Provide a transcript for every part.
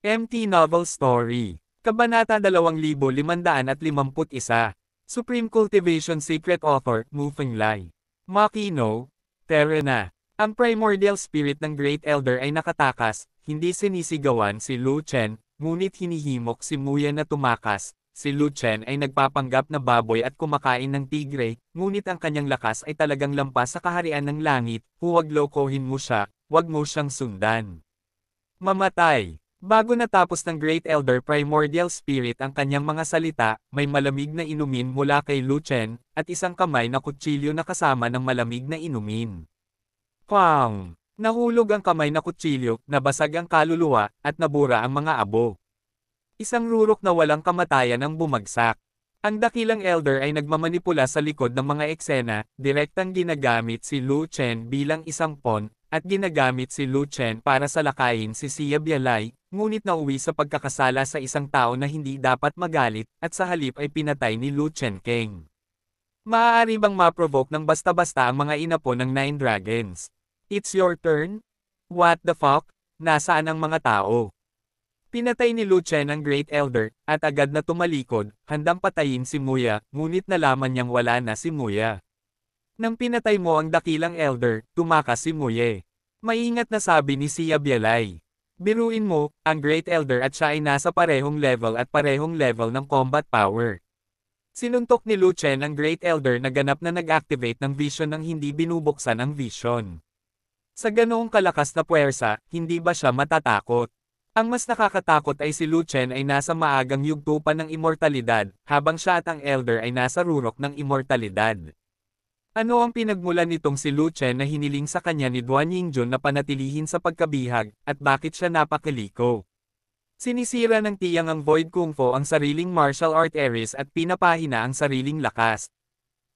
MT Novel Story. Kabanata 2551. Supreme Cultivation Secret Author, Mu Fenglai. Makino, Terena. Ang primordial spirit ng Great Elder ay nakatakas, hindi sinisigawan si Lu Chen, ngunit hinihimok si Muya na tumakas. Si Lu Chen ay nagpapanggap na baboy at kumakain ng tigre, ngunit ang kanyang lakas ay talagang lampas sa kaharian ng langit, huwag lokohin mo siya, huwag mo siyang sundan. Mamatay Bago natapos ng Great Elder Primordial Spirit ang kanyang mga salita, may malamig na inumin mula kay Luchen, at isang kamay na kutsilyo na kasama ng malamig na inumin. Pang! Nahulog ang kamay na kutsilyo, nabasag ang kaluluwa, at nabura ang mga abo. Isang rurok na walang kamatayan ang bumagsak. Ang dakilang elder ay nagmamanipula sa likod ng mga eksena, direktang ginagamit si Lu Chen bilang isang pawn, at ginagamit si Lu Chen para salakayin si Sia Bialay, ngunit nauwi sa pagkakasala sa isang tao na hindi dapat magalit, at sa halip ay pinatay ni Lu Chen King. Maaari bang ma-provoke ng basta-basta ang mga inapo ng Nine Dragons? It's your turn? What the fuck? Nasaan ang mga tao? Pinatay ni Lu Chen ang Great Elder, at agad na tumalikod, handang patayin si Muya, ngunit nalaman niyang wala na si Muya. Nang pinatay mo ang dakilang Elder, tumakas si Muye. Maingat na sabi ni Siya Bialay. Biruin mo, ang Great Elder at siya ay nasa parehong level at parehong level ng combat power. Sinuntok ni Lu Chen ang Great Elder na ganap na nag-activate ng vision ng hindi binubuksan ang vision. Sa ganoong kalakas na puwersa, hindi ba siya matatakot? Ang mas nakakatakot ay si Lu Chen ay nasa maagang yugto pa ng immortalidad, habang siya at ang Elder ay nasa rurok ng immortalidad. Ano ang pinagmulan nitong si Lu Chen na hiniling sa kanya ni Duan Yingjun na panatilihin sa pagkabihag, at bakit siya napakaliko? Sinisira ng tiyang ang Void Kung Fu ang sariling martial art eris at pinapahina ang sariling lakas.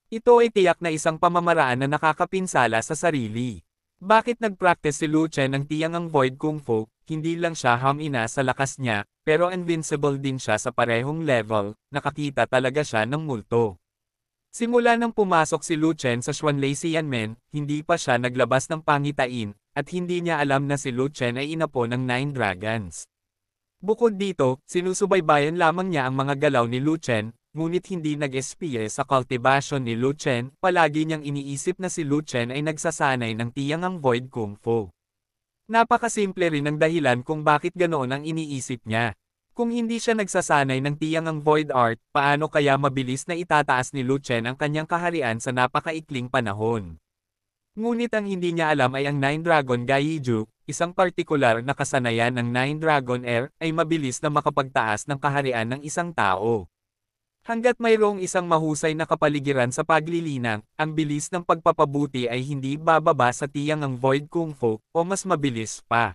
Ito ay tiyak na isang pamamaraan na nakakapinsala sa sarili. Bakit nagpractice si Lu Chen ng tiyang ang Void Kung Fu, hindi lang siya hamina sa lakas niya, pero invincible din siya sa parehong level, nakakita talaga siya ng multo. Simula nang pumasok si Lu Chen sa Xuanlei Xianmen, hindi pa siya naglabas ng pangitain, at hindi niya alam na si Lu Chen ay inapo ng Nine Dragons. Bukod dito, sinusubaybayan lamang niya ang mga galaw ni Lu Chen, ngunit hindi nag-espiye sa cultivation ni Lu Chen, palagi niyang iniisip na si Lu Chen ay nagsasanay ng tiyangang void kung fu. Napakasimple rin ang dahilan kung bakit ganoon ang iniisip niya. Kung hindi siya nagsasanay ng tiyang ang void art, paano kaya mabilis na itataas ni Lu Chen ang kanyang kaharian sa napakaikling panahon? Ngunit ang hindi niya alam ay ang Nine Dragon Gaiju, isang partikular na kasanayan ng Nine Dragon Air, ay mabilis na makapagtaas ng kaharian ng isang tao. Hanggat mayroong isang mahusay na kapaligiran sa paglilinang, ang bilis ng pagpapabuti ay hindi bababa sa tiyang ang Void Kung Fu, o mas mabilis pa.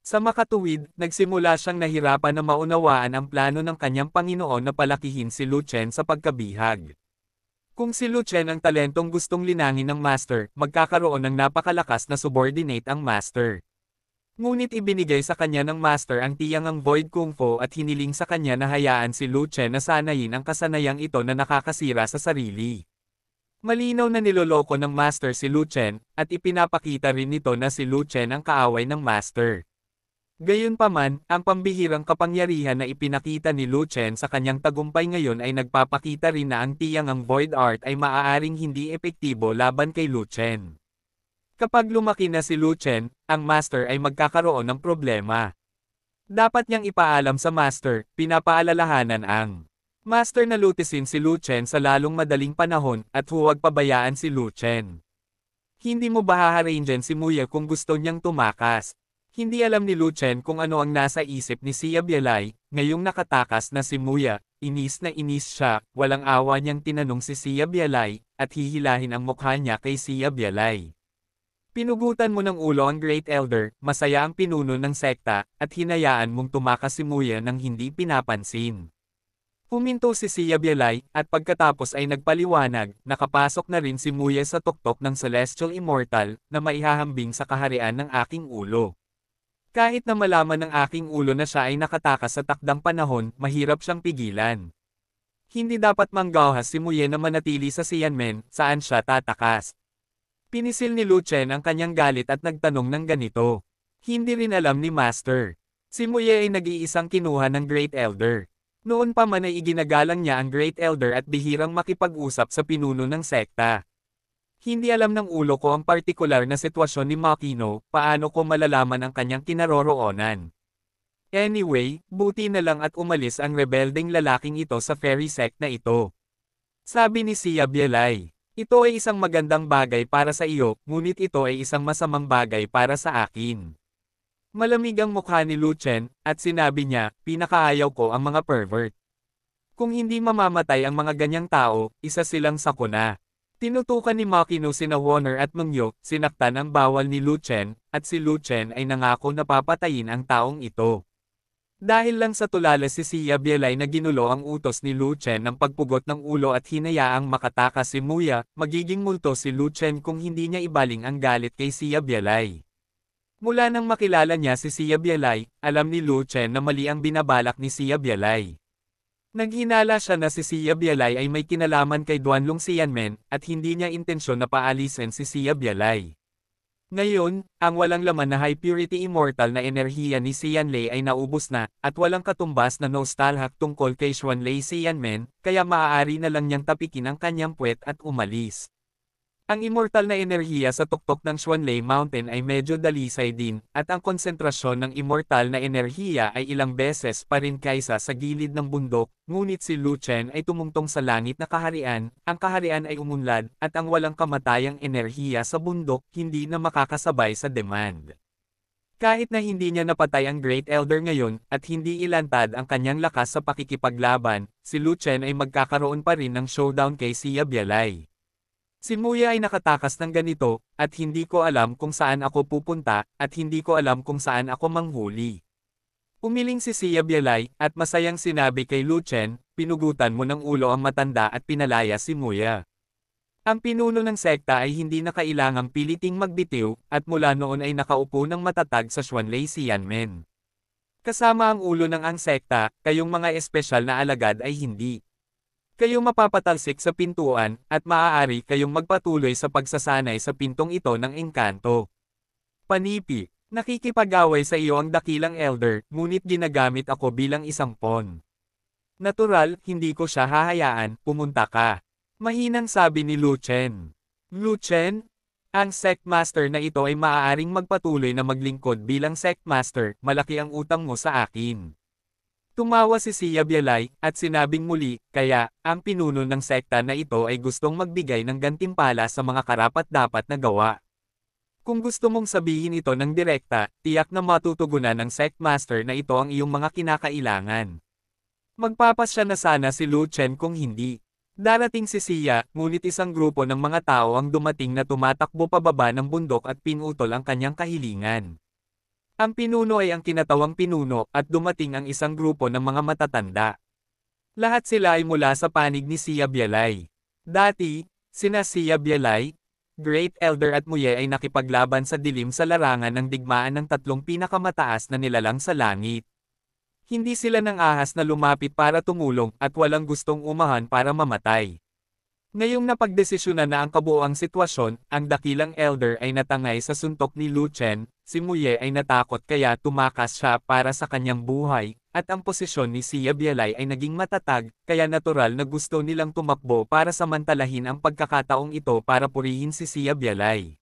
Sa makatuwid, nagsimula siyang nahirapan na maunawaan ang plano ng kanyang Panginoon na palakihin si Luchen sa pagkabihag. Kung si Luchen ang talentong gustong linangin ng master, magkakaroon ng napakalakas na subordinate ang master. Ngunit ibinigay sa kanya ng master ang tiyang ang void kung fu at hiniling sa kanya na hayaan si Luchen na sanayin ang kasanayang ito na nakakasira sa sarili. Malinaw na niloloko ng master si Luchen, at ipinapakita rin nito na si Luchen ang kaaway ng master. Gayunpaman, ang pambihirang kapangyarihan na ipinakita ni Lu Chen sa kanyang tagumpay ngayon ay nagpapakita rin na ang tiyang ang void art ay maaaring hindi epektibo laban kay Lu Chen. Kapag lumaki na si Lu Chen, ang master ay magkakaroon ng problema. Dapat niyang ipaalam sa master, pinapaalalahanan ang master na lutisin si Lu Chen sa lalong madaling panahon at huwag pabayaan si Lu Chen. Hindi mo ba haharangen si Muya kung gusto niyang tumakas? Hindi alam ni Lu Chen kung ano ang nasa isip ni Sia Bialay, ngayong nakatakas na si Muya, inis na inis siya, walang awa niyang tinanong si Sia Bialay, at hihilahin ang mukha niya kay Sia Bialay. Pinugutan mo ng ulo ang Great Elder, masaya ang pinuno ng sekta, at hinayaan mong tumakas si Muya nang hindi pinapansin. Huminto si Sia Bialay, at pagkatapos ay nagpaliwanag, nakapasok na rin si Muya sa tuktok ng Celestial Immortal, na maihahambing sa kaharian ng aking ulo. Kahit na malaman ng aking ulo na siya ay nakatakas sa takdang panahon, mahirap siyang pigilan. Hindi dapat manggawhas si Muye na manatili sa Sianmen, saan siya tatakas. Pinisil ni Lu Chen ang kanyang galit at nagtanong ng ganito. Hindi rin alam ni Master. Si Muye ay nag-iisang kinuha ng Great Elder. Noon pa man ay iginagalang niya ang Great Elder at bihirang makipag-usap sa pinuno ng sekta. Hindi alam ng ulo ko ang partikular na sitwasyon ni Makino, paano ko malalaman ang kanyang kinaroroonan. Anyway, buti na lang at umalis ang rebelding lalaking ito sa ferry sect na ito. Sabi ni Sia Bielay, ito ay isang magandang bagay para sa iyo, ngunit ito ay isang masamang bagay para sa akin. Malamig ang mukha ni Luchen, at sinabi niya, pinakaayaw ko ang mga pervert. Kung hindi mamamatay ang mga ganyang tao, isa silang sakuna. Tinutukan ni Makino sina Warner at Mangyo, sinaktan ang bawal ni Luchen, at si Luchen ay nangako na papatayin ang taong ito. Dahil lang sa tulala si Sia Bielay na ginulo ang utos ni Luchen ng pagpugot ng ulo at hinayaang makatakas si Muya, magiging multo si Luchen kung hindi niya ibaling ang galit kay Sia Bielay. Mula nang makilala niya si Sia Bielay, alam ni Luchen na mali ang binabalak ni Sia Bielay. Naghinala siya na si Sia Bialay ay may kinalaman kay Duanlong Sianmen, at hindi niya intensyon na paalisin si Sia Bialay. Ngayon, ang walang laman na high-purity immortal na enerhiya ni Sian Lei ay naubos na, at walang katumbas na nostalhak tungkol kay Xuan Lei Sian Men, kaya maaari na lang niyang tapikin ang kanyang puwet at umalis. Ang immortal na enerhiya sa tuktok ng Xuanlei Mountain ay medyo dalisay din, at ang konsentrasyon ng immortal na enerhiya ay ilang beses pa rin kaysa sa gilid ng bundok, ngunit si Lu Chen ay tumungtong sa langit na kaharian, ang kaharian ay umunlad, at ang walang kamatayang enerhiya sa bundok hindi na makakasabay sa demand. Kahit na hindi niya napatay ang Great Elder ngayon, at hindi ilantad ang kanyang lakas sa pakikipaglaban, si Lu Chen ay magkakaroon pa rin ng showdown kay Sia Bialay. Si Muya ay nakatakas ng ganito, at hindi ko alam kung saan ako pupunta, at hindi ko alam kung saan ako manghuli. Umiling si Sia Bialay, at masayang sinabi kay Lu Chen, pinugutan mo ng ulo ang matanda at pinalaya si Muya. Ang pinuno ng sekta ay hindi na kailangang piliting magbitiw, at mula noon ay nakaupo ng matatag sa Xuanlei Xianmen. Kasama ang ulo ng ang sekta, kayong mga espesyal na alagad ay hindi. Kayo mapapatalsik sa pintuan, at maaari kayong magpatuloy sa pagsasanay sa pintong ito ng engkanto. Panipi, nakikipag-away sa iyo ang dakilang elder, ngunit ginagamit ako bilang isang pawn. Natural, hindi ko siya hahayaan, pumunta ka. Mahinang sabi ni Lu Chen. Lu Chen? ang sect master na ito ay maaaring magpatuloy na maglingkod bilang sect master, malaki ang utang mo sa akin. Tumawa si Sia Bialay, at sinabing muli, kaya, ang pinuno ng sekta na ito ay gustong magbigay ng gantimpala sa mga karapat-dapat na gawa. Kung gusto mong sabihin ito ng direkta, tiyak na matutugunan ng sect master na ito ang iyong mga kinakailangan. Magpapas siya na sana si Lu Chen kung hindi. Darating si Sia, ngunit isang grupo ng mga tao ang dumating na tumatakbo pababa ng bundok at pinutol ang kanyang kahilingan. Ang pinuno ay ang kinatawang pinuno at dumating ang isang grupo ng mga matatanda. Lahat sila ay mula sa panig ni Sia Bialay. Dati, sina Sia Bialay, Great Elder at Muye ay nakipaglaban sa dilim sa larangan ng digmaan ng tatlong pinakamataas na nilalang sa langit. Hindi sila nang ahas na lumapit para tumulong at walang gustong umahan para mamatay. Ngayong napagdesisyonan na ang kabuoang sitwasyon, ang dakilang elder ay natangay sa suntok ni Lu Chen, Si Muye ay natakot kaya tumakas siya para sa kanyang buhay, at ang posisyon ni Siya Bialay ay naging matatag, kaya natural na gusto nilang tumakbo para samantalahin ang pagkakataong ito para purihin si Siya Bialay.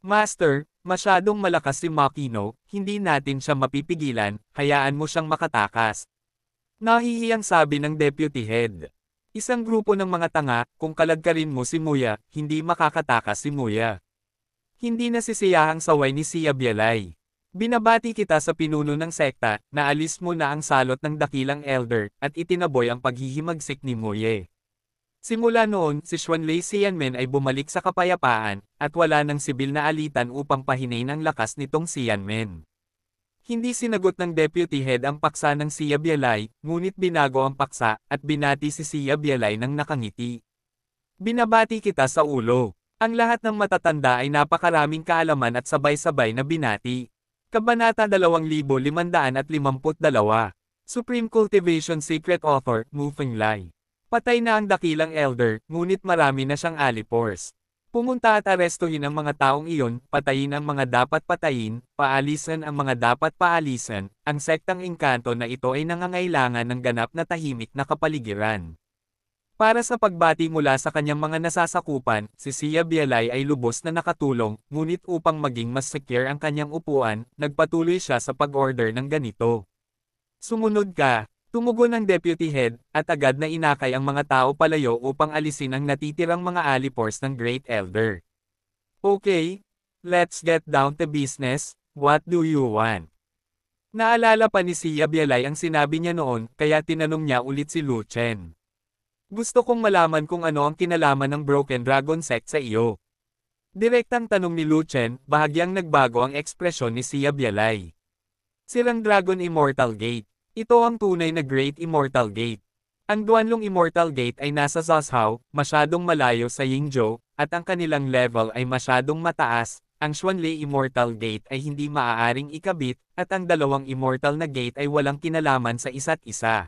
Master, masyadong malakas si Makino, hindi natin siya mapipigilan, hayaan mo siyang makatakas. Nahihiyang sabi ng deputy head. Isang grupo ng mga tanga, kung kalagkarin mo si Muya, hindi makakatakas si Muya. Hindi nasisiyahang saway ni Sia Bialay. Binabati kita sa pinuno ng sekta, naalis mo na ang salot ng dakilang elder, at itinaboy ang paghihimagsik ni Moye. Simula noon, si Xuanlei Xianmen ay bumalik sa kapayapaan, at wala ng sibil na alitan upang pahinay ng lakas nitong Xianmen. Hindi sinagot ng deputy head ang paksa ng Sia Bialay, ngunit binago ang paksa, at binati si Sia Bialay ng nakangiti. Binabati kita sa ulo. Ang lahat ng matatanda ay napakaraming kaalaman at sabay-sabay na binati. Kabanata 2552 Supreme Cultivation Secret Author, Moving Lai Patay na ang dakilang elder, ngunit marami na siyang alipors. Pumunta at arestuhin ang mga taong iyon, patayin ang mga dapat patayin, paalisan ang mga dapat paalisan, ang sektang engkanto na ito ay nangangailangan ng ganap na tahimik na kapaligiran. Para sa pagbati mula sa kanyang mga nasasakupan, si Sia Bialay ay lubos na nakatulong, ngunit upang maging mas secure ang kanyang upuan, nagpatuloy siya sa pag-order ng ganito. Sumunod ka, tumugon ang deputy head, at agad na inakay ang mga tao palayo upang alisin ang natitirang mga alipors ng Great Elder. Okay, let's get down to business, what do you want? Naalala pa ni Sia Bialay ang sinabi niya noon, kaya tinanong niya ulit si Lu Chen. Gusto kong malaman kung ano ang kinalaman ng Broken Dragon sect sa iyo. Direktang tanong ni Luchen, bahagyang nagbago ang ekspresyon ni Sia Bialay. Silang Dragon Immortal Gate. Ito ang tunay na Great Immortal Gate. Ang Duanlong Immortal Gate ay nasa Zazhao, masyadong malayo sa Yingzhou, at ang kanilang level ay masyadong mataas, ang Xuanli Immortal Gate ay hindi maaaring ikabit, at ang dalawang immortal na gate ay walang kinalaman sa isa't isa.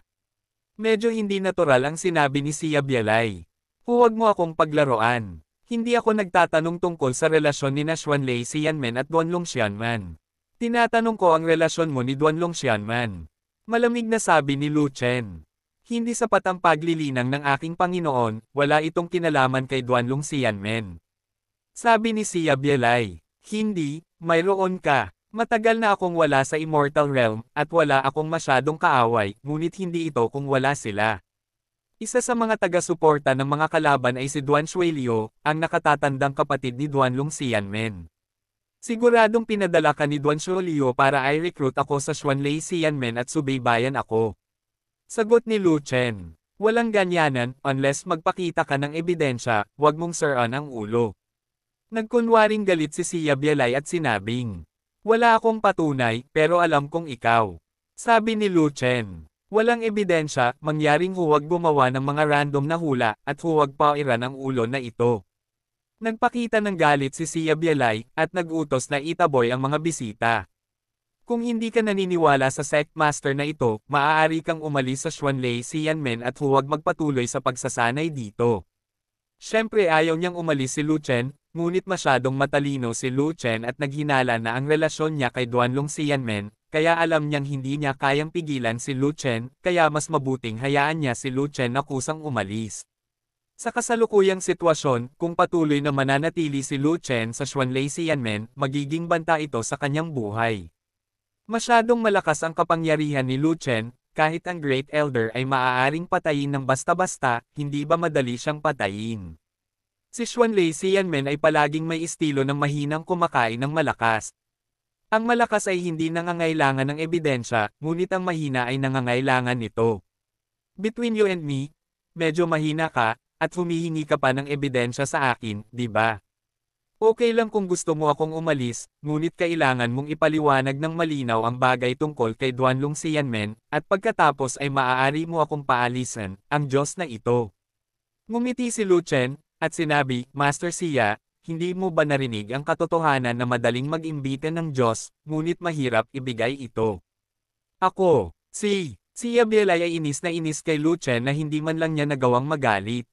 Medyo hindi natural ang sinabi ni Sia Bialay. Huwag mo akong paglaruan. Hindi ako nagtatanong tungkol sa relasyon ni Nashwan Lei Xianmen at Duanlong Xianman. Tinatanong ko ang relasyon mo ni Duanlong Xianman. Malamig na sabi ni Lu Chen. Hindi sapat ang paglilinang ng aking Panginoon, wala itong kinalaman kay Duanlong Xianmen. Sabi ni Sia Bialay. Hindi, mayroon ka. Matagal na akong wala sa Immortal Realm, at wala akong masyadong kaaway, ngunit hindi ito kung wala sila. Isa sa mga taga-suporta ng mga kalaban ay si Duan Shuelio, ang nakatatandang kapatid ni Duan Long Xianmen. Siguradong pinadala ka ni Duan Shuelio para ay recruit ako sa Xuanlei Xianmen at subaybayan ako. Sagot ni Lu Chen. Walang ganyanan, unless magpakita ka ng ebidensya, huwag mong siran ang ulo. Nagkunwaring galit si Siya Bialay at sinabing, wala akong patunay, pero alam kong ikaw. Sabi ni Lu Chen. Walang ebidensya, mangyaring huwag gumawa ng mga random na hula, at huwag pairan ang ulo na ito. Nagpakita ng galit si Sia Bialay, at nagutos na itaboy ang mga bisita. Kung hindi ka naniniwala sa sect master na ito, maaari kang umalis sa Xuanlei Xianmen at huwag magpatuloy sa pagsasanay dito. Siyempre ayaw niyang umalis si Lu Chen, Ngunit masyadong matalino si Lu Chen at naghinala na ang relasyon niya kay Duanlong Xianmen, kaya alam niyang hindi niya kayang pigilan si Lu Chen, kaya mas mabuting hayaan niya si Lu Chen na kusang umalis. Sa kasalukuyang sitwasyon, kung patuloy na mananatili si Lu Chen sa Xuanlei Xianmen, magiging banta ito sa kanyang buhay. Masyadong malakas ang kapangyarihan ni Lu Chen, kahit ang Great Elder ay maaaring patayin ng basta-basta, hindi ba madali siyang patayin? Si Xuan Lei Xianmen ay palaging may estilo ng mahinang kumakain ng malakas. Ang malakas ay hindi nangangailangan ng ebidensya, ngunit ang mahina ay nangangailangan nito. Between you and me, medyo mahina ka, at humihingi ka pa ng ebidensya sa akin, di ba? Okay lang kung gusto mo akong umalis, ngunit kailangan mong ipaliwanag ng malinaw ang bagay tungkol kay Duan Lung Xianmen, at pagkatapos ay maaari mo akong paalisan, ang Diyos na ito. Ngumiti si Lu Chen, at sinabi, Master Sia, hindi mo ba narinig ang katotohanan na madaling mag-imbite ng Diyos, ngunit mahirap ibigay ito? Ako, si, si Abelay ay inis na inis kay Luchen na hindi man lang niya nagawang magalit.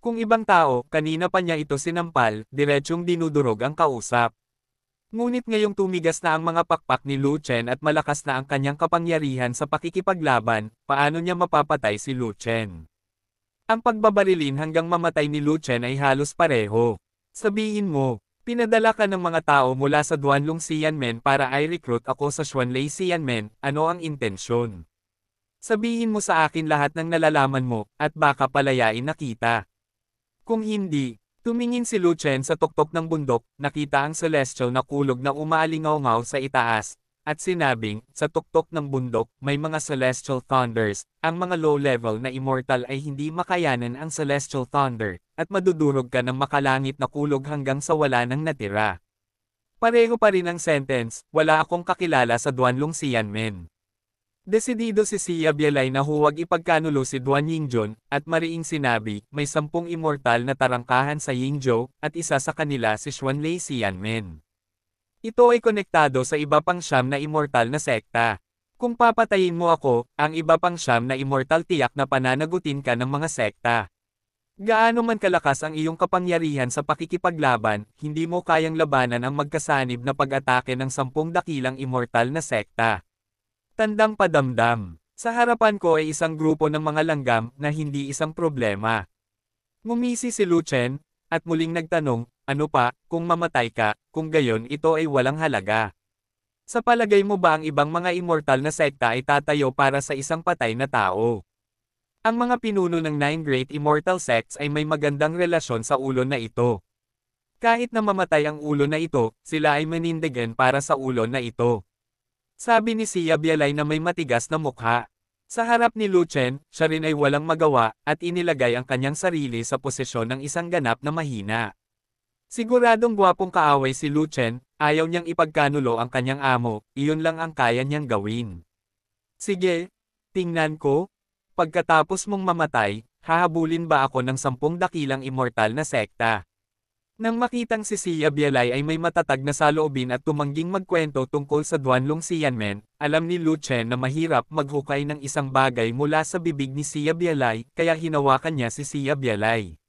Kung ibang tao, kanina pa niya ito sinampal, diretsyong dinudurog ang kausap. Ngunit ngayong tumigas na ang mga pakpak ni Luchen at malakas na ang kanyang kapangyarihan sa pakikipaglaban, paano niya mapapatay si Luchen? Ang pagbabarilin hanggang mamatay ni Luchen ay halos pareho. Sabihin mo, pinadala ka ng mga tao mula sa Duanlong Xianmen para ay recruit ako sa Xuanlei Xianmen, ano ang intensyon? Sabihin mo sa akin lahat ng nalalaman mo, at baka palayain na kita. Kung hindi, tumingin si Luchen sa tuktok ng bundok, nakita ang celestial na kulog na umaalingaw-ngaw sa itaas, at sinabing, sa tuktok ng bundok, may mga celestial thunders, ang mga low-level na immortal ay hindi makayanan ang celestial thunder, at madudurog ka ng makalangit na kulog hanggang sa wala nang natira. Pareho pa rin ang sentence, wala akong kakilala sa Duanlong Xianmen. Desidido si Sia Bialay na huwag ipagkanulo si Duan Yingjun, at mariing sinabi, may sampung immortal na tarangkahan sa Yingzhou, at isa sa kanila si Xuanlei Xianmen. Ito ay konektado sa iba pang siyam na immortal na sekta. Kung papatayin mo ako, ang iba pang siyam na immortal tiyak na pananagutin ka ng mga sekta. Gaano man kalakas ang iyong kapangyarihan sa pakikipaglaban, hindi mo kayang labanan ang magkasanib na pag-atake ng sampung dakilang immortal na sekta. Tandang padamdam. Sa harapan ko ay isang grupo ng mga langgam na hindi isang problema. Ngumisi si Lu Chen, at muling nagtanong, ano pa, kung mamatay ka, kung gayon ito ay walang halaga. Sa palagay mo ba ang ibang mga immortal na sekta ay tatayo para sa isang patay na tao? Ang mga pinuno ng Nine Great Immortal Sects ay may magandang relasyon sa ulo na ito. Kahit na mamatay ang ulo na ito, sila ay manindigan para sa ulo na ito. Sabi ni Sia Bialay na may matigas na mukha. Sa harap ni Luchen, siya rin ay walang magawa, at inilagay ang kanyang sarili sa posisyon ng isang ganap na mahina. Siguradong gwapong kaaway si Luchen, ayaw niyang ipagkanulo ang kanyang amo, iyon lang ang kaya niyang gawin. Sige, tingnan ko. Pagkatapos mong mamatay, hahabulin ba ako ng sampung dakilang immortal na sekta? Nang makitang si Sia Bialay ay may matatag na saloobin at tumangging magkwento tungkol sa Duanlong Siyanmen, alam ni Luchen na mahirap maghukay ng isang bagay mula sa bibig ni Sia Bialay, kaya hinawakan niya si Sia Bialay.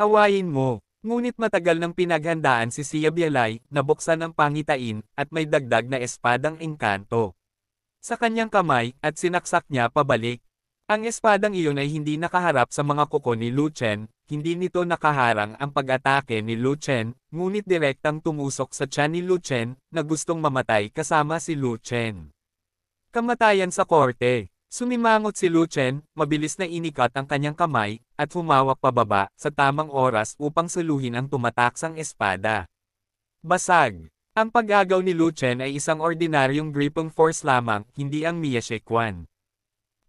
Awayin mo, Ngunit matagal nang pinaghandaan si Sia Bialay, nabuksan ang pangitain, at may dagdag na espadang engkanto. Sa kanyang kamay, at sinaksak niya pabalik. Ang espadang iyon ay hindi nakaharap sa mga kuko ni Lu Chen, hindi nito nakaharang ang pag-atake ni Lu Chen, ngunit direktang tumusok sa tiyan ni Luchen, na gustong mamatay kasama si Lu Chen. Kamatayan sa korte. Sumimangot si Lu Chen, mabilis na inikat ang kanyang kamay, at humawak pababa sa tamang oras upang suluhin ang tumataksang espada. Basag Ang pag-agaw Lu Chen ay isang ordinaryong gripong force lamang, hindi ang Mia Miyashikwan.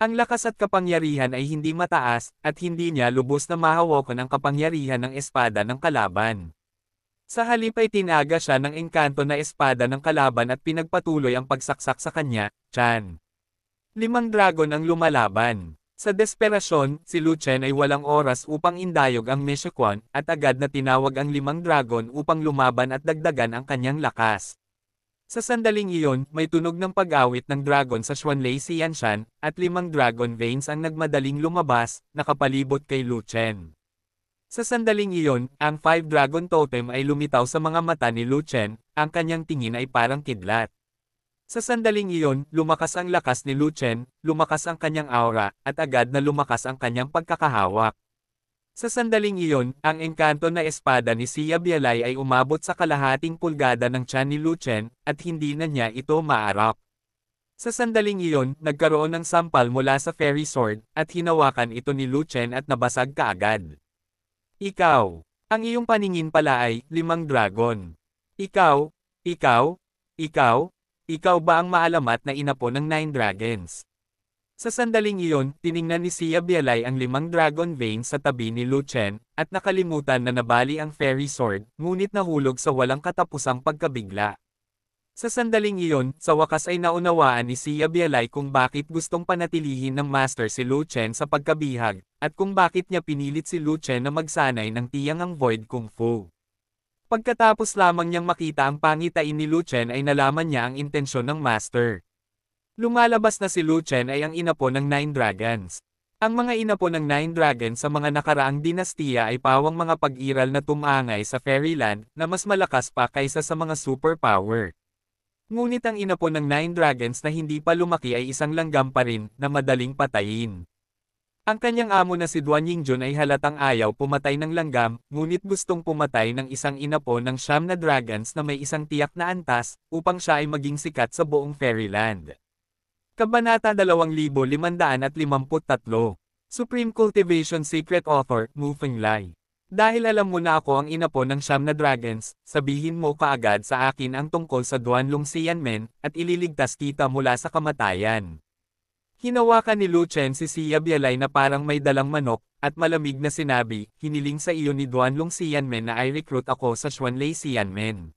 Ang lakas at kapangyarihan ay hindi mataas, at hindi niya lubos na mahawakan ang kapangyarihan ng espada ng kalaban. Sa halip ay tinaga siya ng engkanto na espada ng kalaban at pinagpatuloy ang pagsaksak sa kanya, Chan. Limang dragon ang lumalaban. Sa desperasyon, si Lu Chen ay walang oras upang indayog ang Meshaquan, at agad na tinawag ang limang dragon upang lumaban at dagdagan ang kanyang lakas. Sa sandaling iyon, may tunog ng pag-awit ng dragon sa Xuanlei Xianshan, at limang dragon veins ang nagmadaling lumabas, nakapalibot kay Lu Chen. Sa sandaling iyon, ang Five Dragon Totem ay lumitaw sa mga mata ni Lu Chen, ang kanyang tingin ay parang kidlat. Sa sandaling iyon, lumakas ang lakas ni Lu Chen, lumakas ang kanyang aura, at agad na lumakas ang kanyang pagkakahawak. Sa sandaling iyon, ang engkanto na espada ni Sia Bialay ay umabot sa kalahating pulgada ng tiyan ni Lu Chen, at hindi na niya ito maarap. Sa sandaling iyon, nagkaroon ng sampal mula sa fairy sword, at hinawakan ito ni Lu Chen at nabasag kaagad. Ikaw. Ang iyong paningin pala ay, limang dragon. Ikaw, ikaw, ikaw, ikaw ba ang maalamat na inapo ng Nine Dragons? Sa sandaling iyon, tiningnan ni Sia Bialay ang limang dragon vein sa tabi ni Lu Chen, at nakalimutan na nabali ang fairy sword, ngunit nahulog sa walang katapusang pagkabigla. Sa sandaling iyon, sa wakas ay naunawaan ni Sia Bialay kung bakit gustong panatilihin ng master si Lu Chen sa pagkabihag, at kung bakit niya pinilit si Lu Chen na magsanay ng tiyang ang void kung fu. Pagkatapos lamang niyang makita ang pangitain ni Luchen ay nalaman niya ang intensyon ng Master. Lumalabas na si Luchen ay ang inapo ng Nine Dragons. Ang mga inapo ng Nine Dragons sa mga nakaraang dinastiya ay pawang mga pag-iral na tumangay sa Fairyland na mas malakas pa kaysa sa mga superpower. Ngunit ang inapo ng Nine Dragons na hindi pa lumaki ay isang langgam pa rin na madaling patayin. Ang kanyang amo na si Duan Yingjun ay halatang ayaw pumatay ng langgam, ngunit gustong pumatay ng isang inapo ng siyam na dragons na may isang tiyak na antas, upang siya ay maging sikat sa buong fairyland. Kabanata 2553 Supreme Cultivation Secret Author, Mu Feng Lai Dahil alam mo na ako ang inapo ng siyam na dragons, sabihin mo kaagad sa akin ang tungkol sa Duan Lung Sian Men, at ililigtas kita mula sa kamatayan. Hinawakan ni Lu Chen si Sia Bialay na parang may dalang manok, at malamig na sinabi, hiniling sa iyo ni Duanlong Sianmen na I recruit ako sa Xuanlei Xianmen.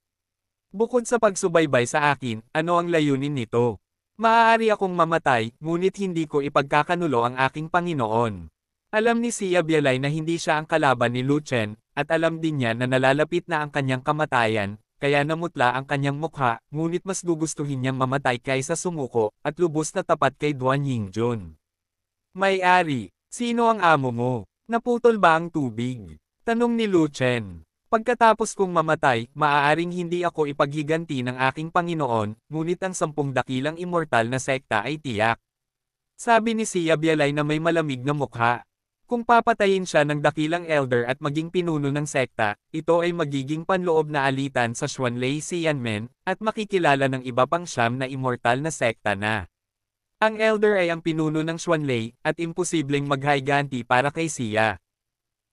Bukod sa pagsubaybay sa akin, ano ang layunin nito? Maaari akong mamatay, ngunit hindi ko ipagkakanulo ang aking Panginoon. Alam ni Sia Bialay na hindi siya ang kalaban ni Lu Chen, at alam din niya na nalalapit na ang kanyang kamatayan, kaya namutla ang kanyang mukha, ngunit mas gugustuhin niyang mamatay kaysa sumuko, at lubos na tapat kay Duan Yingjun. May-ari, sino ang amo mo? Naputol ba ang tubig? Tanong ni Lu Chen. Pagkatapos kong mamatay, maaaring hindi ako ipaghiganti ng aking Panginoon, ngunit ang sampung dakilang immortal na sekta ay tiyak. Sabi ni Sia Bialay na may malamig na mukha. Kung papatayin siya ng dakilang elder at maging pinuno ng sekta, ito ay magiging panloob na alitan sa Xuanlei Xianmen, at makikilala ng iba pang siyam na immortal na sekta na. Ang elder ay ang pinuno ng Xuanlei, at imposibleng maghayganti para kay Xia.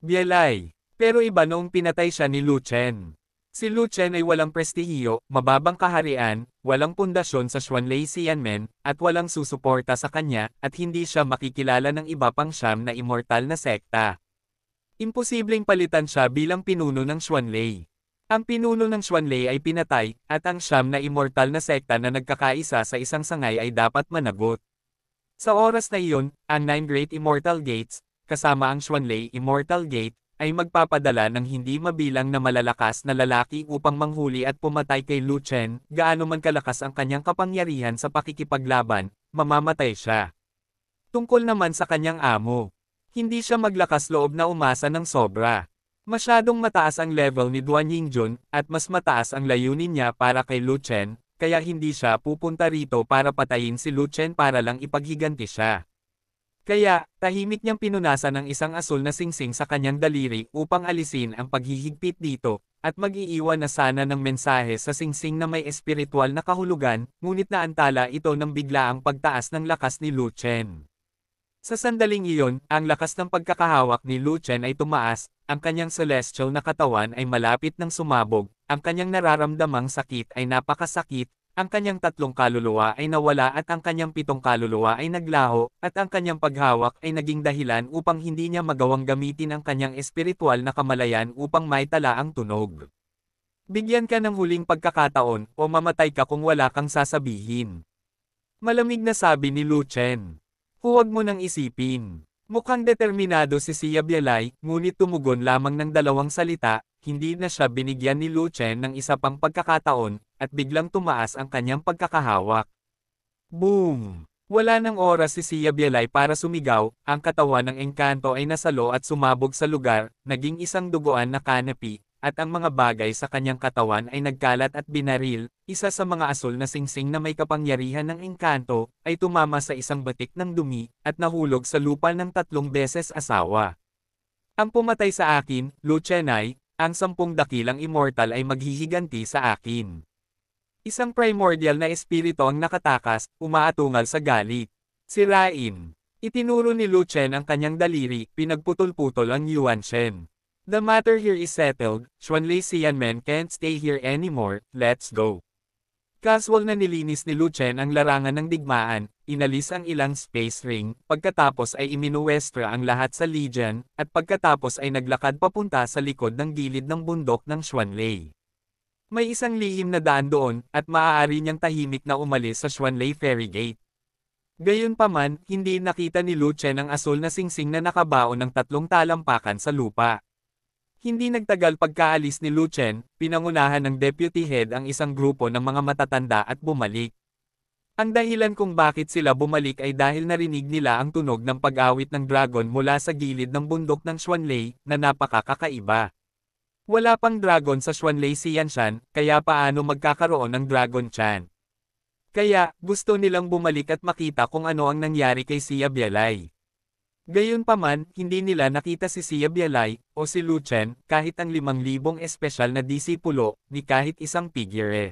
Bialay. Pero iba noong pinatay siya ni Lu Chen. Si Lu Chen ay walang prestihiyo, mababang kaharian, walang pundasyon sa Xuan Lei Xianmen, at walang susuporta sa kanya, at hindi siya makikilala ng iba pang siyam na immortal na sekta. Imposibleng palitan siya bilang pinuno ng Xuan Lei. Ang pinuno ng Xuan Lei ay pinatay, at ang siyam na immortal na sekta na nagkakaisa sa isang sangay ay dapat managot. Sa oras na iyon, ang Nine Great Immortal Gates, kasama ang Xuan Lei Immortal Gate, ay magpapadala ng hindi mabilang na malalakas na lalaki upang manghuli at pumatay kay Lu Chen, gaano man kalakas ang kanyang kapangyarihan sa pakikipaglaban, mamamatay siya. Tungkol naman sa kanyang amo, hindi siya maglakas loob na umasa ng sobra. Masyadong mataas ang level ni Duan Yingjun, at mas mataas ang layunin niya para kay Lu Chen, kaya hindi siya pupunta rito para patayin si Lu Chen para lang ipaghiganti siya. Kaya, tahimik niyang pinunasan ng isang asul na singsing sa kanyang daliri upang alisin ang paghihigpit dito, at mag-iiwan na sana ng mensahe sa singsing na may espiritual na kahulugan, ngunit naantala ito ng biglaang pagtaas ng lakas ni Lu Chen. Sa sandaling iyon, ang lakas ng pagkakahawak ni Lu Chen ay tumaas, ang kanyang celestial na katawan ay malapit ng sumabog, ang kanyang nararamdamang sakit ay napakasakit, ang kanyang tatlong kaluluwa ay nawala at ang kanyang pitong kaluluwa ay naglaho, at ang kanyang paghawak ay naging dahilan upang hindi niya magawang gamitin ang kanyang espiritual na kamalayan upang maitala ang tunog. Bigyan ka ng huling pagkakataon o mamatay ka kung wala kang sasabihin. Malamig na sabi ni Lu Chen. Huwag mo nang isipin. Mukhang determinado si Sia Bialay, ngunit tumugon lamang ng dalawang salita, hindi na siya binigyan ni Lu Chen ng isa pang pagkakataon, at biglang tumaas ang kanyang pagkakahawak. Boom! Wala ng oras si Siya Bialay para sumigaw, ang katawan ng engkanto ay nasalo at sumabog sa lugar, naging isang duguan na canopy, at ang mga bagay sa kanyang katawan ay nagkalat at binaril, isa sa mga asul na singsing na may kapangyarihan ng engkanto, ay tumama sa isang batik ng dumi, at nahulog sa lupa ng tatlong beses asawa. Ang pumatay sa akin, Lu Luchenay, ang sampung dakilang immortal ay maghihiganti sa akin. Isang primordial na espirito ang nakatakas, umaatungal sa galit. Si Sirain. Itinuro ni Lu Chen ang kanyang daliri, pinagputol-putol ang Yuan Chen. The matter here is settled, Xuan Lei Xianmen can't stay here anymore, let's go. Casual na nilinis ni Luchen ang larangan ng digmaan, inalis ang ilang space ring, pagkatapos ay iminuwestra ang lahat sa Legion, at pagkatapos ay naglakad papunta sa likod ng gilid ng bundok ng Xuanlei. May isang lihim na daan doon, at maaari niyang tahimik na umalis sa Xuanlei Ferry Gate. Gayunpaman, hindi nakita ni Luchen ang asul na singsing na nakabaon ng tatlong talampakan sa lupa. Hindi nagtagal pagkaalis ni Luchen, pinangunahan ng deputy head ang isang grupo ng mga matatanda at bumalik. Ang dahilan kung bakit sila bumalik ay dahil narinig nila ang tunog ng pag-awit ng dragon mula sa gilid ng bundok ng Xuanlei, na napakakakaiba. Wala pang dragon sa Xuanlei si Yanshan, kaya paano magkakaroon ng dragon chan? Kaya, gusto nilang bumalik at makita kung ano ang nangyari kay Sia Bialay. Gayunpaman, hindi nila nakita si Sia Bialay, o si Luchen, kahit ang limang libong espesyal na disipulo, ni kahit isang figure.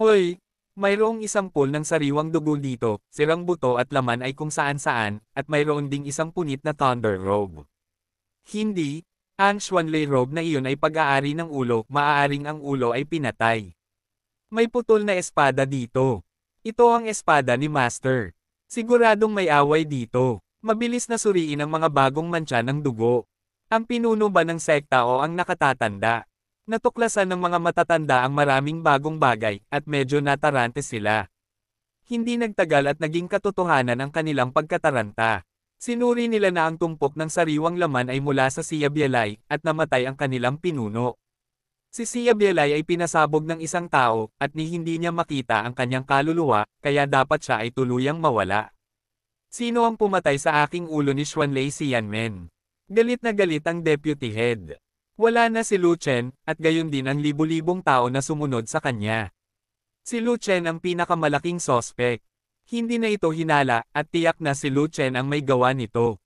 Hoy! Mayroong isang pool ng sariwang dugo dito, sirang buto at laman ay kung saan-saan, at mayroon ding isang punit na thunder robe. Hindi, ang Swanley robe na iyon ay pag-aari ng ulo, maaaring ang ulo ay pinatay. May putol na espada dito. Ito ang espada ni Master. Siguradong may away dito. Mabilis na suriin ang mga bagong mantsa ng dugo. Ang pinuno ba ng sekta o ang nakatatanda? Natuklasan ng mga matatanda ang maraming bagong bagay, at medyo natarante sila. Hindi nagtagal at naging katotohanan ang kanilang pagkataranta. Sinuri nila na ang tumpok ng sariwang laman ay mula sa Sia Bialay, at namatay ang kanilang pinuno. Si Sia Bialay ay pinasabog ng isang tao, at ni hindi niya makita ang kanyang kaluluwa, kaya dapat siya ay tuluyang mawala. Sino ang pumatay sa aking ulo ni Lei Xianmen? Galit na galit ang deputy head. Wala na si Lu Chen, at gayon din ang libu-libong tao na sumunod sa kanya. Si Lu Chen ang pinakamalaking sospek. Hindi na ito hinala, at tiyak na si Lu Chen ang may gawa nito.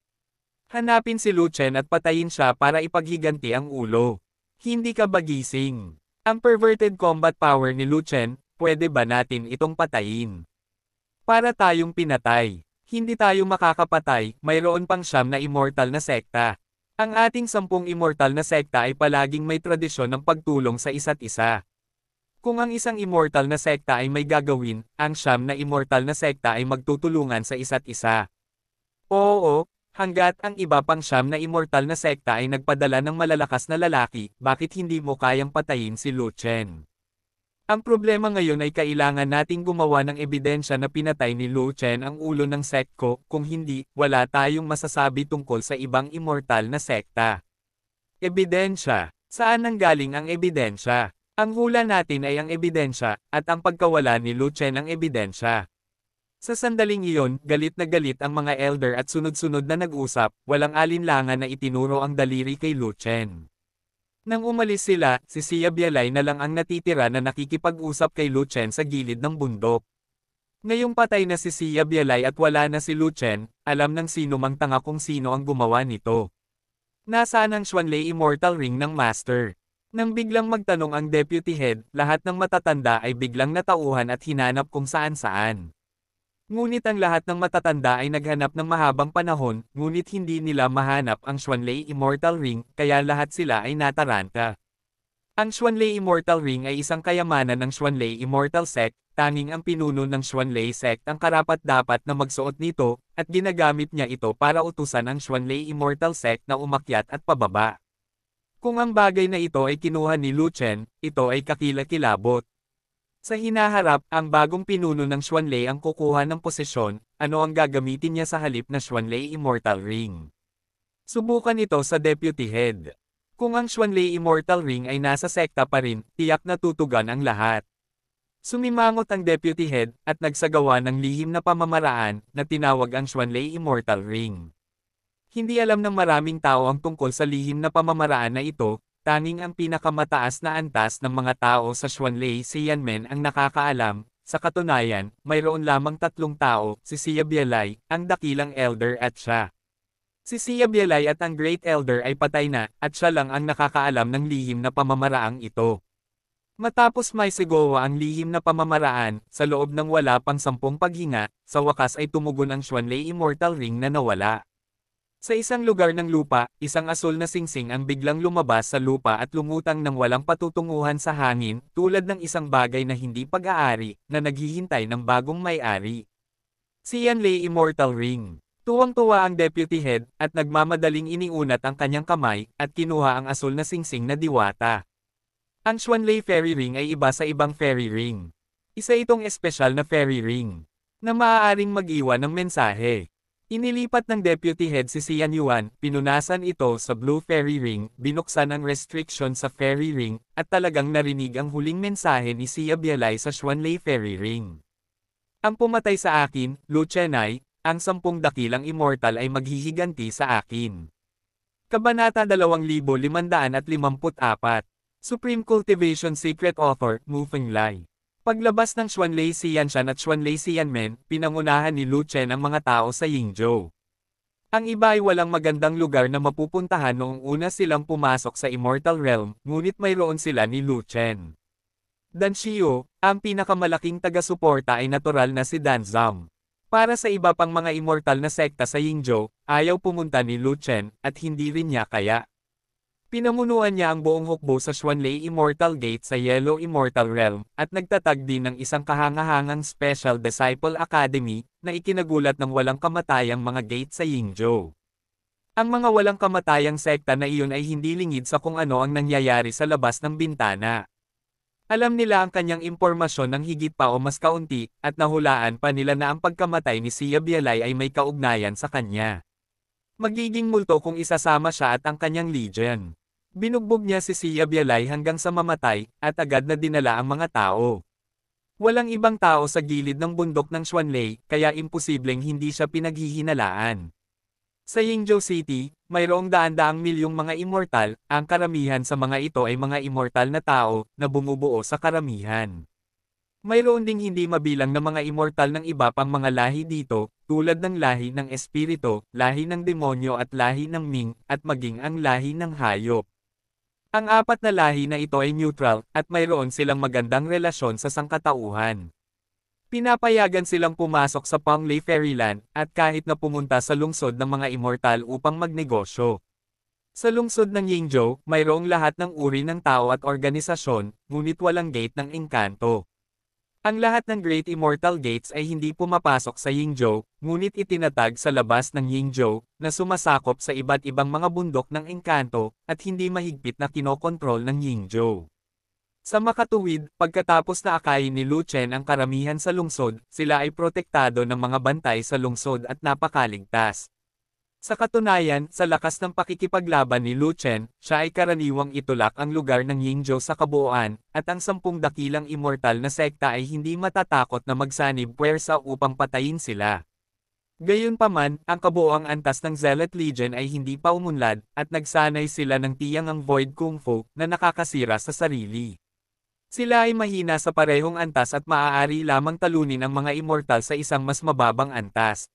Hanapin si Lu Chen at patayin siya para ipaghiganti ang ulo. Hindi ka bagising. Ang perverted combat power ni Lu Chen, pwede ba natin itong patayin? Para tayong pinatay hindi tayo makakapatay, mayroon pang siyam na immortal na sekta. Ang ating sampung immortal na sekta ay palaging may tradisyon ng pagtulong sa isa't isa. Kung ang isang immortal na sekta ay may gagawin, ang siyam na immortal na sekta ay magtutulungan sa isa't isa. Oo, hanggat ang iba pang siyam na immortal na sekta ay nagpadala ng malalakas na lalaki, bakit hindi mo kayang patayin si Lu Chen? Ang problema ngayon ay kailangan nating gumawa ng ebidensya na pinatay ni Lu Chen ang ulo ng sekko, kung hindi, wala tayong masasabi tungkol sa ibang immortal na sekta. Ebidensya. Saan nanggaling ang ebidensya? Ang hula natin ay ang ebidensya, at ang pagkawala ni Lu Chen ang ebidensya. Sa sandaling iyon, galit na galit ang mga elder at sunod-sunod na nag-usap, walang alinlangan na itinuro ang daliri kay Lu Chen. Nang umalis sila, si Sia Bialay na lang ang natitira na nakikipag-usap kay Luchen sa gilid ng bundok. Ngayong patay na si Sia Bialay at wala na si Luchen, alam ng sino mang tanga kung sino ang gumawa nito. Nasaan ang Xuanlei Immortal Ring ng Master? Nang biglang magtanong ang deputy head, lahat ng matatanda ay biglang natauhan at hinanap kung saan-saan. Ngunit ang lahat ng matatanda ay naghanap ng mahabang panahon, ngunit hindi nila mahanap ang Xuanlei Immortal Ring, kaya lahat sila ay nataranta. Ang Xuanlei Immortal Ring ay isang kayamanan ng Xuanlei Immortal Sect, tanging ang pinuno ng Xuanlei Sect ang karapat-dapat na magsuot nito, at ginagamit niya ito para utusan ang Xuanlei Immortal Sect na umakyat at pababa. Kung ang bagay na ito ay kinuha ni Lu Chen, ito ay kakilakilabot. Sa hinaharap, ang bagong pinuno ng Xuanlei ang kukuha ng posisyon, ano ang gagamitin niya sa halip na Xuanlei Immortal Ring. Subukan ito sa Deputy Head. Kung ang Xuanlei Immortal Ring ay nasa sekta pa rin, tiyak na tutugan ang lahat. Sumimangot ang Deputy Head, at nagsagawa ng lihim na pamamaraan, na tinawag ang Xuanlei Immortal Ring. Hindi alam ng maraming tao ang tungkol sa lihim na pamamaraan na ito, Tanging ang pinakamataas na antas ng mga tao sa Xuanlei Xianmen ang nakakaalam, sa katunayan, mayroon lamang tatlong tao, si Sia Bialay, ang dakilang elder at siya. Si Sia Bialay at ang Great Elder ay patay na, at siya lang ang nakakaalam ng lihim na pamamaraang ito. Matapos may sigawa ang lihim na pamamaraan, sa loob ng wala pang sampung paghinga, sa wakas ay tumugon ang Xuanlei Immortal Ring na nawala. Sa isang lugar ng lupa, isang asul na singsing ang biglang lumabas sa lupa at lumutang ng walang patutunguhan sa hangin, tulad ng isang bagay na hindi pag-aari, na naghihintay ng bagong may-ari. Si Yanlei Immortal Ring. Tuwang-tuwa ang deputy head, at nagmamadaling iniunat ang kanyang kamay, at kinuha ang asul na singsing na diwata. Ang Xuanlei Fairy Ring ay iba sa ibang fairy ring. Isa itong espesyal na fairy ring, na maaaring mag-iwan ng mensahe. Inilipat ng Deputy Head si Sian Yuan, pinunasan ito sa Blue Fairy Ring, binuksan ang restriction sa Fairy ring, at talagang narinig ang huling mensahe ni Sia Bialay sa Xuanlei Ferry Ring. Ang pumatay sa akin, Lu Chenay, ang sampung dakilang immortal ay maghihiganti sa akin. Kabanata 2554 Supreme Cultivation Secret Author, Mu Fenglai Paglabas ng Xuan Lei Xian Xianshan at Xuan Lei Xian Men, pinangunahan ni Lu Chen ang mga tao sa Yingzhou. Ang iba ay walang magandang lugar na mapupuntahan noong una silang pumasok sa Immortal Realm, ngunit mayroon sila ni Lu Chen. Dan Xiu, ang pinakamalaking taga-suporta ay natural na si Dan Zhang. Para sa iba pang mga immortal na sekta sa Yingzhou, ayaw pumunta ni Lu Chen, at hindi rin niya kaya. Pinamunuan niya ang buong hukbo sa Xuanlei Immortal Gate sa Yellow Immortal Realm, at nagtatag din ng isang kahangahangang Special Disciple Academy, na ikinagulat ng walang kamatayang mga gate sa Yingzhou. Ang mga walang kamatayang sekta na iyon ay hindi lingid sa kung ano ang nangyayari sa labas ng bintana. Alam nila ang kanyang impormasyon ng higit pa o mas kaunti, at nahulaan pa nila na ang pagkamatay ni Sia Bialay ay may kaugnayan sa kanya. Magiging multo kung isasama siya at ang kanyang legion. Binugbog niya si Sia Bialay hanggang sa mamatay, at agad na dinala ang mga tao. Walang ibang tao sa gilid ng bundok ng Xuanlei, kaya imposibleng hindi siya pinaghihinalaan. Sa Yingzhou City, mayroong daan-daang milyong mga immortal, ang karamihan sa mga ito ay mga immortal na tao, na bumubuo sa karamihan. Mayroon ding hindi mabilang na mga immortal ng iba pang mga lahi dito, tulad ng lahi ng espirito, lahi ng demonyo at lahi ng ming, at maging ang lahi ng hayop. Ang apat na lahi na ito ay neutral, at mayroon silang magandang relasyon sa sangkatauhan. Pinapayagan silang pumasok sa Panglay Fairyland, at kahit na pumunta sa lungsod ng mga immortal upang magnegosyo. Sa lungsod ng Yingzhou, mayroong lahat ng uri ng tao at organisasyon, ngunit walang gate ng engkanto. Ang lahat ng Great Immortal Gates ay hindi pumapasok sa Yingzhou, ngunit itinatag sa labas ng Yingzhou, na sumasakop sa iba't ibang mga bundok ng engkanto, at hindi mahigpit na kinokontrol ng Yingzhou. Sa makatuwid, pagkatapos na akayin ni Lu Chen ang karamihan sa lungsod, sila ay protektado ng mga bantay sa lungsod at napakaligtas. Sa katunayan, sa lakas ng pakikipaglaban ni Lu Chen, siya ay karaniwang itulak ang lugar ng Yingzhou sa kabuuan, at ang sampung dakilang immortal na sekta ay hindi matatakot na magsanib puwersa upang patayin sila. Gayunpaman, ang kabuoang antas ng Zealot Legion ay hindi pa umunlad, at nagsanay sila ng tiyang ang Void Kung Fu, na nakakasira sa sarili. Sila ay mahina sa parehong antas at maaari lamang talunin ang mga immortal sa isang mas mababang antas.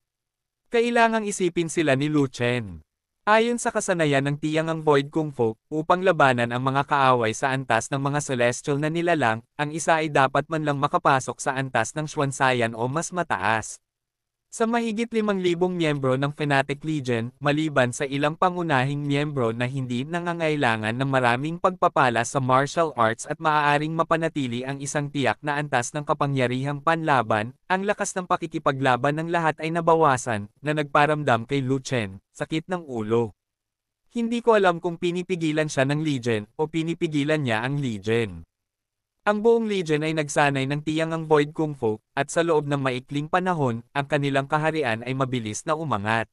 Kailangang isipin sila ni Lu Chen. Ayon sa kasanayan ng tiyang ang Void Kung Fu, upang labanan ang mga kaaway sa antas ng mga celestial na nilalang, ang isa ay dapat man lang makapasok sa antas ng Xuan Xuansayan o mas mataas. Sa mahigit 5,000 miyembro ng Fanatic Legion, maliban sa ilang pangunahing miyembro na hindi nangangailangan ng maraming pagpapala sa martial arts at maaaring mapanatili ang isang tiyak na antas ng kapangyarihang panlaban, ang lakas ng pakikipaglaban ng lahat ay nabawasan, na nagparamdam kay Lu Chen, sakit ng ulo. Hindi ko alam kung pinipigilan siya ng Legion, o pinipigilan niya ang Legion. Ang buong legion ay nagsanay ng tiyang ang void kung fu, at sa loob ng maikling panahon, ang kanilang kaharian ay mabilis na umangat.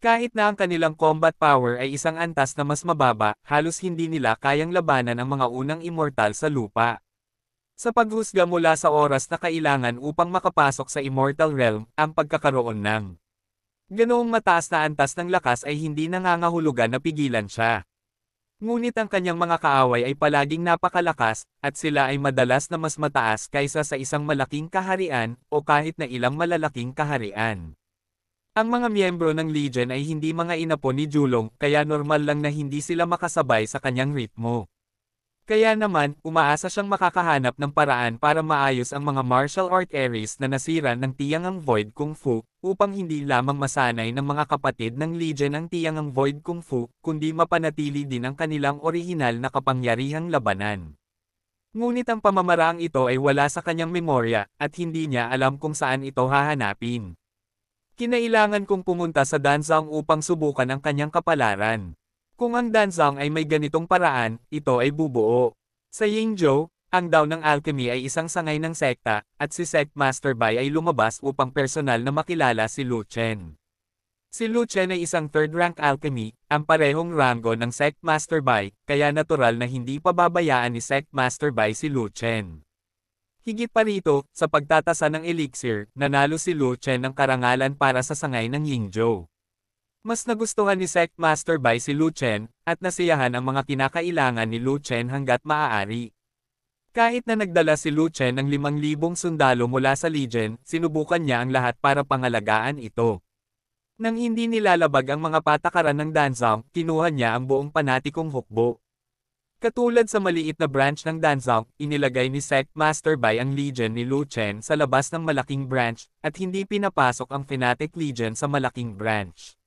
Kahit na ang kanilang combat power ay isang antas na mas mababa, halos hindi nila kayang labanan ang mga unang immortal sa lupa. Sa paghusga mula sa oras na kailangan upang makapasok sa immortal realm, ang pagkakaroon ng Ganoong mataas na antas ng lakas ay hindi nangangahulugan na pigilan siya. Ngunit ang kanyang mga kaaway ay palaging napakalakas, at sila ay madalas na mas mataas kaysa sa isang malaking kaharian, o kahit na ilang malalaking kaharian. Ang mga miyembro ng Legion ay hindi mga inapo ni Julong, kaya normal lang na hindi sila makasabay sa kanyang ritmo. Kaya naman, umaasa siyang makakahanap ng paraan para maayos ang mga martial art areas na nasira ng Tiangang Void Kung Fu, upang hindi lamang masanay ng mga kapatid ng Legion ang Tiangang Void Kung Fu, kundi mapanatili din ang kanilang orihinal na kapangyarihang labanan. Ngunit ang pamamaraang ito ay wala sa kanyang memorya, at hindi niya alam kung saan ito hahanapin. Kinailangan kong pumunta sa Danzang upang subukan ang kanyang kapalaran. Kung ang Danzang ay may ganitong paraan, ito ay bubuo. Sa Yingzhou, ang Dao ng Alchemy ay isang sangay ng sekta, at si Sect Master Bai ay lumabas upang personal na makilala si Lu Chen. Si Lu Chen ay isang third-rank alchemy, ang parehong rango ng Sect Master Bai, kaya natural na hindi pababayaan ni Sect Master Bai si Lu Chen. Higit pa rito, sa pagtatasa ng elixir, nanalo si Lu Chen ng karangalan para sa sangay ng Yingzhou. Mas nagustuhan ni Sect Master Bai si Lu Chen, at nasiyahan ang mga kinakailangan ni Lu Chen hanggat maaari. Kahit na nagdala si Lu Chen ng 5,000 sundalo mula sa Legion, sinubukan niya ang lahat para pangalagaan ito. Nang hindi nilalabag ang mga patakaran ng Danzang, kinuha niya ang buong panatikong hukbo. Katulad sa maliit na branch ng Danzang, inilagay ni Sect Master Bai ang Legion ni Lu Chen sa labas ng malaking branch, at hindi pinapasok ang Fnatic Legion sa malaking branch.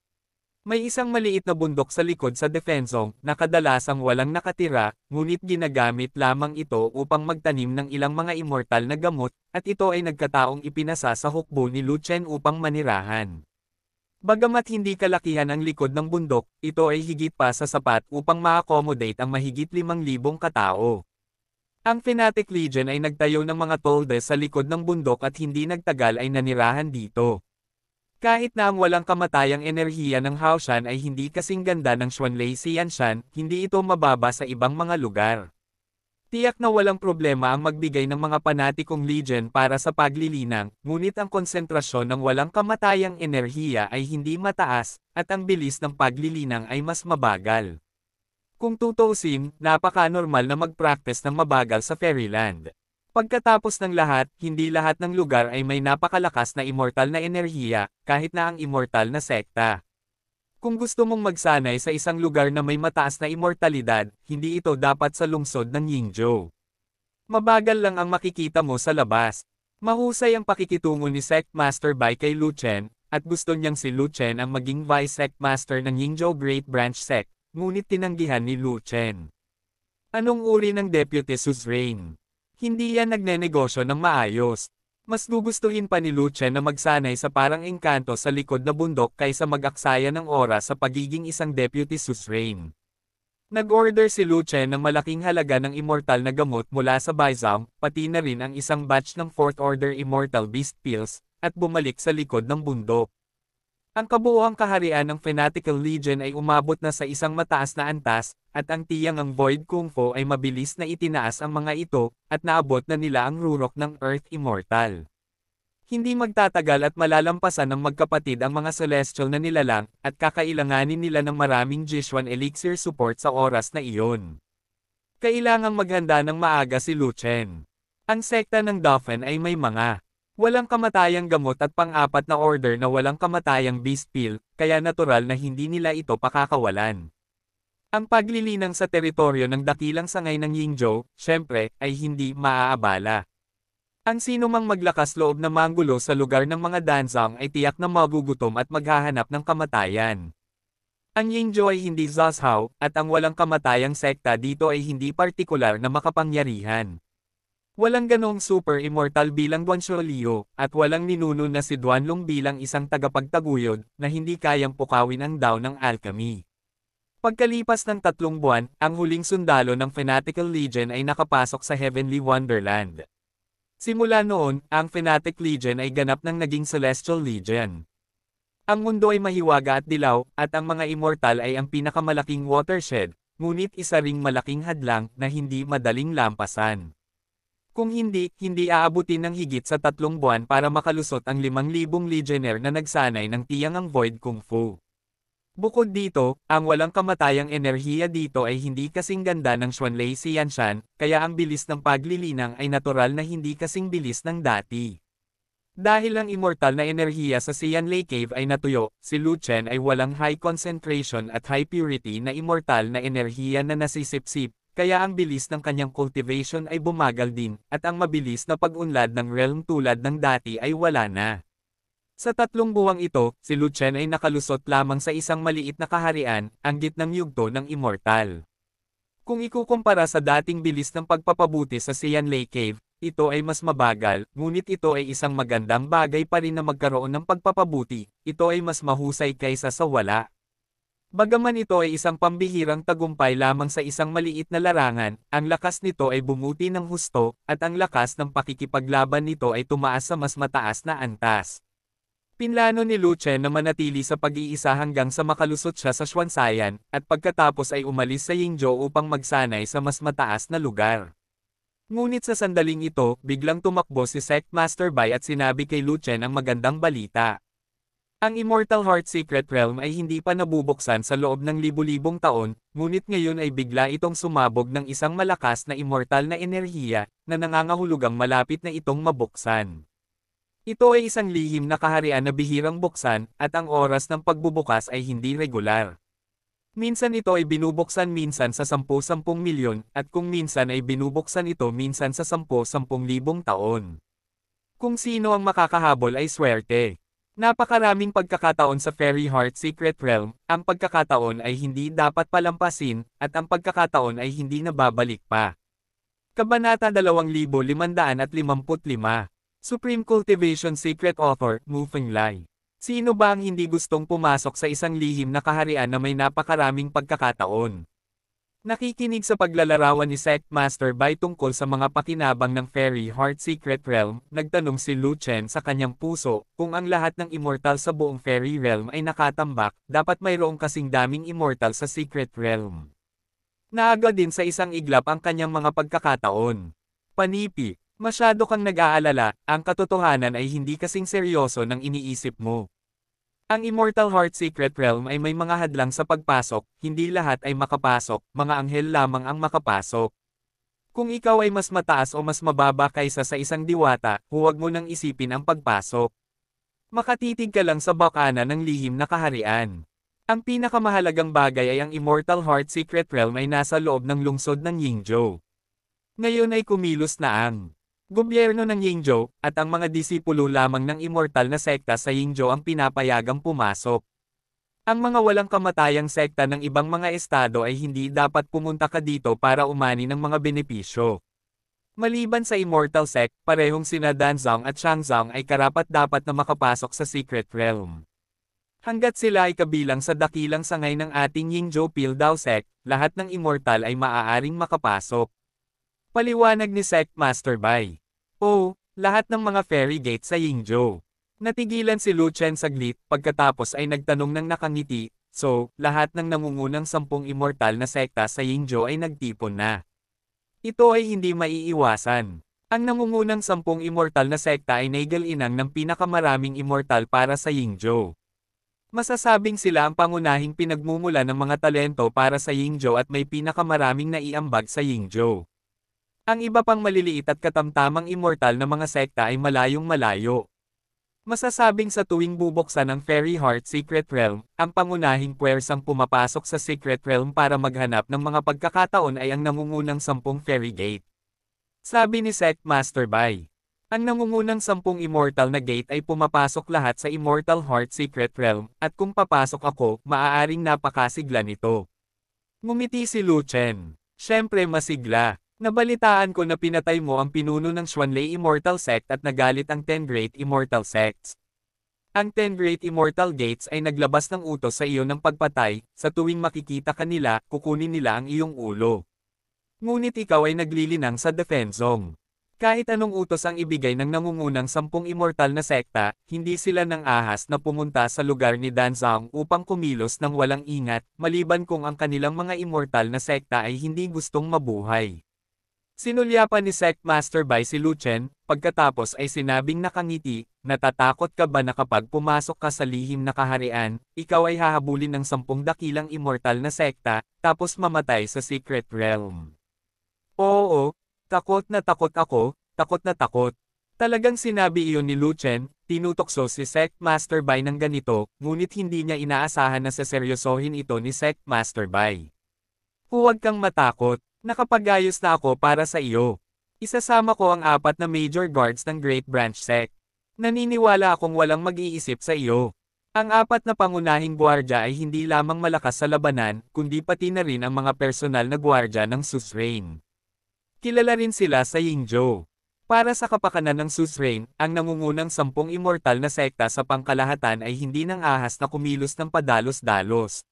May isang maliit na bundok sa likod sa defensong, na kadalasang walang nakatira, ngunit ginagamit lamang ito upang magtanim ng ilang mga immortal na gamot, at ito ay nagkataong ipinasa sa hukbo ni Lu Chen upang manirahan. Bagamat hindi kalakihan ang likod ng bundok, ito ay higit pa sa sapat upang ma-accommodate ang mahigit 5,000 katao. Ang Fanatic Legion ay nagtayo ng mga tolde sa likod ng bundok at hindi nagtagal ay nanirahan dito. Kahit na ang walang kamatayang enerhiya ng Haoshan ay hindi kasing ganda ng Xuanlei Xianshan, hindi ito mababa sa ibang mga lugar. Tiyak na walang problema ang magbigay ng mga panatikong legion para sa paglilinang, ngunit ang konsentrasyon ng walang kamatayang enerhiya ay hindi mataas, at ang bilis ng paglilinang ay mas mabagal. Kung tutusin, napaka-normal na mag-practice ng mabagal sa Fairyland. Pagkatapos ng lahat, hindi lahat ng lugar ay may napakalakas na immortal na enerhiya, kahit na ang immortal na sekta. Kung gusto mong magsanay sa isang lugar na may mataas na immortalidad, hindi ito dapat sa lungsod ng Yingzhou. Mabagal lang ang makikita mo sa labas. Mahusay ang pakikitungo ni Sect Master Bai kay Chen, at gusto niyang si Lu Chen ang maging Vice Sect Master ng Yingzhou Great Branch Sect, ngunit tinanggihan ni Lu Chen. Anong uri ng Deputy Suzerain? Hindi yan nagnenegosyo ng maayos. Mas gugustuhin pa ni Luce na magsanay sa parang engkanto sa likod na bundok kaysa mag-aksaya ng oras sa pagiging isang deputy suzerain. Nag-order si Luce ng malaking halaga ng immortal na gamot mula sa Bizam, pati na rin ang isang batch ng Fourth Order Immortal Beast Pills, at bumalik sa likod ng bundok. Ang kabuoang kaharian ng Fanatical Legion ay umabot na sa isang mataas na antas, at ang tiyang ang Void Kung Fu ay mabilis na itinaas ang mga ito, at naabot na nila ang rurok ng Earth Immortal. Hindi magtatagal at malalampasan ng magkapatid ang mga Celestial na nilalang, at kakailanganin nila ng maraming Jishuan Elixir support sa oras na iyon. Kailangang maghanda ng maaga si Luchen. Ang sekta ng Dauphin ay may mga Walang kamatayang gamot at pang-apat na order na walang kamatayang beast pill, kaya natural na hindi nila ito pakakawalan. Ang paglilinang sa teritoryo ng dakilang sangay ng Yingzhou, syempre, ay hindi maaabala. Ang sinumang maglakas loob na manggulo sa lugar ng mga Danzang ay tiyak na magugutom at maghahanap ng kamatayan. Ang Yingzhou ay hindi Zazhao, at ang walang kamatayang sekta dito ay hindi partikular na makapangyarihan. Walang ganong super immortal bilang Duan Sholiu, at walang ninuno na si Duan Long bilang isang tagapagtaguyod na hindi kayang pukawin ang daw ng alchemy. Pagkalipas ng tatlong buwan, ang huling sundalo ng Fanatical Legion ay nakapasok sa Heavenly Wonderland. Simula noon, ang Fanatic Legion ay ganap ng naging Celestial Legion. Ang mundo ay mahiwaga at dilaw, at ang mga immortal ay ang pinakamalaking watershed, ngunit isa ring malaking hadlang na hindi madaling lampasan. Kung hindi, hindi aabutin ng higit sa tatlong buwan para makalusot ang 5,000 legionnaire na nagsanay ng tiyang ang Void Kung Fu. Bukod dito, ang walang kamatayang enerhiya dito ay hindi kasing ganda ng Xuanlei Xianshan, kaya ang bilis ng paglilinang ay natural na hindi kasing bilis ng dati. Dahil ang immortal na enerhiya sa Xianlei Cave ay natuyo, si Lu Chen ay walang high concentration at high purity na immortal na enerhiya na nasisipsip, kaya ang bilis ng kanyang cultivation ay bumagal din, at ang mabilis na pag-unlad ng realm tulad ng dati ay wala na. Sa tatlong buwang ito, si Lu Chen ay nakalusot lamang sa isang maliit na kaharian, ang gitnang yugto ng Immortal. Kung ikukumpara sa dating bilis ng pagpapabuti sa Sianlei Cave, ito ay mas mabagal, ngunit ito ay isang magandang bagay pa rin na magkaroon ng pagpapabuti, ito ay mas mahusay kaysa sa wala. Bagaman ito ay isang pambihirang tagumpay lamang sa isang maliit na larangan, ang lakas nito ay bumuti ng husto, at ang lakas ng pakikipaglaban nito ay tumaas sa mas mataas na antas. Pinlano ni Luce na manatili sa pag-iisa hanggang sa makalusot siya sa Shuansayan, at pagkatapos ay umalis sa Yingzhou upang magsanay sa mas mataas na lugar. Ngunit sa sandaling ito, biglang tumakbo si Sect Master Bai at sinabi kay Luchen ang magandang balita. Ang Immortal Heart Secret Realm ay hindi pa nabubuksan sa loob ng libu-libong taon, ngunit ngayon ay bigla itong sumabog ng isang malakas na immortal na enerhiya, na nangangahulugang malapit na itong mabuksan. Ito ay isang lihim na kaharian na bihirang buksan, at ang oras ng pagbubukas ay hindi regular. Minsan ito ay binubuksan minsan sa 10-10 milyon, at kung minsan ay binubuksan ito minsan sa 10-10 libong taon. Kung sino ang makakahabol ay swerte. Napakaraming pagkakataon sa Fairy Heart Secret Realm, ang pagkakataon ay hindi dapat palampasin, at ang pagkakataon ay hindi nababalik pa. Kabanata 2555 Supreme Cultivation Secret Author, Moving Lai Sino ba ang hindi gustong pumasok sa isang lihim na kaharian na may napakaraming pagkakataon? Nakikinig sa paglalarawan ni Sect Master Bai tungkol sa mga pakinabang ng Fairy Heart Secret Realm, nagtanong si Lu Chen sa kanyang puso, kung ang lahat ng immortal sa buong Fairy Realm ay nakatambak, dapat mayroong kasing daming immortal sa Secret Realm. Naaga din sa isang iglap ang kanyang mga pagkakataon. Panipi, masyado kang nag-aalala, ang katotohanan ay hindi kasing seryoso ng iniisip mo. Ang Immortal Heart Secret Realm ay may mga hadlang sa pagpasok, hindi lahat ay makapasok, mga anghel lamang ang makapasok. Kung ikaw ay mas mataas o mas mababa kaysa sa isang diwata, huwag mo nang isipin ang pagpasok. Makatitig ka lang sa bakana ng lihim na kaharian. Ang pinakamahalagang bagay ay ang Immortal Heart Secret Realm ay nasa loob ng lungsod ng Yingzhou. Ngayon ay kumilos na ang Gobyerno ng Yingzhou, at ang mga disipulo lamang ng immortal na sekta sa Yingzhou ang pinapayagang pumasok. Ang mga walang kamatayang sekta ng ibang mga estado ay hindi dapat pumunta ka dito para umani ng mga benepisyo. Maliban sa Immortal Sect, parehong sina Danzang at Shangzang ay karapat-dapat na makapasok sa Secret Realm. Hanggat sila ay kabilang sa dakilang sangay ng ating Yingzhou Pildao Sect, lahat ng immortal ay maaaring makapasok. Paliwanag ni Sect Master Bai. Oh, lahat ng mga ferry gate sa Yingjo. Natigilan si Lu Chen saglit, pagkatapos ay nagtanong ng nakangiti, so, lahat ng nangungunang sampung immortal na sekta sa Yingjo ay nagtipon na. Ito ay hindi maiiwasan. Ang nangungunang sampung immortal na sekta ay naigalinang ng pinakamaraming immortal para sa Yingjo. Masasabing sila ang pangunahing pinagmumula ng mga talento para sa Yingjo at may pinakamaraming naiambag sa Yingjo. Ang iba pang maliliit at katamtamang immortal na mga sekta ay malayong malayo. Masasabing sa tuwing bubuksan ng Fairy Heart Secret Realm, ang pangunahing puwersang pumapasok sa Secret Realm para maghanap ng mga pagkakataon ay ang nangungunang sampung Fairy Gate. Sabi ni Sect Master Bai. Ang nangungunang sampung immortal na gate ay pumapasok lahat sa Immortal Heart Secret Realm, at kung papasok ako, maaaring napakasigla nito. Ngumiti si Lu Chen. Siyempre masigla. Nabalitaan ko na pinatay mo ang pinuno ng Xuanlei Immortal Sect at nagalit ang Ten Great Immortal Sects. Ang Ten Great Immortal Gates ay naglabas ng utos sa iyo ng pagpatay, sa tuwing makikita ka nila, kukunin nila ang iyong ulo. Ngunit ikaw ay naglilinang sa defense zone. Kahit anong utos ang ibigay ng nangungunang sampung immortal na sekta, hindi sila ng ahas na pumunta sa lugar ni Dan Danzang upang kumilos ng walang ingat, maliban kung ang kanilang mga immortal na sekta ay hindi gustong mabuhay. Sinulyapan ni Sect Master by si Luchen, pagkatapos ay sinabing nakangiti, natatakot ka ba na kapag pumasok ka sa lihim na kaharian, ikaw ay hahabulin ng sampung dakilang immortal na sekta, tapos mamatay sa secret realm. Oo, takot na takot ako, takot na takot. Talagang sinabi iyon ni Luchen, tinutokso si Sect Master by ng ganito, ngunit hindi niya inaasahan na saseryosohin ito ni Sect Master by. Huwag kang matakot, Nakapagayos na ako para sa iyo. Isasama ko ang apat na major guards ng Great Branch Sect. Naniniwala akong walang mag-iisip sa iyo. Ang apat na pangunahing gwardya ay hindi lamang malakas sa labanan, kundi pati na rin ang mga personal na gwardya ng Susrain. Kilala rin sila sa Yingzhou. Para sa kapakanan ng Susrain, ang nangungunang sampung immortal na sekta sa pangkalahatan ay hindi nang ahas na kumilos ng padalos-dalos,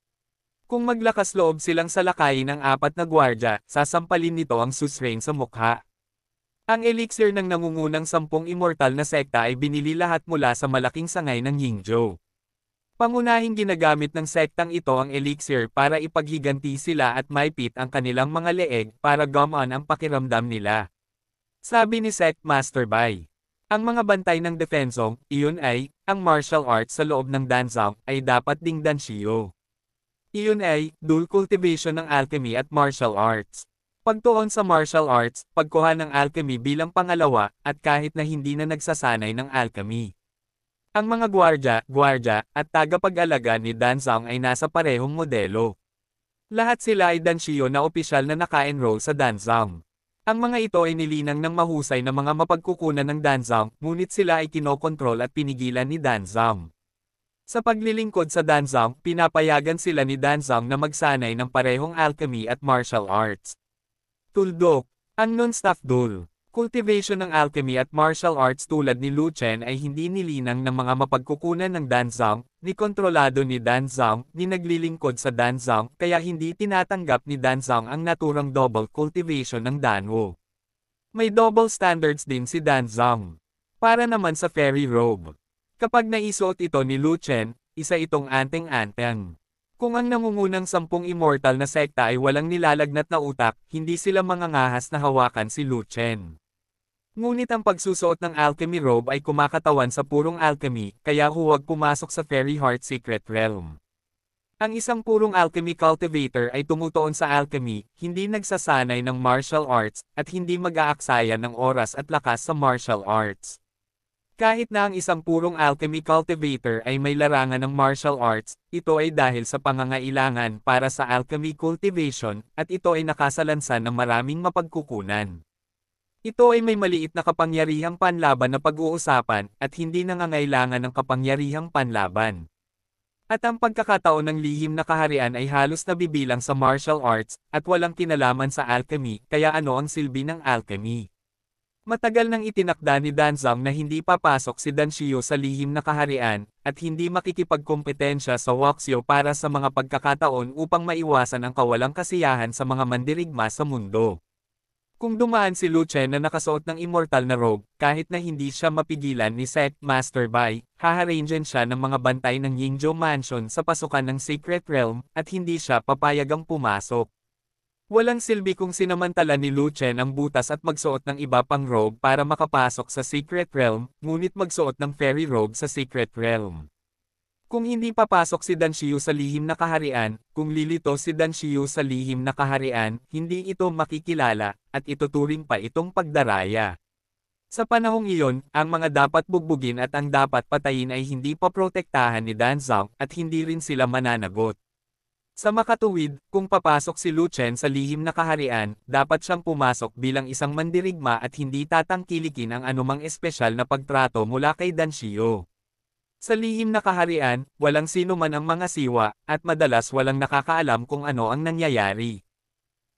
kung maglakas loob silang salakayin ng apat na gwardya, sasampalin nito ang susrain sa mukha. Ang elixir ng nangungunang sampung immortal na sekta ay binili lahat mula sa malaking sangay ng Yingzhou. Pangunahing ginagamit ng sektang ito ang elixir para ipaghiganti sila at maipit ang kanilang mga leeg para gamaan ang pakiramdam nila. Sabi ni Sect Master Bai. Ang mga bantay ng defensong, iyon ay, ang martial arts sa loob ng Danzang, ay dapat ding Danshio. Iyon ay, dual cultivation ng alchemy at martial arts. Pagtuon sa martial arts, pagkuha ng alchemy bilang pangalawa, at kahit na hindi na nagsasanay ng alchemy. Ang mga gwardya, gwardya, at tagapag-alaga ni Dan Danzang ay nasa parehong modelo. Lahat sila ay danshiyo na opisyal na naka-enroll sa Danzang. Ang mga ito ay nilinang ng mahusay na mga mapagkukunan ng Danzang, ngunit sila ay kinokontrol at pinigilan ni Danzang. Sa paglilingkod sa Danzang, pinapayagan sila ni Danzang na magsanay ng parehong alchemy at martial arts. Tuldok, ang non-staff duel. Cultivation ng alchemy at martial arts tulad ni Lu Chen ay hindi nilinang ng mga mapagkukunan ng Danzang, ni kontrolado ni Danzang, ni naglilingkod sa Danzang, kaya hindi tinatanggap ni Danzang ang naturang double cultivation ng Danwo. May double standards din si Danzang. Para naman sa Fairy Robe. Kapag naisuot ito ni Lu Chen, isa itong anteng-anteng. Kung ang nangungunang sampung immortal na sekta ay walang nilalagnat na utak, hindi sila mangangahas na hawakan si Lu Chen. Ngunit ang pagsusuot ng alchemy robe ay kumakatawan sa purong alchemy, kaya huwag pumasok sa Fairy Heart Secret Realm. Ang isang purong alchemy cultivator ay tumutuon sa alchemy, hindi nagsasanay ng martial arts, at hindi mag-aaksaya ng oras at lakas sa martial arts. Kahit na ang isang purong alchemy cultivator ay may larangan ng martial arts, ito ay dahil sa pangangailangan para sa alchemy cultivation, at ito ay nakasalansan ng maraming mapagkukunan. Ito ay may maliit na kapangyarihang panlaban na pag-uusapan, at hindi nangangailangan ng kapangyarihang panlaban. At ang pagkakataon ng lihim na kaharian ay halos nabibilang sa martial arts, at walang kinalaman sa alchemy, kaya ano ang silbi ng alchemy? Matagal nang itinakda ni Danzang na hindi papasok si Danshio sa lihim na kaharian, at hindi makikipagkompetensya sa Waxio para sa mga pagkakataon upang maiwasan ang kawalang kasiyahan sa mga mandirigma sa mundo. Kung dumaan si Luchen na nakasuot ng immortal na robe, kahit na hindi siya mapigilan ni Seth Master Bai, haharangin siya ng mga bantay ng Yingzhou Mansion sa pasukan ng Secret Realm, at hindi siya papayagang pumasok. Walang silbi kung sinamantala ni Lu Chen ang butas at magsuot ng iba pang robe para makapasok sa Secret Realm, ngunit magsuot ng Fairy Robe sa Secret Realm. Kung hindi papasok si Danshiyu sa lihim na kaharian, kung lilito si Danshiyu sa lihim na kaharian, hindi ito makikilala, at ituturing pa itong pagdaraya. Sa panahong iyon, ang mga dapat bugbugin at ang dapat patayin ay hindi pa protektahan ni Danzang, at hindi rin sila mananagot. Sa makatuwid, kung papasok si Luchen sa lihim na kaharian, dapat siyang pumasok bilang isang mandirigma at hindi tatangkilikin ang anumang espesyal na pagtrato mula kay Danshio. Sa lihim na kaharian, walang sino man ang mga siwa, at madalas walang nakakaalam kung ano ang nangyayari.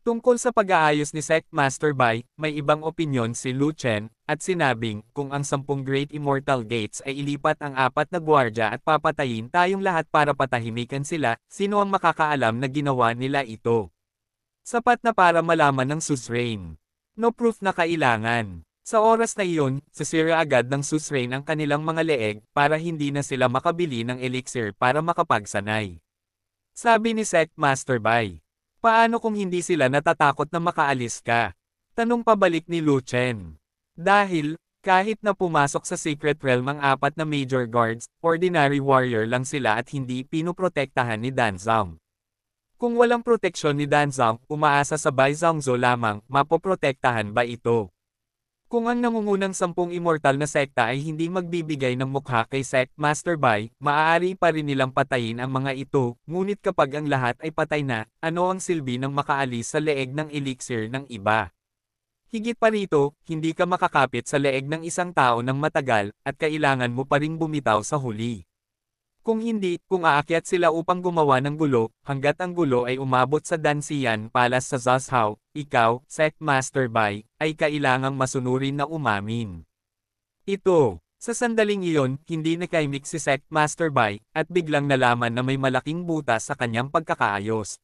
Tungkol sa pag-aayos ni Sect Master Bai, may ibang opinyon si Luchen, at sinabing, kung ang sampung Great Immortal Gates ay ilipat ang apat na gwardya at papatayin tayong lahat para patahimikan sila, sino ang makakaalam na ginawa nila ito? Sapat na para malaman ng Susrain. No proof na kailangan. Sa oras na iyon, sisira agad ng Susrain ang kanilang mga leeg para hindi na sila makabili ng elixir para makapagsanay. Sabi ni Sect Master Bai. Paano kung hindi sila natatakot na makaalis ka? Tanong pabalik ni Lu Chen. Dahil, kahit na pumasok sa Secret Realm ang apat na Major Guards, ordinary warrior lang sila at hindi pinoprotektahan ni Dan Kung walang proteksyon ni Dan umaasa sa Bai Zhangzo lamang, mapoprotektahan ba ito? Kung ang nangungunang sampung immortal na sekta ay hindi magbibigay ng mukha kay Sect Master Bai, maaari pa rin nilang patayin ang mga ito, ngunit kapag ang lahat ay patay na, ano ang silbi ng makaalis sa leeg ng elixir ng iba? Higit pa rito, hindi ka makakapit sa leeg ng isang tao ng matagal, at kailangan mo pa ring bumitaw sa huli. Kung hindi, kung aakyat sila upang gumawa ng gulo, hanggat ang gulo ay umabot sa Dansian Palace sa Zazhao, ikaw, Set Master Bai, ay kailangang masunurin na umamin. Ito, sa sandaling iyon, hindi na nakaimik si Sect Master Bai, at biglang nalaman na may malaking butas sa kanyang pagkakaayos.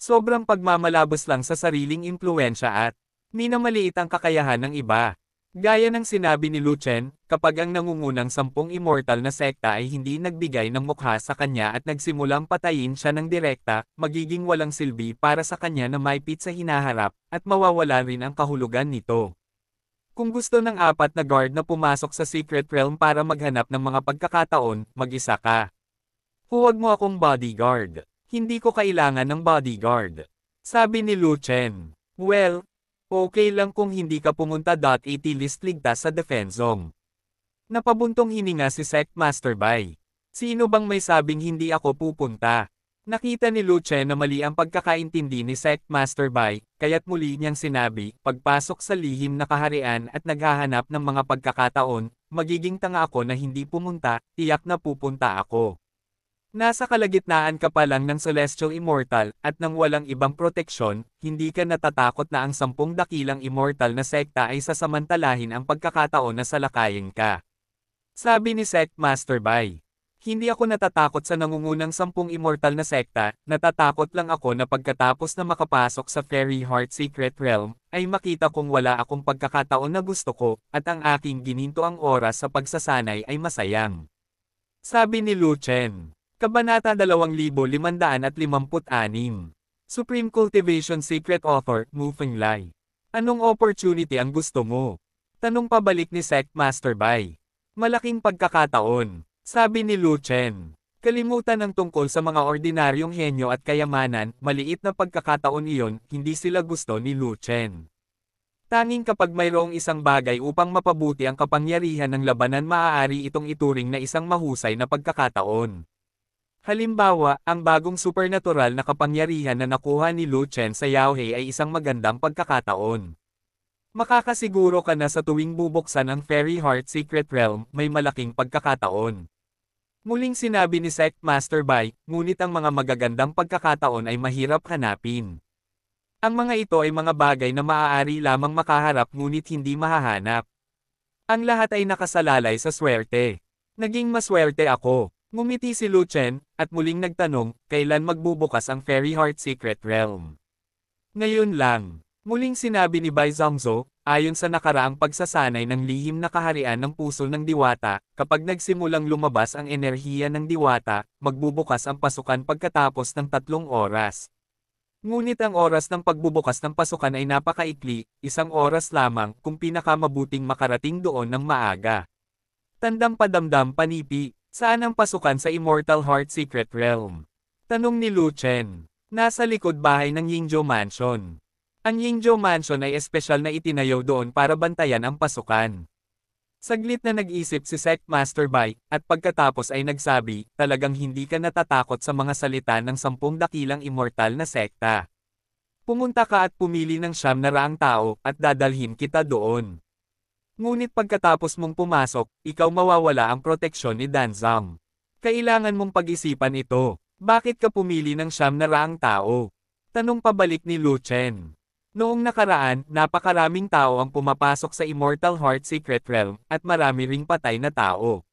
Sobrang pagmamalabos lang sa sariling impluensya at minamaliit ang kakayahan ng iba. Gaya ng sinabi ni Luchen, kapag ang nangungunang sampung immortal na sekta ay hindi nagbigay ng mukha sa kanya at nagsimulang patayin siya ng direkta, magiging walang silbi para sa kanya na maipit sa hinaharap, at mawawala rin ang kahulugan nito. Kung gusto ng apat na guard na pumasok sa Secret Realm para maghanap ng mga pagkakataon, mag-isa ka. Huwag mo akong bodyguard. Hindi ko kailangan ng bodyguard. Sabi ni Luchen. Well, Okay lang kung hindi ka pumunta. It e list ligtas sa defense zone. Napabuntong hininga si Sect Master Bai. Sino bang may sabing hindi ako pupunta? Nakita ni Luce na mali ang pagkakaintindi ni Sect Master Bai, kaya't muli niyang sinabi, pagpasok sa lihim na kaharian at naghahanap ng mga pagkakataon, magiging tanga ako na hindi pumunta, tiyak na pupunta ako. Nasa kalagitnaan ka pa lang ng Celestial Immortal, at nang walang ibang proteksyon, hindi ka natatakot na ang sampung dakilang immortal na sekta ay sasamantalahin ang pagkakataon na salakayin ka. Sabi ni Sect Master Bai. Hindi ako natatakot sa nangungunang sampung immortal na sekta, natatakot lang ako na pagkatapos na makapasok sa Fairy Heart Secret Realm, ay makita kong wala akong pagkakataon na gusto ko, at ang aking gininto oras sa pagsasanay ay masayang. Sabi ni Lu Chen. Kabanata 2556. Supreme Cultivation Secret Author, Moving Lai. Anong opportunity ang gusto mo? Tanong pabalik ni Sect Master Bai. Malaking pagkakataon, sabi ni Lu Chen. Kalimutan ang tungkol sa mga ordinaryong henyo at kayamanan, maliit na pagkakataon iyon, hindi sila gusto ni Lu Chen. Tanging kapag mayroong isang bagay upang mapabuti ang kapangyarihan ng labanan maaari itong ituring na isang mahusay na pagkakataon. Halimbawa, ang bagong supernatural na kapangyarihan na nakuha ni Lu Chen sa Yaohei ay isang magandang pagkakataon. Makakasiguro ka na sa tuwing bubuksan ang Fairy Heart Secret Realm, may malaking pagkakataon. Muling sinabi ni Sect Master Bai, ngunit ang mga magagandang pagkakataon ay mahirap hanapin. Ang mga ito ay mga bagay na maaari lamang makaharap ngunit hindi mahahanap. Ang lahat ay nakasalalay sa swerte. Naging maswerte ako. Ngumiti si Lu Chen, at muling nagtanong, kailan magbubukas ang Fairy Heart Secret Realm? Ngayon lang. Muling sinabi ni Bai Zhangzo, ayon sa nakaraang pagsasanay ng lihim na kaharian ng puso ng diwata, kapag nagsimulang lumabas ang enerhiya ng diwata, magbubukas ang pasukan pagkatapos ng tatlong oras. Ngunit ang oras ng pagbubukas ng pasukan ay napakaikli, isang oras lamang kung pinakamabuting makarating doon ng maaga. Tandang padamdam panipi, Saan ang pasukan sa Immortal Heart Secret Realm? Tanong ni Lu Chen. Nasa likod bahay ng Yingzhou Mansion. Ang Yingzhou Mansion ay espesyal na itinayo doon para bantayan ang pasukan. Saglit na nag-isip si Sect Master Bai, at pagkatapos ay nagsabi, talagang hindi ka natatakot sa mga salita ng sampung dakilang immortal na sekta. Pumunta ka at pumili ng siyam na raang tao, at dadalhin kita doon. Ngunit pagkatapos mong pumasok, ikaw mawawala ang proteksyon ni Danzam. Kailangan mong pag-isipan ito. Bakit ka pumili ng siyam na raang tao? Tanong pabalik ni Lu Chen. Noong nakaraan, napakaraming tao ang pumapasok sa Immortal Heart Secret Realm, at marami ring patay na tao.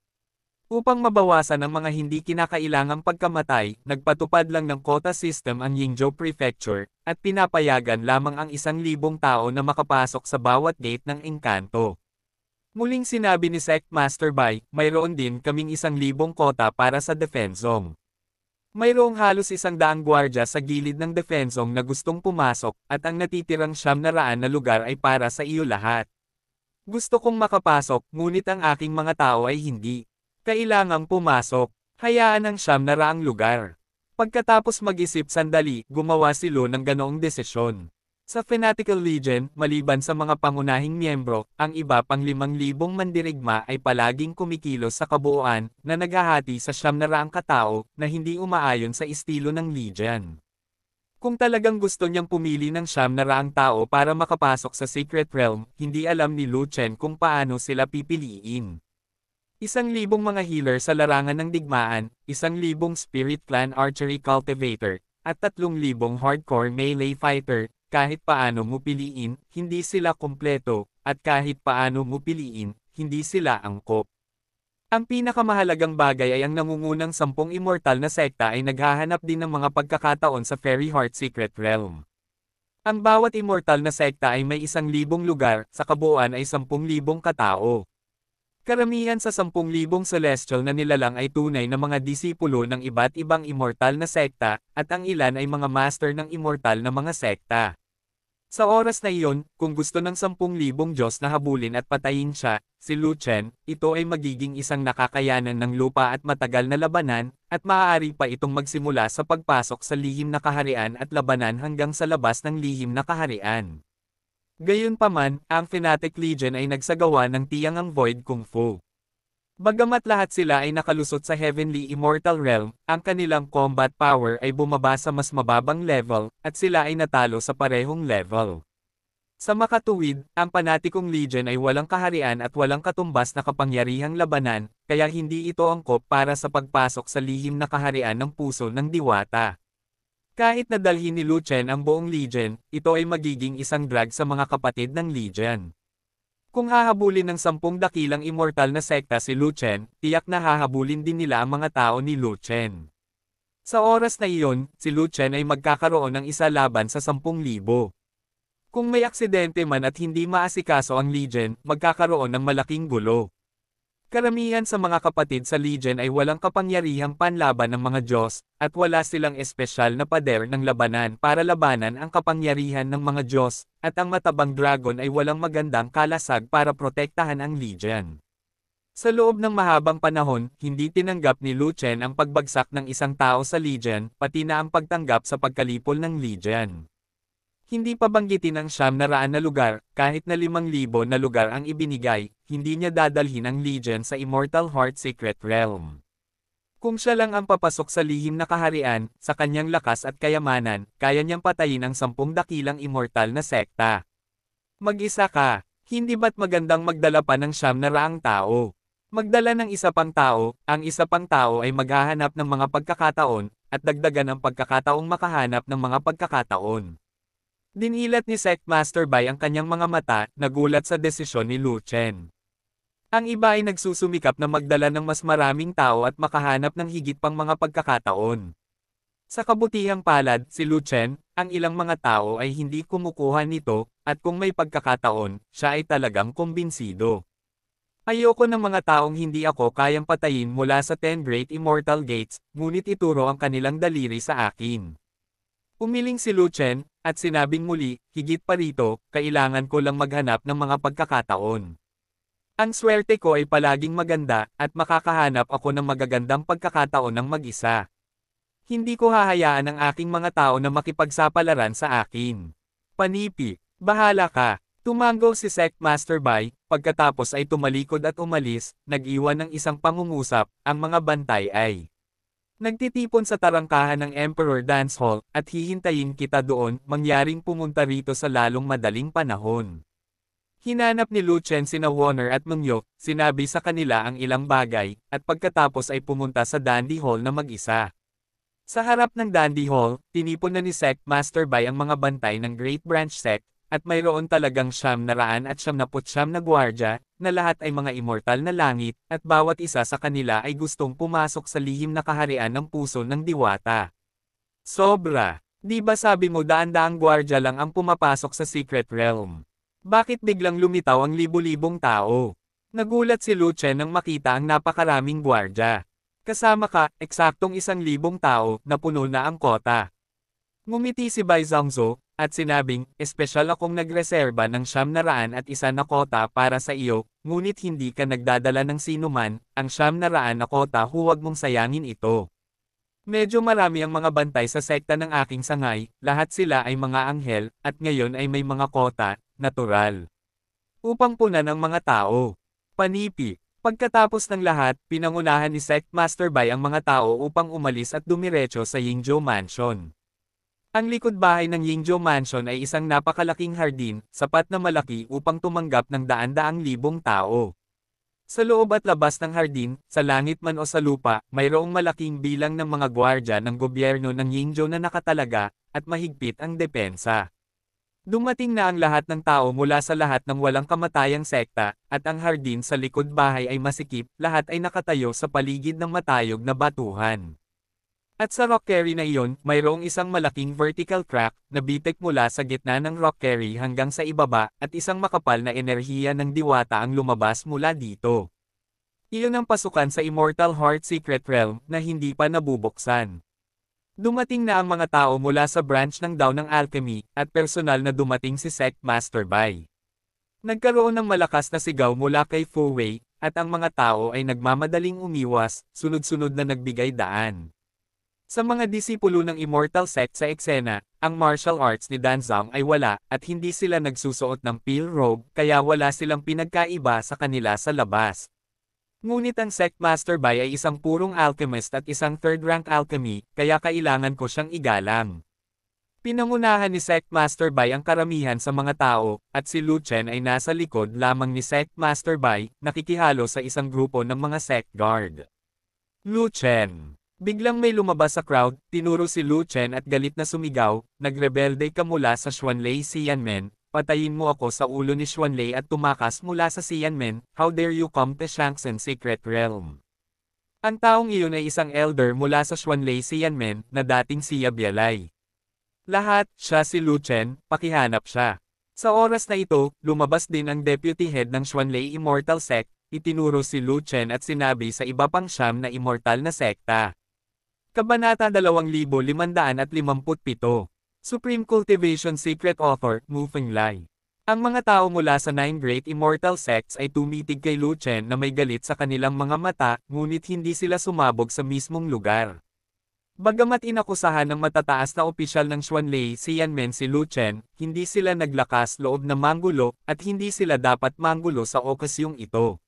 Upang mabawasan ang mga hindi kinakailangang pagkamatay, nagpatupad lang ng quota system ang Yingzhou Prefecture, at pinapayagan lamang ang isang libong tao na makapasok sa bawat gate ng engkanto. Muling sinabi ni Sect Master Bay, mayroon din kaming isang libong kota para sa defense zone. Mayroong halos isang daang gwardya sa gilid ng defense zone na gustong pumasok, at ang natitirang siyam na raan na lugar ay para sa iyo lahat. Gusto kong makapasok, ngunit ang aking mga tao ay hindi. Kailangang pumasok. Hayaan ang siyam na raang lugar. Pagkatapos mag-isip sandali, gumawa si silo ng ganoong desisyon. Sa Fanatical Legion, maliban sa mga pangunahing miyembro, ang iba pang 5,000 mandirigma ay palaging kumikilos sa kabuuan, na naghahati sa siyam na raang katao, na hindi umaayon sa estilo ng Legion. Kung talagang gusto niyang pumili ng siyam na raang tao para makapasok sa Secret Realm, hindi alam ni Lu Chen kung paano sila pipiliin. Isang libong mga healer sa larangan ng digmaan, isang libong Spirit Clan Archery Cultivator, at tatlong libong hardcore melee fighter, kahit paano mo piliin, hindi sila kompleto, at kahit paano mo piliin, hindi sila angkop. Ang pinakamahalagang bagay ay ang nangungunang sampung immortal na sekta ay naghahanap din ng mga pagkakataon sa Fairy Heart Secret Realm. Ang bawat immortal na sekta ay may isang libong lugar, sa kabuuan ay sampung libong katao. Karamihan sa sampung libong celestial na nilalang ay tunay na mga disipulo ng iba't ibang immortal na sekta, at ang ilan ay mga master ng immortal na mga sekta. Sa oras na iyon, kung gusto ng 10,000 Diyos na habulin at patayin siya, si Lu Chen, ito ay magiging isang nakakayanan ng lupa at matagal na labanan, at maaari pa itong magsimula sa pagpasok sa lihim na kaharian at labanan hanggang sa labas ng lihim na kaharian. Gayunpaman, ang Fnatic Legion ay nagsagawa ng tiyang Void Kung Fu. Bagamat lahat sila ay nakalusot sa Heavenly Immortal Realm, ang kanilang combat power ay bumaba sa mas mababang level, at sila ay natalo sa parehong level. Sa makatuwid, ang Panatikong Legion ay walang kaharian at walang katumbas na kapangyarihang labanan, kaya hindi ito angkop para sa pagpasok sa lihim na kaharian ng puso ng diwata. Kahit nadalhin ni Lu Chen ang buong Legion, ito ay magiging isang drag sa mga kapatid ng Legion. Kung hahabulin ng sampung dakilang immortal na sekta si Luchen, tiyak na hahabulin din nila ang mga tao ni Luchen. Sa oras na iyon, si Luchen ay magkakaroon ng isa laban sa sampung libo. Kung may aksidente man at hindi maasikaso ang Legion, magkakaroon ng malaking gulo. Karamihan sa mga kapatid sa Legion ay walang kapangyarihang panlaban ng mga Diyos, at wala silang espesyal na pader ng labanan para labanan ang kapangyarihan ng mga Diyos, at ang matabang dragon ay walang magandang kalasag para protektahan ang Legion. Sa loob ng mahabang panahon, hindi tinanggap ni Lu Chen ang pagbagsak ng isang tao sa Legion, pati na ang pagtanggap sa pagkalipol ng Legion. Hindi pa banggitin ang siyam na raan na lugar, kahit na limang libo na lugar ang ibinigay, hindi niya dadalhin ang Legion sa Immortal Heart Secret Realm. Kung siya lang ang papasok sa lihim na kaharian, sa kanyang lakas at kayamanan, kaya niyang patayin ang sampung dakilang immortal na sekta. Mag-isa ka, hindi ba't magandang magdala pa ng siyam na raang tao? Magdala ng isa pang tao, ang isa pang tao ay maghahanap ng mga pagkakataon, at dagdagan ang pagkakataong makahanap ng mga pagkakataon. Dinilat ni Sec Master Bai ang kanyang mga mata, nagulat sa desisyon ni Lu Chen. Ang iba ay nagsusumikap na magdala ng mas maraming tao at makahanap ng higit pang mga pagkakataon. Sa kabutihang palad, si Lu Chen, ang ilang mga tao ay hindi kumukuha nito, at kung may pagkakataon, siya ay talagang kumbinsido. Ayoko ng mga taong hindi ako kayang patayin mula sa 10 Great Immortal Gates, ngunit ituro ang kanilang daliri sa akin. Umiling si Lu Chen, at sinabing muli, higit pa rito, kailangan ko lang maghanap ng mga pagkakataon. Ang swerte ko ay palaging maganda, at makakahanap ako ng magagandang pagkakataon ng mag-isa. Hindi ko hahayaan ang aking mga tao na makipagsapalaran sa akin. Panipi, bahala ka. Tumango si Sect Master Bai, pagkatapos ay tumalikod at umalis, nag-iwan ng isang pangungusap, ang mga bantay ay. Nagtitipon sa tarangkahan ng Emperor Dance Hall, at hihintayin kita doon, mangyaring pumunta rito sa lalong madaling panahon. Hinanap ni Lu Chen sina Warner at Mengyo, sinabi sa kanila ang ilang bagay, at pagkatapos ay pumunta sa Dandy Hall na mag-isa. Sa harap ng Dandy Hall, tinipon na ni Sect Master Bai ang mga bantay ng Great Branch Sect, at mayroon talagang siyam na raan at siyam na putsyam na gwardya, na lahat ay mga immortal na langit, at bawat isa sa kanila ay gustong pumasok sa lihim na kaharian ng puso ng diwata. Sobra! Di ba sabi mo daan-daang gwardya lang ang pumapasok sa secret realm? Bakit biglang lumitaw ang libu-libong tao? Nagulat si Luce nang makita ang napakaraming gwardya. Kasama ka, eksaktong isang libong tao, na puno na ang kota. Ngumiti si Bai Zhangzo, at sinabing, espesyal akong nagreserba ng siyam na raan at isa na kota para sa iyo, ngunit hindi ka nagdadala ng sinuman, ang siyam na raan na kota huwag mong sayangin ito. Medyo marami ang mga bantay sa sekta ng aking sangay, lahat sila ay mga anghel, at ngayon ay may mga kota, natural. Upang punan ang mga tao. Panipi. Pagkatapos ng lahat, pinangunahan ni Sect Master Bai ang mga tao upang umalis at dumiretso sa Yingzhou Mansion. Ang likod bahay ng Yingjo Mansion ay isang napakalaking hardin, sapat na malaki upang tumanggap ng daan-daang libong tao. Sa loob at labas ng hardin, sa langit man o sa lupa, mayroong malaking bilang ng mga gwardya ng gobyerno ng Yingjo na nakatalaga, at mahigpit ang depensa. Dumating na ang lahat ng tao mula sa lahat ng walang kamatayang sekta, at ang hardin sa likod bahay ay masikip, lahat ay nakatayo sa paligid ng matayog na batuhan. At sa rock quarry na iyon, mayroong isang malaking vertical crack na bitik mula sa gitna ng rock quarry hanggang sa ibaba at isang makapal na enerhiya ng diwata ang lumabas mula dito. Iyon ang pasukan sa Immortal Heart Secret Realm na hindi pa nabubuksan. Dumating na ang mga tao mula sa branch ng Dawn ng Alchemy at personal na dumating si Sect Master Bai. Nagkaroon ng malakas na sigaw mula kay Fu Wei at ang mga tao ay nagmamadaling umiwas, sunod-sunod na nagbigay daan. Sa mga disipulo ng Immortal Sect sa eksena, ang martial arts ni Danzang ay wala, at hindi sila nagsusuot ng peel robe, kaya wala silang pinagkaiba sa kanila sa labas. Ngunit ang sect master Bai ay isang purong alchemist at isang third-rank alchemy, kaya kailangan ko siyang igalang. Pinangunahan ni sect master Bai ang karamihan sa mga tao, at si Lu Chen ay nasa likod lamang ni sect master Bai, nakikihalo sa isang grupo ng mga sect guard. Lu Chen Biglang may lumabas sa crowd, tinuro si Lu Chen at galit na sumigaw, nagrebelde ka mula sa Xuanlei Xianmen, patayin mo ako sa ulo ni Xuanlei at tumakas mula sa Xianmen, how dare you come to Shangsen Secret Realm. Ang taong iyon ay isang elder mula sa Xuanlei Xianmen, na dating si Bialay. Lahat, siya si Lu Chen, pakihanap siya. Sa oras na ito, lumabas din ang deputy head ng Xuanlei Immortal Sect, itinuro si Lu Chen at sinabi sa iba pang siyam na immortal na sekta. Kabanata 2557 Supreme Cultivation Secret Author, Mu Fenglai Ang mga tao mula sa Nine Great Immortal Sects ay tumitig kay Lu Chen na may galit sa kanilang mga mata, ngunit hindi sila sumabog sa mismong lugar. Bagamat inakusahan ng matataas na opisyal ng Xuanlei si Yanmen si Lu Chen, hindi sila naglakas loob na manggulo, at hindi sila dapat manggulo sa okasyong ito.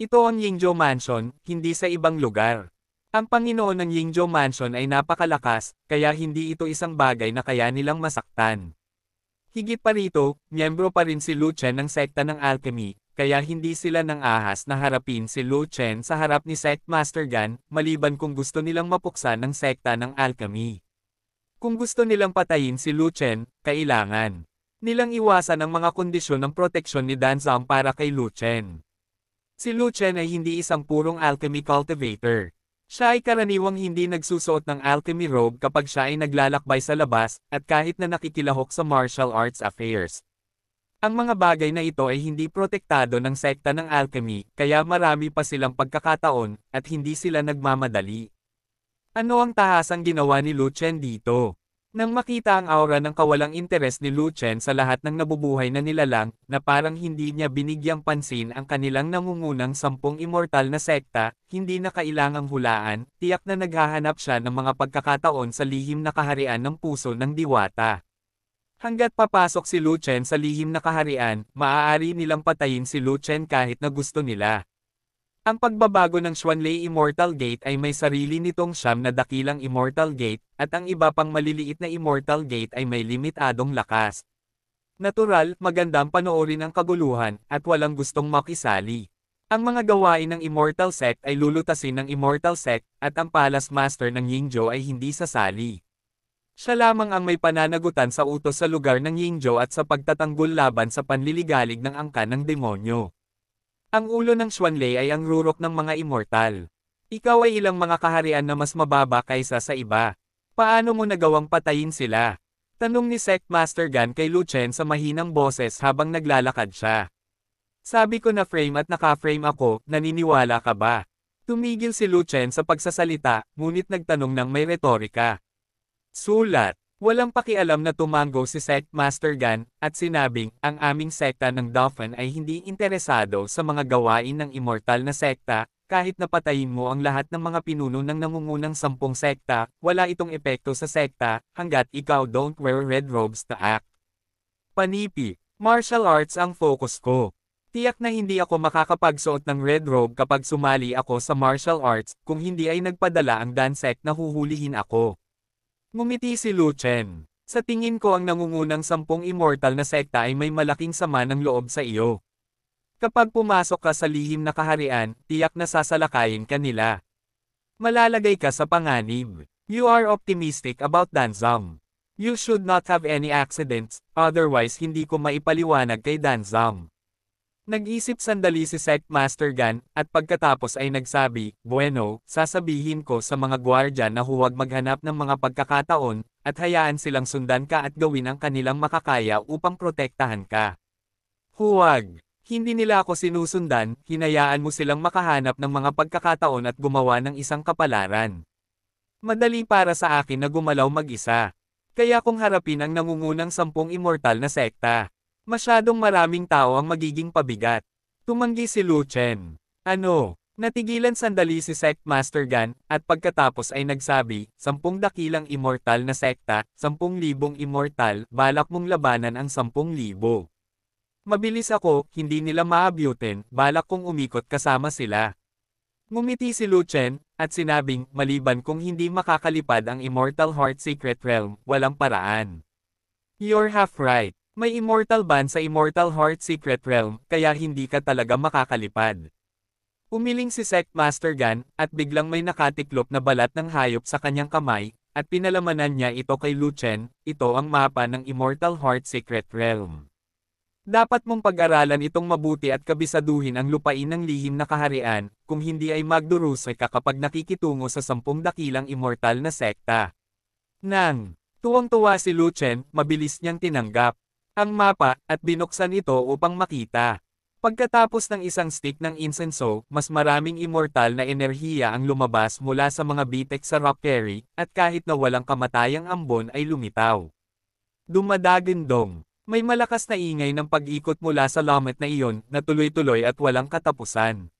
Ito ang Yingzhou Mansion, hindi sa ibang lugar. Ang Panginoon ng Yingzhou Mansion ay napakalakas, kaya hindi ito isang bagay na kaya nilang masaktan. Higit pa rito, miyembro pa rin si Lu Chen ng sekta ng alchemy, kaya hindi sila ng ahas na harapin si Lu Chen sa harap ni Sect Master Gan, maliban kung gusto nilang mapuksa ng sekta ng alchemy. Kung gusto nilang patayin si Lu Chen, kailangan nilang iwasan ang mga kondisyon ng proteksyon ni Dan Zhang para kay Lu Chen. Si Lu Chen ay hindi isang purong alchemy cultivator. Siya ay karaniwang hindi nagsusuot ng alchemy robe kapag siya ay naglalakbay sa labas, at kahit na nakikilahok sa martial arts affairs. Ang mga bagay na ito ay hindi protektado ng sekta ng alchemy, kaya marami pa silang pagkakataon, at hindi sila nagmamadali. Ano ang tahasang ginawa ni Lu Chen dito? Nang makita ang aura ng kawalang interes ni Lu Chen sa lahat ng nabubuhay na nilalang, na parang hindi niya binigyang pansin ang kanilang nangungunang sampung immortal na sekta, hindi na kailangang hulaan, tiyak na naghahanap siya ng mga pagkakataon sa lihim na kaharian ng puso ng diwata. Hanggat papasok si Lu Chen sa lihim na kaharian, maaari nilang patayin si Lu Chen kahit na gusto nila. Ang pagbabago ng Swanley Immortal Gate ay may sarili nitong siyam na dakilang Immortal Gate, at ang iba pang maliliit na Immortal Gate ay may limitadong lakas. Natural, magandang panoorin ang kaguluhan, at walang gustong makisali. Ang mga gawain ng Immortal Sect ay lulutasin ng Immortal Sect, at ang Palace Master ng Yingzhou ay hindi sasali. Siya lamang ang may pananagutan sa utos sa lugar ng Yingzhou at sa pagtatanggol laban sa panliligalig ng angkan ng demonyo. Ang ulo ng Xuanlei ay ang rurok ng mga immortal. Ikaw ay ilang mga kaharian na mas mababa kaysa sa iba. Paano mo nagawang patayin sila? Tanong ni Sect Master Gan kay Lu Chen sa mahinang boses habang naglalakad siya. Sabi ko na frame at naka-frame ako, naniniwala ka ba? Tumigil si Lu Chen sa pagsasalita, ngunit nagtanong ng may retorika. Sulat. Walang pakialam na tumango si Sect Master Gan, at sinabing, ang aming sekta ng Dauphin ay hindi interesado sa mga gawain ng immortal na sekta, kahit napatayin mo ang lahat ng mga pinuno ng nangungunang sampung sekta, wala itong epekto sa sekta, hanggat ikaw don't wear red robes to act. Panipi, martial arts ang focus ko. Tiyak na hindi ako makakapagsuot ng red robe kapag sumali ako sa martial arts, kung hindi ay nagpadala ang dan sect na huhulihin ako. Ngumiti si Lu Chen. Sa tingin ko ang nangungunang sampung immortal na sekta ay may malaking sama ng loob sa iyo. Kapag pumasok ka sa lihim na kaharian, tiyak na sasalakayin ka nila. Malalagay ka sa panganib. You are optimistic about Danzam. You should not have any accidents, otherwise hindi ko maipaliwanag kay Danzam. Nag-isip sandali si Sect Master Gan, at pagkatapos ay nagsabi, Bueno, sasabihin ko sa mga gwardya na huwag maghanap ng mga pagkakataon, at hayaan silang sundan ka at gawin ang kanilang makakaya upang protektahan ka. Huwag! Hindi nila ako sinusundan, hinayaan mo silang makahanap ng mga pagkakataon at gumawa ng isang kapalaran. Madali para sa akin na gumalaw mag-isa. Kaya kong harapin ang nangungunang sampung immortal na sekta, Masyadong maraming tao ang magiging pabigat. Tumanggi si Lu Chen. Ano? Natigilan sandali si Sect Master Gan, at pagkatapos ay nagsabi, 10 dakilang immortal na sekta, 10,000 immortal, balak mong labanan ang 10,000. Mabilis ako, hindi nila maabyutin, balak kong umikot kasama sila. Ngumiti si Lu Chen, at sinabing, maliban kung hindi makakalipad ang Immortal Heart Secret Realm, walang paraan. You're half right. May immortal ban sa Immortal Heart Secret Realm, kaya hindi ka talaga makakalipad. Umiling si Sect Master Gan, at biglang may nakatiklop na balat ng hayop sa kanyang kamay, at pinalamanan niya ito kay Luchen, ito ang mapa ng Immortal Heart Secret Realm. Dapat mong pag-aralan itong mabuti at kabisaduhin ang lupain ng lihim na kaharian, kung hindi ay magdurusay ka kapag nakikitungo sa sampung dakilang immortal na sekta. Nang, tuwang-tuwa si Luchen, mabilis niyang tinanggap ang mapa, at binuksan ito upang makita. Pagkatapos ng isang stick ng insenso, mas maraming immortal na enerhiya ang lumabas mula sa mga bitek sa rock carry, at kahit na walang kamatayang ambon ay lumitaw. Dumadagin dong. May malakas na ingay ng pag-ikot mula sa lamet na iyon, na tuloy-tuloy at walang katapusan.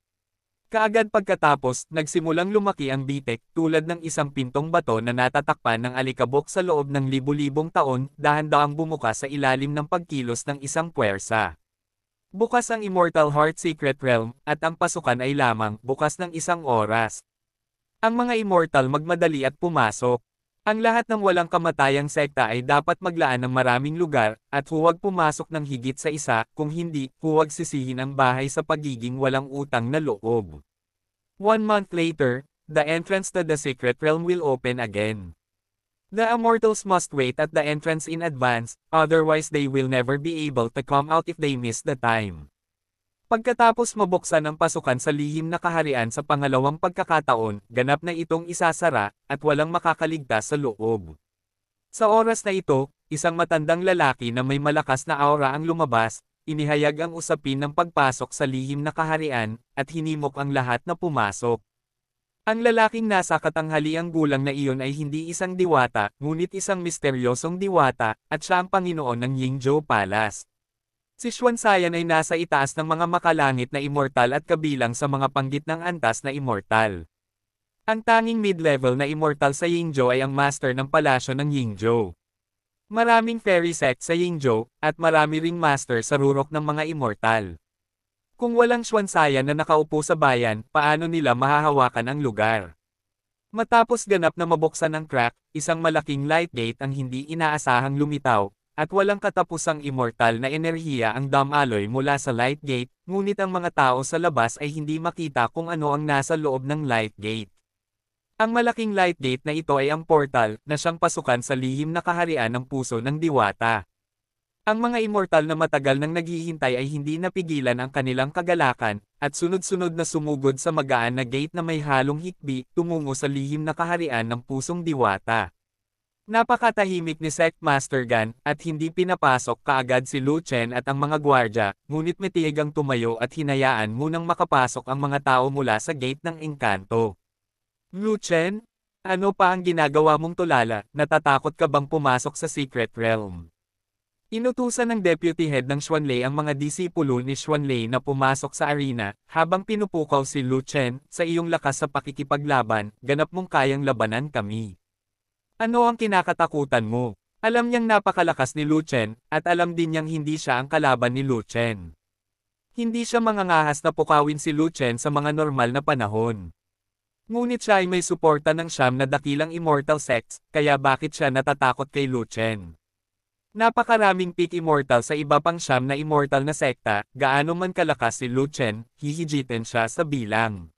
Kaagad pagkatapos, nagsimulang lumaki ang bitek tulad ng isang pintong bato na natatakpan ng alikabok sa loob ng libu-libong taon, dahan-daang bumuka sa ilalim ng pagkilos ng isang puwersa. Bukas ang Immortal Heart Secret Realm, at ang pasukan ay lamang bukas ng isang oras. Ang mga immortal magmadali at pumasok. Ang lahat ng walang kamatayang sekta ay dapat maglaan ng maraming lugar, at huwag pumasok ng higit sa isa, kung hindi, huwag sisihin ang bahay sa pagiging walang utang na loob. One month later, the entrance to the secret realm will open again. The immortals must wait at the entrance in advance, otherwise they will never be able to come out if they miss the time. Pagkatapos mabuksan ang pasukan sa lihim na kaharian sa pangalawang pagkakataon, ganap na itong isasara, at walang makakaligtas sa loob. Sa oras na ito, isang matandang lalaki na may malakas na aura ang lumabas, inihayag ang usapin ng pagpasok sa lihim na kaharian, at hinimok ang lahat na pumasok. Ang lalaking nasa katanghaliang gulang na iyon ay hindi isang diwata, ngunit isang misteryosong diwata, at siya ang Panginoon ng Yingzhou Palace. Si Xuan Sayan ay nasa itaas ng mga makalangit na immortal at kabilang sa mga panggit ng antas na immortal. Ang tanging mid-level na immortal sa Yingzhou ay ang master ng palasyo ng Yingzhou. Maraming fairy sect sa Yingzhou, at marami ring master sa rurok ng mga immortal. Kung walang Xuan Sayan na nakaupo sa bayan, paano nila mahahawakan ang lugar? Matapos ganap na mabuksan ang crack, isang malaking light gate ang hindi inaasahang lumitaw, at walang katapusang immortal na enerhiya ang dam damaloy mula sa light gate, ngunit ang mga tao sa labas ay hindi makita kung ano ang nasa loob ng light gate. Ang malaking light gate na ito ay ang portal na siyang pasukan sa lihim na kaharian ng puso ng diwata. Ang mga immortal na matagal nang naghihintay ay hindi napigilan ang kanilang kagalakan, at sunod-sunod na sumugod sa magaan na gate na may halong hikbi, tumungo sa lihim na kaharian ng pusong diwata. Napakatahimik ni Sect Master Gan at hindi pinapasok kaagad si Lu Chen at ang mga gwardya, ngunit mitiig ang tumayo at hinayaan munang makapasok ang mga tao mula sa gate ng engkanto. Lu Chen? Ano pa ang ginagawa mong tulala, natatakot ka bang pumasok sa Secret Realm? Inutusan ng deputy head ng Xuanlei ang mga disipulo ni Xuanlei na pumasok sa arena, habang pinupukaw si Lu Chen, sa iyong lakas sa pakikipaglaban, ganap mong kayang labanan kami. Ano ang kinakatakutan mo? Alam niyang napakalakas ni Luchen, at alam din niyang hindi siya ang kalaban ni Luchen. Hindi siya mangangahas na pukawin si Luchen sa mga normal na panahon. Ngunit siya ay may suporta ng siyam na dakilang immortal sects, kaya bakit siya natatakot kay Luchen? Napakaraming peak immortal sa iba pang siyam na immortal na sekta, gaano man kalakas si Luchen, hihigitin siya sa bilang.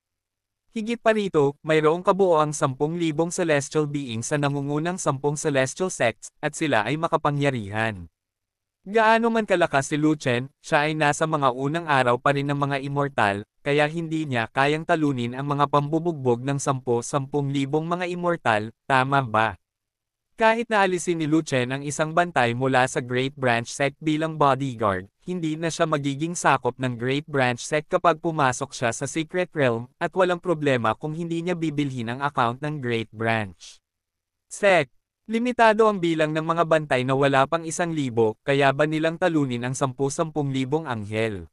Higit pa rito, mayroong kabuoang 10,000 celestial beings sa nangungunang 10 celestial sects, at sila ay makapangyarihan. Gaano man kalakas si Luchen, siya ay nasa mga unang araw pa rin ng mga immortal, kaya hindi niya kayang talunin ang mga pambubugbog ng 10000 mga immortal, tama ba? Kahit na alisin ni Luchen ang isang bantay mula sa Great Branch Sect bilang bodyguard, hindi na siya magiging sakop ng Great Branch Sect kapag pumasok siya sa Secret Realm, at walang problema kung hindi niya bibilhin ang account ng Great Branch. Sect. Limitado ang bilang ng mga bantay na wala pang isang libo, kaya ba nilang talunin ang sampu-sampung libong anghel?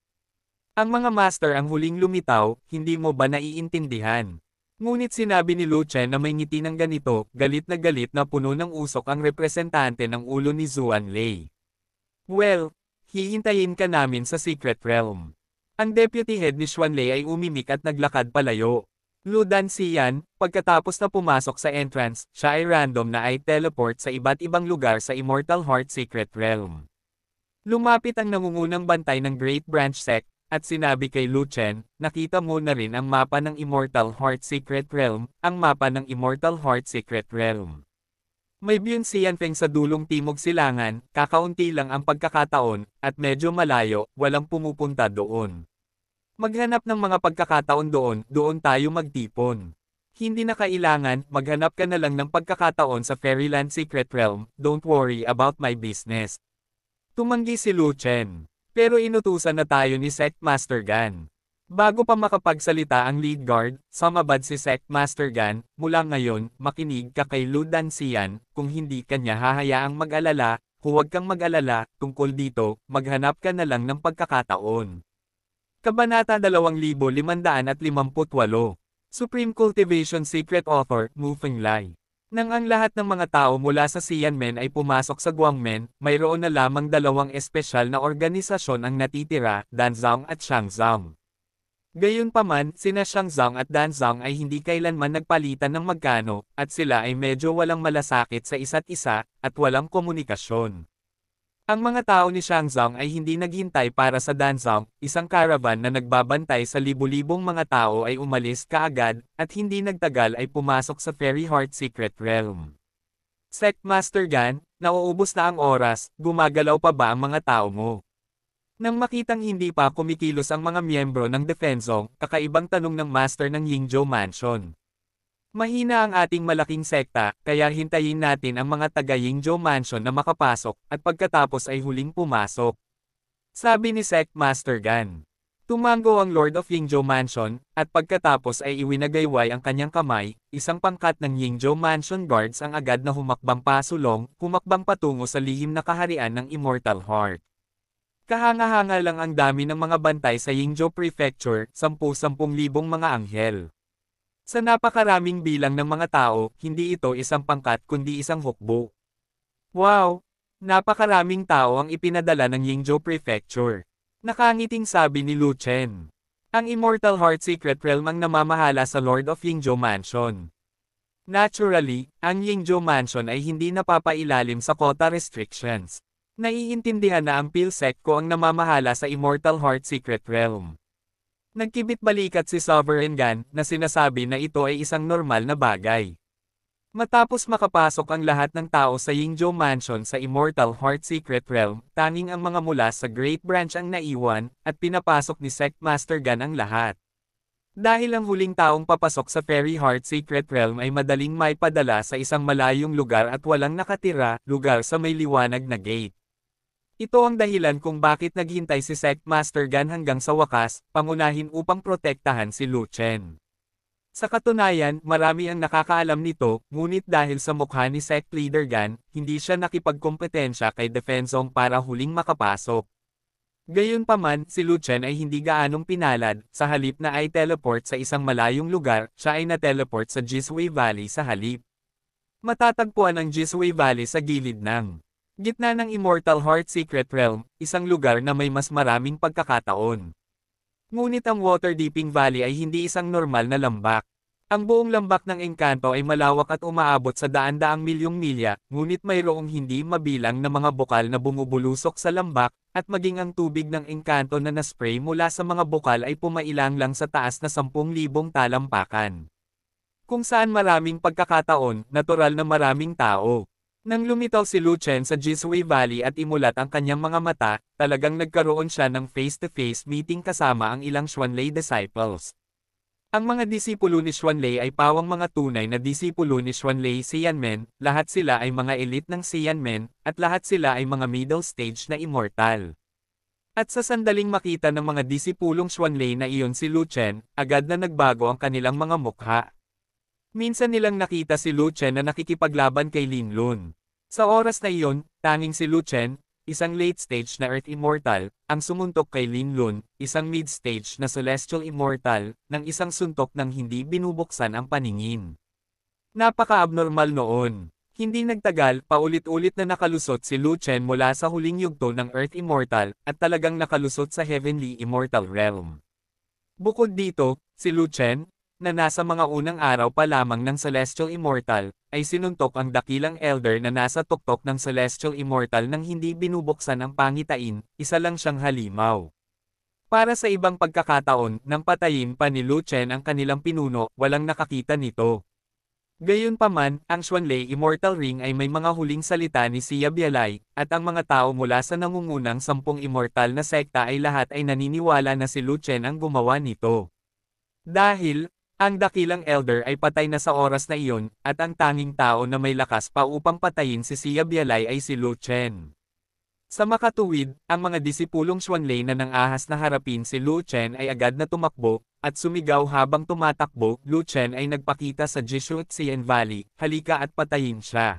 Ang mga master ang huling lumitaw, hindi mo ba naiintindihan? Ngunit sinabi ni Luce na may ngiti ng ganito, galit na galit na puno ng usok ang representante ng ulo ni Zuan Lei. Well, hihintayin ka namin sa Secret Realm. Ang deputy head ni Xuanle ay umimik at naglakad palayo. Ludan siyan, pagkatapos na pumasok sa entrance, siya ay random na ay teleport sa iba't ibang lugar sa Immortal Heart Secret Realm. Lumapit ang nangungunang bantay ng Great Branch Sect, at sinabi kay Lu Chen, nakita mo na rin ang mapa ng Immortal Heart Secret Realm, ang mapa ng Immortal Heart Secret Realm. May biyun si Yanfeng sa dulong timog silangan, kakaunti lang ang pagkakataon, at medyo malayo, walang pumupunta doon. Maghanap ng mga pagkakataon doon, doon tayo magtipon. Hindi na kailangan, maghanap ka na lang ng pagkakataon sa Fairyland Secret Realm, don't worry about my business. Tumanggi si Lu Chen. Pero inutusan na tayo ni Sect Master Gan. Bago pa makapagsalita ang lead guard, samabad si Sec Master Gan, mula ngayon, makinig ka kay Ludan Sian, kung hindi kanya hahayaang mag-alala, huwag kang mag-alala, tungkol dito, maghanap ka na lang ng pagkakataon. Kabanata 2558 Supreme Cultivation Secret Author, Moving Lie Nang ang lahat ng mga tao mula sa Xianmen ay pumasok sa Guangmen, mayroon na lamang dalawang espesyal na organisasyon ang natitira, Danzang at Shangzang. Gayunpaman, sina Shang Zhang at Dan Zhang ay hindi kailanman nagpalitan ng magkano, at sila ay medyo walang malasakit sa isa't isa, at walang komunikasyon. Ang mga tao ni Shang Zhang ay hindi naghintay para sa Dan Zhang, isang caravan na nagbabantay sa libu-libong mga tao ay umalis kaagad, at hindi nagtagal ay pumasok sa Fairy Heart Secret Realm. Sect Master Gan, nauubos na ang oras, gumagalaw pa ba ang mga tao mo? Nang makitang hindi pa kumikilos ang mga miyembro ng Defensong, kakaibang tanong ng master ng Yingjo Mansion. Mahina ang ating malaking sekta, kaya hintayin natin ang mga taga Yingjo Mansion na makapasok, at pagkatapos ay huling pumasok. Sabi ni Sect Master Gan. Tumango ang Lord of Yingjo Mansion, at pagkatapos ay iwinagayway ang kanyang kamay, isang pangkat ng Yingjo Mansion guards ang agad na humakbang pasulong, humakbang patungo sa lihim na kaharian ng Immortal Heart. Kahanga-hanga lang ang dami ng mga bantay sa Yingzhou Prefecture, 10-10,000 mga anghel. Sa napakaraming bilang ng mga tao, hindi ito isang pangkat kundi isang hukbo. Wow! Napakaraming tao ang ipinadala ng Yingzhou Prefecture. Nakangiting sabi ni Lu Chen. Ang Immortal Heart Secret Realm ang namamahala sa Lord of Yingzhou Mansion. Naturally, ang Yingzhou Mansion ay hindi napapailalim sa quota restrictions. Naiintindihan na ang PILSEC ko ang namamahala sa Immortal Heart Secret Realm. Nagkibit balikat si Sovereign Gun na sinasabi na ito ay isang normal na bagay. Matapos makapasok ang lahat ng tao sa Yingzhou Mansion sa Immortal Heart Secret Realm, tanging ang mga mula sa Great Branch ang naiwan, at pinapasok ni Sect Master Gun ang lahat. Dahil ang huling taong papasok sa Fairy Heart Secret Realm ay madaling maipadala sa isang malayong lugar at walang nakatira, lugar sa may liwanag na gate. Ito ang dahilan kung bakit naghintay si Sect Master Gan hanggang sa wakas, pangunahin upang protektahan si Lu Chen. Sa katunayan, marami ang nakakaalam nito, ngunit dahil sa mukha ni Sect Leader Gan, hindi siya nakipagkompetensya kay Defensong para huling makapasok. Gayunpaman, si Lu Chen ay hindi gaanong pinalad, sa halip na ay teleport sa isang malayong lugar, siya ay na-teleport sa Jisway Valley sa halip. Matatagpuan ang Jisway Valley sa gilid ng Gitna ng Immortal Heart Secret Realm, isang lugar na may mas maraming pagkakataon. Ngunit ang Water Deeping Valley ay hindi isang normal na lambak. Ang buong lambak ng Encanto ay malawak at umaabot sa daan-daang milyong milya, ngunit mayroong hindi mabilang na mga bukal na bumubulusok sa lambak, at maging ang tubig ng Encanto na naspray mula sa mga bukal ay pumailang lang sa taas na 10,000 talampakan. Kung saan maraming pagkakataon, natural na maraming tao. Nang lumitaw si Lu Chen sa Jisui Valley at imulat ang kanyang mga mata, talagang nagkaroon siya ng face-to-face -face meeting kasama ang ilang Xuanlei disciples. Ang mga disipulo ni Xuanlei ay pawang mga tunay na disipulo ni Xuanlei Xianmen, lahat sila ay mga elite ng Xianmen, at lahat sila ay mga middle stage na immortal. At sa sandaling makita ng mga disipulong Xuanlei na iyon si Lu Chen, agad na nagbago ang kanilang mga mukha. Minsan nilang nakita si Lu Chen na nakikipaglaban kay Linlun. Sa oras na iyon, tanging si Lu Chen, isang late-stage na Earth Immortal, ang sumuntok kay Linlun, isang mid-stage na Celestial Immortal, ng isang suntok nang hindi binubuksan ang paningin. Napaka-abnormal noon. Hindi nagtagal, paulit-ulit na nakalusot si Lu Chen mula sa huling yugto ng Earth Immortal, at talagang nakalusot sa Heavenly Immortal Realm. Bukod dito, si Lu Chen, na nasa mga unang araw pa lamang ng Celestial Immortal, ay sinuntok ang dakilang elder na nasa tuktok ng Celestial Immortal nang hindi binubuksan ang pangitain, isa lang siyang halimaw. Para sa ibang pagkakataon, nang patayin pa ni Lu Chen ang kanilang pinuno, walang nakakita nito. Gayunpaman, ang Xuanlei Immortal Ring ay may mga huling salita ni Sia Bialay, at ang mga tao mula sa nangungunang sampung immortal na sekta ay lahat ay naniniwala na si Lu Chen ang gumawa nito. Dahil, ang dakilang elder ay patay na sa oras na iyon, at ang tanging tao na may lakas pa upang patayin si Siya Bialay ay si Lu Chen. Sa makatuwid, ang mga disipulong Xuanlei na nang ahas na harapin si Lu Chen ay agad na tumakbo, at sumigaw habang tumatakbo, Lu Chen ay nagpakita sa Jishuxian Valley, halika at patayin siya.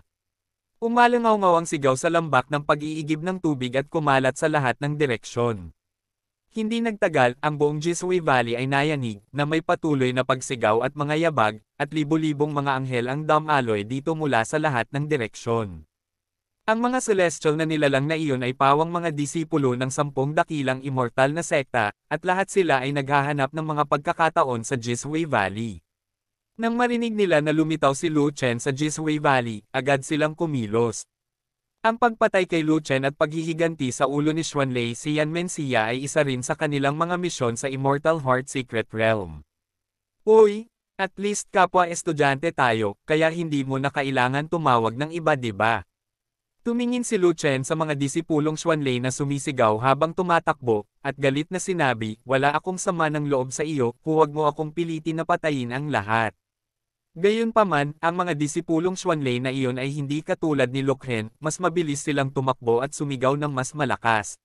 Umalangaw-ngaw ang sigaw sa lambak ng pag-iigib ng tubig at kumalat sa lahat ng direksyon. Hindi nagtagal, ang buong Jisui Valley ay nayanig, na may patuloy na pagsigaw at mga yabag, at libo-libong mga anghel ang damaloy dito mula sa lahat ng direksyon. Ang mga celestial na nilalang na iyon ay pawang mga disipulo ng sampung dakilang immortal na sekta, at lahat sila ay naghahanap ng mga pagkakataon sa Jisui Valley. Nang marinig nila na lumitaw si Lu Chen sa Jisui Valley, agad silang kumilos, ang pagpatay kay Lu Chen at paghihiganti sa ulo ni Xuan Lei si Yan Mencia ay isa rin sa kanilang mga misyon sa Immortal Heart Secret Realm. Uy, at least kapwa estudyante tayo, kaya hindi mo na kailangan tumawag ng iba ba? Diba? Tumingin si Lu Chen sa mga disipulong Xuan Lei na sumisigaw habang tumatakbo, at galit na sinabi, wala akong sama ng loob sa iyo, huwag mo akong pilitin na patayin ang lahat. Gayunpaman, ang mga disipulong Xuanlei na iyon ay hindi katulad ni Lokren, mas mabilis silang tumakbo at sumigaw ng mas malakas.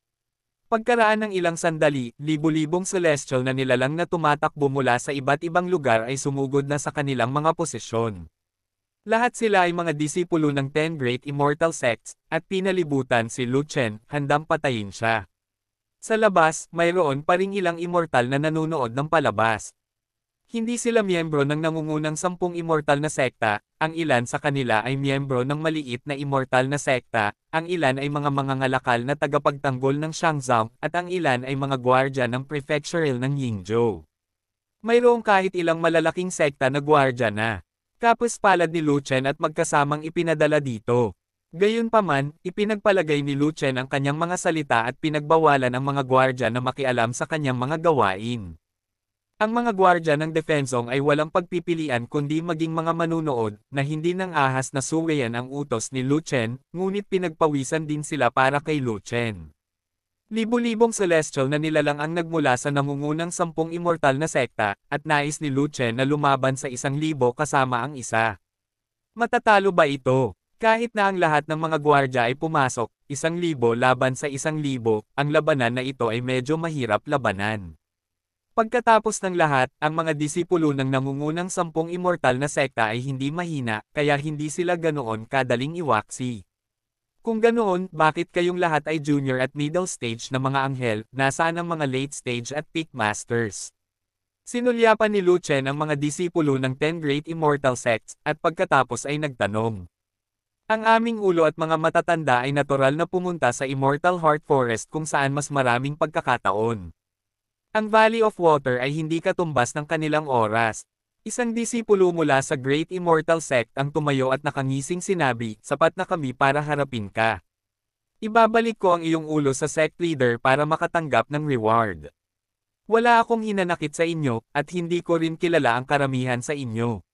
Pagkaraan ng ilang sandali, libu-libong celestial na nilalang na tumatakbo mula sa iba't ibang lugar ay sumugod na sa kanilang mga posisyon. Lahat sila ay mga disipulo ng Ten Great Immortal Sects, at pinalibutan si Lu Chen, handang patayin siya. Sa labas, mayroon pa ring ilang immortal na nanonood ng palabas. Hindi sila miyembro ng nangungunang sampung immortal na sekta, ang ilan sa kanila ay miyembro ng maliit na immortal na sekta, ang ilan ay mga mangangalakal na tagapagtanggol ng Shangzang, at ang ilan ay mga gwardya ng prefectural ng Yingzhou. Mayroong kahit ilang malalaking sekta na gwardya na. Kapos palad ni Luchen at magkasamang ipinadala dito. Gayunpaman, ipinagpalagay ni Luchen ang kanyang mga salita at pinagbawalan ang mga gwardya na makialam sa kanyang mga gawain. Ang mga gwardya ng Defensong ay walang pagpipilian kundi maging mga manunood na hindi nang ahas na suwayan ang utos ni Lu Chen, ngunit pinagpawisan din sila para kay Lu Chen. Libo-libong celestial na nilalang ang nagmula sa nangungunang sampung immortal na sekta, at nais ni Lu Chen na lumaban sa isang libo kasama ang isa. Matatalo ba ito? Kahit na ang lahat ng mga gwardya ay pumasok, isang libo laban sa isang libo, ang labanan na ito ay medyo mahirap labanan. Pagkatapos ng lahat, ang mga disipulo ng nangungunang sampung immortal na sekta ay hindi mahina, kaya hindi sila ganoon kadaling iwaksi. Kung ganoon, bakit kayong lahat ay junior at middle stage na mga anghel, nasaan ang mga late stage at peak masters? Sinulyapan ni Lu Chen ang mga disipulo ng 10 Great Immortal Sects, at pagkatapos ay nagtanong. Ang aming ulo at mga matatanda ay natural na pumunta sa Immortal Heart Forest kung saan mas maraming pagkakataon. Ang Valley of Water ay hindi katumbas ng kanilang oras. Isang disipulo mula sa Great Immortal Sect ang tumayo at nakangising sinabi, sapat na kami para harapin ka. Ibabalik ko ang iyong ulo sa sect leader para makatanggap ng reward. Wala akong hinanakit sa inyo, at hindi ko rin kilala ang karamihan sa inyo.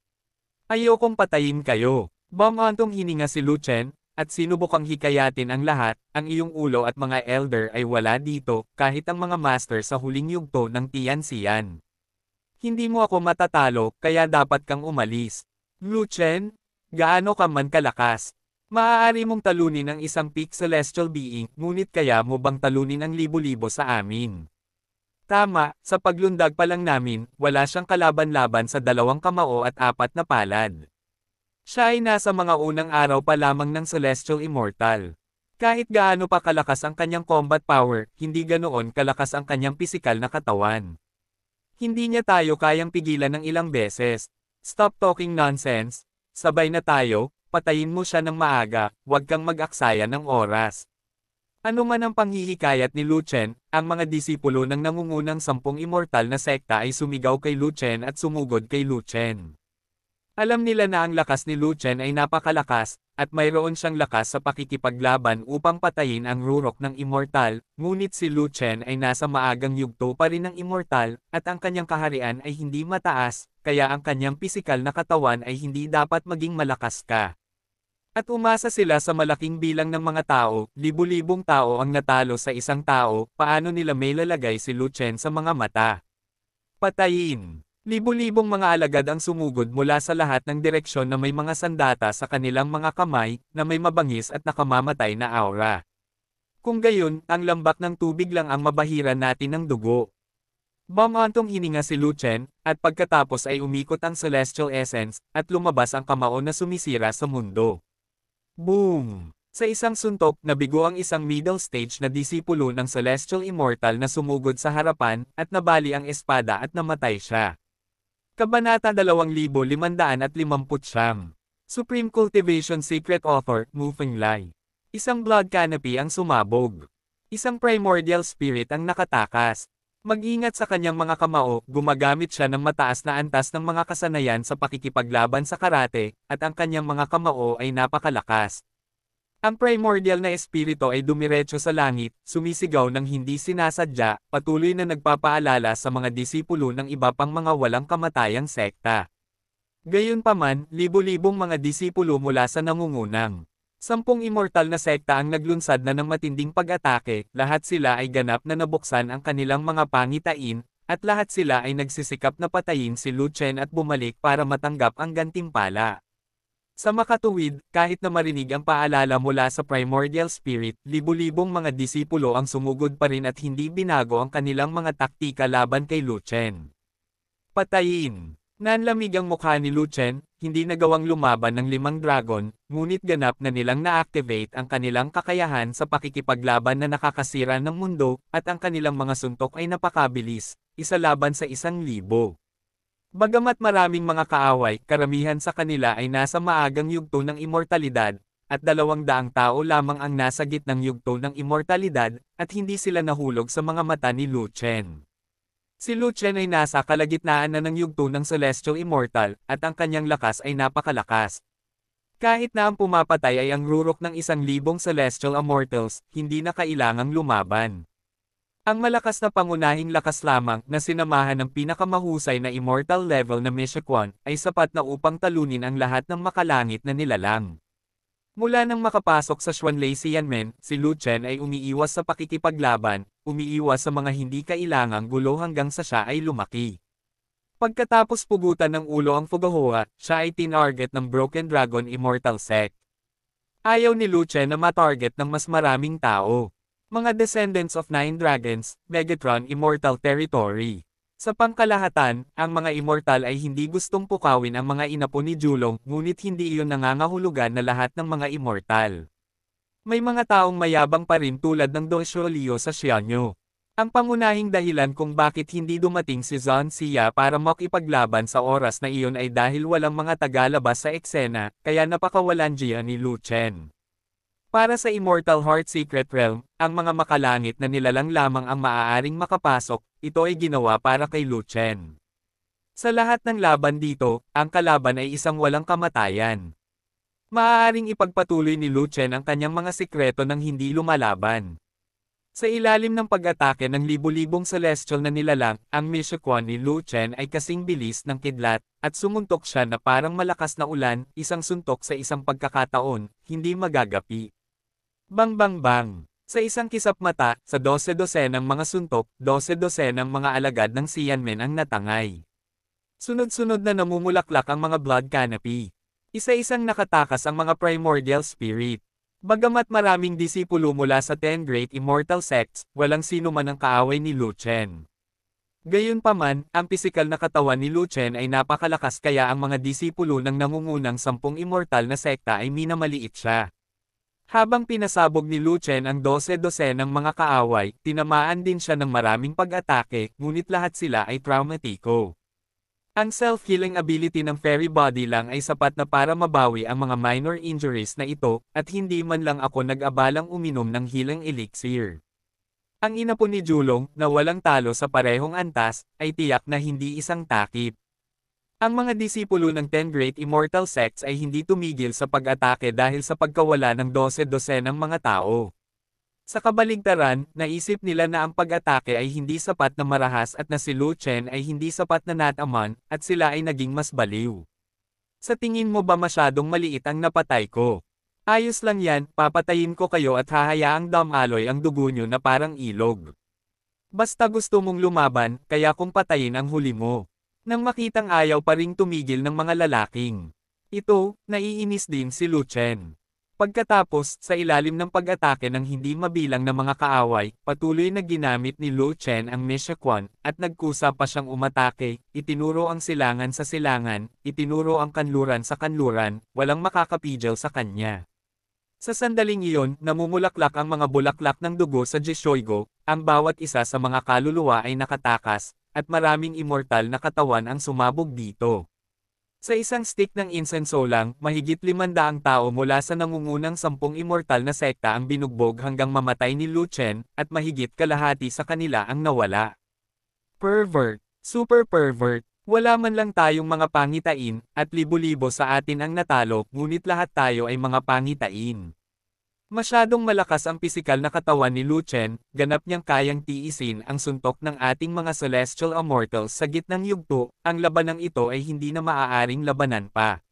Ayokong patayin kayo. Bamantong hininga si Lu Chen, at sinubukang hikayatin ang lahat, ang iyong ulo at mga elder ay wala dito, kahit ang mga master sa huling yugto ng Tianxian. Hindi mo ako matatalo, kaya dapat kang umalis. Chen, gaano ka man kalakas. Maaari mong talunin ang isang peak celestial being, ngunit kaya mo bang talunin ang libo-libo sa amin? Tama, sa paglundag pa lang namin, wala siyang kalaban-laban sa dalawang kamao at apat na palad. Siya ay nasa mga unang araw pa lamang ng Celestial Immortal. Kahit gaano pa kalakas ang kanyang combat power, hindi ganoon kalakas ang kanyang pisikal na katawan. Hindi niya tayo kayang pigilan ng ilang beses. Stop talking nonsense. Sabay na tayo, patayin mo siya ng maaga, huwag kang mag-aksaya ng oras. Ano man ang panghihikayat ni Luchen, ang mga disipulo ng nangungunang sampung immortal na sekta ay sumigaw kay Luchen at sumugod kay Luchen. Alam nila na ang lakas ni Lu Chen ay napakalakas, at mayroon siyang lakas sa pakikipaglaban upang patayin ang rurok ng immortal, ngunit si Lu Chen ay nasa maagang yugto pa rin ng immortal, at ang kanyang kaharian ay hindi mataas, kaya ang kanyang pisikal na katawan ay hindi dapat maging malakas ka. At umasa sila sa malaking bilang ng mga tao, libu-libong tao ang natalo sa isang tao, paano nila may lalagay si Chen sa mga mata. Patayin! Libo-libong mga alagad ang sumugod mula sa lahat ng direksyon na may mga sandata sa kanilang mga kamay, na may mabangis at nakamamatay na aura. Kung gayon, ang lambak ng tubig lang ang mabahiran natin ng dugo. Bamantong hininga si Luchen, at pagkatapos ay umikot ang celestial essence, at lumabas ang kamao na sumisira sa mundo. Boom! Sa isang suntok, nabigo ang isang middle stage na disipulo ng Celestial Immortal na sumugod sa harapan, at nabali ang espada at namatay siya. Kabanata 2559 Supreme Cultivation Secret Author, Moving Lie Isang blood canopy ang sumabog. Isang primordial spirit ang nakatakas. Mag-ingat sa kanyang mga kamao, gumagamit siya ng mataas na antas ng mga kasanayan sa pakikipaglaban sa karate, at ang kanyang mga kamao ay napakalakas. Ang primordial na espirito ay dumiretso sa langit, sumisigaw ng hindi sinasadya, patuloy na nagpapaalala sa mga disipulo ng iba pang mga walang kamatayang sekta. Gayunpaman, libo-libong mga disipulo mula sa nangungunang. Sampung immortal na sekta ang naglunsad na ng matinding pag-atake, lahat sila ay ganap na nabuksan ang kanilang mga pangitain, at lahat sila ay nagsisikap na patayin si Lu Chen at bumalik para matanggap ang gantimpala. Sa makatuwid, kahit na marinig ang paalala mula sa primordial spirit, libu-libong mga disipulo ang sumugod pa rin at hindi binago ang kanilang mga taktika laban kay Luchen. Patayin! Nanlamig ang mukha ni Luchen, hindi nagawang lumaban ng limang dragon, ngunit ganap na nilang na-activate ang kanilang kakayahan sa pakikipaglaban na nakakasira ng mundo, at ang kanilang mga suntok ay napakabilis, isa laban sa isang libo. Bagamat maraming mga kaaway, karamihan sa kanila ay nasa maagang yugto ng imortalidad, at dalawang daang tao lamang ang nasa gitnang yugto ng imortalidad, at hindi sila nahulog sa mga mata ni Lu Chen. Si Lu Chen ay nasa kalagitnaan na ng yugto ng Celestial Immortal, at ang kanyang lakas ay napakalakas. Kahit na ang pumapatay ay ang rurok ng isang libong Celestial Immortals, hindi na kailangang lumaban. Ang malakas na pangunahing lakas lamang na sinamahan ng pinakamahusay na immortal level na Mishaquan ay sapat na upang talunin ang lahat ng makalangit na nilalang. Mula nang makapasok sa Xuanlei si Yanmen, si Lu Chen ay umiiwas sa pakikipaglaban, umiiwas sa mga hindi kailangang gulo hanggang sa siya ay lumaki. Pagkatapos pugutan ng ulo ang Fugahoa, siya ay tinarget ng Broken Dragon Immortal Sect. Ayaw ni Lu Chen na matarget ng mas maraming tao mga descendants of Nine Dragons, Megatron Immortal Territory. Sa pangkalahatan, ang mga immortal ay hindi gustong pukawin ang mga inapo ni Julong, ngunit hindi iyon nangangahulugan na lahat ng mga immortal. May mga taong mayabang pa rin tulad ng Don Sholio sa Xianyu. Ang pangunahing dahilan kung bakit hindi dumating si Zon Sia para makipaglaban sa oras na iyon ay dahil walang mga tagalabas sa eksena, kaya napakawalan siya ni Lu Chen. Para sa Immortal Heart Secret Realm, ang mga makalangit na nilalang lamang ang maaaring makapasok, ito ay ginawa para kay Lu Chen. Sa lahat ng laban dito, ang kalaban ay isang walang kamatayan. Maaaring ipagpatuloy ni Lu Chen ang kanyang mga sikreto nang hindi lumalaban. Sa ilalim ng pag-atake ng libu-libong celestial na nilalang, ang Michikuan ni Lu Chen ay kasing bilis ng kidlat, at sumuntok siya na parang malakas na ulan, isang suntok sa isang pagkakataon, hindi magagapi. Bang bang bang! Sa isang kisap mata, sa 12-dosenang mga suntok, 12-dosenang mga alagad ng Sianmen ang natangay. Sunod-sunod na namumulaklak ang mga blood canopy. Isa-isang nakatakas ang mga primordial spirit. Bagamat maraming disipulo mula sa 10 great immortal sects, walang sino man ang kaaway ni Luchen. Gayunpaman, ang pisikal na katawan ni Luchen ay napakalakas kaya ang mga disipulo ng nangungunang sampung immortal na sekta ay minamaliit siya. Habang pinasabog ni Lu Chen ang dose-dose ng mga kaaway, tinamaan din siya ng maraming pag-atake, ngunit lahat sila ay traumatiko. Ang self-healing ability ng fairy body lang ay sapat na para mabawi ang mga minor injuries na ito, at hindi man lang ako nag-abalang uminom ng healing elixir. Ang ina po ni Julong, na walang talo sa parehong antas, ay tiyak na hindi isang takip. Ang mga disipulo ng 10 Great Immortal Sects ay hindi tumigil sa pag-atake dahil sa pagkawala ng 12-12 ng mga tao. Sa kabaligtaran, naisip nila na ang pag-atake ay hindi sapat na marahas at na si Lu Chen ay hindi sapat na nataman, at sila ay naging mas baliw. Sa tingin mo ba masyadong maliit ang napatay ko? Ayos lang yan, papatayin ko kayo at hahayaang damaloy ang dugo nyo na parang ilog. Basta gusto mong lumaban, kaya kung patayin ang huli mo nang makitang ayaw pa ring tumigil ng mga lalaking. Ito, naiinis din si Luchen. Pagkatapos, sa ilalim ng pag-atake ng hindi mabilang na mga kaaway, patuloy na ginamit ni Lu Chen ang Meshaquan, at nagkusa pa siyang umatake, itinuro ang silangan sa silangan, itinuro ang kanluran sa kanluran, walang makakapigil sa kanya. Sa sandaling iyon, namumulaklak ang mga bulaklak ng dugo sa Jishoigo, ang bawat isa sa mga kaluluwa ay nakatakas, at maraming immortal na katawan ang sumabog dito. Sa isang stick ng insenso lang, mahigit limandaang tao mula sa nangungunang sampung immortal na sekta ang binugbog hanggang mamatay ni Lu Chen, at mahigit kalahati sa kanila ang nawala. Pervert, super pervert, wala man lang tayong mga pangitain, at libo-libo sa atin ang natalo, ngunit lahat tayo ay mga pangitain. Masyadong malakas ang pisikal na katawan ni Lu Chen, ganap niyang kayang tiisin ang suntok ng ating mga Celestial Immortals sa gitnang yugto, ang labanang ito ay hindi na maaaring labanan pa.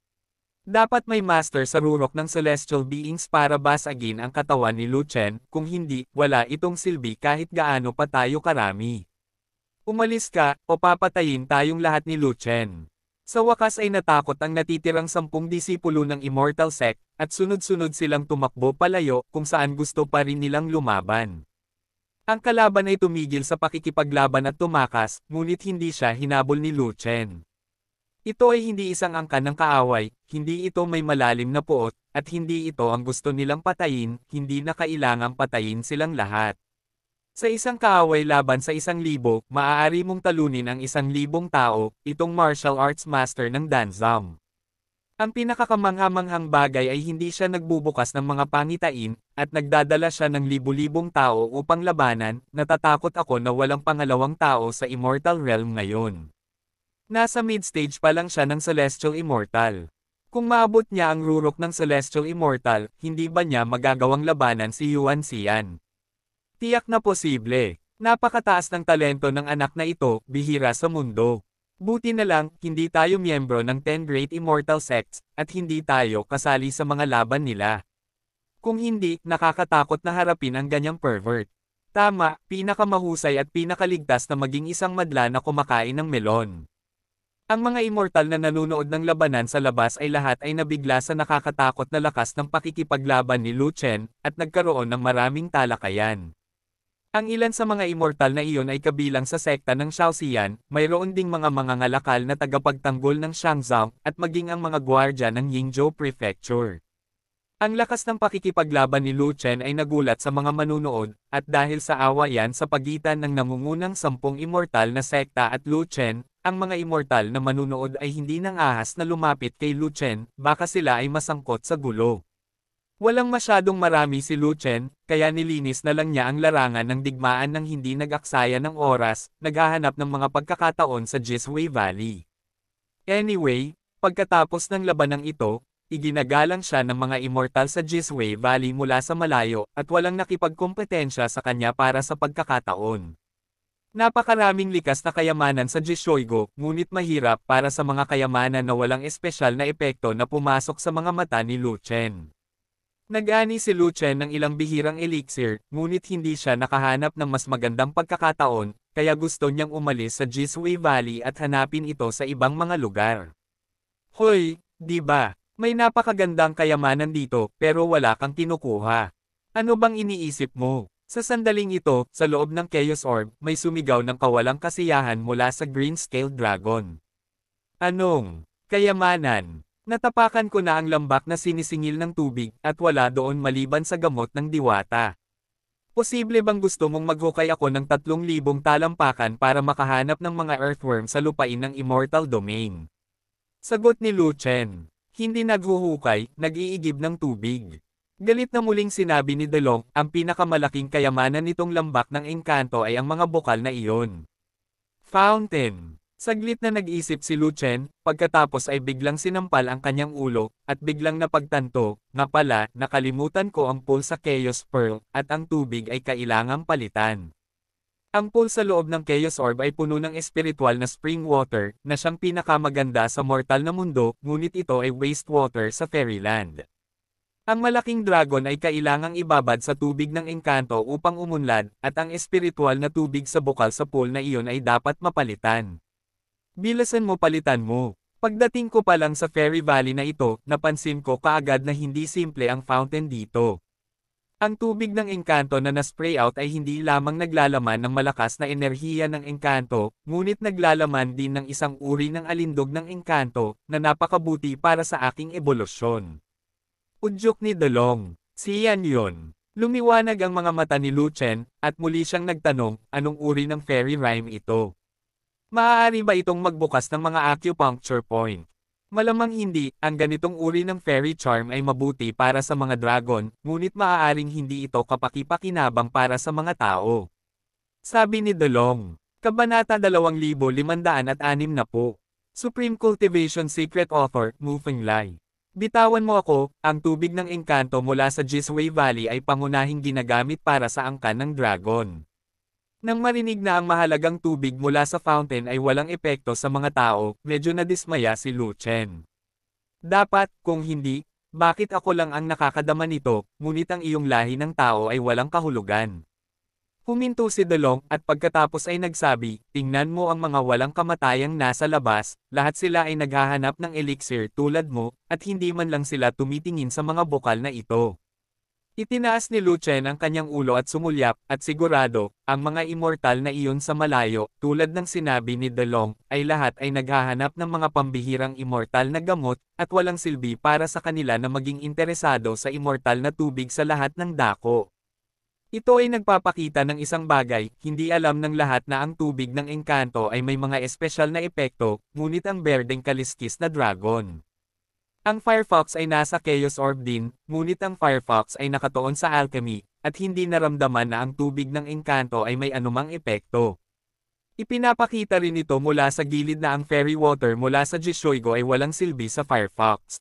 Dapat may master sa rurok ng Celestial Beings para basagin ang katawan ni Lu Chen, kung hindi, wala itong silbi kahit gaano pa tayo karami. Umalis ka, o papatayin tayong lahat ni Lu Chen. Sa wakas ay natakot ang natitirang sampung disipulo ng Immortal Sect, at sunod-sunod silang tumakbo palayo kung saan gusto pa rin nilang lumaban. Ang kalaban ay tumigil sa pakikipaglaban at tumakas, ngunit hindi siya hinabol ni Lu Chen. Ito ay hindi isang angkan ng kaaway, hindi ito may malalim na puot, at hindi ito ang gusto nilang patayin, hindi na kailangang patayin silang lahat. Sa isang kaaway laban sa isang libo, maaari mong talunin ang isang libong tao, itong martial arts master ng Danzam. Ang pinakakamangha bagay ay hindi siya nagbubukas ng mga pangitain, at nagdadala siya ng libu-libong tao upang labanan, natatakot ako na walang pangalawang tao sa Immortal Realm ngayon. Nasa mid-stage pa lang siya ng Celestial Immortal. Kung maabot niya ang rurok ng Celestial Immortal, hindi ba niya magagawang labanan si Yuan Xian? Tiyak na posible. Napakataas ng talento ng anak na ito, bihira sa mundo. Buti na lang, hindi tayo miyembro ng 10 Great Immortal Sects, at hindi tayo kasali sa mga laban nila. Kung hindi, nakakatakot na harapin ang ganyang pervert. Tama, pinakamahusay at pinakaligtas na maging isang madla na kumakain ng melon. Ang mga immortal na nanunood ng labanan sa labas ay lahat ay nabigla sa nakakatakot na lakas ng pakikipaglaban ni Lu Chen, at nagkaroon ng maraming talakayan. Ang ilan sa mga immortal na iyon ay kabilang sa sekta ng Shaoxian, mayroon ding mga mangangalakal na tagapagtanggol ng Shangzhou, at maging ang mga gwardya ng Yingzhou Prefecture. Ang lakas ng pakikipaglaban ni Lu Chen ay nagulat sa mga manunood, at dahil sa awa yan sa pagitan ng nangungunang sampung immortal na sekta at Lu Chen, ang mga immortal na manunood ay hindi nang ahas na lumapit kay Lu Chen, baka sila ay masangkot sa gulo. Walang masyadong marami si Luchen, kaya nilinis na lang niya ang larangan ng digmaan ng hindi nag-aksaya ng oras, naghahanap ng mga pagkakataon sa Jisway Valley. Anyway, pagkatapos ng labanang ito, iginagalang siya ng mga immortal sa Jisway Valley mula sa malayo at walang nakipagkompetensya sa kanya para sa pagkakataon. Napakaraming likas na kayamanan sa Jishoigo, ngunit mahirap para sa mga kayamanan na walang espesyal na epekto na pumasok sa mga mata ni Luchen. Nag-ani si Luchen ng ilang bihirang elixir, ngunit hindi siya nakahanap ng mas magandang pagkakataon, kaya gusto niyang umalis sa Jisui Valley at hanapin ito sa ibang mga lugar. Hoy, di ba? May napakagandang kayamanan dito, pero wala kang kinukuha. Ano bang iniisip mo? Sa sandaling ito, sa loob ng Chaos Orb, may sumigaw ng kawalang kasiyahan mula sa Green Scale Dragon. Anong? Kayamanan? Natapakan ko na ang lambak na sinisingil ng tubig, at wala doon maliban sa gamot ng diwata. Posible bang gusto mong maghukay ako ng 3,000 talampakan para makahanap ng mga earthworm sa lupain ng immortal domain? Sagot ni Lu Chen. Hindi naghuhukay, nag-iigib ng tubig. Galit na muling sinabi ni Delong, ang pinakamalaking kayamanan nitong lambak ng engkanto ay ang mga bukal na iyon. Fountain Saglit na nag-isip si Luchen, pagkatapos ay biglang sinampal ang kanyang ulo, at biglang napagtanto, na pala, nakalimutan ko ang pool sa Chaos Pearl, at ang tubig ay kailangang palitan. Ang pool sa loob ng Chaos Orb ay puno ng espiritual na spring water, na siyang pinakamaganda sa mortal na mundo, ngunit ito ay wastewater sa fairyland. Ang malaking dragon ay kailangang ibabad sa tubig ng engkanto upang umunlad, at ang espiritual na tubig sa bukal sa pool na iyon ay dapat mapalitan. Bilasan mo palitan mo. Pagdating ko pa lang sa Fairy Valley na ito, napansin ko kaagad na hindi simple ang fountain dito. Ang tubig ng engkanto na na-spray out ay hindi lamang naglalaman ng malakas na enerhiya ng engkanto, ngunit naglalaman din ng isang uri ng alindog ng engkanto, na napakabuti para sa aking ebolusyon. Udyok ni Dolong, si Yan yun. Lumiwanag ang mga mata ni Lu Chen, at muli siyang nagtanong, anong uri ng fairy rhyme ito? Maaari ba itong magbukas ng mga acupuncture point? Malamang hindi, ang ganitong uri ng fairy charm ay mabuti para sa mga dragon, ngunit maaaring hindi ito kapakipakinabang para sa mga tao. Sabi ni Dolong, Kabanata 2506 na po. Supreme Cultivation Secret Author, Moving Lie. Bitawan mo ako, ang tubig ng engkanto mula sa Jisway Valley ay pangunahing ginagamit para sa angkan ng dragon. Nang marinig na ang mahalagang tubig mula sa fountain ay walang epekto sa mga tao, medyo nadismaya si Lu Chen. Dapat, kung hindi, bakit ako lang ang nakakadama nito, ngunit ang iyong lahi ng tao ay walang kahulugan. Huminto si Delong at pagkatapos ay nagsabi, tingnan mo ang mga walang kamatayang nasa labas, lahat sila ay naghahanap ng elixir tulad mo, at hindi man lang sila tumitingin sa mga bukal na ito. Itinaas ni Luchen ang kanyang ulo at sumulyap, at sigurado, ang mga immortal na iyon sa malayo, tulad ng sinabi ni Delong, ay lahat ay naghahanap ng mga pambihirang immortal na gamot, at walang silbi para sa kanila na maging interesado sa immortal na tubig sa lahat ng dako. Ito ay nagpapakita ng isang bagay, hindi alam ng lahat na ang tubig ng engkanto ay may mga espesyal na epekto, ngunit ang berdeng kaliskis na dragon. Ang Firefox ay nasa Chaos Orb din, ngunit ang Firefox ay nakatuon sa alchemy, at hindi naramdaman na ang tubig ng engkanto ay may anumang epekto. Ipinapakita rin ito mula sa gilid na ang fairy water mula sa Jishoigo ay walang silbi sa Firefox.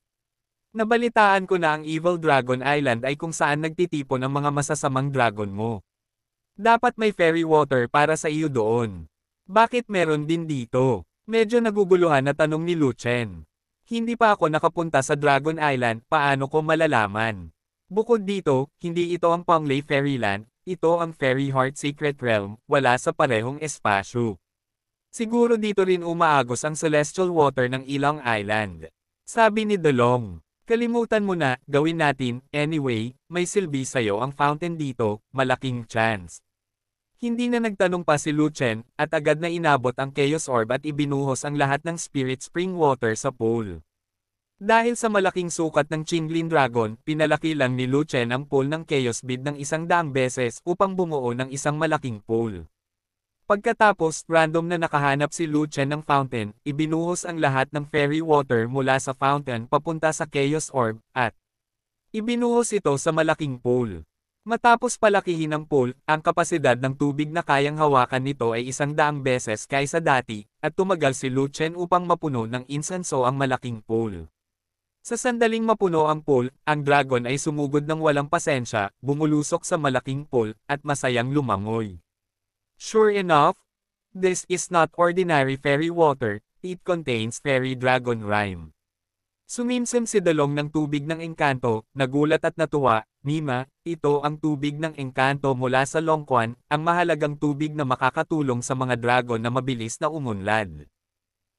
Nabalitaan ko na ang Evil Dragon Island ay kung saan nagtitipon ang mga masasamang dragon mo. Dapat may fairy water para sa iyo doon. Bakit meron din dito? Medyo naguguluhan na tanong ni Luchen. Hindi pa ako nakapunta sa Dragon Island, paano ko malalaman? Bukod dito, hindi ito ang Panglay Fairyland, ito ang Fairy Heart Secret Realm, wala sa parehong espasyo. Siguro dito rin umaagos ang celestial water ng ilang island. Sabi ni Dolong, kalimutan mo na, gawin natin, anyway, may silbi sa'yo ang fountain dito, malaking chance. Hindi na nagtanong pa si Luchen, at agad na inabot ang Chaos Orb at ibinuhos ang lahat ng Spirit Spring Water sa pool. Dahil sa malaking sukat ng Chinglin Dragon, pinalaki lang ni Luchen ang pool ng Chaos Bead ng isang daang beses upang bumuo ng isang malaking pool. Pagkatapos, random na nakahanap si Luchen ng fountain, ibinuhos ang lahat ng fairy water mula sa fountain papunta sa Chaos Orb, at ibinuhos ito sa malaking pool. Matapos palakihin ang pool, ang kapasidad ng tubig na kayang hawakan nito ay isang daang beses kaysa dati, at tumagal si Lu Chen upang mapuno ng insenso ang malaking pool. Sa sandaling mapuno ang pool, ang dragon ay sumugod ng walang pasensya, bumulusok sa malaking pool, at masayang lumangoy. Sure enough, this is not ordinary fairy water, it contains fairy dragon rime. Sumimsim si Dalong ng tubig ng engkanto, nagulat at natuwa, Nima, ito ang tubig ng engkanto mula sa Longquan, ang mahalagang tubig na makakatulong sa mga dragon na mabilis na umunlad.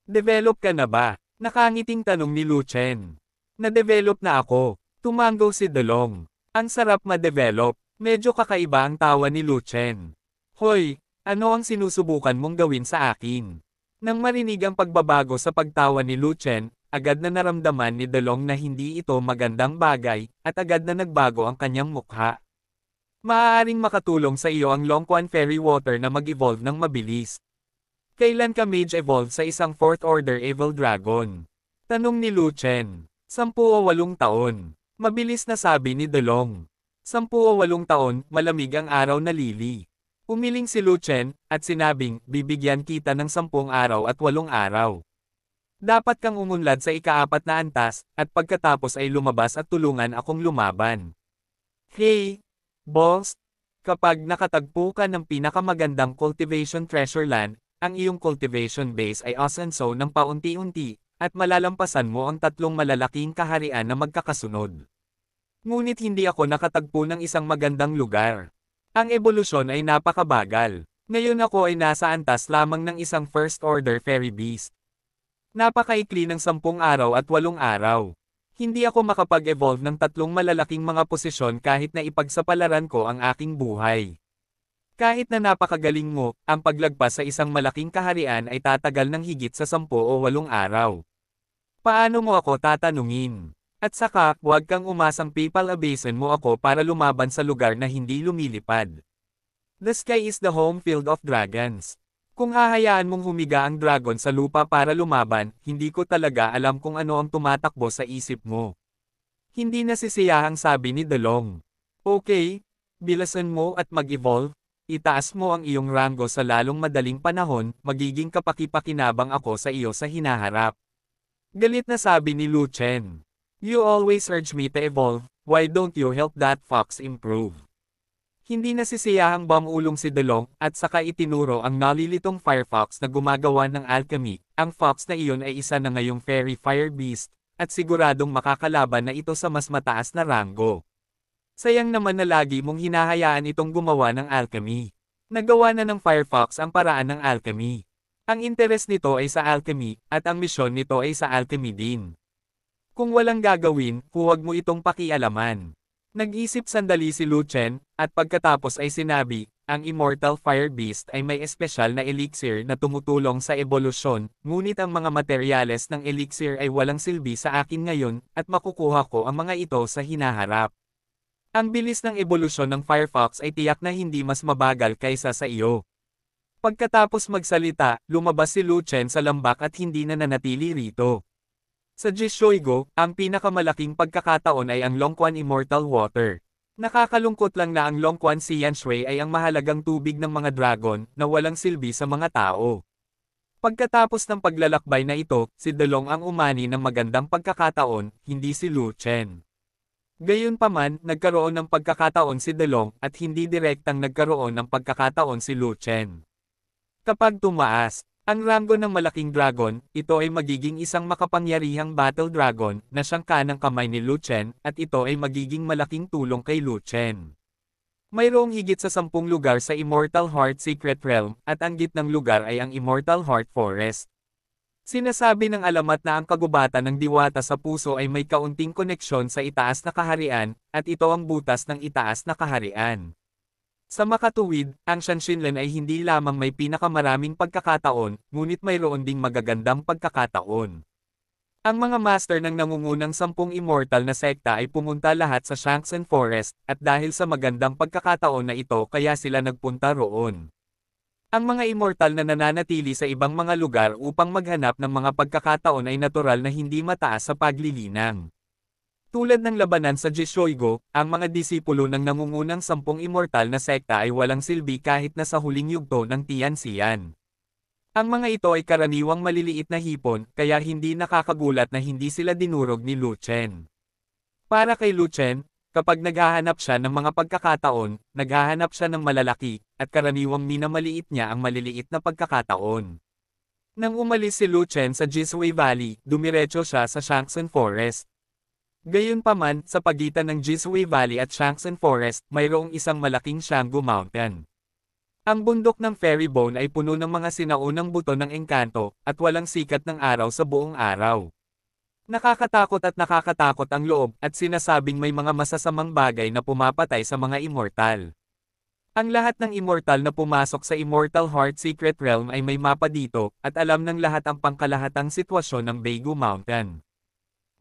Develop ka na ba? Nakangiting tanong ni Lu Chen. Na-develop na ako. Tumango si Delong. Ang sarap ma-develop. Medyo kakaiba ang tawa ni Lu Chen. Hoy, ano ang sinusubukan mong gawin sa akin? Nang marinig ang pagbabago sa pagtawa ni Lu Chen, agad na naramdaman ni Dalong na hindi ito magandang bagay, at agad na nagbago ang kanyang mukha. Maaaring makatulong sa iyo ang Longquan Fairy Water na mag-evolve ng mabilis. Kailan ka mage evolve sa isang Fourth order evil dragon? Tanong ni Lu Chen. 10 o 8 taon. Mabilis na sabi ni Dalong. 10 o 8 taon, malamig ang araw na lili. Umiling si Lu Chen, at sinabing, bibigyan kita ng 10 araw at 8 araw. Dapat kang umunlad sa ikaapat na antas, at pagkatapos ay lumabas at tulungan akong lumaban. Hey! Boss! Kapag nakatagpo ka ng pinakamagandang cultivation treasure land, ang iyong cultivation base ay asenso ng paunti-unti, at malalampasan mo ang tatlong malalaking kaharian na magkakasunod. Ngunit hindi ako nakatagpo ng isang magandang lugar. Ang evolusyon ay napakabagal. Ngayon ako ay nasa antas lamang ng isang first order fairy beast. Napakaikli ng sampung araw at walong araw. Hindi ako makapag-evolve ng tatlong malalaking mga posisyon kahit na ipagsapalaran ko ang aking buhay. Kahit na napakagaling mo, ang paglagpas sa isang malaking kaharian ay tatagal ng higit sa sampo o walong araw. Paano mo ako tatanungin? At saka, huwag kang umasang people abasin mo ako para lumaban sa lugar na hindi lumilipad. The sky is the home field of dragons. Kung hahayaan mong humiga ang dragon sa lupa para lumaban, hindi ko talaga alam kung ano ang tumatakbo sa isip mo. Hindi nasisiya ang sabi ni Delong. Okay, bilasan mo at mag-evolve, itaas mo ang iyong rango sa lalong madaling panahon, magiging kapakipakinabang ako sa iyo sa hinaharap. Galit na sabi ni Lu Chen. You always urge me to evolve, why don't you help that fox improve? Hindi nasisiyahang bamulong si Delong, at saka itinuro ang nalilitong Firefox na gumagawa ng alchemy. Ang fox na iyon ay isa na ngayong fairy fire beast, at siguradong makakalaban na ito sa mas mataas na ranggo. Sayang naman na lagi mong hinahayaan itong gumawa ng alchemy. Nagawa na ng Firefox ang paraan ng alchemy. Ang interes nito ay sa alchemy, at ang misyon nito ay sa alchemy din. Kung walang gagawin, huwag mo itong pakialaman. Nag-isip sandali si Lu Chen at pagkatapos ay sinabi, ang Immortal Fire Beast ay may espesyal na elixir na tumutulong sa ebolusyon, ngunit ang mga materyales ng elixir ay walang silbi sa akin ngayon, at makukuha ko ang mga ito sa hinaharap. Ang bilis ng ebolusyon ng Firefox ay tiyak na hindi mas mabagal kaysa sa iyo. Pagkatapos magsalita, lumabas si Lu Chen sa lambak at hindi na nanatili rito. Sa Jishoigo, ang pinakamalaking pagkakataon ay ang Longquan Immortal Water. Nakakalungkot lang na ang Longquan Xian Shui ay ang mahalagang tubig ng mga dragon na walang silbi sa mga tao. Pagkatapos ng paglalakbay na ito, si Delong ang umani ng magandang pagkakataon, hindi si Lu Chen. Gayunpaman, nagkaroon ng pagkakataon si Delong at hindi direktang nagkaroon ng pagkakataon si Lu Chen. Kapag tumaas, ang rango ng malaking dragon, ito ay magiging isang makapangyarihang battle dragon na sangka ng kamay ni Lu Chen at ito ay magiging malaking tulong kay Lu Chen. Mayroong higit sa sampung lugar sa Immortal Heart Secret Realm at ang gitnang lugar ay ang Immortal Heart Forest. Sinasabi ng alamat na ang kagubatan ng diwata sa puso ay may kaunting koneksyon sa itaas na kaharian at ito ang butas ng itaas na kaharian. Sa makatuwid, ang Shanshinlen ay hindi lamang may pinakamaraming pagkakataon, ngunit mayroon ding magagandang pagkakataon. Ang mga master ng nangungunang sampung immortal na sekta ay pumunta lahat sa Shanksen Forest, at dahil sa magandang pagkakataon na ito kaya sila nagpunta roon. Ang mga immortal na nananatili sa ibang mga lugar upang maghanap ng mga pagkakataon ay natural na hindi mataas sa paglilinang. Tulad ng labanan sa Jishoigo, ang mga disipulo ng nangungunang sampung immortal na sekta ay walang silbi kahit na sa huling yugto ng Tianxian. Ang mga ito ay karaniwang maliliit na hipon, kaya hindi nakakagulat na hindi sila dinurog ni Lu Chen. Para kay Lu Chen, kapag naghahanap siya ng mga pagkakataon, naghahanap siya ng malalaki, at karaniwang minamaliit niya ang maliliit na pagkakataon. Nang umalis si Lu Chen sa Jishui Valley, dumiretso siya sa Shangshan Forest. Gayunpaman, sa pagitan ng Jisui Valley at Shanxin Forest, mayroong isang malaking Shangu Mountain. Ang bundok ng Ferrybone ay puno ng mga sinaunang buto ng engkanto, at walang sikat ng araw sa buong araw. Nakakatakot at nakakatakot ang loob, at sinasabing may mga masasamang bagay na pumapatay sa mga immortal. Ang lahat ng immortal na pumasok sa Immortal Heart Secret Realm ay may mapa dito, at alam ng lahat ang pangkalahatang sitwasyon ng Beigu Mountain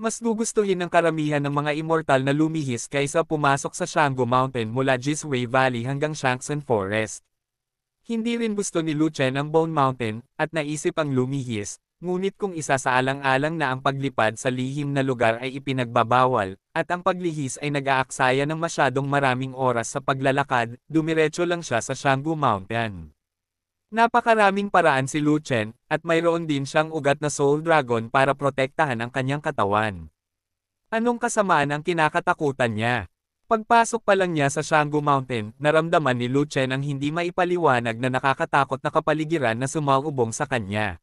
mas gugustuhin ng karamihan ng mga immortal na lumihis kaysa pumasok sa Shango Mountain mula Jisway Valley hanggang Shankson Forest. Hindi rin gusto ni Lu Chen ang Bone Mountain, at naisip ang lumihis, ngunit kung isa isasaalang-alang na ang paglipad sa lihim na lugar ay ipinagbabawal, at ang paglihis ay nag-aaksaya ng masyadong maraming oras sa paglalakad, dumiretso lang siya sa Shango Mountain. Napakaraming paraan si Lu Chen, at mayroon din siyang ugat na Soul Dragon para protektahan ang kanyang katawan. Anong kasamaan ang kinakatakutan niya? Pagpasok pa lang niya sa Shanggu Mountain, naramdaman ni Lu Chen ang hindi maipaliwanag na nakakatakot na kapaligiran na sumaubong sa kanya.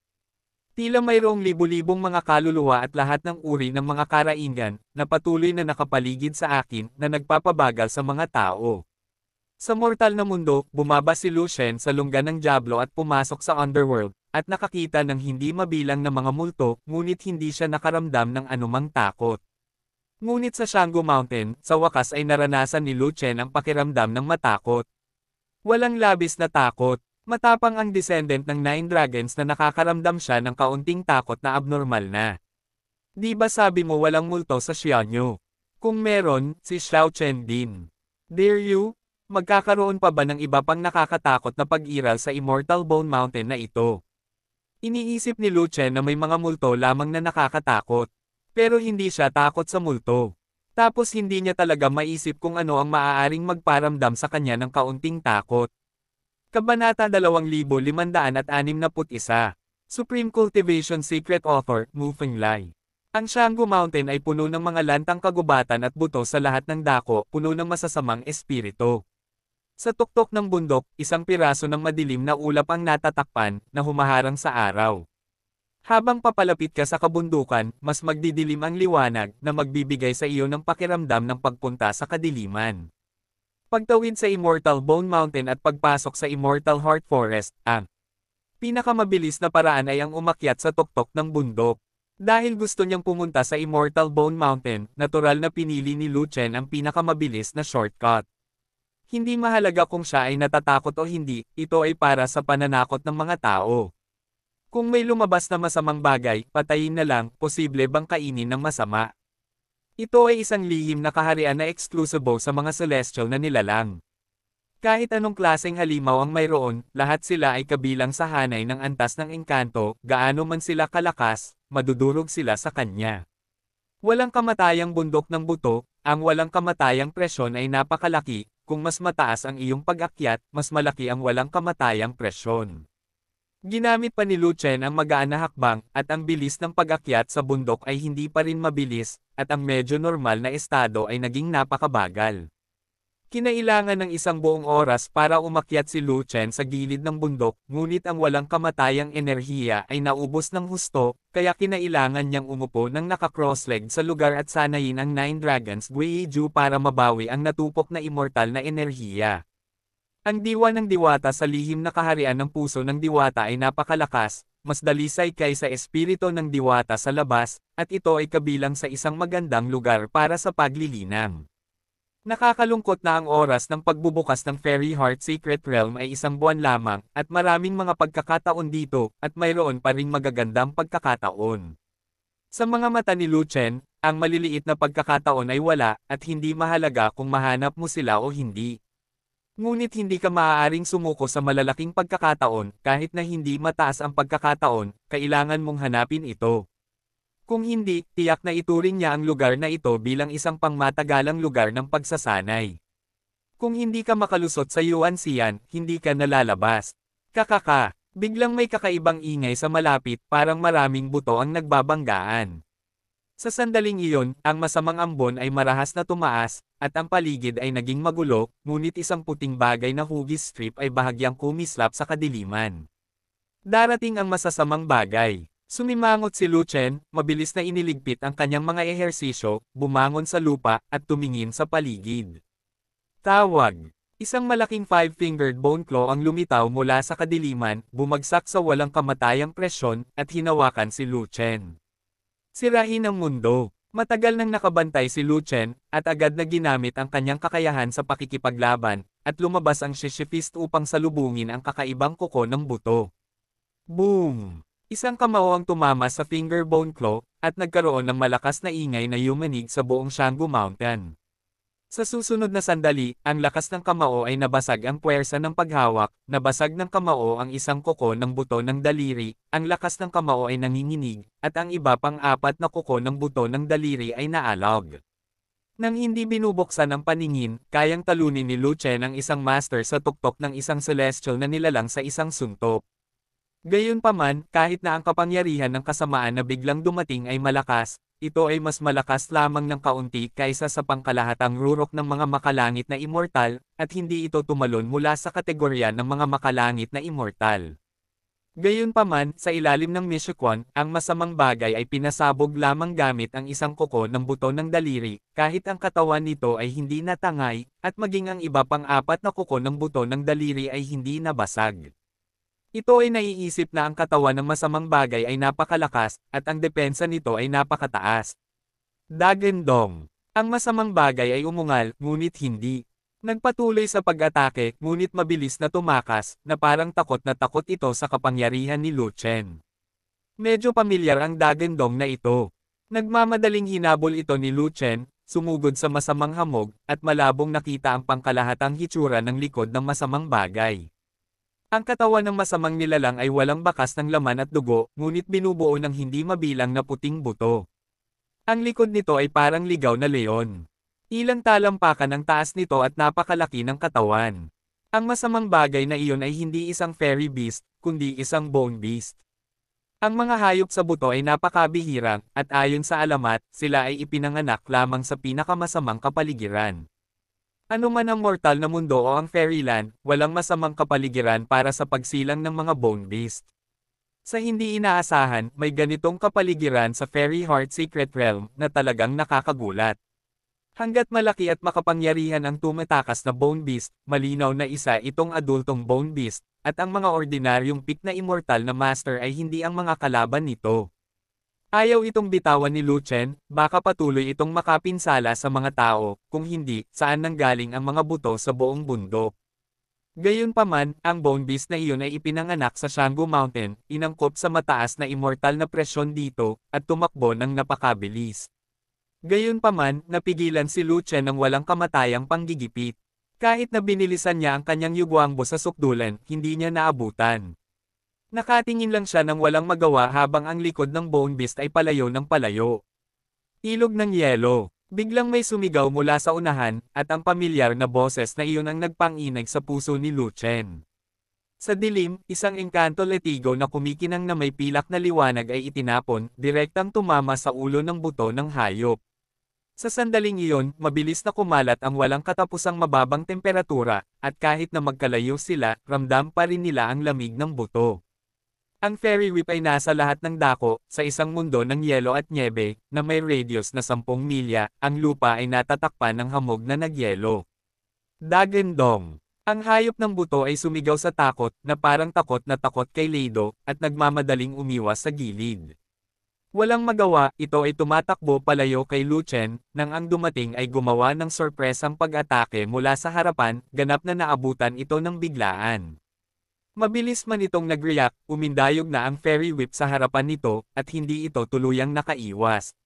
Tila mayroong libu-libong mga kaluluwa at lahat ng uri ng mga karaingan, na patuloy na nakapaligid sa akin, na nagpapabagal sa mga tao. Sa mortal na mundo, bumaba si Lucien sa lungga ng Diablo at pumasok sa Underworld, at nakakita ng hindi mabilang na mga multo, ngunit hindi siya nakaramdam ng anumang takot. Ngunit sa Shango Mountain, sa wakas ay naranasan ni Lucien ang pakiramdam ng matakot. Walang labis na takot, matapang ang descendant ng Nine Dragons na nakakaramdam siya ng kaunting takot na abnormal na. Di ba sabi mo walang multo sa Xianyu? Kung meron, si Xiao Chen din. Dare you? Magkakaroon pa ba ng iba pang nakakatakot na pag-iral sa Immortal Bone Mountain na ito? Iniisip ni Lu Chen na may mga multo lamang na nakakatakot. Pero hindi siya takot sa multo. Tapos hindi niya talaga maisip kung ano ang maaaring magparamdam sa kanya ng kaunting takot. Kabanata 2561 Supreme Cultivation Secret Author, Moving Lie Ang Shango Mountain ay puno ng mga lantang kagubatan at buto sa lahat ng dako, puno ng masasamang espirito. Sa tuktok ng bundok, isang piraso ng madilim na ulap ang natatakpan, na humaharang sa araw. Habang papalapit ka sa kabundukan, mas magdidilim ang liwanag na magbibigay sa iyo ng pakiramdam ng pagpunta sa kadiliman. Pagtawid sa Immortal Bone Mountain at pagpasok sa Immortal Heart Forest, ang pinakamabilis na paraan ay ang umakyat sa tuktok ng bundok. Dahil gusto niyang pumunta sa Immortal Bone Mountain, natural na pinili ni Lu Chen ang pinakamabilis na shortcut. Hindi mahalaga kung siya ay natatakot o hindi, ito ay para sa pananakot ng mga tao. Kung may lumabas na masamang bagay, patayin na lang, posible bang kainin ng masama. Ito ay isang lihim na kaharian na eksklusibo sa mga celestial na nilalang. Kahit anong klaseng halimaw ang mayroon, lahat sila ay kabilang sa hanay ng antas ng engkanto, gaano man sila kalakas, madudurog sila sa kanya. Walang kamatayang bundok ng buto, ang walang kamatayang presyon ay napakalaki, kung mas mataas ang iyong pag-akyat, mas malaki ang walang kamatayang presyon. Ginamit pa ni Luchen ang magaan na hakbang, at ang bilis ng pag-akyat sa bundok ay hindi pa rin mabilis, at ang medyo normal na estado ay naging napakabagal. Kinailangan ng isang buong oras para umakyat si Lu Chen sa gilid ng bundok, ngunit ang walang kamatayang enerhiya ay naubos ng husto, kaya kinailangan niyang umupo ng naka-crossleg sa lugar at sanayin ang Nine Dragons Guiyiju para mabawi ang natupok na immortal na enerhiya. Ang diwa ng diwata sa lihim na kaharian ng puso ng diwata ay napakalakas, mas dalisay kaysa espirito ng diwata sa labas, at ito ay kabilang sa isang magandang lugar para sa paglilinang. Nakakalungkot na ang oras ng pagbubukas ng Fairy Heart Secret Realm ay isang buwan lamang, at maraming mga pagkakataon dito, at mayroon pa ring magagandang pagkakataon. Sa mga mata ni Luchen, ang maliliit na pagkakataon ay wala, at hindi mahalaga kung mahanap mo sila o hindi. Ngunit hindi ka maaaring sumuko sa malalaking pagkakataon, kahit na hindi mataas ang pagkakataon, kailangan mong hanapin ito. Kung hindi, tiyak na ituring niya ang lugar na ito bilang isang pangmatagalang lugar ng pagsasanay. Kung hindi ka makalusot sa Yuan Xian, hindi ka nalalabas. Kakaka, biglang may kakaibang ingay sa malapit parang maraming buto ang nagbabanggaan. Sa sandaling iyon, ang masamang ambon ay marahas na tumaas, at ang paligid ay naging magulo, ngunit isang puting bagay na hugis strip ay bahagyang kumislap sa kadiliman. Darating ang masasamang bagay. Sumimangot si Lu Chen, mabilis na iniligpit ang kanyang mga ehersisyo, bumangon sa lupa, at tumingin sa paligid. Tawag. Isang malaking five-fingered bone claw ang lumitaw mula sa kadiliman, bumagsak sa walang kamatayang presyon, at hinawakan si Lu Chen. Sirahin ang mundo. Matagal nang nakabantay si Lu Chen, at agad na ginamit ang kanyang kakayahan sa pakikipaglaban, at lumabas ang shishifist upang salubungin ang kakaibang kuko ng buto. Boom! Isang kamao ang tumama sa finger bone claw, at nagkaroon ng malakas na ingay na yumanig sa buong Shanggu Mountain. Sa susunod na sandali, ang lakas ng kamao ay nabasag ang puwersa ng paghawak, nabasag ng kamao ang isang kuko ng buto ng daliri, ang lakas ng kamao ay nanginginig, at ang iba pang apat na kuko ng buto ng daliri ay naalog. Nang hindi binubuksan ang paningin, kayang talunin ni Lu Chen ang isang master sa tuktok ng isang celestial na nilalang sa isang suntok. Gayunpaman, kahit na ang kapangyarihan ng kasamaan na biglang dumating ay malakas, ito ay mas malakas lamang ng kaunti kaysa sa pangkalahatang rurok ng mga makalangit na immortal, at hindi ito tumalon mula sa kategorya ng mga makalangit na immortal. Gayunpaman, sa ilalim ng Michuquan, ang masamang bagay ay pinasabog lamang gamit ang isang kuko ng buto ng daliri, kahit ang katawan nito ay hindi natangay, at maging ang iba pang apat na kuko ng buto ng daliri ay hindi nabasag. Ito ay naiisip na ang katawan ng masamang bagay ay napakalakas, at ang depensa nito ay napakataas. Dagendong. Ang masamang bagay ay umungal, ngunit hindi. Nagpatuloy sa pag-atake, ngunit mabilis na tumakas, na parang takot na takot ito sa kapangyarihan ni Lu Chen. Medyo pamilyar ang dagendong na ito. Nagmamadaling hinabol ito ni Lu Chen, sumugod sa masamang hamog, at malabong nakita ang pangkalahatang hitsura ng likod ng masamang bagay. Ang katawan ng masamang nilalang ay walang bakas ng laman at dugo, ngunit binubuo ng hindi mabilang na puting buto. Ang likod nito ay parang ligaw na leon. Ilang talampakan ang taas nito at napakalaki ng katawan. Ang masamang bagay na iyon ay hindi isang fairy beast, kundi isang bone beast. Ang mga hayop sa buto ay napakabihirang, at ayon sa alamat, sila ay ipinanganak lamang sa pinakamasamang kapaligiran. Ano man ang mortal na mundo o ang fairyland, walang masamang kapaligiran para sa pagsilang ng mga bone beast. Sa hindi inaasahan, may ganitong kapaligiran sa Fairy Heart Secret Realm na talagang nakakagulat. Hanggat malaki at makapangyarihan ang tumatakas na bone beast, malinaw na isa itong adultong bone beast, at ang mga ordinaryong pick na immortal na master ay hindi ang mga kalaban nito. Ayaw itong bitawan ni Lu Chen, baka patuloy itong makapinsala sa mga tao, kung hindi, saan nanggaling ang mga buto sa buong bundok. Gayunpaman, ang bone beast na iyon ay ipinanganak sa Shango Mountain, inangkop sa mataas na immortal na presyon dito, at tumakbo ng napakabilis. Gayunpaman, napigilan si Lu Chen ng walang kamatayang panggigipit. Kahit na binilisan niya ang kanyang yugwangbo sa sukdulan, hindi niya naabutan. Nakatingin lang siya nang walang magawa habang ang likod ng bone beast ay palayo ng palayo. Ilog ng yelo. Biglang may sumigaw mula sa unahan, at ang pamilyar na boses na iyon ang nagpanginag sa puso ni Lu Chen. Sa dilim, isang engkanto letigo na kumikinang na may pilak na liwanag ay itinapon, direktang tumama sa ulo ng buto ng hayop. Sa sandaling iyon, mabilis na kumalat ang walang katapusang mababang temperatura, at kahit na magkalayo sila, ramdam pa rin nila ang lamig ng buto. Ang fairy whip ay nasa lahat ng dako, sa isang mundo ng yelo at nyebe, na may radius na 10 milya, ang lupa ay natatakpan ng hamog na nagyelo. Dagendong. Ang hayop ng buto ay sumigaw sa takot, na parang takot na takot kay Lido, at nagmamadaling umiwas sa gilid. Walang magawa, ito ay tumatakbo palayo kay Luchen, nang ang dumating ay gumawa ng surpresang pag-atake mula sa harapan, ganap na naabutan ito ng biglaan. Mabilis man itong nag-react, umindayog na ang fairy whip sa harapan nito, at hindi ito tuluyang nakaiwas.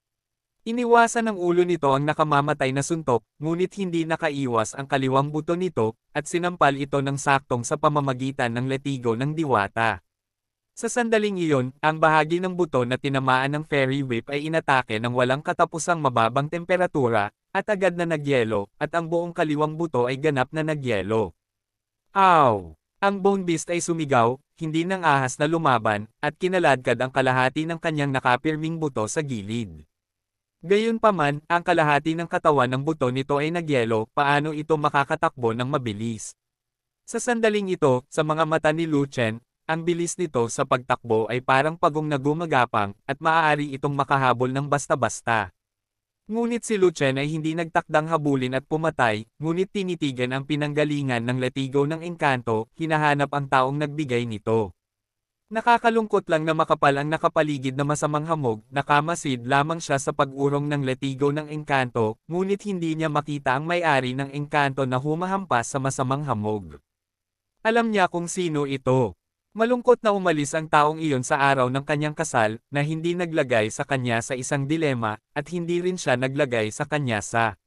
Iniwasan ng ulo nito ang nakamamatay na suntok, ngunit hindi nakaiwas ang kaliwang buto nito, at sinampal ito ng saktong sa pamamagitan ng letigo ng diwata. Sa sandaling iyon, ang bahagi ng buto na tinamaan ng fairy whip ay inatake ng walang katapusang mababang temperatura, at agad na nagyelo, at ang buong kaliwang buto ay ganap na nagyelo. Ow! Ang Bone Beast ay sumigaw, hindi nang ahas na lumaban, at kinaladkad ang kalahati ng kanyang nakapirming buto sa gilid. Gayunpaman, ang kalahati ng katawan ng buto nito ay nagyelo, paano ito makakatakbo ng mabilis. Sa sandaling ito, sa mga mata ni Lu Chen, ang bilis nito sa pagtakbo ay parang pagong na gumagapang, at maaari itong makahabol ng basta-basta. Ngunit si Luchen ay hindi nagtakdang habulin at pumatay, ngunit tinitigan ang pinanggalingan ng latigo ng engkanto, hinahanap ang taong nagbigay nito. Nakakalungkot lang na makapal ang nakapaligid na masamang hamog, nakamasid lamang siya sa pag-urong ng latigo ng engkanto, ngunit hindi niya makita ang may-ari ng engkanto na humahampas sa masamang hamog. Alam niya kung sino ito. Malungkot na umalis ang taong iyon sa araw ng kanyang kasal, na hindi naglagay sa kanya sa isang dilema, at hindi rin siya naglagay sa kanya sa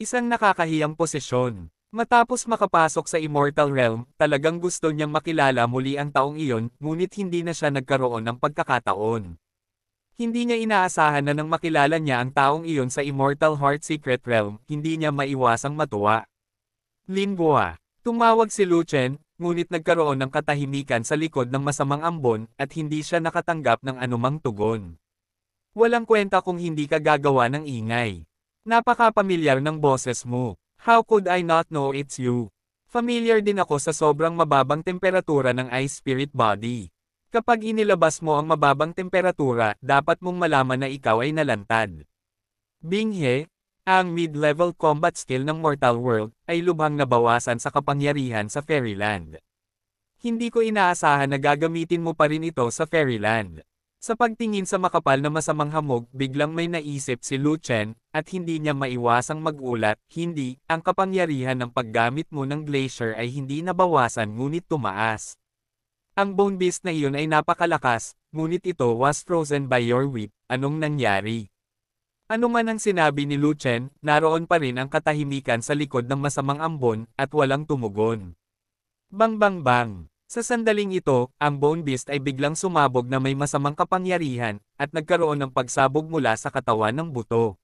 isang nakakahiyang posisyon. Matapos makapasok sa Immortal Realm, talagang gusto niyang makilala muli ang taong iyon, ngunit hindi na siya nagkaroon ng pagkakataon. Hindi niya inaasahan na nang makilala niya ang taong iyon sa Immortal Heart Secret Realm, hindi niya maiwasang matuwa. Lingua. Tumawag si Lu Chen, ngunit nagkaroon ng katahimikan sa likod ng masamang ambon, at hindi siya nakatanggap ng anumang tugon. Walang kwenta kung hindi ka gagawa ng ingay. Napakapamilyar ng boses mo. How could I not know it's you? Familiar din ako sa sobrang mababang temperatura ng ice spirit body. Kapag inilabas mo ang mababang temperatura, dapat mong malaman na ikaw ay nalantad. Binghe, ang mid-level combat skill ng Mortal World ay lubhang nabawasan sa kapangyarihan sa Fairyland. Hindi ko inaasahan na gagamitin mo pa rin ito sa Fairyland. Sa pagtingin sa makapal na masamang hamog, biglang may naisip si Lu Chen, at hindi niya maiwasang magulat, hindi, ang kapangyarihan ng paggamit mo ng glacier ay hindi nabawasan ngunit tumaas. Ang bone beast na iyon ay napakalakas, ngunit ito was frozen by your whip, anong nangyari? Ano man ang sinabi ni Lu Chen, naroon pa rin ang katahimikan sa likod ng masamang ambon, at walang tumugon. Bang bang bang! Sa sandaling ito, ang Bone Beast ay biglang sumabog na may masamang kapangyarihan, at nagkaroon ng pagsabog mula sa katawan ng buto.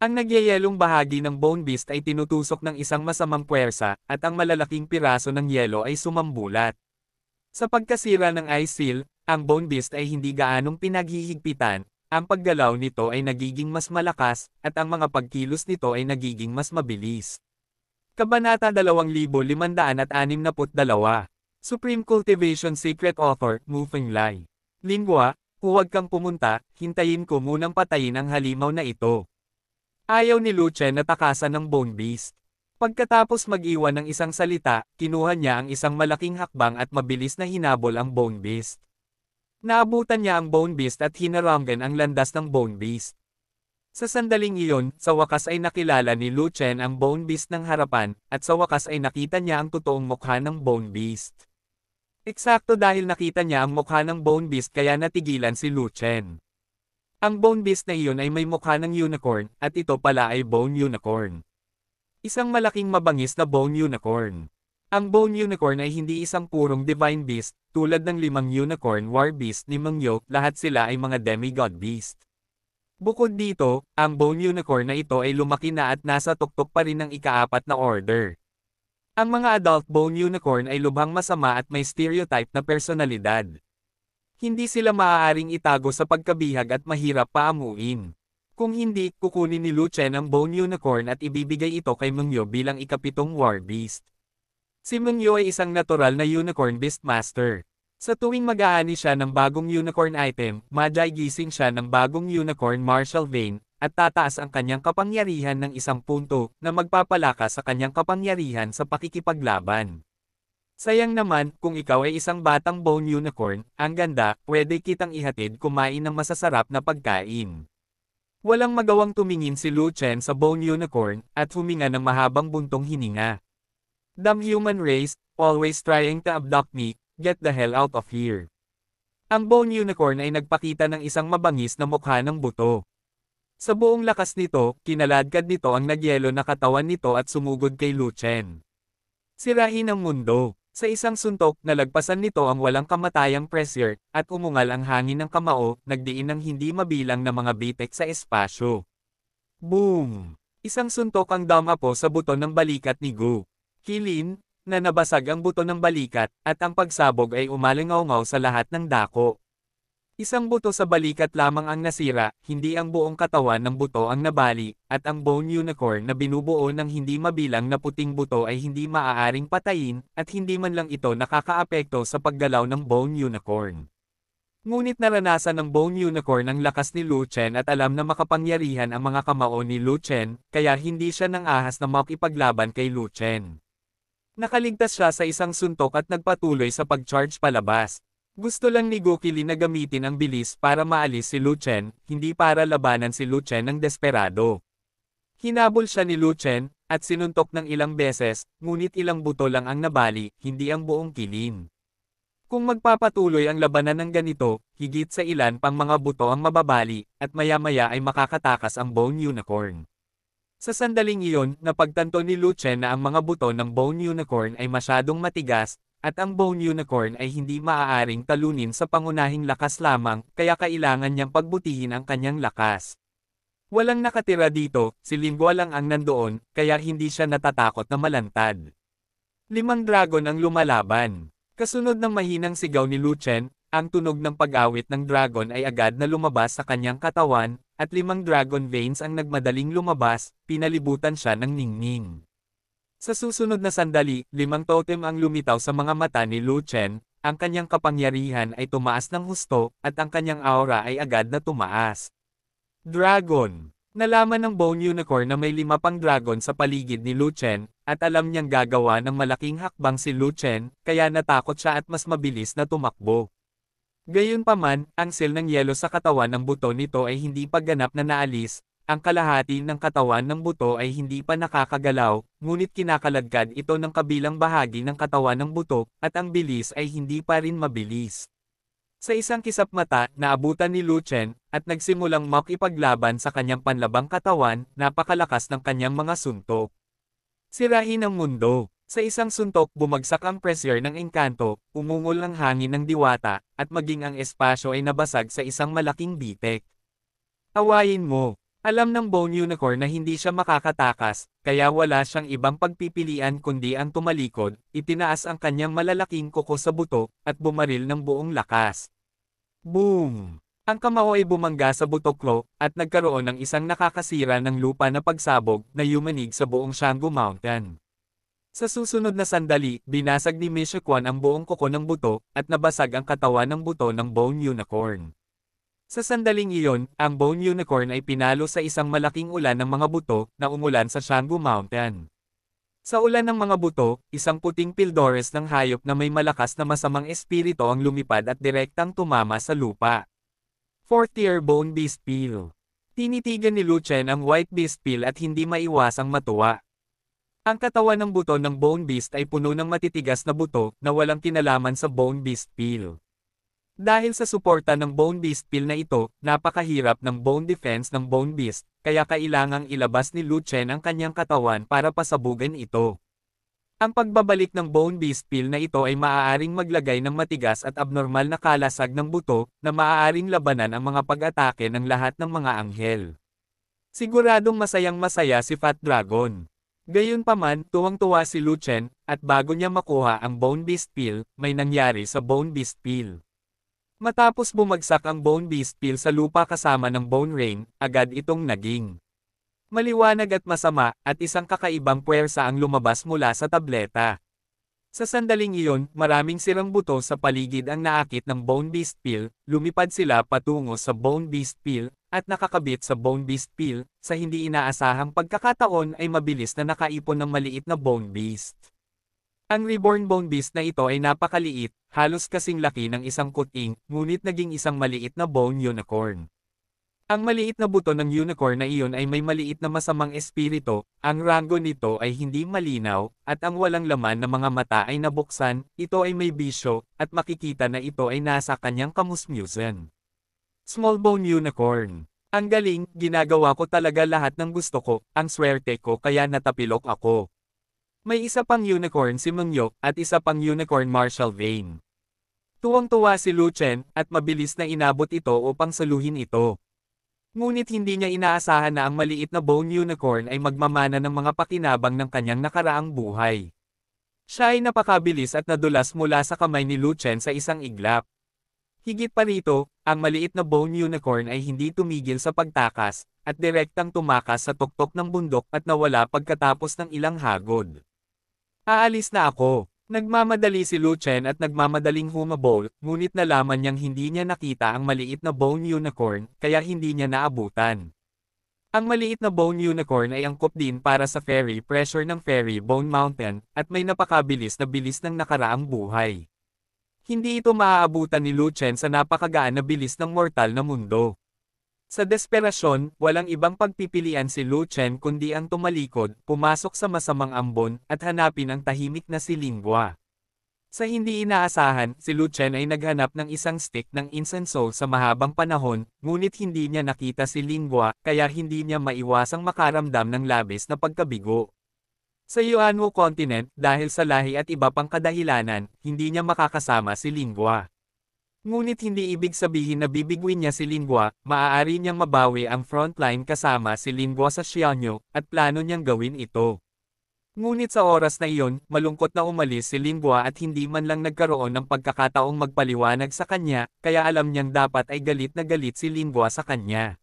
Ang nagyayelong bahagi ng Bone Beast ay tinutusok ng isang masamang puwersa, at ang malalaking piraso ng yelo ay sumambulat. Sa pagkasira ng Ice Seal, ang Bone Beast ay hindi gaanong pinaghihigpitan, ang paggalaw nito ay nagiging mas malakas, at ang mga pagkilos nito ay nagiging mas mabilis. Kabanata 2562 Supreme Cultivation Secret Author, Moving Lie Lingwa, huwag kang pumunta, hintayin ko munang patayin ang halimaw na ito. Ayaw ni Luce na takasan ng bone beast. Pagkatapos mag-iwan ng isang salita, kinuha niya ang isang malaking hakbang at mabilis na hinabol ang bone beast. Naabutan niya ang Bone Beast at hinarangan ang landas ng Bone Beast. Sa sandaling iyon, sa wakas ay nakilala ni Lu Chen ang Bone Beast ng harapan, at sa wakas ay nakita niya ang totoong mukha ng Bone Beast. Eksakto dahil nakita niya ang mukha ng Bone Beast kaya natigilan si Lu Chen. Ang Bone Beast na iyon ay may mukha ng unicorn, at ito pala ay Bone Unicorn. Isang malaking mabangis na Bone Unicorn. Ang Bone Unicorn ay hindi isang purong divine beast, tulad ng limang unicorn war beast ni Mengyo, lahat sila ay mga demigod beast. Bukod dito, ang Bone Unicorn na ito ay lumaki na at nasa tuktok pa rin ng ikaapat na order. Ang mga adult Bone Unicorn ay lubhang masama at may stereotype na personalidad. Hindi sila maaaring itago sa pagkabihag at mahirap paamuin. Kung hindi, kukunin ni Lu Chen ang Bone Unicorn at ibibigay ito kay Mengyo bilang ikapitong war beast. Si Mungyo ay isang natural na unicorn beastmaster. Sa tuwing mag-aani siya ng bagong unicorn item, Majay gising siya ng bagong unicorn martial vein, at tataas ang kanyang kapangyarihan ng isang punto na magpapalakas sa kanyang kapangyarihan sa pakikipaglaban. Sayang naman, kung ikaw ay isang batang bone unicorn, ang ganda, pwede kitang ihatid kumain ng masasarap na pagkain. Walang magawang tumingin si Lu Chen sa bone unicorn, at huminga ng mahabang buntong hininga. Damn human race, always trying to abduct me, get the hell out of here. Ang bone unicorn ay nagpakita ng isang mabangis na mukha ng buto. Sa buong lakas nito, kinaladkad nito ang nagyelo na katawan nito at sumugod kay Luchen. Sirahin ang mundo. Sa isang suntok, nalagpasan nito ang walang kamatayang pressure, at umungal ang hangin ng kamao, nagdiin ng hindi mabilang na mga bitek sa espasyo. Boom! Isang suntok ang damapo sa buto ng balikat ni Gu kilim, na nabasag ang buto ng balikat, at ang pagsabog ay umalingaungaw sa lahat ng dako. Isang buto sa balikat lamang ang nasira, hindi ang buong katawan ng buto ang nabali, at ang bone unicorn na binubuo ng hindi mabilang na puting buto ay hindi maaaring patayin, at hindi man lang ito nakakaapekto sa paggalaw ng bone unicorn. Ngunit naranasan ng Bone Unicorn ang lakas ni Lu Chen at alam na makapangyarihan ang mga kamao ni Lu Chen, kaya hindi siya nang ahas na makipaglaban kay Lu Chen. Nakaligtas siya sa isang suntok at nagpatuloy sa pag-charge palabas. Gusto lang ni Gokili na gamitin ang bilis para maalis si Luchen, hindi para labanan si Luchen ng desperado. Hinabol siya ni Luchen, at sinuntok ng ilang beses, ngunit ilang buto lang ang nabali, hindi ang buong kilin. Kung magpapatuloy ang labanan ng ganito, higit sa ilan pang mga buto ang mababali, at maya-maya ay makakatakas ang bone unicorn. Sa sandaling iyon, napagtanto ni Lu Chen na ang mga buto ng Bone Unicorn ay masyadong matigas, at ang Bone Unicorn ay hindi maaaring talunin sa pangunahing lakas lamang, kaya kailangan niyang pagbutihin ang kanyang lakas. Walang nakatira dito, si Lingwa lang ang nandoon, kaya hindi siya natatakot na malantad. Limang dragon ang lumalaban. Kasunod ng mahinang sigaw ni Lu Chen, ang tunog ng pag-awit ng dragon ay agad na lumabas sa kanyang katawan, at limang dragon veins ang nagmadaling lumabas, pinalibutan siya ng ningning. Sa susunod na sandali, limang totem ang lumitaw sa mga mata ni Lu Chen, ang kanyang kapangyarihan ay tumaas ng husto, at ang kanyang aura ay agad na tumaas. Dragon Nalaman ng Bone Unicorn na may lima pang dragon sa paligid ni Lu Chen, at alam niyang gagawa ng malaking hakbang si Lu Chen, kaya natakot siya at mas mabilis na tumakbo. Gayunpaman, ang sel ng yelo sa katawan ng buto nito ay hindi pa ganap na naalis, ang kalahati ng katawan ng buto ay hindi pa nakakagalaw, ngunit kinakalagkad ito ng kabilang bahagi ng katawan ng buto, at ang bilis ay hindi pa rin mabilis. Sa isang kisap mata, naabutan ni Lu Chen, at nagsimulang makipaglaban sa kanyang panlabang katawan, napakalakas ng kanyang mga suntok. Sirahin ang mundo. Sa isang suntok bumagsak ang pressure ng engkanto, umungol ang hangin ng diwata, at maging ang espasyo ay nabasag sa isang malaking bitek. Awayin mo! Alam ng Bone Unicorn na hindi siya makakatakas, kaya wala siyang ibang pagpipilian kundi ang tumalikod, itinaas ang kanyang malalaking kuko sa buto, at bumaril ng buong lakas. Boom! Ang kamao ay bumangga sa butoklo, at nagkaroon ng isang nakakasira ng lupa na pagsabog na yumanig sa buong Shango Mountain. Sa susunod na sandali, binasag ni Michikuan ang buong kuko ng buto, at nabasag ang katawan ng buto ng bone unicorn. Sa sandaling iyon, ang bone unicorn ay pinalo sa isang malaking ulan ng mga buto na umulan sa Shangu Mountain. Sa ulan ng mga buto, isang puting pildores ng hayop na may malakas na masamang espirito ang lumipad at direktang tumama sa lupa. Fourth tier bone beast peel. Tinitigan ni Lu Chen ang white beast peel at hindi maiwasang matuwa. Ang katawan ng buto ng bone beast ay puno ng matitigas na buto na walang kinalaman sa bone beast peel. Dahil sa suporta ng bone beast peel na ito, napakahirap ng bone defense ng bone beast, kaya kailangang ilabas ni Lu Chen ang kanyang katawan para pasabugan ito. Ang pagbabalik ng bone beast peel na ito ay maaaring maglagay ng matigas at abnormal na kalasag ng buto, na maaaring labanan ang mga pag-atake ng lahat ng mga anghel. Siguradong masayang masaya si Fat Dragon. Gayunpaman, tuwang-tuwa si Luchen, at bago niya makuha ang Bone Beast Pill, may nangyari sa Bone Beast Pill. Matapos bumagsak ang Bone Beast Pill sa lupa kasama ng Bone Rain, agad itong naging maliwanag at masama, at isang kakaibang puwersa ang lumabas mula sa tableta. Sa sandaling iyon, maraming silang buto sa paligid ang naakit ng Bone Beast Pill, lumipad sila patungo sa Bone Beast Pill, at nakakabit sa bone beast pill, sa hindi inaasahang pagkakataon ay mabilis na nakaipon ng maliit na bone beast. Ang reborn bone beast na ito ay napakaliit, halos kasing laki ng isang kuting, ngunit naging isang maliit na bone unicorn. Ang maliit na buto ng unicorn na iyon ay may maliit na masamang espirito, ang rango nito ay hindi malinaw, at ang walang laman na mga mata ay nabuksan, ito ay may bisyo, at makikita na ito ay nasa kanyang kamusmusen. Small Bone unicorn. Ang galing, ginagawa ko talaga lahat ng gusto ko, ang swerte ko kaya natapilok ako. May isa pang unicorn si Mungyok at isa pang unicorn Marshall Vane. Tuwang-tuwa si Luchen at mabilis na inabot ito upang saluhin ito. Ngunit hindi niya inaasahan na ang maliit na bone unicorn ay magmamana ng mga pakinabang ng kanyang nakaraang buhay. Siya ay napakabilis at nadulas mula sa kamay ni Luchen sa isang iglap. Higit pa rito, ang maliit na bone unicorn ay hindi tumigil sa pagtakas, at direktang tumakas sa tuktok ng bundok at nawala pagkatapos ng ilang hagod. Aalis na ako. Nagmamadali si Luchen at nagmamadaling humabol, ngunit nalaman niyang hindi niya nakita ang maliit na bone unicorn, kaya hindi niya naabutan. Ang maliit na bone unicorn ay angkop din para sa fairy pressure ng fairy bone mountain, at may napakabilis na bilis ng nakaraang buhay. Hindi ito maaabutan ni Lu Chen sa napakagaan na bilis ng mortal na mundo. Sa desperasyon, walang ibang pagpipilian si Lu Chen kundi ang tumalikod, pumasok sa masamang ambon, at hanapin ang tahimik na si Lingua. Sa hindi inaasahan, si Lu Chen ay naghanap ng isang stick ng insenso sa mahabang panahon, ngunit hindi niya nakita si Lingua, kaya hindi niya maiwasang makaramdam ng labis na pagkabigo. Sa Yuanwu continent, dahil sa lahi at iba pang kadahilanan, hindi niya makakasama si Lingua. Ngunit hindi ibig sabihin na bibigwin niya si Lingua, maaari niyang mabawi ang frontline kasama si Lingua sa Xianyu, at plano niyang gawin ito. Ngunit sa oras na iyon, malungkot na umalis si Lingua at hindi man lang nagkaroon ng pagkakataong magpaliwanag sa kanya, kaya alam niyang dapat ay galit na galit si Lingua sa kanya.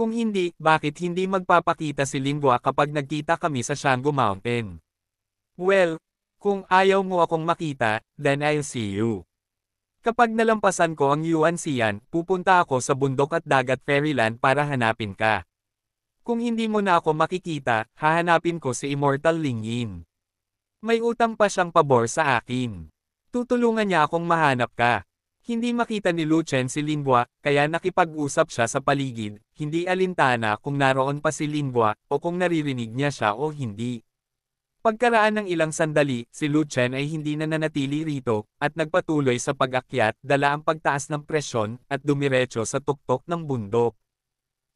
Kung hindi, bakit hindi magpapakita si Lingua kapag nagkita kami sa Shango Mountain? Well, kung ayaw mo akong makita, then I'll see you. Kapag nalampasan ko ang Yuan Xian, pupunta ako sa bundok at dagat fairyland para hanapin ka. Kung hindi mo na ako makikita, hahanapin ko si Immortal Lingyin. May utang pa siyang pabor sa akin. Tutulungan niya akong mahanap ka. Hindi makita ni Lu Chen si Lingua, kaya nakipag-usap siya sa paligid, hindi alintana kung naroon pa si Lingua, o kung naririnig niya siya o hindi. Pagkaraan ng ilang sandali, si Lu Chen ay hindi na nanatili rito, at nagpatuloy sa pag-akyat dala ang pagtaas ng presyon, at dumiretso sa tuktok ng bundok.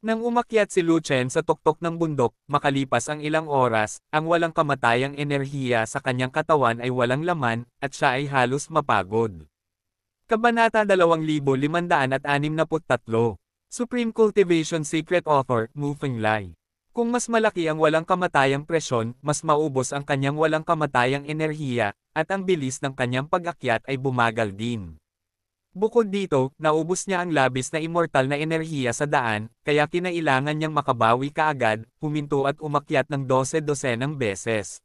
Nang umakyat si Lu Chen sa tuktok ng bundok, makalipas ang ilang oras, ang walang kamatayang enerhiya sa kanyang katawan ay walang laman, at siya ay halos mapagod. Kabanata 2563 Supreme Cultivation Secret Author, Moving Lie Kung mas malaki ang walang kamatayang presyon, mas maubos ang kanyang walang kamatayang enerhiya, at ang bilis ng kanyang pag-akyat ay bumagal din. Bukod dito, naubos niya ang labis na immortal na enerhiya sa daan, kaya kinailangan niyang makabawi kaagad, huminto at umakyat ng 12 dosenang beses.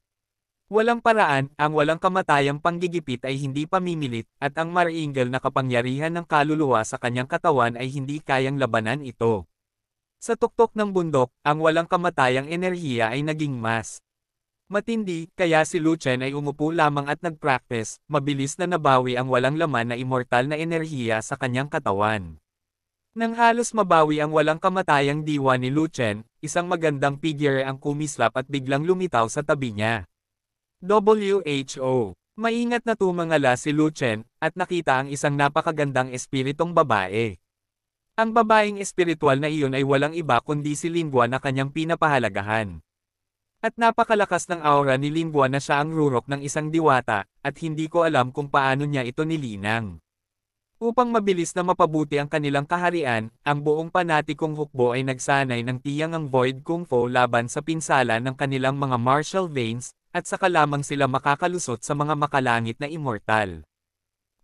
Walang paraan, ang walang kamatayang panggigipit ay hindi pamimilit, at ang maraingal na kapangyarihan ng kaluluwa sa kanyang katawan ay hindi kayang labanan ito. Sa tuktok ng bundok, ang walang kamatayang enerhiya ay naging mas matindi, kaya si Lu Chen ay umupo lamang at nagpractice, mabilis na nabawi ang walang laman na immortal na enerhiya sa kanyang katawan. Nang halos mabawi ang walang kamatayang diwa ni Lu Chen, isang magandang figure ang kumislap at biglang lumitaw sa tabi niya. WHO. Maingat na tumangala si Luchen, at nakita ang isang napakagandang espiritong babae. Ang babaeng espiritual na iyon ay walang iba kundi si Lingua na kanyang pinapahalagahan. At napakalakas ng aura ni Lingua na siya ang rurok ng isang diwata, at hindi ko alam kung paano niya ito nilinang. Upang mabilis na mapabuti ang kanilang kaharian, ang buong panatikong hukbo ay nagsanay ng tiyang ang void kung fu laban sa pinsala ng kanilang mga martial veins, at saka lamang sila makakalusot sa mga makalangit na immortal.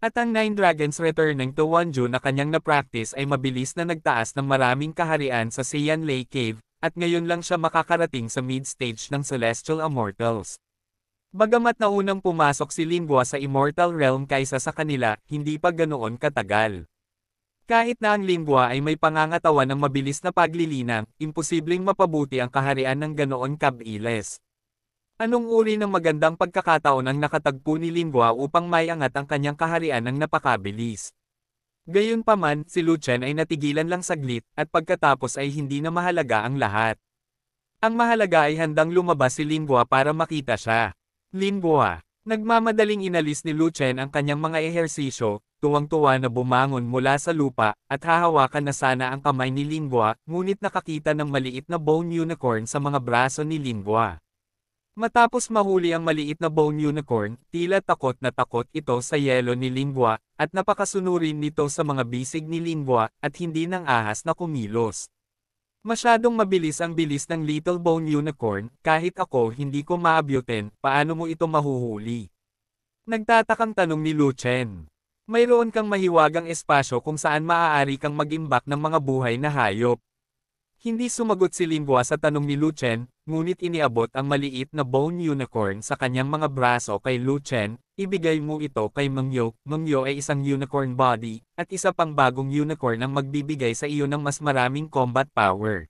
At ang Nine Dragons returning to Wanju na kanyang na-practice ay mabilis na nagtaas ng maraming kaharian sa Seiyan Lei Cave, at ngayon lang siya makakarating sa mid-stage ng Celestial Immortals. Bagamat naunang pumasok si Lingua sa Immortal Realm kaysa sa kanila, hindi pa ganoon katagal. Kahit na ang lingwa ay may pangangatawan ng mabilis na paglilinang, imposibleng mapabuti ang kaharian ng ganoon kabilis. Anong uri ng magandang pagkakataon ang nakatagpo ni Lingua upang maiangat ang kanyang kaharian ng napakabilis? Gayunpaman, si Lucian ay natigilan lang saglit, at pagkatapos ay hindi na mahalaga ang lahat. Ang mahalaga ay handang lumabas si Lingua para makita siya. Lingua, nagmamadaling inalis ni Lucian ang kanyang mga ehersisyo, tuwang-tuwa na bumangon mula sa lupa, at hahawakan na sana ang kamay ni Lingua, ngunit nakakita ng maliit na bone unicorn sa mga braso ni Lingua. Matapos mahuli ang maliit na bone unicorn, tila takot na takot ito sa yelo ni Lingua, at napakasunurin nito sa mga bisig ni Lingua, at hindi ng ahas na kumilos. Masyadong mabilis ang bilis ng little bone unicorn, kahit ako hindi ko maabyuten, paano mo ito mahuhuli? Nagtatakang tanong ni Lu Chen. Mayroon kang mahiwagang espasyo kung saan maaari kang mag-imbak ng mga buhay na hayop. Hindi sumagot si Lingua sa tanong ni Luchen, ngunit iniabot ang maliit na bone unicorn sa kanyang mga braso kay Luchen, ibigay mo ito kay Mangyo. Mangyo ay isang unicorn body, at isa pang bagong unicorn ang magbibigay sa iyo ng mas maraming combat power.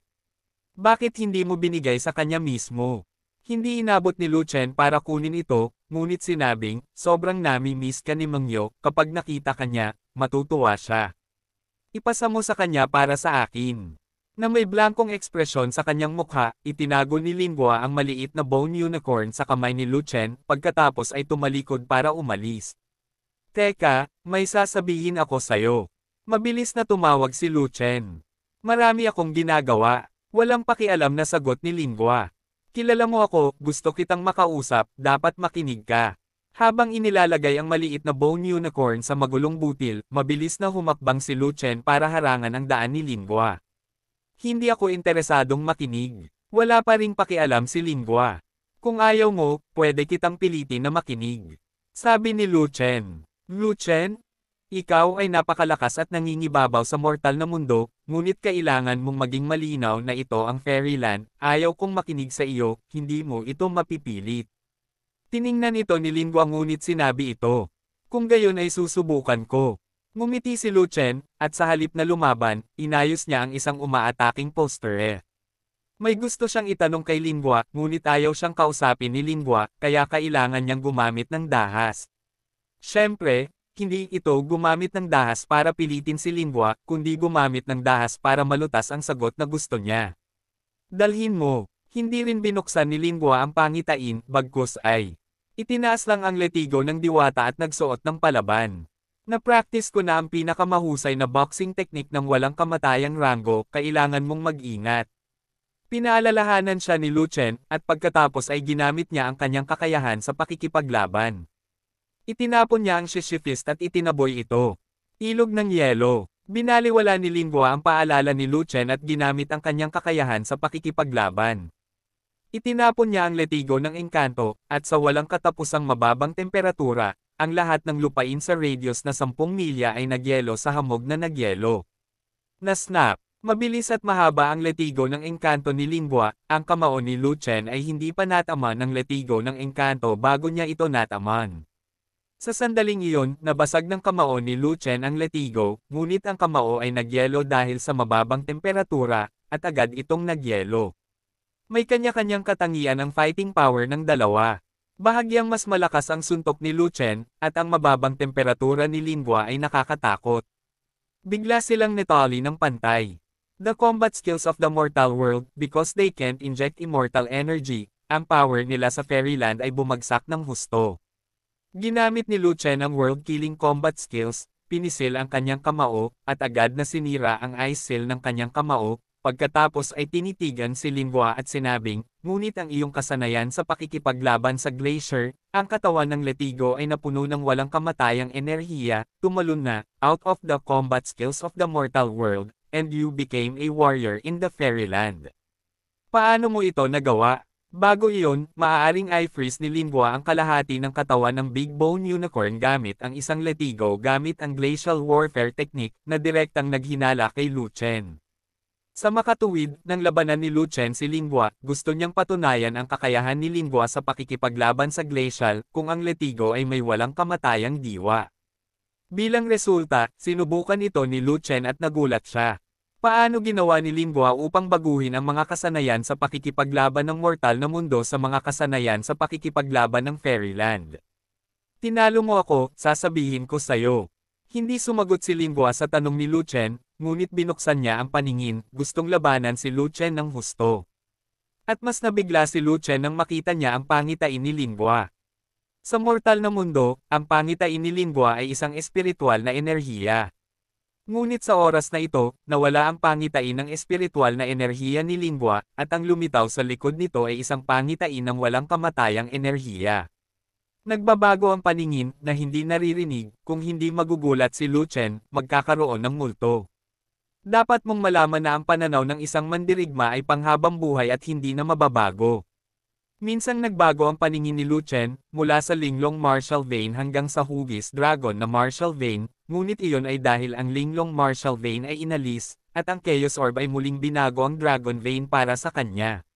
Bakit hindi mo binigay sa kanya mismo? Hindi inabot ni Luchen para kunin ito, ngunit sinabing, sobrang nami-miss ka ni Mangyo, kapag nakita kanya, matutuwa siya. Ipasa mo sa kanya para sa akin na may blangkong ekspresyon sa kanyang mukha, itinago ni Lingua ang maliit na bone unicorn sa kamay ni Luchen, pagkatapos ay tumalikod para umalis. Teka, may sasabihin ako sayo. Mabilis na tumawag si Luchen. Marami akong ginagawa. Walang pakialam na sagot ni Lingua. Kilala mo ako, gusto kitang makausap, dapat makinig ka. Habang inilalagay ang maliit na bone unicorn sa magulong butil, mabilis na humakbang si Luchen para harangan ang daan ni Lingua. Hindi ako interesadong makinig. Wala pa ring pakialam si Lingua. Kung ayaw mo, pwede kitang pilitin na makinig. Sabi ni Lu Chen. Lu Chen? Ikaw ay napakalakas at nangingibabaw sa mortal na mundo, ngunit kailangan mong maging malinaw na ito ang fairyland, ayaw kong makinig sa iyo, hindi mo ito mapipilit. Tiningnan ito ni Lingwa ngunit sinabi ito. Kung gayon ay susubukan ko. Ngumiti si Luchen, at sa halip na lumaban, inayos niya ang isang umaataking poster eh. May gusto siyang itanong kay Lingua, ngunit ayaw siyang kausapin ni Lingua, kaya kailangan niyang gumamit ng dahas. Siyempre, hindi ito gumamit ng dahas para pilitin si Lingua, kundi gumamit ng dahas para malutas ang sagot na gusto niya. Dalhin mo, hindi rin binuksan ni Lingua ang pangitain, bagkus ay. Itinaas lang ang letigo ng diwata at nagsuot ng palaban. Na-practice ko na ang pinakamahusay na boxing technique ng walang kamatayang rango, kailangan mong mag-ingat. Pinaalalahanan siya ni Luchen, at pagkatapos ay ginamit niya ang kanyang kakayahan sa pakikipaglaban. Itinapon niya ang shishifist at itinaboy ito. Ilog ng yelo. Binaliwala ni Lingua ang paalala ni Luchen at ginamit ang kanyang kakayahan sa pakikipaglaban. Itinapon niya ang letigo ng engkanto, at sa walang katapusang mababang temperatura, ang lahat ng lupain sa radius na 10 milya ay nagyelo sa hamog na nagyelo. Na snap, mabilis at mahaba ang latigo ng engkanto ni Lingua, ang kamao ni Lu Chen ay hindi pa nataman ng latigo ng engkanto bago niya ito nataman. Sa sandaling iyon, nabasag ng kamao ni Lu Chen ang latigo, ngunit ang kamao ay nagyelo dahil sa mababang temperatura, at agad itong nagyelo. May kanya-kanyang katangian ang fighting power ng dalawa. Bahagyang mas malakas ang suntok ni Luchen, at ang mababang temperatura ni Lingua ay nakakatakot. Bigla silang netali ng pantay. The combat skills of the mortal world, because they can't inject immortal energy, ang power nila sa Fairyland ay bumagsak ng husto. Ginamit ni Luchen ang world-killing combat skills, pinisil ang kanyang kamao, at agad na sinira ang ice seal ng kanyang kamao, Pagkatapos ay tinitigan si Lingua at sinabing, ngunit ang iyong kasanayan sa pakikipaglaban sa glacier, ang katawan ng letigo ay napuno ng walang kamatayang enerhiya, tumalon na, out of the combat skills of the mortal world, and you became a warrior in the fairyland. Paano mo ito nagawa? Bago iyon, maaaring i-freeze ni Lingua ang kalahati ng katawan ng Big Bone Unicorn gamit ang isang letigo gamit ang Glacial Warfare Technique na direktang naghinala kay Lu Chen. Sa makatuwid ng labanan ni Lu Chen si Lingua, gusto niyang patunayan ang kakayahan ni Lingua sa pakikipaglaban sa Glacial kung ang letigo ay may walang kamatayang diwa. Bilang resulta, sinubukan ito ni Lu Chen at nagulat siya. Paano ginawa ni Lingua upang baguhin ang mga kasanayan sa pakikipaglaban ng mortal na mundo sa mga kasanayan sa pakikipaglaban ng Fairyland? Tinalo mo ako, sasabihin ko sa'yo. Hindi sumagot si Lingua sa tanong ni Lu Chen, ngunit binuksan niya ang paningin, gustong labanan si Lu Chen ng husto. At mas nabigla si Lu Chen nang makita niya ang pangitain ni Lingua. Sa mortal na mundo, ang pangitain ni Lingua ay isang espiritual na enerhiya. Ngunit sa oras na ito, nawala ang pangitain ng espiritual na enerhiya ni Lingua, at ang lumitaw sa likod nito ay isang pangitain ng walang kamatayang enerhiya. Nagbabago ang paningin na hindi naririnig, kung hindi magugulat si Lu Chen, magkakaroon ng multo. Dapat mong malaman na ang pananaw ng isang mandirigma ay panghabang buhay at hindi na mababago. Minsang nagbago ang paningin ni Luchen, mula sa linglong Marshall Vane hanggang sa hugis dragon na Marshall Vane, ngunit iyon ay dahil ang linglong Marshall Vane ay inalis, at ang Chaos Orb ay muling binago ang dragon Vane para sa kanya.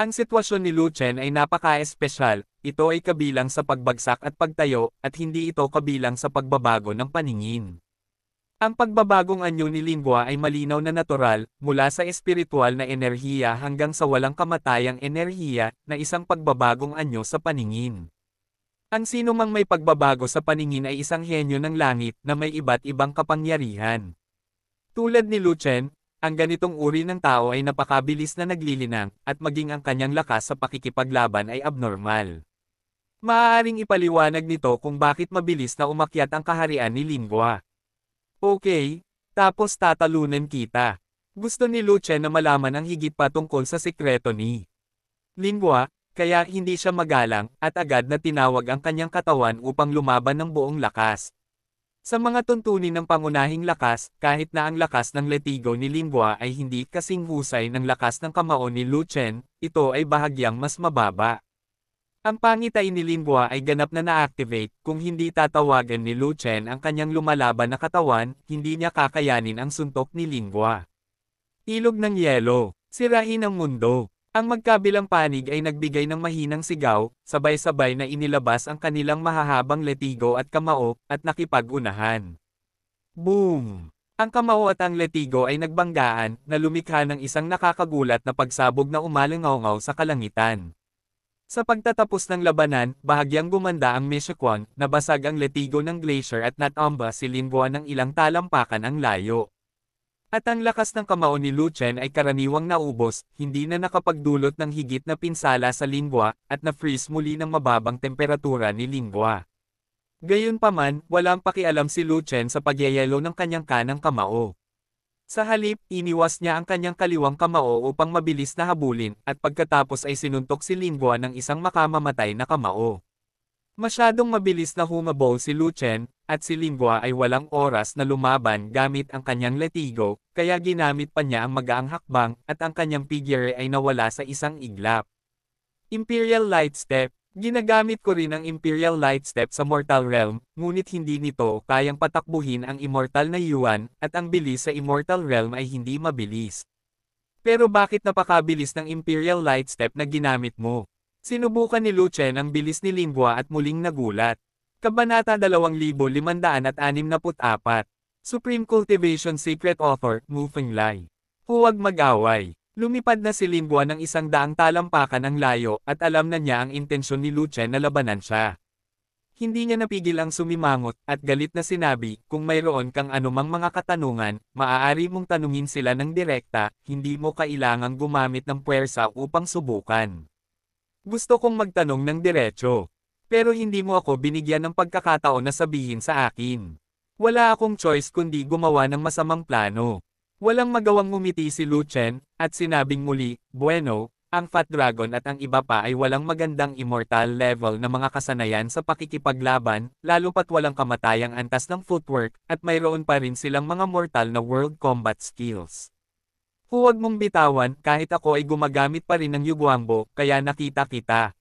Ang sitwasyon ni Luchen ay napaka-espesyal, ito ay kabilang sa pagbagsak at pagtayo, at hindi ito kabilang sa pagbabago ng paningin. Ang pagbabagong anyo ni lingwa ay malinaw na natural, mula sa espiritual na enerhiya hanggang sa walang kamatayang enerhiya, na isang pagbabagong anyo sa paningin. Ang sino mang may pagbabago sa paningin ay isang henyo ng langit na may iba't ibang kapangyarihan. Tulad ni Luchen, ang ganitong uri ng tao ay napakabilis na naglilinang, at maging ang kanyang lakas sa pakikipaglaban ay abnormal. Maaaring ipaliwanag nito kung bakit mabilis na umakyat ang kaharian ni lingwa. Okay, tapos tatalunin kita. Gusto ni Luce na malaman ang higit pa tungkol sa sikreto ni Lingwa, kaya hindi siya magalang at agad na tinawag ang kanyang katawan upang lumaban ng buong lakas. Sa mga tuntunin ng pangunahing lakas, kahit na ang lakas ng letigo ni Lingwa ay hindi kasing husay ng lakas ng kamao ni Lu Chen, ito ay bahagyang mas mababa. Ang pangitay ni inilingwa ay ganap na na-activate, kung hindi tatawagan ni Lu Chen ang kanyang lumalaban na katawan, hindi niya kakayanin ang suntok ni Lingwa. Ilog ng yelo, sirahin ang mundo. Ang magkabilang panig ay nagbigay ng mahinang sigaw, sabay-sabay na inilabas ang kanilang mahahabang letigo at kamao, at nakipag-unahan. Boom! Ang kamao at ang letigo ay nagbanggaan, na lumikha ng isang nakakagulat na pagsabog na umalingaungaw sa kalangitan. Sa pagtatapos ng labanan, bahagyang gumanda ang Michoacan, nabasag ang letigo ng glacier at natamba si Lingua ng ilang talampakan ang layo. At ang lakas ng kamao ni Luchen ay karaniwang naubos, hindi na nakapagdulot ng higit na pinsala sa Lingua, at na-freeze muli ng mababang temperatura ni Lingua. Gayunpaman, walang pakialam si Luchen sa pagyayalo ng kanyang kanang kamao. Sa halip, iniwas niya ang kanyang kaliwang kamao upang mabilis na habulin, at pagkatapos ay sinuntok si Lingua ng isang makamamatay na kamao. Masyadong mabilis na humabol si Luchen, at si Lingua ay walang oras na lumaban gamit ang kanyang letigo, kaya ginamit pa niya ang magaang hakbang, at ang kanyang figure ay nawala sa isang iglap. Imperial Light Step Ginagamit ko rin ang Imperial Light Step sa Mortal Realm, ngunit hindi nito kayang patakbuhin ang Immortal na Yuan, at ang bilis sa Immortal Realm ay hindi mabilis. Pero bakit napakabilis ng Imperial Light Step na ginamit mo? Sinubukan ni Lu Chen ang bilis ni Lingua at muling nagulat. Kabanata 2564 Supreme Cultivation Secret Author, Mufeng Lai. Huwag mag-away. Lumipad na si Lingua ng isang daang talampakan ang layo, at alam na niya ang intensyon ni Luce na labanan siya. Hindi niya napigil ang sumimangot, at galit na sinabi, kung mayroon kang anumang mga katanungan, maaari mong tanungin sila ng direkta, hindi mo kailangang gumamit ng puwersa upang subukan. Gusto kong magtanong ng diretso. Pero hindi mo ako binigyan ng pagkakataon na sabihin sa akin. Wala akong choice kundi gumawa ng masamang plano. Walang magawang ngumiti si Luchen, at sinabing muli, bueno, ang Fat Dragon at ang iba pa ay walang magandang immortal level na mga kasanayan sa pakikipaglaban, lalo pat walang kamatayang antas ng footwork, at mayroon pa rin silang mga mortal na world combat skills. Huwag mong bitawan, kahit ako ay gumagamit pa rin ng Yuguambo, kaya nakita kita.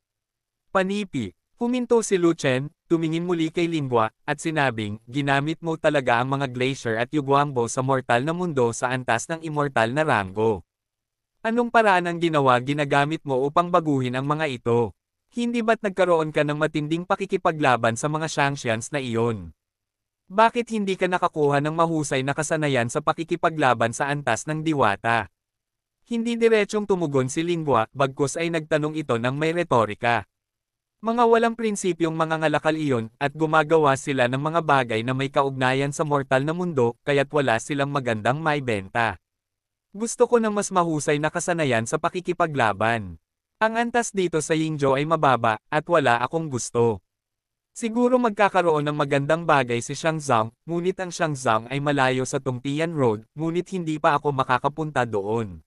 Panipi, huminto si Luchen, tumingin muli kay Lingua, at sinabing, ginamit mo talaga ang mga glacier at Yuguambo sa mortal na mundo sa antas ng immortal na rango. Anong paraan ang ginawa ginagamit mo upang baguhin ang mga ito? Hindi ba't nagkaroon ka ng matinding pakikipaglaban sa mga sanctions na iyon? Bakit hindi ka nakakuha ng mahusay na kasanayan sa pakikipaglaban sa antas ng diwata? Hindi diretsong tumugon si Lingua, bagkus ay nagtanong ito ng may retorika. Mga walang prinsipyong mga ngalakal iyon, at gumagawa sila ng mga bagay na may kaugnayan sa mortal na mundo, kaya't wala silang magandang maibenta. Gusto ko ng mas mahusay na kasanayan sa pakikipaglaban. Ang antas dito sa Yingjo ay mababa, at wala akong gusto. Siguro magkakaroon ng magandang bagay si Shangzang, ngunit ang Shangzang ay malayo sa Tongtian Road, ngunit hindi pa ako makakapunta doon.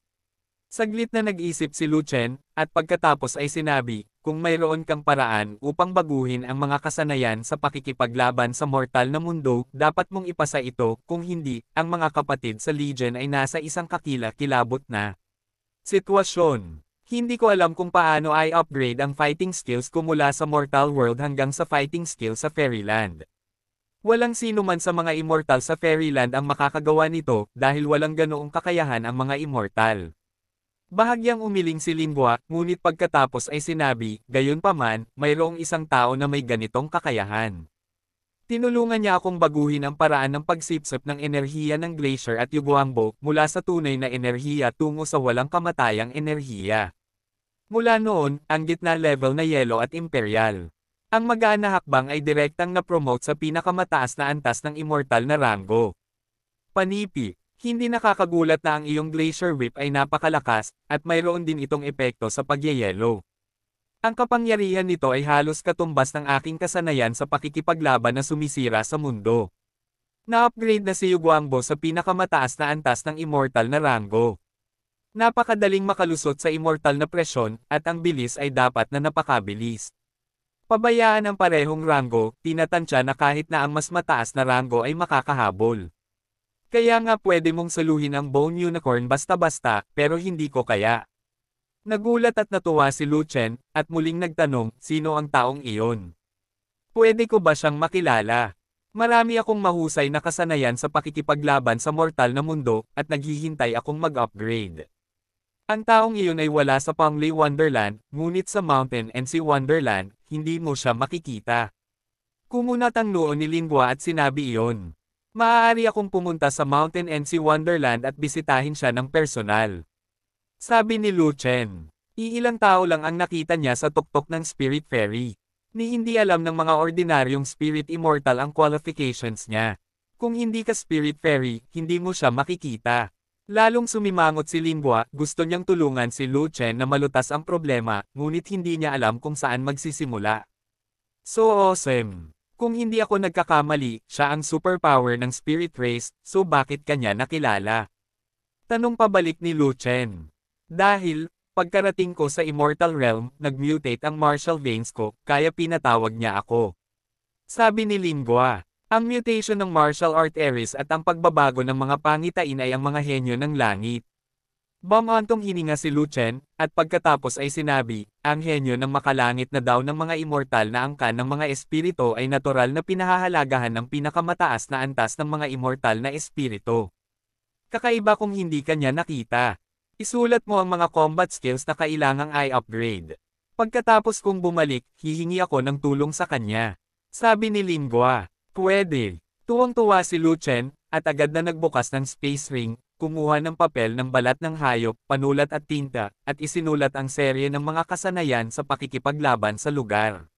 Saglit na nag-isip si Lu Chen, at pagkatapos ay sinabi, kung mayroon kang paraan upang baguhin ang mga kasanayan sa pakikipaglaban sa mortal na mundo, dapat mong ipasa ito, kung hindi, ang mga kapatid sa Legion ay nasa isang kakila-kilabot na sitwasyon. Hindi ko alam kung paano ay upgrade ang fighting skills ko mula sa Mortal World hanggang sa fighting skills sa Fairyland. Walang sino man sa mga immortal sa Fairyland ang makakagawa nito dahil walang ganoong kakayahan ang mga immortal. Bahagyang umiling si Lingua, ngunit pagkatapos ay sinabi, gayunpaman, mayroong isang tao na may ganitong kakayahan. Tinulungan niya akong baguhin ang paraan ng pagsipsip ng enerhiya ng glacier at Yuguambo mula sa tunay na enerhiya tungo sa walang kamatayang enerhiya. Mula noon, ang gitna level na yelo at imperial. Ang magaan hakbang ay direktang na-promote sa pinakamataas na antas ng immortal na ranggo. Panipi, hindi nakakagulat na ang iyong glacier whip ay napakalakas, at mayroon din itong epekto sa pagyayelo. Ang kapangyarihan nito ay halos katumbas ng aking kasanayan sa pakikipaglaban na sumisira sa mundo. Na-upgrade na si Yuguambo sa pinakamataas na antas ng immortal na rango. Napakadaling makalusot sa immortal na presyon, at ang bilis ay dapat na napakabilis. Pabayaan ang parehong rango, tinatansya na kahit na ang mas mataas na rango ay makakahabol. Kaya nga pwede mong saluhin ang bone unicorn basta-basta, pero hindi ko kaya. Nagulat at natuwa si Luchen, at muling nagtanong, sino ang taong iyon? Pwede ko ba siyang makilala? Marami akong mahusay na kasanayan sa pakikipaglaban sa mortal na mundo, at naghihintay akong mag-upgrade. Ang taong iyon ay wala sa Pangli Wonderland, ngunit sa Mountain and Sea Wonderland, hindi mo siya makikita. Kumunat ang noo ni Lingua at sinabi iyon. Maaari akong pumunta sa Mountain NC Wonderland at bisitahin siya ng personal. Sabi ni Lu Chen. Iilang tao lang ang nakita niya sa tuktok ng Spirit Ferry. Ni hindi alam ng mga ordinaryong Spirit Immortal ang qualifications niya. Kung hindi ka Spirit Fairy, hindi mo siya makikita. Lalong sumimangot si Lingua, gusto niyang tulungan si Lu Chen na malutas ang problema, ngunit hindi niya alam kung saan magsisimula. So awesome! Oh, kung hindi ako nagkakamali, siya ang superpower ng spirit race, so bakit kanya nakilala? Tanong pabalik ni Lu Chen. Dahil, pagkarating ko sa Immortal Realm, nagmutate ang martial veins ko, kaya pinatawag niya ako. Sabi ni Lingua, ang mutation ng martial art Ares at ang pagbabago ng mga pangitain ay ang mga henyo ng langit. Bamantong hininga si Lu Chen, at pagkatapos ay sinabi, ang henyo ng makalangit na daw ng mga immortal na angkan ng mga espirito ay natural na pinahahalagahan ng pinakamataas na antas ng mga immortal na espirito. Kakaiba kung hindi kanya nakita. Isulat mo ang mga combat skills na kailangang i-upgrade. Pagkatapos kong bumalik, hihingi ako ng tulong sa kanya. Sabi ni Lingua, pwede. Tuwang-tuwa si Lu Chen, at agad na nagbukas ng space ring, kumuha ng papel ng balat ng hayop, panulat at tinta, at isinulat ang serye ng mga kasanayan sa pakikipaglaban sa lugar.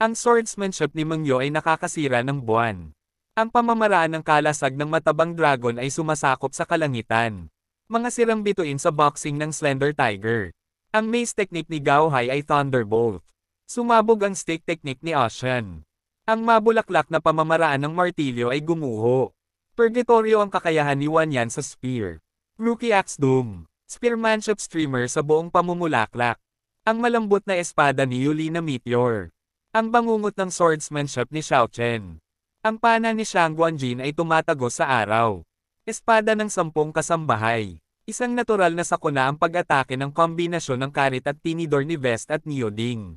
Ang swordsmanship ni Mangyo ay nakakasira ng buwan. Ang pamamaraan ng kalasag ng matabang dragon ay sumasakop sa kalangitan. Mga sirang bituin sa boxing ng Slender Tiger. Ang mace technique ni Gao Hai ay Thunderbolt. Sumabog ang stick technique ni Ocean. Ang mabulaklak na pamamaraan ng martilyo ay gumuho. Purgatorio ang kakayahan ni Wan Yan sa Spear. Rookie Axe Doom. Spearmanship Streamer sa buong pamumulaklak. Ang malambot na espada ni Yulina Meteor. Ang bangungot ng swordsmanship ni Chen. Ang pana ni Shang Guanjin ay tumatago sa araw. Espada ng sampung kasambahay. Isang natural na sakuna ang pag-atake ng kombinasyon ng karit at tinidor ni Vest at Nioding.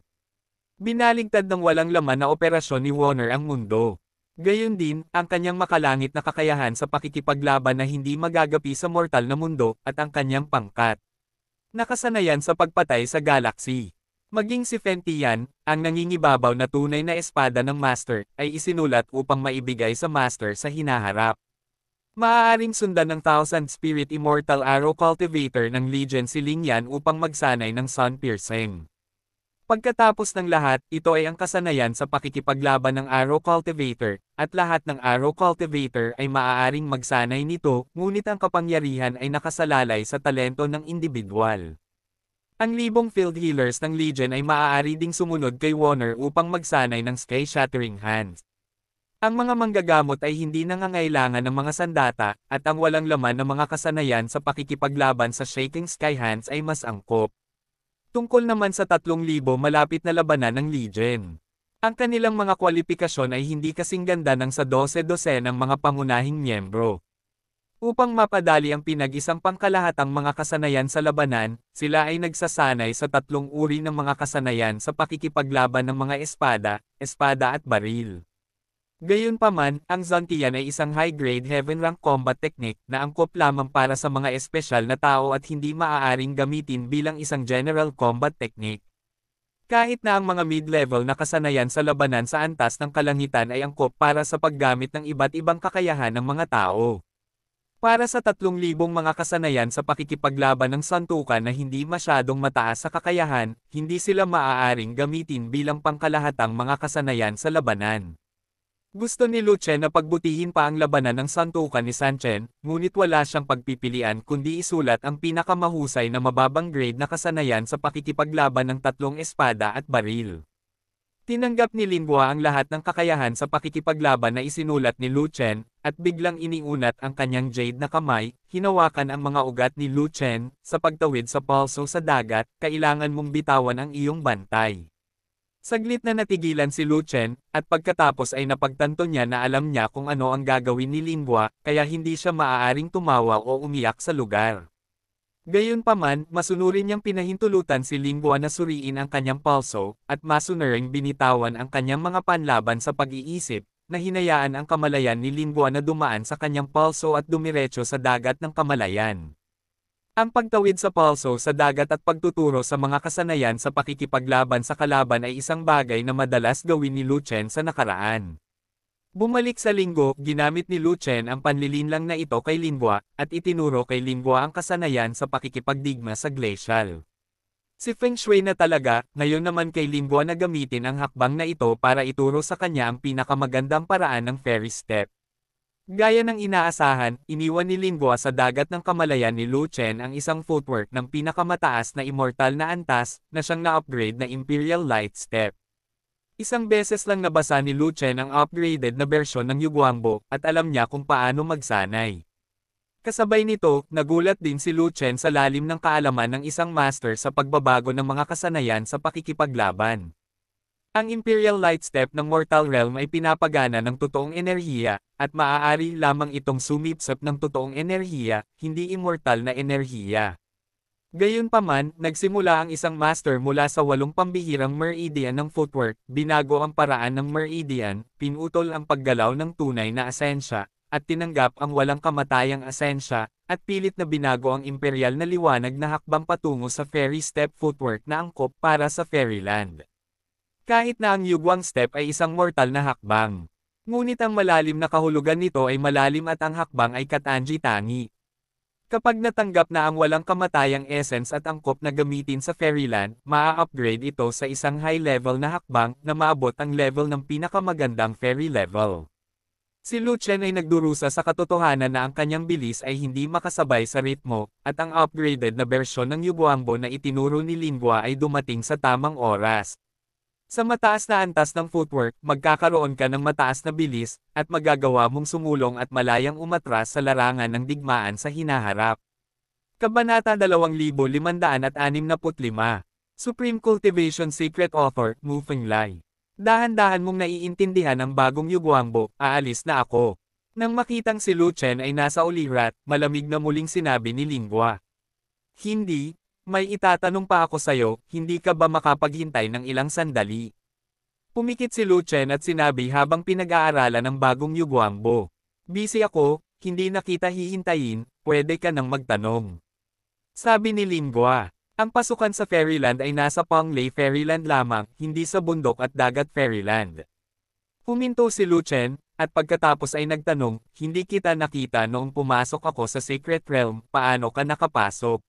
Binaligtad ng walang laman na operasyon ni Warner ang mundo. Gayon din, ang kanyang makalangit na kakayahan sa pakikipaglaban na hindi magagapi sa mortal na mundo, at ang kanyang pangkat. Nakasanayan sa pagpatay sa galaxy. Maging si Fentian, ang nangingibabaw na tunay na espada ng Master, ay isinulat upang maibigay sa Master sa hinaharap. Maaaring sundan ng Thousand Spirit Immortal Arrow Cultivator ng Legion si Lingyan upang magsanay ng Sun Piercing. Pagkatapos ng lahat, ito ay ang kasanayan sa pakikipaglaban ng arrow cultivator, at lahat ng arrow cultivator ay maaaring magsanay nito, ngunit ang kapangyarihan ay nakasalalay sa talento ng individual. Ang libong field healers ng Legion ay maaari ding sumunod kay Warner upang magsanay ng Sky Shattering Hands. Ang mga manggagamot ay hindi nangangailangan ng mga sandata, at ang walang laman ng mga kasanayan sa pakikipaglaban sa Shaking Sky Hands ay mas angkop. Tungkol naman sa 3,000 malapit na labanan ng Legion. Ang kanilang mga kwalipikasyon ay hindi kasing ganda ng sa 12-12 ng mga pangunahing miyembro. Upang mapadali ang pinag-isang pangkalahatang mga kasanayan sa labanan, sila ay nagsasanay sa tatlong uri ng mga kasanayan sa pakikipaglaban ng mga espada, espada at baril. Gayunpaman, ang Zantian ay isang high-grade heaven rank combat technique na angkop lamang para sa mga espesyal na tao at hindi maaaring gamitin bilang isang general combat technique. Kahit na ang mga mid-level na kasanayan sa labanan sa antas ng kalangitan ay angkop para sa paggamit ng iba't ibang kakayahan ng mga tao. Para sa 3,000 mga kasanayan sa pakikipaglaban ng santukan na hindi masyadong mataas sa kakayahan, hindi sila maaaring gamitin bilang pangkalahatang mga kasanayan sa labanan. Gusto ni Luce na pagbutihin pa ang labanan ng santukan ni Sanchen, ngunit wala siyang pagpipilian kundi isulat ang pinakamahusay na mababang grade na kasanayan sa pakikipaglaban ng tatlong espada at baril. Tinanggap ni Lingua ang lahat ng kakayahan sa pakikipaglaban na isinulat ni Luchen, at biglang iniunat ang kanyang jade na kamay, hinawakan ang mga ugat ni Luchen, sa pagtawid sa pulso sa dagat, kailangan mong bitawan ang iyong bantay. Saglit na natigilan si Luchen, at pagkatapos ay napagtanto niya na alam niya kung ano ang gagawin ni Lingua, kaya hindi siya maaaring tumawa o umiyak sa lugar. Gayunpaman, masunurin niyang pinahintulutan si Lingua na suriin ang kanyang palso, at masunuring binitawan ang kanyang mga panlaban sa pag-iisip, na hinayaan ang kamalayan ni Lingua na dumaan sa kanyang palso at dumiretso sa dagat ng kamalayan. Ang pagtawid sa palso sa dagat at pagtuturo sa mga kasanayan sa pakikipaglaban sa kalaban ay isang bagay na madalas gawin ni Luchen sa nakaraan. Bumalik sa linggo, ginamit ni Luchen ang panlilinlang na ito kay Lingwa, at itinuro kay Lingwa ang kasanayan sa pakikipagdigma sa glacial. Si Feng Shui na talaga, ngayon naman kay Lingwa na gamitin ang hakbang na ito para ituro sa kanya ang pinakamagandang paraan ng fairy step. Gaya ng inaasahan, iniwan ni Lingua sa dagat ng kamalayan ni Lu Chen ang isang footwork ng pinakamataas na immortal na antas na siyang na-upgrade na Imperial Light Step. Isang beses lang nabasa ni Lu Chen ang upgraded na bersyon ng Yuguambo at alam niya kung paano magsanay. Kasabay nito, nagulat din si Lu Chen sa lalim ng kaalaman ng isang master sa pagbabago ng mga kasanayan sa pakikipaglaban. Ang Imperial Light Step ng Mortal Realm ay pinapagana ng totoong enerhiya, at maaari lamang itong sumipsap ng totoong enerhiya, hindi immortal na enerhiya. Gayunpaman, nagsimula ang isang master mula sa walong pambihirang meridian ng footwork, binago ang paraan ng meridian, pinutol ang paggalaw ng tunay na asensya, at tinanggap ang walang kamatayang asensya, at pilit na binago ang imperial na liwanag na hakbang patungo sa fairy step footwork na angkop para sa fairyland. Kahit na ang yugwang step ay isang mortal na hakbang. Ngunit ang malalim na kahulugan nito ay malalim at ang hakbang ay katanji-tangi. Kapag natanggap na ang walang kamatayang essence at angkop na gamitin sa Fairyland, maa-upgrade ito sa isang high-level na hakbang na maabot ang level ng pinakamagandang Fairy level. Si Lucian ay nagdurusa sa katotohanan na ang kanyang bilis ay hindi makasabay sa ritmo, at ang upgraded na bersyon ng Yubuambo na itinuro ni Lingua ay dumating sa tamang oras, sa mataas na antas ng footwork, magkakaroon ka ng mataas na bilis, at magagawa mong sumulong at malayang umatras sa larangan ng digmaan sa hinaharap. Kabanata 2565 Supreme Cultivation Secret Author, Moving Lie Dahan-dahan mong naiintindihan ang bagong yugwambo, aalis na ako. Nang makitang si Lu Chen ay nasa ulirat, malamig na muling sinabi ni Lingua. Hindi, may itatanong pa ako sayo, hindi ka ba makapaghintay ng ilang sandali? Pumikit si Luchen at sinabi habang pinag-aaralan ng bagong Yuguambo. Busy ako, hindi nakita hihintayin, pwede ka nang magtanong. Sabi ni Lingua, ang pasukan sa Fairyland ay nasa Panglay Fairyland lamang, hindi sa bundok at dagat Fairyland. Huminto si Luchen, at pagkatapos ay nagtanong, hindi kita nakita noong pumasok ako sa Secret Realm, paano ka nakapasok?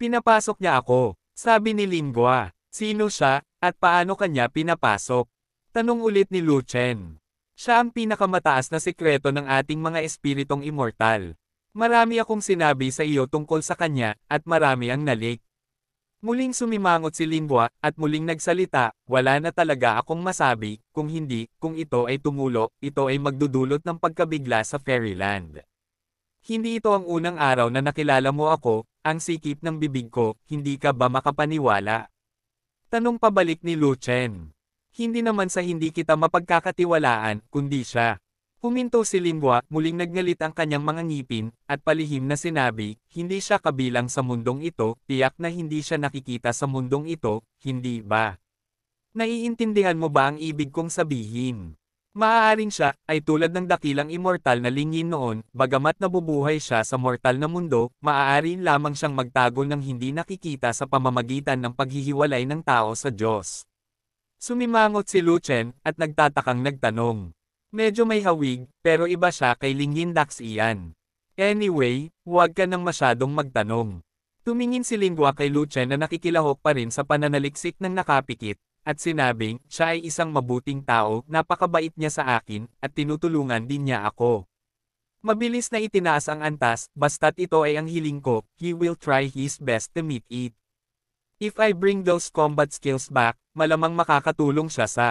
Pinapasok niya ako, sabi ni Lingua. Sino siya, at paano kanya pinapasok? Tanong ulit ni Lu Chen. Siya ang pinakamataas na sikreto ng ating mga espiritong immortal. Marami akong sinabi sa iyo tungkol sa kanya, at marami ang nalik. Muling sumimangot si Lingua, at muling nagsalita, wala na talaga akong masabi, kung hindi, kung ito ay tumulo, ito ay magdudulot ng pagkabigla sa Fairyland. Hindi ito ang unang araw na nakilala mo ako, ang sikip ng bibig ko, hindi ka ba makapaniwala? Tanong pabalik ni Lu Chen. Hindi naman sa hindi kita mapagkakatiwalaan, kundi siya. Huminto si Lingwa, muling nagngalit ang kanyang mga ngipin, at palihim na sinabi, hindi siya kabilang sa mundong ito, tiyak na hindi siya nakikita sa mundong ito, hindi ba? Naiintindihan mo ba ang ibig kong sabihin? Maaaring siya, ay tulad ng dakilang immortal na lingin noon, bagamat nabubuhay siya sa mortal na mundo, maaari lamang siyang magtago ng hindi nakikita sa pamamagitan ng paghihiwalay ng tao sa Diyos. Sumimangot si Luchen, at nagtatakang nagtanong. Medyo may hawig, pero iba siya kay Lingin Dax iyan. Anyway, huwag ka nang masyadong magtanong. Tumingin si Lingwa kay Luchen na nakikilahok pa rin sa pananaliksik ng nakapikit, at sinabing, siya ay isang mabuting tao, napakabait niya sa akin, at tinutulungan din niya ako. Mabilis na itinaas ang antas, basta't ito ay ang hiling ko, he will try his best to meet it. If I bring those combat skills back, malamang makakatulong siya sa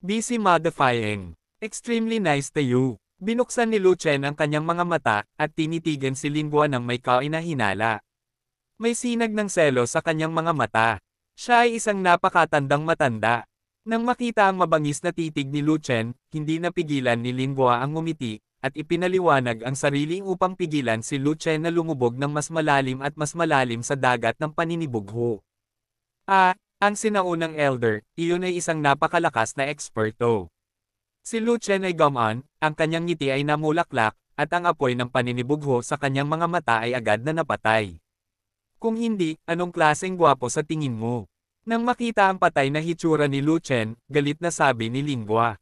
busy modifying. Extremely nice to you. Binuksan ni Lu Chen ang kanyang mga mata, at tinitigan si Lingua ng may na hinala. May sinag ng selo sa kanyang mga mata. Siya ay isang napakatandang matanda. Nang makita ang mabangis na titig ni Luchen, hindi napigilan ni Lingua ang umiti, at ipinaliwanag ang sarili upang pigilan si Luchen na lumubog ng mas malalim at mas malalim sa dagat ng paninibugho. Ah, ang sinaunang elder, iyon ay isang napakalakas na eksperto. Si Luchen ay gaman, ang kanyang ngiti ay namulaklak, at ang apoy ng paninibugho sa kanyang mga mata ay agad na napatay. Kung hindi, anong klaseng gwapo sa tingin mo? Nang makita ang patay na hitsura ni Lu Chen, galit na sabi ni Lingua.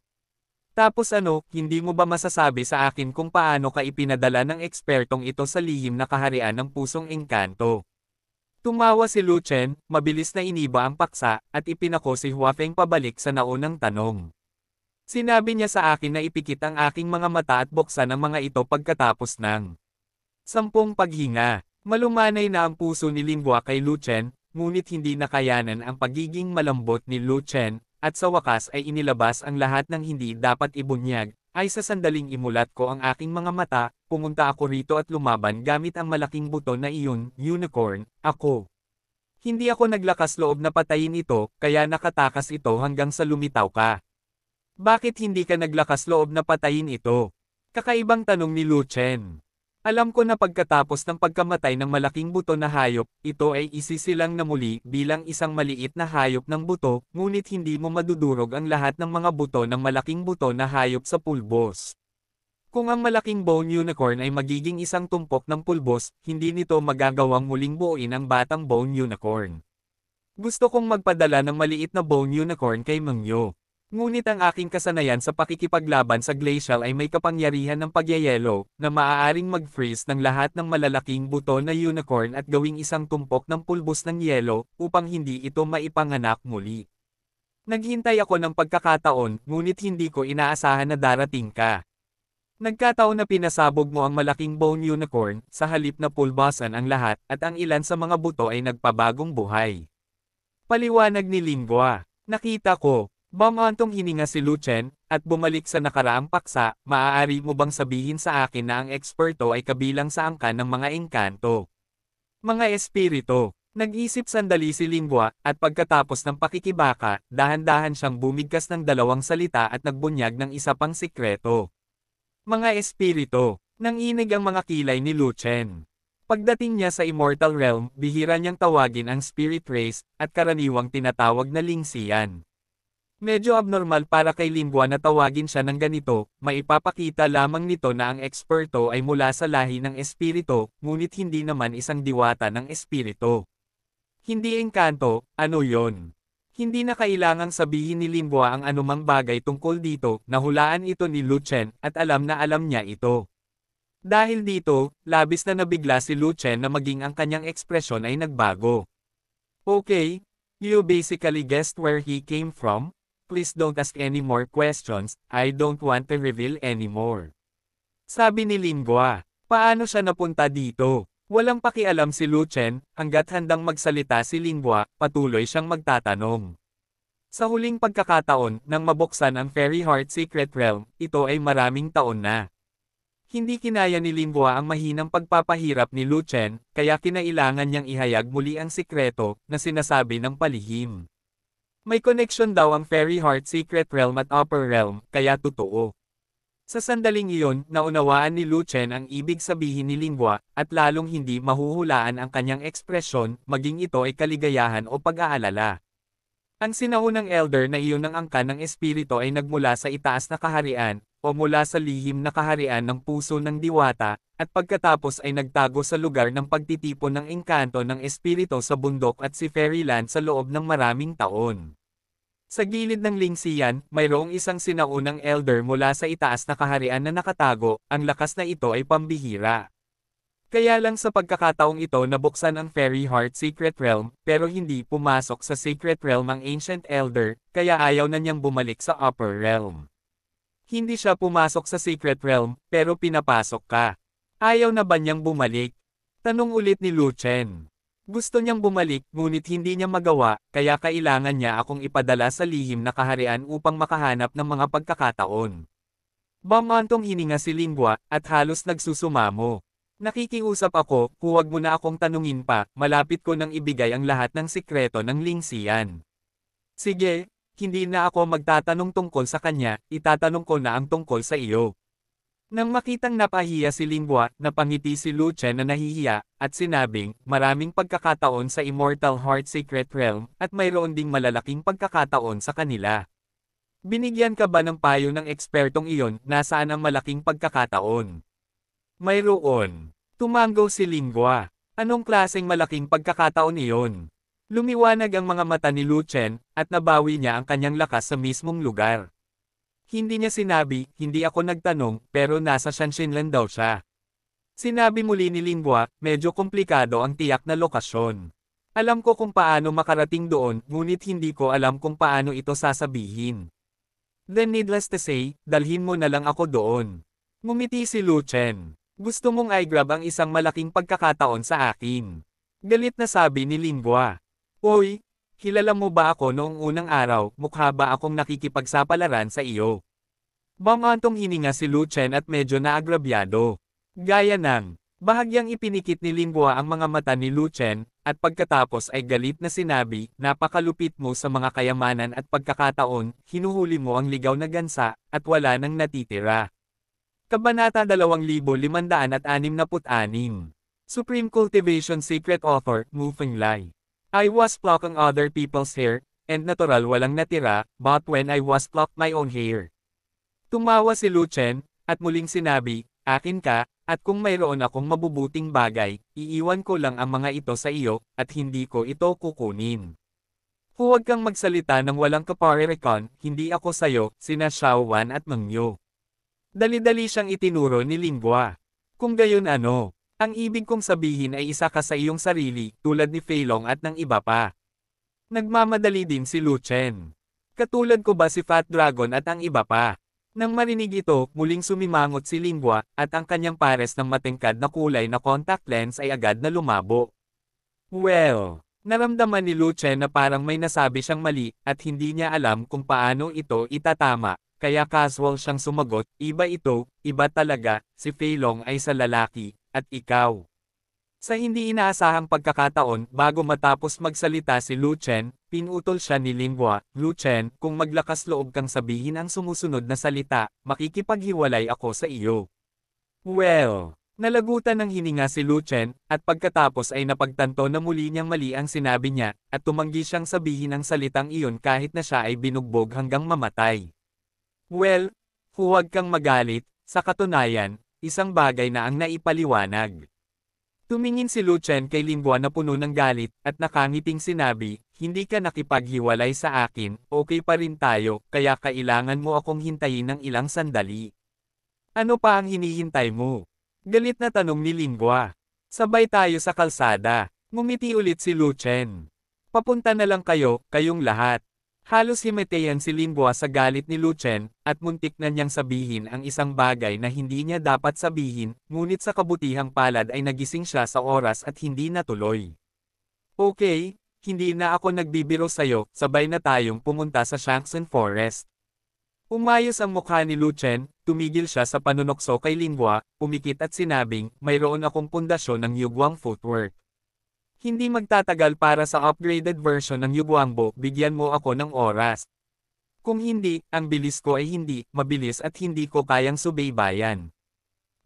Tapos ano, hindi mo ba masasabi sa akin kung paano ka ipinadala ng ekspertong ito sa lihim na kaharian ng pusong engkanto? Tumawa si Lu Chen, mabilis na iniba ang paksa, at ipinako si Huafeng pabalik sa naunang tanong. Sinabi niya sa akin na ipikit ang aking mga mata at buksan ang mga ito pagkatapos ng sampung paghinga. Malumanay na ang puso ni Lingua kay Lu Chen, ngunit hindi nakayanan ang pagiging malambot ni Lu Chen, at sa wakas ay inilabas ang lahat ng hindi dapat ibunyag, ay sa sandaling imulat ko ang aking mga mata, pumunta ako rito at lumaban gamit ang malaking buto na iyon, unicorn, ako. Hindi ako naglakas loob na patayin ito, kaya nakatakas ito hanggang sa lumitaw ka. Bakit hindi ka naglakas loob na patayin ito? Kakaibang tanong ni Lu Chen. Alam ko na pagkatapos ng pagkamatay ng malaking buto na hayop, ito ay isisilang na muli bilang isang maliit na hayop ng buto, ngunit hindi mo madudurog ang lahat ng mga buto ng malaking buto na hayop sa pulbos. Kung ang malaking bone unicorn ay magiging isang tumpok ng pulbos, hindi nito magagawang muling buuin ang batang bone unicorn. Gusto kong magpadala ng maliit na bone unicorn kay Mangyo. Ngunit ang aking kasanayan sa pakikipaglaban sa glacial ay may kapangyarihan ng pagyayelo, na maaaring mag-freeze ng lahat ng malalaking buto na unicorn at gawing isang tumpok ng pulbos ng yelo, upang hindi ito maipanganak muli. Naghintay ako ng pagkakataon, ngunit hindi ko inaasahan na darating ka. Nagkataon na pinasabog mo ang malaking bone unicorn, sa halip na pulbasan ang lahat, at ang ilan sa mga buto ay nagpabagong buhay. Paliwanag ni Lingua. Nakita ko, Bamantong hininga si Luchen, at bumalik sa nakaraang paksa, maaari mo bang sabihin sa akin na ang eksperto ay kabilang sa angkan ng mga engkanto? Mga espirito, nag-isip sandali si Lingwa, at pagkatapos ng pakikibaka, dahan-dahan siyang bumigkas ng dalawang salita at nagbunyag ng isa pang sikreto. Mga espirito, nang inig ang mga kilay ni Luchen. Pagdating niya sa Immortal Realm, bihira niyang tawagin ang Spirit Race, at karaniwang tinatawag na Lingsian. Medyo abnormal para kay Lingua na tawagin siya ng ganito, maipapakita lamang nito na ang eksperto ay mula sa lahi ng espirito, ngunit hindi naman isang diwata ng espirito. Hindi engkanto, ano yon? Hindi na kailangang sabihin ni Lingua ang anumang bagay tungkol dito, nahulaan ito ni Luchen, at alam na alam niya ito. Dahil dito, labis na nabigla si Luchen na maging ang kanyang ekspresyon ay nagbago. Okay, you basically guessed where he came from? Please don't ask any more questions, I don't want to reveal any more. Sabi ni Lingua, paano siya napunta dito? Walang pakialam si Luchen, hanggat handang magsalita si Lingua, patuloy siyang magtatanong. Sa huling pagkakataon, nang mabuksan ang Fairy Heart Secret Realm, ito ay maraming taon na. Hindi kinaya ni Lingua ang mahinang pagpapahirap ni Luchen, kaya kinailangan niyang ihayag muli ang sikreto na sinasabi ng palihim. May connection daw ang Fairy Heart Secret Realm at Upper Realm, kaya totoo. Sa sandaling iyon, naunawaan ni Luchen ang ibig sabihin ni Lingwa, at lalong hindi mahuhulaan ang kanyang ekspresyon, maging ito ay kaligayahan o pag-aalala. Ang sinahunang elder na iyon ng angkan ng espirito ay nagmula sa itaas na kaharian, o mula sa lihim na kaharian ng puso ng diwata, at pagkatapos ay nagtago sa lugar ng pagtitipon ng engkanto ng espirito sa bundok at si Fairyland sa loob ng maraming taon. Sa gilid ng lingsiyan, mayroong isang sinaunang elder mula sa itaas na kaharian na nakatago, ang lakas na ito ay pambihira. Kaya lang sa pagkakataong ito nabuksan ang Fairy Heart Secret Realm, pero hindi pumasok sa Secret Realm ang Ancient Elder, kaya ayaw na niyang bumalik sa Upper Realm. Hindi siya pumasok sa Secret Realm, pero pinapasok ka. Ayaw na ba niyang bumalik? Tanong ulit ni Lu Chen. Gusto niyang bumalik, ngunit hindi niya magawa, kaya kailangan niya akong ipadala sa lihim na kaharian upang makahanap ng mga pagkakataon. Bamantong hininga si Lingwa, at halos nagsusumamo. Nakikiusap ako, huwag mo na akong tanungin pa, malapit ko nang ibigay ang lahat ng sikreto ng Lingsian. Sige, hindi na ako magtatanong tungkol sa kanya, itatanong ko na ang tungkol sa iyo. Nang makitang napahiya si Lingwa, napangiti si Luchen na nahihiya, at sinabing, maraming pagkakataon sa Immortal Heart Secret Realm, at mayroon ding malalaking pagkakataon sa kanila. Binigyan ka ba ng payo ng ekspertong iyon, nasaan ang malaking pagkakataon? Mayroon. Tumango si Lingwa. Anong klaseng malaking pagkakataon iyon? Lumiwanag ang mga mata ni Lu Chen, at nabawi niya ang kanyang lakas sa mismong lugar. Hindi niya sinabi, hindi ako nagtanong, pero nasa Shanshinlan daw siya. Sinabi muli ni Lingua, medyo komplikado ang tiyak na lokasyon. Alam ko kung paano makarating doon, ngunit hindi ko alam kung paano ito sasabihin. Then needless to say, dalhin mo na lang ako doon. Ngumiti si Lu Chen. Gusto mong i-grab ang isang malaking pagkakataon sa akin. Galit na sabi ni Lingua. Hoy, kilala mo ba ako noong unang araw, mukha ba akong nakikipagsapalaran sa iyo? Bamantong hininga si Lu Chen at medyo naagrabyado. Gaya ng, bahagyang ipinikit ni Lingua ang mga mata ni Lu Chen, at pagkatapos ay galit na sinabi, napakalupit mo sa mga kayamanan at pagkakataon, hinuhuli mo ang ligaw na gansa, at wala nang natitira. Kabanata 2566 Supreme Cultivation Secret Author, Moving Lie I was plucking other people's hair, and natural walang natira, but when I was plucked my own hair. Tumawa si Luchen, at muling sinabi, akin ka, at kung mayroon akong mabubuting bagay, iiwan ko lang ang mga ito sa iyo, at hindi ko ito kukunin. Huwag kang magsalita ng walang kaparirikon, hindi ako sayo, sina Xiaowan at Mengyo. Dali-dali siyang itinuro ni Lingwa. Kung gayon ano, ang ibig kong sabihin ay isa ka sa iyong sarili, tulad ni Feilong at ng iba pa. Nagmamadali din si Luchen. Katulad ko ba si Fat Dragon at ang iba pa? Nang marinig ito, muling sumimangot si Lingwa, at ang kanyang pares ng matingkad na kulay na contact lens ay agad na lumabo. Well, naramdaman ni Luchen na parang may nasabi siyang mali, at hindi niya alam kung paano ito itatama, kaya casual siyang sumagot, iba ito, iba talaga, si Feilong ay sa lalaki, at ikaw. Sa hindi inaasahang pagkakataon, bago matapos magsalita si Luchen, pinutol siya ni Lingwa, Luchen, kung maglakas loob kang sabihin ang sumusunod na salita, makikipaghiwalay ako sa iyo. Well, nalagutan ng hininga si Luchen, at pagkatapos ay napagtanto na muli niyang mali ang sinabi niya, at tumanggi siyang sabihin ang salitang iyon kahit na siya ay binugbog hanggang mamatay. Well, huwag kang magalit, sa katunayan, isang bagay na ang naipaliwanag. Tumingin si Lu Chen kay Lingguan na puno ng galit, at nakangiting sinabi, hindi ka nakipaghiwalay sa akin, okay pa rin tayo, kaya kailangan mo akong hintayin ng ilang sandali. Ano pa ang hinihintay mo? Galit na tanong ni Lingua. Sabay tayo sa kalsada. Ngumiti ulit si Lu Chen. Papunta na lang kayo, kayong lahat. Halos himeteyan si Lingua sa galit ni Luchen, at muntik na niyang sabihin ang isang bagay na hindi niya dapat sabihin, ngunit sa kabutihang palad ay nagising siya sa oras at hindi natuloy. Okay, hindi na ako nagbibiro sa'yo, sabay na tayong pumunta sa Shankson Forest. Umayos ang mukha ni Luchen, tumigil siya sa panunokso kay Lingua, umikit at sinabing, mayroon akong pundasyon ng Yugwang Footwork. Hindi magtatagal para sa upgraded version ng Yuguangbo, bigyan mo ako ng oras. Kung hindi, ang bilis ko ay hindi, mabilis at hindi ko kayang subaybayan.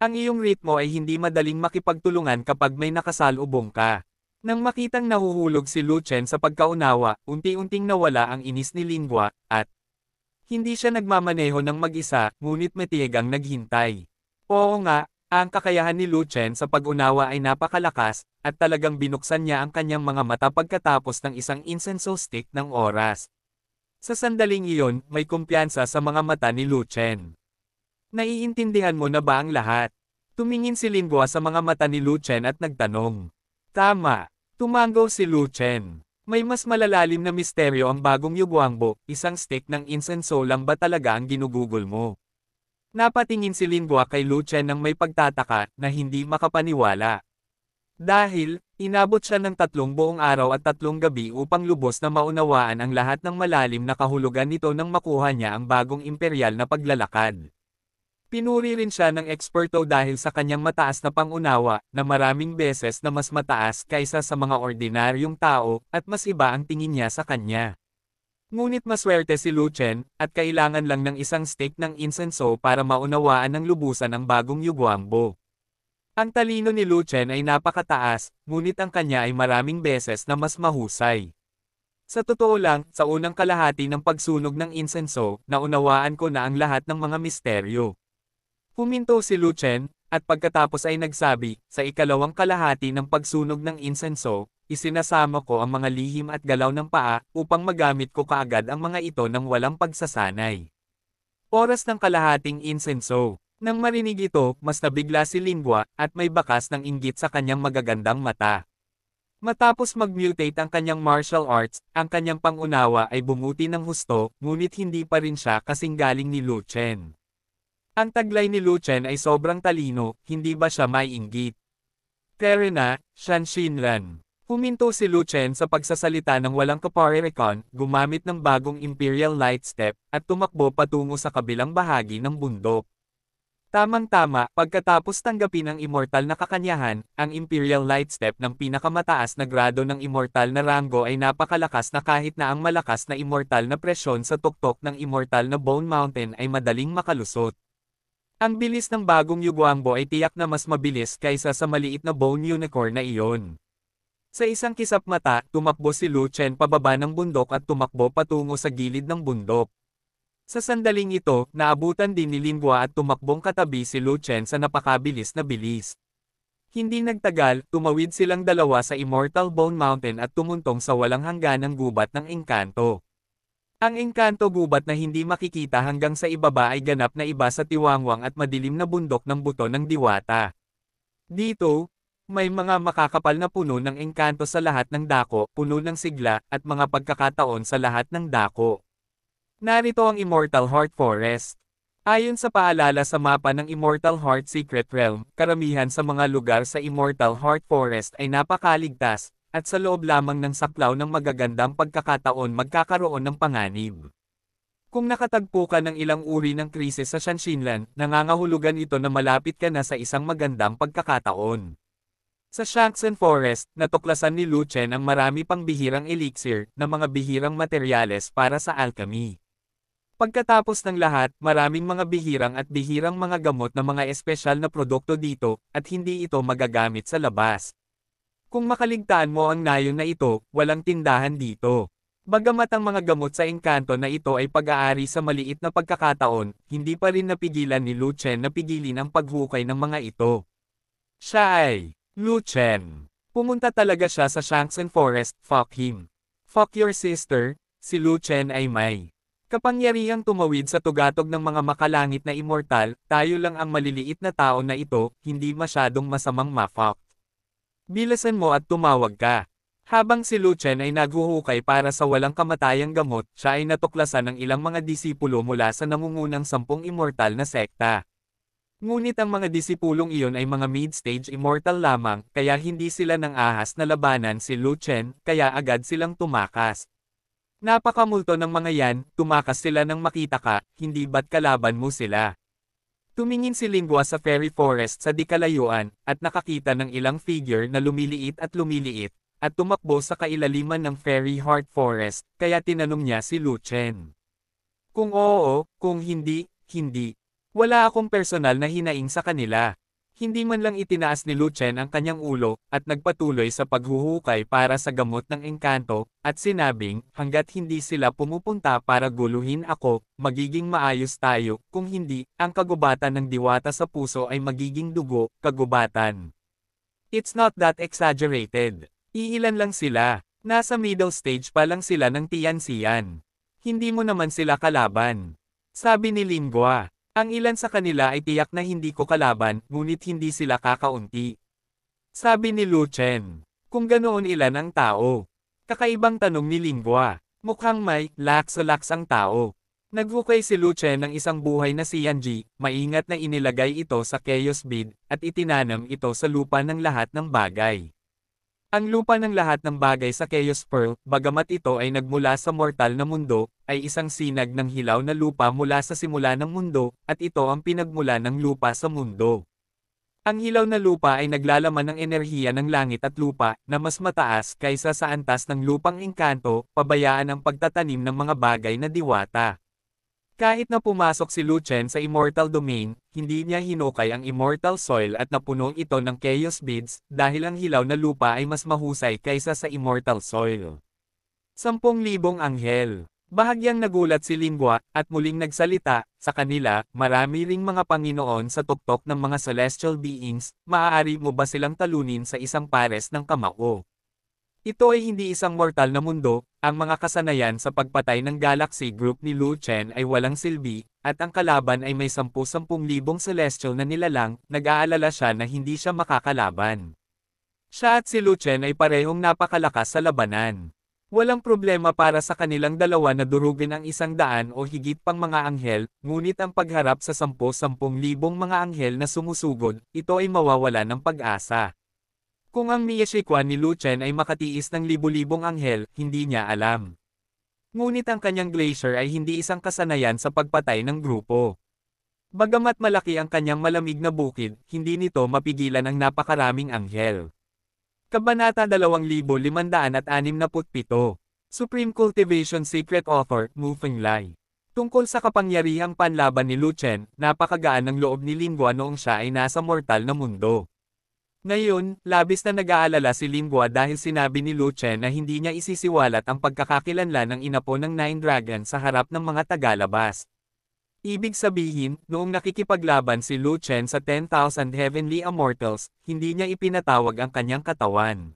Ang iyong ritmo ay hindi madaling makipagtulungan kapag may nakasalubong ka. Nang makitang nahuhulog si Luchen sa pagkaunawa, unti-unting nawala ang inis ni Lingwa, at hindi siya nagmamaneho ng mag-isa, ngunit matiyagang naghintay. Oo nga, ang kakayahan ni Lu Chen sa pag-unawa ay napakalakas, at talagang binuksan niya ang kanyang mga mata pagkatapos ng isang insenso stick ng oras. Sa sandaling iyon, may kumpiyansa sa mga mata ni Lu Chen. Naiintindihan mo na ba ang lahat? Tumingin si Lingua sa mga mata ni Lu Chen at nagtanong. Tama, tumango si Lu Chen. May mas malalalim na misteryo ang bagong Yubuangbo, isang stick ng insenso lang ba talaga ang ginugugol mo? Napatingin si Lingua kay Luchen ng may pagtataka na hindi makapaniwala. Dahil, inabot siya ng tatlong buong araw at tatlong gabi upang lubos na maunawaan ang lahat ng malalim na kahulugan nito nang makuha niya ang bagong imperial na paglalakad. Pinuri rin siya ng eksperto dahil sa kanyang mataas na pangunawa na maraming beses na mas mataas kaysa sa mga ordinaryong tao at mas iba ang tingin niya sa kanya. Ngunit maswerte si Luchen, at kailangan lang ng isang stick ng insenso para maunawaan ng lubusan ang bagong Yuguambo. Ang talino ni Luchen ay napakataas, ngunit ang kanya ay maraming beses na mas mahusay. Sa totoo lang, sa unang kalahati ng pagsunog ng insenso, naunawaan ko na ang lahat ng mga misteryo. Huminto si Luchen, at pagkatapos ay nagsabi, sa ikalawang kalahati ng pagsunog ng insenso, isinasama ko ang mga lihim at galaw ng paa upang magamit ko kaagad ang mga ito ng walang pagsasanay. Oras ng kalahating insenso. Nang marinig ito, mas nabigla si Lingua at may bakas ng inggit sa kanyang magagandang mata. Matapos mag-mutate ang kanyang martial arts, ang kanyang pangunawa ay bumuti ng husto, ngunit hindi pa rin siya kasing galing ni Chen. Ang taglay ni Lu Chen ay sobrang talino, hindi ba siya may inggit? Terena, Shanshinran. Huminto si Lu Chen sa pagsasalita ng walang kaparerecon, gumamit ng bagong Imperial Light Step, at tumakbo patungo sa kabilang bahagi ng bundok. Tamang-tama, pagkatapos tanggapin ang immortal na kakanyahan, ang Imperial Light Step ng pinakamataas na grado ng immortal na ranggo ay napakalakas na kahit na ang malakas na immortal na presyon sa tuktok ng immortal na Bone Mountain ay madaling makalusot. Ang bilis ng bagong Yuguangbo ay tiyak na mas mabilis kaysa sa maliit na Bone Unicorn na iyon. Sa isang kisap mata, tumakbo si Lu Chen pababa ng bundok at tumakbo patungo sa gilid ng bundok. Sa sandaling ito, naabutan din ni Lingwa at tumakbong katabi si Lu Chen sa napakabilis na bilis. Hindi nagtagal, tumawid silang dalawa sa Immortal Bone Mountain at tumuntong sa walang hangganang gubat ng engkanto. Ang engkanto gubat na hindi makikita hanggang sa ibaba ay ganap na iba sa tiwangwang at madilim na bundok ng buto ng diwata. Dito, may mga makakapal na puno ng engkanto sa lahat ng dako, puno ng sigla, at mga pagkakataon sa lahat ng dako. Narito ang Immortal Heart Forest. Ayon sa paalala sa mapa ng Immortal Heart Secret Realm, karamihan sa mga lugar sa Immortal Heart Forest ay napakaligtas, at sa loob lamang ng saklaw ng magagandang pagkakataon magkakaroon ng panganib. Kung nakatagpo ka ng ilang uri ng krisis sa Shanshinlan, nangangahulugan ito na malapit ka na sa isang magandang pagkakataon. Sa Shanxen Forest, natuklasan ni Lu Chen ang marami pang bihirang elixir na mga bihirang materyales para sa alchemy. Pagkatapos ng lahat, maraming mga bihirang at bihirang mga gamot na mga espesyal na produkto dito, at hindi ito magagamit sa labas. Kung makaligtaan mo ang nayon na ito, walang tindahan dito. Bagamat ang mga gamot sa engkanto na ito ay pag-aari sa maliit na pagkakataon, hindi pa rin napigilan ni Lu Chen na pigilin ang paghukay ng mga ito. Siya ay Lu Chen. Pumunta talaga siya sa Shanks and Forest, fuck him. Fuck your sister, si Lu Chen ay may. Kapangyarihang tumawid sa tugatog ng mga makalangit na immortal, tayo lang ang maliliit na tao na ito, hindi masyadong masamang mafuck. fuck Bilasan mo at tumawag ka. Habang si Lu Chen ay naghuhukay para sa walang kamatayang gamot, siya ay natuklasan ng ilang mga disipulo mula sa nangungunang sampung immortal na sekta. Ngunit ang mga disipulong iyon ay mga mid-stage immortal lamang, kaya hindi sila ng ahas na labanan si Lu Chen, kaya agad silang tumakas. Napakamulto ng mga yan, tumakas sila nang makita ka, hindi ba't kalaban mo sila. Tumingin si Lingua sa fairy forest sa dikalayuan, at nakakita ng ilang figure na lumiliit at lumiliit, at tumakbo sa kailaliman ng fairy heart forest, kaya tinanong niya si Lu Chen. Kung oo, kung hindi, hindi, wala akong personal na hinaing sa kanila. Hindi man lang itinaas ni Luchen ang kanyang ulo, at nagpatuloy sa paghuhukay para sa gamot ng engkanto, at sinabing, hanggat hindi sila pumupunta para guluhin ako, magiging maayos tayo, kung hindi, ang kagubatan ng diwata sa puso ay magiging dugo, kagubatan. It's not that exaggerated. Iilan lang sila. Nasa middle stage pa lang sila ng tiyansian. Hindi mo naman sila kalaban. Sabi ni Lingua, ang ilan sa kanila ay tiyak na hindi ko kalaban, ngunit hindi sila kakaunti. Sabi ni Lu Chen. Kung ganoon ilan ang tao. Kakaibang tanong ni Lingua. Mukhang may, lakso-laks ang tao. Naghukay si Lu Chen ng isang buhay na si Yanji, maingat na inilagay ito sa chaos bid, at itinanam ito sa lupa ng lahat ng bagay. Ang lupa ng lahat ng bagay sa Chaos Pearl, bagamat ito ay nagmula sa mortal na mundo, ay isang sinag ng hilaw na lupa mula sa simula ng mundo, at ito ang pinagmula ng lupa sa mundo. Ang hilaw na lupa ay naglalaman ng enerhiya ng langit at lupa, na mas mataas kaysa sa antas ng lupang engkanto, pabayaan ang pagtatanim ng mga bagay na diwata. Kahit na pumasok si Luchen sa Immortal Domain, hindi niya hinukay ang Immortal Soil at napuno ito ng Chaos Beads dahil ang hilaw na lupa ay mas mahusay kaysa sa Immortal Soil. 10,000 Anghel Bahagyang nagulat si Lingua, at muling nagsalita, sa kanila, marami ring mga Panginoon sa tuktok ng mga celestial beings, maaari mo ba silang talunin sa isang pares ng kamao? Ito ay hindi isang mortal na mundo, ang mga kasanayan sa pagpatay ng Galaxy Group ni Lu Chen ay walang silbi, at ang kalaban ay may 10-10,000 celestial na nilalang, nag-aalala siya na hindi siya makakalaban. Siya at si Lu Chen ay parehong napakalakas sa labanan. Walang problema para sa kanilang dalawa na durugin ang isang daan o higit pang mga anghel, ngunit ang pagharap sa 10-10,000 mga anghel na sumusugod, ito ay mawawala ng pag-asa. Kung ang Miyeshikwan ni Luchen ay makatiis ng libu-libong anghel, hindi niya alam. Ngunit ang kanyang glacier ay hindi isang kasanayan sa pagpatay ng grupo. Bagamat malaki ang kanyang malamig na bukid, hindi nito mapigilan ang napakaraming anghel. Kabanata 2567 Supreme Cultivation Secret Author, Moving Lai Tungkol sa kapangyarihang panlaban ni Luchen, napakagaan ng loob ni Lingua noong siya ay nasa mortal na mundo. Ngayon, labis na nag-aalala si Lingua dahil sinabi ni Lu Chen na hindi niya isisiwalat ang pagkakakilanlan ng inapo ng Nine Dragon sa harap ng mga tagalabas. Ibig sabihin, noong nakikipaglaban si Lu Chen sa 10,000 Heavenly Immortals, hindi niya ipinatawag ang kanyang katawan.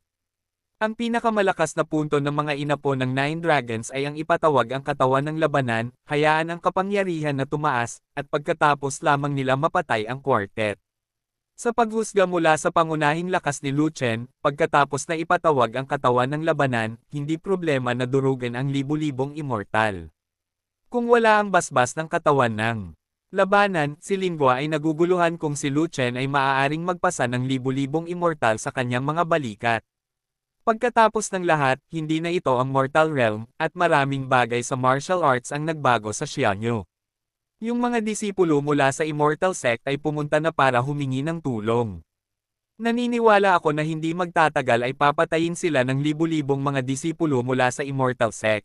Ang pinakamalakas na punto ng mga inapo ng Nine Dragons ay ang ipatawag ang katawan ng labanan, hayaan ang kapangyarihan na tumaas, at pagkatapos lamang nila mapatay ang quartet. Sa paghusga mula sa pangunahing lakas ni Luchen, pagkatapos na ipatawag ang katawan ng labanan, hindi problema na durugan ang libu-libong immortal. Kung wala ang basbas ng katawan ng labanan, si Lingua ay naguguluhan kung si Luchen ay maaaring magpasa ng libu-libong immortal sa kanyang mga balikat. Pagkatapos ng lahat, hindi na ito ang Mortal Realm, at maraming bagay sa martial arts ang nagbago sa Xianyu. Yung mga disipulo mula sa Immortal Sect ay pumunta na para humingi ng tulong. Naniniwala ako na hindi magtatagal ay papatayin sila ng libu-libong mga disipulo mula sa Immortal Sect.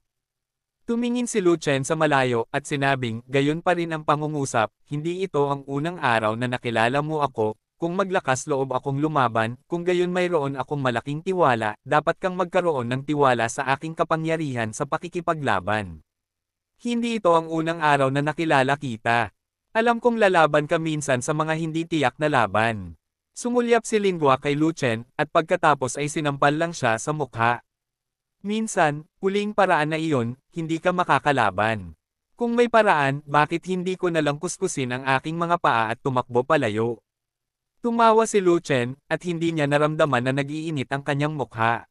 Tumingin si Lu Chen sa malayo at sinabing, gayon pa rin ang pangungusap, hindi ito ang unang araw na nakilala mo ako, kung maglakas loob akong lumaban, kung gayon mayroon akong malaking tiwala, dapat kang magkaroon ng tiwala sa aking kapangyarihan sa pakikipaglaban. Hindi ito ang unang araw na nakilala kita. Alam kong lalaban ka minsan sa mga hindi tiyak na laban. Sumulyap si Lingua kay Luchen, at pagkatapos ay sinampal lang siya sa mukha. Minsan, huling paraan na iyon, hindi ka makakalaban. Kung may paraan, bakit hindi ko nalang kuskusin ang aking mga paa at tumakbo palayo? Tumawa si Luchen, at hindi niya naramdaman na nagiinit ang kanyang mukha.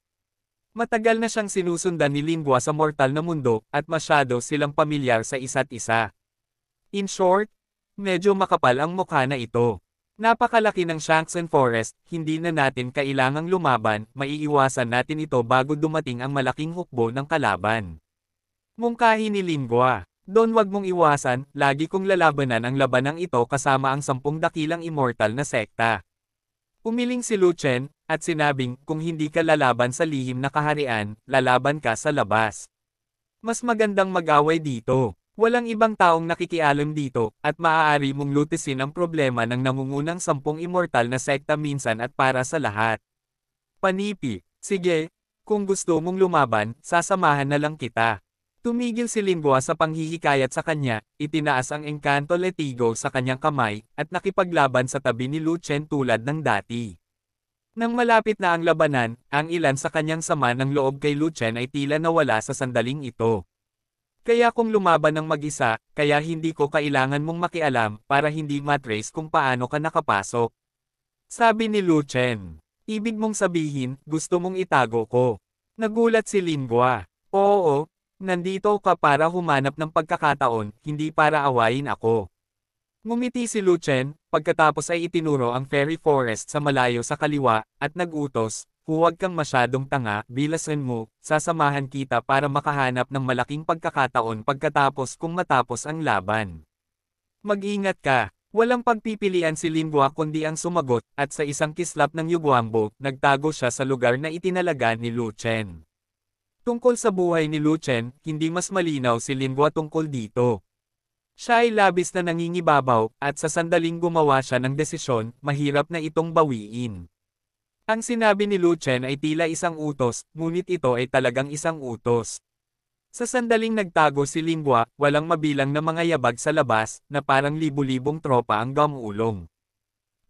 Matagal na siyang sinusundan ni Lingua sa mortal na mundo, at masyado silang pamilyar sa isa't isa. In short, medyo makapal ang mukha na ito. Napakalaki ng Shanks and Forest, hindi na natin kailangang lumaban, maiiwasan natin ito bago dumating ang malaking hukbo ng kalaban. Mungkahi ni Lingua, Don wag mong iwasan, lagi kong lalabanan ang labanang ito kasama ang sampung dakilang immortal na sekta. Umiling si Lu Chen, at sinabing, kung hindi ka lalaban sa lihim na kaharian, lalaban ka sa labas. Mas magandang mag-away dito. Walang ibang taong nakikialam dito, at maaari mong lutisin ang problema ng nangungunang sampung immortal na sekta minsan at para sa lahat. Panipi, sige, kung gusto mong lumaban, sasamahan na lang kita. Tumigil si Lingua sa panghihikayat sa kanya, itinaas ang engkanto letigo sa kanyang kamay, at nakipaglaban sa tabi ni Luchen tulad ng dati. Nang malapit na ang labanan, ang ilan sa kanyang sama ng loob kay Luchen ay tila nawala sa sandaling ito. Kaya kung lumaban ng mag-isa, kaya hindi ko kailangan mong makialam para hindi matrace kung paano ka nakapasok. Sabi ni Luchen. Ibig mong sabihin, gusto mong itago ko. Nagulat si Lingua. Oo, Nandito ka para humanap ng pagkakataon, hindi para awayin ako. Ngumiti si Luchen, pagkatapos ay itinuro ang fairy forest sa malayo sa kaliwa, at nagutos, huwag kang masyadong tanga, bilasan mo, sasamahan kita para makahanap ng malaking pagkakataon pagkatapos kung matapos ang laban. Mag-ingat ka, Walang pagpipilian si Limbwa kundi ang sumagot, at sa isang kislap ng Yuguambo, nagtago siya sa lugar na itinalaga ni Lu Chen. Tungkol sa buhay ni Luchen, hindi mas malinaw si Lingua tungkol dito. Siya ay labis na nangingibabaw, at sa sandaling gumawa siya ng desisyon, mahirap na itong bawiin. Ang sinabi ni Luchen ay tila isang utos, ngunit ito ay talagang isang utos. Sa sandaling nagtago si Lingua, walang mabilang na mga yabag sa labas, na parang libu-libong tropa ang gamulong.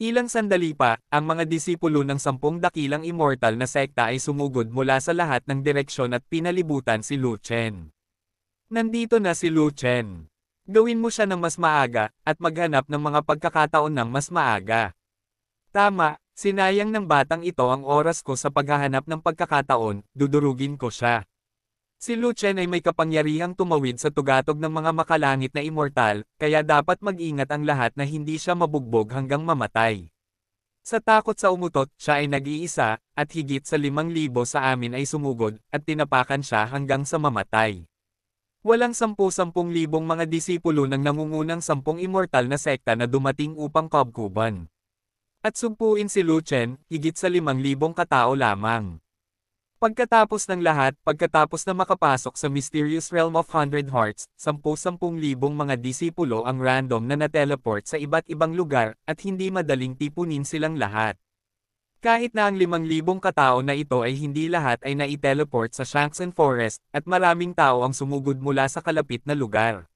Ilang sandali pa, ang mga disipulo ng sampung dakilang immortal na sekta ay sumugod mula sa lahat ng direksyon at pinalibutan si Lu Chen. Nandito na si Lu Chen. Gawin mo siya ng mas maaga, at maghanap ng mga pagkakataon ng mas maaga. Tama, sinayang ng batang ito ang oras ko sa paghahanap ng pagkakataon, dudurugin ko siya. Si Lu Chen ay may kapangyarihang tumawid sa tugatog ng mga makalangit na immortal, kaya dapat mag-ingat ang lahat na hindi siya mabugbog hanggang mamatay. Sa takot sa umutot, siya ay nag-iisa, at higit sa limang libo sa amin ay sumugod, at tinapakan siya hanggang sa mamatay. Walang sampu-sampung libong mga disipulo ng nangungunang sampung immortal na sekta na dumating upang kabkuban. At sumpuin si Lu Chen, higit sa limang libong katao lamang. Pagkatapos ng lahat, pagkatapos na makapasok sa mysterious realm of 100 hearts, sampu-sampung libong mga disipulo ang random na nateleport sa iba't ibang lugar, at hindi madaling tipunin silang lahat. Kahit na ang 5,000 katao na ito ay hindi lahat ay naiteleport sa Shanxen Forest, at maraming tao ang sumugod mula sa kalapit na lugar.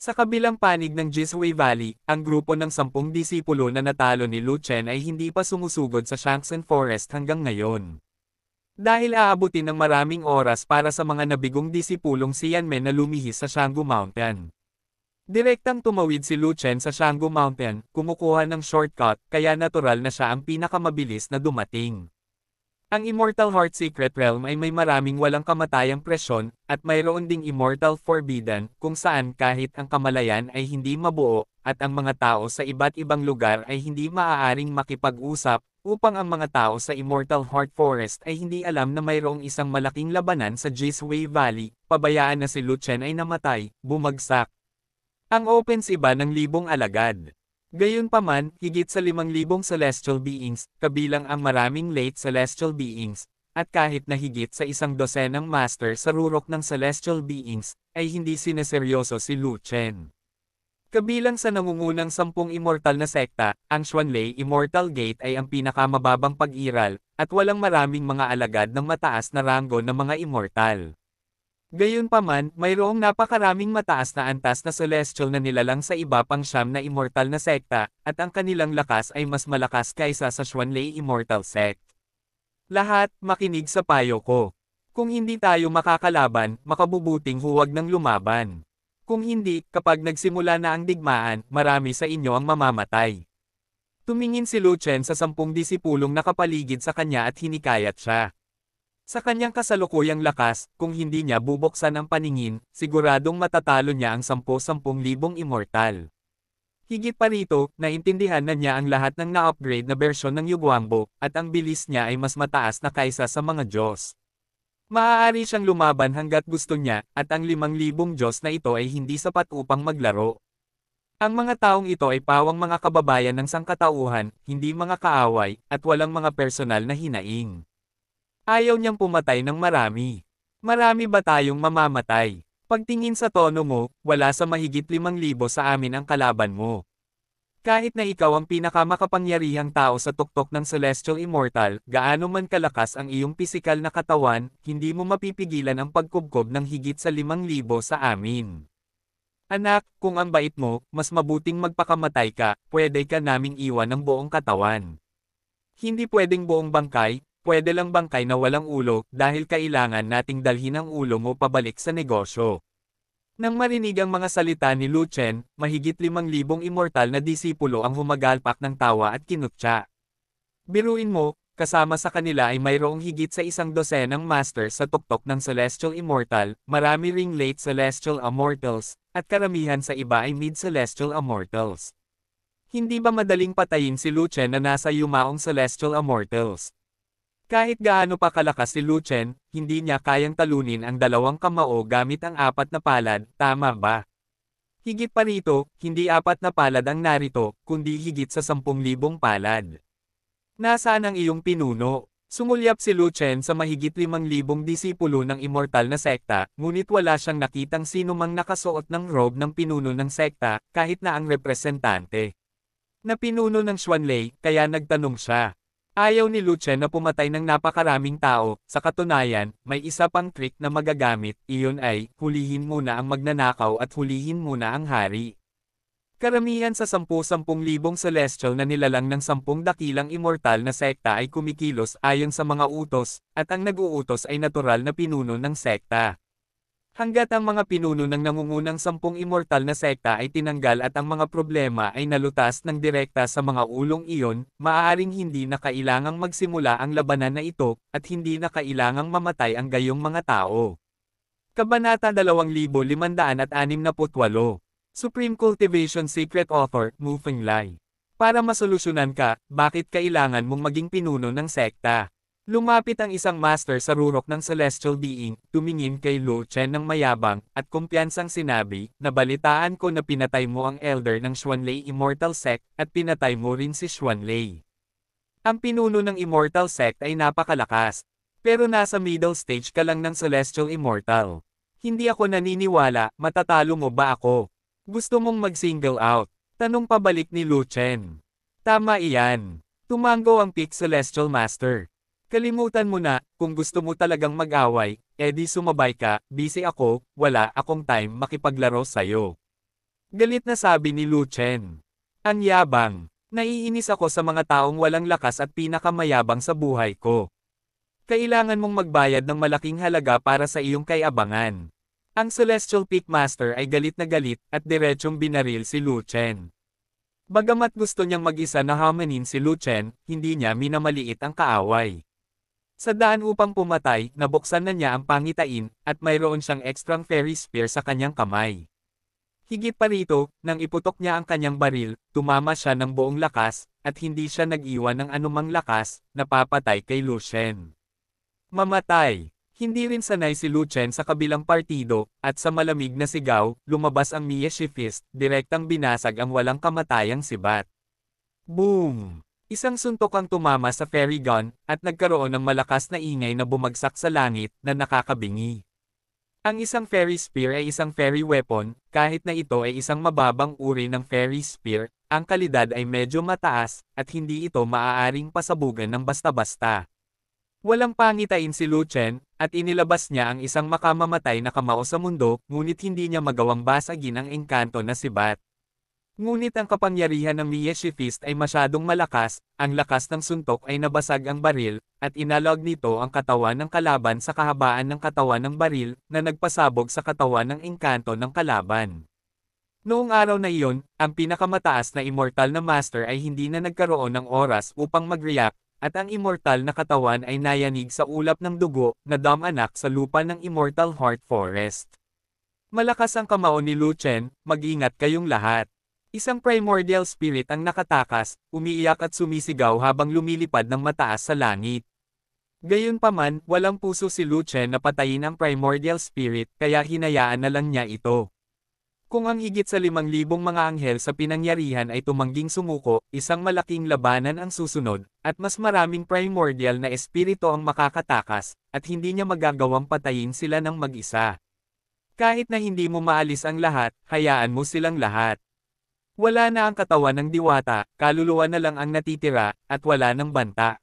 Sa kabilang panig ng Jisway Valley, ang grupo ng sampung disipulo na natalo ni Lu Chen ay hindi pa sumusugod sa Shanxen Forest hanggang ngayon. Dahil aabutin ng maraming oras para sa mga nabigong disipulong si Yanmen na lumihis sa Shangu Mountain. Direktang tumawid si Luchen sa Shangu Mountain, kumukuha ng shortcut, kaya natural na siya ang pinakamabilis na dumating. Ang Immortal Heart Secret Realm ay may maraming walang kamatayang presyon, at mayroon ding Immortal Forbidden, kung saan kahit ang kamalayan ay hindi mabuo, at ang mga tao sa iba't ibang lugar ay hindi maaaring makipag-usap, upang ang mga tao sa Immortal Heart Forest ay hindi alam na mayroong isang malaking labanan sa Jisway Valley, pabayaan na si Luchen ay namatay, bumagsak. Ang opens iba ng libong alagad. Gayunpaman, higit sa 5,000 celestial beings, kabilang ang maraming late celestial beings, at kahit na higit sa isang dosenang master sa rurok ng celestial beings, ay hindi sineseryoso si Lu Chen. Kabilang sa nangungunang sampung immortal na sekta, ang Xuanlei Immortal Gate ay ang pinakamababang pag-iral, at walang maraming mga alagad ng mataas na ranggo ng mga immortal. Gayunpaman, mayroong napakaraming mataas na antas na celestial na nilalang sa iba pang siyam na immortal na sekta, at ang kanilang lakas ay mas malakas kaysa sa Xuanlei Immortal Sect. Lahat, makinig sa payo ko. Kung hindi tayo makakalaban, makabubuting huwag ng lumaban. Kung hindi, kapag nagsimula na ang digmaan, marami sa inyo ang mamamatay. Tumingin si Lu Chen sa sampung disipulong nakapaligid sa kanya at hinikayat siya. Sa kanyang kasalukuyang lakas, kung hindi niya bubuksan ang paningin, siguradong matatalo niya ang 10-10,000 immortal. Higit pa rito, naintindihan na niya ang lahat ng na-upgrade na bersyon ng Yuguambo, at ang bilis niya ay mas mataas na kaysa sa mga Diyos. Maaari siyang lumaban hanggat gusto niya, at ang 5,000 Diyos na ito ay hindi sapat upang maglaro. Ang mga taong ito ay pawang mga kababayan ng sangkatauhan, hindi mga kaaway, at walang mga personal na hinaing. Ayaw niyang pumatay ng marami. Marami ba tayong mamamatay? Pagtingin sa tono mo, wala sa mahigit 5,000 sa amin ang kalaban mo. Kahit na ikaw ang pinakamakapangyarihang tao sa tuktok ng Celestial Immortal, gaano man kalakas ang iyong pisikal na katawan, hindi mo mapipigilan ang pagkubkob ng higit sa 5,000 sa amin. Anak, kung ang bait mo, mas mabuting magpakamatay ka, pwede ka naming iwan ng buong katawan. Hindi pwedeng buong bangkay, Pwede lang bangkay na walang ulo, dahil kailangan nating dalhin ang ulo mo pabalik sa negosyo. Nang marinig ang mga salita ni Lu Chen, mahigit 5,000 immortal na disipulo ang humagalpak ng tawa at kinutya. Biruin mo, kasama sa kanila ay mayroong higit sa isang dosenang master sa tuktok ng Celestial Immortal, marami ring late Celestial Immortals, at karamihan sa iba ay mid-Celestial Immortals. Hindi ba madaling patayin si Lu Chen na nasa yumaong Celestial Immortals? Kahit gaano pa kalakas si Luchen, hindi niya kayang talunin ang dalawang kamao gamit ang apat na palad, tama ba? Higit pa rito, hindi apat na palad ang narito, kundi higit sa sampung libong palad. Nasaan ang iyong pinuno? Sumulyap si Luchen sa mahigit limang libong disipulo ng immortal na sekta, ngunit wala siyang nakitang sino mang nakasuot ng robe ng pinuno ng sekta, kahit na ang representante. Na pinuno ng Xuanlei, kaya nagtanong siya. Ayaw ni Luce na pumatay ng napakaraming tao, sa katunayan, may isa pang trick na magagamit, iyon ay, hulihin muna ang magnanakaw at hulihin muna ang hari. Karamihan sa 10-10,000 celestial na nilalang ng 10 dakilang immortal na sekta ay kumikilos ayon sa mga utos, at ang nag-uutos ay natural na pinuno ng sekta. Hanggat ang mga pinuno ng nangungunang sampung immortal na sekta ay tinanggal at ang mga problema ay nalutas ng direkta sa mga ulong iyon, maaaring hindi na kailangang magsimula ang labanan na ito, at hindi na kailangang mamatay ang gayong mga tao. Kabanata 2568 Supreme Cultivation Secret Author, Mufeng Lai Para masolusyonan ka, bakit kailangan mong maging pinuno ng sekta? Lumapit ang isang master sa rurok ng Celestial Being, tumingin kay Lu Chen ng mayabang, at kumpiyansang sinabi, nabalitaan ko na pinatay mo ang elder ng Xuanlei Immortal Sect, at pinatay mo rin si Xuanlei. Ang pinuno ng Immortal Sect ay napakalakas, pero nasa middle stage ka lang ng Celestial Immortal. Hindi ako naniniwala, matatalo mo ba ako? Gusto mong mag-single out? Tanong pabalik ni Lu Chen. Tama iyan. Tumango ang Peak Celestial Master. Kalimutan mo na, kung gusto mo talagang mag-away, edi eh sumabay ka, busy ako, wala akong time makipaglaro sa'yo. Galit na sabi ni Luchen. Ang yabang. Naiinis ako sa mga taong walang lakas at pinakamayabang sa buhay ko. Kailangan mong magbayad ng malaking halaga para sa iyong kayabangan. Ang Celestial Peak Master ay galit na galit at diretsyong binaril si Lu Chen. Bagamat gusto niyang mag-isa na hamanin si Lu Chen, hindi niya minamaliit ang kaaway. Sa daan upang pumatay, nabuksan na niya ang pangitain, at mayroon siyang ekstrang fairy spear sa kanyang kamay. Higit pa rito, nang iputok niya ang kanyang baril, tumama siya ng buong lakas, at hindi siya nag-iwan ng anumang lakas, na papatay kay Lucien. Mamatay! Hindi rin sanay si Lucien sa kabilang partido, at sa malamig na sigaw, lumabas ang Mie direktang binasag ang walang kamatayang sibat. Boom! Isang suntok ang tumama sa ferry gun, at nagkaroon ng malakas na ingay na bumagsak sa langit, na nakakabingi. Ang isang fairy spear ay isang fairy weapon, kahit na ito ay isang mababang uri ng fairy spear, ang kalidad ay medyo mataas, at hindi ito maaaring pasabugan ng basta-basta. Walang pangitain si Lu Chen at inilabas niya ang isang makamamatay na kamao sa mundo, ngunit hindi niya magawang basagin ang engkanto na si Bat. Ngunit ang kapangyarihan ng Yeshifist ay masyadong malakas, ang lakas ng suntok ay nabasag ang baril, at inalog nito ang katawan ng kalaban sa kahabaan ng katawan ng baril, na nagpasabog sa katawan ng inkanto ng kalaban. Noong araw na iyon, ang pinakamataas na immortal na master ay hindi na nagkaroon ng oras upang mag-react, at ang immortal na katawan ay nayanig sa ulap ng dugo na dam anak sa lupa ng Immortal Heart Forest. Malakas ang kamao ni Lu Chen, mag-ingat kayong lahat. Isang primordial spirit ang nakatakas, umiiyak at sumisigaw habang lumilipad ng mataas sa langit. Gayunpaman, walang puso si Luchen na patayin ang primordial spirit kaya hinayaan na lang niya ito. Kung ang higit sa limang libong mga anghel sa pinangyarihan ay tumangging sumuko, isang malaking labanan ang susunod, at mas maraming primordial na espirito ang makakatakas, at hindi niya magagawang patayin sila ng mag-isa. Kahit na hindi mo maalis ang lahat, hayaan mo silang lahat. Wala na ang katawan ng diwata, kaluluwa na lang ang natitira, at wala ng banta.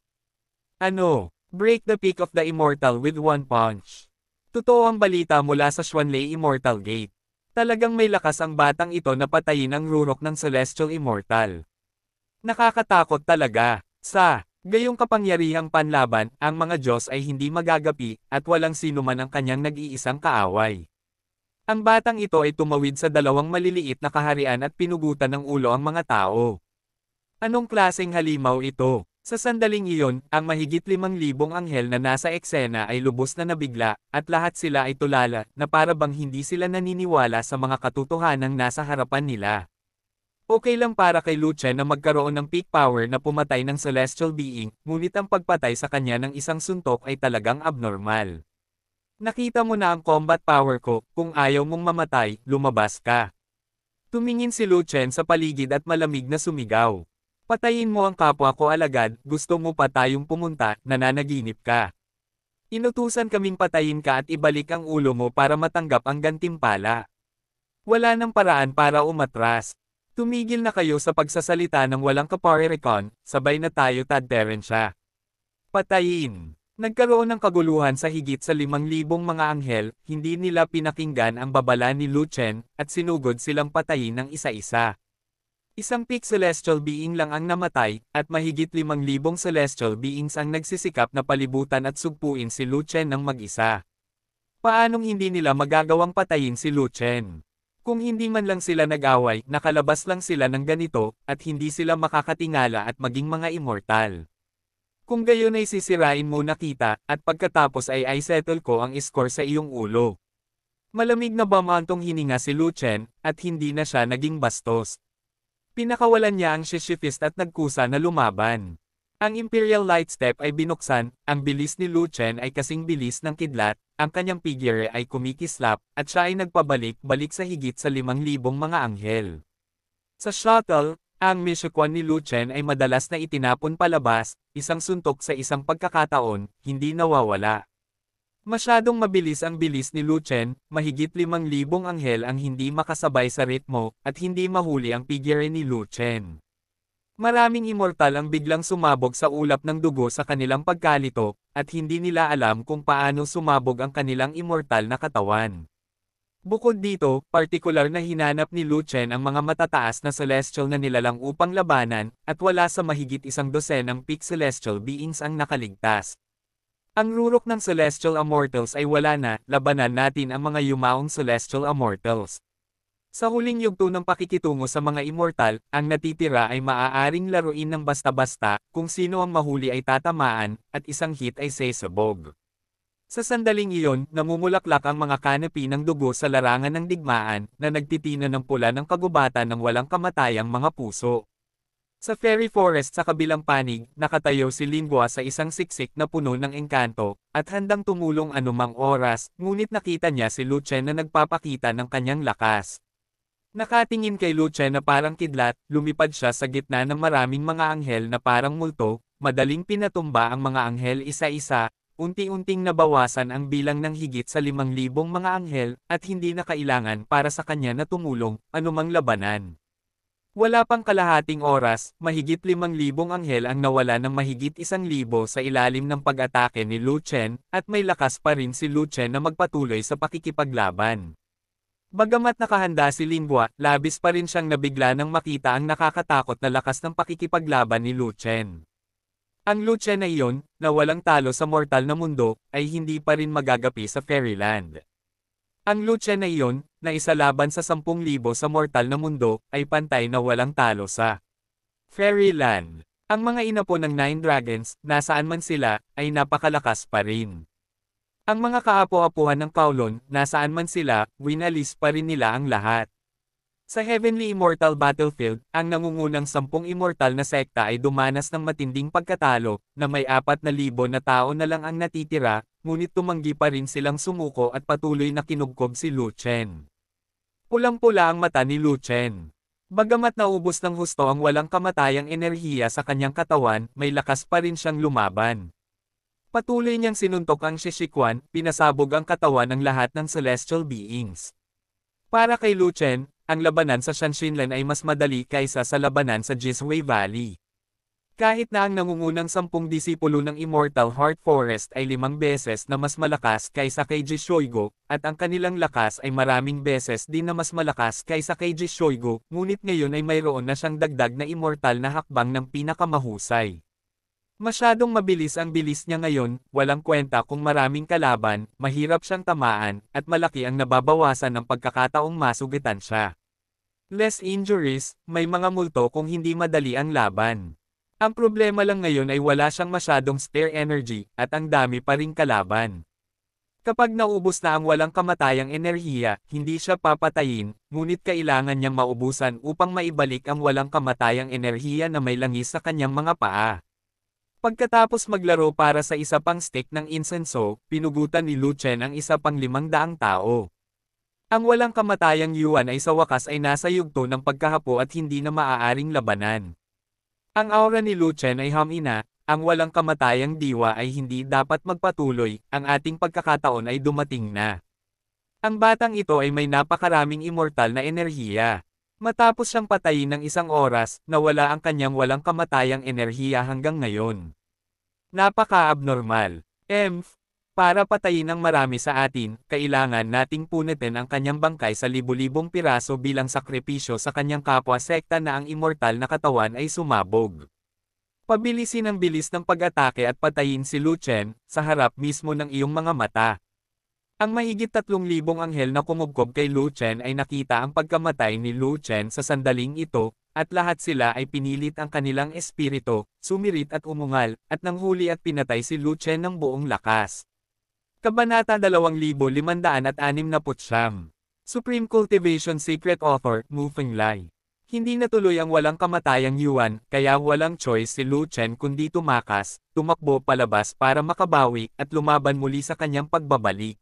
Ano? Break the peak of the immortal with one punch. Totoo ang balita mula sa Xuanlei Immortal Gate. Talagang may lakas ang batang ito na patayin ang rurok ng Celestial Immortal. Nakakatakot talaga. Sa gayong kapangyarihang panlaban, ang mga Diyos ay hindi magagapi, at walang sino man ang kanyang nag-iisang kaaway. Ang batang ito ay tumawid sa dalawang maliliit na kaharian at pinugutan ng ulo ang mga tao. Anong klaseng halimaw ito? Sa sandaling iyon, ang mahigit limang libong anghel na nasa eksena ay lubos na nabigla, at lahat sila ay tulala, na para bang hindi sila naniniwala sa mga katotohanang nasa harapan nila. Okay lang para kay Lucha na magkaroon ng peak power na pumatay ng celestial being, ngunit ang pagpatay sa kanya ng isang suntok ay talagang abnormal. Nakita mo na ang combat power ko, kung ayaw mong mamatay, lumabas ka. Tumingin si Lu Chen sa paligid at malamig na sumigaw. Patayin mo ang kapwa ko alagad, gusto mo pa tayong pumunta, nananaginip ka. Inutusan kaming patayin ka at ibalik ang ulo mo para matanggap ang gantimpala. Wala nang paraan para umatras. Tumigil na kayo sa pagsasalita ng walang kaparirikon, sabay na tayo tadperen siya. Patayin. Nagkaroon ng kaguluhan sa higit sa 5,000 mga anghel, hindi nila pinakinggan ang babala ni Luchen, at sinugod silang patayin ng isa-isa. Isang peak celestial being lang ang namatay, at mahigit 5,000 celestial beings ang nagsisikap na palibutan at sugpuin si Luchen ng mag-isa. Paanong hindi nila magagawang patayin si Luchen? Kung hindi man lang sila nag-away, nakalabas lang sila ng ganito, at hindi sila makakatingala at maging mga immortal. Kung gayon ay sisirain mo na kita, at pagkatapos ay ay settle ko ang score sa iyong ulo. Malamig na bamantong hininga si Luchen, at hindi na siya naging bastos. Pinakawalan niya ang shishifist at nagkusa na lumaban. Ang Imperial Light Step ay binuksan, ang bilis ni Luchen ay kasing bilis ng kidlat, ang kanyang figure ay kumikislap, at siya ay nagpabalik-balik sa higit sa limang libong mga anghel. Sa shuttle, ang Michoacan ni Lu Chen ay madalas na itinapon palabas, isang suntok sa isang pagkakataon, hindi nawawala. Masyadong mabilis ang bilis ni Lu Chen, mahigit 5,000 anghel ang hindi makasabay sa ritmo, at hindi mahuli ang figure ni Lu Chen. Maraming immortal ang biglang sumabog sa ulap ng dugo sa kanilang pagkalito, at hindi nila alam kung paano sumabog ang kanilang immortal na katawan. Bukod dito, partikular na hinanap ni Lu Chen ang mga matataas na celestial na nilalang upang labanan, at wala sa mahigit isang dosen dosenang peak celestial beings ang nakaligtas. Ang rurok ng Celestial Immortals ay wala na, labanan natin ang mga yumaong Celestial Immortals. Sa huling yugto ng pakikitungo sa mga immortal, ang natitira ay maaaring laruin ng basta-basta, kung sino ang mahuli ay tatamaan, at isang hit ay sesabog. Sa sandaling iyon, namumulaklak ang mga kanapi ng dugo sa larangan ng digmaan, na nagtitina ng pula ng kagubatan ng walang kamatayang mga puso. Sa Fairy Forest sa kabilang panig, nakatayo si Lingua sa isang siksik na puno ng engkanto, at handang tumulong anumang oras, ngunit nakita niya si Luce na nagpapakita ng kanyang lakas. Nakatingin kay Luce na parang kidlat, lumipad siya sa gitna ng maraming mga anghel na parang multo, madaling pinatumba ang mga anghel isa-isa, unti-unting nabawasan ang bilang ng higit sa 5,000 mga anghel, at hindi na kailangan para sa kanya na tumulong, anumang labanan. Wala pang kalahating oras, mahigit 5,000 anghel ang nawala ng mahigit 1,000 sa ilalim ng pag-atake ni Lu Chen at may lakas pa rin si Lu Chen na magpatuloy sa pakikipaglaban. Bagamat nakahanda si Lingua, labis pa rin siyang nabigla nang makita ang nakakatakot na lakas ng pakikipaglaban ni Lu Chen. Ang lucha na iyon, na walang talo sa mortal na mundo, ay hindi pa rin magagapi sa Fairyland. Ang lucha na iyon, na isa laban sa 10,000 sa mortal na mundo, ay pantay na walang talo sa Fairyland. Ang mga inapo ng Nine Dragons, nasaan man sila, ay napakalakas pa rin. Ang mga kaapo-apuhan ng Paulon, nasaan man sila, winalis pa rin nila ang lahat. Sa Heavenly Immortal Battlefield, ang nangungunang sampung immortal na sekta ay dumanas ng matinding pagkatalo, na may apat na libo na tao na lang ang natitira, ngunit tumanggi pa rin silang sumuko at patuloy na kinugkob si Luchen. Pulang-pula ang mata ni Lu Chen. Bagamat naubos ng husto ang walang kamatayang enerhiya sa kanyang katawan, may lakas pa rin siyang lumaban. Patuloy niyang sinuntok ang Shishikwan, pinasabog ang katawan ng lahat ng celestial beings. Para kay Lu Chen, ang labanan sa Shanshinlan ay mas madali kaysa sa labanan sa Jisway Valley. Kahit na ang nangungunang sampung disipulo ng Immortal Heart Forest ay limang beses na mas malakas kaysa kay Jishoigo, at ang kanilang lakas ay maraming beses din na mas malakas kaysa kay Jishoigo, ngunit ngayon ay mayroon na siyang dagdag na immortal na hakbang ng pinakamahusay. Masyadong mabilis ang bilis niya ngayon, walang kwenta kung maraming kalaban, mahirap siyang tamaan, at malaki ang nababawasan ng pagkakataong masugitan siya. Less injuries, may mga multo kung hindi madali ang laban. Ang problema lang ngayon ay wala siyang masyadong spare energy, at ang dami pa ring kalaban. Kapag naubos na ang walang kamatayang enerhiya, hindi siya papatayin, ngunit kailangan niyang maubusan upang maibalik ang walang kamatayang enerhiya na may langis sa kanyang mga paa. Pagkatapos maglaro para sa isa pang stick ng insenso, pinugutan ni Lu Chen ang isa pang limang daang tao. Ang walang kamatayang Yuan ay sa wakas ay nasa yugto ng pagkahapo at hindi na maaaring labanan. Ang aura ni Lu Chen ay hamina, ang walang kamatayang diwa ay hindi dapat magpatuloy, ang ating pagkakataon ay dumating na. Ang batang ito ay may napakaraming immortal na enerhiya. Matapos siyang patayin ng isang oras, nawala ang kanyang walang kamatayang enerhiya hanggang ngayon. Napaka-abnormal. Emph, para patayin ang marami sa atin, kailangan nating punitin ang kanyang bangkay sa libu-libong piraso bilang sakripisyo sa kanyang kapwa sekta na ang immortal na katawan ay sumabog. Pabilisin ang bilis ng pag-atake at patayin si Luchen, sa harap mismo ng iyong mga mata. Ang mahigit 3,000 anghel na kumugkob kay Luchen ay nakita ang pagkamatay ni Luchen sa sandaling ito, at lahat sila ay pinilit ang kanilang espirito, sumirit at umungal, at nanghuli at pinatay si Luchen ng buong lakas. Kabanata 2569 Supreme Cultivation Secret Author, Moving Lai hindi natuloy ang walang kamatayang Yuan, kaya walang choice si Lu Chen kundi tumakas, tumakbo palabas para makabawi at lumaban muli sa kanyang pagbabalik.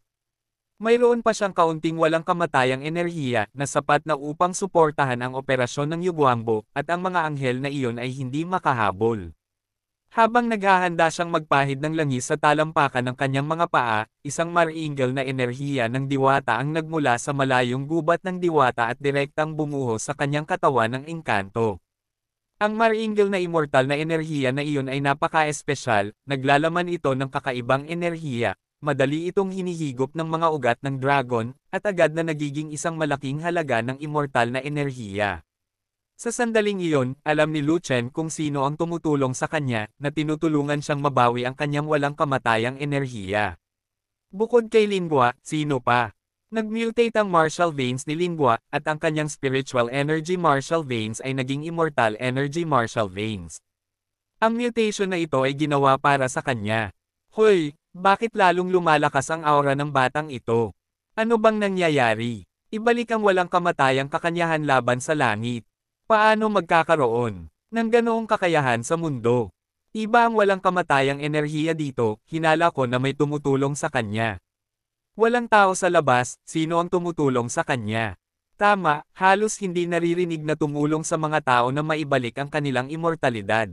Mayroon pa siyang kaunting walang kamatayang enerhiya na sapat na upang suportahan ang operasyon ng Yuguambo at ang mga anghel na iyon ay hindi makahabol. Habang naghahanda siyang magpahid ng langis sa talampakan ng kanyang mga paa, isang maringal na enerhiya ng diwata ang nagmula sa malayong gubat ng diwata at direktang bumuho sa kanyang katawan ng engkanto. Ang maringal na immortal na enerhiya na iyon ay napaka-espesyal, naglalaman ito ng kakaibang enerhiya, madali itong hinihigop ng mga ugat ng dragon, at agad na nagiging isang malaking halaga ng immortal na enerhiya. Sa sandaling iyon, alam ni Lu Chen kung sino ang tumutulong sa kanya, na tinutulungan siyang mabawi ang kanyang walang kamatayang enerhiya. Bukod kay Lingua, sino pa? Nagmutate ang martial veins ni Lingua, at ang kanyang spiritual energy martial veins ay naging immortal energy martial veins. Ang mutation na ito ay ginawa para sa kanya. Hoy, bakit lalong lumalakas ang aura ng batang ito? Ano bang nangyayari? Ibalik ang walang kamatayang kakanyahan laban sa langit. Paano magkakaroon ng ganoong kakayahan sa mundo? Iba ang walang kamatayang enerhiya dito, hinala ko na may tumutulong sa kanya. Walang tao sa labas, sino ang tumutulong sa kanya? Tama, halos hindi naririnig na tumulong sa mga tao na maibalik ang kanilang imortalidad.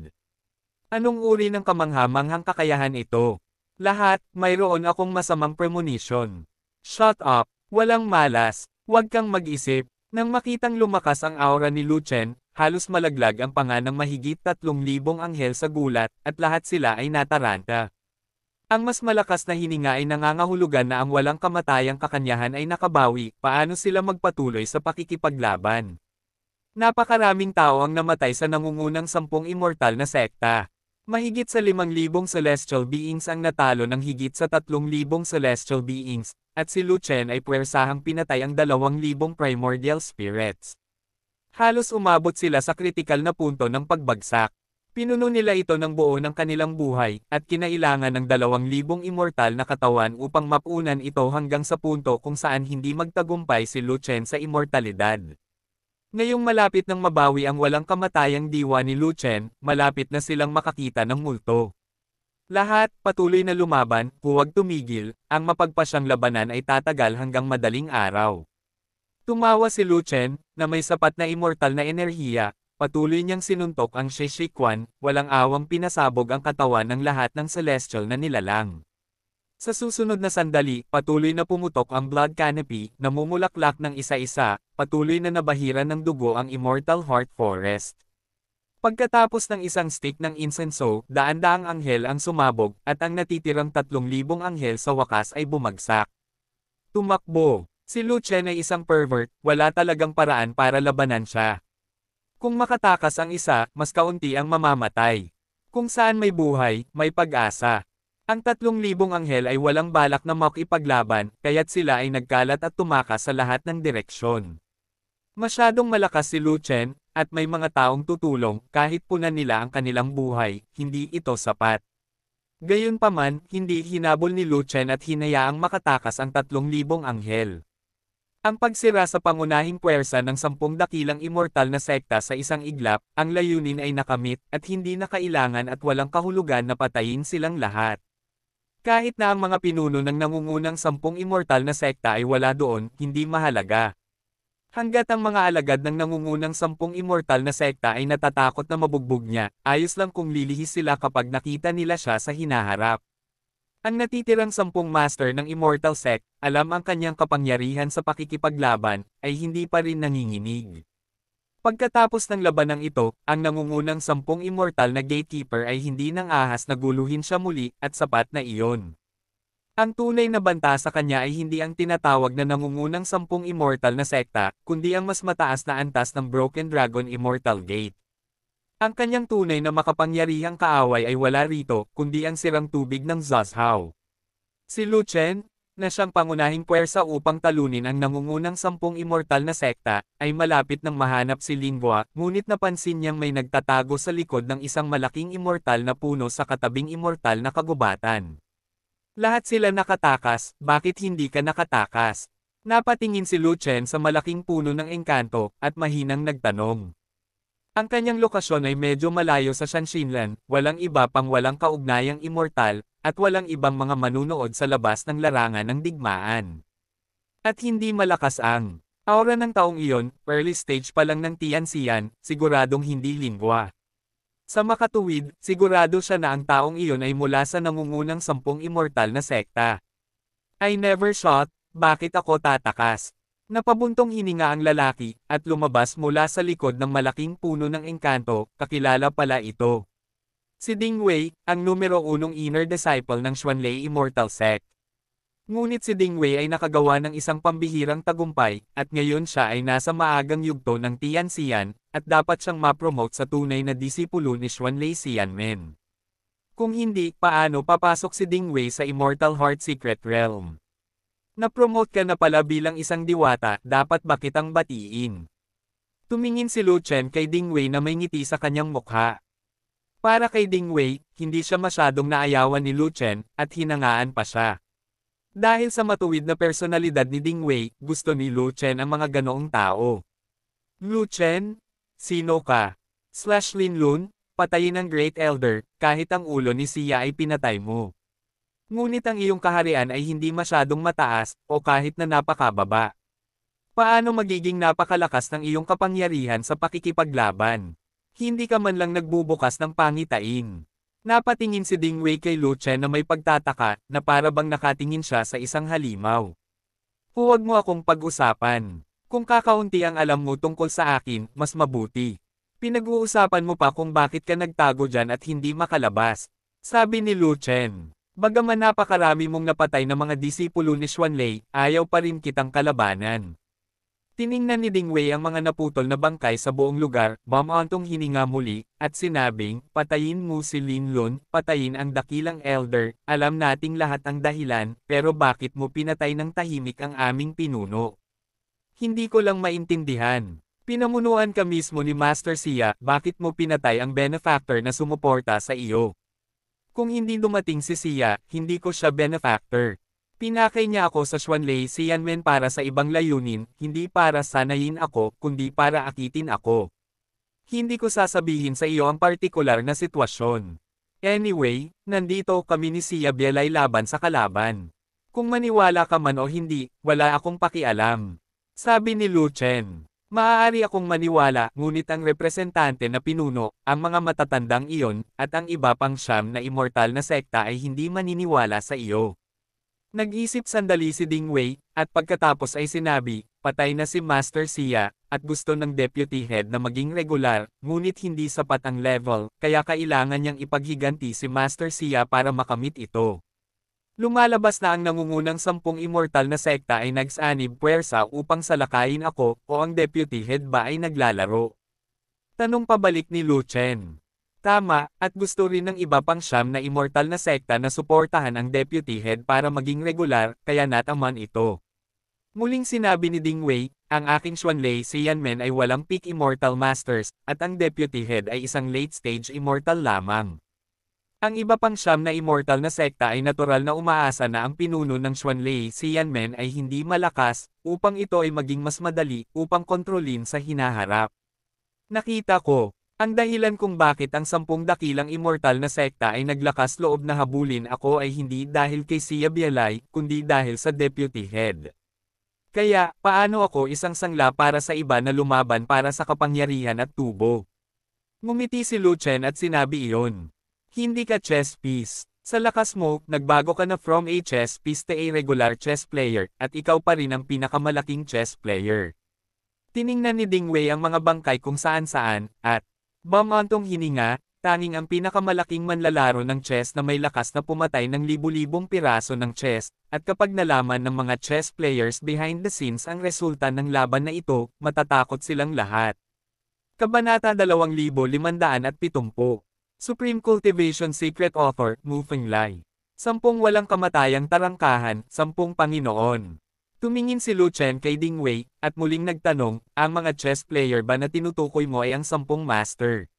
Anong uri ng kamanghamanghang kakayahan ito? Lahat, mayroon akong masamang premonition. Shut up, walang malas, huwag kang mag-isip. Nang makitang lumakas ang aura ni Luchen, halos malaglag ang panga ng mahigit 3,000 anghel sa gulat, at lahat sila ay nataranta. Ang mas malakas na hininga ay nangangahulugan na ang walang kamatayang kakanyahan ay nakabawi, paano sila magpatuloy sa pakikipaglaban. Napakaraming tao ang namatay sa nangungunang sampung immortal na sekta. Mahigit sa 5,000 celestial beings ang natalo ng higit sa 3,000 celestial beings, at si Lu Chen ay puwersahang pinatay ang 2,000 primordial spirits. Halos umabot sila sa kritikal na punto ng pagbagsak. Pinuno nila ito ng buo ng kanilang buhay, at kinailangan ng 2,000 immortal na katawan upang mapunan ito hanggang sa punto kung saan hindi magtagumpay si Lu Chen sa immortalidad. Ngayong malapit ng mabawi ang walang kamatayang diwa ni Lu Chen, malapit na silang makakita ng multo. Lahat, patuloy na lumaban, huwag tumigil, ang mapagpasyang labanan ay tatagal hanggang madaling araw. Tumawa si Lu Chen, na may sapat na immortal na enerhiya, patuloy niyang sinuntok ang Shishikwan, walang awang pinasabog ang katawan ng lahat ng celestial na nilalang. Sa susunod na sandali, patuloy na pumutok ang blood canopy, namumulaklak ng isa-isa, patuloy na nabahiran ng dugo ang Immortal Heart Forest. Pagkatapos ng isang stick ng insenso, daan-daang anghel ang sumabog, at ang natitirang 3,000 anghel sa wakas ay bumagsak. Tumakbo. Si Lucien ay isang pervert, wala talagang paraan para labanan siya. Kung makatakas ang isa, mas kaunti ang mamamatay. Kung saan may buhay, may pag-asa. Ang tatlong libong anghel ay walang balak na makipaglaban, kaya't sila ay nagkalat at tumakas sa lahat ng direksyon. Masyadong malakas si Lu Chen, at may mga taong tutulong, kahit punan nila ang kanilang buhay, hindi ito sapat. Gayunpaman, hindi hinabol ni Lu Chen at hinayaang makatakas ang tatlong libong anghel. Ang pagsira sa pangunahing puwersa ng sampung dakilang immortal na sekta sa isang iglap, ang layunin ay nakamit, at hindi na kailangan at walang kahulugan na patayin silang lahat. Kahit na ang mga pinuno ng nangungunang sampung immortal na sekta ay wala doon, hindi mahalaga. Hanggat ang mga alagad ng nangungunang sampung immortal na sekta ay natatakot na mabugbog niya, ayos lang kung lilihis sila kapag nakita nila siya sa hinaharap. Ang natitirang sampung master ng immortal sect, alam ang kanyang kapangyarihan sa pakikipaglaban, ay hindi pa rin nanginginig. Pagkatapos ng labanang ito, ang nangungunang sampung immortal na gatekeeper ay hindi nang ahas na guluhin siya muli, at sapat na iyon. Ang tunay na banta sa kanya ay hindi ang tinatawag na nangungunang sampung immortal na sekta, kundi ang mas mataas na antas ng Broken Dragon Immortal Gate. Ang kanyang tunay na makapangyarihang kaaway ay wala rito, kundi ang sirang tubig ng Zazhao. Si Lu Chen, na siyang pangunahing puwersa upang talunin ang nangungunang sampung immortal na sekta, ay malapit nang mahanap si Lingua, ngunit napansin niyang may nagtatago sa likod ng isang malaking immortal na puno sa katabing immortal na kagubatan. Lahat sila nakatakas, bakit hindi ka nakatakas? Napatingin si Lu Chen sa malaking puno ng engkanto, at mahinang nagtanong. Ang kanyang lokasyon ay medyo malayo sa Shanshinlan, walang iba pang walang kaugnayang immortal, at walang ibang mga manunood sa labas ng larangan ng digmaan. At hindi malakas ang aura ng taong iyon, early stage pa lang ng Tianxian, siguradong hindi lingwa. Sa makatuwid, sigurado siya na ang taong iyon ay mula sa nangungunang sampung immortal na sekta. I never shot, bakit ako tatakas? Napabuntong hininga ang lalaki, at lumabas mula sa likod ng malaking puno ng engkanto, kakilala pala ito. Si Ding Wei, ang numero unong inner disciple ng Xuanlei Immortal Sect. Ngunit si Ding Wei ay nakagawa ng isang pambihirang tagumpay, at ngayon siya ay nasa maagang yugto ng Tian Xian, at dapat siyang mapromote sa tunay na disipulo ni Xuanlei Xianmen. Kung hindi, paano papasok si Ding Wei sa Immortal Heart Secret Realm? Napromote ka na pala bilang isang diwata, dapat ba kitang batiin? Tumingin si Lu Chen kay Ding Wei na may ngiti sa kanyang mukha. Para kay Ding Wei, hindi siya masyadong naayawan ni Lu Chen, at hinangaan pa siya. Dahil sa matuwid na personalidad ni Ding Wei, gusto ni Lu Chen ang mga ganoong tao. Lu Chen? Sino ka? Slash Lun, patayin ang Great Elder, kahit ang ulo ni Sia ay pinatay mo. Ngunit ang iyong kaharian ay hindi masyadong mataas, o kahit na napakababa. Paano magiging napakalakas ng iyong kapangyarihan sa pakikipaglaban? Hindi ka man lang nagbubukas ng pangitain. Napatingin si Ding Wei kay Lu Chen na may pagtataka, na para bang nakatingin siya sa isang halimaw. Huwag mo akong pag-usapan. Kung kakaunti ang alam mo tungkol sa akin, mas mabuti. Pinag-uusapan mo pa kung bakit ka nagtago dyan at hindi makalabas. Sabi ni Lu Chen. Bagaman napakarami mong napatay na mga disipulo ni Lei, ayaw pa rin kitang kalabanan. Tiningnan ni Ding Wei ang mga naputol na bangkay sa buong lugar, mamantong hininga muli, at sinabing, patayin mo si Lin Linlun, patayin ang dakilang elder, alam nating lahat ang dahilan, pero bakit mo pinatay ng tahimik ang aming pinuno? Hindi ko lang maintindihan. Pinamunuan ka mismo ni Master Xia, bakit mo pinatay ang benefactor na sumuporta sa iyo? Kung hindi dumating si Sia, hindi ko siya benefactor. Pinakay niya ako sa Xuanlei Xianwen para sa ibang layunin, hindi para sanayin ako, kundi para akitin ako. Hindi ko sasabihin sa iyo ang partikular na sitwasyon. Anyway, nandito kami ni Sia Bielay laban sa kalaban. Kung maniwala ka man o hindi, wala akong pakialam. Sabi ni Lu Chen. Maaari akong maniwala, ngunit ang representante na pinuno, ang mga matatandang iyon, at ang iba pang siyam na immortal na sekta ay hindi maniniwala sa iyo. Nag-isip sandali si Ding Wei, at pagkatapos ay sinabi, patay na si Master Xia, at gusto ng deputy head na maging regular, ngunit hindi sapat ang level, kaya kailangan niyang ipaghiganti si Master Xia para makamit ito. Lumalabas na ang nangungunang sampung immortal na sekta ay nagsanib puwersa upang salakayin ako o ang deputy head ba ay naglalaro. Tanong pabalik ni Lu Chen. Tama, at gusto rin ng iba pang siyam na immortal na sekta na suportahan ang deputy head para maging regular, kaya nataman ito. Muling sinabi ni Ding Wei, ang aking Xuanlei si Yanmen ay walang peak immortal masters, at ang deputy head ay isang late stage immortal lamang. Ang iba pang siyam na immortal na sekta ay natural na umaasa na ang pinuno ng Xuanlei si Yanmen ay hindi malakas, upang ito ay maging mas madali upang kontrolin sa hinaharap. Nakita ko, ang dahilan kung bakit ang sampung dakilang immortal na sekta ay naglakas loob na habulin ako ay hindi dahil kay Sia Bialay, kundi dahil sa deputy head. Kaya, paano ako isang sangla para sa iba na lumaban para sa kapangyarihan at tubo? Ngumiti si Lu Chen at sinabi iyon. Hindi ka chess piece. Sa lakas mo, nagbago ka na from a chess piece to a regular chess player, at ikaw pa rin ang pinakamalaking chess player. Tiningnan ni Ding Wei ang mga bangkay kung saan-saan, at bamantong hininga, tanging ang pinakamalaking manlalaro ng chess na may lakas na pumatay ng libu-libong piraso ng chess, at kapag nalaman ng mga chess players behind the scenes ang resulta ng laban na ito, matatakot silang lahat. Kabanata 2570 Supreme Cultivation Secret Author, Mufeng Lai. Sampung walang kamatayang tarangkahan, sampung Panginoon. Tumingin si Lu Chen kay Ding Wei, at muling nagtanong, ang mga chess player ba na tinutukoy mo ay ang sampung master?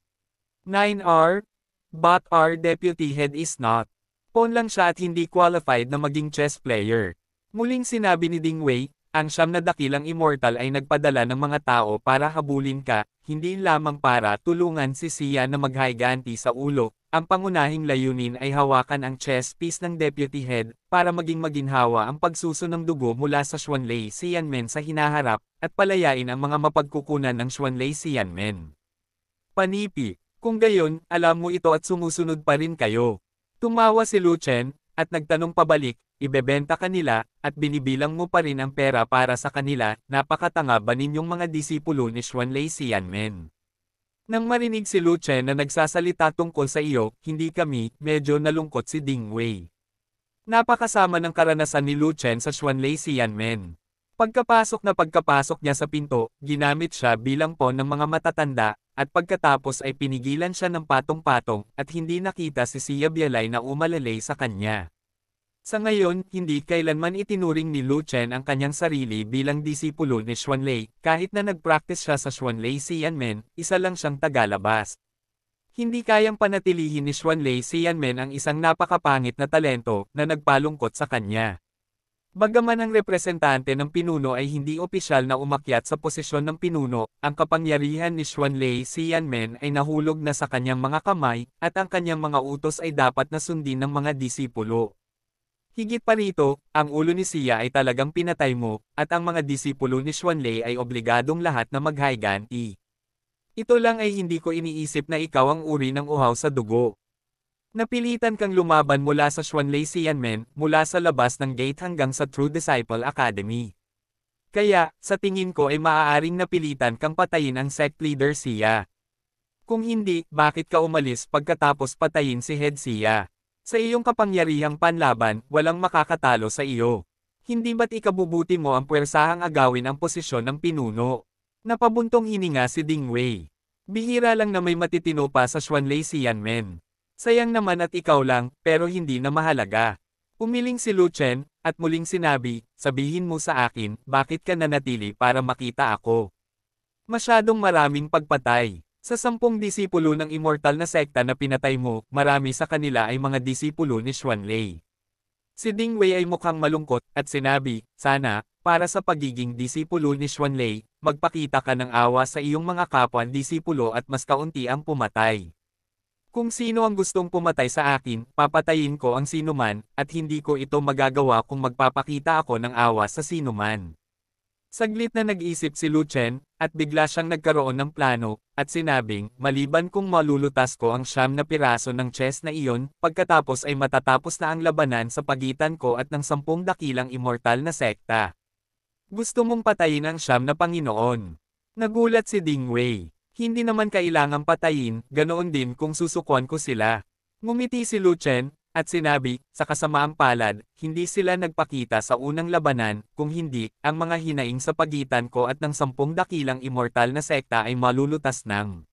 9R? But our deputy head is not. Pon lang siya at hindi qualified na maging chess player. Muling sinabi ni Ding Wei, ang siyam na dakilang immortal ay nagpadala ng mga tao para habulin ka, hindi lamang para tulungan si Sia na maghayganti sa ulo, ang pangunahing layunin ay hawakan ang chess piece ng deputy head, para maging maginhawa ang pagsuso ng dugo mula sa Xuanlei Xianmen sa hinaharap, at palayain ang mga mapagkukunan ng Xuanlei Xianmen. Panipi, kung gayon, alam mo ito at sumusunod pa rin kayo. Tumawa si Lu Chen, at nagtanong pabalik, ibebenta kanila, at binibilang mo pa rin ang pera para sa kanila, napakatanga ba ninyong mga disipulo ni Xuan Lei Xianmen? Nang marinig si Lu Chen na nagsasalita tungkol sa iyo, hindi kami, medyo nalungkot si Ding Wei. Napakasama ng karanasan ni Lu Chen sa Xuan Lei Xianmen. Pagkapasok na pagkapasok niya sa pinto, ginamit siya bilang pon ng mga matatanda, at pagkatapos ay pinigilan siya ng patong-patong at hindi nakita si Sia Bialay na umalalay sa kanya. Sa ngayon, hindi kailanman itinuring ni Lu Chen ang kanyang sarili bilang disipulo ni Lei, kahit na nagpractice siya sa Xuanlei Xianmen, isa lang siyang tagalabas. Hindi kayang panatilihin ni Xuanlei Xianmen ang isang napakapangit na talento na nagpalungkot sa kanya. Bagaman ang representante ng pinuno ay hindi opisyal na umakyat sa posisyon ng pinuno, ang kapangyarihan ni Lei Xianmen ay nahulog na sa kanyang mga kamay, at ang kanyang mga utos ay dapat na sundin ng mga disipulo. Higit pa rito, ang ulo ni Xia ay talagang pinatay mo, at ang mga disipulo ni Lei ay obligadong lahat na maghaigan Ito lang ay hindi ko iniisip na ikaw ang uri ng uhaw sa dugo. Napilitan kang lumaban mula sa Xuanlaisi Yanmen, mula sa labas ng gate hanggang sa True Disciple Academy. Kaya, sa tingin ko ay maaaring napilitan kang patayin ang sect leader siya. Kung hindi, bakit ka umalis pagkatapos patayin si Head siya? Sa iyong kapangyarihang panlaban, walang makakatalo sa iyo. Hindi ba't ikabubuti mo ang puwersahang agawin ang posisyon ng pinuno? Napabuntong hininga si Ding Wei. Bihira lang na may matitino pa sa Xuanlei Xianmen. Sayang naman at ikaw lang, pero hindi na mahalaga. Umiling si Luchen, at muling sinabi, sabihin mo sa akin, bakit ka nanatili para makita ako. Masyadong maraming pagpatay. Sa sampung disipulo ng immortal na sekta na pinatay mo, marami sa kanila ay mga disipulo ni Xuan Lei. Si Ding Wei ay mukhang malungkot, at sinabi, sana, para sa pagiging disipulo ni Xuan Lei, magpakita ka ng awa sa iyong mga kapwa disipulo at mas kaunti ang pumatay. Kung sino ang gustong pumatay sa akin, papatayin ko ang sinuman, at hindi ko ito magagawa kung magpapakita ako ng awa sa sinuman. Saglit na nag-isip si Luchen, at bigla siyang nagkaroon ng plano, at sinabing, maliban kung malulutas ko ang siyam na piraso ng chess na iyon, pagkatapos ay matatapos na ang labanan sa pagitan ko at ng sampung dakilang immortal na sekta. Gusto mong patayin ang siyam na Panginoon. Nagulat si Ding Wei. Hindi naman kailangang patayin, ganoon din kung susukuan ko sila. Ngumiti si Lu Chen, at sinabi, sa kasamaang palad, hindi sila nagpakita sa unang labanan, kung hindi, ang mga hinaing sa pagitan ko at ng sampung dakilang immortal na sekta ay malulutas ng.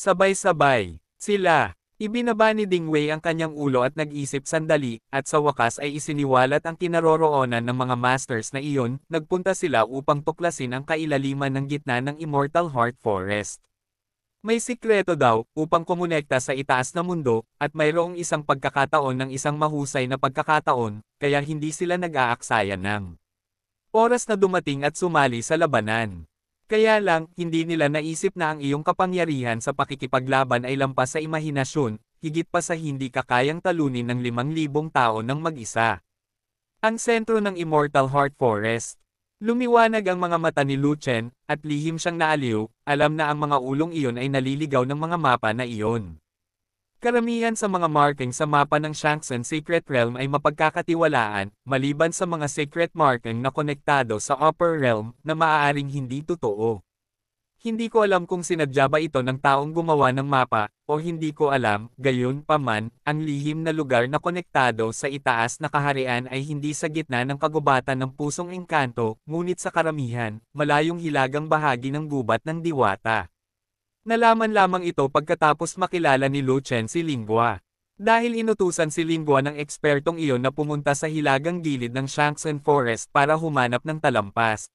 Sabay-sabay, sila, Ibinaba ni Dingwei ang kanyang ulo at nag-isip sandali, at sa wakas ay isiniwalat ang kinaroroonan ng mga masters na iyon, nagpunta sila upang tuklasin ang kailaliman ng gitna ng Immortal Heart Forest. May sikreto daw, upang kumonekta sa itaas na mundo, at mayroong isang pagkakataon ng isang mahusay na pagkakataon, kaya hindi sila nag-aaksaya ng oras na dumating at sumali sa labanan. Kaya lang, hindi nila naisip na ang iyong kapangyarihan sa pakikipaglaban ay lampas sa imahinasyon, higit pa sa hindi kakayang talunin ng 5,000 tao ng mag-isa. Ang sentro ng Immortal Heart Forest. Lumiwanag ang mga mata ni Luchen, at lihim siyang naaliw, alam na ang mga ulong iyon ay naliligaw ng mga mapa na iyon. Karamihan sa mga marking sa mapa ng Shanksen Secret Realm ay mapagkakatiwalaan, maliban sa mga secret marking na konektado sa Upper Realm na maaaring hindi totoo. Hindi ko alam kung sinadya ba ito ng taong gumawa ng mapa, o hindi ko alam, gayon paman, ang lihim na lugar na konektado sa itaas na kaharian ay hindi sa gitna ng kagubatan ng pusong engkanto, ngunit sa karamihan, malayong hilagang bahagi ng gubat ng diwata. Nalaman lamang ito pagkatapos makilala ni Lu Chen si Lingua. Dahil inutusan si Lingua ng ekspertong iyon na pumunta sa hilagang gilid ng Shanxen Forest para humanap ng talampas.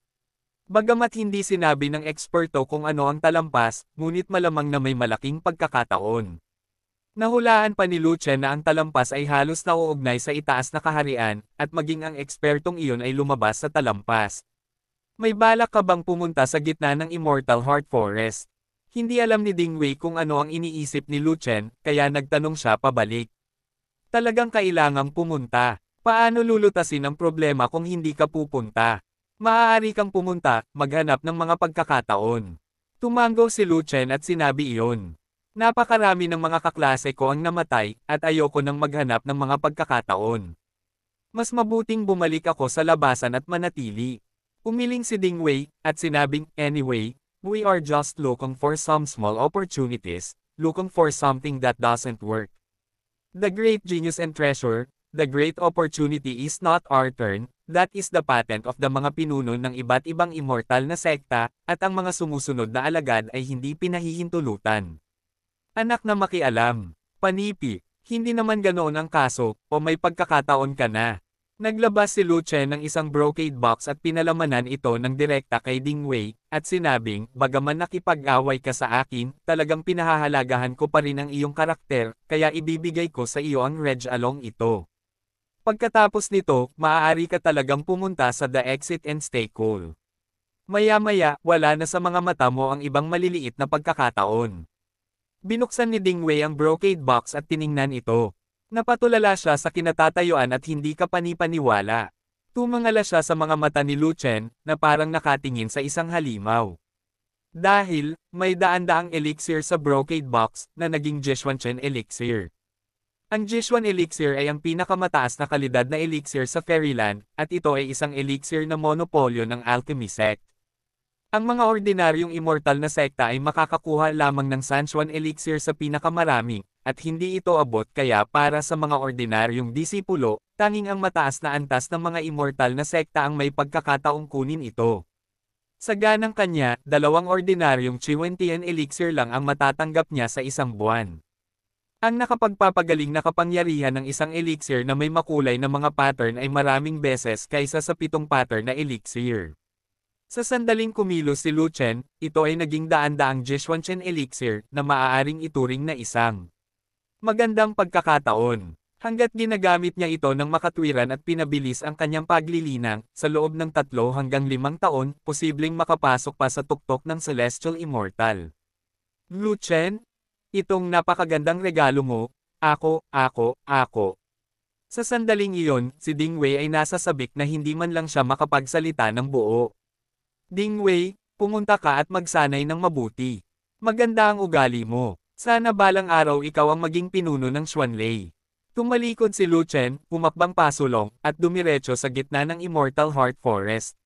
Bagamat hindi sinabi ng eksperto kung ano ang talampas, ngunit malamang na may malaking pagkakataon. Nahulaan pa ni Lu Chen na ang talampas ay halos nauugnay sa itaas na kaharian, at maging ang ekspertong iyon ay lumabas sa talampas. May balak ka bang pumunta sa gitna ng Immortal Heart Forest? Hindi alam ni Ding Wei kung ano ang iniisip ni Lu Chen, kaya nagtanong siya pabalik. Talagang kailangang pumunta. Paano lulutasin ang problema kung hindi ka pupunta? Maaari kang pumunta, maghanap ng mga pagkakataon. Tumango si Lu Chen at sinabi iyon. Napakarami ng mga kaklase ko ang namatay, at ayoko nang maghanap ng mga pagkakataon. Mas mabuting bumalik ako sa labasan at manatili. Umiling si Ding Wei, at sinabing, anyway, We are just looking for some small opportunities, looking for something that doesn't work. The great genius and treasure, the great opportunity is not our turn, that is the patent of the mga pinuno ng iba't ibang immortal na sekta, at ang mga sumusunod na alagad ay hindi pinahihintulutan. Anak na makialam, panipi, hindi naman ganoon ang kaso, o may pagkakataon ka na. Naglabas si Lu Chen ng isang brocade box at pinalamanan ito ng direkta kay Ding Wei, at sinabing, bagaman nakipag-away ka sa akin, talagang pinahahalagahan ko pa rin ang iyong karakter, kaya ibibigay ko sa iyo ang Reg Along ito. Pagkatapos nito, maaari ka talagang pumunta sa The Exit and Stay Cool. Maya-maya, wala na sa mga mata mo ang ibang maliliit na pagkakataon. Binuksan ni Ding Wei ang brocade box at tiningnan ito, Napatulala siya sa kinatatayuan at hindi kapanipaniwala. Tumangala siya sa mga mata ni Luchen, na parang nakatingin sa isang halimaw. Dahil, may daan-daang elixir sa brocade box na naging Chen elixir. Ang Jishwan Elixir ay ang pinakamataas na kalidad na elixir sa Fairyland, at ito ay isang elixir na monopolyo ng Alchemy Sect. Ang mga ordinaryong immortal na sekta ay makakakuha lamang ng Sanshuan Elixir sa pinakamarami, at hindi ito abot kaya para sa mga ordinaryong disipulo, tanging ang mataas na antas ng mga immortal na sekta ang may pagkakataong kunin ito. Sa ganang kanya, dalawang ordinaryong Chiwentian elixir lang ang matatanggap niya sa isang buwan. Ang nakapagpapagaling na kapangyarihan ng isang elixir na may makulay na mga pattern ay maraming beses kaysa sa pitong pattern na elixir. Sa sandaling kumilos si Lu Chen, ito ay naging daan-daang Jishwanchen elixir na maaaring ituring na isang Magandang pagkakataon. Hanggat ginagamit niya ito ng makatwiran at pinabilis ang kanyang paglilinang, sa loob ng tatlo hanggang limang taon, posibleng makapasok pa sa tuktok ng Celestial Immortal. Luchen, itong napakagandang regalo mo, ako, ako, ako. Sa sandaling iyon, si Ding Wei ay nasa sabik na hindi man lang siya makapagsalita ng buo. Ding Wei, pumunta ka at magsanay ng mabuti. Maganda ang ugali mo. Sana balang araw ikaw ang maging pinuno ng Xuanlei. Tumalikod si Lu Chen, umapbang pasulong, at dumiretso sa gitna ng Immortal Heart Forest.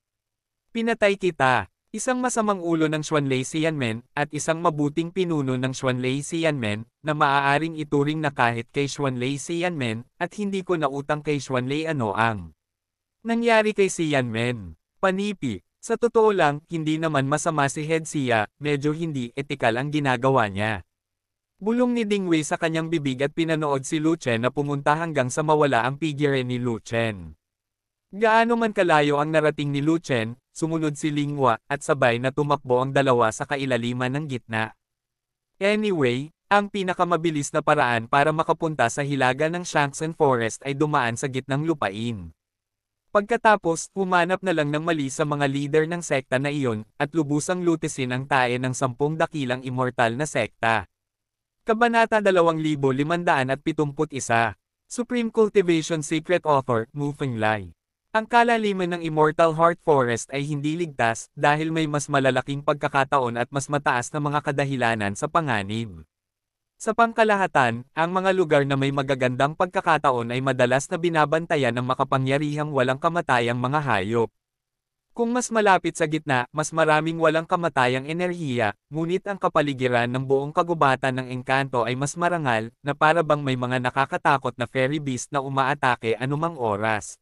Pinatay kita, isang masamang ulo ng Xuanlei Xianmen, at isang mabuting pinuno ng Xuanlei Xianmen, na maaaring ituring na kahit kay Xuanlei Xianmen, at hindi ko nautang kay Xuanlei ano ang nangyari kay Xianmen. Panipi, sa totoo lang, hindi naman masama si Head Sia, medyo hindi etikal ang ginagawa niya. Bulong ni Ding Wei sa kanyang bibig at pinanood si Lu Chen na pumunta hanggang sa mawala ang figure ni Lu Chen. Gaano man kalayo ang narating ni Lu Chen, sumunod si Ling Lingwa, at sabay na tumakbo ang dalawa sa kailaliman ng gitna. Anyway, ang pinakamabilis na paraan para makapunta sa hilaga ng Shanksen Forest ay dumaan sa gitnang lupain. Pagkatapos, humanap na lang ng mali sa mga leader ng sekta na iyon, at lubusang lutisin ang tae ng sampung dakilang immortal na sekta. Kabanata 2571, Supreme Cultivation Secret Author, Moving Lie. Ang kalaliman ng Immortal Heart Forest ay hindi ligtas dahil may mas malalaking pagkakataon at mas mataas na mga kadahilanan sa panganib. Sa pangkalahatan, ang mga lugar na may magagandang pagkakataon ay madalas na binabantayan ng makapangyarihang walang kamatayang mga hayop. Kung mas malapit sa gitna, mas maraming walang kamatayang enerhiya, ngunit ang kapaligiran ng buong kagubatan ng engkanto ay mas marangal, na para bang may mga nakakatakot na fairy beast na umaatake anumang oras.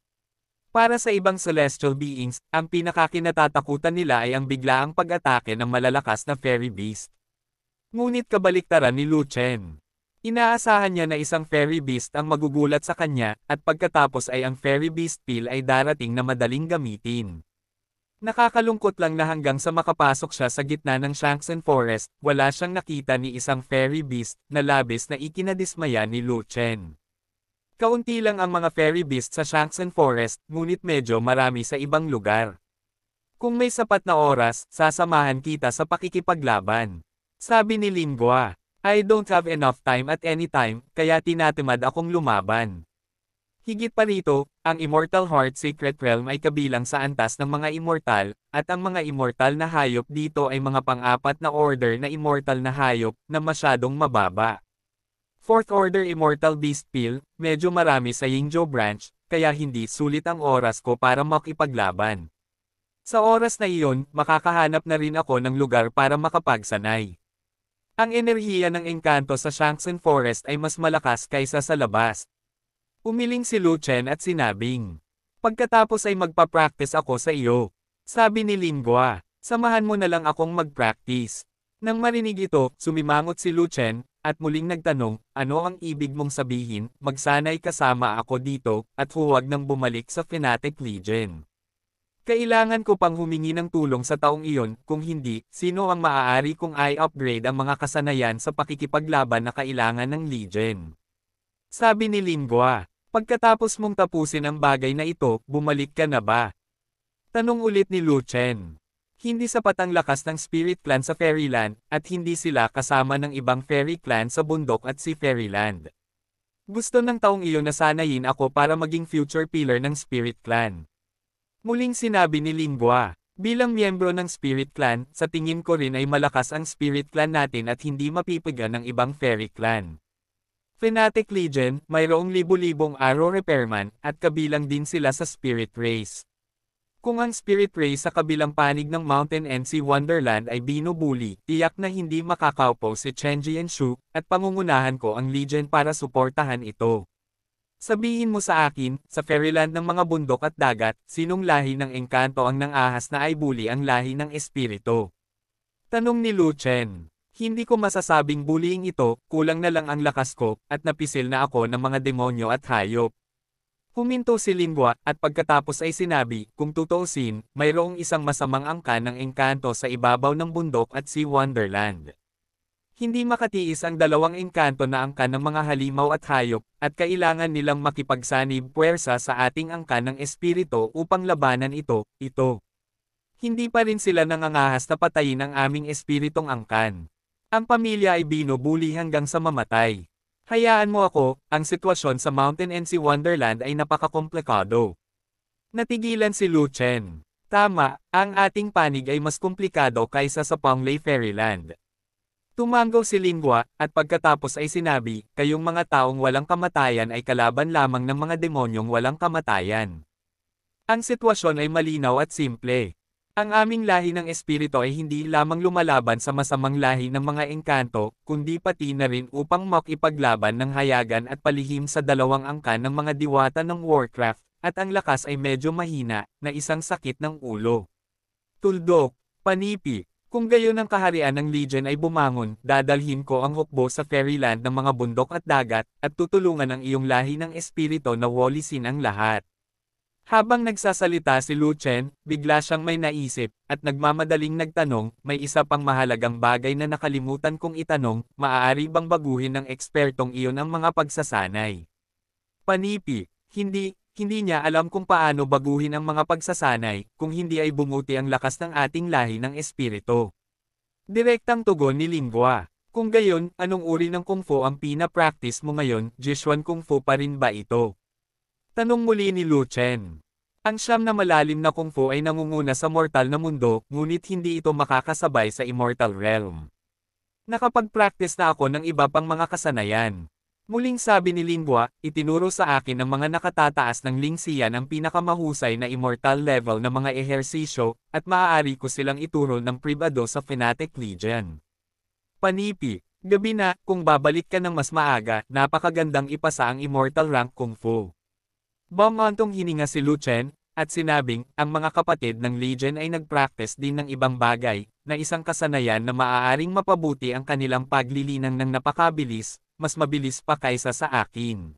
Para sa ibang celestial beings, ang pinakakinatatakutan nila ay ang biglaang pag-atake ng malalakas na fairy beast. Ngunit kabaliktaran ni Lu Chen. Inaasahan niya na isang fairy beast ang magugulat sa kanya, at pagkatapos ay ang fairy beast pill ay darating na madaling gamitin. Nakakalungkot lang na hanggang sa makapasok siya sa gitna ng Shanxen Forest, wala siyang nakita ni isang fairy beast na labis na ikinadismaya ni Lu Chen. Kaunti lang ang mga fairy beast sa Shanxen Forest, ngunit medyo marami sa ibang lugar. Kung may sapat na oras, sasamahan kita sa pakikipaglaban. Sabi ni Lingua, I don't have enough time at any time, kaya tinatimad akong lumaban. Higit pa rito, ang Immortal Heart Secret Realm ay kabilang sa antas ng mga immortal, at ang mga immortal na hayop dito ay mga pang-apat na order na immortal na hayop na masyadong mababa. Fourth Order Immortal Beast Pill, medyo marami sa Yingzhou branch, kaya hindi sulit ang oras ko para makipaglaban. Sa oras na iyon, makakahanap na rin ako ng lugar para makapagsanay. Ang enerhiya ng engkanto sa Shanksen Forest ay mas malakas kaysa sa labas, Umiling si Lu Chen at sinabing, Pagkatapos ay magpa-practice ako sa iyo. Sabi ni Lingua, samahan mo na lang akong mag-practice. Nang marinig ito, sumimangot si Lu Chen, at muling nagtanong, ano ang ibig mong sabihin, magsanay kasama ako dito, at huwag nang bumalik sa Fnatic Legion. Kailangan ko pang humingi ng tulong sa taong iyon, kung hindi, sino ang maaari kung i-upgrade ang mga kasanayan sa pakikipaglaban na kailangan ng Legion? Sabi ni Lingua, Pagkatapos mong tapusin ang bagay na ito, bumalik ka na ba? Tanong ulit ni Lu Chen. Hindi sapat ang lakas ng spirit clan sa Fairyland, at hindi sila kasama ng ibang fairy clan sa bundok at si Fairyland. Gusto ng taong iyon na sanayin ako para maging future pillar ng spirit clan. Muling sinabi ni Lingua. Bilang miyembro ng Spirit Clan, sa tingin ko rin ay malakas ang Spirit Clan natin at hindi mapipigan ng ibang Fairy Clan. Fanatic Legion, mayroong libu-libong arrow repairman, at kabilang din sila sa Spirit Race. Kung ang Spirit Race sa kabilang panig ng Mountain NC Wonderland ay binubuli, tiyak na hindi makakaupo si Chenji and Shu, at pangungunahan ko ang Legion para suportahan ito. Sabihin mo sa akin, sa fairyland ng mga bundok at dagat, sinong lahi ng engkanto ang nang ahas na ay buli ang lahi ng espirito? Tanong ni Lu Chen. Hindi ko masasabing bullying ito, kulang na lang ang lakas ko, at napisil na ako ng mga demonyo at hayop. Huminto si Lingua, at pagkatapos ay sinabi, kung tutuusin, mayroong isang masamang angka ng engkanto sa ibabaw ng bundok at si Wonderland. Hindi makatiis ang dalawang engkanto na angka ng mga halimaw at hayop, at kailangan nilang makipagsanib puwersa sa ating angka ng espirito upang labanan ito, ito. Hindi pa rin sila nangangahas na patayin ang aming espiritong angkan. Ang pamilya ay binubuli hanggang sa mamatay. Hayaan mo ako, ang sitwasyon sa Mountain NC Wonderland ay napakakomplikado. Natigilan si Lu Chen. Tama, ang ating panig ay mas komplikado kaysa sa Ponglay Fairyland. Tumanggaw si Lingwa, at pagkatapos ay sinabi, kayong mga taong walang kamatayan ay kalaban lamang ng mga demonyong walang kamatayan. Ang sitwasyon ay malinaw at simple. Ang aming lahi ng espiritu ay hindi lamang lumalaban sa masamang lahi ng mga engkanto, kundi pati na rin upang makipaglaban ng hayagan at palihim sa dalawang angkan ng mga diwata ng Warcraft, at ang lakas ay medyo mahina, na isang sakit ng ulo. Tuldok, panipi, kung gayon ang kaharian ng Legion ay bumangon, dadalhin ko ang hukbo sa fairyland ng mga bundok at dagat, at tutulungan ang iyong lahi ng espirito na walisin ang lahat. Habang nagsasalita si Lu Chen, bigla siyang may naisip, at nagmamadaling nagtanong, may isa pang mahalagang bagay na nakalimutan kong itanong, maaari bang baguhin ng ekspertong iyon ang mga pagsasanay? Panipi, hindi, hindi niya alam kung paano baguhin ang mga pagsasanay, kung hindi ay bumuti ang lakas ng ating lahi ng espiritu. Direktang tugon ni Lingua. Kung gayon, anong uri ng kung fu ang pina-practice mo ngayon, Jishuan kung fu pa rin ba ito? Tanong muli ni Lu Chen. Ang siyam na malalim na kung fu ay nangunguna sa mortal na mundo, ngunit hindi ito makakasabay sa immortal realm. Nakapag-practice na ako ng iba pang mga kasanayan. Muling sabi ni Lingua, itinuro sa akin ng mga nakatataas ng lingsiyan ang pinakamahusay na immortal level na mga ehersisyo, at maaari ko silang ituro ng pribado sa Fnatic Legion. Panipi, gabi na, kung babalik ka ng mas maaga, napakagandang ipasa ang immortal rank kung fu. Bomantong hininga si Luchen, at sinabing, ang mga kapatid ng Legion ay nagpractice din ng ibang bagay, na isang kasanayan na maaaring mapabuti ang kanilang paglilinang ng napakabilis, mas mabilis pa kaysa sa akin.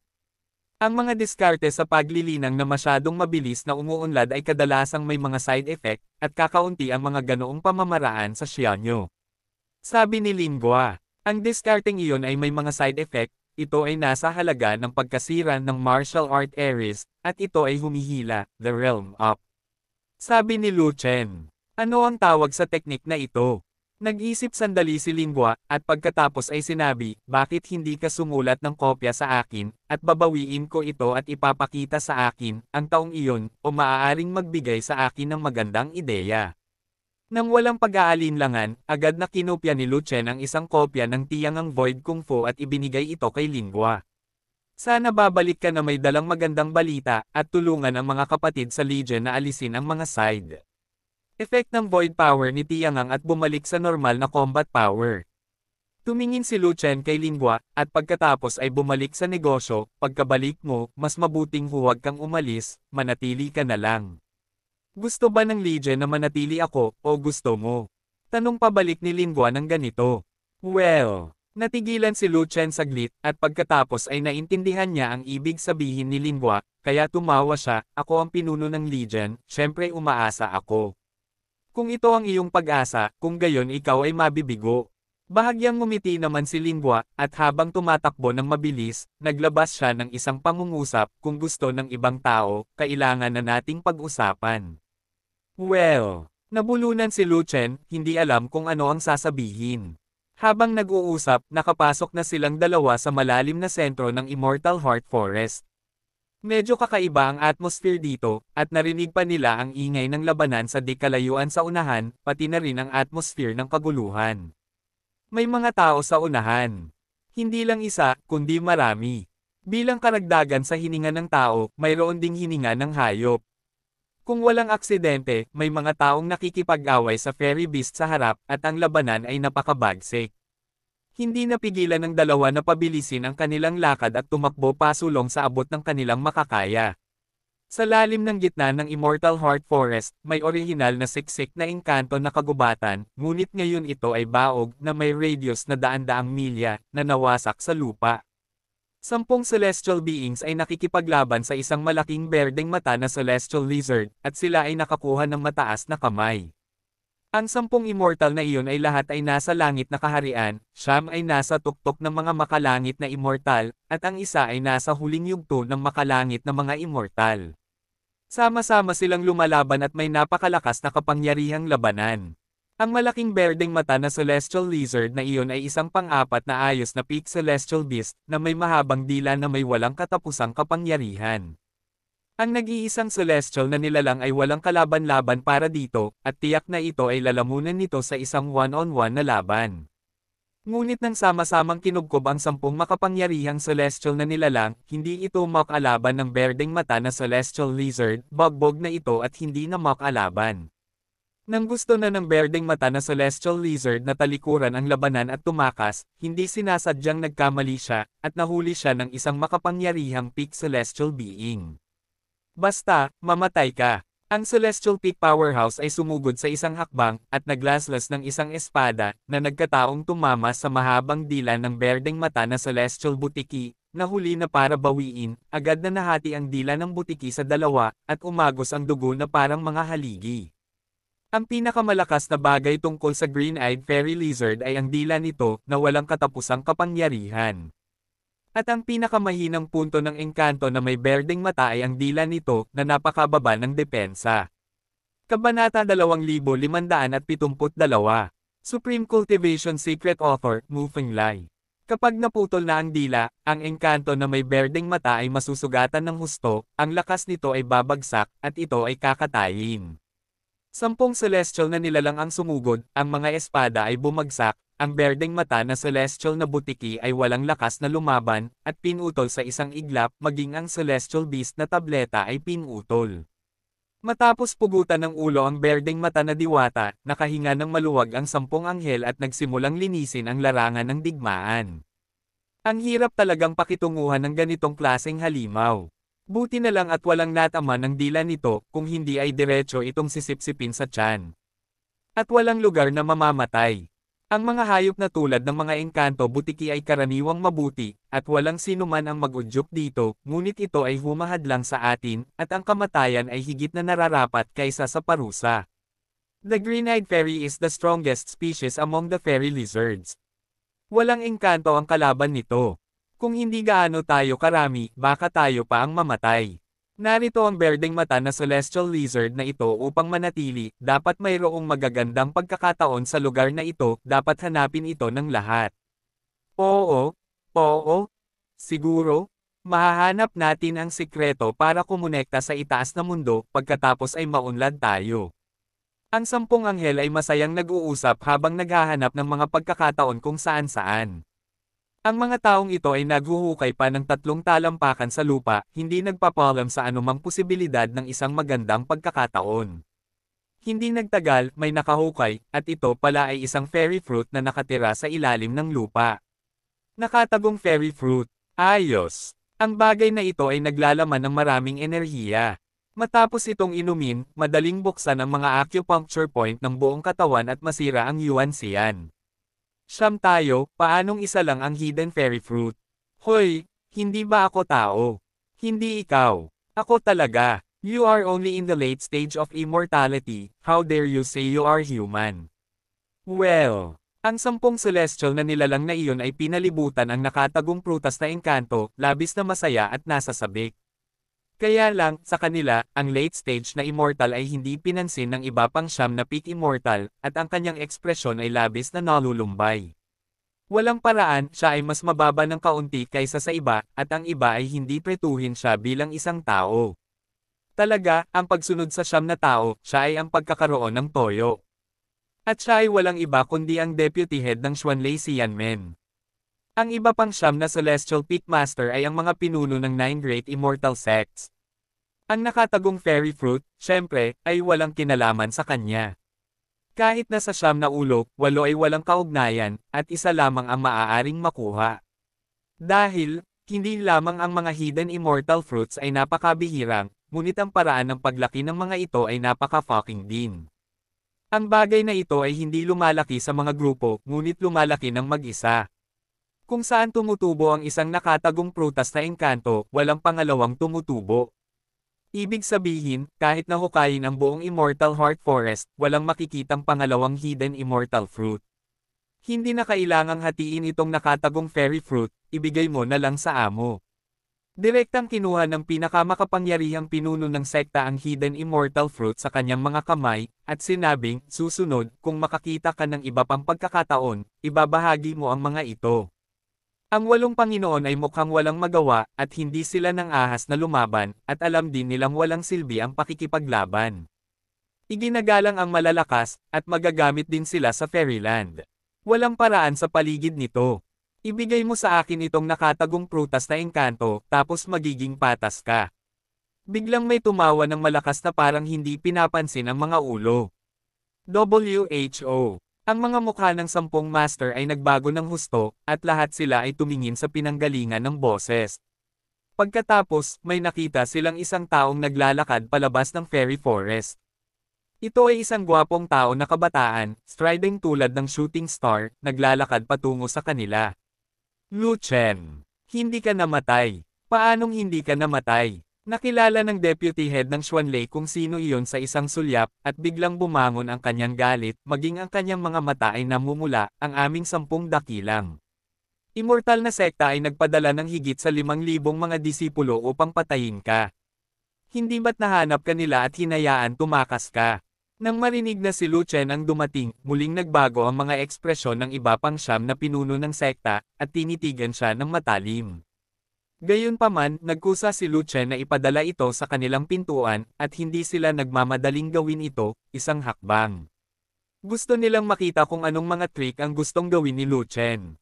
Ang mga diskarte sa paglilinang na masyadong mabilis na umuunlad ay kadalasang may mga side effect, at kakaunti ang mga ganoong pamamaraan sa Xianyo. Sabi ni Lingua, ang diskarteng iyon ay may mga side effect, ito ay nasa halaga ng pagkasira ng martial art Ares, at ito ay humihila, the realm up. Sabi ni Lu Chen. Ano ang tawag sa teknik na ito? Nag-isip sandali si Lingwa, at pagkatapos ay sinabi, bakit hindi ka sumulat ng kopya sa akin, at babawiin ko ito at ipapakita sa akin, ang taong iyon, o maaaring magbigay sa akin ng magandang ideya. Nang walang pag-aalinlangan, agad na kinopya ni Lu Chen ang isang kopya ng tiyangang void kung fu at ibinigay ito kay Lingua. Sana babalik ka na may dalang magandang balita, at tulungan ang mga kapatid sa Legion na alisin ang mga side. Effect ng void power ni Tiangang at bumalik sa normal na combat power. Tumingin si Lu Chen kay Lingua, at pagkatapos ay bumalik sa negosyo, pagkabalik mo, mas mabuting huwag kang umalis, manatili ka na lang. Gusto ba ng Legion na manatili ako, o gusto mo? Tanong pabalik ni Lingua ng ganito. Well, natigilan si Luchen saglit, at pagkatapos ay naintindihan niya ang ibig sabihin ni Lingua, kaya tumawa siya, ako ang pinuno ng Legion, syempre umaasa ako. Kung ito ang iyong pag-asa, kung gayon ikaw ay mabibigo. Bahagyang ngumiti naman si Lingua, at habang tumatakbo ng mabilis, naglabas siya ng isang pangungusap, kung gusto ng ibang tao, kailangan na nating pag-usapan. Well, nabulunan si Lu Chen, hindi alam kung ano ang sasabihin. Habang nag-uusap, nakapasok na silang dalawa sa malalim na sentro ng Immortal Heart Forest. Medyo kakaiba ang atmosphere dito, at narinig pa nila ang ingay ng labanan sa dekalayuan sa unahan, pati na rin ang atmosphere ng kaguluhan. May mga tao sa unahan. Hindi lang isa, kundi marami. Bilang karagdagan sa hininga ng tao, mayroon ding hininga ng hayop. Kung walang aksidente, may mga taong nakikipag-away sa ferry beast sa harap at ang labanan ay napakabagsik. Hindi napigilan ng dalawa na pabilisin ang kanilang lakad at tumakbo pasulong sa abot ng kanilang makakaya. Sa lalim ng gitna ng Immortal Heart Forest, may orihinal na siksik na engkanto na kagubatan, ngunit ngayon ito ay baog na may radius na daan-daang milya na nawasak sa lupa. Sampung celestial beings ay nakikipaglaban sa isang malaking berdeng mata na celestial lizard, at sila ay nakakuha ng mataas na kamay. Ang sampung immortal na iyon ay lahat ay nasa langit na kaharian, siyam ay nasa tuktok ng mga makalangit na immortal, at ang isa ay nasa huling yugto ng makalangit na mga immortal. Sama-sama silang lumalaban at may napakalakas na kapangyarihang labanan. Ang malaking berdeng mata na celestial lizard na iyon ay isang pang-apat na ayos na peak celestial beast na may mahabang dila na may walang katapusang kapangyarihan. Ang nag-iisang celestial na nilalang ay walang kalaban-laban para dito, at tiyak na ito ay lalamunan nito sa isang one-on-one -on -one na laban. Ngunit nang sama-samang kinugkob ang sampung makapangyarihang celestial na nilalang, hindi ito makalaban ng berdeng mata na celestial lizard, bugbog na ito at hindi na makalaban. Nang gusto na ng berdeng mata na celestial lizard na talikuran ang labanan at tumakas, hindi sinasadyang nagkamali siya, at nahuli siya ng isang makapangyarihang peak celestial being. Basta, mamatay ka. Ang celestial peak powerhouse ay sumugod sa isang hakbang, at naglaslas ng isang espada, na nagkataong tumama sa mahabang dila ng berdeng mata na celestial butiki, nahuli na para bawiin, agad na nahati ang dila ng butiki sa dalawa, at umagos ang dugo na parang mga haligi. Ang pinakamalakas na bagay tungkol sa green-eyed fairy lizard ay ang dila nito na walang katapusang kapangyarihan. At ang pinakamahinang punto ng engkanto na may berding mata ay ang dila nito na napakababa ng depensa. Kabanata 2572 Supreme Cultivation Secret Author, Moving Lie Kapag naputol na ang dila, ang engkanto na may berding mata ay masusugatan ng husto, ang lakas nito ay babagsak, at ito ay kakatayin. Sampung celestial na nilalang ang sumugod, ang mga espada ay bumagsak, ang berdeng mata na celestial na butiki ay walang lakas na lumaban, at pinutol sa isang iglap maging ang celestial beast na tableta ay pinutol. Matapos pugutan ng ulo ang berdeng mata na diwata, nakahinga ng maluwag ang sampung anghel at nagsimulang linisin ang larangan ng digmaan. Ang hirap talagang pakitunguhan ng ganitong klaseng halimaw. Buti na lang at walang natama ng dila nito, kung hindi ay diretso itong sisipsipin sa tiyan. At walang lugar na mamamatay. Ang mga hayop na tulad ng mga engkanto butiki ay karaniwang mabuti, at walang sinuman man ang magudyok dito, ngunit ito ay humahad lang sa atin, at ang kamatayan ay higit na nararapat kaysa sa parusa. The green-eyed fairy is the strongest species among the fairy lizards. Walang engkanto ang kalaban nito. Kung hindi gaano tayo karami, baka tayo pa ang mamatay. Narito ang berdeng mata na celestial lizard na ito upang manatili, dapat mayroong magagandang pagkakataon sa lugar na ito, dapat hanapin ito ng lahat. Oo, oo, siguro, mahahanap natin ang sikreto para kumonekta sa itaas na mundo, pagkatapos ay maunlad tayo. Ang sampung anghel ay masayang nag-uusap habang naghahanap ng mga pagkakataon kung saan-saan. Ang mga taong ito ay naghuhukay pa ng tatlong talampakan sa lupa, hindi nagpapalam sa anumang posibilidad ng isang magandang pagkakataon. Hindi nagtagal, may nakahukay, at ito pala ay isang fairy fruit na nakatira sa ilalim ng lupa. Nakatagong fairy fruit. Ayos! Ang bagay na ito ay naglalaman ng maraming enerhiya. Matapos itong inumin, madaling buksan ang mga acupuncture point ng buong katawan at masira ang yuan siyan. Siyam tayo, paanong isa lang ang hidden fairy fruit? Hoy, hindi ba ako tao? Hindi ikaw. Ako talaga. You are only in the late stage of immortality, how dare you say you are human? Well, ang sampung celestial na nilalang na iyon ay pinalibutan ang nakatagong prutas na engkanto, labis na masaya at nasa sabik. Kaya lang, sa kanila, ang late stage na immortal ay hindi pinansin ng iba pang siyam na peak immortal, at ang kanyang ekspresyon ay labis na nalulumbay. Walang paraan, siya ay mas mababa ng kaunti kaysa sa iba, at ang iba ay hindi pretuhin siya bilang isang tao. Talaga, ang pagsunod sa siyam na tao, siya ay ang pagkakaroon ng toyo. At siya ay walang iba kundi ang deputy head ng Xuanlei Xianmen. Ang iba pang siyam na Celestial Peakmaster ay ang mga pinuno ng Nine Great Immortal Sects. Ang nakatagong Fairy Fruit, syempre, ay walang kinalaman sa kanya. Kahit na sa siyam na ulok, walo ay walang kaugnayan, at isa lamang ang maaaring makuha. Dahil, hindi lamang ang mga hidden immortal fruits ay napakabihirang, ngunit ang paraan ng paglaki ng mga ito ay napaka-fucking din. Ang bagay na ito ay hindi lumalaki sa mga grupo, ngunit lumalaki ng mag-isa. Kung saan tumutubo ang isang nakatagong prutas na engkanto, walang pangalawang tumutubo. Ibig sabihin, kahit nahukayin ang buong Immortal Heart Forest, walang makikitang pangalawang hidden immortal fruit. Hindi na kailangang hatiin itong nakatagong fairy fruit, ibigay mo na lang sa amo. Direktang kinuha ng pinakamakapangyarihang pinuno ng sekta ang hidden immortal fruit sa kanyang mga kamay, at sinabing, susunod, kung makakita ka ng iba pang pagkakataon, ibabahagi mo ang mga ito. Ang walong Panginoon ay mukhang walang magawa, at hindi sila ng ahas na lumaban, at alam din nilang walang silbi ang pakikipaglaban. Iginagalang ang malalakas, at magagamit din sila sa Fairyland. Walang paraan sa paligid nito. Ibigay mo sa akin itong nakatagong prutas na engkanto, tapos magiging patas ka. Biglang may tumawa ng malakas na parang hindi pinapansin ang mga ulo. WHO ang mga mukha ng sampung master ay nagbago ng husto, at lahat sila ay tumingin sa pinanggalingan ng boses. Pagkatapos, may nakita silang isang taong naglalakad palabas ng fairy forest. Ito ay isang gwapong tao na kabataan, striding tulad ng shooting star, naglalakad patungo sa kanila. Lu Chen, hindi ka namatay. Paanong hindi ka namatay? Nakilala ng deputy head ng Xuanlei kung sino iyon sa isang sulyap, at biglang bumangon ang kanyang galit, maging ang kanyang mga mata ay namumula, ang aming sampung dakilang. Immortal na sekta ay nagpadala ng higit sa limang libong mga disipulo upang patayin ka. Hindi ba't nahanap ka nila at hinayaan tumakas ka? Nang marinig na si Lu Chen ang dumating, muling nagbago ang mga ekspresyon ng iba pang siyam na pinuno ng sekta, at tinitigan siya ng matalim. Gayunpaman, nagkusa si Luce na ipadala ito sa kanilang pintuan, at hindi sila nagmamadaling gawin ito, isang hakbang. Gusto nilang makita kung anong mga trick ang gustong gawin ni Luchen.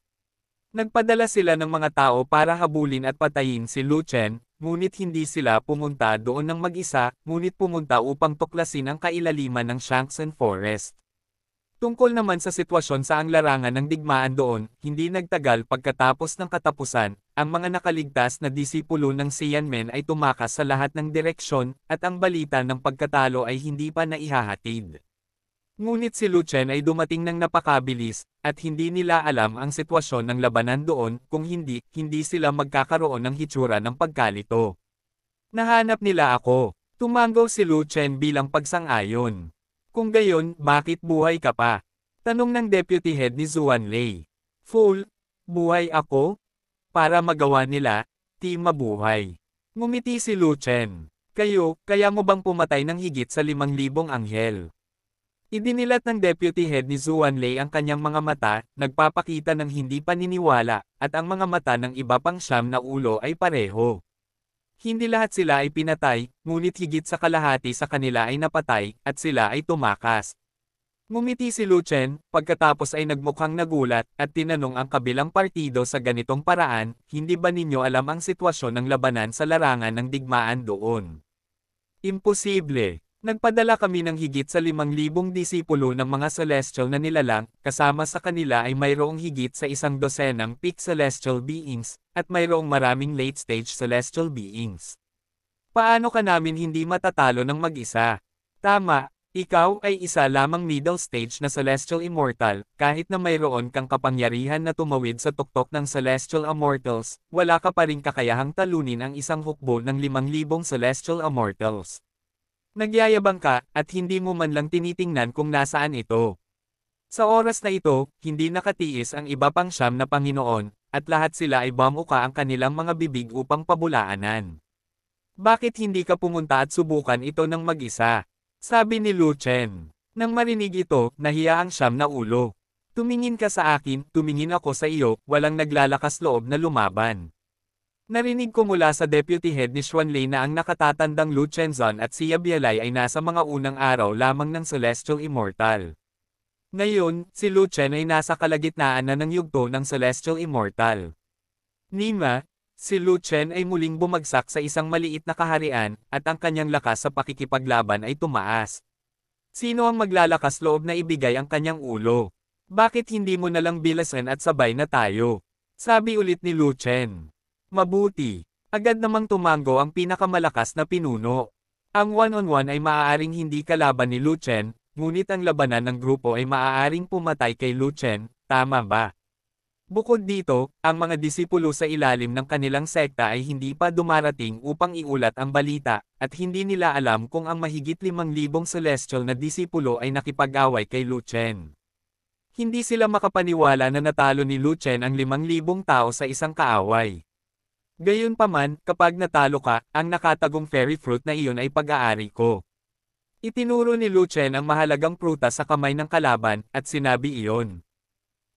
Nagpadala sila ng mga tao para habulin at patayin si Luchen, ngunit hindi sila pumunta doon ng mag-isa, ngunit pumunta upang tuklasin ang kailaliman ng Shanxen Forest. Tungkol naman sa sitwasyon sa ang larangan ng digmaan doon, hindi nagtagal pagkatapos ng katapusan, ang mga nakaligtas na disipulo ng Xianmen ay tumakas sa lahat ng direksyon, at ang balita ng pagkatalo ay hindi pa naihahatid. Ngunit si Luchen ay dumating ng napakabilis, at hindi nila alam ang sitwasyon ng labanan doon, kung hindi, hindi sila magkakaroon ng hitsura ng pagkalito. Nahanap nila ako. Tumango si Luchen bilang pagsang-ayon. Kung gayon, bakit buhay ka pa? Tanong ng deputy head ni Zuan Lei. Fool, buhay ako? Para magawa nila, di mabuhay. Ngumiti si Lu Chen. Kayo, kaya mo bang pumatay ng higit sa limang libong anghel? Idinilat ng deputy head ni Zuan Lei ang kanyang mga mata, nagpapakita ng hindi paniniwala, at ang mga mata ng iba pang siyam na ulo ay pareho. Hindi lahat sila ay pinatay, ngunit higit sa kalahati sa kanila ay napatay, at sila ay tumakas. Ngumiti si Luchen, pagkatapos ay nagmukhang nagulat, at tinanong ang kabilang partido sa ganitong paraan, hindi ba ninyo alam ang sitwasyon ng labanan sa larangan ng digmaan doon? Imposible. Nagpadala kami ng higit sa 5,000 disipulo ng mga celestial na nilalang, kasama sa kanila ay mayroong higit sa isang dosenang peak celestial beings, at mayroong maraming late-stage celestial beings. Paano ka namin hindi matatalo ng mag-isa? Tama, ikaw ay isa lamang middle stage na celestial immortal, kahit na mayroon kang kapangyarihan na tumawid sa tuktok ng celestial immortals, wala ka pa rin kakayahang talunin ang isang hukbo ng 5,000 celestial immortals. Nagyayabang ka, at hindi mo man lang tinitingnan kung nasaan ito. Sa oras na ito, hindi nakatiis ang iba pang siyam na Panginoon, at lahat sila ay bamuka ang kanilang mga bibig upang pabulaanan. Bakit hindi ka pumunta at subukan ito ng mag-isa? Sabi ni Lu Chen. Nang marinig ito, nahiya ang siyam na ulo. Tumingin ka sa akin, tumingin ako sa iyo, walang naglalakas loob na lumaban. Narinig ko mula sa deputy head ni Xuan Lei na ang nakatatandang Lu Chenzon at si Yabialay ay nasa mga unang araw lamang ng Celestial Immortal. Ngayon, si Lu Chen ay nasa kalagitnaan na ng yugto ng Celestial Immortal. Nima, si Lu Chen ay muling bumagsak sa isang maliit na kaharian, at ang kanyang lakas sa pakikipaglaban ay tumaas. Sino ang maglalakas loob na ibigay ang kanyang ulo? Bakit hindi mo nalang bilasan at sabay na tayo? Sabi ulit ni Lu Chen. Mabuti. Agad namang tumango ang pinakamalakas na pinuno. Ang one-on-one ay maaaring hindi kalaban ni Luchen, ngunit ang labanan ng grupo ay maaaring pumatay kay Luchen, tama ba? Bukod dito, ang mga disipulo sa ilalim ng kanilang sekta ay hindi pa dumarating upang iulat ang balita, at hindi nila alam kung ang mahigit 5,000 celestial na disipulo ay nakipag-away kay Luchen. Hindi sila makapaniwala na natalo ni Luchen ang 5,000 tao sa isang kaaway. Gayunpaman, kapag natalo ka, ang nakatagong fairy fruit na iyon ay pag-aari ko. Itinuro ni Luchen ang mahalagang pruta sa kamay ng kalaban, at sinabi iyon.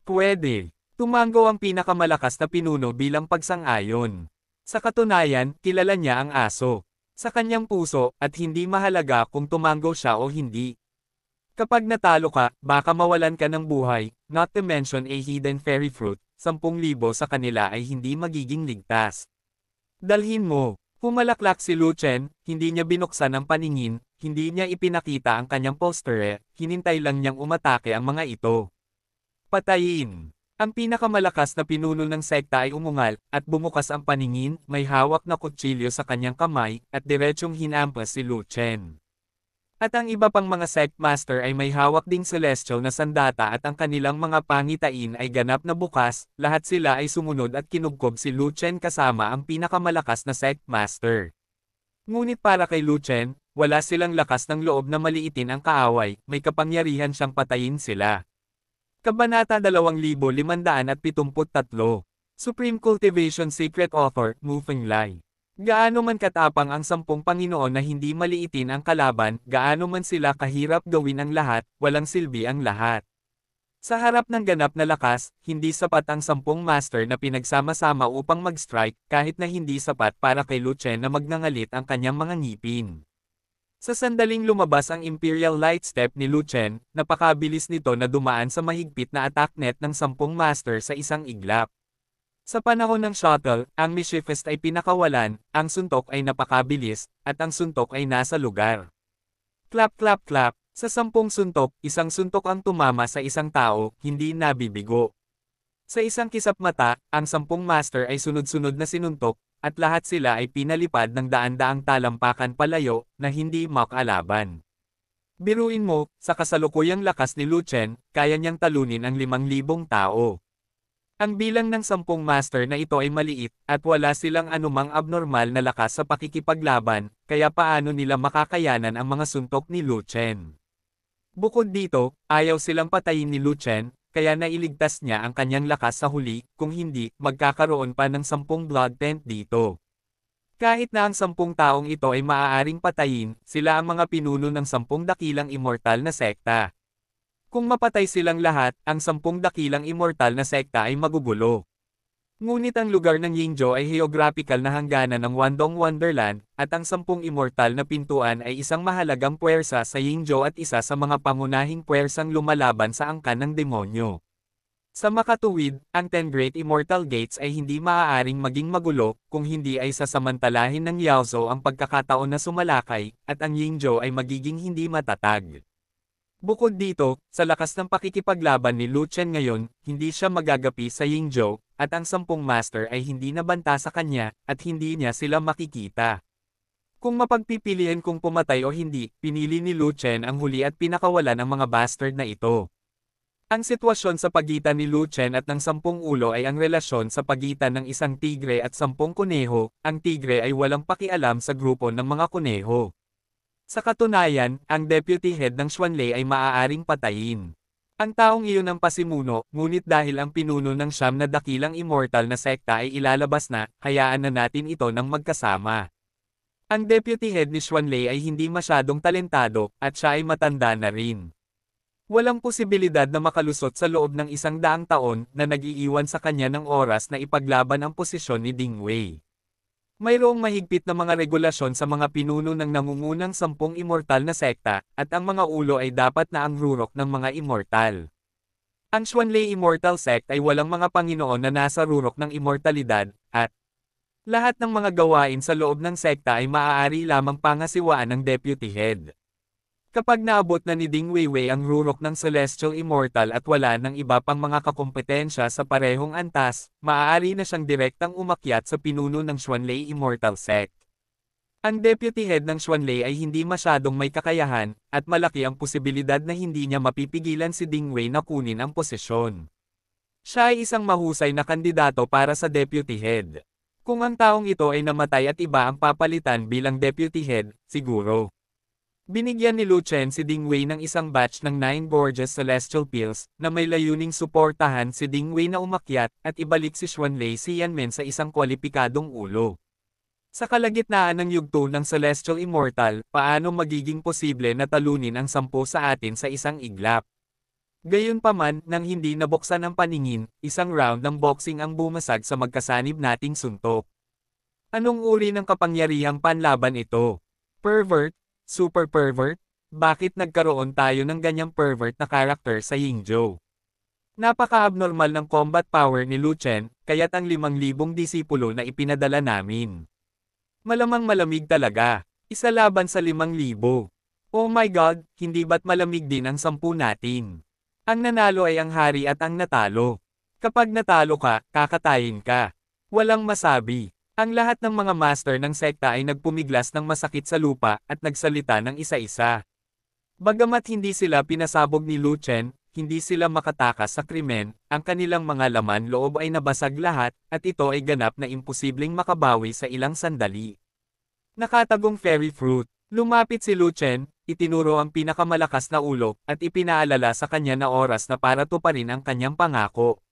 Pwede. Tumanggo ang pinakamalakas na pinuno bilang pagsang-ayon. Sa katunayan, kilala niya ang aso. Sa kanyang puso, at hindi mahalaga kung tumanggo siya o hindi. Kapag natalo ka, baka mawalan ka ng buhay, not to mention a hidden fairy fruit, 10,000 sa kanila ay hindi magiging ligtas. Dalhin mo, humalaklak si Lu Chen, hindi niya binuksan ang paningin, hindi niya ipinakita ang kanyang postere, hinintay lang niyang umatake ang mga ito. Patayin! Ang pinakamalakas na pinuno ng sekta ay umungal, at bumukas ang paningin, may hawak na kutsilyo sa kanyang kamay, at diretsyong hinampas si Lu Chen. At ang iba pang mga sect master ay may hawak ding celestial na sandata at ang kanilang mga pangitain ay ganap na bukas, lahat sila ay sumunod at kinugkob si Lu Chen kasama ang pinakamalakas na sect master. Ngunit para kay Lu Chen, wala silang lakas ng loob na maliitin ang kaaway, may kapangyarihan siyang patayin sila. Kabanata 2573 Supreme Cultivation Secret Author, Moving Lie Gaano man katapang ang sampung Panginoon na hindi maliitin ang kalaban, gaano man sila kahirap gawin ang lahat, walang silbi ang lahat. Sa harap ng ganap na lakas, hindi sapat ang sampung master na pinagsama-sama upang mag-strike, kahit na hindi sapat para kay Luchen na magnangalit ang kanyang mga ngipin. Sa sandaling lumabas ang Imperial Light Step ni Luchen, napakabilis nito na dumaan sa mahigpit na attack net ng sampung master sa isang iglap. Sa panahon ng shuttle, ang mischievous ay pinakawalan, ang suntok ay napakabilis, at ang suntok ay nasa lugar. Clap clap clap, sa sampung suntok, isang suntok ang tumama sa isang tao, hindi nabibigo. Sa isang kisap mata, ang sampung master ay sunod-sunod na sinuntok, at lahat sila ay pinalipad ng daan-daang talampakan palayo, na hindi makalaban. Biruin mo, sa kasalukuyang lakas ni Luchen, kaya niyang talunin ang limang libong tao. Ang bilang ng sampung master na ito ay maliit, at wala silang anumang abnormal na lakas sa pakikipaglaban, kaya paano nila makakayanan ang mga suntok ni Lu Chen. Bukod dito, ayaw silang patayin ni Lu Chen, kaya nailigtas niya ang kanyang lakas sa huli, kung hindi, magkakaroon pa ng sampung blood tent dito. Kahit na ang sampung taong ito ay maaaring patayin, sila ang mga pinuno ng sampung dakilang immortal na sekta, kung mapatay silang lahat, ang sampung dakilang immortal na sekta ay magugulo. Ngunit ang lugar ng Yingjo ay geographical na hangganan ng Wandong Wonderland, at ang sampung immortal na pintuan ay isang mahalagang puwersa sa Yingjo at isa sa mga pangunahing puwersang lumalaban sa angkan ng demonyo. Sa makatuwid, ang Ten Great Immortal Gates ay hindi maaaring maging magulo, kung hindi ay sasamantalahin ng Yaozo ang pagkakataon na sumalakay, at ang Yingjo ay magiging hindi matatag. Bukod dito, sa lakas ng pakikipaglaban ni Lu Chen ngayon, hindi siya magagapi sa Ying Yingzhou, at ang sampung master ay hindi nabanta sa kanya, at hindi niya sila makikita. Kung mapagpipilian kung pumatay o hindi, pinili ni Lu Chen ang huli at pinakawalan ang mga bastard na ito. Ang sitwasyon sa pagitan ni Lu Chen at ng sampung ulo ay ang relasyon sa pagitan ng isang tigre at sampung kuneho, ang tigre ay walang pakialam sa grupo ng mga kuneho. Sa katunayan, ang deputy head ng Xuanle ay maaaring patayin. Ang taong iyon ang pasimuno, ngunit dahil ang pinuno ng siyam na dakilang immortal na sekta ay ilalabas na, hayaan na natin ito ng magkasama. Ang deputy head ni Xuanle ay hindi masyadong talentado, at siya ay matanda na rin. Walang posibilidad na makalusot sa loob ng isang daang taon na nag-iiwan sa kanya ng oras na ipaglaban ang posisyon ni Ding Wei. Mayroong mahigpit na mga regulasyon sa mga pinuno ng nangungunang sampung immortal na sekta, at ang mga ulo ay dapat na ang rurok ng mga immortal. Ang Xuanlei Immortal Sect ay walang mga Panginoon na nasa rurok ng immortalidad, at lahat ng mga gawain sa loob ng sekta ay maaari lamang pangasiwaan ng deputy head. Kapag naabot na ni Ding Weiwei ang rurok ng Celestial Immortal at wala ng iba pang mga kakumpetensya sa parehong antas, maaari na siyang direktang umakyat sa pinuno ng Xuanlei Immortal Sect. Ang deputy head ng Xuanlei ay hindi masyadong may kakayahan, at malaki ang posibilidad na hindi niya mapipigilan si Ding Wei na kunin ang posisyon. Siya ay isang mahusay na kandidato para sa deputy head. Kung ang taong ito ay namatay at iba ang papalitan bilang deputy head, siguro. Binigyan ni Lu Chen si Ding Wei ng isang batch ng 9 Gorgeous Celestial Pills na may layuning suportahan si Ding Wei na umakyat at ibalik si Xuan Lei si Yan Men sa isang kwalipikadong ulo. Sa kalagitnaan ng yugto ng Celestial Immortal, paano magiging posible na talunin ang sampo sa atin sa isang iglap? Gayunpaman, nang hindi nabuksan ang paningin, isang round ng boxing ang bumasag sa magkasanib nating suntok. Anong uri ng kapangyarihang panlaban ito? Pervert, Super pervert? Bakit nagkaroon tayo ng ganyang pervert na karakter sa Yingzhou? Napaka-abnormal ng combat power ni Lu Luchen, kaya't ang 5,000 disipulo na ipinadala namin. Malamang malamig talaga. Isa laban sa 5,000. Oh my god, hindi ba't malamig din ang sampu natin? Ang nanalo ay ang hari at ang natalo. Kapag natalo ka, kakatayin ka. Walang masabi. Ang lahat ng mga master ng sekta ay nagpumiglas ng masakit sa lupa at nagsalita ng isa-isa. Bagamat hindi sila pinasabog ni Lu Chen, hindi sila makatakas sa krimen, ang kanilang mga laman loob ay nabasag lahat, at ito ay ganap na imposibleng makabawi sa ilang sandali. Nakatagong fairy fruit, lumapit si Lu Chen, itinuro ang pinakamalakas na ulo, at ipinaalala sa kanya na oras na para tuparin ang kanyang pangako.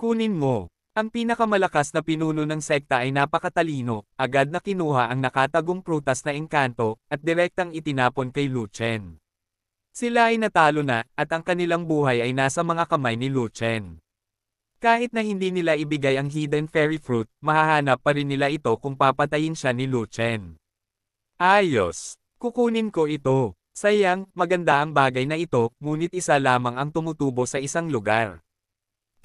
Kunin mo, ang pinakamalakas na pinuno ng sekta ay napakatalino, agad na kinuha ang nakatagong prutas na engkanto, at direktang itinapon kay Luchen. Sila ay natalo na, at ang kanilang buhay ay nasa mga kamay ni Luchen. Kahit na hindi nila ibigay ang hidden fairy fruit, mahahanap pa rin nila ito kung papatayin siya ni Luchen. Ayos! Kukunin ko ito. Sayang, maganda ang bagay na ito, ngunit isa lamang ang tumutubo sa isang lugar.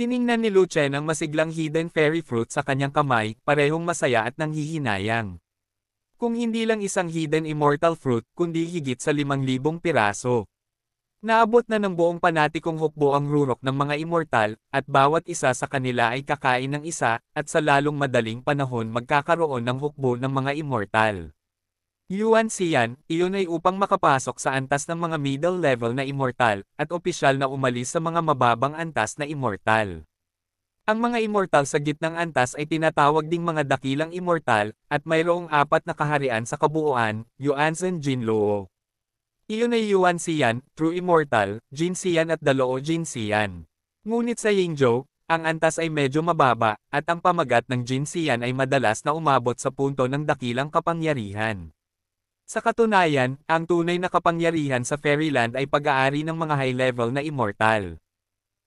Tiningnan ni Luchen ang masiglang hidden fairy fruit sa kanyang kamay, parehong masaya at nanghihinayang. Kung hindi lang isang hidden immortal fruit, kundi higit sa limang libong piraso. Naabot na ng buong panatikong hukbo ang rurok ng mga immortal, at bawat isa sa kanila ay kakain ng isa, at sa lalong madaling panahon magkakaroon ng hukbo ng mga immortal. Yuan Xian, iyon ay upang makapasok sa antas ng mga middle level na immortal, at opisyal na umalis sa mga mababang antas na immortal. Ang mga immortal sa gitnang antas ay tinatawag ding mga dakilang immortal, at mayroong apat na kaharian sa kabuuan, Yuan Zhen Jin Luo. Iyon ay Yuan Xian, True Immortal, Jin Xian at Daloo Jin Xian. Ngunit sa Yingzhou, ang antas ay medyo mababa, at ang pamagat ng Jin Xian ay madalas na umabot sa punto ng dakilang kapangyarihan. Sa katunayan, ang tunay na kapangyarihan sa Fairyland ay pag-aari ng mga high-level na immortal.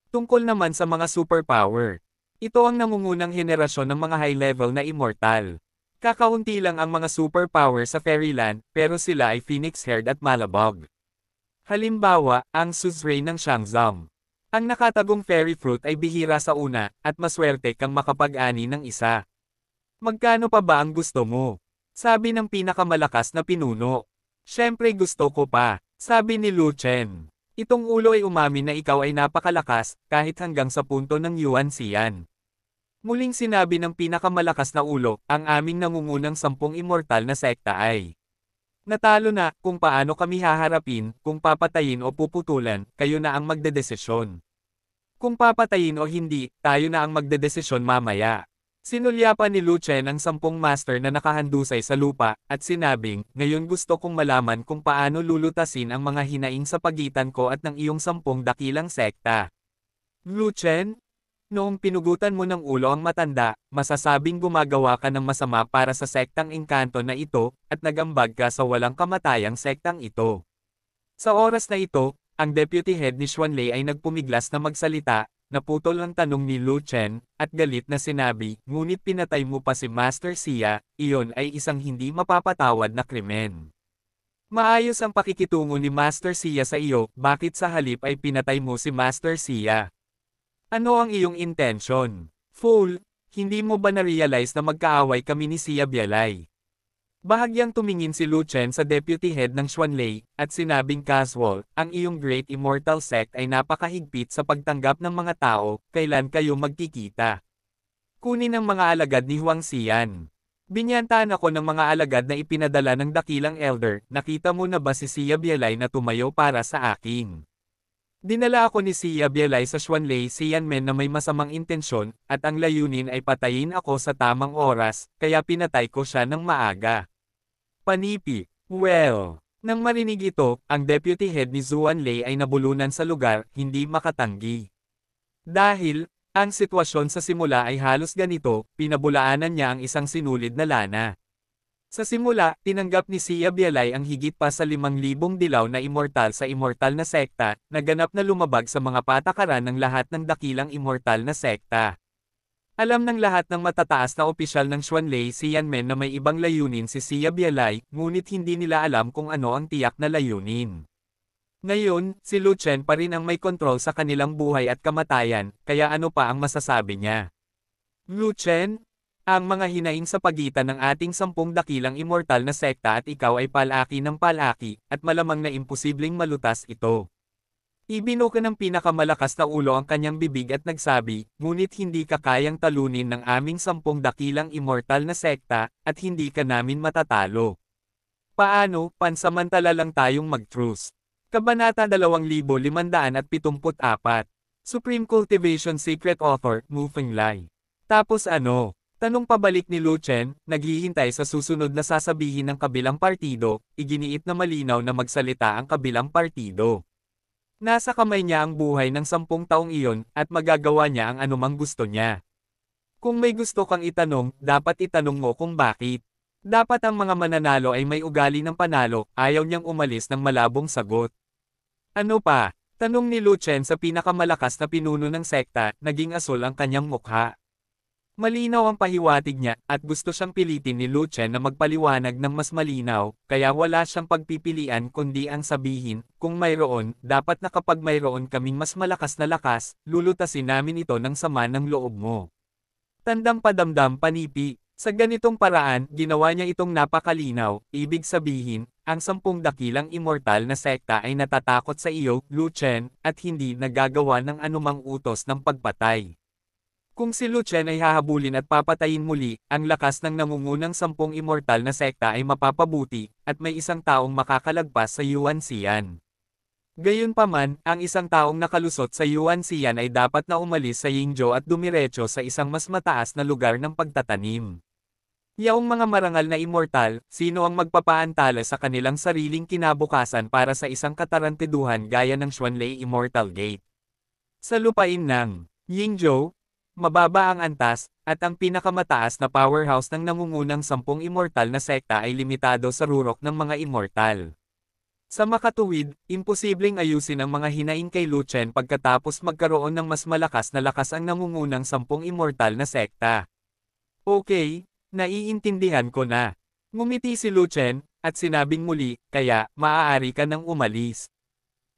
Tungkol naman sa mga superpower. Ito ang nangungunang henerasyon ng mga high-level na immortal. Kakaunti lang ang mga superpower sa Fairyland, pero sila ay Phoenix-haired at Malabog. Halimbawa, ang suzerain ng Shangzam. Ang nakatagong fairy fruit ay bihira sa una, at maswerte kang makapag-ani ng isa. Magkano pa ba ang gusto mo? Sabi ng pinakamalakas na pinuno. Siyempre gusto ko pa, sabi ni Lu Chen. Itong ulo ay umamin na ikaw ay napakalakas, kahit hanggang sa punto ng Yuan Xian. Muling sinabi ng pinakamalakas na ulo, ang aming nangungunang sampung immortal na sekta ay. Natalo na, kung paano kami haharapin, kung papatayin o puputulan, kayo na ang magdedesisyon. Kung papatayin o hindi, tayo na ang magdedesisyon mamaya. Sinulyapan ni Lu Chen ang sampung master na nakahandusay sa lupa, at sinabing, ngayon gusto kong malaman kung paano lulutasin ang mga hinaing sa pagitan ko at ng iyong sampung dakilang sekta. Lu Chen? Noong pinugutan mo ng ulo ang matanda, masasabing gumagawa ka ng masama para sa sektang engkanto na ito, at nagambag ka sa walang kamatayang sektang ito. Sa oras na ito, ang deputy head ni Xuanlei ay nagpumiglas na magsalita, Naputol ang tanong ni Lu Chen, at galit na sinabi, ngunit pinatay mo pa si Master Xia, iyon ay isang hindi mapapatawad na krimen. Maayos ang pakikitungo ni Master Xia sa iyo, bakit sa halip ay pinatay mo si Master Xia? Ano ang iyong intention? Fool, hindi mo ba na-realize na magkaaway kami ni Xia Bialay? Bahagyang tumingin si Lu Chen sa deputy head ng Xuanlei, at sinabing casual, ang iyong Great Immortal Sect ay napakahigpit sa pagtanggap ng mga tao, kailan kayo magkikita. Kunin ang mga alagad ni Huang Xian. Binyantaan ako ng mga alagad na ipinadala ng dakilang elder, nakita mo na ba si Sia Bialay na tumayo para sa akin? Dinala ako ni Sia Bialay sa Xuanlei Xianmen na may masamang intensyon, at ang layunin ay patayin ako sa tamang oras, kaya pinatay ko siya ng maaga. Panipi. Well, nang marinig ito, ang deputy head ni Zuan Lei ay nabulunan sa lugar, hindi makatanggi. Dahil, ang sitwasyon sa simula ay halos ganito, pinabulaanan niya ang isang sinulid na lana. Sa simula, tinanggap ni Sia Bialay ang higit pa sa 5,000 dilaw na immortal sa immortal na sekta, na ganap na lumabag sa mga patakaran ng lahat ng dakilang immortal na sekta. Alam ng lahat ng matataas na opisyal ng Xuanlei si Yanmen na may ibang layunin si Xia Bialay, ngunit hindi nila alam kung ano ang tiyak na layunin. Ngayon, si Lu Chen pa rin ang may kontrol sa kanilang buhay at kamatayan, kaya ano pa ang masasabi niya? Lu Chen? Ang mga hinaing sa pagitan ng ating sampung dakilang immortal na sekta at ikaw ay palaki ng palaki, at malamang na imposibleng malutas ito. Ibinuka ng pinakamalakas na ulo ang kanyang bibig at nagsabi, ngunit hindi ka kayang talunin ng aming sampung dakilang immortal na sekta, at hindi ka namin matatalo. Paano, pansamantala lang tayong mag-truce? Kabanata 2574, Supreme Cultivation Secret Author, Moving Lie. Tapos ano? Tanong pabalik ni Lu Chen, naghihintay sa susunod na sasabihin ng kabilang partido, iginiit na malinaw na magsalita ang kabilang partido. Nasa kamay niya ang buhay ng sampung taong iyon, at magagawa niya ang anumang gusto niya. Kung may gusto kang itanong, dapat itanong mo kung bakit. Dapat ang mga mananalo ay may ugali ng panalo, ayaw niyang umalis ng malabong sagot. Ano pa? Tanong ni Lu Chen sa pinakamalakas na pinuno ng sekta, naging asul ang kanyang mukha. Malinaw ang pahiwatig niya, at gusto siyang pilitin ni Luchen na magpaliwanag ng mas malinaw, kaya wala siyang pagpipilian kundi ang sabihin, kung mayroon, dapat na kapag mayroon kaming mas malakas na lakas, lulutasin namin ito ng sama ng loob mo. Tandang padamdam panipi, sa ganitong paraan, ginawa niya itong napakalinaw, ibig sabihin, ang sampung dakilang immortal na sekta ay natatakot sa iyo, Luchen, at hindi nagagawa ng anumang utos ng pagpatay. Kung si Luchen ay hahabulin at papatayin muli, ang lakas ng nangungunang sampung immortal na sekta ay mapapabuti, at may isang taong makakalagpas sa Yuan Xian. Gayunpaman, ang isang taong nakalusot sa Yuan Xian ay dapat na umalis sa Yingzhou at dumiretso sa isang mas mataas na lugar ng pagtatanim. Yaong mga marangal na immortal, sino ang magpapaantala sa kanilang sariling kinabukasan para sa isang katarantiduhan gaya ng Xuanlei Immortal Gate? Sa lupain ng Yingzhou, mababa ang antas, at ang pinakamataas na powerhouse ng nangungunang sampung immortal na sekta ay limitado sa rurok ng mga immortal. Sa makatuwid, imposibleng ayusin ang mga hinaing kay Luchen pagkatapos magkaroon ng mas malakas na lakas ang nangungunang sampung immortal na sekta. Okay, naiintindihan ko na. Ngumiti si Luchen, at sinabing muli, kaya, maaari ka nang umalis.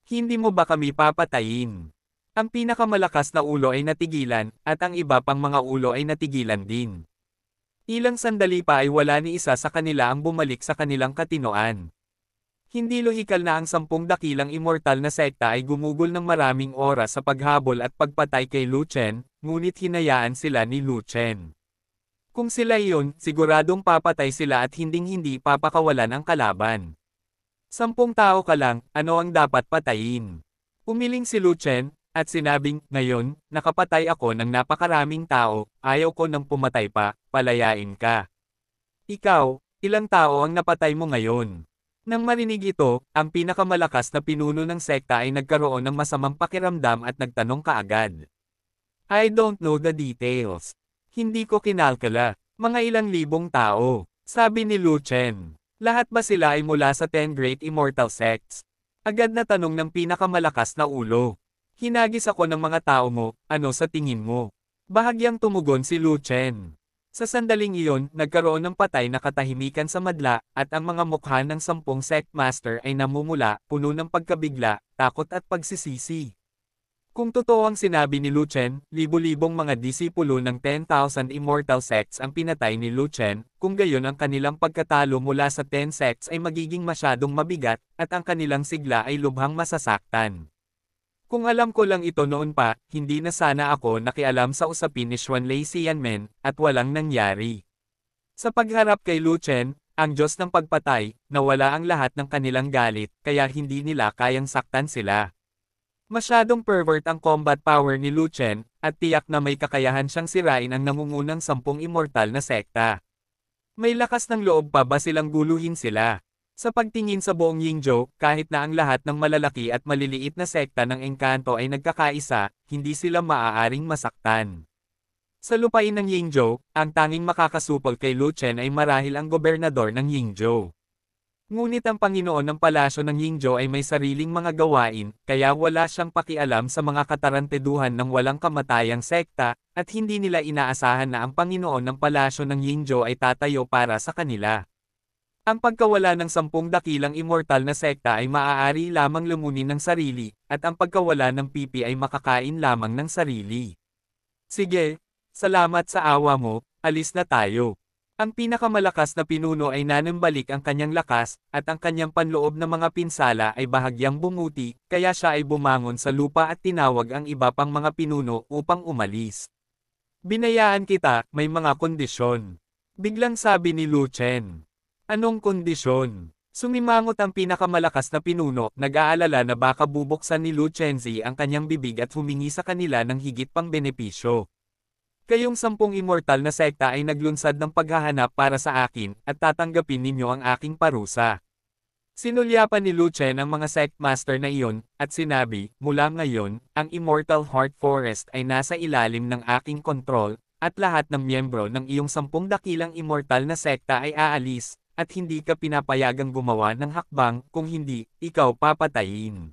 Hindi mo ba kami papatayin? Ang pinakamalakas na ulo ay natigilan, at ang iba pang mga ulo ay natigilan din. Ilang sandali pa ay wala ni isa sa kanila ang bumalik sa kanilang katinoan. Hindi lohikal na ang sampung dakilang immortal na sekta ay gumugol ng maraming oras sa paghabol at pagpatay kay Luchen, ngunit hinayaan sila ni Luchen. Kung sila iyon, siguradong papatay sila at hinding-hindi papakawalan ang kalaban. Sampung tao ka lang, ano ang dapat patayin? Umiling si Luchen, at sinabing, ngayon, nakapatay ako ng napakaraming tao, ayaw ko nang pumatay pa, palayain ka. Ikaw, ilang tao ang napatay mo ngayon? Nang marinig ito, ang pinakamalakas na pinuno ng sekta ay nagkaroon ng masamang pakiramdam at nagtanong kaagad. I don't know the details. Hindi ko kinalkala. Mga ilang libong tao. Sabi ni Lu Chen. Lahat ba sila ay mula sa 10 Great Immortal Sects? Agad na tanong ng pinakamalakas na ulo. Hinagis ako ng mga tao mo, ano sa tingin mo? Bahagyang tumugon si Lu Chen. Sa sandaling iyon, nagkaroon ng patay na katahimikan sa madla, at ang mga mukha ng sampung sect master ay namumula, puno ng pagkabigla, takot at pagsisisi. Kung totoo ang sinabi ni Lu Chen, libo-libong mga disipulo ng 10,000 immortal sects ang pinatay ni Lu Chen, kung gayon ang kanilang pagkatalo mula sa 10 sects ay magiging masyadong mabigat, at ang kanilang sigla ay lubhang masasaktan. Kung alam ko lang ito noon pa, hindi na sana ako nakialam sa usapin ni Xuan Lei Xianmen, at walang nangyari. Sa pagharap kay Lu Chen, ang Diyos ng pagpatay, nawala ang lahat ng kanilang galit, kaya hindi nila kayang saktan sila. Masyadong pervert ang combat power ni Lu Chen, at tiyak na may kakayahan siyang sirain ang nangungunang sampung immortal na sekta. May lakas ng loob pa ba silang guluhin sila? Sa pagtingin sa buong Yingjo, kahit na ang lahat ng malalaki at maliliit na sekta ng engkanto ay nagkakaisa, hindi sila maaaring masaktan. Sa lupain ng Yingjo, ang tanging makakasupol kay Lu Chen ay marahil ang gobernador ng Yingjo. Ngunit ang Panginoon ng Palasyo ng Yingjo ay may sariling mga gawain, kaya wala siyang pakialam sa mga kataranteduhan ng walang kamatayang sekta, at hindi nila inaasahan na ang Panginoon ng Palasyo ng Yingjo ay tatayo para sa kanila. Ang pagkawala ng sampung dakilang immortal na sekta ay maaari lamang lumunin ng sarili, at ang pagkawala ng pipi ay makakain lamang ng sarili. Sige, salamat sa awa mo, alis na tayo. Ang pinakamalakas na pinuno ay nanambalik ang kanyang lakas, at ang kanyang panloob na mga pinsala ay bahagyang bumuti, kaya siya ay bumangon sa lupa at tinawag ang iba pang mga pinuno upang umalis. Binayaan kita, may mga kondisyon. Biglang sabi ni Lu Chen. Anong kondisyon? Sumimangot ang pinakamalakas na pinuno, nag-aalala na baka bubuksan ni Lu Chenzi ang kanyang bibig at humingi sa kanila ng higit pang benepisyo. Kayong sampung immortal na sekta ay naglunsad ng paghahanap para sa akin, at tatanggapin ninyo ang aking parusa. Sinulyapan ni Lu Chen ang mga sect master na iyon, at sinabi, mula ngayon, ang Immortal Heart Forest ay nasa ilalim ng aking kontrol, at lahat ng miyembro ng iyong sampung dakilang immortal na sekta ay aalis, at hindi ka pinapayagang gumawa ng hakbang, kung hindi, ikaw papatayin.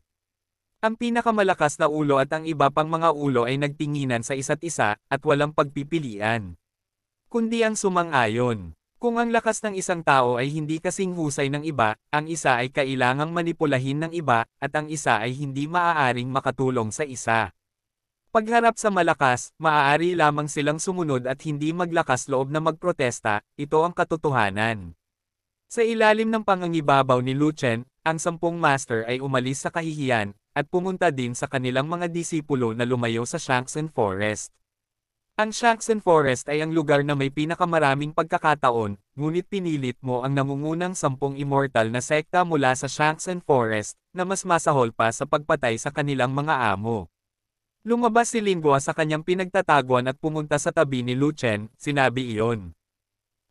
Ang pinakamalakas na ulo at ang iba pang mga ulo ay nagtinginan sa isa't isa, at walang pagpipilian. Kundi ang sumang-ayon. Kung ang lakas ng isang tao ay hindi kasing husay ng iba, ang isa ay kailangang manipulahin ng iba, at ang isa ay hindi maaaring makatulong sa isa. Pagharap sa malakas, maaari lamang silang sumunod at hindi maglakas loob na magprotesta, ito ang katotohanan. Sa ilalim ng pangangibabaw ni Luchen, ang sampung master ay umalis sa kahihiyan, at pumunta din sa kanilang mga disipulo na lumayo sa Shanksen Forest. Ang Shanksen Forest ay ang lugar na may pinakamaraming pagkakataon, ngunit pinilit mo ang nangungunang sampung immortal na sekta mula sa Shanksen Forest, na mas masahol pa sa pagpatay sa kanilang mga amo. Lumabas si Lingua sa kanyang pinagtataguan at pumunta sa tabi ni Luchen, sinabi iyon.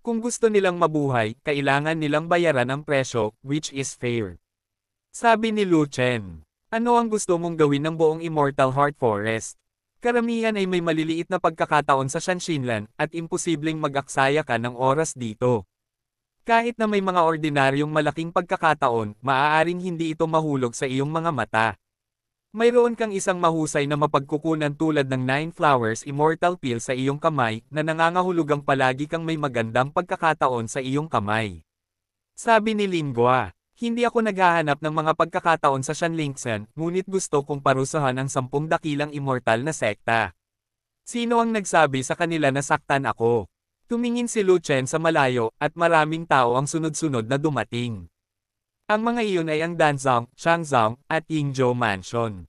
Kung gusto nilang mabuhay, kailangan nilang bayaran ang presyo, which is fair. Sabi ni Lu Chen, ano ang gusto mong gawin ng buong Immortal Heart Forest? Karamihan ay may maliliit na pagkakataon sa Shanshinlan, at imposibleng mag-aksaya ka ng oras dito. Kahit na may mga ordinaryong malaking pagkakataon, maaaring hindi ito mahulog sa iyong mga mata. Mayroon kang isang mahusay na mapagkukunan tulad ng Nine Flowers Immortal Peel sa iyong kamay na nangangahulugang palagi kang may magandang pagkakataon sa iyong kamay. Sabi ni Lingua, hindi ako naghahanap ng mga pagkakataon sa Shanlingsen, ngunit gusto kong parusahan ang sampung dakilang immortal na sekta. Sino ang nagsabi sa kanila na saktan ako? Tumingin si Lu Chen sa malayo, at maraming tao ang sunod-sunod na dumating. Ang mga iyon ay ang Danzang, Changzang, at Yingzhou Mansion.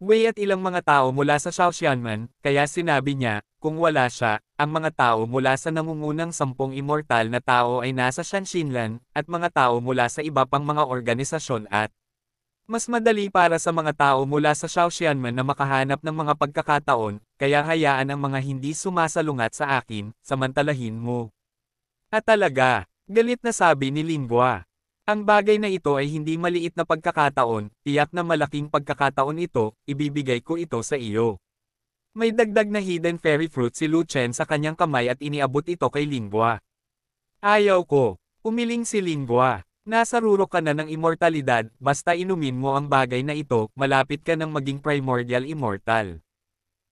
Wei at ilang mga tao mula sa Shaoxianman, kaya sinabi niya, kung wala siya, ang mga tao mula sa nangungunang sampung immortal na tao ay nasa Shanshinlan, at mga tao mula sa iba pang mga organisasyon at mas madali para sa mga tao mula sa Shaoxianman na makahanap ng mga pagkakataon, kaya hayaan ang mga hindi sumasalungat sa akin, samantalahin mo. At talaga, galit na sabi ni Lingua. Ang bagay na ito ay hindi maliit na pagkakataon, tiyak na malaking pagkakataon ito, ibibigay ko ito sa iyo. May dagdag na hidden fairy fruit si Lu Chen sa kanyang kamay at iniabot ito kay Lingua. Ayaw ko. Umiling si Lingua. Nasa ruro ka na ng immortalidad, basta inumin mo ang bagay na ito, malapit ka ng maging primordial immortal.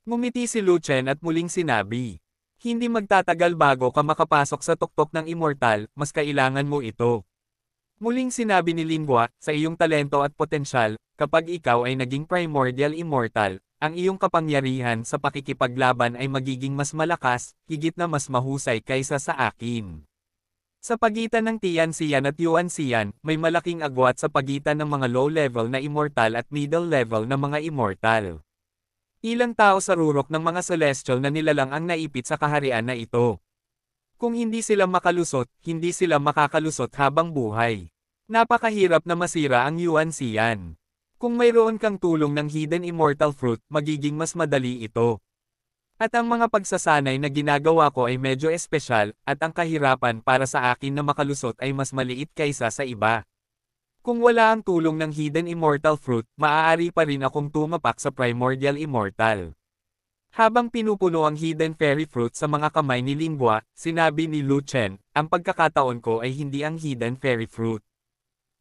Ngumiti si Lu Chen at muling sinabi. Hindi magtatagal bago ka makapasok sa tuktok ng immortal, mas kailangan mo ito. Muling sinabi ni Lingua, sa iyong talento at potensyal, kapag ikaw ay naging primordial immortal, ang iyong kapangyarihan sa pakikipaglaban ay magiging mas malakas, higit na mas mahusay kaysa sa akin. Sa pagitan ng Tian Xian at Yuan Xian, may malaking agwat sa pagitan ng mga low-level na immortal at middle-level na mga immortal. Ilang tao sa rurok ng mga celestial na nilalang ang naipit sa kaharian na ito. Kung hindi sila makalusot, hindi sila makakalusot habang buhay. Napakahirap na masira ang Yuan Xian. Kung mayroon kang tulong ng Hidden Immortal Fruit, magiging mas madali ito. At ang mga pagsasanay na ginagawa ko ay medyo espesyal, at ang kahirapan para sa akin na makalusot ay mas maliit kaysa sa iba. Kung wala ang tulong ng Hidden Immortal Fruit, maaari pa rin akong tumapak sa Primordial Immortal. Habang pinupuno ang hidden fairy fruit sa mga kamay ni Lingua, sinabi ni Lu Chen, ang pagkakataon ko ay hindi ang hidden fairy fruit.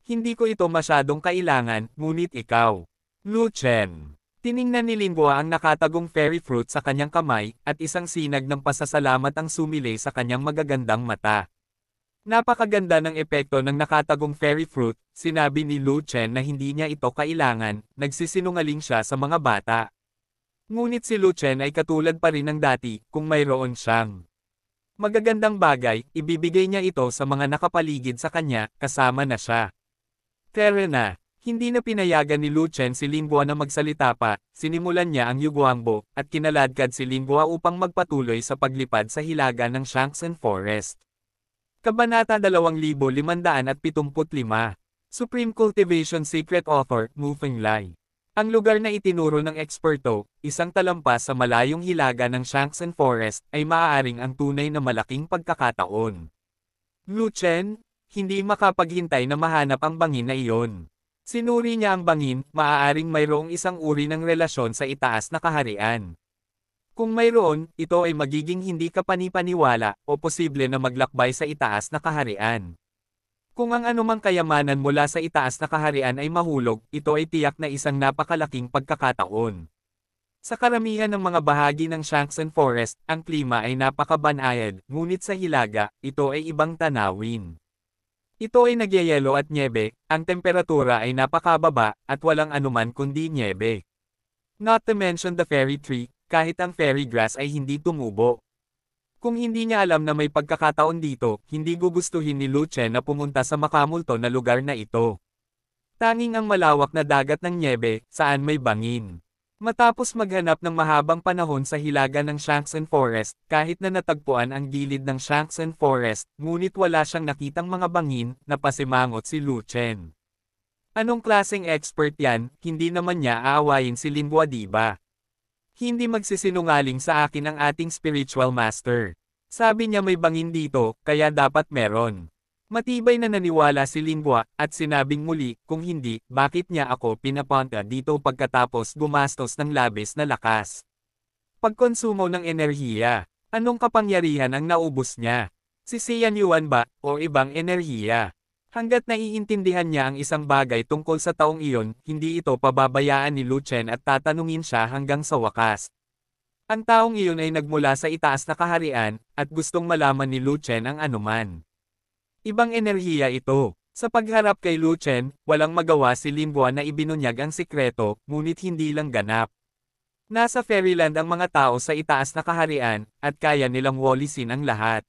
Hindi ko ito masyadong kailangan, ngunit ikaw. Lu Chen. Tiningnan ni Lingua ang nakatagong fairy fruit sa kanyang kamay, at isang sinag ng pasasalamat ang sumili sa kanyang magagandang mata. Napakaganda ng epekto ng nakatagong fairy fruit, sinabi ni Lu Chen na hindi niya ito kailangan, nagsisinungaling siya sa mga bata. Ngunit si Luchen ay katulad pa rin ng dati, kung mayroon siyang magagandang bagay, ibibigay niya ito sa mga nakapaligid sa kanya, kasama na siya. Tere hindi na pinayagan ni Luchen si Lingua na magsalita pa, sinimulan niya ang Yuguambo, at kinaladkad si Lingua upang magpatuloy sa paglipad sa hilaga ng Shanks and Forest. Kabanata 2575 Supreme Cultivation Secret Author, Moving Lie ang lugar na itinuro ng eksperto, isang talampas sa malayong hilaga ng Shanksan Forest, ay maaaring ang tunay na malaking pagkakataon. Luchen, hindi makapaghintay na mahanap ang bangin na iyon. Sinuri niya ang bangin, maaaring mayroong isang uri ng relasyon sa itaas na kaharian. Kung mayroon, ito ay magiging hindi kapanipaniwala o posible na maglakbay sa itaas na kaharian. Kung ang anumang kayamanan mula sa itaas na kaharian ay mahulog, ito ay tiyak na isang napakalaking pagkakataon. Sa karamihan ng mga bahagi ng Shankshan Forest, ang klima ay napakabanayad, ngunit sa Hilaga, ito ay ibang tanawin. Ito ay nagyayelo at nyebe, ang temperatura ay napakababa, at walang anuman kundi nyebe. Not to mention the fairy tree, kahit ang fairy grass ay hindi tumubo. Kung hindi niya alam na may pagkakataon dito, hindi gugustuhin ni Lu Chen na pumunta sa makamulto na lugar na ito. Tanging ang malawak na dagat ng niebe, saan may bangin. Matapos maghanap ng mahabang panahon sa hilaga ng Shanxen Forest, kahit na natagpuan ang gilid ng Shanxen Forest, ngunit wala siyang nakitang mga bangin, napasimangot si Lu Chen. Anong klaseng expert yan, hindi naman niya aawayin si Lingua diba? Hindi magsisinungaling sa akin ang ating spiritual master. Sabi niya may bangin dito, kaya dapat meron. Matibay na naniwala si Lingua, at sinabing muli, kung hindi, bakit niya ako pinapunta dito pagkatapos gumastos ng labis na lakas. Pagkonsumo ng enerhiya, anong kapangyarihan ang naubos niya? Si Sian Yuan ba, o ibang enerhiya? Hanggat naiintindihan niya ang isang bagay tungkol sa taong iyon, hindi ito pababayaan ni Lu Chen at tatanungin siya hanggang sa wakas. Ang taong iyon ay nagmula sa itaas na kaharian, at gustong malaman ni Lu Chen ang anuman. Ibang enerhiya ito. Sa pagharap kay Lu Chen, walang magawa si Limbuan na ibinunyag ang sikreto, ngunit hindi lang ganap. Nasa fairyland ang mga tao sa itaas na kaharian, at kaya nilang walisin ang lahat.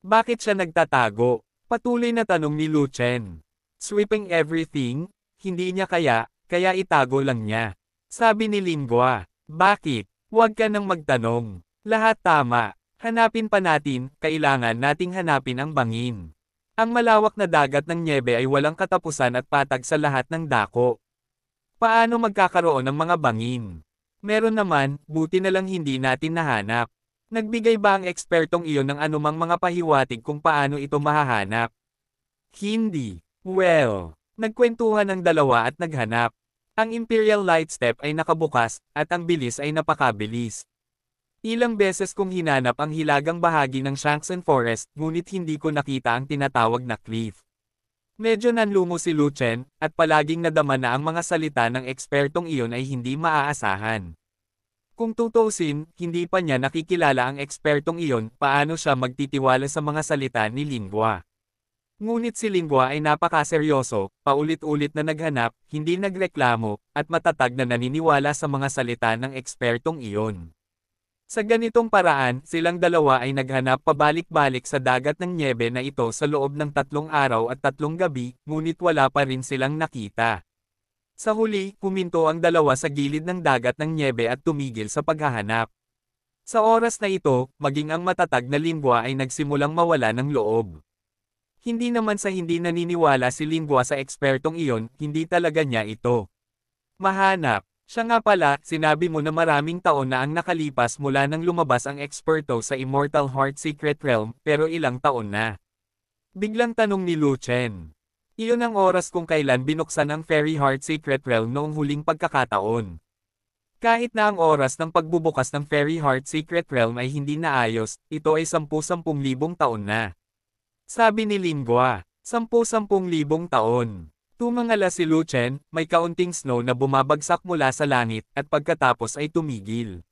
Bakit siya nagtatago? Patuloy na tanong ni Lu Chen. Sweeping everything? Hindi niya kaya, kaya itago lang niya. Sabi ni Lingua, bakit? Huwag ka nang magtanong. Lahat tama. Hanapin pa natin, kailangan nating hanapin ang bangin. Ang malawak na dagat ng niebe ay walang katapusan at patag sa lahat ng dako. Paano magkakaroon ng mga bangin? Meron naman, buti na lang hindi natin nahanap. Nagbigay ba ang ekspertong iyon ng anumang mga pahiwatig kung paano ito mahahanap? Hindi. Well, nagkwentuhan ang dalawa at naghanap. Ang Imperial Light Step ay nakabukas, at ang bilis ay napakabilis. Ilang beses kong hinanap ang hilagang bahagi ng Shankston Forest, ngunit hindi ko nakita ang tinatawag na cliff. Medyo nanlumo si Lu Chen, at palaging nadama na ang mga salita ng ekspertong iyon ay hindi maaasahan. Kung tutusin, hindi pa niya nakikilala ang ekspertong iyon, paano siya magtitiwala sa mga salita ni Lingua. Ngunit si Lingua ay napakaseryoso, paulit-ulit na naghanap, hindi nagreklamo, at matatag na naniniwala sa mga salita ng ekspertong iyon. Sa ganitong paraan, silang dalawa ay naghanap pabalik-balik sa dagat ng nyebe na ito sa loob ng tatlong araw at tatlong gabi, ngunit wala pa rin silang nakita. Sa huli, kuminto ang dalawa sa gilid ng dagat ng nyebe at tumigil sa paghahanap. Sa oras na ito, maging ang matatag na lingwa ay nagsimulang mawala ng loob. Hindi naman sa hindi naniniwala si lingwa sa ekspertong iyon, hindi talaga niya ito. Mahanap. Siya nga pala, sinabi mo na maraming taon na ang nakalipas mula nang lumabas ang eksperto sa Immortal Heart Secret Realm, pero ilang taon na. Biglang tanong ni Lu Chen. Iyon ang oras kung kailan binuksan ang Fairy Heart Secret Realm noong huling pagkakataon. Kahit na ang oras ng pagbubukas ng Fairy Heart Secret Realm ay hindi naayos, ito ay 10-10,000 taon na. Sabi ni Lingua, 10-10,000 taon. Tumangala si Lu Chen, may kaunting snow na bumabagsak mula sa langit at pagkatapos ay tumigil.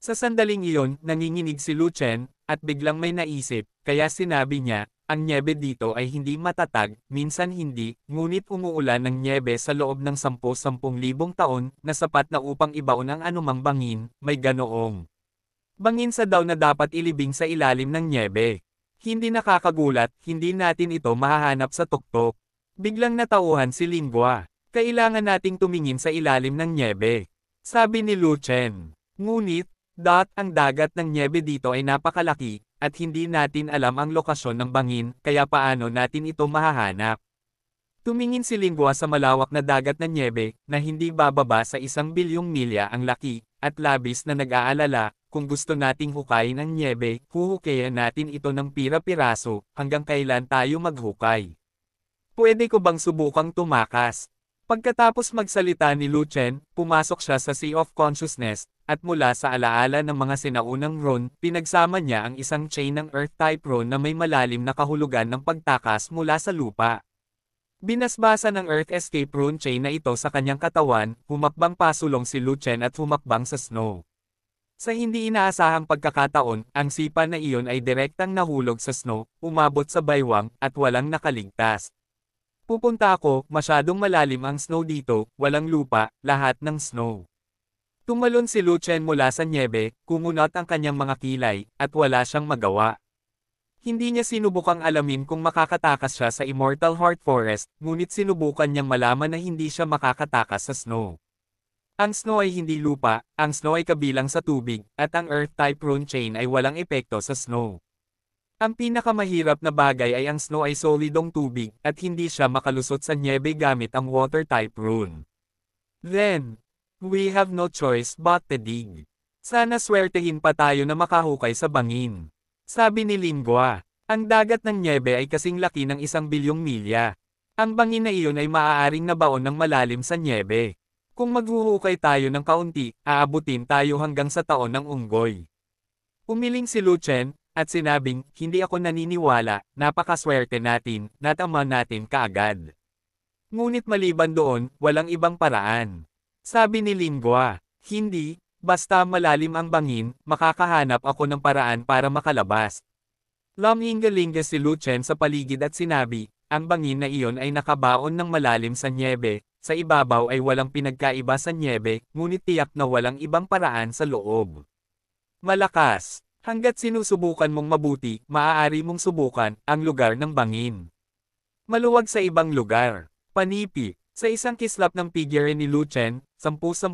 Sa sandaling iyon, nanginginig si Lu Chen, at biglang may naisip, kaya sinabi niya, ang nyebe dito ay hindi matatag, minsan hindi, ngunit umuulan ng nyebe sa loob ng 10-10,000 taon, na sapat na upang ibaon ang anumang bangin, may ganoong bangin sa daw na dapat ilibing sa ilalim ng nyebe. Hindi nakakagulat, hindi natin ito mahahanap sa tuktok. Biglang natauhan si Lingua. Kailangan nating tumingin sa ilalim ng nyebe. Sabi ni Lu Chen. Ngunit, dot ang dagat ng nyebe dito ay napakalaki, at hindi natin alam ang lokasyon ng bangin, kaya paano natin ito mahahanap. Tumingin si Lingua sa malawak na dagat na nyebe, na hindi bababa sa isang bilyong milya ang laki, at labis na nag-aalala, kung gusto nating hukayin ang nyebe, huhukayan natin ito ng pira-piraso, hanggang kailan tayo maghukay. Pwede ko bang subukang tumakas? Pagkatapos magsalita ni Lu Chen, pumasok siya sa Sea of Consciousness, at mula sa alaala ng mga sinaunang rune, pinagsama niya ang isang chain ng Earth-type rune na may malalim na kahulugan ng pagtakas mula sa lupa. Binasbasa ng Earth Escape Rune Chain na ito sa kanyang katawan, humakbang pasulong si Luchen at humakbang sa snow. Sa hindi inaasahang pagkakataon, ang sipa na iyon ay direktang nahulog sa snow, umabot sa baywang, at walang nakaligtas. Pupunta ako, masyadong malalim ang snow dito, walang lupa, lahat ng snow. Tumalon si Luchen mula sa niebe, kumunot ang kanyang mga kilay, at wala siyang magawa. Hindi niya sinubukang alamin kung makakatakas siya sa Immortal Heart Forest, ngunit sinubukan niyang malaman na hindi siya makakatakas sa snow. Ang snow ay hindi lupa, ang snow ay kabilang sa tubig, at ang earth-type rune chain ay walang epekto sa snow. Ang pinakamahirap na bagay ay ang snow ay solidong tubig, at hindi siya makalusot sa niebe gamit ang water-type rune. Then, We have no choice but to dig. Sana swertehin pa tayo na makahukay sa bangin. Sabi ni Lingua, ang dagat ng Niebe ay kasing laki ng isang bilyong milya. Ang bangin na iyon ay maaaring nabaon ng malalim sa Niebe. Kung maghuhukay tayo ng kaunti, aabutin tayo hanggang sa taon ng unggoy. Umiling si Luchen, at sinabing, hindi ako naniniwala, napakaswerte natin, natama natin kaagad. Ngunit maliban doon, walang ibang paraan. Sabi ni Lingua, hindi, basta malalim ang bangin, makakahanap ako ng paraan para makalabas. Lumhingalinga si Luchen sa paligid at sinabi, ang bangin na iyon ay nakabaon ng malalim sa niebe, sa ibabaw ay walang pinagkaiba sa niebe, ngunit tiyak na walang ibang paraan sa loob. Malakas! Hanggat sinusubukan mong mabuti, maaari mong subukan ang lugar ng bangin. Maluwag sa ibang lugar. Panipi, sa isang kislap ng figure ni Luchen, 10-10,000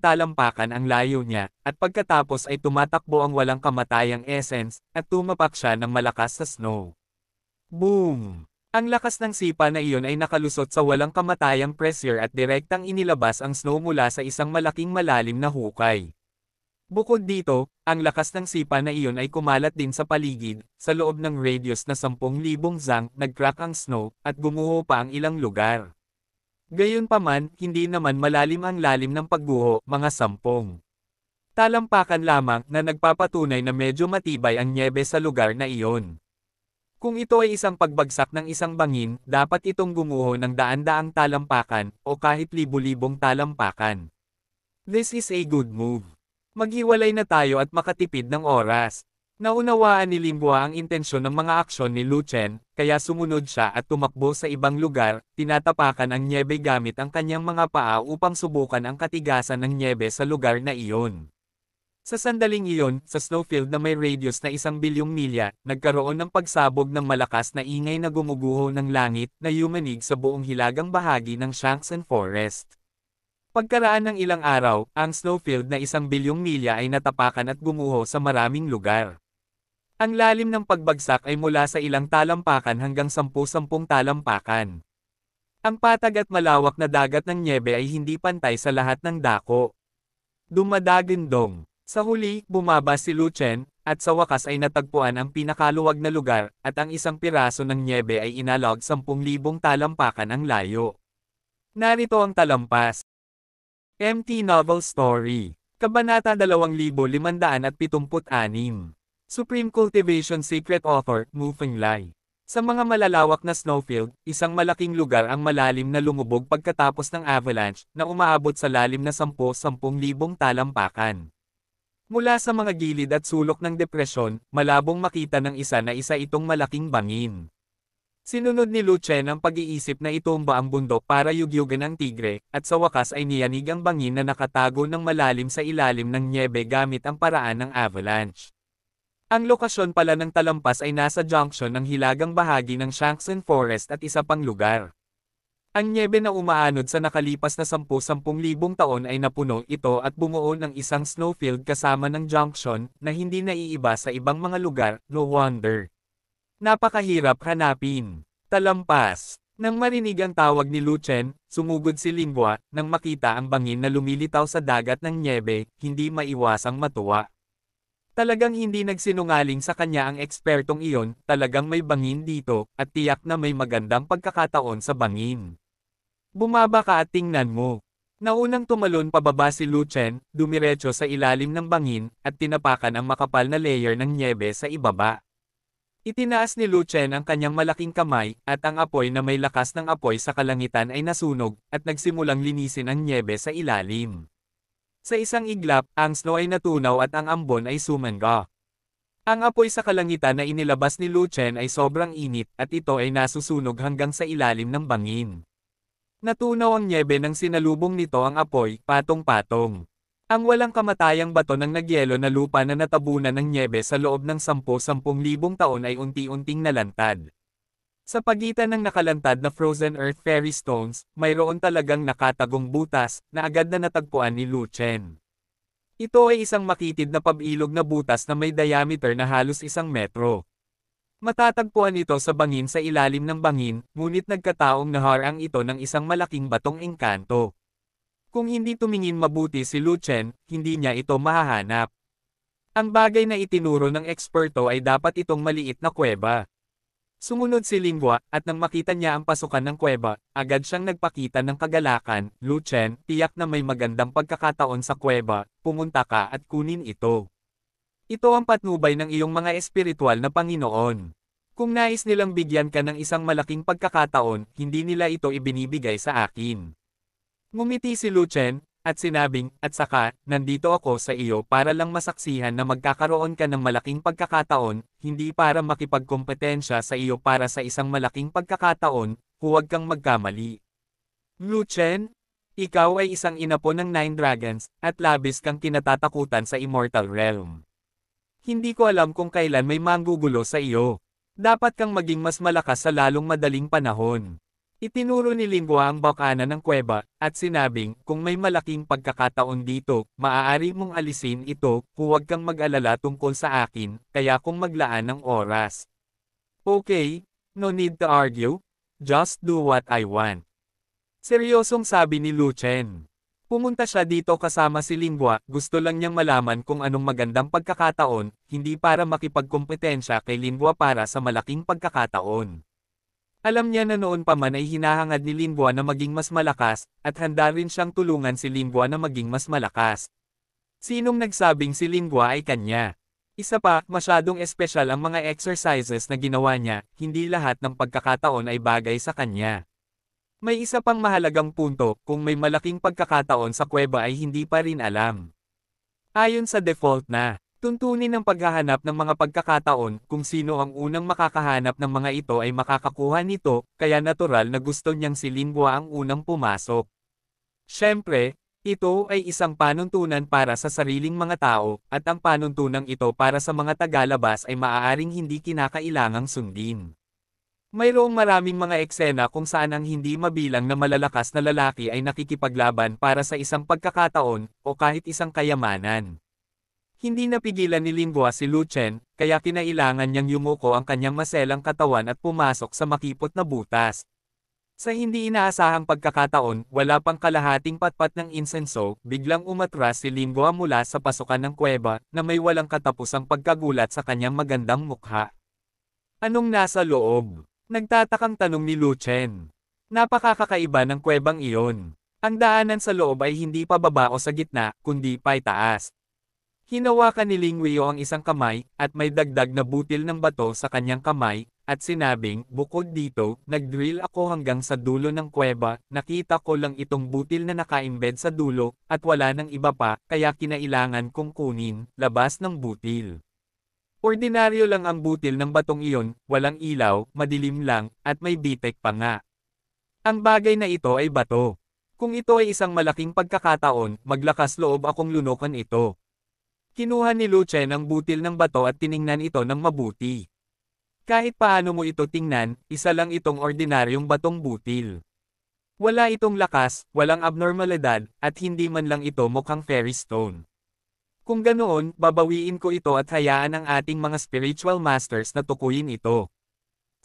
talampakan ang layo niya, at pagkatapos ay tumatakbo ang walang kamatayang essence, at tumapak siya ng malakas sa snow. Boom! Ang lakas ng sipa na iyon ay nakalusot sa walang kamatayang pressure at direktang inilabas ang snow mula sa isang malaking malalim na hukay. Bukod dito, ang lakas ng sipa na iyon ay kumalat din sa paligid, sa loob ng radius na 10,000 zang, nagcrack ang snow, at gumuho pa ang ilang lugar. Gayunpaman, hindi naman malalim ang lalim ng pagguho, mga sampung. Talampakan lamang na nagpapatunay na medyo matibay ang nyebe sa lugar na iyon. Kung ito ay isang pagbagsak ng isang bangin, dapat itong gumuho ng daan-daang talampakan, o kahit libu-libong talampakan. This is a good move. Maghiwalay na tayo at makatipid ng oras. Naunawaan ni Limbua ang intensyon ng mga aksyon ni Lu Chen, kaya sumunod siya at tumakbo sa ibang lugar, tinatapakan ang niyebe gamit ang kanyang mga paa upang subukan ang katigasan ng niyebe sa lugar na iyon. Sa sandaling iyon, sa snowfield na may radius na isang bilyong milya, nagkaroon ng pagsabog ng malakas na ingay na gumuguho ng langit na yumanig sa buong hilagang bahagi ng Shanks and Forest. Pagkaraan ng ilang araw, ang snowfield na isang bilyong milya ay natapakan at gumuho sa maraming lugar. Ang lalim ng pagbagsak ay mula sa ilang talampakan hanggang sampu-sampung talampakan. Ang patag at malawak na dagat ng nyebe ay hindi pantay sa lahat ng dako. Dumadagindong. Sa huli, bumaba si Luchen, at sa wakas ay natagpuan ang pinakaluwag na lugar, at ang isang piraso ng nyebe ay inalog 10,000 talampakan ang layo. Narito ang talampas. MT Novel Story. Kabanata 2576 Supreme Cultivation Secret Author, Mufeng Lai. Sa mga malalawak na snowfield, isang malaking lugar ang malalim na lumubog pagkatapos ng avalanche na umaabot sa lalim na 10-10,000 talampakan. Mula sa mga gilid at sulok ng depresyon, malabong makita ng isa na isa itong malaking bangin. Sinunod ni Lu Chen ang pag-iisip na itumba ang bundok para yugyugan ang tigre, at sa wakas ay niyanig ang bangin na nakatago ng malalim sa ilalim ng niebe gamit ang paraan ng avalanche. Ang lokasyon pala ng talampas ay nasa junction ng hilagang bahagi ng Shankston Forest at isa pang lugar. Ang nyebe na umaanod sa nakalipas na 10-10,000 taon ay napuno ito at bumuo ng isang snowfield kasama ng junction na hindi naiiba sa ibang mga lugar, no wonder. Napakahirap hanapin. Talampas. Nang marinig ang tawag ni Luchen, sumugod si Lingwa, nang makita ang bangin na lumilitaw sa dagat ng nyebe, hindi maiwasang matuwa. Talagang hindi nagsinungaling sa kanya ang ekspertong iyon, talagang may bangin dito, at tiyak na may magandang pagkakataon sa bangin. Bumaba ka at tingnan mo. Naunang tumalon pababa si Luchen, dumiretso sa ilalim ng bangin, at tinapakan ang makapal na layer ng nyebe sa ibaba. Itinaas ni Luchen ang kanyang malaking kamay, at ang apoy na may lakas ng apoy sa kalangitan ay nasunog, at nagsimulang linisin ang nyebe sa ilalim. Sa isang iglap, ang snow ay natunaw at ang ambon ay sumanga. Ang apoy sa kalangitan na inilabas ni Lu Chen ay sobrang init at ito ay nasusunog hanggang sa ilalim ng bangin. Natunaw ang nyebe ng sinalubong nito ang apoy, patong-patong. Ang walang kamatayang bato ng nagyelo na lupa na natabunan ng nyebe sa loob ng 10-10,000 taon ay unti-unting nalantad. Sa pagitan ng nakalantad na frozen earth fairy stones, mayroon talagang nakatagong butas na agad na natagpuan ni Lu Chen. Ito ay isang makitid na pabilog na butas na may diameter na halos isang metro. Matatagpuan ito sa bangin sa ilalim ng bangin, ngunit nagkataong naharang ito ng isang malaking batong engkanto. Kung hindi tumingin mabuti si Lu Chen, hindi niya ito mahahanap. Ang bagay na itinuro ng eksperto ay dapat itong maliit na kuweba. Sumunod si Lingwa, at nang makita niya ang pasukan ng kuweba, agad siyang nagpakita ng kagalakan, Lu Chen, tiyak na may magandang pagkakataon sa kuweba, pumunta ka at kunin ito. Ito ang patnubay ng iyong mga espiritual na Panginoon. Kung nais nilang bigyan ka ng isang malaking pagkakataon, hindi nila ito ibinibigay sa akin. Ngumiti si Lu Chen, at sinabing, at saka, nandito ako sa iyo para lang masaksihan na magkakaroon ka ng malaking pagkakataon, hindi para makipagkompetensya sa iyo para sa isang malaking pagkakataon, huwag kang magkamali. Lu Chen, ikaw ay isang inapo ng Nine Dragons, at labis kang kinatatakutan sa Immortal Realm. Hindi ko alam kung kailan may manggugulo sa iyo. Dapat kang maging mas malakas sa lalong madaling panahon. Itinuro ni Lingwa ang bakana ng kuweba, at sinabing, kung may malaking pagkakataon dito, maaari mong alisin ito, huwag kang mag-alala tungkol sa akin, kaya kung maglaan ng oras. Okay, no need to argue, just do what I want. Seryosong sabi ni Lu Chen. Pumunta siya dito kasama si Lingwa, gusto lang niyang malaman kung anong magandang pagkakataon, hindi para makipagkompetensya kay Lingwa para sa malaking pagkakataon. Alam niya na noon pa man ay hinahangad ni Limbua na maging mas malakas, at handa rin siyang tulungan si Limbua na maging mas malakas. Sinong nagsabing si Limbua ay kanya? Isa pa, masyadong espesyal ang mga exercises na ginawa niya, hindi lahat ng pagkakataon ay bagay sa kanya. May isa pang mahalagang punto, kung may malaking pagkakataon sa kuweba ay hindi pa rin alam. Ayon sa default na, Tuntunin ng paghahanap ng mga pagkakataon, kung sino ang unang makakahanap ng mga ito ay makakakuha nito, kaya natural na gusto niyang si Lingua ang unang pumasok. Siyempre, ito ay isang panuntunan para sa sariling mga tao, at ang panuntunang ito para sa mga tagalabas ay maaaring hindi kinakailangang sundin. Mayroong maraming mga eksena kung saan ang hindi mabilang na malalakas na lalaki ay nakikipaglaban para sa isang pagkakataon, o kahit isang kayamanan. Hindi napigilan ni Lingua si Lu Chen, kaya kinailangan niyang yumuko ang kanyang maselang katawan at pumasok sa makipot na butas. Sa hindi inaasahang pagkakataon, wala pang kalahating patpat ng insenso, biglang umatras si Lingua mula sa pasukan ng kuweba, na may walang katapusang pagkagulat sa kanyang magandang mukha. Anong nasa loob? Nagtatakang tanong ni Lu Chen. Napakakakaiba ng kuwebang iyon. Ang daanan sa loob ay hindi pa babao sa gitna, kundi pa'y taas. Hinawakan ni Ling Weo ang isang kamay, at may dagdag na butil ng bato sa kanyang kamay, at sinabing, bukod dito, nagdrill ako hanggang sa dulo ng kuweba, nakita ko lang itong butil na naka-embed sa dulo, at wala ng iba pa, kaya kinailangan kong kunin, labas ng butil. Ordinaryo lang ang butil ng batong iyon, walang ilaw, madilim lang, at may bitek pa nga. Ang bagay na ito ay bato. Kung ito ay isang malaking pagkakataon, maglakas loob akong lunokan ito. Kinuha ni Luchen ang butil ng bato at tiningnan ito ng mabuti. Kahit paano mo ito tingnan, isa lang itong ordinaryong batong butil. Wala itong lakas, walang abnormalidad, at hindi man lang ito mukhang fairy stone. Kung ganoon, babawiin ko ito at hayaan ang ating mga spiritual masters na tukuyin ito.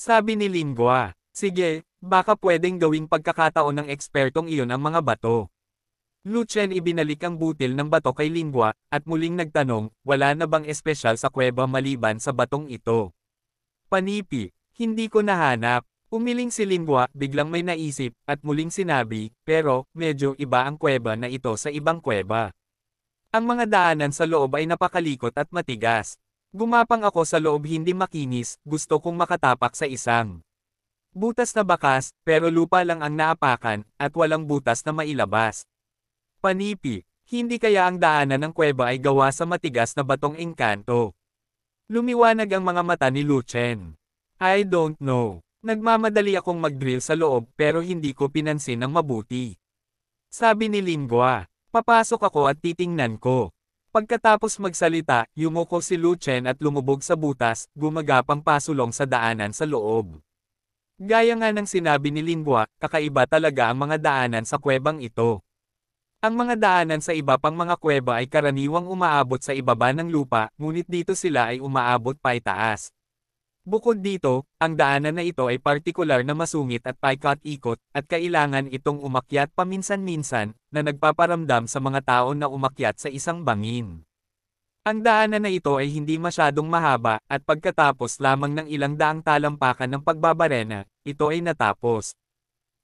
Sabi ni Lingua, sige, baka pwedeng gawing pagkakataon ng ekspertong iyon ang mga bato. Lu Chen ibinalik ang butil ng bato kay Lingwa, at muling nagtanong, wala na bang espesyal sa kuweba maliban sa batong ito? Panipi, hindi ko nahanap. Umiling si Lingwa, biglang may naisip, at muling sinabi, pero, medyo iba ang kuweba na ito sa ibang kuweba. Ang mga daanan sa loob ay napakalikot at matigas. Gumapang ako sa loob hindi makinis, gusto kong makatapak sa isang. Butas na bakas, pero lupa lang ang naapakan, at walang butas na mailabas. Panipi, hindi kaya ang daanan ng kuweba ay gawa sa matigas na batong engkanto. Lumiwanag ang mga mata ni Luchen. I don't know. Nagmamadali akong mag-drill sa loob pero hindi ko pinansin ng mabuti. Sabi ni Lingua, papasok ako at titingnan ko. Pagkatapos magsalita, yumuko si Luchen at lumubog sa butas, gumagapang pasulong sa daanan sa loob. Gaya nga ng sinabi ni Lingua, kakaiba talaga ang mga daanan sa kuwebang ito. Ang mga daanan sa iba pang mga kuweba ay karaniwang umaabot sa ibaba ng lupa, ngunit dito sila ay umaabot pa itaas. Bukod dito, ang daanan na ito ay partikular na masungit at paikot-ikot, at kailangan itong umakyat paminsan-minsan, na nagpaparamdam sa mga tao na umakyat sa isang bangin. Ang daanan na ito ay hindi masyadong mahaba, at pagkatapos lamang ng ilang daang talampakan ng pagbabarena, ito ay natapos.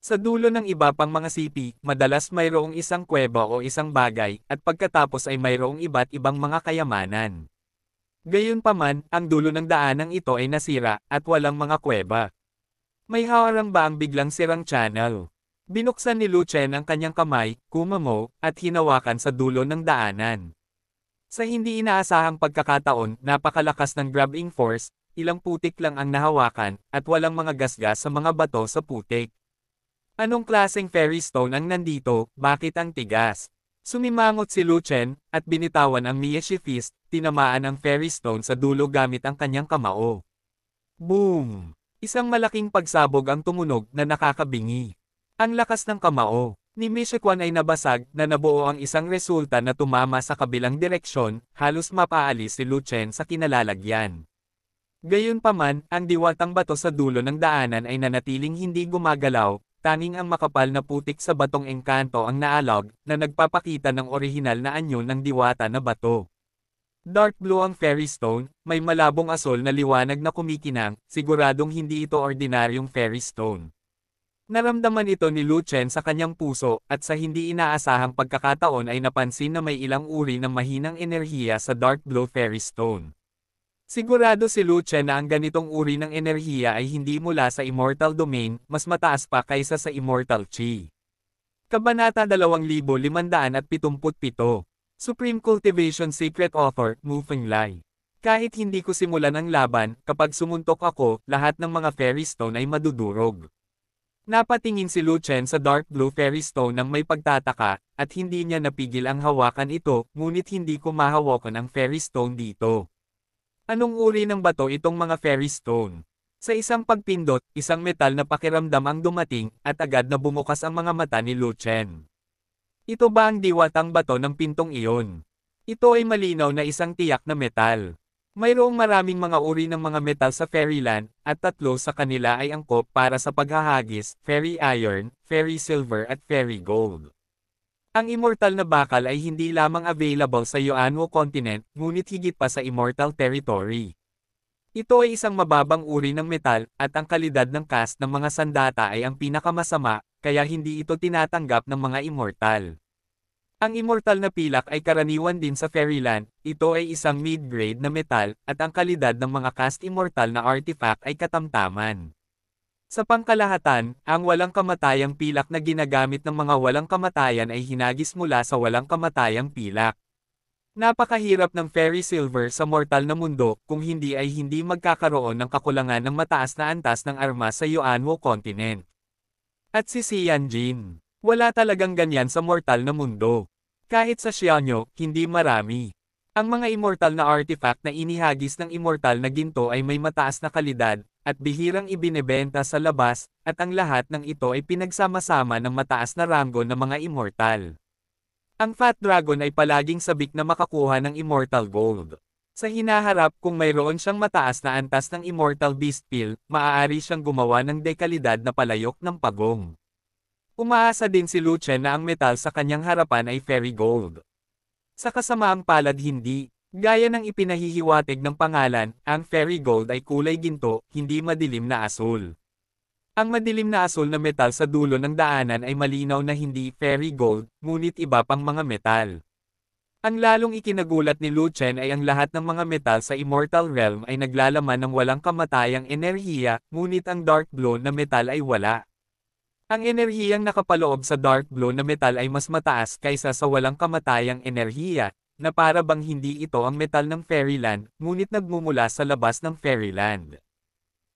Sa dulo ng iba pang mga sipi, madalas mayroong isang kuweba o isang bagay, at pagkatapos ay mayroong iba't ibang mga kayamanan. Gayunpaman, ang dulo ng daanang ito ay nasira, at walang mga kuweba. May hawarang ba ang biglang sirang channel? Binuksan ni Lu Chen ang kanyang kamay, kumamo, at hinawakan sa dulo ng daanan. Sa hindi inaasahang pagkakataon, napakalakas ng grabbing force, ilang putik lang ang nahawakan, at walang mga gasgas sa mga bato sa putik. Anong klaseng fairy stone ang nandito, bakit ang tigas? Sumimangot si Luchen, at binitawan ang Miyeshi Fist, tinamaan ang fairy stone sa dulo gamit ang kanyang kamao. Boom! Isang malaking pagsabog ang tumunog na nakakabingi. Ang lakas ng kamao ni Mishikwan ay nabasag na nabuo ang isang resulta na tumama sa kabilang direksyon, halos mapaalis si Luchen sa kinalalagyan. Gayunpaman, ang diwatang bato sa dulo ng daanan ay nanatiling hindi gumagalaw, tanging ang makapal na putik sa batong engkanto ang naalog, na nagpapakita ng orihinal na anyo ng diwata na bato. Dark blue ang fairy stone, may malabong asol na liwanag na kumikinang, siguradong hindi ito ordinaryong fairy stone. Naramdaman ito ni Lu Chen sa kanyang puso, at sa hindi inaasahang pagkakataon ay napansin na may ilang uri ng mahinang enerhiya sa dark blue fairy stone. Sigurado si Lucia na ang ganitong uri ng enerhiya ay hindi mula sa Immortal Domain, mas mataas pa kaysa sa Immortal Chi. Kabanata 2577 Supreme Cultivation Secret Author, Mufeng Lai Kahit hindi ko simulan ang laban, kapag sumuntok ako, lahat ng mga fairy stone ay madudurog. Napatingin si Luchen sa dark blue fairy stone ng may pagtataka, at hindi niya napigil ang hawakan ito, ngunit hindi ko mahawakan ang fairy stone dito. Anong uri ng bato itong mga fairy stone? Sa isang pagpindot, isang metal na pakiramdam ang dumating, at agad na bumukas ang mga mata ni Lu Chen. Ito ba ang diwatang bato ng pintong iyon? Ito ay malinaw na isang tiyak na metal. Mayroong maraming mga uri ng mga metal sa Fairyland, at tatlo sa kanila ay angkop para sa paghahagis, Fairy Iron, Fairy Silver at Fairy Gold. Ang immortal na bakal ay hindi lamang available sa Yoanwo continent, ngunit higit pa sa immortal territory. Ito ay isang mababang uri ng metal, at ang kalidad ng cast ng mga sandata ay ang pinakamasama, kaya hindi ito tinatanggap ng mga immortal. Ang immortal na pilak ay karaniwan din sa Fairyland, ito ay isang mid-grade na metal, at ang kalidad ng mga cast immortal na artifact ay katamtaman. Sa pangkalahatan, ang walang kamatayang pilak na ginagamit ng mga walang kamatayan ay hinagis mula sa walang kamatayang pilak. Napakahirap ng fairy silver sa mortal na mundo kung hindi ay hindi magkakaroon ng kakulangan ng mataas na antas ng armas sa Yuanwo continent. At si Xian Jin, wala talagang ganyan sa mortal na mundo. Kahit sa Xianyo, hindi marami. Ang mga immortal na artifact na inihagis ng immortal na ginto ay may mataas na kalidad, at bihirang ibinebenta sa labas, at ang lahat ng ito ay pinagsama-sama ng mataas na ranggo ng mga immortal. Ang Fat Dragon ay palaging sabik na makakuha ng Immortal Gold. Sa hinaharap kung mayroon siyang mataas na antas ng Immortal Beast Pill, maaari siyang gumawa ng dekalidad na palayok ng pagong. Umaasa din si Luchen na ang metal sa kanyang harapan ay Fairy Gold. Sa kasamaang palad hindi, Gaya ng ipinahihiwatig ng pangalan, ang fairy gold ay kulay ginto, hindi madilim na asul. Ang madilim na asul na metal sa dulo ng daanan ay malinaw na hindi fairy gold, ngunit iba pang mga metal. Ang lalong ikinagulat ni Lu Chen ay ang lahat ng mga metal sa Immortal Realm ay naglalaman ng walang kamatayang enerhiya, ngunit ang Dark Blue na metal ay wala. Ang enerhiyang nakapaloob sa Dark Blue na metal ay mas mataas kaysa sa walang kamatayang enerhiya, na para bang hindi ito ang metal ng fairyland, ngunit nagmumula sa labas ng fairyland.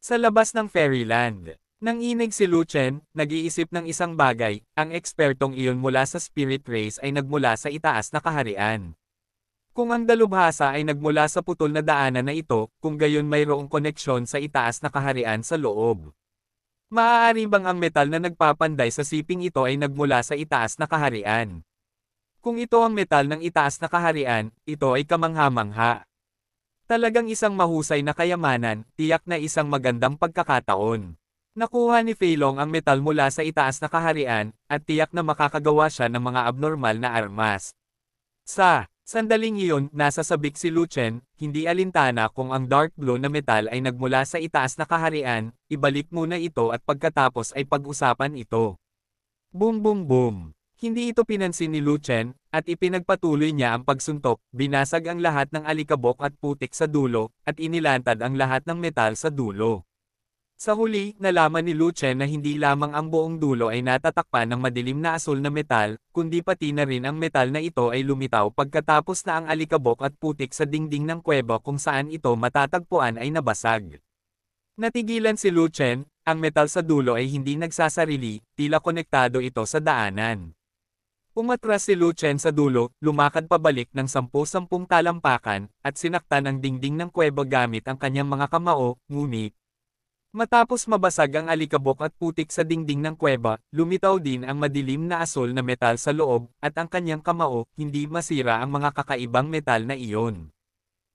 Sa labas ng fairyland, nang inig si Luchen, nag-iisip ng isang bagay, ang ekspertong iyon mula sa spirit race ay nagmula sa itaas na kaharian. Kung ang dalubhasa ay nagmula sa putol na daanan na ito, kung gayon mayroong koneksyon sa itaas na kaharian sa loob. Maaari bang ang metal na nagpapanday sa siping ito ay nagmula sa itaas na kaharian? Kung ito ang metal ng itaas na kaharian, ito ay kamangha-mangha. Talagang isang mahusay na kayamanan, tiyak na isang magandang pagkakataon. Nakuha ni Feilong ang metal mula sa itaas na kaharian, at tiyak na makakagawa siya ng mga abnormal na armas. Sa sandaling iyon, nasa sabik si Luchen, hindi alintana kung ang dark blue na metal ay nagmula sa itaas na kaharian, ibalik muna ito at pagkatapos ay pag-usapan ito. Boom boom boom! Hindi ito pinansin ni Lu Chen, at ipinagpatuloy niya ang pagsuntok, binasag ang lahat ng alikabok at putik sa dulo, at inilantad ang lahat ng metal sa dulo. Sa huli, nalaman ni Lu Chen na hindi lamang ang buong dulo ay natatakpan ng madilim na asul na metal, kundi pati na rin ang metal na ito ay lumitaw pagkatapos na ang alikabok at putik sa dingding ng kuweba kung saan ito matatagpuan ay nabasag. Natigilan si Lu Chen, ang metal sa dulo ay hindi nagsasarili, tila konektado ito sa daanan. Umatras si Lu Chen sa dulo, lumakad pabalik ng sampu-sampung talampakan, at sinaktan ang dingding ng kuweba gamit ang kanyang mga kamao, ngunit. Matapos mabasag ang alikabok at putik sa dingding ng kuweba, lumitaw din ang madilim na asol na metal sa loob, at ang kanyang kamao, hindi masira ang mga kakaibang metal na iyon.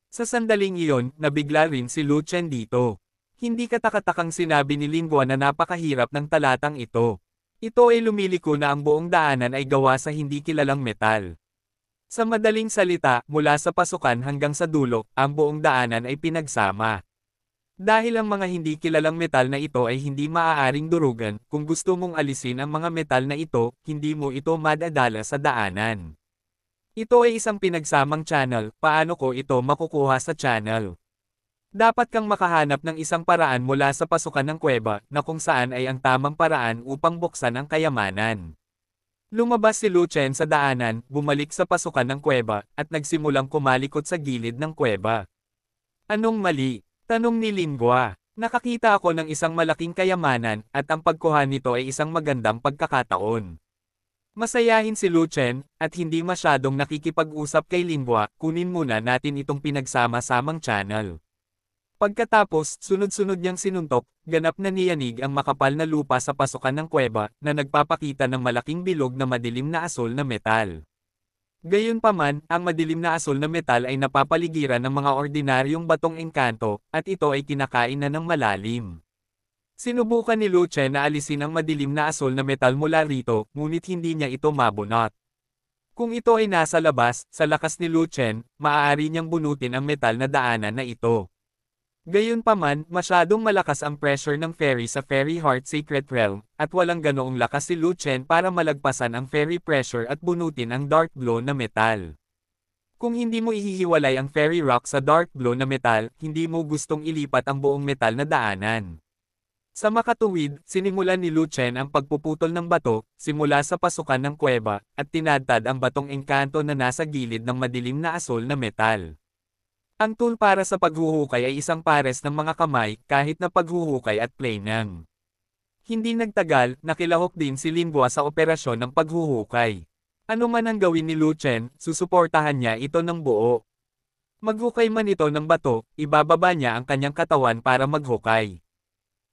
Sa sandaling iyon, nabigla rin si Lu Chen dito. Hindi katakatakang sinabi ni Lingua na napakahirap ng talatang ito. Ito ay lumiliko na ang buong daanan ay gawa sa hindi kilalang metal. Sa madaling salita, mula sa pasukan hanggang sa dulo, ang buong daanan ay pinagsama. Dahil ang mga hindi kilalang metal na ito ay hindi maaaring durugan, kung gusto mong alisin ang mga metal na ito, hindi mo ito madadala sa daanan. Ito ay isang pinagsamang channel, paano ko ito makukuha sa channel? Dapat kang makahanap ng isang paraan mula sa pasukan ng kuweba na kung saan ay ang tamang paraan upang buksan ang kayamanan. Lumabas si Lu Chen sa daanan, bumalik sa pasukan ng kuweba, at nagsimulang kumalikot sa gilid ng kuweba. Anong mali? Tanong ni Lingua. Nakakita ako ng isang malaking kayamanan, at ang pagkuha nito ay isang magandang pagkakataon. Masayahin si Lu Chen, at hindi masyadong nakikipag-usap kay Lingua, kunin muna natin itong pinagsama-samang channel. Pagkatapos, sunod-sunod niyang sinuntok, ganap na niyanig ang makapal na lupa sa pasukan ng kuweba, na nagpapakita ng malaking bilog na madilim na asol na metal. Gayunpaman, ang madilim na asol na metal ay napapaligiran ng mga ordinaryong batong engkanto, at ito ay kinakain na ng malalim. Sinubukan ni Luce na alisin ang madilim na asol na metal mula rito, ngunit hindi niya ito mabunot. Kung ito ay nasa labas, sa lakas ni Luchen, maaari niyang bunutin ang metal na daanan na ito. Gayunpaman, masyadong malakas ang pressure ng fairy sa Fairy Heart Secret Realm, at walang ganoong lakas si Luchen para malagpasan ang fairy pressure at bunutin ang dark glow na metal. Kung hindi mo ihihiwalay ang fairy rock sa dark glow na metal, hindi mo gustong ilipat ang buong metal na daanan. Sa makatuwid, sinimulan ni Luchen ang pagpuputol ng bato, simula sa pasukan ng kuweba, at tinadtad ang batong engkanto na nasa gilid ng madilim na asul na metal. Ang tool para sa paghuhukay ay isang pares ng mga kamay, kahit na paghuhukay at planang. Hindi nagtagal, nakilahok din si Lingua sa operasyon ng paghuhukay. Ano man ang gawin ni Lu Chen, susuportahan niya ito ng buo. Maghukay man ito ng bato, ibababa niya ang kanyang katawan para maghukay.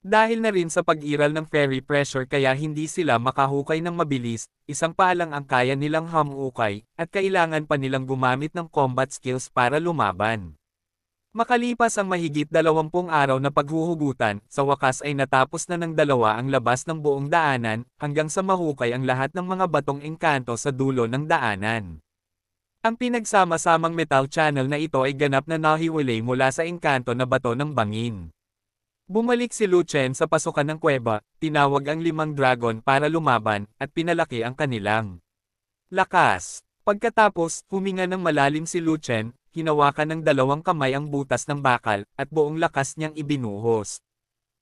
Dahil na rin sa pag-iral ng ferry pressure kaya hindi sila makahukay ng mabilis, isang paalang ang kaya nilang hamukay, at kailangan pa nilang gumamit ng combat skills para lumaban. Makalipas ang mahigit dalawampung araw na paghuhugutan, sa wakas ay natapos na ng dalawa ang labas ng buong daanan, hanggang sa mahukay ang lahat ng mga batong engkanto sa dulo ng daanan. Ang pinagsama-samang metal channel na ito ay ganap na nahiwalay mula sa engkanto na bato ng bangin. Bumalik si Lu Chen sa pasukan ng kuweba, tinawag ang limang dragon para lumaban, at pinalaki ang kanilang lakas. Pagkatapos, huminga ng malalim si Lu Chen, hinawakan ng dalawang kamay ang butas ng bakal, at buong lakas niyang ibinuhos.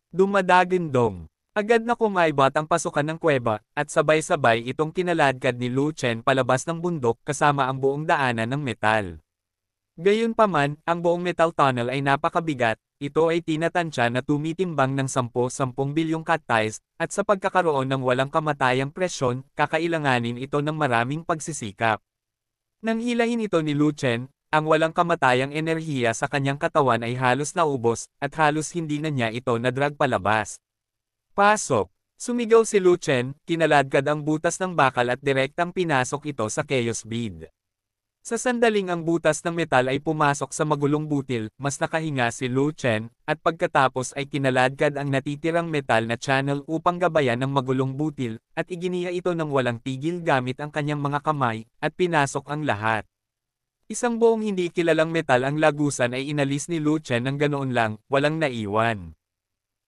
Dumadagindong. Agad na kumaibot ang pasukan ng kuweba, at sabay-sabay itong kinaladkad ni Lu Chen palabas ng bundok kasama ang buong daanan ng metal. Gayunpaman, ang buong metal tunnel ay napakabigat, ito ay tinatansya na tumitimbang ng 10-10 bilyong katayes, at sa pagkakaroon ng walang kamatayang presyon, kakailanganin ito ng maraming pagsisikap. Nang hilahin ito ni Lu Chen, ang walang kamatayang enerhiya sa kanyang katawan ay halos naubos, at halos hindi na niya ito nadrag palabas. Pasok! Sumigaw si Lu Chen, kinaladkad ang butas ng bakal at direktang pinasok ito sa chaos bead. Sa sandaling ang butas ng metal ay pumasok sa magulong butil, mas nakahinga si Lu Chen, at pagkatapos ay kinaladkad ang natitirang metal na channel upang gabayan ang magulong butil, at iginiya ito ng walang tigil gamit ang kanyang mga kamay, at pinasok ang lahat. Isang buong hindi kilalang metal ang lagusan ay inalis ni Lu Chen ng ganoon lang, walang naiwan.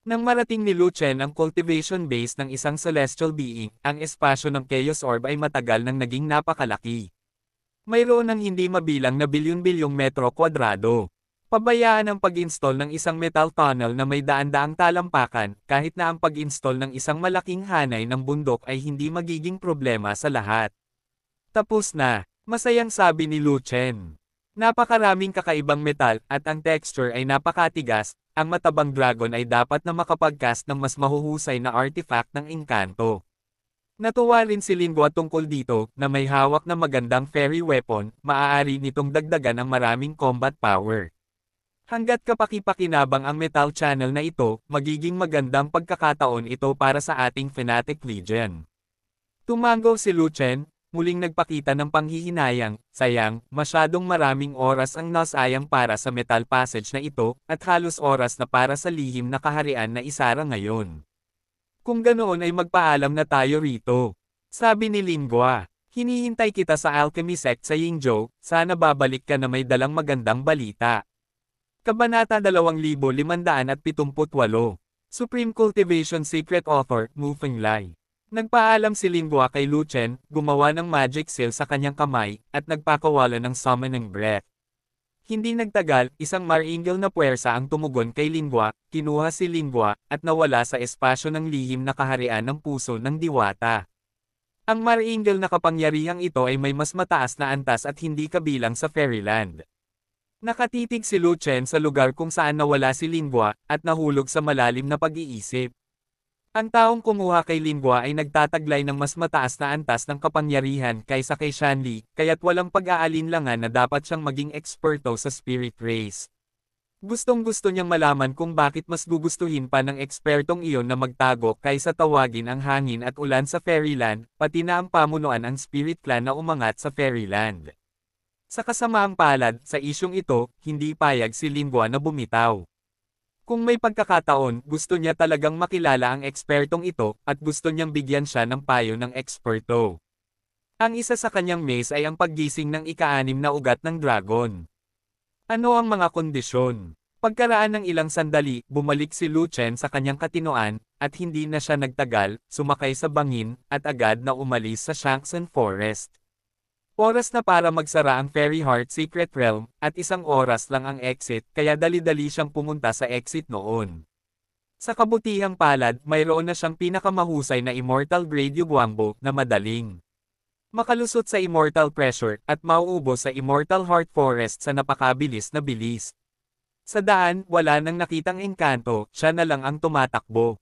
Nang marating ni Lu Chen ang cultivation base ng isang celestial being, ang espasyo ng Chaos Orb ay matagal nang naging napakalaki. Mayroon ng hindi mabilang na bilyon-bilyong metro kwadrado. Pabayaan ang pag-install ng isang metal tunnel na may daan-daang talampakan, kahit na ang pag-install ng isang malaking hanay ng bundok ay hindi magiging problema sa lahat. Tapos na, masayang sabi ni Lu Chen. Napakaraming kakaibang metal, at ang texture ay napakatigas, ang matabang dragon ay dapat na makapag-cast ng mas mahuhusay na artifact ng engkanto. Natuwa rin si Lingua tungkol dito, na may hawak na magandang fairy weapon, maaari nitong dagdagan ang maraming combat power. Hanggat kapakipakinabang ang metal channel na ito, magiging magandang pagkakataon ito para sa ating fanatic Legion. Tumango si Luchen, muling nagpakita ng panghihinayang, sayang, masyadong maraming oras ang nasayang para sa metal passage na ito, at halos oras na para sa lihim na kaharian na isara ngayon. Kung ganoon ay magpaalam na tayo rito. Sabi ni Lingua, hinihintay kita sa Alchemy Sect sa Yingzhou, sana babalik ka na may dalang magandang balita. Kabanata 2578 Supreme Cultivation Secret Author, Mu Fenglai. Nagpaalam si Lingua kay Lu Chen, gumawa ng magic seal sa kanyang kamay, at nagpakawala ng summoning breath. Hindi nagtagal, isang maringil na puwersa ang tumugon kay Lingwa, kinuha si Lingwa, at nawala sa espasyo ng lihim na kaharian ng puso ng diwata. Ang maringil na kapangyarihang ito ay may mas mataas na antas at hindi kabilang sa Fairyland. Nakatitig si Luchen sa lugar kung saan nawala si Lingwa, at nahulog sa malalim na pag-iisip. Ang taong kumuha kay Lingua ay nagtataglay ng mas mataas na antas ng kapangyarihan kaysa kay Shanli, kaya't walang pag-aalinlangan na dapat siyang maging eksperto sa spirit race. Gustong-gusto niyang malaman kung bakit mas gugustuhin pa ng ekspertong iyon na magtago kaysa tawagin ang hangin at ulan sa Fairyland, pati na ang pamunuan ang spirit clan na umangat sa Fairyland. Sa kasamaang palad, sa isyung ito, hindi payag si Lingua na bumitaw. Kung may pagkakataon, gusto niya talagang makilala ang ekspertong ito, at gusto niyang bigyan siya ng payo ng eksperto. Ang isa sa kanyang maze ay ang paggising ng ikaanim na ugat ng dragon. Ano ang mga kondisyon? Pagkaraan ng ilang sandali, bumalik si Lu Chen sa kanyang katinoan, at hindi na siya nagtagal, sumakay sa bangin, at agad na umalis sa Shanxen Forest. Oras na para magsara ang Fairy Heart Secret Realm, at isang oras lang ang exit kaya dali-dali siyang pumunta sa exit noon. Sa kabutihang palad, mayroon na siyang pinakamahusay na Immortal Grade Yuguambo na madaling. Makalusot sa Immortal Pressure at mauubo sa Immortal Heart Forest sa napakabilis na bilis. Sa daan, wala nang nakitang engkanto, siya na lang ang tumatakbo.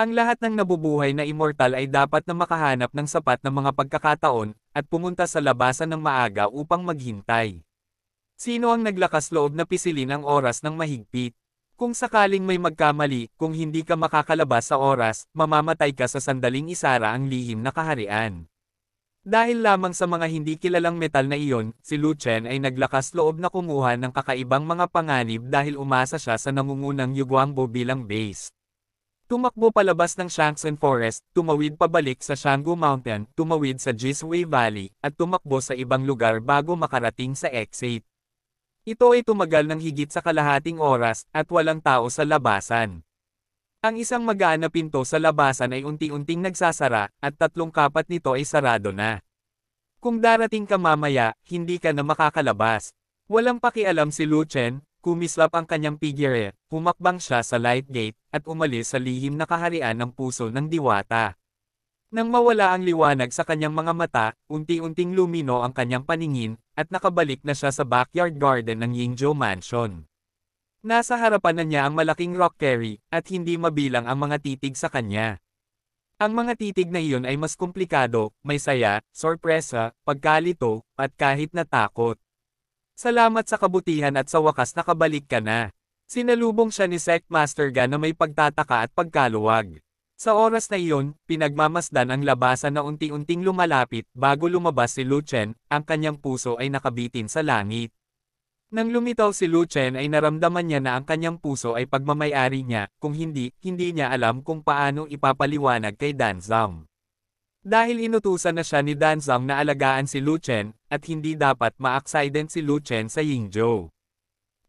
Ang lahat ng nabubuhay na immortal ay dapat na makahanap ng sapat na mga pagkakataon, at pumunta sa labasan ng maaga upang maghintay. Sino ang naglakas loob na pisilin ang oras ng mahigpit? Kung sakaling may magkamali, kung hindi ka makakalabas sa oras, mamamatay ka sa sandaling isara ang lihim na kaharian. Dahil lamang sa mga hindi kilalang metal na iyon, si Lu Chen ay naglakas loob na kumuha ng kakaibang mga panganib dahil umasa siya sa nangungunang Yuguangbo bilang base. Tumakbo palabas ng Shanxin Forest, tumawid pabalik sa Shangu Mountain, tumawid sa Jiswei Valley, at tumakbo sa ibang lugar bago makarating sa exit. Ito ay tumagal ng higit sa kalahating oras, at walang tao sa labasan. Ang isang magaan na pinto sa labasan ay unti-unting nagsasara, at tatlong kapat nito ay sarado na. Kung darating ka mamaya, hindi ka na makakalabas. Walang pakialam si Lu Chen, Kumislap ang kanyang figure, humakbang siya sa light gate, at umalis sa lihim na kaharian ng puso ng diwata. Nang mawala ang liwanag sa kanyang mga mata, unti-unting lumino ang kanyang paningin, at nakabalik na siya sa backyard garden ng Yingjo Mansion. Nasa harapan na niya ang malaking rock quarry, at hindi mabilang ang mga titig sa kanya. Ang mga titig na iyon ay mas komplikado, may saya, sorpresa, pagkalito, at kahit natakot. Salamat sa kabutihan at sa wakas nakabalik ka na. Sinalubong siya ni Sect Master Gan na may pagtataka at pagkaluwag. Sa oras na iyon, pinagmamasdan ang labasan na unti-unting lumalapit bago lumabas si Luchen, ang kanyang puso ay nakabitin sa langit. Nang lumitaw si Luchen ay naramdaman niya na ang kanyang puso ay pagmamayari niya, kung hindi, hindi niya alam kung paano ipapaliwanag kay Danzam. Dahil inutusan na siya ni Danzang na alagaan si Luchen, at hindi dapat ma-accident si Luchen sa Yingzhou.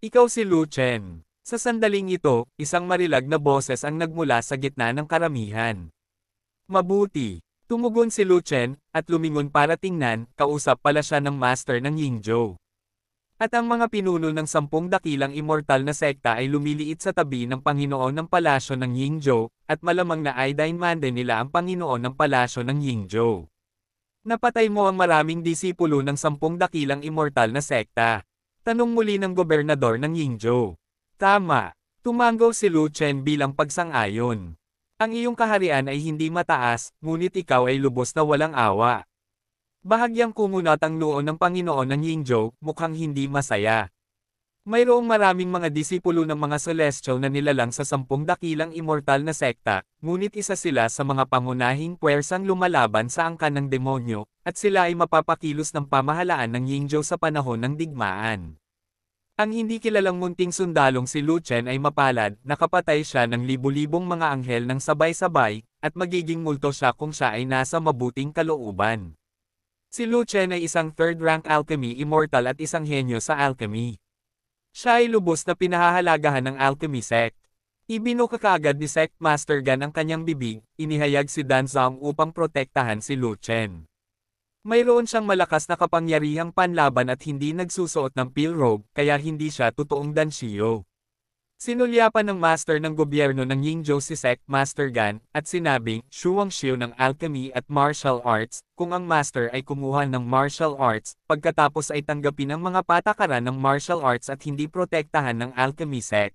Ikaw si Luchen. Sa sandaling ito, isang marilag na boses ang nagmula sa gitna ng karamihan. Mabuti. Tumugon si Luchen, at lumingon para tingnan, kausap pala siya ng master ng Yingzhou. At ang mga pinuno ng sampung dakilang immortal na sekta ay lumiliit sa tabi ng Panginoon ng Palasyo ng Yingzhou, at malamang na iodine mande nila ang Panginoon ng Palasyo ng Yingzhou. Napatay mo ang maraming disipulo ng sampung dakilang immortal na sekta. Tanong muli ng gobernador ng Yingzhou. Tama. Tumango si Lu Chen bilang pagsang-ayon. Ang iyong kaharian ay hindi mataas, ngunit ikaw ay lubos na walang awa. Bahagyang kumunot ang noo ng Panginoon ng Yingzhou, mukhang hindi masaya. Mayroong maraming mga disipulo ng mga celestial na nilalang sa sampung dakilang immortal na sekta, ngunit isa sila sa mga pangunahing puwersang lumalaban sa angkan ng demonyo, at sila ay mapapakilos ng pamahalaan ng Yingzhou sa panahon ng digmaan. Ang hindi kilalang munting sundalong si Lu Chen ay mapalad, nakapatay siya ng libu-libong mga anghel ng sabay-sabay, at magiging multo siya kung siya ay nasa mabuting kalooban. Si Lu Chen ay isang third-rank alchemy immortal at isang henyo sa alchemy. Siya ay lubos na pinahahalagahan ng alchemy sect. Ibinuka kaagad ni sect master Gan ang kanyang bibig, inihayag si Dan Zhang upang protektahan si Lu Chen. Mayroon siyang malakas na kapangyarihang panlaban at hindi nagsusuot ng peel robe, kaya hindi siya totoong Dan Shio. Sinulyapan ng master ng gobyerno ng Yingzhou si Sek Master Gan, at sinabing, Shuang Xiu ng Alchemy at Martial Arts, kung ang master ay kumuha ng martial arts, pagkatapos ay tanggapin ang mga patakaran ng martial arts at hindi protektahan ng Alchemy Sect.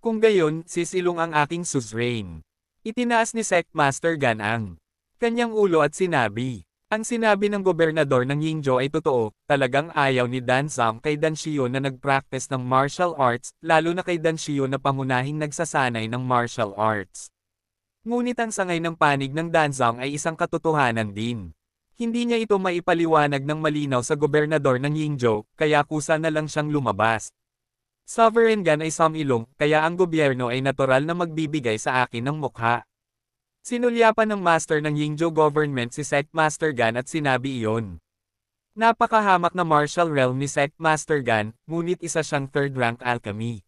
Kung gayon, sisilong ang aking suzerain. Itinaas ni Sect Master Gan ang kanyang ulo at sinabi, ang sinabi ng gobernador ng Yingzhou ay totoo, talagang ayaw ni Dan Zhang kay Dan Xiu na nagpractice ng martial arts, lalo na kay Dan Xiu na pangunahing nagsasanay ng martial arts. Ngunit ang sangay ng panig ng Dan Zhang ay isang katotohanan din. Hindi niya ito maipaliwanag ng malinaw sa gobernador ng Yingzhou, kaya kusa na lang siyang lumabas. Sovereign Gan ay Sam Ilong, kaya ang gobyerno ay natural na magbibigay sa akin ng mukha. Sinulyapan ng master ng Yingzhou government si Sect Master Gan at sinabi iyon. Napakahamak na martial realm ni Sect Master Gan, ngunit isa siyang third rank alchemy.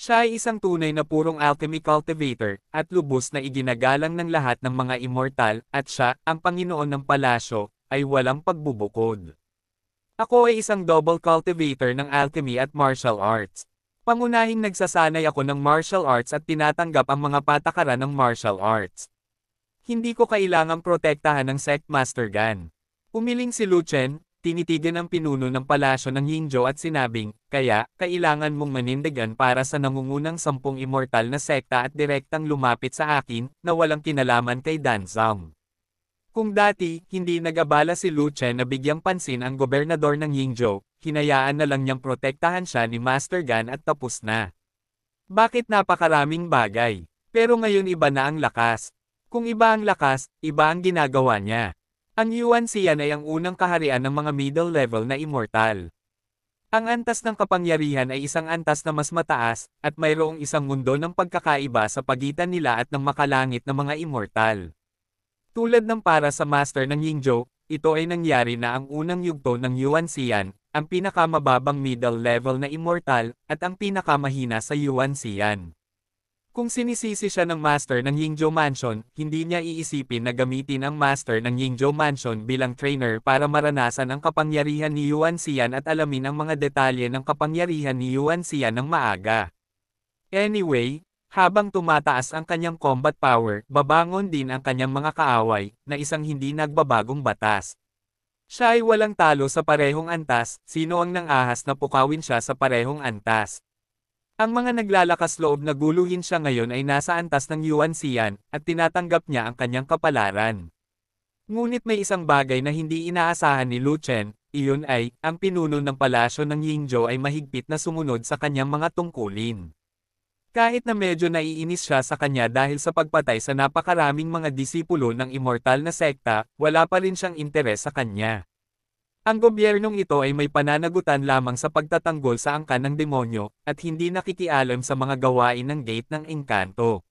Siya ay isang tunay na purong alchemy cultivator, at lubos na iginagalang ng lahat ng mga immortal, at siya, ang Panginoon ng Palasyo, ay walang pagbubukod. Ako ay isang double cultivator ng alchemy at martial arts. Pangunahing nagsasanay ako ng martial arts at tinatanggap ang mga patakaran ng martial arts. Hindi ko kailangang protektahan ng sect master gun. Umiling si Luchen, tinitigan ang pinuno ng palasyo ng Yingzhou at sinabing, kaya, kailangan mong manindigan para sa nangungunang sampung immortal na sekta at direktang lumapit sa akin, na walang kinalaman kay Dan Zhang. Kung dati, hindi nagabala si Lu Chen na bigyang pansin ang gobernador ng Yingzhou, hinayaan na lang niyang protektahan siya ni Master Gan at tapos na. Bakit napakaraming bagay? Pero ngayon iba na ang lakas, kung iba ang lakas, iba ang ginagawa niya. Ang Yuan Xian ay ang unang kaharian ng mga middle level na immortal. Ang antas ng kapangyarihan ay isang antas na mas mataas, at mayroong isang mundo ng pagkakaiba sa pagitan nila at ng makalangit na mga immortal. Tulad ng para sa master ng Yingzhou, ito ay nangyari na ang unang yugto ng Yuan Xian, ang pinakamababang middle level na immortal, at ang pinakamahina sa Yuan Xian. Kung sinisisi siya ng master ng Yingzhou Mansion, hindi niya iisipin na gamitin ang master ng Yingzhou Mansion bilang trainer para maranasan ang kapangyarihan ni Yuan Xian at alamin ang mga detalye ng kapangyarihan ni Yuan Xian ng maaga. Anyway, habang tumataas ang kanyang combat power, babangon din ang kanyang mga kaaway, na isang hindi nagbabagong batas. Siya ay walang talo sa parehong antas, sino ang nang ahas na pukawin siya sa parehong antas. Ang mga naglalakas loob na guluhin siya ngayon ay nasa antas ng Yuan Xian, at tinatanggap niya ang kanyang kapalaran. Ngunit may isang bagay na hindi inaasahan ni Lu Chen, iyon ay, ang pinuno ng palasyo ng Yingzhou ay mahigpit na sumunod sa kanyang mga tungkulin. Kahit na medyo naiinis siya sa kanya dahil sa pagpatay sa napakaraming mga disipulo ng immortal na sekta, wala pa rin siyang interes sa kanya. Ang gobyernong ito ay may pananagutan lamang sa pagtatanggol sa angkan ng demonyo, at hindi nakikialam sa mga gawain ng Gate ng Engkanto.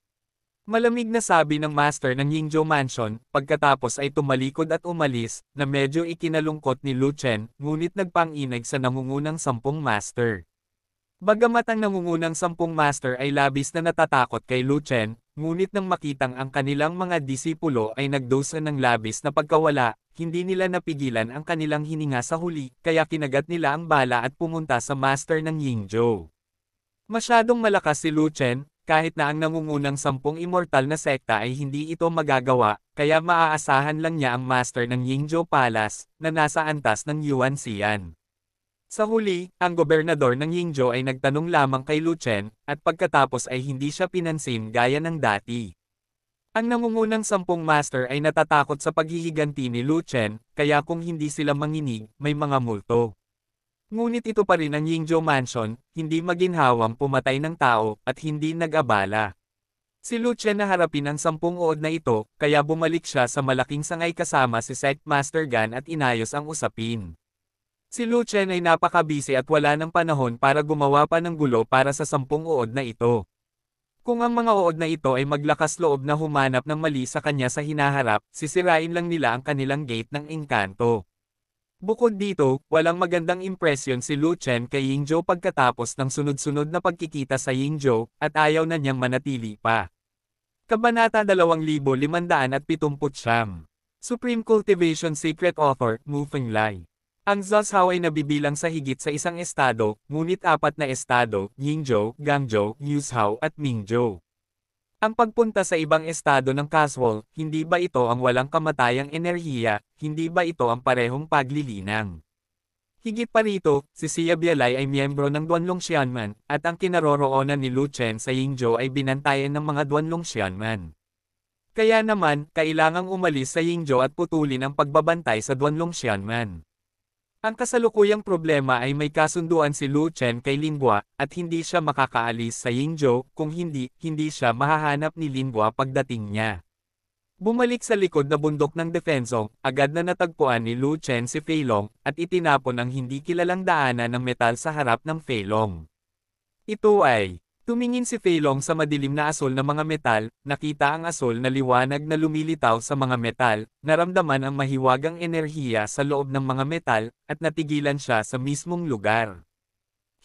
Malamig na sabi ng master ng Yingzhou Mansion, pagkatapos ay tumalikod at umalis, na medyo ikinalungkot ni Lu Chen, ngunit nagpanginag sa nangungunang sampung master. Bagamat ang nangungunang sampung master ay labis na natatakot kay Lu Chen, ngunit nang makitang ang kanilang mga disipulo ay nagdosa ng labis na pagkawala, hindi nila napigilan ang kanilang hininga sa huli, kaya kinagat nila ang bala at pumunta sa master ng Yingzhou. Masyadong malakas si Lu Chen, kahit na ang nangungunang sampung immortal na sekta ay hindi ito magagawa, kaya maaasahan lang niya ang master ng Yingzhou Palace, na nasa antas ng Yuan Xian. Sa huli, ang gobernador ng Yingzhou ay nagtanong lamang kay Lu Chen, at pagkatapos ay hindi siya pinansin gaya ng dati. Ang nangungunang sampung master ay natatakot sa paghihiganti ni Lu Chen, kaya kung hindi sila manginig, may mga multo. Ngunit ito pa rin ang Yingjo Mansion, hindi maginhawang pumatay ng tao, at hindi nag-abala. Si Lu Luchen naharapin ang sampung ood na ito, kaya bumalik siya sa malaking sangay kasama si Set Master Gan at inayos ang usapin. Si Lu Chen ay napakabisi at wala ng panahon para gumawa pa ng gulo para sa sampung ood na ito. Kung ang mga uod na ito ay maglakas loob na humanap ng mali sa kanya sa hinaharap, sisirain lang nila ang kanilang gate ng engkanto. Bukod dito, walang magandang impresyon si Lu Chen kay Yingzhou pagkatapos ng sunod-sunod na pagkikita sa Yingzhou, at ayaw na niyang manatili pa. Kabanata 2579 Supreme Cultivation Secret Author, Mu Lai ang Zhozhou ay nabibilang sa higit sa isang estado, ngunit apat na estado, Yingzhou, Gangzhou, Yuzhou at Mingzhou. Ang pagpunta sa ibang estado ng Caswell, hindi ba ito ang walang kamatayang enerhiya, hindi ba ito ang parehong paglilinang? Higit pa rito, si Xia Bialay ay miyembro ng Duanlong Xianman, at ang kinaroroonan ni Lu Chen sa Yingzhou ay binantayan ng mga Duanlong Xianman. Kaya naman, kailangang umalis sa Yingzhou at putulin ang pagbabantay sa Duanlong Xianman. Ang kasalukuyang problema ay may kasunduan si Lu Chen kay Lingua, at hindi siya makakaalis sa Yingzhou kung hindi, hindi siya mahahanap ni Lingua pagdating niya. Bumalik sa likod na bundok ng defensong, agad na natagpuan ni Lu Chen si Feilong, at itinapon ang hindi kilalang daanan ng metal sa harap ng Feilong. Ito ay Tumingin si Feilong sa madilim na asol na mga metal, nakita ang asol na liwanag na lumilitaw sa mga metal, naramdaman ang mahiwagang enerhiya sa loob ng mga metal, at natigilan siya sa mismong lugar.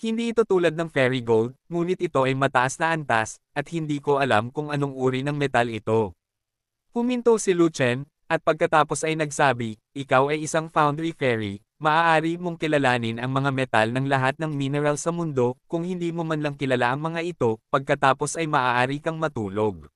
Hindi ito tulad ng fairy gold, ngunit ito ay mataas na antas, at hindi ko alam kung anong uri ng metal ito. Huminto si Lu Chen, at pagkatapos ay nagsabi, ikaw ay isang foundry fairy, Maaari mong kilalanin ang mga metal ng lahat ng mineral sa mundo, kung hindi mo man lang kilala ang mga ito, pagkatapos ay maaari kang matulog.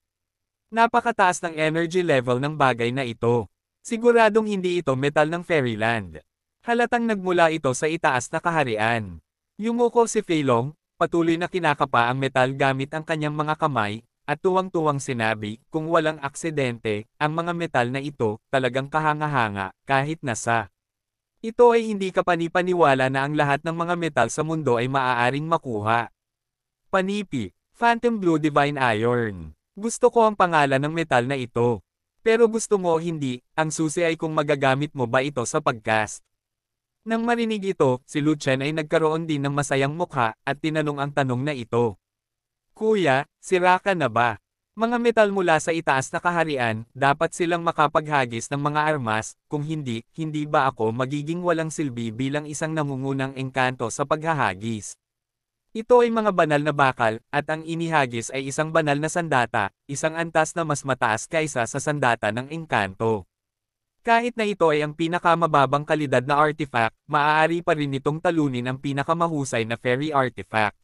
Napakataas ng energy level ng bagay na ito. Siguradong hindi ito metal ng fairyland. Halatang nagmula ito sa itaas na kaharian. Yumuko si Feilong, patuloy na kinakapa ang metal gamit ang kanyang mga kamay, at tuwang-tuwang sinabi, kung walang aksidente, ang mga metal na ito, talagang kahanga-hanga, kahit nasa. Ito ay hindi kapanipaniwala na ang lahat ng mga metal sa mundo ay maaaring makuha. Panipi, Phantom Blue Divine Iron. Gusto ko ang pangalan ng metal na ito. Pero gusto mo o hindi, ang susi ay kung magagamit mo ba ito sa pagcast. Nang marinig ito, si Luchen ay nagkaroon din ng masayang mukha at tinanong ang tanong na ito. Kuya, sira ka na ba? Mga metal mula sa itaas na kaharian, dapat silang makapaghagis ng mga armas, kung hindi, hindi ba ako magiging walang silbi bilang isang nangungunang engkanto sa paghahagis. Ito ay mga banal na bakal, at ang inihagis ay isang banal na sandata, isang antas na mas mataas kaysa sa sandata ng engkanto. Kahit na ito ay ang pinakamababang kalidad na artifact, maaari pa rin itong talunin ang pinakamahusay na fairy artifact.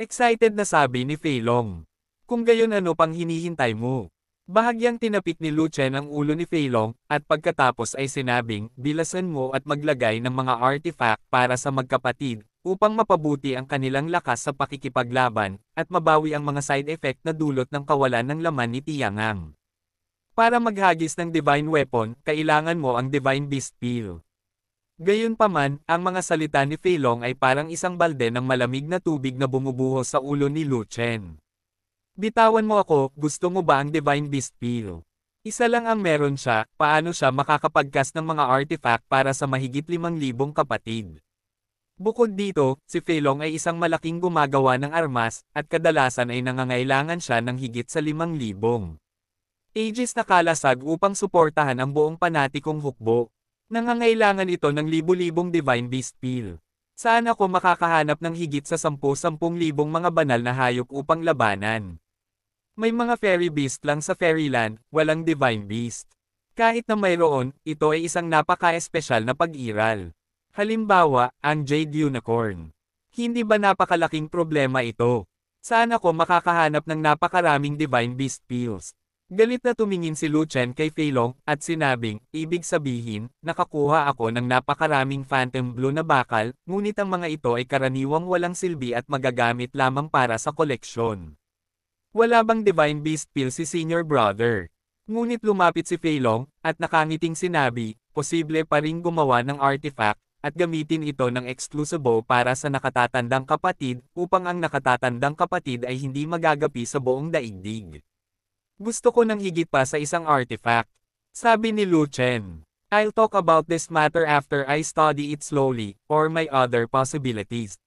Excited na sabi ni Feilong. Kung gayon ano pang hinihintay mo? Bahagyang tinapik ni Lu Chen ang ulo ni Feilong, at pagkatapos ay sinabing, bilasan mo at maglagay ng mga artifact para sa magkapatid, upang mapabuti ang kanilang lakas sa pakikipaglaban, at mabawi ang mga side effect na dulot ng kawalan ng laman ni Tiangang. Para maghagis ng Divine Weapon, kailangan mo ang Divine Beast Peel. Gayunpaman, ang mga salita ni Feilong ay parang isang balde ng malamig na tubig na bumubuho sa ulo ni Lu Chen. Bitawan mo ako, gusto mo ba ang Divine Beast Pill? Isa lang ang meron siya, paano siya makakapagkas ng mga artifact para sa mahigit 5,000 kapatid. Bukod dito, si Feilong ay isang malaking gumagawa ng armas, at kadalasan ay nangangailangan siya ng higit sa 5,000. Aegis na kalasag upang suportahan ang buong panatikong hukbo. Nangangailangan ito ng libu-libong Divine Beast Pill. Saan ako makakahanap ng higit sa 10-10,000 mga banal na hayop upang labanan? May mga fairy beast lang sa fairyland, walang divine beast. Kahit na mayroon, ito ay isang napaka-espesyal na pag-iral. Halimbawa, ang Jade Unicorn. Hindi ba napakalaking problema ito? Saan ako makakahanap ng napakaraming divine beast pills? Galit na tumingin si Lu Chen kay Feilong, at sinabing, ibig sabihin, nakakuha ako ng napakaraming Phantom Blue na bakal, ngunit ang mga ito ay karaniwang walang silbi at magagamit lamang para sa koleksyon. Wala bang Divine Beast Pill si Senior Brother? Ngunit lumapit si Feilong, at nakangiting sinabi, posible pa rin gumawa ng artifact, at gamitin ito ng eksklusibo para sa nakatatandang kapatid upang ang nakatatandang kapatid ay hindi magagapi sa buong daigdig. Gusto ko ng higit pa sa isang artifact. Sabi ni Lu Chen. I'll talk about this matter after I study it slowly, or my other possibilities.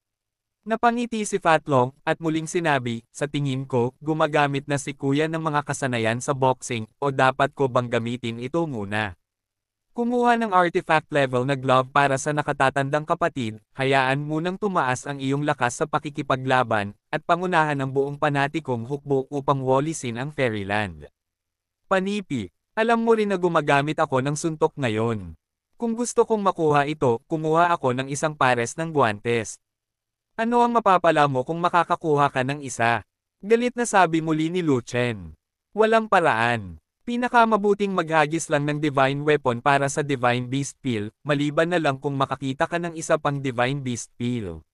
Napangiti si Fatlong, at muling sinabi, sa tingin ko, gumagamit na si kuya ng mga kasanayan sa boxing, o dapat ko bang gamitin ito muna? Kumuha ng artifact level na glove para sa nakatatandang kapatid, hayaan munang tumaas ang iyong lakas sa pakikipaglaban, at pangunahan ang buong panatikong hukbo upang walisin ang Fairyland. Panipi, alam mo rin na gumagamit ako ng suntok ngayon. Kung gusto kong makuha ito, kumuha ako ng isang pares ng guantes. Ano ang mapapala mo kung makakakuha ka ng isa? Galit na sabi muli ni Luchen. Walang paraan. Pinakamabuting maghagis lang ng Divine Weapon para sa Divine Beast Pill, maliban na lang kung makakita ka ng isa pang Divine Beast Pill.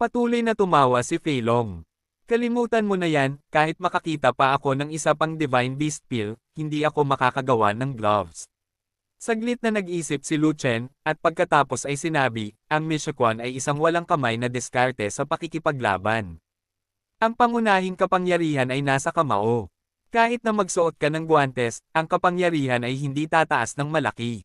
Patuloy na tumawa si Feilong. Kalimutan mo na yan, kahit makakita pa ako ng isa pang Divine Beast Pill, hindi ako makakagawa ng gloves. Saglit na nag-isip si Luchen, at pagkatapos ay sinabi, ang Michoquan ay isang walang kamay na diskarte sa pakikipaglaban. Ang pangunahing kapangyarihan ay nasa kamao. Kahit na magsuot ka ng guantes, ang kapangyarihan ay hindi tataas ng malaki.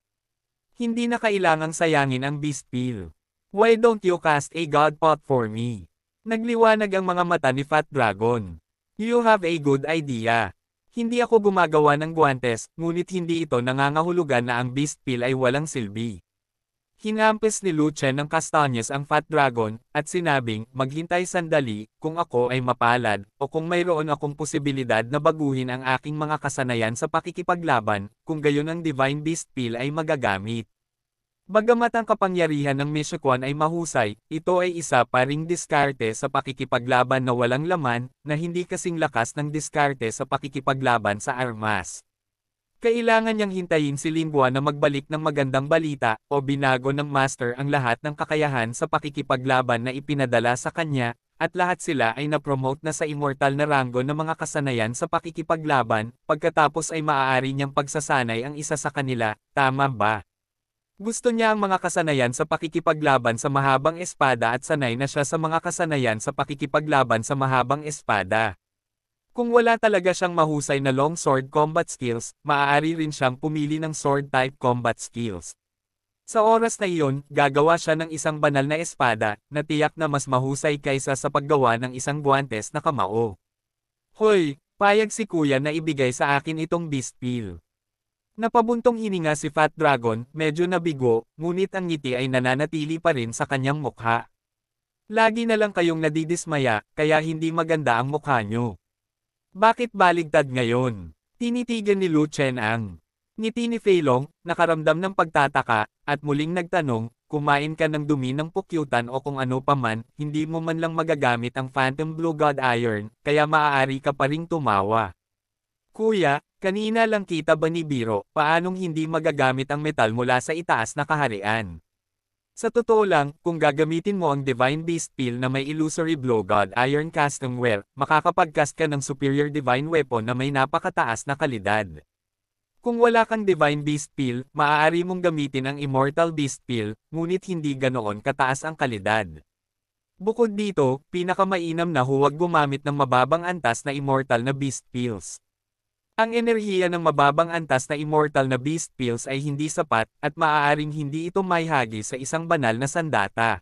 Hindi na kailangang sayangin ang beast peel. Why don't you cast a god pot for me? Nagliwanag ang mga mata ni Fat Dragon. You have a good idea. Hindi ako gumagawa ng guantes, ngunit hindi ito nangangahulugan na ang beast peel ay walang silbi. Hinampes ni Luchen ng Castanyas ang Fat Dragon, at sinabing, maghintay sandali, kung ako ay mapalad, o kung mayroon akong posibilidad na baguhin ang aking mga kasanayan sa pakikipaglaban, kung gayon ang Divine Beast Pill ay magagamit. Bagamat ang kapangyarihan ng Meshaquan ay mahusay, ito ay isa pa ring diskarte sa pakikipaglaban na walang laman, na hindi kasing lakas ng diskarte sa pakikipaglaban sa armas. Kailangan niyang hintayin si Lingua na magbalik ng magandang balita, o binago ng master ang lahat ng kakayahan sa pakikipaglaban na ipinadala sa kanya, at lahat sila ay napromote na sa immortal na ranggo ng mga kasanayan sa pakikipaglaban, pagkatapos ay maaari niyang pagsasanay ang isa sa kanila, tama ba? Gusto niya ang mga kasanayan sa pakikipaglaban sa mahabang espada at sanay na siya sa mga kasanayan sa pakikipaglaban sa mahabang espada. Kung wala talaga siyang mahusay na longsword combat skills, maaari rin siyang pumili ng sword type combat skills. Sa oras na iyon, gagawa siya ng isang banal na espada, na tiyak na mas mahusay kaysa sa paggawa ng isang guantes na kamao. Hoy, payag si kuya na ibigay sa akin itong beast peel. Napabuntong hininga si Fat Dragon, medyo nabigo, ngunit ang ngiti ay nananatili pa rin sa kanyang mukha. Lagi na lang kayong nadidismaya, kaya hindi maganda ang mukha nyo. Bakit baligtad ngayon? Tinitigan ni Lu Chen Ang. Ngiti ni Feilong, nakaramdam ng pagtataka, at muling nagtanong, kumain ka ng dumi ng pukyutan o kung ano paman, hindi mo man lang magagamit ang Phantom Blue God Iron, kaya maaari ka pa ring tumawa. Kuya, kanina lang kita ba ni Biro, paanong hindi magagamit ang metal mula sa itaas na kaharian? Sa totoo lang, kung gagamitin mo ang Divine Beast Pill na may Illusory Blow God Iron Casting Well, makakapag-cast ka ng Superior Divine Weapon na may napakataas na kalidad. Kung wala kang Divine Beast Pill, maaari mong gamitin ang Immortal Beast Pill, ngunit hindi ganoon kataas ang kalidad. Bukod dito, pinakamainam na huwag gumamit ng mababang antas na immortal na beast pills. Ang enerhiya ng mababang antas na immortal na beast pills ay hindi sapat at maaaring hindi ito maihagi sa isang banal na sandata.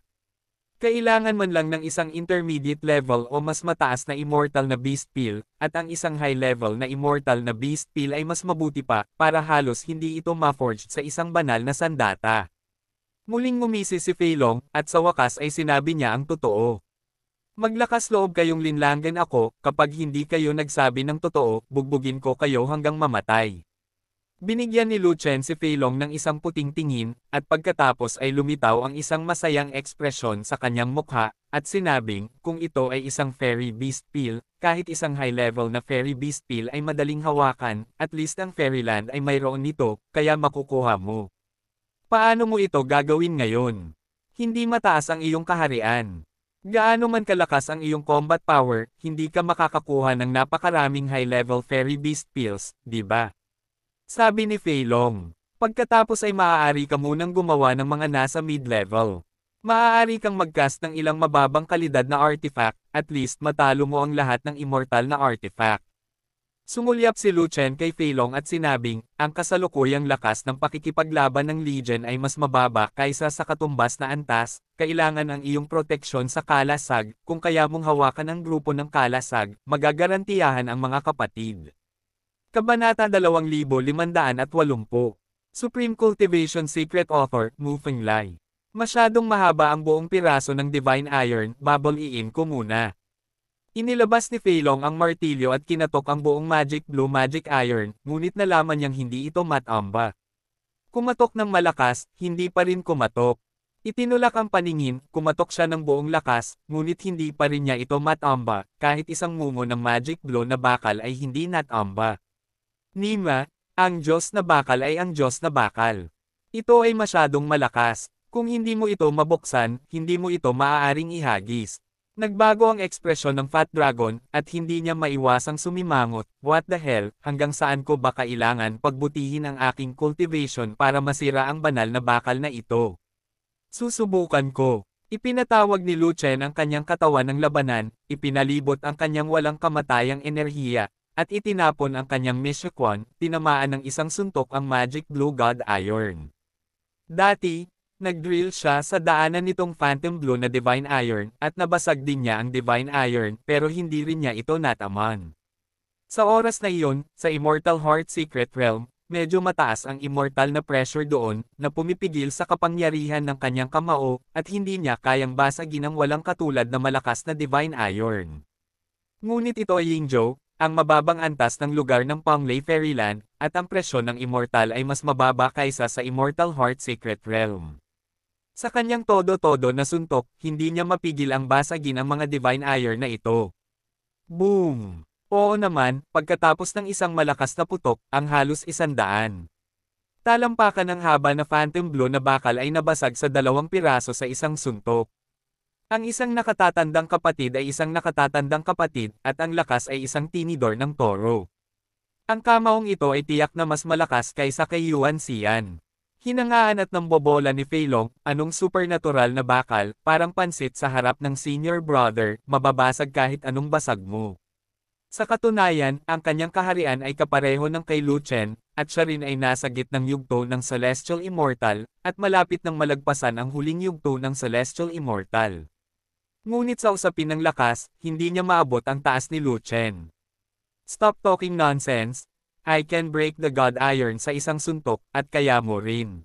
Kailangan man lang ng isang intermediate level o mas mataas na immortal na beast pill, at ang isang high level na immortal na beast pill ay mas mabuti pa, para halos hindi ito ma sa isang banal na sandata. Muling ngumisi si Feilong, at sa wakas ay sinabi niya ang totoo. Maglakas loob kayong linlangan ako, kapag hindi kayo nagsabi ng totoo, bugbugin ko kayo hanggang mamatay. Binigyan ni Lu Chen si Feilong ng isang puting tingin, at pagkatapos ay lumitaw ang isang masayang ekspresyon sa kanyang mukha, at sinabing, kung ito ay isang fairy beast pill, kahit isang high level na fairy beast pill ay madaling hawakan, at least ang fairyland ay mayroon nito, kaya makukuha mo. Paano mo ito gagawin ngayon? Hindi mataas ang iyong kaharian. Gaano man kalakas ang iyong combat power, hindi ka makakakuha ng napakaraming high-level fairy beast pills, di ba? Sabi ni Fei Long. Pagkatapos ay maaari ka munang gumawa ng mga nasa mid-level. Maaari kang mag-cast ng ilang mababang kalidad na artifact, at least matalo mo ang lahat ng immortal na artifact. Sungulyap si Chen kay Feilong at sinabing, ang kasalukuyang lakas ng pakikipaglaban ng Legion ay mas mababa kaysa sa katumbas na antas, kailangan ang iyong proteksyon sa kalasag, kung kaya mong hawakan ang grupo ng kalasag, magagarantiyahan ang mga kapatid. Kabanata 2580 Supreme Cultivation Secret Author, Feng Lai Masyadong mahaba ang buong piraso ng Divine Iron, bubble iin ko muna. Inilabas ni Feilong ang martilyo at kinatok ang buong Magic Blue Magic Iron, ngunit nalaman niyang hindi ito matamba. Kumatok ng malakas, hindi pa rin kumatok. Itinulak ang paningin, kumatok siya ng buong lakas, ngunit hindi pa rin niya ito matamba, kahit isang mungo ng Magic Blue na bakal ay hindi natamba. Nima, ang Diyos na bakal ay ang Diyos na bakal. Ito ay masyadong malakas, kung hindi mo ito mabuksan, hindi mo ito maaaring ihagis. Nagbago ang ekspresyon ng Fat Dragon, at hindi niya maiwasang sumimangot, what the hell, hanggang saan ko ba kailangan pagbutihin ang aking cultivation para masira ang banal na bakal na ito. Susubukan ko. Ipinatawag ni Lu Chen ang kanyang katawan ng labanan, ipinalibot ang kanyang walang kamatayang enerhiya, at itinapon ang kanyang Mishaquan, tinamaan ng isang suntok ang Magic Blue God Iron. Dati, Nagdrill siya sa daanan nitong Phantom Blue na Divine Iron, at nabasag din niya ang Divine Iron, pero hindi rin niya ito nataman. Sa oras na iyon, sa Immortal Heart Secret Realm, medyo mataas ang immortal na pressure doon, na pumipigil sa kapangyarihan ng kanyang kamao, at hindi niya kayang basagin ang walang katulad na malakas na Divine Iron. Ngunit ito ay Yingzhou, ang mababang antas ng lugar ng Panglay Fairyland, at ang presyon ng immortal ay mas mababa kaysa sa Immortal Heart Secret Realm. Sa kanyang todo-todo na suntok, hindi niya mapigil ang basagin ang mga divine ire na ito. Boom! Oo naman, pagkatapos ng isang malakas na putok, ang halos isandaan. Talampakan ng haba na phantom blow na bakal ay nabasag sa dalawang piraso sa isang suntok. Ang isang nakatatandang kapatid ay isang nakatatandang kapatid, at ang lakas ay isang tinidor ng toro. Ang kamaong ito ay tiyak na mas malakas kaysa kay Yuan Xian. Hinangaan at nambobola ni Feilong, anong supernatural na bakal, parang pansit sa harap ng senior brother, mababasag kahit anong basag mo. Sa katunayan, ang kanyang kaharian ay kapareho ng kay Luchen, at siya rin ay nasa gitnang yugto ng Celestial Immortal, at malapit ng malagpasan ang huling yugto ng Celestial Immortal. Ngunit sa usapin ng lakas, hindi niya maabot ang taas ni Luchen. Stop talking nonsense, I can break the God iron sa isang suntok, at kaya mo rin.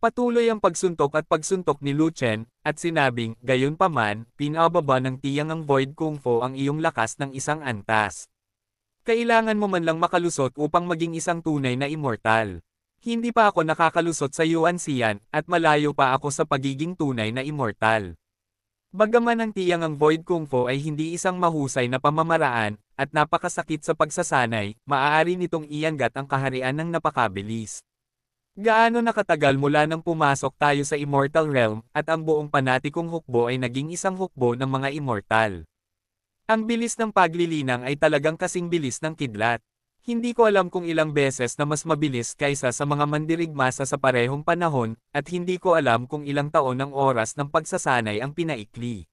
Patuloy ang pagsuntok at pagsuntok ni Lu Chen, at sinabing, man, pinababa ng tiyang ang void kung fo ang iyong lakas ng isang antas. Kailangan mo man lang makalusot upang maging isang tunay na immortal. Hindi pa ako nakakalusot sa Yuan Xian, at malayo pa ako sa pagiging tunay na immortal. Bagaman ang tiyang ang void kung fu ay hindi isang mahusay na pamamaraan, at napakasakit sa pagsasanay, maaari nitong iyanggat ang kaharian ng napakabilis. Gaano nakatagal mula nang pumasok tayo sa Immortal Realm, at ang buong panatikong hukbo ay naging isang hukbo ng mga immortal. Ang bilis ng paglilinang ay talagang kasing bilis ng kidlat. Hindi ko alam kung ilang beses na mas mabilis kaysa sa mga mandirigma sa parehong panahon, at hindi ko alam kung ilang taon ng oras ng pagsasanay ang pinaikli.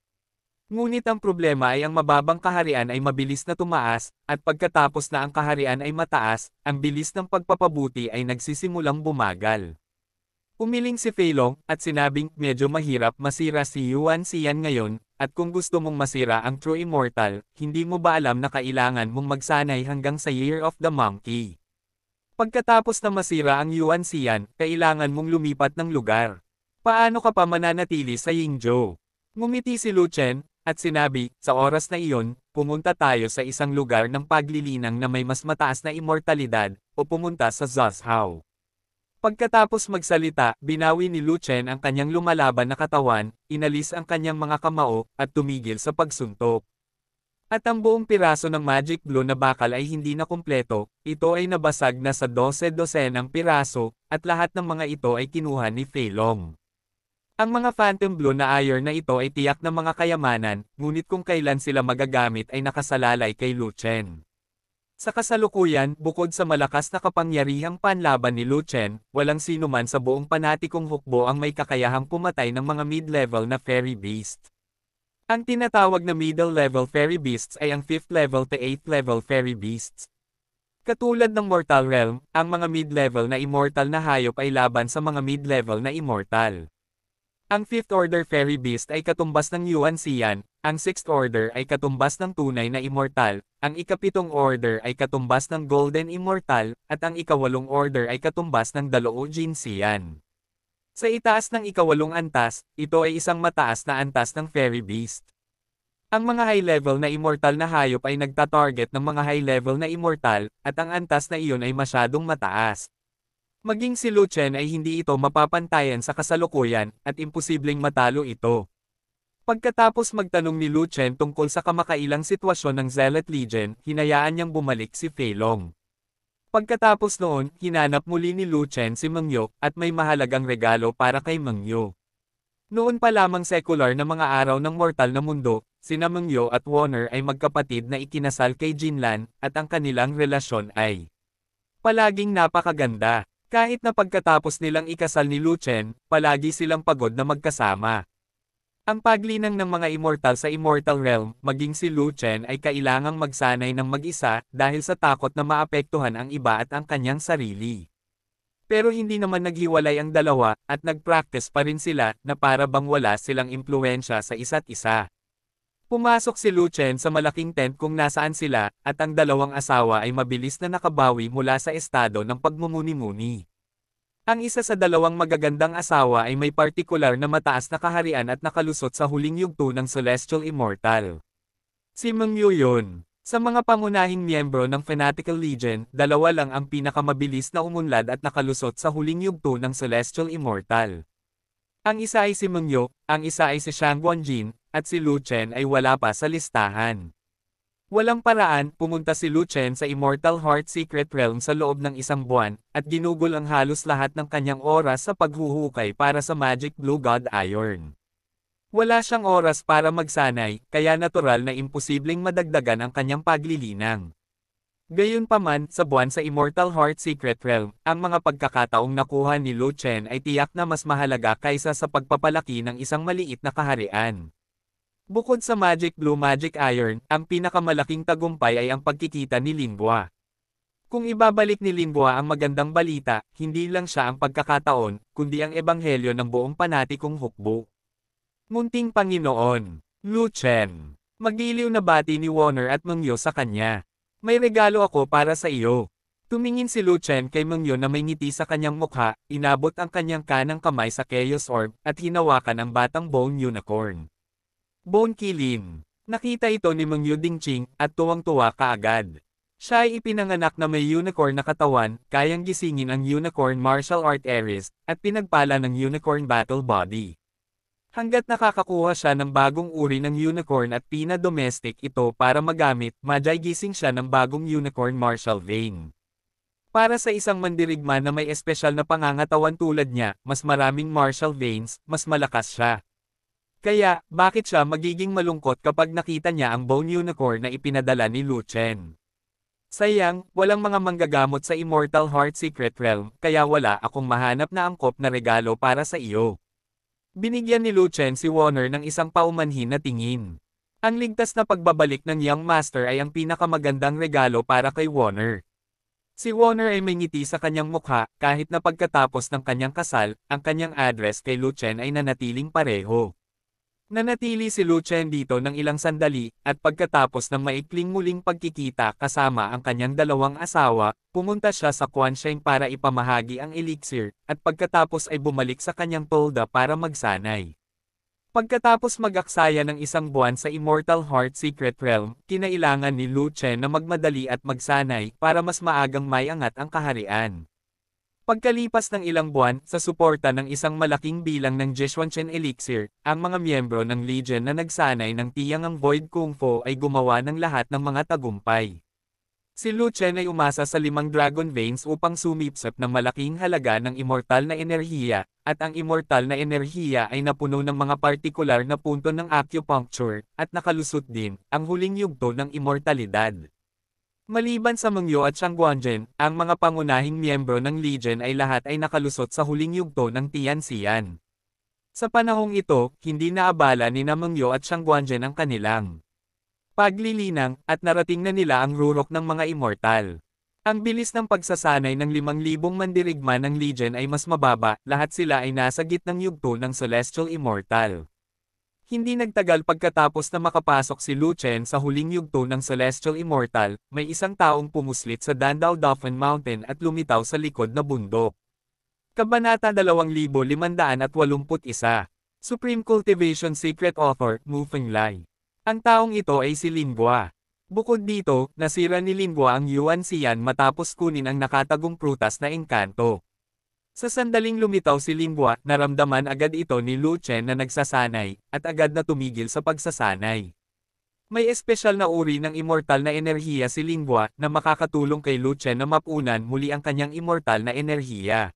Ngunit ang problema ay ang mababang kaharian ay mabilis na tumaas, at pagkatapos na ang kaharian ay mataas, ang bilis ng pagpapabuti ay nagsisimulang bumagal. Umiling si Feilong, at sinabing, medyo mahirap masira si Yuan Xian ngayon, at kung gusto mong masira ang True Immortal, hindi mo ba alam na kailangan mong magsanay hanggang sa Year of the Monkey? Pagkatapos na masira ang Yuan Xian, kailangan mong lumipat ng lugar. Paano ka pa mananatili sa Yingzhou? Ngumiti si Lu Chen, at sinabi, sa oras na iyon, pumunta tayo sa isang lugar ng paglilinang na may mas mataas na immortalidad, o pumunta sa Zhao. Pagkatapos magsalita, binawi ni Lu Chen ang kanyang lumalaban na katawan, inalis ang kanyang mga kamao, at tumigil sa pagsuntok. At ang buong piraso ng Magic Blue na bakal ay hindi na kumpleto, ito ay nabasag na sa 12-dosenang piraso, at lahat ng mga ito ay kinuha ni Feilong. Ang mga Phantom Blue na ayer na ito ay tiyak na mga kayamanan, ngunit kung kailan sila magagamit ay nakasalalay kay Lu Chen. Sa kasalukuyan, bukod sa malakas na kapangyarihang panlaban ni Lu Chen, walang sino man sa buong panatikong hukbo ang may kakayahang pumatay ng mga mid-level na Fairy Beast. Ang tinatawag na middle-level Fairy Beasts ay ang 5th level to 8th level Fairy Beasts. Katulad ng Mortal Realm, ang mga mid-level na immortal na hayop ay laban sa mga mid-level na immortal. Ang 5th Order Fairy Beast ay katumbas ng Yuan Xian, ang sixth order ay katumbas ng tunay na immortal, ang ikapitong order ay katumbas ng golden immortal, at ang ikawalong order ay katumbas ng daloo jinsian. Sa itaas ng ikawalong antas, ito ay isang mataas na antas ng fairy beast. Ang mga high-level na immortal na hayop ay nagtatarget ng mga high-level na immortal, at ang antas na iyon ay masyadong mataas. Maging si Lu Chen ay hindi ito mapapantayan sa kasalukuyan, at imposibleng matalo ito. Pagkatapos magtanong ni Lu Chen tungkol sa kamakailang sitwasyon ng Zealot Legion, hinayaan niyang bumalik si Fei Long. Pagkatapos noon, hinanap muli ni Lu Chen si Mengyo, at may mahalagang regalo para kay Mengyo. Noon pa lamang sekular na mga araw ng mortal na mundo, sina Mengyo at Warner ay magkapatid na ikinasal kay Jinlan, at ang kanilang relasyon ay palaging napakaganda. Kahit na pagkatapos nilang ikasal ni Lu Chen, palagi silang pagod na magkasama. Ang paglinang ng mga immortal sa immortal realm, maging si Lu Chen ay kailangang magsanay ng mag-isa dahil sa takot na maapektuhan ang iba at ang kanyang sarili. Pero hindi naman naghiwalay ang dalawa, at nag-practice pa rin sila na para bang wala silang impluensya sa isa't isa. Pumasok si Lu Chen sa malaking tent kung nasaan sila, at ang dalawang asawa ay mabilis na nakabawi mula sa estado ng pagmumuni-muni. Ang isa sa dalawang magagandang asawa ay may partikular na mataas na kaharian at nakalusot sa huling yugto ng Celestial Immortal. Si Meng yun. Sa mga pangunahing miyembro ng Fanatical Legion, dalawa lang ang pinakamabilis na umunlad at nakalusot sa huling yugto ng Celestial Immortal. Ang isa ay si Mengyu, ang isa ay si Shang Guanjin, at si Lu Chen ay wala pa sa listahan. Walang paraan, pumunta si Lu Chen sa Immortal Heart Secret Realm sa loob ng isang buwan, at ginugol ang halos lahat ng kanyang oras sa paghuhukay para sa Magic Blue God Iron. Wala siyang oras para magsanay, kaya natural na imposibleng madagdagan ang kanyang paglilinang. Gayunpaman, sa buwan sa Immortal Heart Secret Realm, ang mga pagkakataong nakuha ni Lu Chen ay tiyak na mas mahalaga kaysa sa pagpapalaki ng isang maliit na kaharian. Bukod sa Magic Blue Magic Iron, ang pinakamalaking tagumpay ay ang pagkikita ni Lingua. Kung ibabalik ni Lingua ang magandang balita, hindi lang siya ang pagkakataon, kundi ang ebanghelyo ng buong panatikong hukbo. Munting Panginoon, Lu Chen, magiliw na bati ni Warner at Mangyo sa kanya. May regalo ako para sa iyo. Tumingin si Lu Chen kay Mangyo na may ngiti sa kanyang mukha, inabot ang kanyang kanang kamay sa Chaos Orb, at hinawakan ang batang bone unicorn. Bong Kilim. Nakita ito ni Meng Yuding Ching at tuwang-tuwa kaagad. Siya ay ipinanganak na may unicorn na katawan, kayang gisingin ang unicorn martial art Ares, at pinagpala ng unicorn battle body. Hanggat nakakakuha siya ng bagong uri ng unicorn at pina-domestic ito para magamit, maday gising siya ng bagong unicorn martial vein. Para sa isang mandirigma na may espesyal na pangangatawan tulad niya, mas maraming martial veins, mas malakas siya. Kaya, bakit siya magiging malungkot kapag nakita niya ang bone unicorn na ipinadala ni Lu Chen? Sayang, walang mga manggagamot sa Immortal Heart Secret Realm, kaya wala akong mahanap na angkop na regalo para sa iyo. Binigyan ni Lu Chen si Warner ng isang paumanhin na tingin. Ang ligtas na pagbabalik ng Young Master ay ang pinakamagandang regalo para kay Warner. Si Warner ay may ngiti sa kanyang mukha, kahit na pagkatapos ng kanyang kasal, ang kanyang address kay Lu Chen ay nanatiling pareho. Nanatili si Lu Chen dito ng ilang sandali, at pagkatapos ng maikling muling pagkikita kasama ang kanyang dalawang asawa, pumunta siya sa Quansheng para ipamahagi ang elixir, at pagkatapos ay bumalik sa kanyang tolda para magsanay. Pagkatapos magaksaya ng isang buwan sa Immortal Heart Secret Realm, kinailangan ni Lu Chen na magmadali at magsanay para mas maagang mayangat ang kaharian. Pagkalipas ng ilang buwan, sa suporta ng isang malaking bilang ng Jeshwanchen Elixir, ang mga miyembro ng Legion na nagsanay ng tiyang ang Void Kung Fu ay gumawa ng lahat ng mga tagumpay. Si Lu Chen ay umasa sa limang Dragon Veins upang sumipsap ng malaking halaga ng immortal na enerhiya, at ang immortal na enerhiya ay napuno ng mga partikular na punto ng acupuncture, at nakalusot din, ang huling yugto ng immortalidad. Maliban sa Mengyo at Changguanjen, ang mga pangunahing miyembro ng Legion ay lahat ay nakalusot sa huling yugto ng Tianxian. Sa panahong ito, hindi naabala ni na Mengyo at Changguanjen ang kanilang paglilinang, at narating na nila ang rurok ng mga immortal. Ang bilis ng pagsasanay ng 5,000 mandirigma ng Legion ay mas mababa, lahat sila ay nasa gitnang yugto ng Celestial Immortal. Hindi nagtagal pagkatapos na makapasok si Lu Chen sa huling yugto ng Celestial Immortal, may isang taong pumuslit sa Dandao Dauphin Mountain at lumitaw sa likod na bundok. Kabanata 2581 Supreme Cultivation Secret Author, Mu Fenglai. Ang taong ito ay si Lingua. Bukod dito, nasira ni Lingua ang Yuan Xian matapos kunin ang nakatagong prutas na engkanto. Sa sandaling lumitaw si Lingwa, naramdaman agad ito ni Lu Chen na nagsasanay, at agad na tumigil sa pagsasanay. May espesyal na uri ng immortal na enerhiya si Lingwa na makakatulong kay Lu Chen na mapunan muli ang kanyang immortal na enerhiya.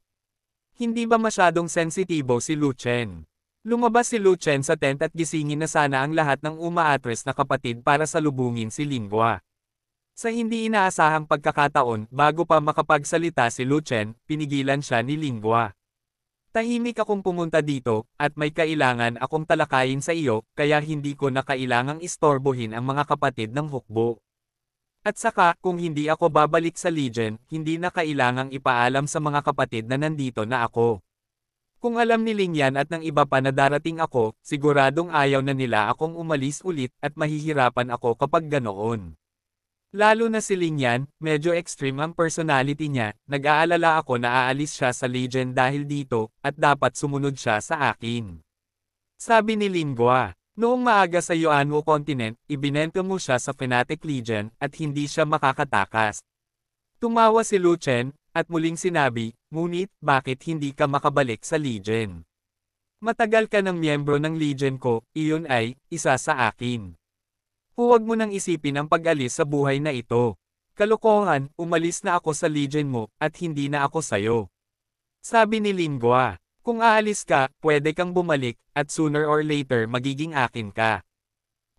Hindi ba masyadong sensitibo si Lu Chen? Lumabas si Lu Chen sa tent at gisingin na sana ang lahat ng umaatres na kapatid para salubungin si Lingwa. Sa hindi inaasahang pagkakataon, bago pa makapagsalita si Luchen, pinigilan siya ni Lingua. Tahimik akong pumunta dito, at may kailangan akong talakayin sa iyo, kaya hindi ko na kailangang istorbohin ang mga kapatid ng hukbo. At saka, kung hindi ako babalik sa Legion, hindi na kailangang ipaalam sa mga kapatid na nandito na ako. Kung alam ni Lingyan at ng iba pa na darating ako, siguradong ayaw na nila akong umalis ulit at mahihirapan ako kapag ganoon. Lalo na si Lingyan, medyo extreme ang personality niya, nag-aalala ako na aalis siya sa Legion dahil dito, at dapat sumunod siya sa akin. Sabi ni Lingua, noong maaga sa Yoanwo Continent, ibinento mo siya sa Fnatic Legion, at hindi siya makakatakas. Tumawa si Lu Chen, at muling sinabi, ngunit, bakit hindi ka makabalik sa Legion? Matagal ka ng miyembro ng Legion ko, iyon ay, isa sa akin. Huwag mo nang isipin ang pag-alis sa buhay na ito. Kalokohan, umalis na ako sa legion mo, at hindi na ako sayo. Sabi ni Lingua, kung aalis ka, pwede kang bumalik, at sooner or later magiging akin ka.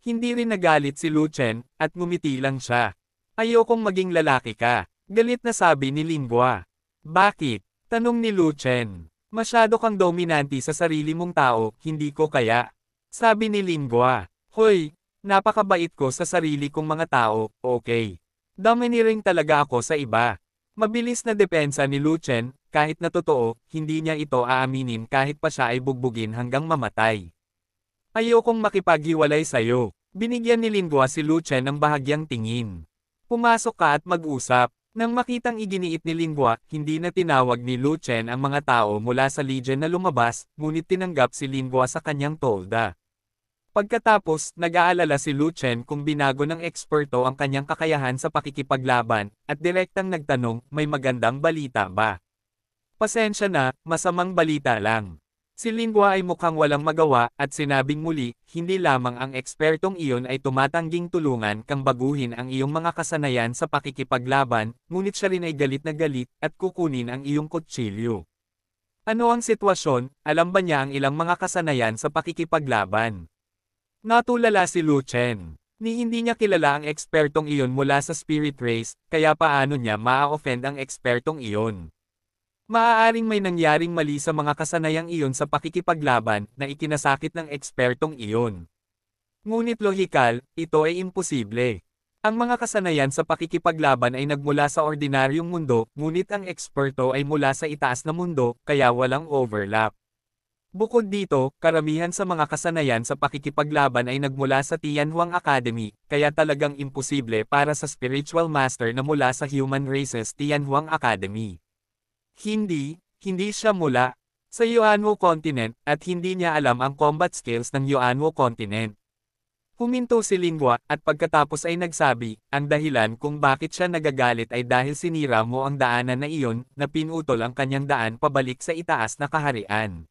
Hindi rin nagalit si Luchen, at ngumiti lang siya. Ayokong maging lalaki ka. Galit na sabi ni Lingua. Bakit? Tanong ni Luchen. Masyado kang dominante sa sarili mong tao, hindi ko kaya. Sabi ni Lingua. Hoy, Napakabait ko sa sarili kong mga tao, okay. Domineering talaga ako sa iba. Mabilis na depensa ni Lu Chen, kahit na totoo, hindi niya ito aaminin kahit pa siya ay bugbugin hanggang mamatay. Ayokong makipaghiwalay sa'yo. Binigyan ni Lingua si Lu Chen ng bahagyang tingin. Pumasok ka at mag-usap. Nang makitang iginiit ni Lingua, hindi na tinawag ni Lu Chen ang mga tao mula sa Legion na lumabas, ngunit tinanggap si Lingua sa kanyang tolda. Pagkatapos, nag-aalala si Lu Chen kung binago ng eksperto ang kanyang kakayahan sa pakikipaglaban, at direktang nagtanong, may magandang balita ba? Pasensya na, masamang balita lang. Si Lingwa ay mukhang walang magawa, at sinabing muli, hindi lamang ang ekspertong iyon ay tumatangging tulungan kang baguhin ang iyong mga kasanayan sa pakikipaglaban, ngunit siya rin ay galit na galit, at kukunin ang iyong kutsilyo. Ano ang sitwasyon, alam ba niya ang ilang mga kasanayan sa pakikipaglaban? Natulala si Lu Chen. Ni hindi niya kilala ang ekspertong iyon mula sa spirit race, kaya paano niya maa-offend ang ekspertong iyon. Maaaring may nangyaring mali sa mga kasanayang iyon sa pakikipaglaban na ikinasakit ng ekspertong iyon. Ngunit lohikal, ito ay imposible. Ang mga kasanayan sa pakikipaglaban ay nagmula sa ordinaryong mundo, ngunit ang eksperto ay mula sa itaas na mundo, kaya walang overlap. Bukod dito, karamihan sa mga kasanayan sa pakikipaglaban ay nagmula sa Tianhuang Academy, kaya talagang imposible para sa spiritual master na mula sa human races Tianhuang Academy. Hindi, hindi siya mula sa Yuanwo Continent at hindi niya alam ang combat skills ng Yuanwo Continent. Huminto si Lingwa, at pagkatapos ay nagsabi, ang dahilan kung bakit siya nagagalit ay dahil sinira mo ang daanan na iyon, na pinutol ang kanyang daan pabalik sa itaas na kaharian.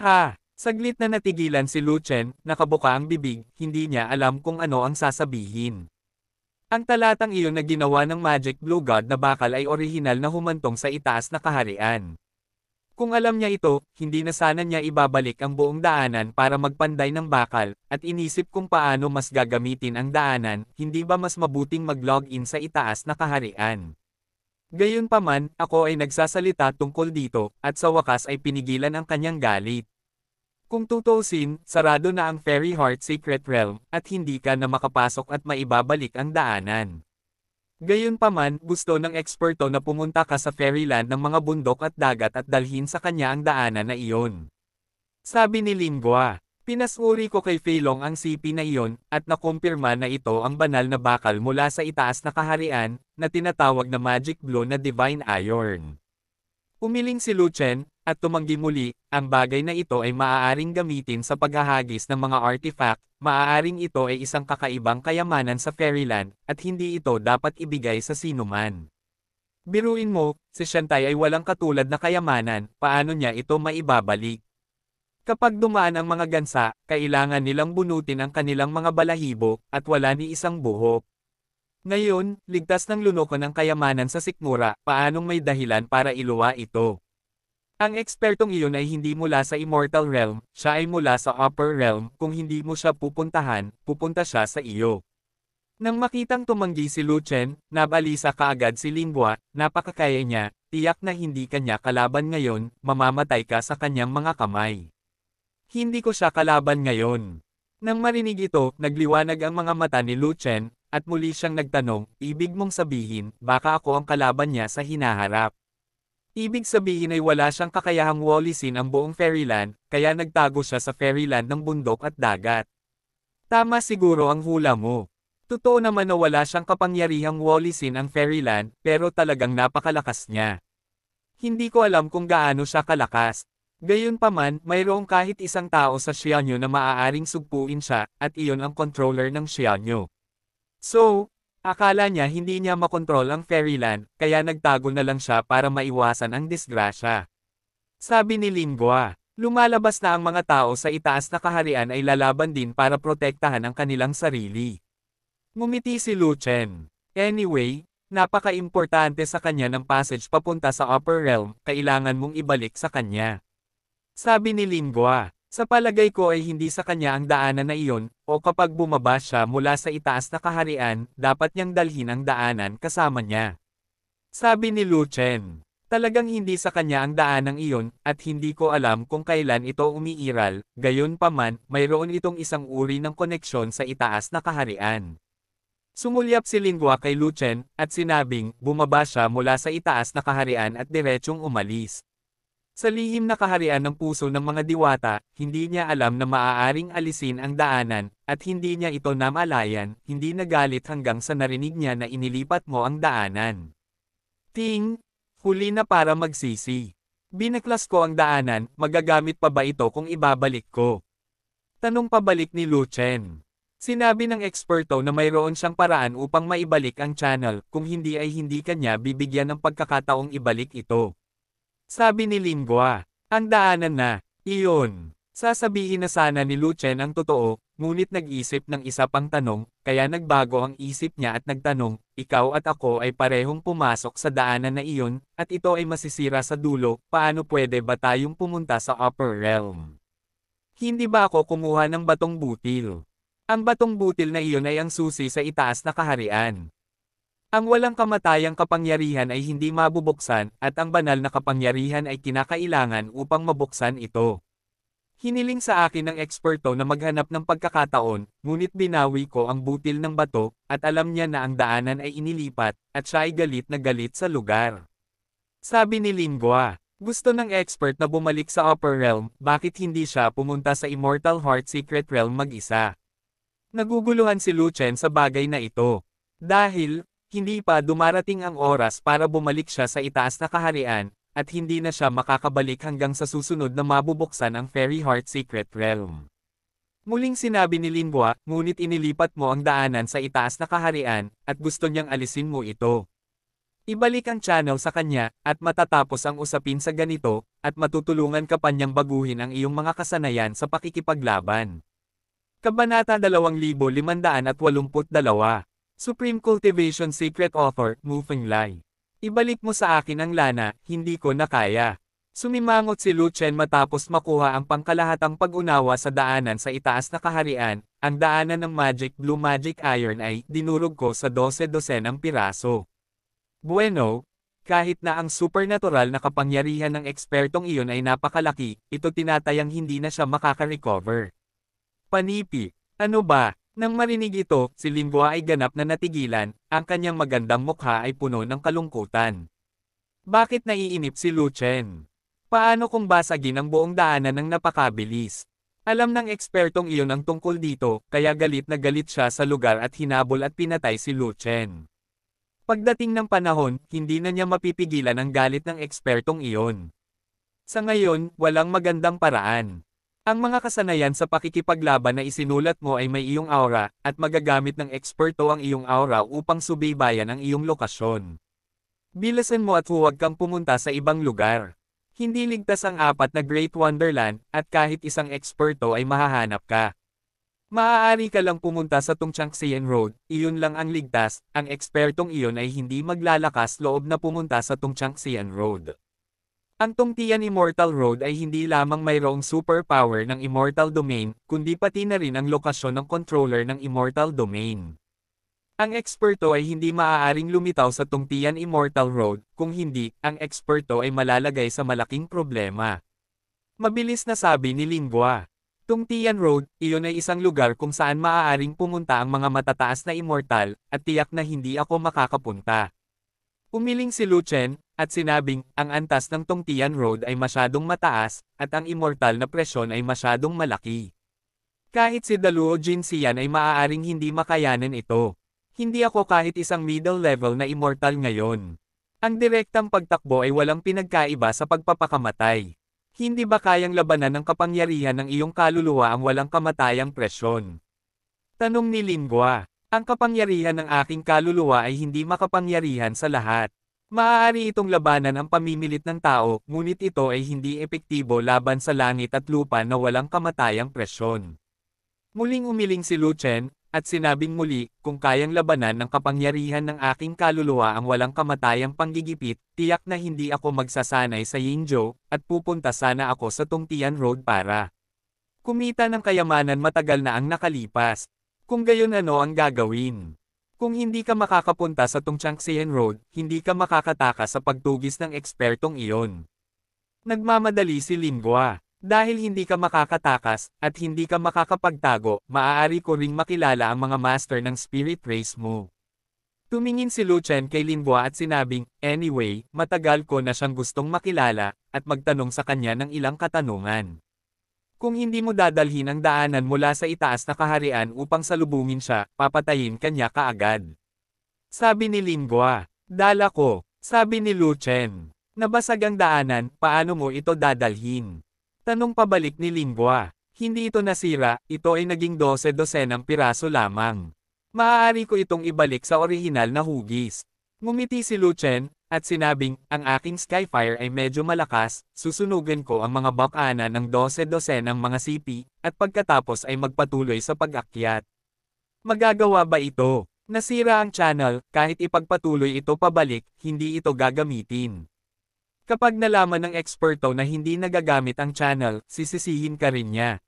Ha! Saglit na natigilan si Lu Chen, nakabuka ang bibig, hindi niya alam kung ano ang sasabihin. Ang talatang iyon na ginawa ng Magic Blue God na bakal ay orihinal na humantong sa itaas na kaharian. Kung alam niya ito, hindi na sana niya ibabalik ang buong daanan para magpanday ng bakal, at inisip kung paano mas gagamitin ang daanan, hindi ba mas mabuting mag-login sa itaas na kaharian. Gayunpaman, ako ay nagsasalita tungkol dito, at sa wakas ay pinigilan ang kanyang galit. Kung tutulsin, sarado na ang Fairy Heart Secret Realm, at hindi ka na makapasok at maibabalik ang daanan. Gayunpaman, gusto ng eksperto na pumunta ka sa Fairyland ng mga bundok at dagat at dalhin sa kanya ang daanan na iyon. Sabi ni Lingua. Pinasuri ko kay Feilong ang CP na iyon, at nakumpirma na ito ang banal na bakal mula sa itaas na kaharian, na tinatawag na magic blow na divine iron. Umiling si Luchen, at tumanggi muli, ang bagay na ito ay maaaring gamitin sa paghahagis ng mga artifact, maaaring ito ay isang kakaibang kayamanan sa Fairyland, at hindi ito dapat ibigay sa sinuman. Biruin mo, si Shantai ay walang katulad na kayamanan, paano niya ito maibabalik? Kapag dumaan ang mga gansa, kailangan nilang bunutin ang kanilang mga balahibo, at wala ni isang buhok. Ngayon, ligtas ng lunoko ng kayamanan sa sikmura, paanong may dahilan para iluwa ito? Ang ekspertong iyon ay hindi mula sa Immortal Realm, siya ay mula sa Upper Realm, kung hindi mo siya pupuntahan, pupunta siya sa iyo. Nang makitang tumanggi si Luchen, nabalisa kaagad si Lingua, napakakaya niya, tiyak na hindi kanya kalaban ngayon, mamamatay ka sa kanyang mga kamay. Hindi ko siya kalaban ngayon. Nang marinig ito, nagliwanag ang mga mata ni Lu Chen, at muli siyang nagtanong, ibig mong sabihin, baka ako ang kalaban niya sa hinaharap. Ibig sabihin ay wala siyang kakayahang wallisin ang buong fairyland, kaya nagtago siya sa fairyland ng bundok at dagat. Tama siguro ang hula mo. Totoo naman na wala siyang kapangyarihang wallisin ang fairyland, pero talagang napakalakas niya. Hindi ko alam kung gaano siya kalakas, Gayunpaman, mayroong kahit isang tao sa Xianyu na maaaring sugpuin siya, at iyon ang controller ng Xianyu. So, akala niya hindi niya makontrol ang Fairyland, kaya nagtago na lang siya para maiwasan ang disgrasya. Sabi ni Lingua, lumalabas na ang mga tao sa itaas na kaharian ay lalaban din para protektahan ang kanilang sarili. Ngumiti si Lu Chen. Anyway, napaka-importante sa kanya ng passage papunta sa upper realm, kailangan mong ibalik sa kanya. Sabi ni Lingua, sa palagay ko ay hindi sa kanya ang daanan na iyon, o kapag bumaba siya mula sa itaas na kaharian, dapat niyang dalhin ang daanan kasama niya. Sabi ni Lu Chen, talagang hindi sa kanya ang daanang iyon, at hindi ko alam kung kailan ito umiiral, gayon paman, mayroon itong isang uri ng koneksyon sa itaas na kaharian. Sumulyap si Lingua kay Lu Chen, at sinabing, bumaba siya mula sa itaas na kaharian at diretsong umalis. Sa lihim na kaharian ng puso ng mga diwata, hindi niya alam na maaaring alisin ang daanan, at hindi niya ito namalayan, hindi nagalit hanggang sa narinig niya na inilipat mo ang daanan. Ting! Huli na para magsisi. Binaklas ko ang daanan, magagamit pa ba ito kung ibabalik ko? Tanong pabalik ni Lu Chen. Sinabi ng eksperto na mayroon siyang paraan upang maibalik ang channel, kung hindi ay hindi kanya bibigyan ng pagkakataong ibalik ito. Sabi ni Lingua. Ang daanan na, iyon. Sasabihin na sana ni Luchen ang totoo, ngunit nag-isip ng isa pang tanong, kaya nagbago ang isip niya at nagtanong, ikaw at ako ay parehong pumasok sa daanan na iyon, at ito ay masisira sa dulo, paano pwede ba tayong pumunta sa upper realm? Hindi ba ako kumuha ng batong butil? Ang batong butil na iyon ay ang susi sa itaas na kaharian. Ang walang kamatayang kapangyarihan ay hindi mabubuksan, at ang banal na kapangyarihan ay kinakailangan upang mabuksan ito. Hiniling sa akin ng eksperto na maghanap ng pagkakataon, ngunit binawi ko ang butil ng bato, at alam niya na ang daanan ay inilipat, at siya ay galit na galit sa lugar. Sabi ni Lingua, gusto ng expert na bumalik sa Upper Realm, bakit hindi siya pumunta sa Immortal Heart Secret Realm mag-isa? Naguguluhan si Lu Chen sa bagay na ito. Dahil, hindi pa dumarating ang oras para bumalik siya sa itaas na kaharian, at hindi na siya makakabalik hanggang sa susunod na mabubuksan ang Fairy Heart Secret Realm. Muling sinabi ni Linbua, ngunit inilipat mo ang daanan sa itaas na kaharian, at gusto niyang alisin mo ito. Ibalik ang channel sa kanya, at matatapos ang usapin sa ganito, at matutulungan ka pa niyang baguhin ang iyong mga kasanayan sa pakikipaglaban. Kabanata 2582 Supreme Cultivation Secret Author, Mufeng Lai. Ibalik mo sa akin ang lana, hindi ko na kaya. Sumimangot si Lu Chen matapos makuha ang pangkalahatang pag-unawa sa daanan sa itaas na kaharian, ang daanan ng Magic Blue Magic Iron ay dinurog ko sa 12-12 ang piraso. Bueno, kahit na ang supernatural na kapangyarihan ng ekspertong iyon ay napakalaki, ito tinatayang hindi na siya makaka-recover. Panipi, ano ba, nang marinig ito, si Lingua ay ganap na natigilan, ang kanyang magandang mukha ay puno ng kalungkutan. Bakit naiinip si Lu Chen? Paano kung basagin ang buong daanan ng napakabilis? Alam ng ekspertong iyon ang tungkol dito, kaya galit na galit siya sa lugar at hinabol at pinatay si Lu Chen. Pagdating ng panahon, hindi na niya mapipigilan ang galit ng ekspertong iyon. Sa ngayon, walang magandang paraan. Ang mga kasanayan sa pakikipaglaban na isinulat mo ay may iyong aura, at magagamit ng eksperto ang iyong aura upang subaybayan ang iyong lokasyon. Bilasan mo at huwag kang pumunta sa ibang lugar. Hindi ligtas ang apat na Great Wonderland, at kahit isang eksperto ay mahahanap ka. Maaari ka lang pumunta sa Tung Changxian Road, iyon lang ang ligtas, ang ekspertong iyon ay hindi maglalakas loob na pumunta sa Tung Changxian Road. Ang tungtiyan Immortal Road ay hindi lamang mayroong superpower ng Immortal Domain, kundi pati na rin ang lokasyon ng controller ng Immortal Domain. Ang eksperto ay hindi maaaring lumitaw sa tungtiyan Immortal Road, kung hindi, ang eksperto ay malalagay sa malaking problema. Mabilis na sabi ni Lingua. Tungtian Road, iyon ay isang lugar kung saan maaaring pumunta ang mga matataas na immortal, at tiyak na hindi ako makakapunta. Umiling si Lu Chen, at sinabing, ang antas ng Tongtian Road ay masyadong mataas, at ang immortal na presyon ay masyadong malaki. Kahit si Daluo Jinsian ay maaaring hindi makayanan ito. Hindi ako kahit isang middle level na immortal ngayon. Ang direktang pagtakbo ay walang pinagkaiba sa pagpapakamatay. Hindi ba kayang labanan ng kapangyarihan ng iyong kaluluwa ang walang kamatayang presyon? Tanong ni Lingua, ang kapangyarihan ng aking kaluluwa ay hindi makapangyarihan sa lahat. Maaari itong labanan ang pamimilit ng tao, ngunit ito ay hindi epektibo laban sa langit at lupa na walang kamatayang presyon. Muling umiling si Lu Chen, at sinabing muli, kung kayang labanan ng kapangyarihan ng aking kaluluwa ang walang kamatayang panggigipit, tiyak na hindi ako magsasanay sa Yinjo, at pupunta sana ako sa Tongtian Road para kumita ng kayamanan matagal na ang nakalipas. Kung gayon ano ang gagawin? Kung hindi ka makakapunta sa Tungchangsian Road, hindi ka makakataka sa pagtugis ng ekspertong iyon. Nagmamadali si Lingua. Dahil hindi ka makakatakas, at hindi ka makakapagtago, maaari ko ring makilala ang mga master ng spirit race mo. Tumingin si Luchen kay Lingua at sinabing, Anyway, matagal ko na siyang gustong makilala, at magtanong sa kanya ng ilang katanungan. Kung hindi mo dadalhin ang daanan mula sa itaas na kaharian upang salubungin siya, papatayin kanya kaagad. Sabi ni Lingua. Dala ko. Sabi ni Lu Chen, Nabasag ang daanan, paano mo ito dadalhin? Tanong pabalik ni Lingua. Hindi ito nasira, ito ay naging 12-dosenang piraso lamang. Maaari ko itong ibalik sa orihinal na hugis. Ngumiti si Lu Chen, at sinabing, ang aking Skyfire ay medyo malakas, susunugin ko ang mga bakana ng 12-12 ng mga CP, at pagkatapos ay magpatuloy sa pag-akyat. Magagawa ba ito? Nasira ang channel, kahit ipagpatuloy ito pabalik, hindi ito gagamitin. Kapag nalaman ng eksperto na hindi nagagamit ang channel, sisisihin ka rin niya.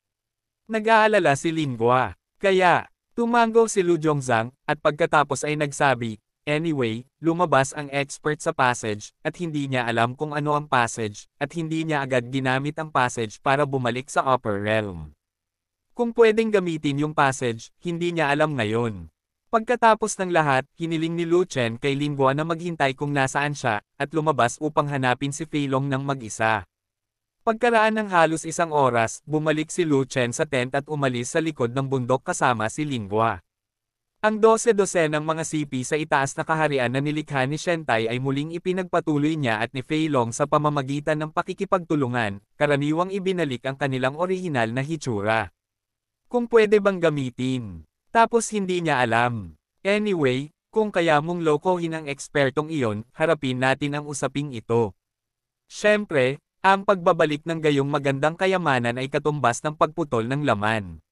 Nag-aalala si Lingua. Kaya, tumango si Lu Zhang, at pagkatapos ay nagsabi, Anyway, lumabas ang expert sa passage, at hindi niya alam kung ano ang passage, at hindi niya agad ginamit ang passage para bumalik sa upper realm. Kung pwedeng gamitin yung passage, hindi niya alam ngayon. Pagkatapos ng lahat, hiniling ni Lu Chen kay Lingua na maghintay kung nasaan siya, at lumabas upang hanapin si Feilong ng mag-isa. Pagkaraan ng halos isang oras, bumalik si Lu Chen sa tent at umalis sa likod ng bundok kasama si Lingua. Ang 12-12 ng mga CP sa itaas na kaharian na nilikha ni Shentai ay muling ipinagpatuloy niya at ni Fei Long sa pamamagitan ng pakikipagtulungan, karaniwang ibinalik ang kanilang orihinal na hitsura. Kung pwede bang gamitin. Tapos hindi niya alam. Anyway, kung kaya mong lokohin ang ekspertong iyon, harapin natin ang usaping ito. Siyempre, ang pagbabalik ng gayong magandang kayamanan ay katumbas ng pagputol ng laman.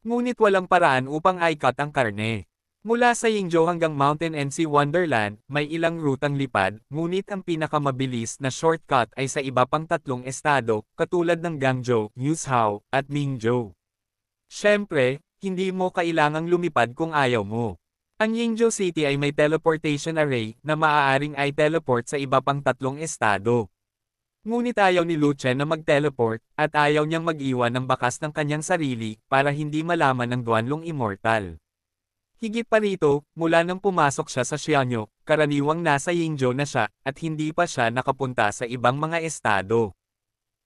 Ngunit walang paraan upang i-cut ang karne. Mula sa Yingzhou hanggang Mountain NC Wonderland, may ilang rutang lipad, ngunit ang pinakamabilis na shortcut ay sa iba pang tatlong estado, katulad ng Gangzhou, Yuzhou, at Mingzhou. Siyempre, hindi mo kailangang lumipad kung ayaw mo. Ang Yingzhou City ay may teleportation array na maaaring ay teleport sa iba pang tatlong estado. Ngunit ayaw ni Luce na mag-teleport, at ayaw niyang mag-iwan ng bakas ng kanyang sarili, para hindi malaman ng Duanlong Immortal. Higit pa rito, mula nang pumasok siya sa Xianyo, karaniwang nasa Yingzhou na siya, at hindi pa siya nakapunta sa ibang mga estado.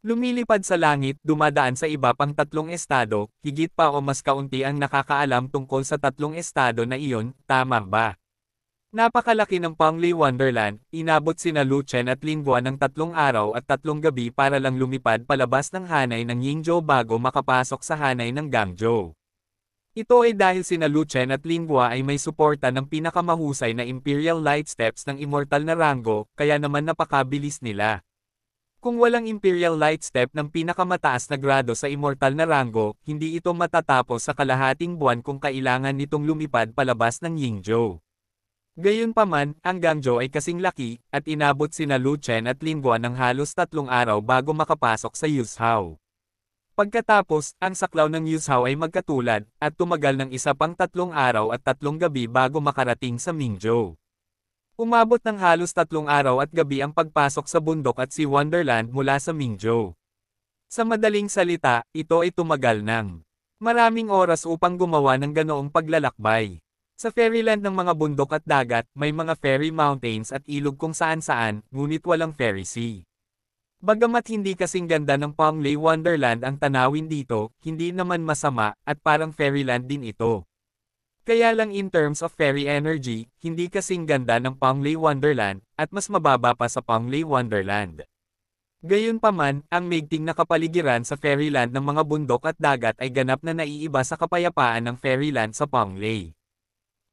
Lumilipad sa langit, dumadaan sa iba pang tatlong estado, higit pa o mas kaunti ang nakakaalam tungkol sa tatlong estado na iyon, tama ba? Napakalaki ng Panglay Wonderland, inabot sina Luchen at Lingua ng tatlong araw at tatlong gabi para lang lumipad palabas ng hanay ng Yingzhou bago makapasok sa hanay ng Gangzhou. Ito ay dahil sina Luchen at Lingua ay may suporta ng pinakamahusay na Imperial Light Steps ng immortal na rango, kaya naman napakabilis nila. Kung walang Imperial Light Step ng pinakamataas na grado sa immortal na rango, hindi ito matatapos sa kalahating buwan kung kailangan nitong lumipad palabas ng Yingzhou. Gayunpaman, ang Gangjo ay kasing laki, at inabot sina Lu Chen at Lingguan ng halos tatlong araw bago makapasok sa Yushao. Pagkatapos, ang saklaw ng Yushao ay magkatulad, at tumagal ng isa pang tatlong araw at tatlong gabi bago makarating sa Mingzhou. Umabot ng halos tatlong araw at gabi ang pagpasok sa bundok at si Wonderland mula sa Mingzhou. Sa madaling salita, ito ay tumagal ng maraming oras upang gumawa ng ganoong paglalakbay. Sa fairyland ng mga bundok at dagat, may mga fairy mountains at ilog kung saan-saan, ngunit walang fairy sea. Bagamat hindi kasing ganda ng Panglay Wonderland ang tanawin dito, hindi naman masama, at parang fairyland din ito. Kaya lang in terms of fairy energy, hindi kasing ganda ng Panglay Wonderland, at mas mababa pa sa Panglay Wonderland. Gayunpaman, ang migting na kapaligiran sa fairyland ng mga bundok at dagat ay ganap na naiiba sa kapayapaan ng fairyland sa Panglay.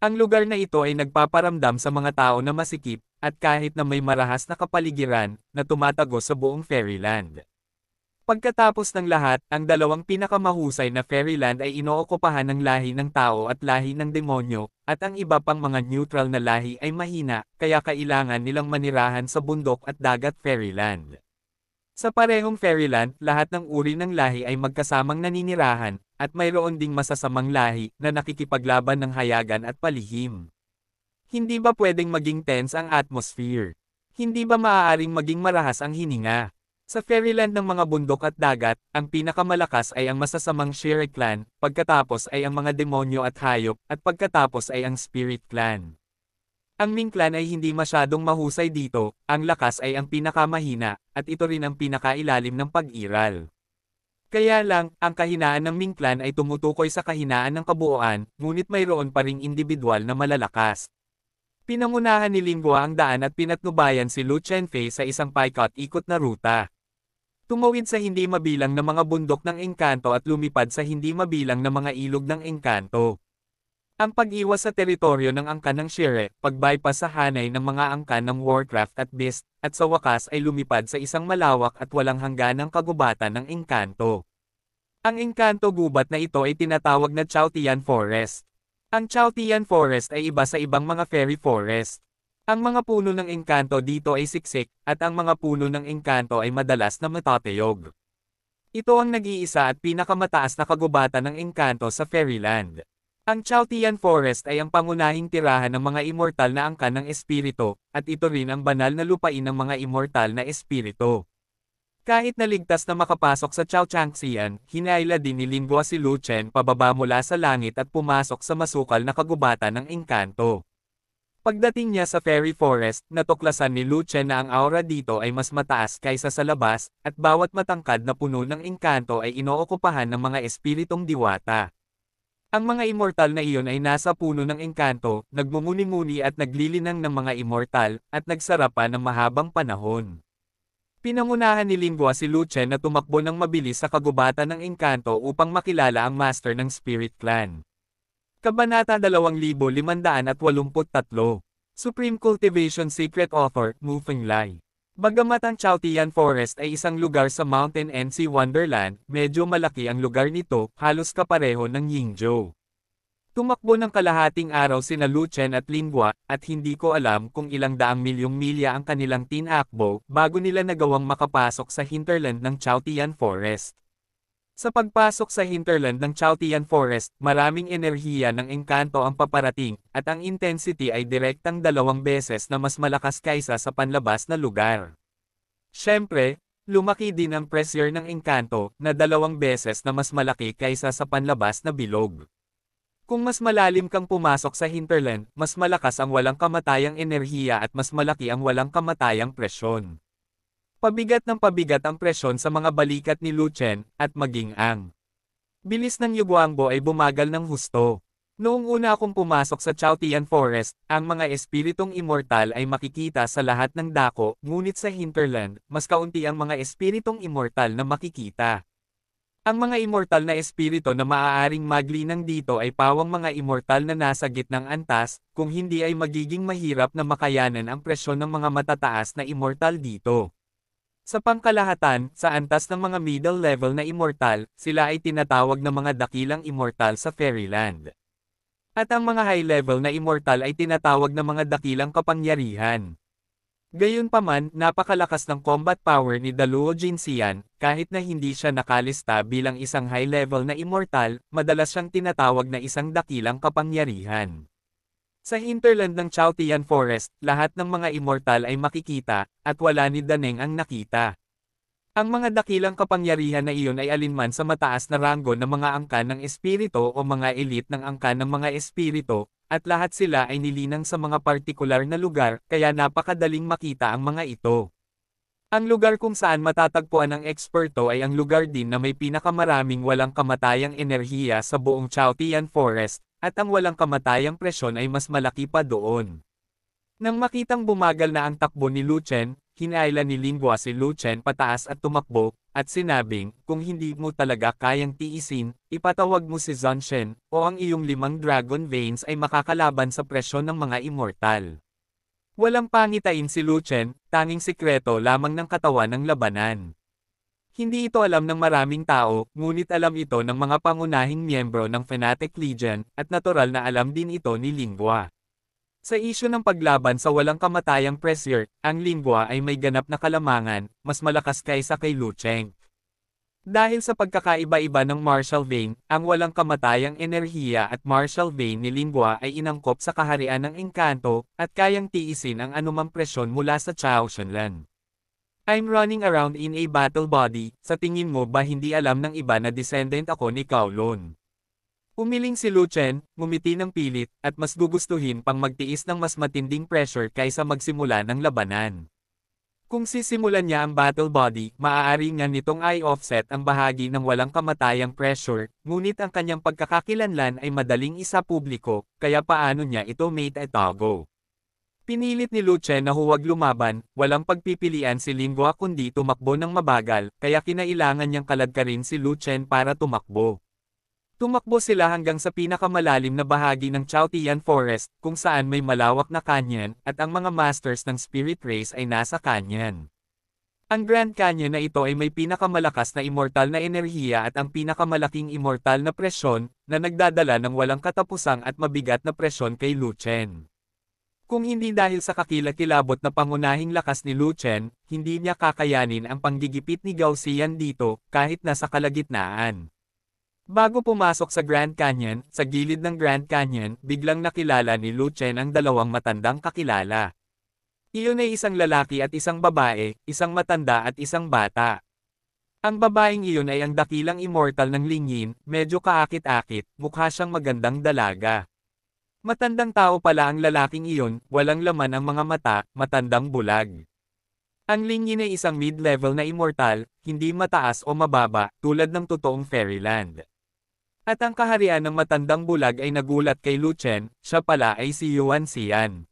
Ang lugar na ito ay nagpaparamdam sa mga tao na masikip, at kahit na may marahas na kapaligiran, na tumatago sa buong fairyland. Pagkatapos ng lahat, ang dalawang pinakamahusay na fairyland ay inookupahan ng lahi ng tao at lahi ng demonyo, at ang iba pang mga neutral na lahi ay mahina, kaya kailangan nilang manirahan sa bundok at dagat fairyland. Sa parehong fairyland, lahat ng uri ng lahi ay magkasamang naninirahan, at mayroon ding masasamang lahi na nakikipaglaban ng hayagan at palihim. Hindi ba pwedeng maging tense ang atmosphere? Hindi ba maaaring maging marahas ang hininga? Sa fairyland ng mga bundok at dagat, ang pinakamalakas ay ang masasamang Shire clan, pagkatapos ay ang mga demonyo at hayop, at pagkatapos ay ang spirit clan. Ang Ming clan ay hindi masyadong mahusay dito, ang lakas ay ang pinakamahina, at ito rin ang pinakailalim ng pag-iral. Kaya lang, ang kahinaan ng Ming Clan ay tumutukoy sa kahinaan ng kabuoan, ngunit mayroon pa ring individual na malalakas. Pinangunahan ni Lingua ang daan at pinatnubayan si Lu Chenfei sa isang paikot-ikot na ruta. Tumawid sa hindi mabilang na mga bundok ng engkanto at lumipad sa hindi mabilang na mga ilog ng engkanto. Ang pag-iwas sa teritoryo ng angkan ng Shire, pag-bypass sa hanay ng mga angkan ng Warcraft at Beast, at sa wakas ay lumipad sa isang malawak at walang hangganang kagubatan ng Engkanto. Ang Engkanto gubat na ito ay tinatawag na Chautian Forest. Ang Chautian Forest ay iba sa ibang mga fairy forest. Ang mga puno ng engkanto dito ay siksik, at ang mga puno ng engkanto ay madalas na matatayog. Ito ang nag-iisa at pinakamataas na kagubatan ng engkanto sa Fairyland. Ang Chaotian Forest ay ang pangunahing tirahan ng mga immortal na angkan ng espirito, at ito rin ang banal na lupain ng mga immortal na espirito. Kahit naligtas na makapasok sa Chao hinayla din ni Lingua si Lu Chen pababa mula sa langit at pumasok sa masukal na kagubatan ng engkanto. Pagdating niya sa Fairy Forest, natuklasan ni Lu Chen na ang aura dito ay mas mataas kaysa sa labas, at bawat matangkad na puno ng engkanto ay inookupahan ng mga espiritong diwata. Ang mga immortal na iyon ay nasa puno ng engkanto, nagmumuni-muni at naglilinang ng mga immortal, at nagsarapan ng mahabang panahon. Pinangunahan ni Lingua si Luce na tumakbo ng mabilis sa kagubatan ng engkanto upang makilala ang master ng Spirit Clan. Kabanata 2583 Supreme Cultivation Secret Author, Moving Lie Bagamat ang Chaotian Forest ay isang lugar sa Mountain NC Wonderland, medyo malaki ang lugar nito, halos kapareho ng Yingzhou. Tumakbo ng kalahating araw sina Luchen at Lingua, at hindi ko alam kung ilang daang milyong milya ang kanilang tinakbo, bago nila nagawang makapasok sa hinterland ng Chaotian Forest. Sa pagpasok sa hinterland ng Chaltian Forest, maraming enerhiya ng engkanto ang paparating, at ang intensity ay direktang dalawang beses na mas malakas kaysa sa panlabas na lugar. Siyempre, lumaki din ang pressure ng engkanto na dalawang beses na mas malaki kaysa sa panlabas na bilog. Kung mas malalim kang pumasok sa hinterland, mas malakas ang walang kamatayang enerhiya at mas malaki ang walang kamatayang presyon. Pabigat ng pabigat ang presyon sa mga balikat ni Luchen, at maging ang bilis ng Yuguangbo ay bumagal ng husto. Noong una akong pumasok sa Chaotian Forest, ang mga espiritong immortal ay makikita sa lahat ng dako, ngunit sa hinterland, mas kaunti ang mga espiritong immortal na makikita. Ang mga immortal na espirito na maaaring maglinang dito ay pawang mga immortal na nasa gitnang antas, kung hindi ay magiging mahirap na makayanan ang presyon ng mga matataas na immortal dito. Sa pangkalahatan, sa antas ng mga middle level na immortal, sila ay tinatawag na mga dakilang immortal sa Fairyland. At ang mga high level na immortal ay tinatawag na mga dakilang kapangyarihan. Gayunpaman, napakalakas ng combat power ni Daluo Jinxian, kahit na hindi siya nakalista bilang isang high level na immortal, madalas siyang tinatawag na isang dakilang kapangyarihan. Sa hinterland ng Chaotian Forest, lahat ng mga immortal ay makikita, at wala ni Daneng ang nakita. Ang mga dakilang kapangyarihan na iyon ay alinman sa mataas na ranggo ng mga angkan ng espirito o mga elite ng angkan ng mga espirito, at lahat sila ay nilinang sa mga partikular na lugar, kaya napakadaling makita ang mga ito. Ang lugar kung saan matatagpuan ang eksperto ay ang lugar din na may pinakamaraming walang kamatayang enerhiya sa buong Chaotian Forest, at ang walang kamatayang presyon ay mas malaki pa doon. Nang makitang bumagal na ang takbo ni Luchen, hinaila ni Lingua si Luchen pataas at tumakbo, at sinabing, kung hindi mo talaga kayang tiisin, ipatawag mo si Zonshen, o ang iyong limang dragon veins ay makakalaban sa presyon ng mga immortal. Walang pangitain si Luchen, tanging sikreto lamang ng katawan ng labanan. Hindi ito alam ng maraming tao, ngunit alam ito ng mga pangunahing miyembro ng Fanatic Legion, at natural na alam din ito ni Lingua. Sa isyo ng paglaban sa walang kamatayang pressure, ang Lingua ay may ganap na kalamangan, mas malakas kaysa kay Lucheng. Dahil sa pagkakaiba-iba ng Marshall Vein, ang walang kamatayang enerhiya at Marshall Vein ni Lingua ay inangkop sa kaharian ng engkanto, at kayang tiisin ang anumang presyon mula sa Chao Shenlan. I'm running around in a battle body, sa tingin mo ba hindi alam ng iba na descendant ako ni Kowloon? Umiling si Lu Chen, ngumiti ng pilit, at mas gugustuhin pang magtiis ng mas matinding pressure kaysa magsimula ng labanan. Kung sisimulan niya ang battle body, maaari nga nitong ay offset ang bahagi ng walang kamatayang pressure, ngunit ang kanyang pagkakakilanlan ay madaling isa publiko, kaya paano niya ito mate etago. Pinilit ni Luce na huwag lumaban, walang pagpipilian si Lingua kundi tumakbo ng mabagal, kaya kinailangan niyang kaladkarin si Luchen para tumakbo. Tumakbo sila hanggang sa pinakamalalim na bahagi ng Chaotian Forest, kung saan may malawak na canyon, at ang mga masters ng spirit race ay nasa canyon. Ang Grand Canyon na ito ay may pinakamalakas na immortal na enerhiya at ang pinakamalaking immortal na presyon, na nagdadala ng walang katapusang at mabigat na presyon kay Luchen. Kung hindi dahil sa kakilakilabot na pangunahing lakas ni Luchen, hindi niya kakayanin ang panggigipit ni Gaussian dito, kahit nasa kalagitnaan. Bago pumasok sa Grand Canyon, sa gilid ng Grand Canyon, biglang nakilala ni Lu Chen ang dalawang matandang kakilala. Iyon ay isang lalaki at isang babae, isang matanda at isang bata. Ang babaeng iyon ay ang dakilang immortal ng lingyin, medyo kaakit-akit, mukha siyang magandang dalaga. Matandang tao pala ang lalaking iyon, walang laman ang mga mata, matandang bulag. Ang lingyin ay isang mid-level na immortal, hindi mataas o mababa, tulad ng totoong fairyland. At ang kaharian ng matandang bulag ay nagulat kay Luchen, siya pala ay si Yuan Xian.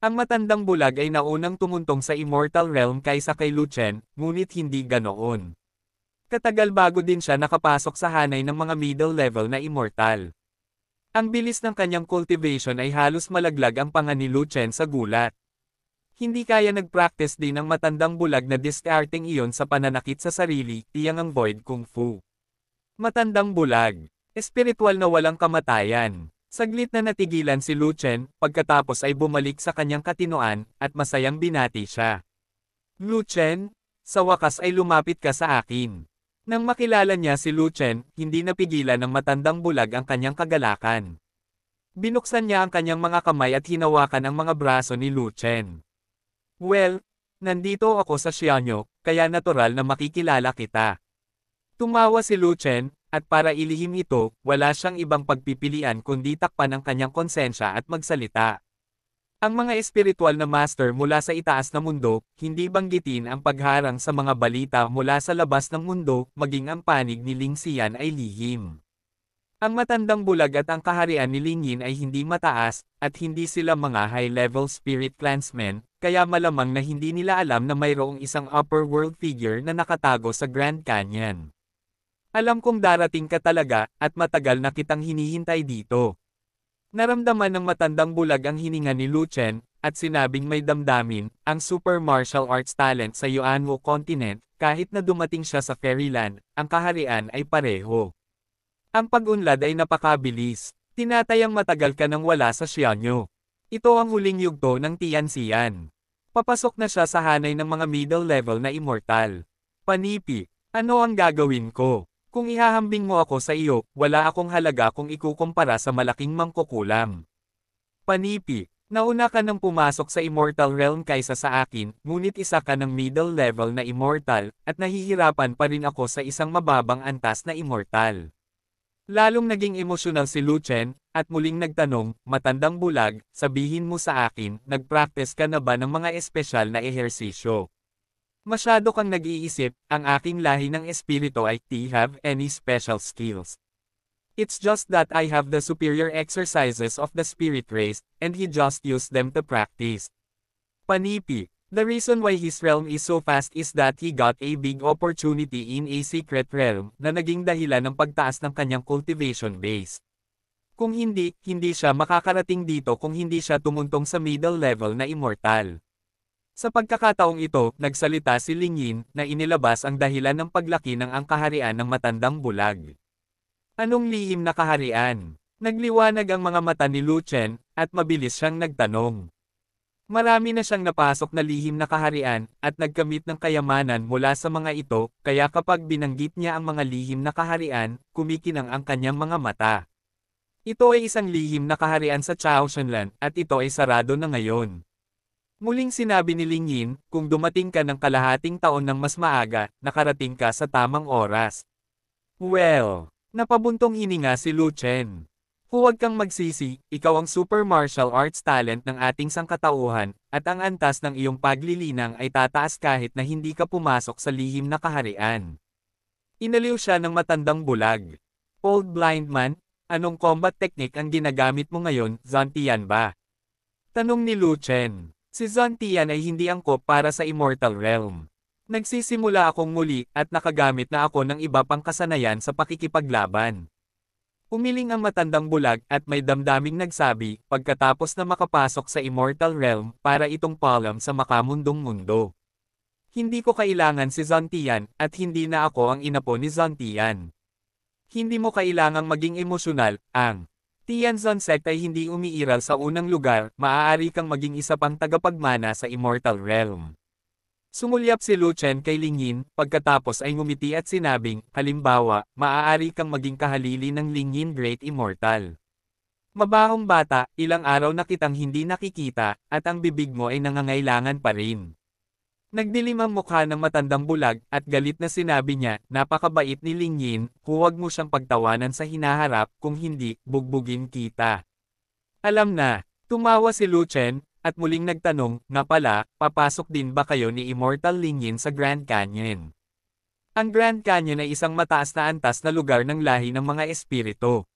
Ang matandang bulag ay naunang tumuntong sa Immortal Realm kaysa kay Luchen, ngunit hindi ganoon. Katagal bago din siya nakapasok sa hanay ng mga middle level na immortal. Ang bilis ng kanyang cultivation ay halos malaglag ang panga ni Luchen sa gulat. Hindi kaya nag-practice din ang matandang bulag na discarding iyon sa pananakit sa sarili, tiyang ang void kung fu. Matandang bulag. Espiritual na walang kamatayan. Saglit na natigilan si Luchen, pagkatapos ay bumalik sa kanyang katinoan, at masayang binati siya. Luchen, sa wakas ay lumapit ka sa akin. Nang makilala niya si Luchen, hindi napigilan ng matandang bulag ang kanyang kagalakan. Binuksan niya ang kanyang mga kamay at hinawakan ang mga braso ni Luchen. Well, nandito ako sa Xianyo, kaya natural na makikilala kita. Tumawa si Lu Chen, at para ilihim ito, wala siyang ibang pagpipilian kundi takpan ang kanyang konsensya at magsalita. Ang mga espiritual na master mula sa itaas na mundo, hindi banggitin ang pagharang sa mga balita mula sa labas ng mundo, maging ang panig ni Ling Xian ay lihim. Ang matandang bulag at ang kaharian ni Ling Yin ay hindi mataas, at hindi sila mga high-level spirit clansmen, kaya malamang na hindi nila alam na mayroong isang upper world figure na nakatago sa Grand Canyon. Alam kong darating ka talaga, at matagal na kitang hinihintay dito. Naramdaman ng matandang bulag ang hininga ni Luchen, at sinabing may damdamin, ang super martial arts talent sa Yuanwo Continent, kahit na dumating siya sa Fairyland, ang kaharian ay pareho. Ang pag-unlad ay napakabilis. Tinatayang matagal ka nang wala sa Xianyo. Ito ang huling yugto ng Tianxian. Papasok na siya sa hanay ng mga middle level na immortal. Panipi, ano ang gagawin ko? Kung ihahambing mo ako sa iyo, wala akong halaga kung ikukumpara sa malaking mangkukulam. Panipi, nauna ka nang pumasok sa Immortal Realm kaysa sa akin, ngunit isa ka ng middle level na Immortal, at nahihirapan pa rin ako sa isang mababang antas na Immortal. Lalong naging emosyonal si Luchen, at muling nagtanong, matandang bulag, sabihin mo sa akin, nagpractice ka na ba ng mga espesyal na ehersisyo? Masyado kang nag-iisip, ang aking lahi ng espirito ay di have any special skills. It's just that I have the superior exercises of the spirit race, and he just used them to practice. Panipi. The reason why his realm is so fast is that he got a big opportunity in a secret realm na naging dahilan ng pagtaas ng kanyang cultivation base. Kung hindi, hindi siya makakarating dito kung hindi siya tumuntong sa middle level na immortal. Sa pagkakataong ito, nagsalita si Ling Yin na inilabas ang dahilan ng paglaki ng ang kaharian ng matandang bulag. Anong lihim na kaharian? Nagliwanag ang mga mata ni Lu Chen, at mabilis siyang nagtanong. Marami na siyang napasok na lihim na kaharian, at nagkamit ng kayamanan mula sa mga ito, kaya kapag binanggit niya ang mga lihim na kaharian, kumikinang ang kanyang mga mata. Ito ay isang lihim na kaharian sa Chaoshanlan, at ito ay sarado na ngayon. Muling sinabi ni Ling Yin, kung dumating ka ng kalahating taon ng mas maaga, nakarating ka sa tamang oras. Well, napabuntong hininga si Lu Chen. Huwag kang magsisi, ikaw ang super martial arts talent ng ating sangkatauhan, at ang antas ng iyong paglilinang ay tataas kahit na hindi ka pumasok sa lihim na kaharian. Inaliw siya ng matandang bulag. Old blind man, anong combat technique ang ginagamit mo ngayon, Zantian ba? Tanong ni Lu Chen. Si Zontian ay hindi angkop para sa Immortal Realm. Nagsisimula akong muli at nakagamit na ako ng iba pang kasanayan sa pakikipaglaban. Umiling ang matandang bulag at may damdaming nagsabi, pagkatapos na makapasok sa Immortal Realm, para itong palam sa makamundong mundo. Hindi ko kailangan si Zontian, at hindi na ako ang inapo ni Zontian. Hindi mo kailangang maging emosyonal, ang Tianzon sect ay hindi umiiral sa unang lugar, maaari kang maging isa pang tagapagmana sa Immortal Realm. Sumulyap si Lu Chen kay Lingyin, pagkatapos ay ngumiti at sinabing, halimbawa, maaari kang maging kahalili ng Lingyin Great Immortal. Mabahong bata, ilang araw na kitang hindi nakikita, at ang bibig mo ay nangangailangan pa rin. Nagdilim ang mukha ng matandang bulag, at galit na sinabi niya, napakabait ni Ling Yin, huwag mo siyang pagtawanan sa hinaharap, kung hindi, bugbugin kita. Alam na, tumawa si Lu Chen, at muling nagtanong, nga pala, papasok din ba kayo ni Immortal Ling Yin sa Grand Canyon? Ang Grand Canyon ay isang mataas na antas na lugar ng lahi ng mga espiritu.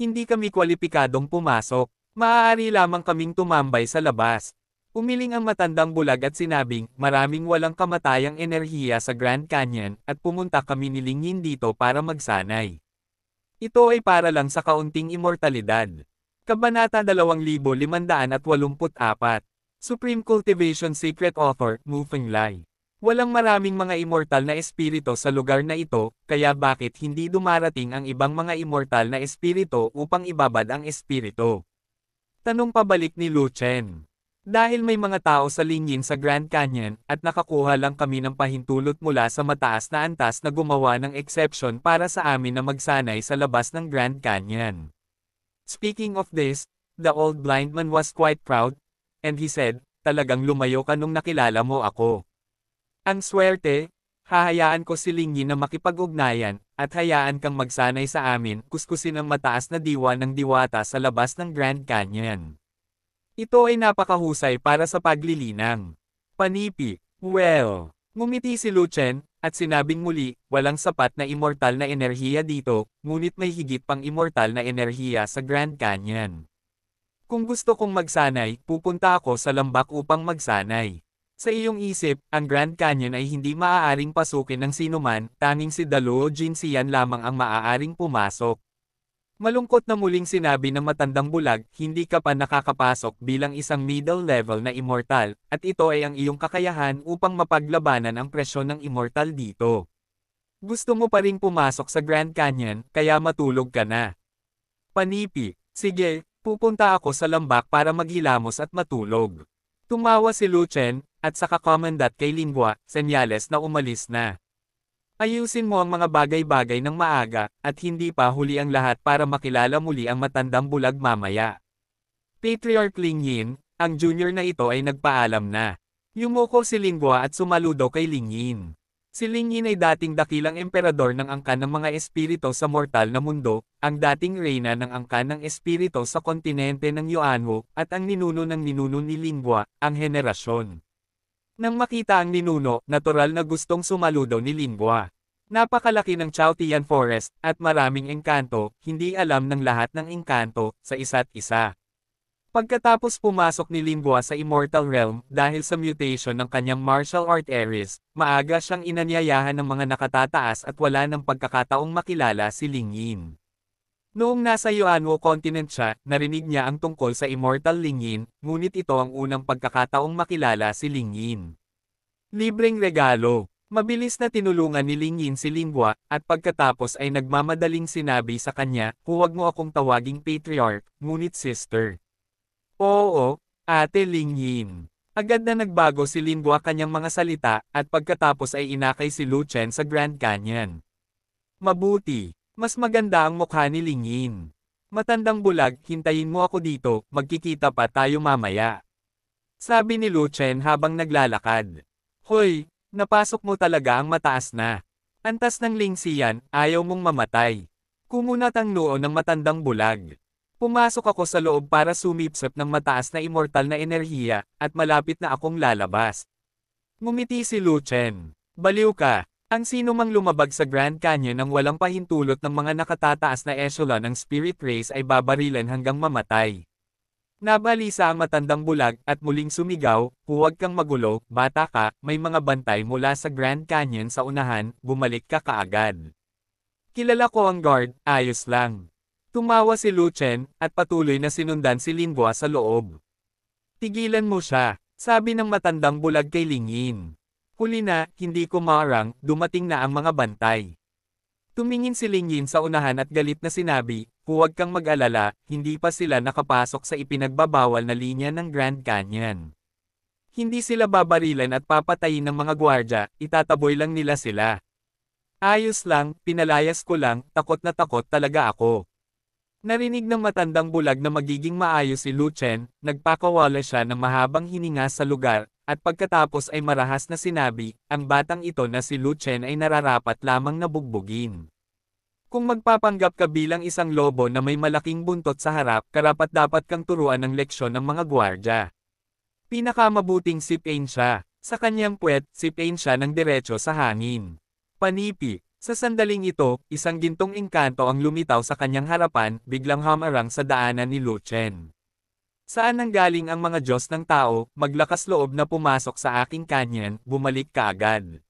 Hindi kami kwalipikadong pumasok, maaari lamang kaming tumambay sa labas, Umiling ang matandang bulag at sinabing, maraming walang kamatayang enerhiya sa Grand Canyon, at pumunta kami ni Lingin dito para magsanay. Ito ay para lang sa kaunting immortalidad. Kabanata 2584 Supreme Cultivation Secret Author, Moving Lai Walang maraming mga immortal na espirito sa lugar na ito, kaya bakit hindi dumarating ang ibang mga immortal na espirito upang ibabad ang espirito? Tanong pabalik ni Lu Chen. Dahil may mga tao sa Linyin sa Grand Canyon, at nakakuha lang kami ng pahintulot mula sa mataas na antas na gumawa ng exception para sa amin na magsanay sa labas ng Grand Canyon. Speaking of this, the old blind man was quite proud, and he said, talagang lumayo ka nung nakilala mo ako. Ang swerte, hahayaan ko si Linyin na makipag-ugnayan, at hayaan kang magsanay sa amin, kuskusin ang mataas na diwa ng diwata sa labas ng Grand Canyon. Ito ay napakahusay para sa paglilinang. Panipi, well, ngumiti si Luchen, at sinabing muli, walang sapat na immortal na enerhiya dito, ngunit may higit pang immortal na enerhiya sa Grand Canyon. Kung gusto kong magsanay, pupunta ako sa lambak upang magsanay. Sa iyong isip, ang Grand Canyon ay hindi maaaring pasukin ng sinuman, tanging si Daluo Jinsian lamang ang maaaring pumasok. Malungkot na muling sinabi ng matandang bulag, hindi ka pa nakakapasok bilang isang middle level na immortal, at ito ay ang iyong kakayahan upang mapaglabanan ang presyon ng immortal dito. Gusto mo pa ring pumasok sa Grand Canyon, kaya matulog ka na. Panipi, sige, pupunta ako sa lambak para maghilamos at matulog. Tumawa si Lu Chen, at saka commandat kay Lingua, senyales na umalis na. Ayusin mo ang mga bagay-bagay ng maaga, at hindi pa huli ang lahat para makilala muli ang matandang bulag mamaya. Patriarch Ling Yin, ang junior na ito ay nagpaalam na. Yumoko si Lingwa at sumaludo kay Ling Yin. Si Ling Yin ay dating dakilang emperador ng angkan ng mga espirito sa mortal na mundo, ang dating reyna ng angkan ng espirito sa kontinente ng Yuanwu, at ang ninuno ng ninuno ni Lingwa, ang henerasyon. Nang makita ang ninuno, natural na gustong sumaludo ni Lingua. Napakalaki ng Chaotian Forest, at maraming engkanto, hindi alam ng lahat ng engkanto, sa isa't isa. Pagkatapos pumasok ni Lingua sa Immortal Realm, dahil sa mutation ng kanyang martial art Ares, maaga siyang inanyayahan ng mga nakatataas at wala ng pagkakataong makilala si Ling Yin. Noong nasa Yuanwo continent siya, narinig niya ang tungkol sa Immortal Lingyin, ngunit ito ang unang pagkakataong makilala si Lingyin. Libreng regalo. Mabilis na tinulungan ni Lingyin si Lingwa, at pagkatapos ay nagmamadaling sinabi sa kanya, huwag mo akong tawaging patriarch, ngunit sister. Oo, ate Lingyin. Agad na nagbago si Lingwa kanyang mga salita, at pagkatapos ay inakay si Lu Chen sa Grand Canyon. Mabuti, mas maganda ang mukha ni Lingin. Matandang bulag, hintayin mo ako dito, magkikita pa tayo mamaya. Sabi ni Luchen habang naglalakad. Hoy, napasok mo talaga ang mataas na. Antas ng lingsiyan, ayaw mong mamatay. Kumunat ang noo ng matandang bulag. Pumasok ako sa loob para sumipsep ng mataas na immortal na enerhiya, at malapit na akong lalabas. Ngumiti si Luchen. Baliw ka, ang sino mang lumabag sa Grand Canyon ng walang pahintulot ng mga nakatataas na echelon ng spirit race ay babarilan hanggang mamatay. Nabalisa ang matandang bulag at muling sumigaw, huwag kang magulo, bata ka, may mga bantay mula sa Grand Canyon sa unahan, bumalik ka kaagad. Kilala ko ang guard, ayos lang. Tumawa si Luchen, at patuloy na sinundan si Lingua sa loob. Tigilan mo siya, sabi ng matandang bulag kay Lingin. Huli na, hindi ko kumarang, dumating na ang mga bantay. Tumingin si Yin sa unahan at galit na sinabi, huwag kang mag-alala, hindi pa sila nakapasok sa ipinagbabawal na linya ng Grand Canyon. Hindi sila babarilan at papatayin ng mga gwardya, itataboy lang nila sila. Ayos lang, pinalayas ko lang, takot na takot talaga ako. Narinig ng matandang bulag na magiging maayos si Lu Chen, nagpakawala siya ng mahabang hininga sa lugar, at pagkatapos ay marahas na sinabi, ang batang ito na si Lu Chen ay nararapat lamang na bugbugin. Kung magpapanggap ka bilang isang lobo na may malaking buntot sa harap, karapat dapat kang turuan ng leksyon ng mga gwardya. Pinakamabuting sipain siya. Sa kanyang puwet, sipain siya ng diretsyo sa hangin. Panipi. Sa sandaling ito, isang gintong engkanto ang lumitaw sa kanyang harapan, biglang hamarang sa daanan ni Lu Chen. Saan nanggaling ang mga Diyos ng tao, maglakas loob na pumasok sa aking kanyan, bumalik ka agad.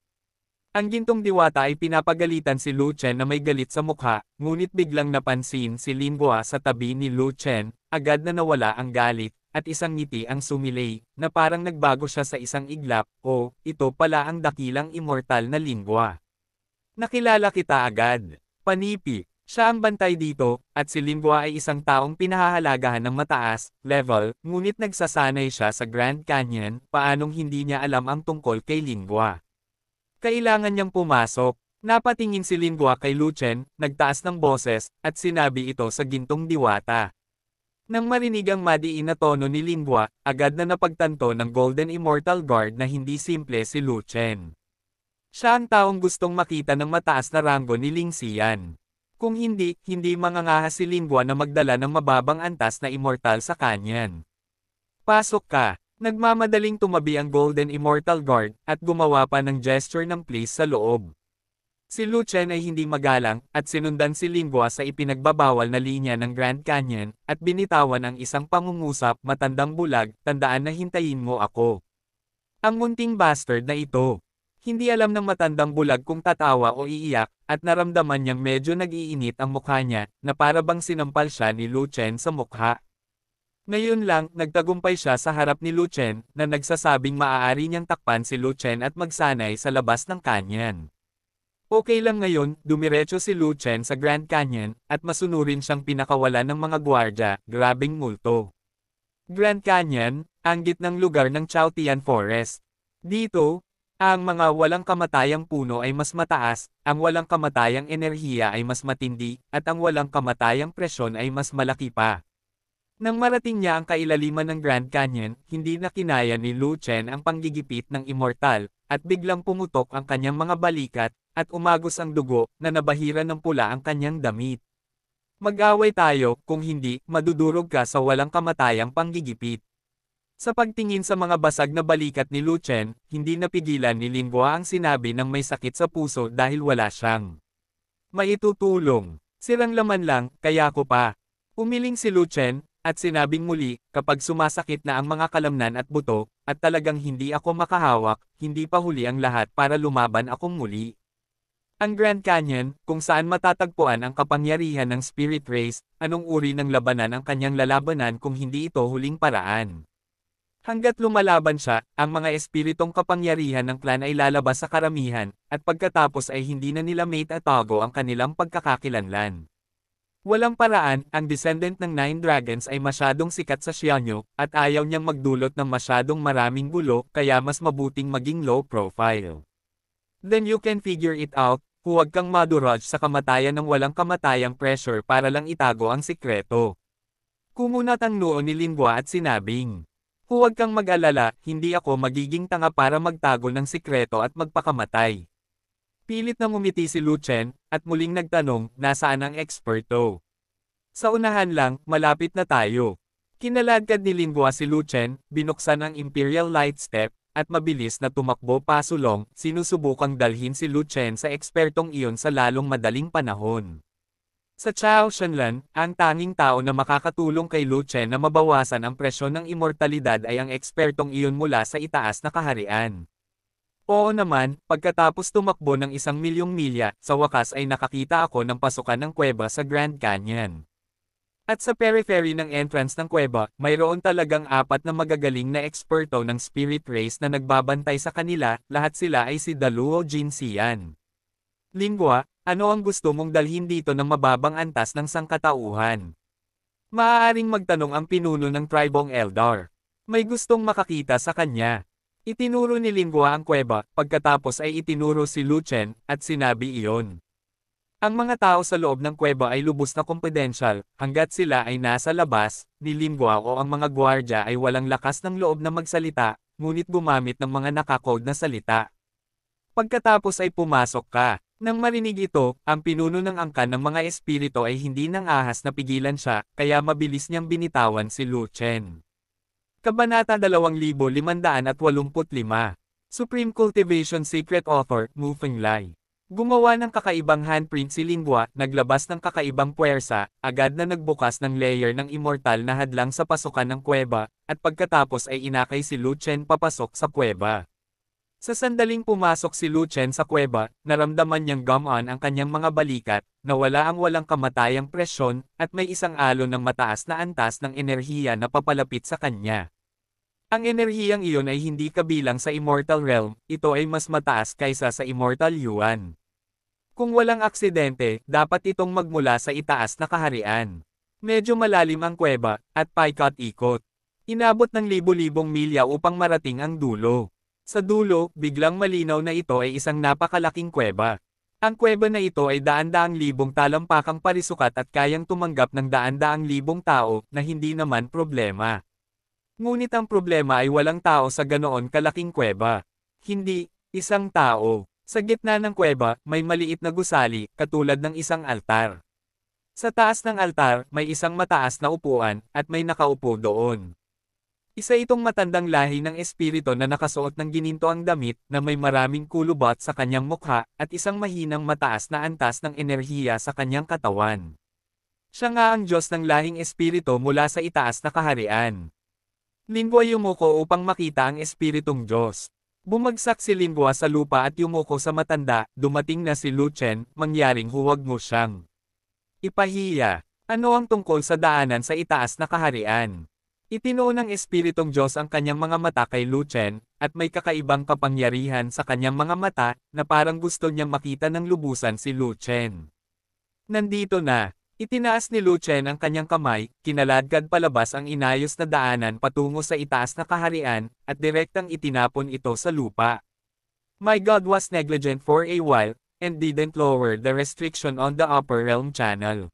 Ang gintong diwata ay pinapagalitan si Lu Chen na may galit sa mukha, ngunit biglang napansin si Lingua sa tabi ni Lu Chen, agad na nawala ang galit, at isang ngiti ang sumilay, na parang nagbago siya sa isang iglap, o, ito pala ang dakilang immortal na Lingua. Nakilala kita agad. Panipi, siya ang bantay dito, at si Lingua ay isang taong pinahahalagahan ng mataas, level, ngunit nagsasanay siya sa Grand Canyon, paanong hindi niya alam ang tungkol kay Lingua. Kailangan niyang pumasok. Napatingin si Lingua kay Luchen, nagtaas ng boses, at sinabi ito sa gintong diwata. Nang marinig ang madiin na tono ni Lingua, agad na napagtanto ng Golden Immortal Guard na hindi simple si Luchen. Siya ang taong gustong makita ng mataas na ranggo ni Ling Xian. Kung hindi, hindi mangangaha si Lingua na magdala ng mababang antas na immortal sa kanyan. Pasok ka. Nagmamadaling tumabi ang Golden Immortal Guard, at gumawa pa ng gesture ng please sa loob. Si Lu Chen ay hindi magalang, at sinundan si Lingua sa ipinagbabawal na linya ng Grand Canyon, at binitawan ang isang pangungusap matandang bulag, tandaan na hintayin mo ako. Ang munting bastard na ito. Hindi alam ng matandang bulag kung tatawa o iiyak, at naramdaman niyang medyo nag-iinit ang mukha niya, na parabang sinampal siya ni Lu Chen sa mukha. Ngayon lang, nagtagumpay siya sa harap ni Lu Chen, na nagsasabing maaari niyang takpan si Lu Chen at magsanay sa labas ng canyon. Okay lang ngayon, dumiretso si Lu Chen sa Grand Canyon, at masunurin siyang pinakawalan ng mga gwardya, grabing multo. Grand Canyon, ang gitnang lugar ng Chaotian Forest. Dito, ang mga walang kamatayang puno ay mas mataas, ang walang kamatayang enerhiya ay mas matindi, at ang walang kamatayang presyon ay mas malaki pa. Nang marating niya ang kailaliman ng Grand Canyon, hindi na kinaya ni Lu Chen ang panggigipit ng immortal, at biglang pumutok ang kanyang mga balikat, at umagos ang dugo, na nabahira ng pula ang kanyang damit. Mag-away tayo, kung hindi, madudurog ka sa walang kamatayang panggigipit. Sa pagtingin sa mga basag na balikat ni Luchen, hindi napigilan ni Lingua ang sinabi ng may sakit sa puso dahil wala siyang maitutulong. Sirang laman lang, kaya ko pa. Umiling si Luchen, at sinabing muli, kapag sumasakit na ang mga kalamnan at buto, at talagang hindi ako makahawak, hindi pa huli ang lahat para lumaban akong muli. Ang Grand Canyon, kung saan matatagpuan ang kapangyarihan ng Spirit Race, anong uri ng labanan ang kanyang lalabanan kung hindi ito huling paraan? Hanggat lumalaban siya, ang mga espiritong kapangyarihan ng clan ay lalabas sa karamihan, at pagkatapos ay hindi na nila mate at tago ang kanilang pagkakakilanlan. Walang paraan, ang descendant ng Nine Dragons ay masyadong sikat sa Xianyu, at ayaw niyang magdulot ng masyadong maraming gulo, kaya mas mabuting maging low profile. Then you can figure it out, huwag kang maduraj sa kamatayan ng walang kamatayang pressure para lang itago ang sikreto. Kumunat ang noo ni Lingwa at sinabing, Huwag kang mag-alala, hindi ako magiging tanga para magtago ng sikreto at magpakamatay. Pilit na ngumiti si Lu Chen, at muling nagtanong, nasaan ang eksperto? Sa unahan lang, malapit na tayo. Kinaladkad ni Lingua si Lu Chen, binuksan ang Imperial Light Step, at mabilis na tumakbo pasulong, sinusubukang dalhin si Lu Chen sa ekspertong iyon sa lalong madaling panahon. Sa Chao Shanlan, ang tanging tao na makakatulong kay Lu Chen na mabawasan ang presyon ng imortalidad ay ang ekspertong iyon mula sa itaas na kaharian. Oo naman, pagkatapos tumakbo ng isang milyong milya, sa wakas ay nakakita ako ng pasukan ng kuweba sa Grand Canyon. At sa periphery ng entrance ng kuweba, mayroon talagang apat na magagaling na eksperto ng spirit race na nagbabantay sa kanila, lahat sila ay si Daluo Jin Xian. Lingwa, ano ang gusto mong dalhin dito ng mababang antas ng sangkatauhan? Maaaring magtanong ang pinuno ng tribong Eldar. May gustong makakita sa kanya. Itinuro ni Lingua ang kuweba, pagkatapos ay itinuro si Luchen, at sinabi iyon. Ang mga tao sa loob ng kuweba ay lubos na confidential, hanggat sila ay nasa labas, ni Lingua o ang mga gwardya ay walang lakas ng loob na magsalita, ngunit gumamit ng mga nakakode na salita. Pagkatapos ay pumasok ka. Nang marinig ito, ang pinuno ng angkan ng mga espirito ay hindi nang ahas na pigilan siya, kaya mabilis niyang binitawan si Lu Chen. Kabanata 2585 Supreme Cultivation Secret Author, Mu Feng Lai Gumawa ng kakaibang handprint si Lingwa, naglabas ng kakaibang puwersa, agad na nagbukas ng layer ng immortal na hadlang sa pasukan ng kuweba, at pagkatapos ay inakay si Lu Chen papasok sa kuweba. Sa sandaling pumasok si Lu Chen sa kuweba, naramdaman niyang gamaan ang kanyang mga balikat, na wala ang walang kamatayang presyon, at may isang alon ng mataas na antas ng enerhiya na papalapit sa kanya. Ang enerhiyang iyon ay hindi kabilang sa Immortal Realm, ito ay mas mataas kaysa sa Immortal Yuan. Kung walang aksidente, dapat itong magmula sa itaas na kaharian. Medyo malalim ang kuweba, at paikot-ikot. Inabot ng libo-libong milya upang marating ang dulo. Sa dulo, biglang malinaw na ito ay isang napakalaking kuweba. Ang kuweba na ito ay daan-daang libong talampakang parisukat at kayang tumanggap ng daan-daang libong tao na hindi naman problema. Ngunit ang problema ay walang tao sa ganoon kalaking kuweba. Hindi, isang tao. Sa gitna ng kuweba, may maliit na gusali, katulad ng isang altar. Sa taas ng altar, may isang mataas na upuan, at may nakaupo doon. Isa itong matandang lahi ng espirito na nakasuot ng gininto ang damit na may maraming kulubat sa kanyang mukha at isang mahinang mataas na antas ng enerhiya sa kanyang katawan. Siya nga ang Diyos ng lahing espirito mula sa itaas na kaharian. Lingwa yumuko upang makita ang espiritong Diyos. Bumagsak si Lingwa sa lupa at yumuko sa matanda, dumating na si Luchen, mangyaring huwag mo siyang. Ipahiya, ano ang tungkol sa daanan sa itaas na kaharian? Itinuon ng Espiritong Diyos ang kanyang mga mata kay Luchen, at may kakaibang kapangyarihan sa kanyang mga mata, na parang gusto niyang makita ng lubusan si Luchen. Nandito na, itinaas ni Luchen ang kanyang kamay, kinaladkad palabas ang inayos na daanan patungo sa itaas na kaharian, at direktang itinapon ito sa lupa. My God was negligent for a while, and didn't lower the restriction on the upper realm channel.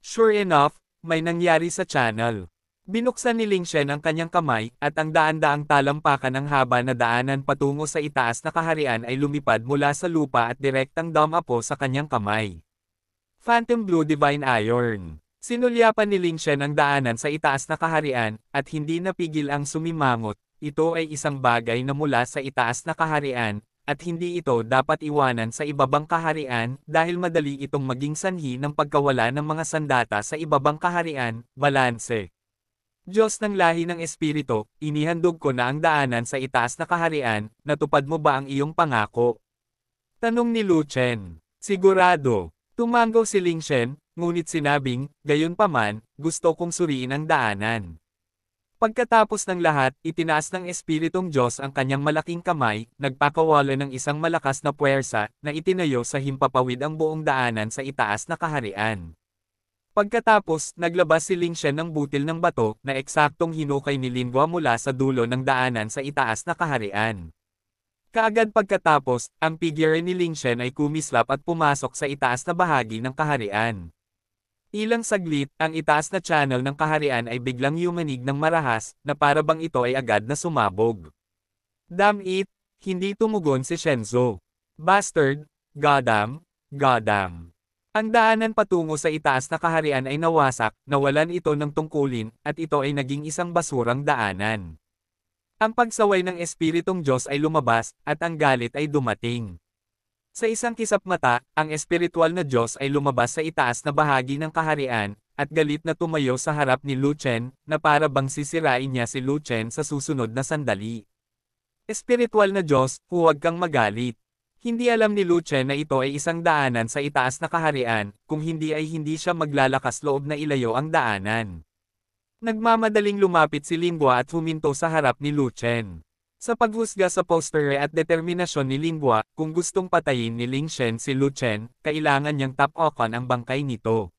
Sure enough, may nangyari sa channel. Binuksan ni Ling Shen ang kanyang kamay, at ang daan-daang talampakan ng haba na daanan patungo sa itaas na kaharian ay lumipad mula sa lupa at direktang damapo sa kanyang kamay. Phantom Blue Divine Iron Sinulyapan ni Ling Shen ang daanan sa itaas na kaharian, at hindi napigil ang sumimangot, ito ay isang bagay na mula sa itaas na kaharian, at hindi ito dapat iwanan sa ibabang kaharian dahil madali itong maging sanhi ng pagkawala ng mga sandata sa ibabang kaharian, balanse. Diyos ng lahi ng Espiritu, inihandog ko na ang daanan sa itaas na kaharian, natupad mo ba ang iyong pangako? Tanong ni Lu Chen. Sigurado. Tumanggo si Ling Shen, ngunit sinabing, gayon gayunpaman, gusto kong suriin ang daanan. Pagkatapos ng lahat, itinaas ng Espiritong Diyos ang kanyang malaking kamay, nagpakawala ng isang malakas na puwersa, na itinayo sa himpapawid ang buong daanan sa itaas na kaharian. Pagkatapos, naglabas si Ling Shen ng butil ng bato na eksaktong hinukay ni Lingwa mula sa dulo ng daanan sa itaas na kaharian. Kaagad pagkatapos, ang figure ni Ling Shen ay kumislap at pumasok sa itaas na bahagi ng kaharian. Ilang saglit, ang itaas na channel ng kaharian ay biglang yumanig ng marahas, na parabang ito ay agad na sumabog. Damn it! Hindi tumugon si Shenzo. Bastard! Goddamn! Goddamn! Ang daanan patungo sa itaas na kaharian ay nawasak, nawalan ito ng tungkulin, at ito ay naging isang basurang daanan. Ang pagsaway ng Espiritong Diyos ay lumabas, at ang galit ay dumating. Sa isang kisap mata, ang espiritual na Diyos ay lumabas sa itaas na bahagi ng kaharian, at galit na tumayo sa harap ni Luchen, na para bang sisirain niya si Luchen sa susunod na sandali. Espiritual na Diyos, huwag kang magalit. Hindi alam ni Luce na ito ay isang daanan sa itaas na kaharian, kung hindi ay hindi siya maglalakas loob na ilayo ang daanan. Nagmamadaling lumapit si Lingua at huminto sa harap ni Luchen. Sa paghusga sa postere at determinasyon ni Lingua, kung gustong patayin ni Ling Lingshen si Luchen, kailangan niyang tapokon ang bangkay nito.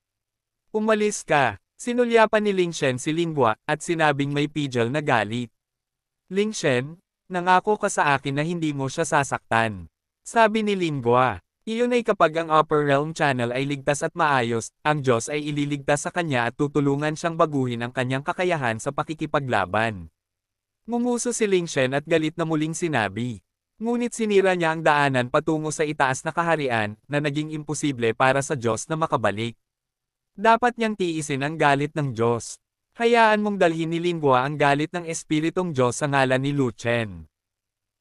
Umalis ka! Sinulyapan ni Ling Lingshen si Lingua, at sinabing may pigil na galit. Ling Lingshen, nangako ka sa akin na hindi mo siya sasaktan. Sabi ni Lingua, iyon ay kapag ang Upper Realm Channel ay ligtas at maayos, ang Diyos ay ililigtas sa kanya at tutulungan siyang baguhin ang kanyang kakayahan sa pakikipaglaban. Mumuso si Ling Shen at galit na muling sinabi. Ngunit sinira niya ang daanan patungo sa itaas na kaharian na naging imposible para sa Diyos na makabalik. Dapat niyang tiisin ang galit ng Diyos. Hayaan mong dalhin ni Lingua ang galit ng Espiritong Diyos sa ngalan ni Lu Chen.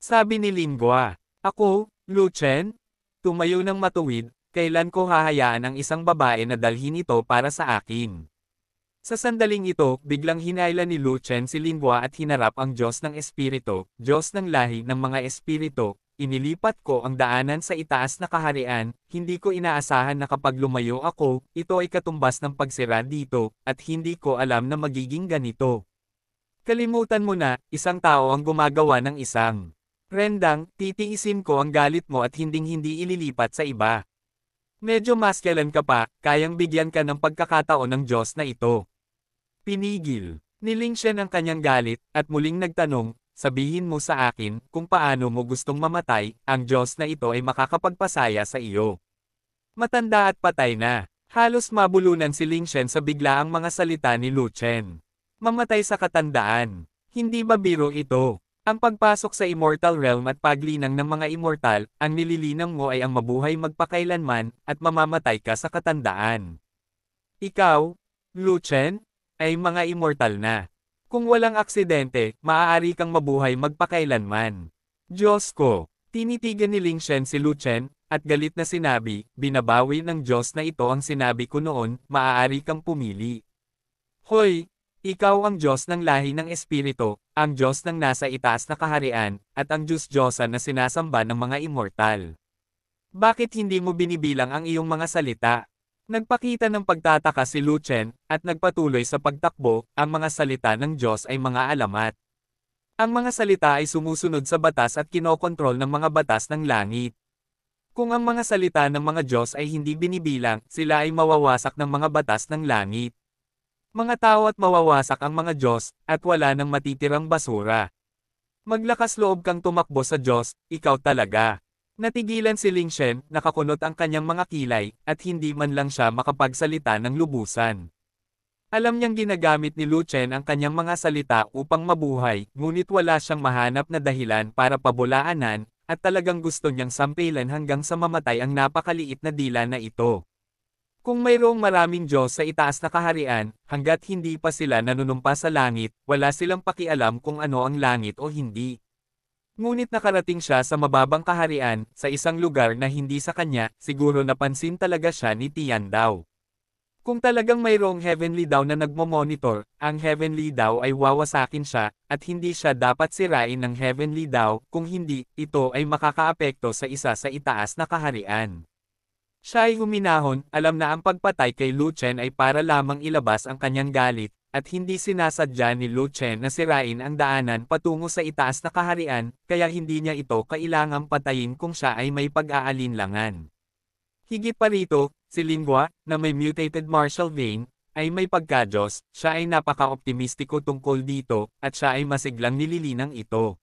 Sabi ni Lingua, Ako, Lu Chen? Tumayo ng matuwid, kailan ko hahayaan ang isang babae na dalhin ito para sa akin? Sa sandaling ito, biglang hinayla ni Lu Chen si Lingwa at hinarap ang Diyos ng Espiritu, Diyos ng lahi ng mga Espiritu, inilipat ko ang daanan sa itaas na kaharian, hindi ko inaasahan na kapag lumayo ako, ito ay katumbas ng pagsira dito, at hindi ko alam na magiging ganito. Kalimutan mo na, isang tao ang gumagawa ng isang. Rendang, titiisin ko ang galit mo at hinding-hindi ililipat sa iba. Medyo maskelan ka pa, kayang bigyan ka ng pagkakataon ng Diyos na ito. Pinigil. Niling siya ng kanyang galit, at muling nagtanong, sabihin mo sa akin, kung paano mo gustong mamatay, ang Diyos na ito ay makakapagpasaya sa iyo. Matanda at patay na. Halos mabulunan si Ling Shen sa biglaang mga salita ni Lu Chen. Mamatay sa katandaan. Hindi ba biro ito? Ang pagpasok sa immortal realm at paglinang ng mga immortal, ang nililinang mo ay ang mabuhay magpakailanman, at mamamatay ka sa katandaan. Ikaw, Luchen, ay mga immortal na. Kung walang aksidente, maaari kang mabuhay magpakailanman. Diyos ko, tinitigan ni Ling Shen si Luchen, at galit na sinabi, binabawi ng Diyos na ito ang sinabi ko noon, maaari kang pumili. Hoy, ikaw ang Diyos ng lahi ng Espiritu, ang Diyos ng nasa itaas na kaharian, at ang Diyos-Diyosa na sinasamba ng mga immortal. Bakit hindi mo binibilang ang iyong mga salita? Nagpakita ng pagtataka si Luchen, at nagpatuloy sa pagtakbo, ang mga salita ng Diyos ay mga alamat. Ang mga salita ay sumusunod sa batas at kinokontrol ng mga batas ng langit. Kung ang mga salita ng mga Diyos ay hindi binibilang, sila ay mawawasak ng mga batas ng langit. Mga tao at mawawasak ang mga Diyos, at wala nang matitirang basura. Maglakas loob kang tumakbo sa Diyos, ikaw talaga. Natigilan si Ling Shen, nakakunot ang kanyang mga kilay, at hindi man lang siya makapagsalita ng lubusan. Alam niyang ginagamit ni Lu Chen ang kanyang mga salita upang mabuhay, ngunit wala siyang mahanap na dahilan para pabulaanan, at talagang gusto niyang sampilan hanggang sa mamatay ang napakaliit na dila na ito. Kung mayroong maraming Diyos sa itaas na kaharian, hanggat hindi pa sila nanunumpa sa langit, wala silang pakialam kung ano ang langit o hindi. Ngunit nakarating siya sa mababang kaharian, sa isang lugar na hindi sa kanya, siguro napansin talaga siya ni Tian Dao. Kung talagang mayroong heavenly daw na nagmo-monitor, ang heavenly daw ay wawasakin siya, at hindi siya dapat sirain ng heavenly daw, kung hindi, ito ay makakaapekto sa isa sa itaas na kaharian. Siya ay huminahon, alam na ang pagpatay kay Lu Chen ay para lamang ilabas ang kanyang galit, at hindi sinasadya ni Lu Chen na sirain ang daanan patungo sa itaas na kaharian, kaya hindi niya ito kailangang patayin kung siya ay may pag-aalinlangan. Higit pa rito, si Lingua, na may mutated martial vein, ay may pagkadyos, siya ay napaka-optimistiko tungkol dito, at siya ay masiglang nililinang ito.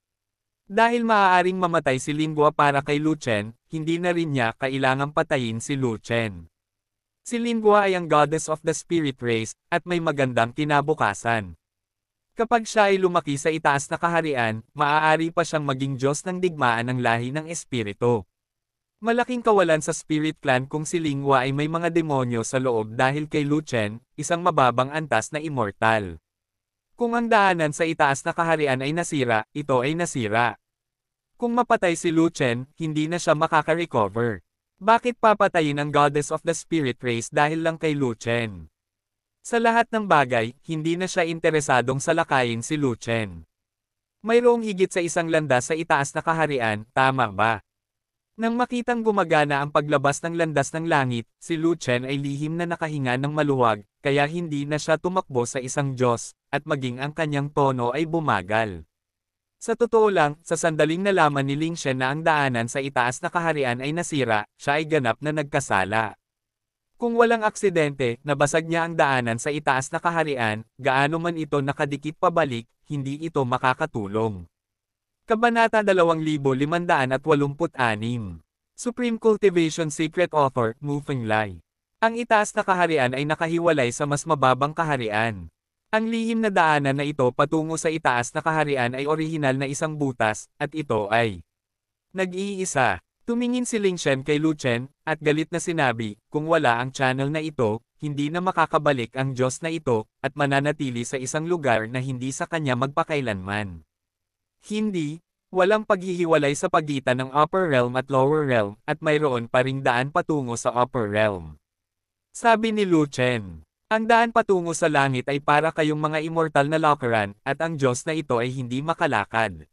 Dahil maaaring mamatay si Lingua para kay Lu Chen, hindi na rin niya kailangang patayin si Lu Chen. Si Lingua ay ang goddess of the spirit race, at may magandang kinabukasan. Kapag siya ay lumaki sa itaas na kaharian, maaari pa siyang maging Diyos ng digmaan ng lahi ng espiritu. Malaking kawalan sa spirit clan kung si Lingwa ay may mga demonyo sa loob dahil kay Lu Chen, isang mababang antas na immortal. Kung ang daanan sa itaas na kaharian ay nasira, ito ay nasira. Kung mapatay si Lu Chen, hindi na siya makaka-recover. Bakit papatayin ang Goddess of the Spirit Race dahil lang kay Lu Chen? Sa lahat ng bagay, hindi na siya interesadong salakayin si Lu Chen. Mayroong higit sa isang landas sa itaas na kaharian, tama ba? Nang makitang gumagana ang paglabas ng landas ng langit, si Lu Chen ay lihim na nakahinga ng maluwag, kaya hindi na siya tumakbo sa isang Diyos, at maging ang kanyang tono ay bumagal. Sa totoo lang, sa sandaling nalaman ni Ling Shen na ang daanan sa itaas na kaharian ay nasira, siya ay ganap na nagkasala. Kung walang aksidente, nabasag niya ang daanan sa itaas na kaharian, gaano man ito nakadikit pabalik, hindi ito makakatulong. Kabanata 2586 Supreme Cultivation Secret Author, Moving Lie Ang itaas na kaharian ay nakahiwalay sa mas mababang kaharian. Ang lihim na daanan na ito patungo sa itaas na kaharian ay orihinal na isang butas, at ito ay nag-iisa. Tumingin si Ling Shen kay Lu Chen, at galit na sinabi, kung wala ang channel na ito, hindi na makakabalik ang Diyos na ito, at mananatili sa isang lugar na hindi sa kanya magpakailanman. Hindi, walang paghihiwalay sa pagitan ng upper realm at lower realm, at mayroon pa ring daan patungo sa upper realm. Sabi ni Lu Chen. Ang daan patungo sa langit ay para kayong mga immortal na lakaran, at ang Diyos na ito ay hindi makalakad.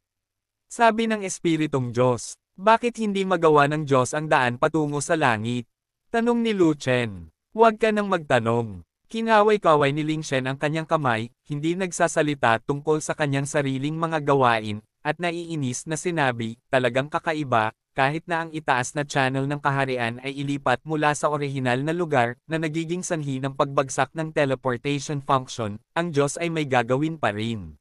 Sabi ng Espiritong Diyos, bakit hindi magawa ng Diyos ang daan patungo sa langit? Tanong ni Lu Chen, Huwag ka nang magtanong. Kinaway-kaway ni Ling Shen ang kanyang kamay, hindi nagsasalita tungkol sa kanyang sariling mga gawain, at naiinis na sinabi, talagang kakaiba, kahit na ang itaas na channel ng kaharian ay ilipat mula sa orihinal na lugar na nagiging sanhi ng pagbagsak ng teleportation function, ang Diyos ay may gagawin pa rin.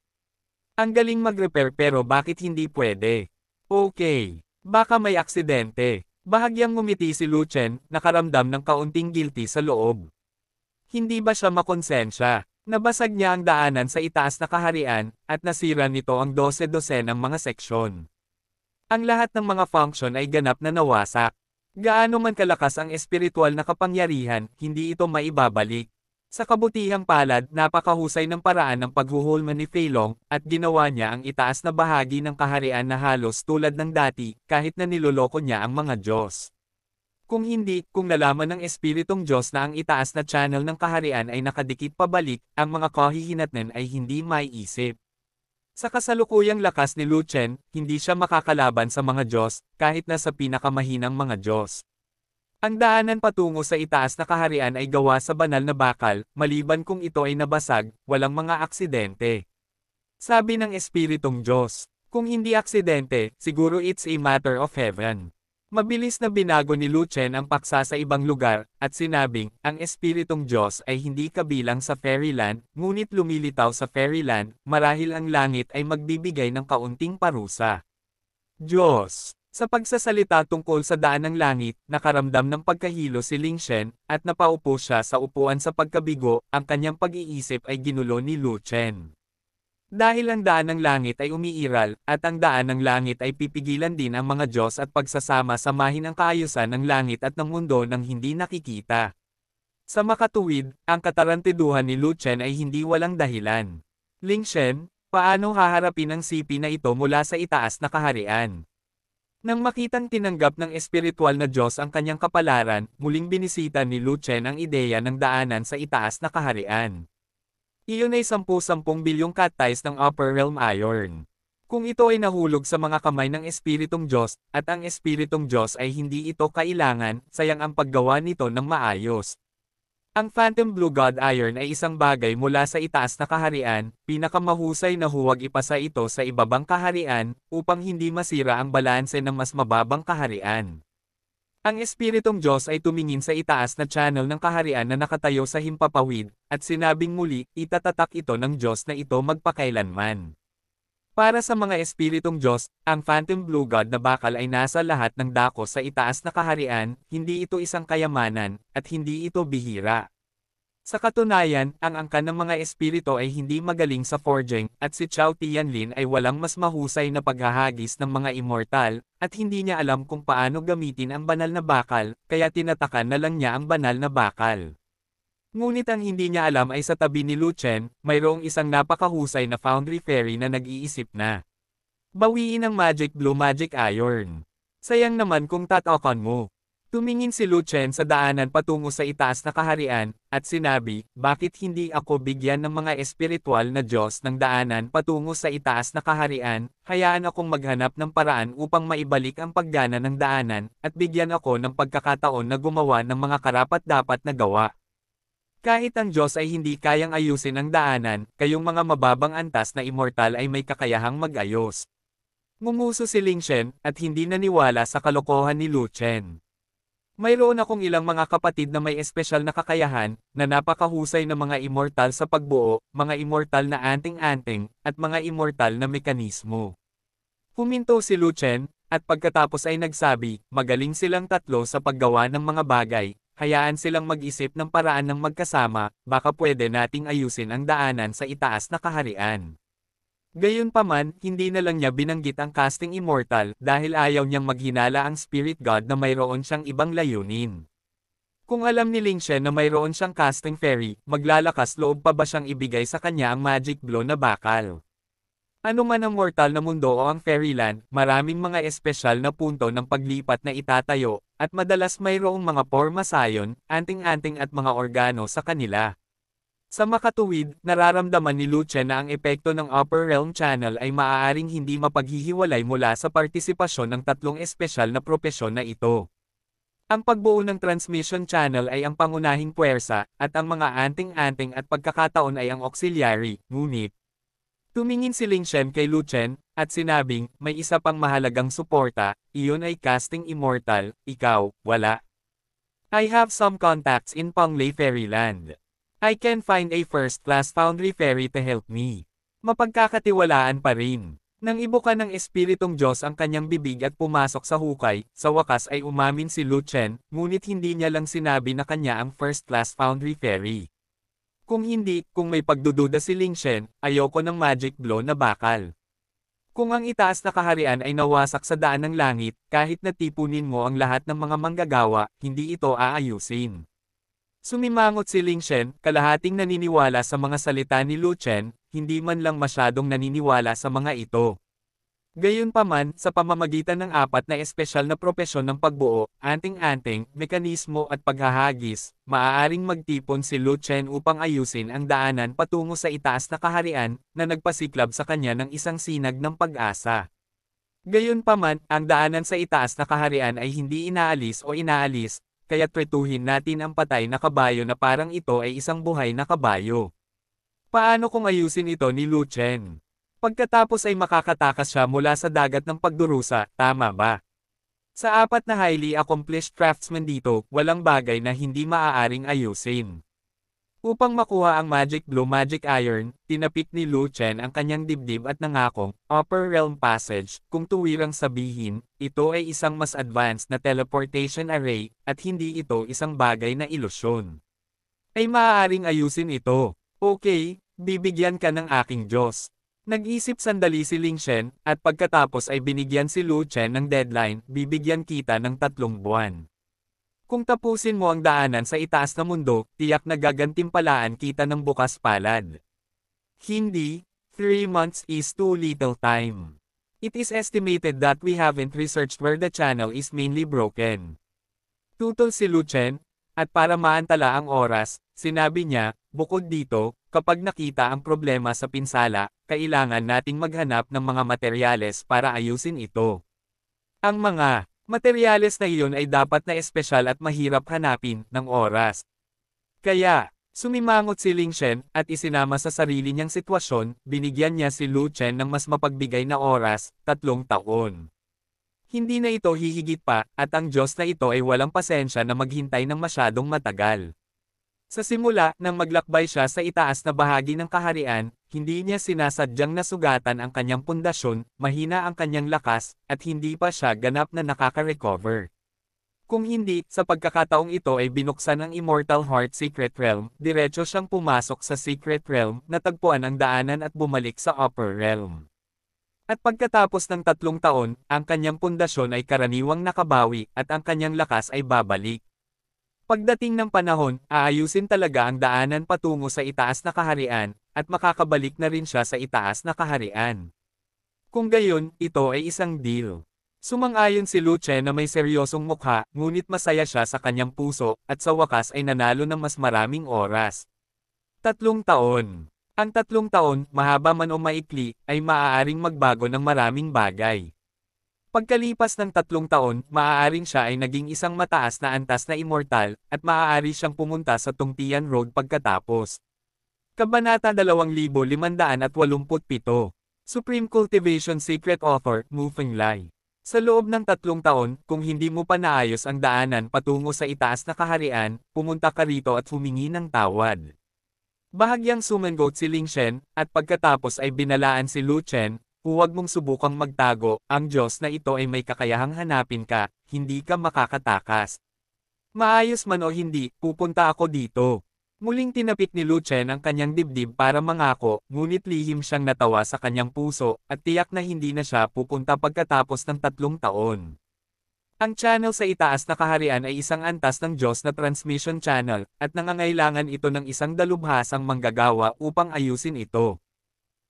Ang galing mag-repair pero bakit hindi pwede? Okay, baka may aksidente. Bahagyang ngumiti si Luchen, nakaramdam ng kaunting guilty sa loob. Hindi ba siya makonsensya? Nabasag niya ang daanan sa itaas na kaharian, at nasira nito ang 12-dosen ng mga seksyon. Ang lahat ng mga function ay ganap na nawasak. Gaano man kalakas ang espiritual na kapangyarihan, hindi ito maibabalik. Sa kabutihang palad, napakahusay ng paraan ng paghuhulma ni Feilong, at ginawa niya ang itaas na bahagi ng kaharian na halos tulad ng dati, kahit na niloloko niya ang mga Diyos. Kung hindi, kung nalaman ng Espiritong Diyos na ang itaas na channel ng kaharian ay nakadikit pabalik, ang mga kahihinatnan ay hindi maiisip. Sa kasalukuyang lakas ni Lu Chen, hindi siya makakalaban sa mga Diyos, kahit na sa pinakamahinang mga Diyos. Ang daanan patungo sa itaas na kaharian ay gawa sa banal na bakal, maliban kung ito ay nabasag, walang mga aksidente. Sabi ng Espiritong Diyos, kung hindi aksidente, siguro it's a matter of heaven. Mabilis na binago ni Luchen ang paksa sa ibang lugar, at sinabing, ang Espiritong Diyos ay hindi kabilang sa Fairyland, ngunit lumilitaw sa Fairyland, marahil ang langit ay magbibigay ng kaunting parusa. Diyos! Sa pagsasalita tungkol sa daan ng langit, nakaramdam ng pagkahilo si Ling Shen, at napaupo siya sa upuan sa pagkabigo, ang kanyang pag-iisip ay ginulo ni Lu Chen. Dahil ang daan ng langit ay umiiral, at ang daan ng langit ay pipigilan din ang mga Diyos at pagsasama-samahin ang kaayusan ng langit at ng mundo ng hindi nakikita. Sa makatuwid, ang katarantiduhan ni Lu Chen ay hindi walang dahilan. Ling Shen, paano haharapin ang sipi na ito mula sa itaas na kaharian? Nang makitang tinanggap ng espiritual na Diyos ang kanyang kapalaran, muling binisita ni Lu Chen ang ideya ng daanan sa itaas na kaharian. Iyon ay 10-10 bilyong cut-ties ng Upper Realm Iron. Kung ito ay nahulog sa mga kamay ng Espiritong Diyos, at ang Espiritong Diyos ay hindi ito kailangan, sayang ang paggawa nito ng maayos. Ang Phantom Blue God Iron ay isang bagay mula sa itaas na kaharian, pinakamahusay na huwag ipasa ito sa ibabang kaharian, upang hindi masira ang balanse ng mas mababang kaharian. Ang Espiritong Diyos ay tumingin sa itaas na channel ng kaharian na nakatayo sa himpapawid, at sinabing muli, itatatak ito ng Diyos na ito magpakailanman. Para sa mga Espiritong Diyos, ang Phantom Blue God na bakal ay nasa lahat ng dako sa itaas na kaharian, hindi ito isang kayamanan, at hindi ito bihira. Sa katunayan, ang angkan ng mga espirito ay hindi magaling sa forging, at si Chow Tianlin ay walang mas mahusay na paghahagis ng mga immortal, at hindi niya alam kung paano gamitin ang banal na bakal, kaya tinatakan na lang niya ang banal na bakal. Ngunit ang hindi niya alam ay sa tabi ni Lu Chen, mayroong isang napakahusay na foundry fairy na nag-iisip na. Bawiin ang Magic Blue Magic Iron. Sayang naman kung tatakon mo. Tumingin si Lu Chen sa daanan patungo sa itaas na kaharian, at sinabi, Bakit hindi ako bigyan ng mga espiritual na Diyos ng daanan patungo sa itaas na kaharian, hayaan akong maghanap ng paraan upang maibalik ang paggana ng daanan, at bigyan ako ng pagkakataon na gumawa ng mga karapat-dapat na gawa. Kahit ang Diyos ay hindi kayang ayusin ang daanan, kayong mga mababang antas na immortal ay may kakayahang mag-ayos. Ngumuso si Ling Shen, at hindi naniwala sa kalokohan ni Lu Chen. Mayroon akong ilang mga kapatid na may espesyal na kakayahan, na napakahusay ng mga immortal sa pagbuo, mga immortal na anting-anting, at mga immortal na mekanismo. Huminto si Luchen, at pagkatapos ay nagsabi, magaling silang tatlo sa paggawa ng mga bagay, hayaan silang mag-isip ng paraan ng magkasama, baka pwede nating ayusin ang daanan sa itaas na kaharian. Gayunpaman, hindi na lang niya binanggit ang casting immortal dahil ayaw niyang maghinala ang spirit god na mayroon siyang ibang layunin. Kung alam ni Ling Shen na mayroon siyang casting fairy, maglalakas loob pa ba siyang ibigay sa kanya ang magic blow na bakal? Ano man ang mortal na mundo o ang fairyland, maraming mga espesyal na punto ng paglipat na itatayo, at madalas mayroong mga porma sayon, anting-anting at mga organo sa kanila. Sa makatuwid, nararamdaman ni Luce na ang epekto ng Upper Realm Channel ay maaaring hindi mapaghihiwalay mula sa partisipasyon ng tatlong espesyal na propesyon na ito. Ang pagbuo ng transmission channel ay ang pangunahing puwersa, at ang mga anting-anting at pagkakataon ay ang auxiliary, ngunit. Tumingin si Ling Shen kay Luchen, at sinabing, may isa pang mahalagang suporta, iyon ay casting immortal, ikaw, wala. I have some contacts in Panglay Fairyland. I can find a first-class foundry ferry to help me. Mapagkakatiwalaan pa rin. Nang ibuka ng Espiritong Diyos ang kanyang bibig at pumasok sa hukay, sa wakas ay umamin si Luchen, ngunit hindi niya lang sinabi na kanya ang first-class foundry ferry. Kung hindi, kung may pagdududa si Ling Shen, ayoko ng magic blow na bakal. Kung ang itaas na kaharian ay nawasak sa daan ng langit, kahit na natipunin mo ang lahat ng mga manggagawa, hindi ito aayusin. Sumimangot si Ling Shen, kalahating naniniwala sa mga salita ni Lu Chen, hindi man lang masyadong naniniwala sa mga ito. Gayunpaman, sa pamamagitan ng apat na espesyal na propesyon ng pagbuo, anting-anting, mekanismo at paghahagis, maaaring magtipon si Lu Chen upang ayusin ang daanan patungo sa itaas na kaharian na nagpasiklab sa kanya ng isang sinag ng pag-asa. Gayunpaman, ang daanan sa itaas na kaharian ay hindi inaalis o inaalis, kaya tretuhin natin ang patay na kabayo na parang ito ay isang buhay na kabayo. Paano kung ayusin ito ni Lu Chen? Pagkatapos ay makakatakas siya mula sa dagat ng pagdurusa, tama ba? Sa apat na highly accomplished craftsman dito, walang bagay na hindi maaaring ayusin. Upang makuha ang Magic Blue Magic Iron, tinapik ni Lu Chen ang kanyang dibdib at nangakong, Upper Realm Passage, kung tuwirang sabihin, ito ay isang mas advanced na teleportation array, at hindi ito isang bagay na ilusyon. Ay maaaring ayusin ito. Okay, bibigyan ka ng aking Diyos. Nag-isip sandali si Ling Shen, at pagkatapos ay binigyan si Lu Chen ng deadline, bibigyan kita ng tatlong buwan. Kung tapusin mo ang daanan sa itaas na mundo, tiyak na gagantimpalaan kita ng bukas palad. Hindi, 3 months is too little time. It is estimated that we haven't researched where the channel is mainly broken. Tutol si Luchen, at para maantala ang oras, sinabi niya, bukod dito, kapag nakita ang problema sa pinsala, kailangan nating maghanap ng mga materyales para ayusin ito. Ang mga Materyales na iyon ay dapat na espesyal at mahirap hanapin, ng oras. Kaya, sumimangot si Ling Shen, at isinama sa sarili niyang sitwasyon, binigyan niya si Lu Chen ng mas mapagbigay na oras, tatlong taon. Hindi na ito hihigit pa, at ang Diyos na ito ay walang pasensya na maghintay ng masyadong matagal. Sa simula, nang maglakbay siya sa itaas na bahagi ng kaharian, hindi niya sinasadyang nasugatan ang kanyang pundasyon, mahina ang kanyang lakas, at hindi pa siya ganap na nakaka-recover. Kung hindi, sa pagkakataong ito ay binuksan ang Immortal Heart Secret Realm, diretso siyang pumasok sa Secret Realm, natagpuan ang daanan at bumalik sa Upper Realm. At pagkatapos ng tatlong taon, ang kanyang pundasyon ay karaniwang nakabawi, at ang kanyang lakas ay babalik. Pagdating ng panahon, aayusin talaga ang daanan patungo sa itaas na kaharian, at makakabalik na rin siya sa itaas na kaharian. Kung gayon, ito ay isang deal. Sumang-ayon si Luce na may seryosong mukha, ngunit masaya siya sa kanyang puso, at sa wakas ay nanalo ng mas maraming oras. Tatlong taon. Ang tatlong taon, mahaba man o maikli, ay maaaring magbago ng maraming bagay. Pagkalipas ng tatlong taon, maaaring siya ay naging isang mataas na antas na immortal, at maaari siyang pumunta sa Tungtian Road pagkatapos. Kabanata 2587. Supreme Cultivation Secret Author, Moving Lie. Sa loob ng tatlong taon, kung hindi mo pa naayos ang daanan patungo sa itaas na kaharian, pumunta ka rito at humingi ng tawad. Bahagyang sumanggot si Ling Shen, at pagkatapos ay binalaan si Lu Chen, huwag mong subukang magtago, ang Diyos na ito ay may kakayahang hanapin ka, hindi ka makakatakas. Maayos man o hindi, pupunta ako dito. Muling tinapik ni Luchen ang kanyang dibdib para mangako, ngunit lihim siyang natawa sa kanyang puso, at tiyak na hindi na siya pupunta pagkatapos ng tatlong taon. Ang channel sa itaas na kaharian ay isang antas ng Diyos na transmission channel, at nangangailangan ito ng isang dalubhasang manggagawa upang ayusin ito.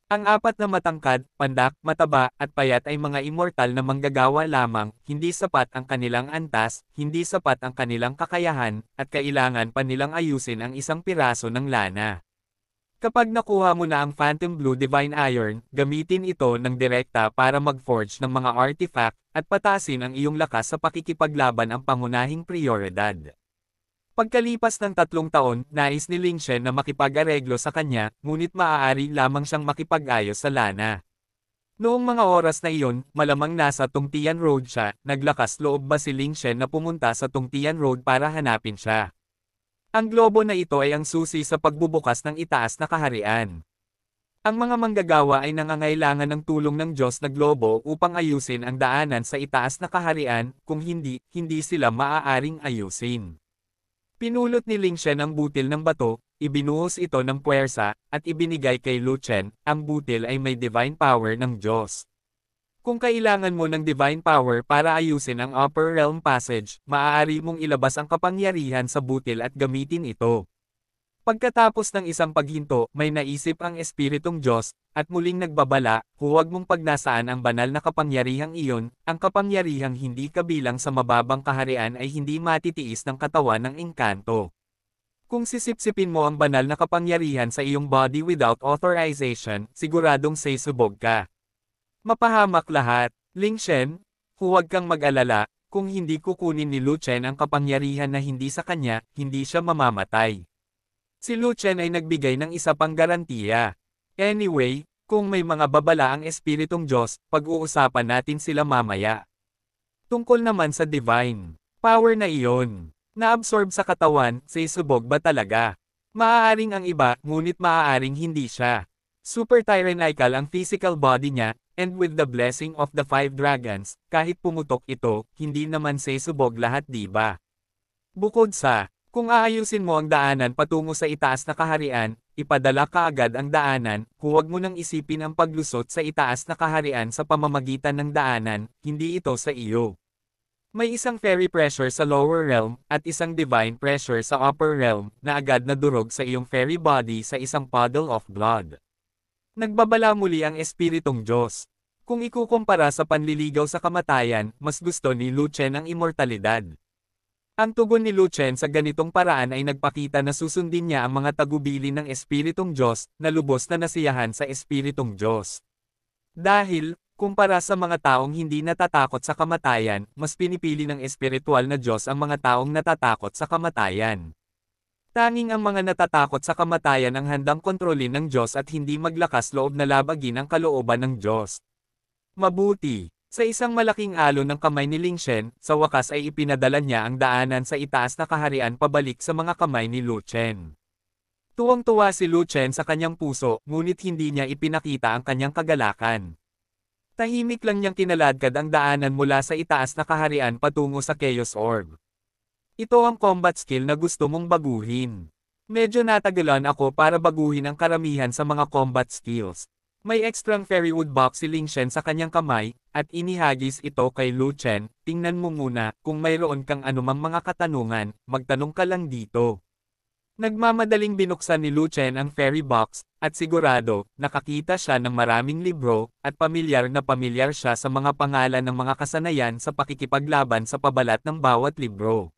Ang apat na matangkad, pandak, mataba, at payat ay mga immortal na manggagawa lamang, hindi sapat ang kanilang antas, hindi sapat ang kanilang kakayahan, at kailangan pa nilang ayusin ang isang piraso ng lana. Kapag nakuha mo na ang Phantom Blue Divine Iron, gamitin ito ng direkta para mag-forge ng mga artifact, at patasin ang iyong lakas sa pakikipaglaban ang pangunahing prioridad. Pagkalipas ng tatlong taon, nais ni Ling Shen na makipag-areglo sa kanya, ngunit maaari lamang siyang makipag-ayos sa Lana. Noong mga oras na iyon, malamang nasa Tungtian Road siya, naglakas loob ba si Ling Shen na pumunta sa Tungtian Road para hanapin siya. Ang globo na ito ay ang susi sa pagbubukas ng itaas na kaharian. Ang mga manggagawa ay nangangailangan ng tulong ng Diyos na globo upang ayusin ang daanan sa itaas na kaharian, kung hindi, hindi sila maaaring ayusin. Pinulot ni Ling Shen ang butil ng bato, ibinuhos ito ng puwersa, at ibinigay kay Lu Chen, ang butil ay may divine power ng Diyos. Kung kailangan mo ng divine power para ayusin ang upper realm passage, maaari mong ilabas ang kapangyarihan sa butil at gamitin ito. Pagkatapos ng isang paghinto, may naisip ang Espiritong Diyos, at muling nagbabala, huwag mong pagnasaan ang banal na kapangyarihang iyon, ang kapangyarihang hindi kabilang sa mababang kaharian ay hindi matitiis ng katawan ng engkanto. Kung sisipsipin mo ang banal na kapangyarihan sa iyong body without authorization, siguradong sesubog ka. Mapahamak lahat, Ling Shen, huwag kang mag-alala, kung hindi kukunin ni Lu Chen ang kapangyarihan na hindi sa kanya, hindi siya mamamatay. Si Luchen ay nagbigay ng isa pang garantiya. Anyway, kung may mga babala ang Espiritong Diyos, pag-uusapan natin sila mamaya. Tungkol naman sa divine power na iyon, na-absorb sa katawan, sa isubog ba talaga? Maaaring ang iba, ngunit maaaring hindi siya. Super tyrannical ang physical body niya, and with the blessing of the five dragons, kahit pumutok ito, hindi naman sesubog lahat diba? Bukod sa kung aayusin mo ang daanan patungo sa itaas na kaharian, ipadala ka agad ang daanan, huwag mo nang isipin ang paglusot sa itaas na kaharian sa pamamagitan ng daanan, hindi ito sa iyo. May isang fairy pressure sa lower realm, at isang divine pressure sa upper realm, na agad na durog sa iyong fairy body sa isang puddle of blood. Nagbabala muli ang Espiritong Diyos. Kung ikukumpara sa panliligaw sa kamatayan, mas gusto ni Luchen ang immortalidad. Ang tugon ni Luchen sa ganitong paraan ay nagpakita na susundin niya ang mga tagubilin ng Espiritong Diyos, na lubos na nasiyahan sa Espiritong Diyos. Dahil, kumpara sa mga taong hindi natatakot sa kamatayan, mas pinipili ng espiritual na Diyos ang mga taong natatakot sa kamatayan. Tanging ang mga natatakot sa kamatayan ang handang kontrolin ng Diyos at hindi maglakas loob na labagin ang kalooban ng Diyos. Mabuti! Sa isang malaking alon ng kamay ni Ling Shen, sa wakas ay ipinadala niya ang daanan sa itaas na kaharian pabalik sa mga kamay ni Lu Chen. Tuwang-tuwa si Lu Chen sa kanyang puso, ngunit hindi niya ipinakita ang kanyang kagalakan. Tahimik lang niyang kinaladkad ang daanan mula sa itaas na kaharian patungo sa Chaos Orb. Ito ang combat skill na gusto mong baguhin. Medyo natagalan ako para baguhin ang karamihan sa mga combat skills, may extrang fairywood box si Ling Shen sa kanyang kamay, at inihagis ito kay Lu Chen, tingnan mo muna, kung mayroon kang anumang mga katanungan, magtanong ka lang dito. Nagmamadaling binuksan ni Lu Chen ang fairy box, at sigurado, nakakita siya ng maraming libro, at pamilyar na pamilyar siya sa mga pangalan ng mga kasanayan sa pakikipaglaban sa pabalat ng bawat libro.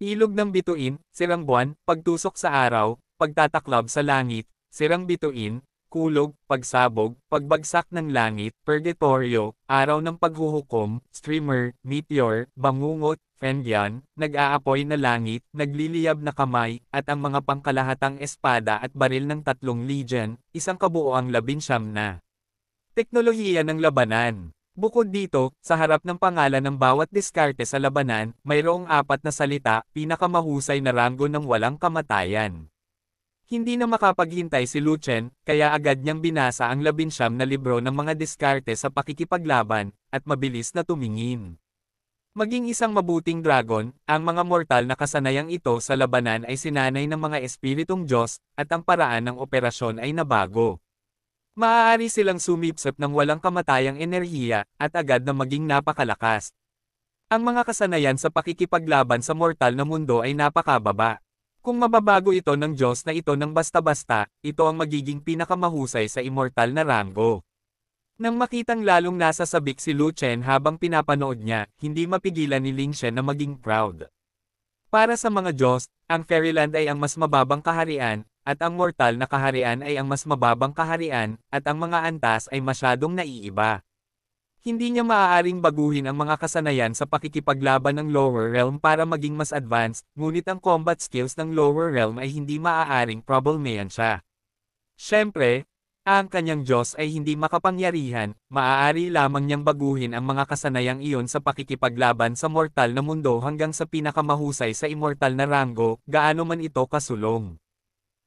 Ilog ng bituin, sirang buwan, pagtusok sa araw, pagtataklab sa langit, sirang bituin, kulog, pagsabog, pagbagsak ng langit, purgatorio, araw ng paghuhukom, streamer, meteor, bangungot, fendyan, nag-aapoy na langit, nagliliyab na kamay, at ang mga pangkalahatang espada at baril ng tatlong legion, isang kabuoang labinsyam na. Teknolohiya ng labanan Bukod dito, sa harap ng pangalan ng bawat diskarte sa labanan, mayroong apat na salita, pinakamahusay na ranggo ng walang kamatayan. Hindi na makapaghintay si Luchen, kaya agad niyang binasa ang labinsyam na libro ng mga diskarte sa pakikipaglaban, at mabilis na tumingin. Maging isang mabuting dragon, ang mga mortal na kasanayang ito sa labanan ay sinanay ng mga espiritong Diyos, at ang paraan ng operasyon ay nabago. Maaari silang sumipsip ng walang kamatayang enerhiya, at agad na maging napakalakas. Ang mga kasanayan sa pakikipaglaban sa mortal na mundo ay napakababa, kung mababago ito ng Diyos na ito ng basta-basta, ito ang magiging pinakamahusay sa immortal na Rango. Nang makitang lalong nasa sabik si Lu Chen habang pinapanood niya, hindi mapigilan ni Ling Chen na maging proud. Para sa mga Diyos, ang Fairyland ay ang mas mababang kaharian, at ang mortal na kaharian ay ang mas mababang kaharian, at ang mga antas ay masyadong naiiba. Hindi niya maaaring baguhin ang mga kasanayan sa pakikipaglaban ng Lower Realm para maging mas advanced, ngunit ang combat skills ng Lower Realm ay hindi maaaring problemayan siya. Siyempre, ang kanyang Diyos ay hindi makapangyarihan, maaari lamang niyang baguhin ang mga kasanayang iyon sa pakikipaglaban sa mortal na mundo hanggang sa pinakamahusay sa immortal na ranggo, gaano man ito kasulong.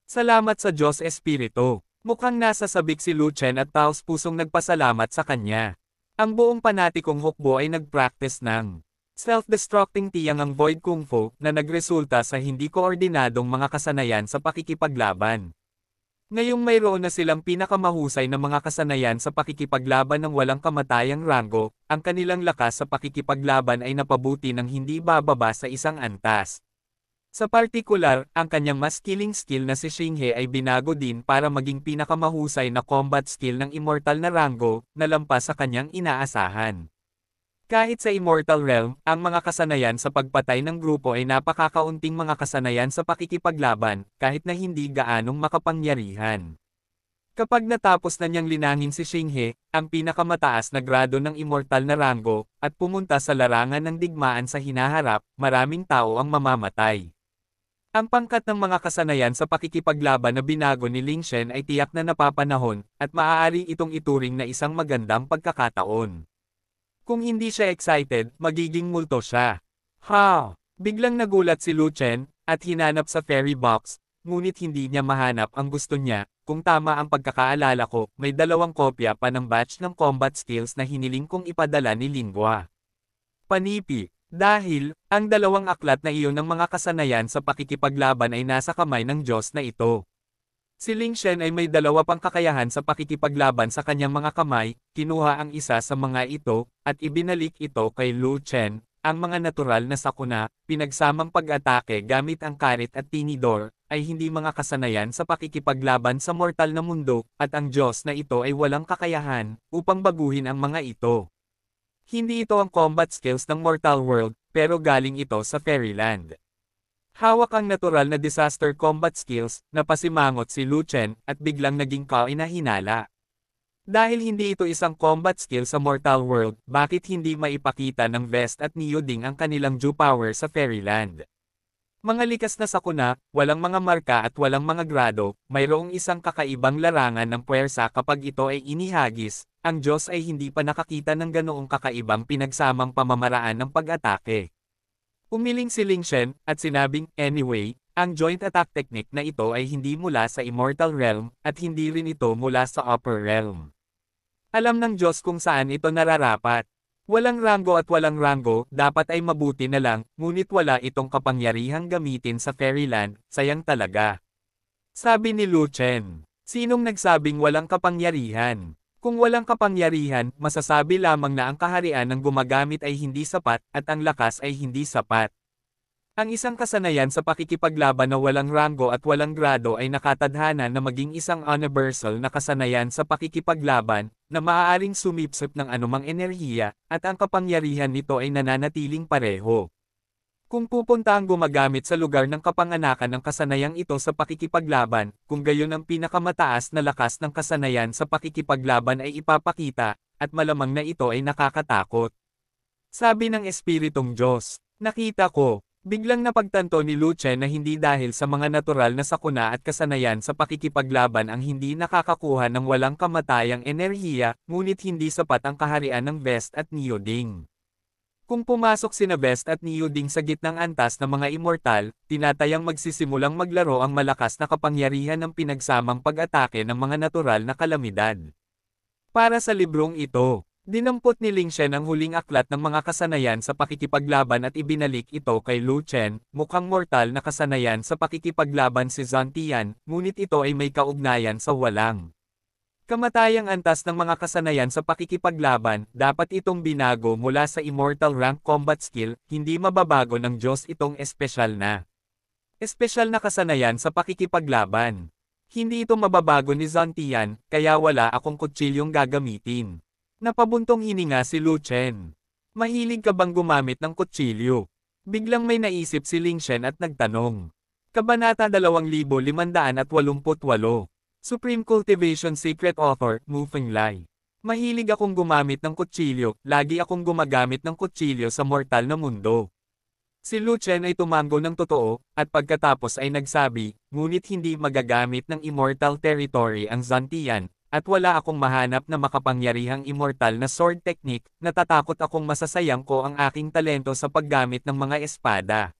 Salamat sa Diyos Espiritu. Mukhang nasa sabik si Chen at Taos pusong nagpasalamat sa kanya. Ang buong panatikong hukbo ay nagpractice ng self-destructing tiyang ang void kung fu na nagresulta sa hindi koordinadong mga kasanayan sa pakikipaglaban. Ngayong mayroon na silang pinakamahusay na mga kasanayan sa pakikipaglaban ng walang kamatayang rango, ang kanilang lakas sa pakikipaglaban ay napabuti ng hindi bababa sa isang antas. Sa partikular, ang kanyang mas killing skill na si Shinghe ay binago din para maging pinakamahusay na combat skill ng immortal na Rango, na lampas sa kanyang inaasahan. Kahit sa Immortal Realm, ang mga kasanayan sa pagpatay ng grupo ay napakakaunting mga kasanayan sa pakikipaglaban, kahit na hindi gaanong makapangyarihan. Kapag natapos na niyang linangin si Shinghe, ang pinakamataas na grado ng immortal na rango, at pumunta sa larangan ng digmaan sa hinaharap, maraming tao ang mamamatay. Ang pangkat ng mga kasanayan sa pakikipaglaban na binago ni Ling Shen ay tiyak na napapanahon, at maaari itong ituring na isang magandang pagkakataon. Kung hindi siya excited, magiging multo siya. Ha! Biglang nagulat si Lu Chen, at hinanap sa ferry box, ngunit hindi niya mahanap ang gusto niya, kung tama ang pagkakaalala ko, may dalawang kopya pa ng batch ng combat skills na hiniling kong ipadala ni Lingua. Panipi, dahil, ang dalawang aklat na iyon ng mga kasanayan sa pakikipaglaban ay nasa kamay ng Diyos na ito. Si Ling Shen ay may dalawa pang kakayahan sa pakikipaglaban sa kanyang mga kamay, kinuha ang isa sa mga ito, at ibinalik ito kay Lu Chen, ang mga natural na sakuna, pinagsamang pag-atake gamit ang karit at tinidor, ay hindi mga kasanayan sa pakikipaglaban sa mortal na mundo, at ang Diyos na ito ay walang kakayahan, upang baguhin ang mga ito. Hindi ito ang combat skills ng Mortal World, pero galing ito sa Fairyland. Hawak ang natural na disaster combat skills, na pasimangot si Chen at biglang naging kainahinala. Dahil hindi ito isang combat skill sa Mortal World, bakit hindi maipakita ng Vest at Neoding ang kanilang due power sa Fairyland? Mga likas na sakuna, walang mga marka at walang mga grado, mayroong isang kakaibang larangan ng puwersa kapag ito ay inihagis, ang Diyos ay hindi pa nakakita ng ganoong kakaibang pinagsamang pamamaraan ng pag-atake. Umiling si Ling Shen, at sinabing, anyway, ang joint attack technique na ito ay hindi mula sa Immortal Realm, at hindi rin ito mula sa Upper Realm. Alam ng Diyos kung saan ito nararapat. Walang ranggo at walang ranggo, dapat ay mabuti na lang, ngunit wala itong kapangyarihang gamitin sa Fairyland, sayang talaga. Sabi ni Lu Chen. Sinong nagsabing walang kapangyarihan? Kung walang kapangyarihan, masasabi lamang na ang kaharian ng gumagamit ay hindi sapat at ang lakas ay hindi sapat. Ang isang kasanayan sa pakikipaglaban na walang ranggo at walang grado ay nakatadhana na maging isang universal na kasanayan sa pakikipaglaban na maaaring sumipsip ng anumang enerhiya at ang kapangyarihan nito ay nananatiling pareho. Kung pupunta ang gumagamit sa lugar ng kapanganakan ng kasanayang ito sa pakikipaglaban, kung gayon ang pinakamataas na lakas ng kasanayan sa pakikipaglaban ay ipapakita, at malamang na ito ay nakakatakot. Sabi ng Espiritong Diyos, nakita ko, biglang napagtanto ni Luce na hindi dahil sa mga natural na sakuna at kasanayan sa pakikipaglaban ang hindi nakakakuha ng walang kamatayang enerhiya, ngunit hindi sapat ang kaharian ng Vest at Neoding. Kung pumasok sina Best at Neo Ding sa gitnang antas ng mga immortal, tinatayang magsisimulang maglaro ang malakas na kapangyarihan ng pinagsamang pag-atake ng mga natural na kalamidad. Para sa librong ito, dinampot ni Ling Shen ang huling aklat ng mga kasanayan sa pakikipaglaban at ibinalik ito kay Lu Chen, mukhang mortal na kasanayan sa pakikipaglaban si Zhang Tian, ngunit ito ay may kaugnayan sa walang. Kamatayang antas ng mga kasanayan sa pakikipaglaban, dapat itong binago mula sa Immortal Rank Combat Skill, hindi mababago ng Diyos itong espesyal na. Espesyal na kasanayan sa pakikipaglaban. Hindi ito mababago ni Zantian, kaya wala akong kutsilyong gagamitin. Napabuntong hininga si Lu Chen. Mahilig ka bang gumamit ng kutsilyo? Biglang may naisip si Ling Shen at nagtanong. Kabanata 2588 Supreme Cultivation Secret Author, Feng Lai. Mahilig akong gumamit ng kutsilyo, lagi akong gumagamit ng kutsilyo sa mortal na mundo. Si Lu Chen ay tumango ng totoo, at pagkatapos ay nagsabi, ngunit hindi magagamit ng immortal territory ang Zantian, at wala akong mahanap na makapangyarihang immortal na sword technique, natatakot akong masasayang ko ang aking talento sa paggamit ng mga espada.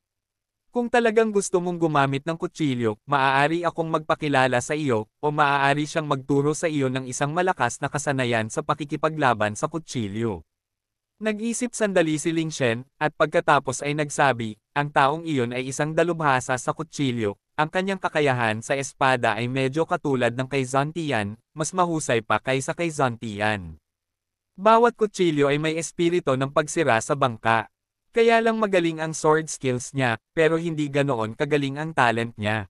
Kung talagang gusto mong gumamit ng kutsilyo, maaari akong magpakilala sa iyo, o maaari siyang magturo sa iyo ng isang malakas na kasanayan sa pakikipaglaban sa kutsilyo. Nag-isip sandali si Ling Shen, at pagkatapos ay nagsabi, ang taong iyon ay isang dalubhasa sa kutsilyo, ang kanyang kakayahan sa espada ay medyo katulad ng kay Zantian, mas mahusay pa kaysa kay Zantian. Bawat kutsilyo ay may espirito ng pagsira sa bangka. Kaya lang magaling ang sword skills niya, pero hindi ganoon kagaling ang talent niya.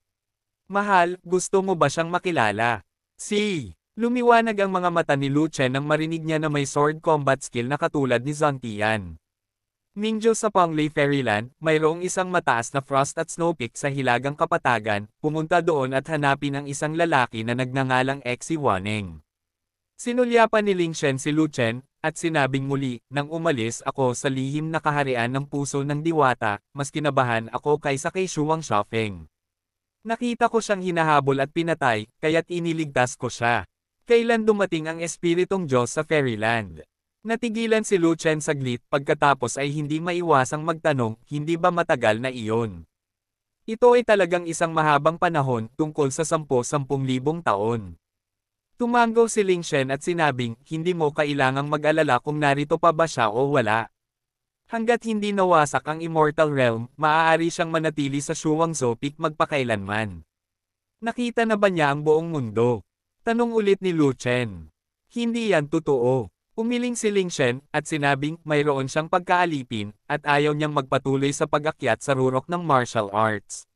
Mahal, gusto mo ba siyang makilala? Si! Lumiwanag ang mga mata ni Luce nang marinig niya na may sword combat skill na katulad ni Zantian. Ninjo sa Panglay Fairyland, mayroong isang mataas na frost at snow peak sa hilagang kapatagan, pumunta doon at hanapin ang isang lalaki na nagnangalang Xi Waneng. Sinulyapan ni Ling Shen si Lu Chen, at sinabing muli, nang umalis ako sa lihim na kaharian ng puso ng diwata, mas kinabahan ako kaysa kay Shuang Shafeng. Nakita ko siyang hinahabol at pinatay, kaya't iniligtas ko siya. Kailan dumating ang Espiritong Diyos sa Fairyland? Natigilan si Lu Chen saglit pagkatapos ay hindi maiwasang magtanong, hindi ba matagal na iyon? Ito ay talagang isang mahabang panahon tungkol sa 10-10,000 taon. Tumango si Ling Shen at sinabing, hindi mo kailangang mag-alala kung narito pa ba siya o wala. Hanggat hindi nawasak ang Immortal Realm, maaari siyang manatili sa Shuang Zopik magpakailanman. Nakita na ba niya ang buong mundo? Tanong ulit ni Lu Chen. Hindi yan totoo. Umiling si Ling Shen, at sinabing, mayroon siyang pagkaalipin, at ayaw niyang magpatuloy sa pag-akyat sa rurok ng martial arts.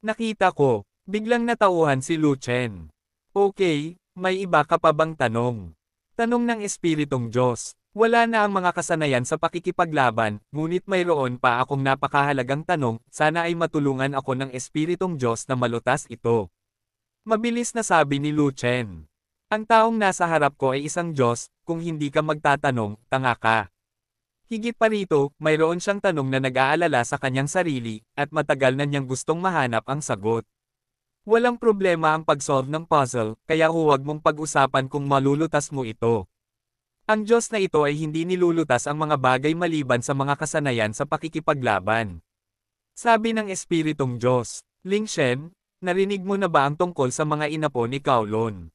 Nakita ko, biglang natauhan si Lu Chen. Okay, may iba ka pa bang tanong? Tanong ng Espiritong Diyos. Wala na ang mga kasanayan sa pakikipaglaban, ngunit mayroon pa akong napakahalagang tanong, sana ay matulungan ako ng Espiritong Diyos na malutas ito. Mabilis na sabi ni Lu Chen. Ang taong nasa harap ko ay isang Diyos, kung hindi ka magtatanong, tanga ka. Higit pa rito, mayroon siyang tanong na nag-aalala sa kanyang sarili, at matagal na niyang gustong mahanap ang sagot. Walang problema ang pag-solve ng puzzle, kaya huwag mong pag-usapan kung malulutas mo ito. Ang Diyos na ito ay hindi nilulutas ang mga bagay maliban sa mga kasanayan sa pakikipaglaban. Sabi ng Espiritong Diyos, Ling Shen, narinig mo na ba ang tungkol sa mga inapo ni Kowloon?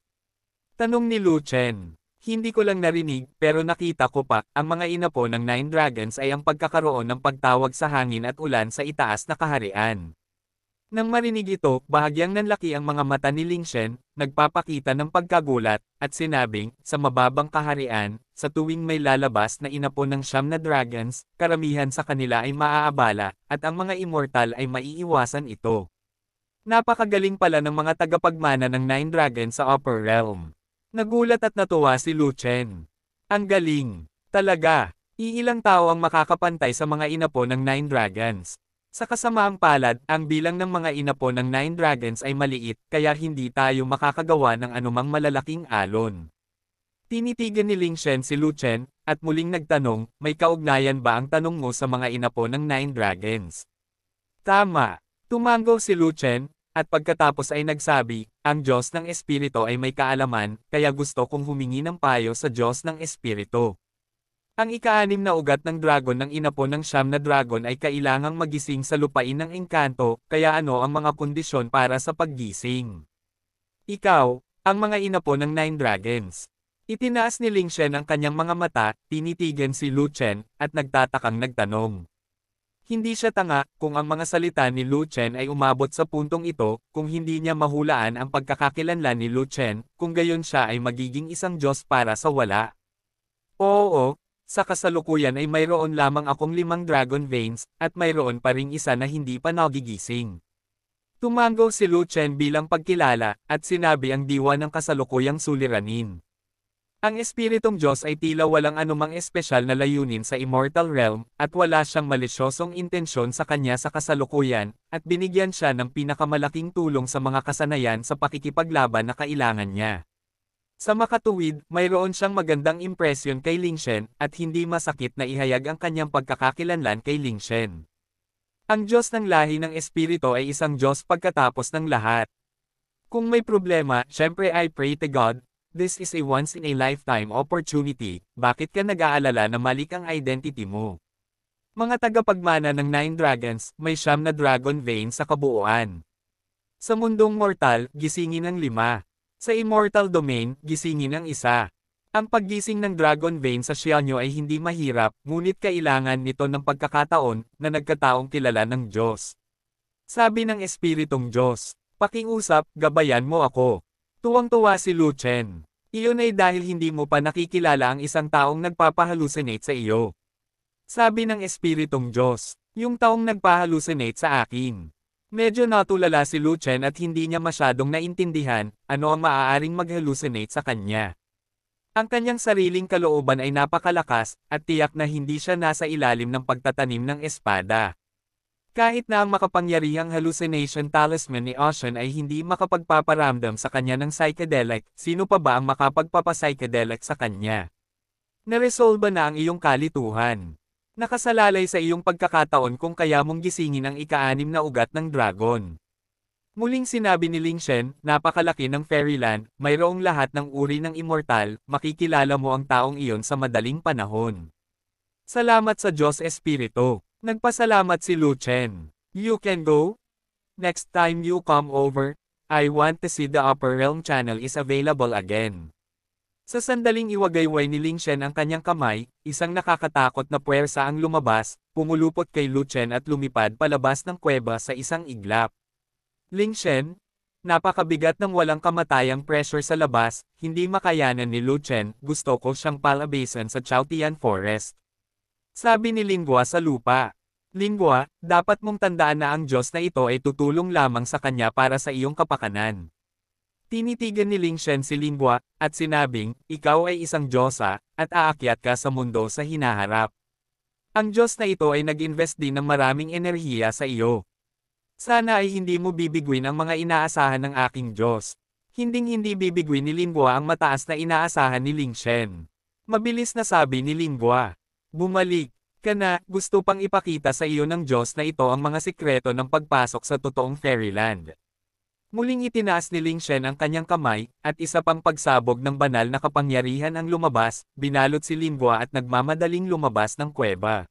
Tanong ni Lu Chen. Hindi ko lang narinig, pero nakita ko pa, ang mga inapo ng Nine Dragons ay ang pagkakaroon ng pagtawag sa hangin at ulan sa itaas na kaharian. Nang marinig ito, bahagyang nanlaki ang mga mata ni Ling Shen, nagpapakita ng pagkagulat, at sinabing, sa mababang kaharian, sa tuwing may lalabas na inapo ng siyam na dragons, karamihan sa kanila ay maaabala, at ang mga immortal ay maiiwasan ito. Napakagaling pala ng mga tagapagmana ng Nine Dragons sa Upper Realm. Nagulat at natuwa si Lu Chen. Ang galing! Talaga! Iilang tao ang makakapantay sa mga inapo ng Nine Dragons. Sa kasamaang palad, ang bilang ng mga inapo ng Nine Dragons ay maliit kaya hindi tayo makakagawa ng anumang malalaking alon. Tinitigan ni Ling Shen si Lu Chen, at muling nagtanong, may kaugnayan ba ang tanong mo sa mga inapo ng Nine Dragons? Tama! Tumango si Lu Chen, at pagkatapos ay nagsabi, ang Diyos ng Espiritu ay may kaalaman, kaya gusto kong humingi ng payo sa Diyos ng Espiritu. Ang ikaanim na ugat ng dragon ng inapo ng siyam na dragon ay kailangang magising sa lupain ng engkanto, kaya ano ang mga kondisyon para sa paggising? Ikaw, ang mga inapo ng Nine Dragons. Itinaas ni Ling Shen ang kanyang mga mata, tinitigan si Lu Chen, at nagtatakang nagtanong. Hindi siya tanga kung ang mga salita ni Lu Chen ay umabot sa puntong ito, kung hindi niya mahulaan ang pagkakakilanlan ni Lu Chen, kung gayon siya ay magiging isang Diyos para sa wala. Oo, sa kasalukuyan ay mayroon lamang akong limang dragon veins, at mayroon pa ring isa na hindi pa nagigising. Tumango si Lu Chen bilang pagkilala, at sinabi ang diwa ng kasalukuyang suliranin. Ang Espiritong Diyos ay tila walang anumang espesyal na layunin sa Immortal Realm, at wala siyang malisyosong intensyon sa kanya sa kasalukuyan, at binigyan siya ng pinakamalaking tulong sa mga kasanayan sa pakikipaglaban na kailangan niya. Sa makatuwid, mayroon siyang magandang impresyon kay Ling Shen, at hindi masakit na ihayag ang kanyang pagkakakilanlan kay Ling Shen. Ang Diyos ng lahi ng Espiritu ay isang Diyos pagkatapos ng lahat. Kung may problema, syempre I pray to God, this is a once-in-a-lifetime opportunity, bakit ka nag-aalala na malik ang identity mo? Mga tagapagmana ng Nine Dragons, may siyam na dragon vein sa kabuuan. Sa mundong mortal, gisingin ang lima. Sa Immortal Domain, gisingin ang isa. Ang paggising ng Dragon Vein sa Xianyo ay hindi mahirap, ngunit kailangan nito ng pagkakataon na nagkataong kilala ng Diyos. Sabi ng Espiritong Diyos, pakiusap, gabayan mo ako. Tuwang-tuwa si Lu Chen. Iyon ay dahil hindi mo pa nakikilala ang isang taong nagpapahalucinate sa iyo. Sabi ng Espiritong Diyos, yung taong nagpahalucinate sa akin. Medyo natulala si Lu Chen at hindi niya masyadong naintindihan ano ang maaaring mag-hallucinate sa kanya. Ang kanyang sariling kalooban ay napakalakas at tiyak na hindi siya nasa ilalim ng pagtatanim ng espada. Kahit na ang makapangyarihang hallucination talisman ni Ocean ay hindi makapagpaparamdam sa kanya ng psychedelic, sino pa ba ang makapagpapapsychedelic sa kanya? Naresolba na ang iyong kalituhan. Nakasalalay sa iyong pagkakataon kung kaya mong gisingin ang ikaanim na ugat ng dragon. Muling sinabi ni Ling Shen, napakalaki ng Fairyland, mayroong lahat ng uri ng immortal, makikilala mo ang taong iyon sa madaling panahon. Salamat sa Diyos Espiritu. Nagpasalamat si Lu Chen. You can go? Next time you come over, I want to see the Upper Realm channel is available again. Sa sandaling iwagayway ni Ling Shen ang kanyang kamay, isang nakakatakot na puwersa ang lumabas, pumulupot kay Lu Chen at lumipad palabas ng kuweba sa isang iglap. Ling Shen, napakabigat ng walang kamatayang pressure sa labas, hindi makayanan ni Lu Chen, gusto ko siyang palabasan sa Chaotian Forest. Sabi ni Lingua sa lupa. Lingua, dapat mong tandaan na ang Diyos na ito ay tutulong lamang sa kanya para sa iyong kapakanan. Tinitigan ni Ling Shen si Lingwa, at sinabing, ikaw ay isang Diyosa, at aakyat ka sa mundo sa hinaharap. Ang Diyos na ito ay nag-invest din ng maraming enerhiya sa iyo. Sana ay hindi mo bibiguin ang mga inaasahan ng aking Diyos. Hinding-hindi bibiguin ni Lingwa ang mataas na inaasahan ni Ling Shen. Mabilis na sabi ni Lingwa. Bumalik, ka na, gusto pang ipakita sa iyo ng Diyos na ito ang mga sikreto ng pagpasok sa totoong fairyland. Muling itinaas ni Ling Shen ang kanyang kamay, at isa pang pagsabog ng banal na kapangyarihan ang lumabas, binalot si Lingua at nagmamadaling lumabas ng kuweba.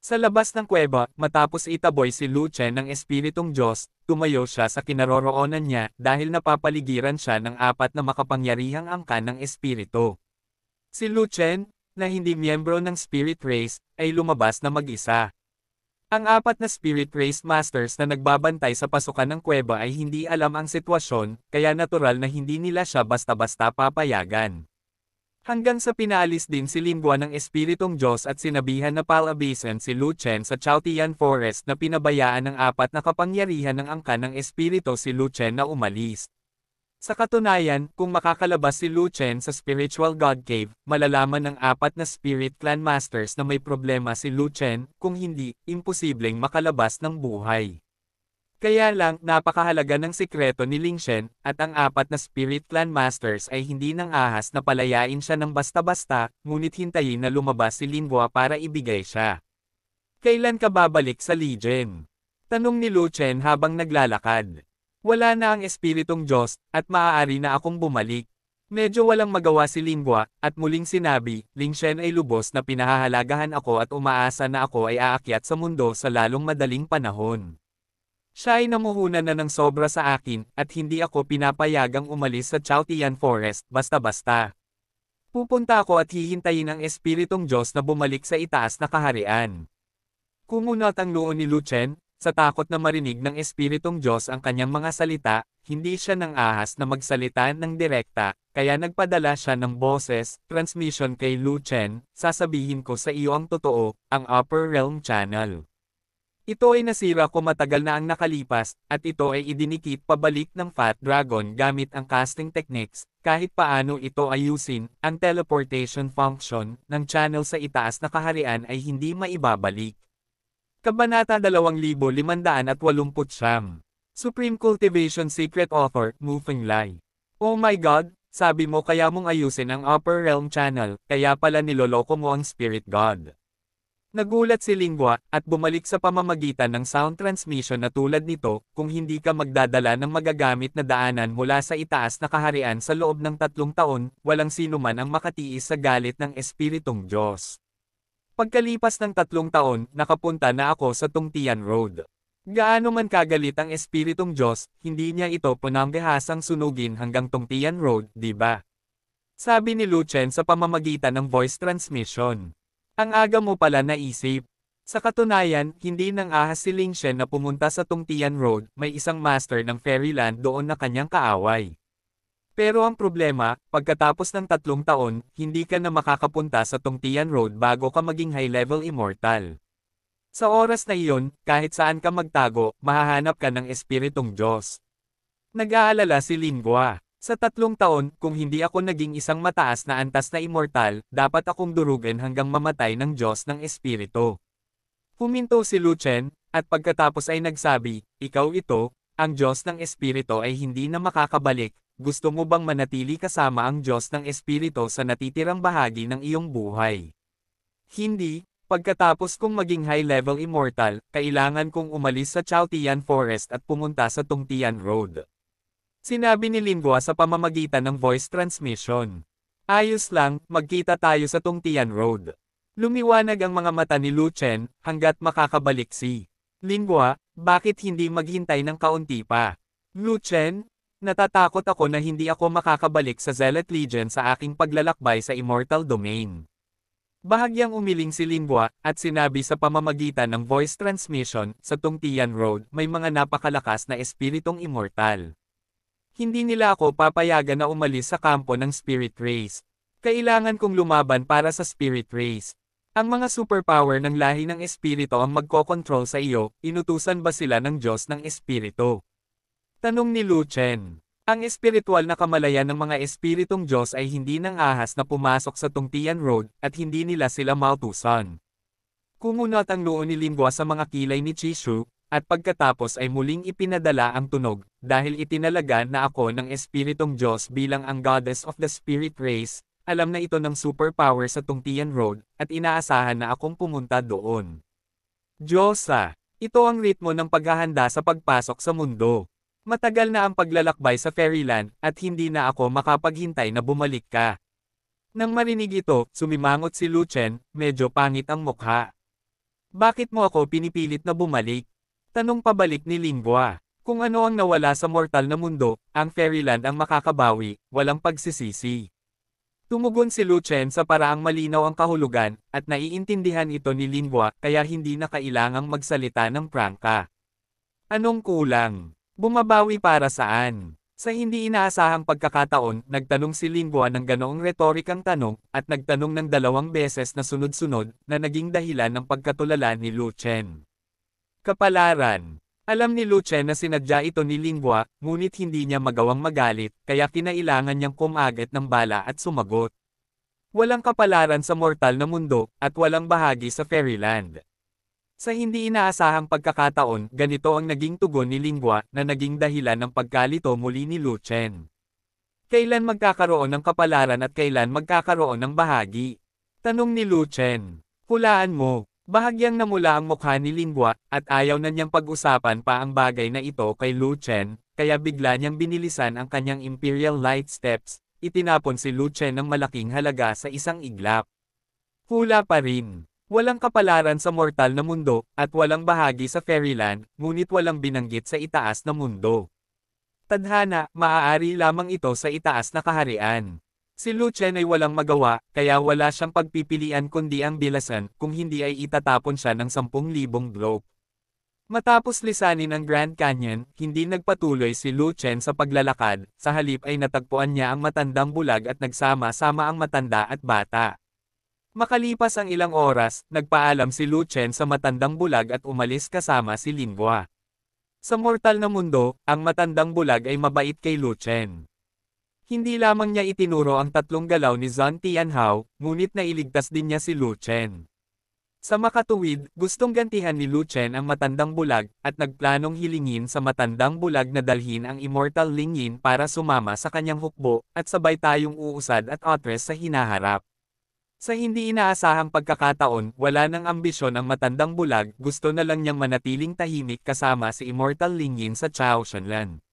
Sa labas ng kuweba, matapos itaboy si Lu Chen ng Espiritong Diyos, tumayo siya sa kinaroroonan niya dahil napapaligiran siya ng apat na makapangyarihang angkan ng Espiritu. Si Lu Chen, na hindi miyembro ng Spirit Race, ay lumabas na mag-isa. Ang apat na Spirit Race Masters na nagbabantay sa pasukan ng kuweba ay hindi alam ang sitwasyon, kaya natural na hindi nila siya basta-basta papayagan. Hanggang sa pinalis din si Lingua ng Espiritong Diyos at sinabihan na palabisan si Lu Chen sa Chaotian Forest na pinabayaan ng apat na kapangyarihan ng angkan ng Espirito si Lu Chen na umalis. Sa katunayan, kung makakalabas si Lu Chen sa Spiritual God Cave, malalaman ng apat na Spirit Clan Masters na may problema si Lu Chen, kung hindi, imposibleng makalabas ng buhay. Kaya lang, napakahalaga ng sikreto ni Ling Shen, at ang apat na Spirit Clan Masters ay hindi nang ahas na palayain siya ng basta-basta, ngunit hintayin na lumabas si Hua para ibigay siya. Kailan ka babalik sa Legion? Tanong ni Lu Chen habang naglalakad. Wala na ang Espiritong Diyos, at maaari na akong bumalik. Medyo walang magawa si Lingwa, at muling sinabi, Ling Shen ay lubos na pinahahalagahan ako at umaasa na ako ay aakyat sa mundo sa lalong madaling panahon. Siya ay namuhunan na ng sobra sa akin, at hindi ako pinapayagang umalis sa Chaotian Forest, basta-basta. Pupunta ako at hihintayin ang Espiritong Diyos na bumalik sa itaas na kaharian. Kumunot ang noon ni Lu Chen, sa takot na marinig ng Espiritong Diyos ang kanyang mga salita, hindi siya ng ahas na magsalita ng direkta, kaya nagpadala siya ng boses, transmission kay Lu Chen, sasabihin ko sa iyo ang totoo, ang Upper Realm Channel. Ito ay nasira ko matagal na ang nakalipas, at ito ay idinikit pabalik ng Fat Dragon gamit ang casting techniques, kahit paano ito ayusin, ang teleportation function ng channel sa itaas na kaharian ay hindi maibabalik. Kabanata 2589. Supreme Cultivation Secret Author, Moving Lie. Oh my God, sabi mo kaya mong ayusin ang Upper Realm Channel, kaya pala niloloko mo ang Spirit God. Nagulat si Lingua, at bumalik sa pamamagitan ng sound transmission na tulad nito, kung hindi ka magdadala ng magagamit na daanan mula sa itaas na kaharian sa loob ng tatlong taon, walang sino man ang makatiis sa galit ng Espiritong Diyos. Pagkalipas ng tatlong taon, nakapunta na ako sa Tungtian Road. Gaano man kagalit ang Espiritong Diyos, hindi niya ito punanggahasang sunugin hanggang Tungtian Road, di ba? Sabi ni Luchen sa pamamagitan ng voice transmission. Ang aga mo pala naisip. Sa katunayan, hindi nang ahas si Ling Shen na pumunta sa Tungtian Road, may isang master ng Fairyland doon na kanyang kaaway. Pero ang problema, pagkatapos ng tatlong taon, hindi ka na makakapunta sa Tongtian Road bago ka maging high-level immortal. Sa oras na iyon, kahit saan ka magtago, mahahanap ka ng Espiritong Diyos. Nag-aalala si Lingua. Sa tatlong taon, kung hindi ako naging isang mataas na antas na immortal, dapat akong durugin hanggang mamatay ng Diyos ng Espiritu. Huminto si Luchen, at pagkatapos ay nagsabi, Ikaw ito, ang Diyos ng Espiritu ay hindi na makakabalik, gusto mo bang manatili kasama ang Diyos ng Espiritu sa natitirang bahagi ng iyong buhay? Hindi, pagkatapos kong maging high-level immortal, kailangan kong umalis sa Chaotian Forest at pumunta sa Tungtian Road. Sinabi ni Lingua sa pamamagitan ng voice transmission. Ayos lang, magkita tayo sa Tungtian Road. Lumiwanag ang mga mata ni Lu Chen, hanggat makakabalik si Lingua, bakit hindi maghintay ng kaunti pa? Lu Chen, Natatakot ako na hindi ako makakabalik sa Zealot Legion sa aking paglalakbay sa Immortal Domain. Bahagyang umiling si Lingua, at sinabi sa pamamagitan ng voice transmission, sa Tungtian Road, may mga napakalakas na espiritong immortal. Hindi nila ako papayagan na umalis sa kampo ng spirit race. Kailangan kong lumaban para sa spirit race. Ang mga superpower ng lahi ng espirito ang magkokontrol sa iyo, inutusan ba sila ng Diyos ng espirito? Tanong ni Lu Chen. Ang espiritual na kamalayan ng mga espiritong Diyos ay hindi nang ahas na pumasok sa Tungtian Road, at hindi nila sila mautusan. Kumunot ang noo ni Lingwa sa mga kilay ni Chishu, at pagkatapos ay muling ipinadala ang tunog, dahil itinalaga na ako ng Espiritong Diyos bilang ang Goddess of the Spirit Race, alam na ito ng superpower sa Tungtian Road, at inaasahan na akong pumunta doon. Diyosa, ito ang ritmo ng paghahanda sa pagpasok sa mundo. Matagal na ang paglalakbay sa Fairyland, at hindi na ako makapaghintay na bumalik ka. Nang marinig ito, sumimangot si Luchen, medyo pangit ang mukha. Bakit mo ako pinipilit na bumalik? Tanong pabalik ni Lingua. Kung ano ang nawala sa mortal na mundo, ang Fairyland ang makakabawi, walang pagsisisi. Tumugon si Luchen sa paraang malinaw ang kahulugan, at naiintindihan ito ni Lingua, kaya hindi na kailangang magsalita ng prangka. Anong kulang? Bumabawi para saan? Sa hindi inaasahang pagkakataon, nagtanong si Lingua ng ganoong retorikang tanong, at nagtanong ng dalawang beses na sunod-sunod, na naging dahilan ng pagkatulala ni Lu Chen. Kapalaran Alam ni Lu Chen na sinadya ito ni Lingua, ngunit hindi niya magawang magalit, kaya kinailangan niyang kumagat ng bala at sumagot. Walang kapalaran sa mortal na mundo, at walang bahagi sa fairyland. Sa hindi inaasahang pagkakataon, ganito ang naging tugon ni Lingua, na naging dahilan ng pagkalito muli ni Lu Chen. Kailan magkakaroon ng kapalaran at kailan magkakaroon ng bahagi? Tanong ni Lu Chen. Hulaan mo. Bahagyang namula ang mukha ni Lingua, at ayaw na niyang pag-usapan pa ang bagay na ito kay Lu Chen, kaya bigla niyang binilisan ang kanyang Imperial Light Steps, itinapon si Lu Chen ng malaking halaga sa isang iglap. Hula pa rin. Walang kapalaran sa mortal na mundo, at walang bahagi sa fairyland, ngunit walang binanggit sa itaas na mundo. Tadhana, maaari lamang ito sa itaas na kaharian. Si Luchen ay walang magawa, kaya wala siyang pagpipilian kundi ang bilasan, kung hindi ay itatapon siya ng 10,000 globe. Matapos lisanin ang Grand Canyon, hindi nagpatuloy si Luchen sa paglalakad, sa halip ay natagpuan niya ang matandang bulag at nagsama-sama ang matanda at bata. Makalipas ang ilang oras, nagpaalam si Lu Chen sa matandang bulag at umalis kasama si Lingua. Sa mortal na mundo, ang matandang bulag ay mabait kay Lu Chen. Hindi lamang niya itinuro ang tatlong galaw ni Zan Tianhao, ngunit nailigtas din niya si Lu Chen. Sa makatuwid, gustong gantihan ni Lu Chen ang matandang bulag, at nagplanong hilingin sa matandang bulag na dalhin ang immortal Lingyin para sumama sa kanyang hukbo, at sabay tayong uusad at otres sa hinaharap. Sa hindi inaasahang pagkakataon, wala nang ambisyon ang matandang bulag, gusto na lang niyang manatiling tahimik kasama si Immortal Lingyin sa Chaoshanlan.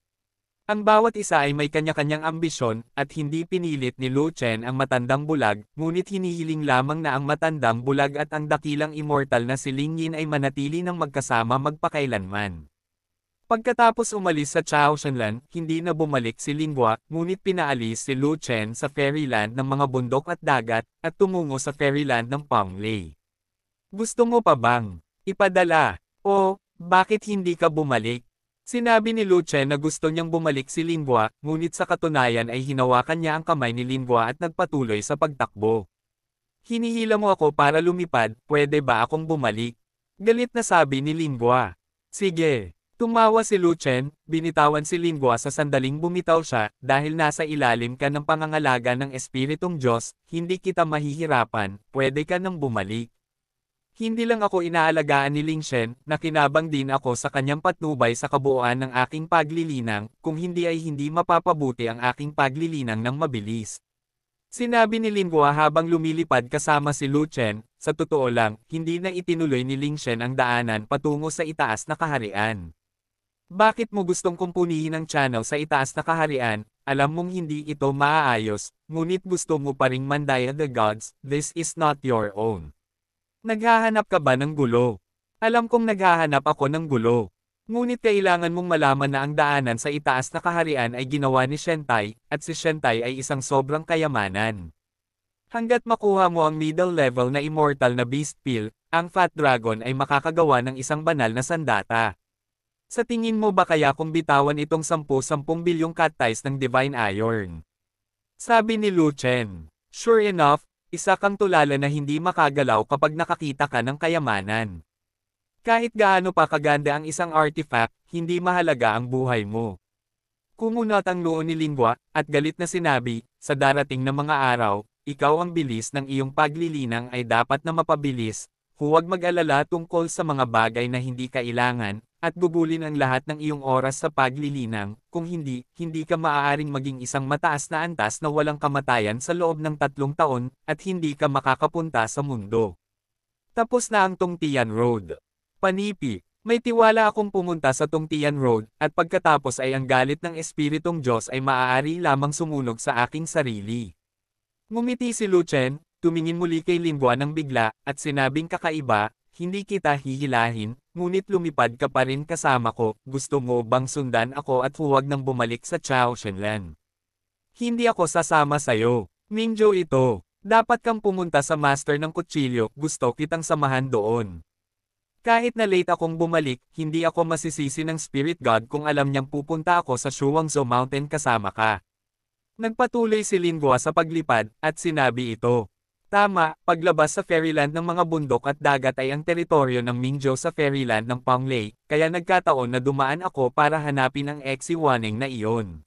Ang bawat isa ay may kanya-kanyang ambisyon, at hindi pinilit ni Lu Chen ang matandang bulag, ngunit hinihiling lamang na ang matandang bulag at ang dakilang immortal na si Lingyin ay manatili ng magkasama magpakailanman. Pagkatapos umalis sa Chao Chaoshanlan, hindi na bumalik si Lingua, ngunit pinaalis si Lu Chen sa fairyland ng mga bundok at dagat, at tumungo sa fairyland ng Panglei. Gusto mo pa bang ipadala? O, bakit hindi ka bumalik? Sinabi ni Lu Chen na gusto niyang bumalik si Lingua, ngunit sa katunayan ay hinawakan niya ang kamay ni Lingua at nagpatuloy sa pagtakbo. Hinihila mo ako para lumipad, pwede ba akong bumalik? Galit na sabi ni Lingua. Sige, Tumawa si Lu Chen, binitawan si Lingua sa sandaling bumitaw siya, dahil nasa ilalim ka ng pangangalaga ng Espiritong Diyos, hindi kita mahihirapan, pwede ka nang bumalik. Hindi lang ako inaalagaan ni Ling Lingshen, na kinabang din ako sa kanyang patnubay sa kabuuan ng aking paglilinang, kung hindi ay hindi mapapabuti ang aking paglilinang ng mabilis. Sinabi ni Lingua habang lumilipad kasama si Lu Chen, sa totoo lang, hindi na itinuloy ni Ling Lingshen ang daanan patungo sa itaas na kaharian. Bakit mo gustong kumpunihin ang channel sa itaas na kaharian, alam mong hindi ito maaayos, ngunit gusto mo pa ring mandaya the gods, this is not your own. Naghahanap ka ba ng gulo? Alam kong naghahanap ako ng gulo. Ngunit kailangan mong malaman na ang daanan sa itaas na kaharian ay ginawa ni Shentai, at si Shentai ay isang sobrang kayamanan. Hanggat makuha mo ang middle level na immortal na beast pill, ang Fat Dragon ay makakagawa ng isang banal na sandata. Sa tingin mo ba kaya kung bitawan itong 10-10 bilyong cut ng Divine Iron? Sabi ni Lu Chen. Sure enough, isa kang tulala na hindi makagalaw kapag nakakita ka ng kayamanan. Kahit gaano pa kaganda ang isang artifact, hindi mahalaga ang buhay mo. Kumunot ang noo ni Lingwa, at galit na sinabi, sa darating na mga araw, ikaw ang bilis ng iyong paglilinang ay dapat na mapabilis, huwag mag-alala tungkol sa mga bagay na hindi kailangan, at bubulin ang lahat ng iyong oras sa paglilinang, kung hindi, hindi ka maaaring maging isang mataas na antas na walang kamatayan sa loob ng tatlong taon, at hindi ka makakapunta sa mundo. Tapos na ang Tongtian Road. Panipi, may tiwala akong pumunta sa Tongtian Road, at pagkatapos ay ang galit ng Espiritong Diyos ay maaari lamang sumunog sa aking sarili. Ngumiti si Lu Chen, tumingin muli kay Lingguan ng bigla, at sinabing kakaiba, hindi kita hihilahin, ngunit lumipad ka pa rin kasama ko, gusto mo bang sundan ako at huwag nang bumalik sa Chao Shenlan? Hindi ako sasama sa'yo. Ninjo ito. Dapat kang pumunta sa master ng kutsilyo, gusto kitang samahan doon. Kahit na late akong bumalik, hindi ako masisisi ng spirit god kung alam niyang pupunta ako sa Shuangzhou Mountain kasama ka. Nagpatuloy si Lingua sa paglipad, at sinabi ito, Tama, paglabas sa Fairyland ng mga bundok at dagat ay ang teritoryo ng Mingjo sa Fairyland ng Pang Lake, kaya nagkataon na dumaan ako para hanapin ang Exi Waneng na iyon.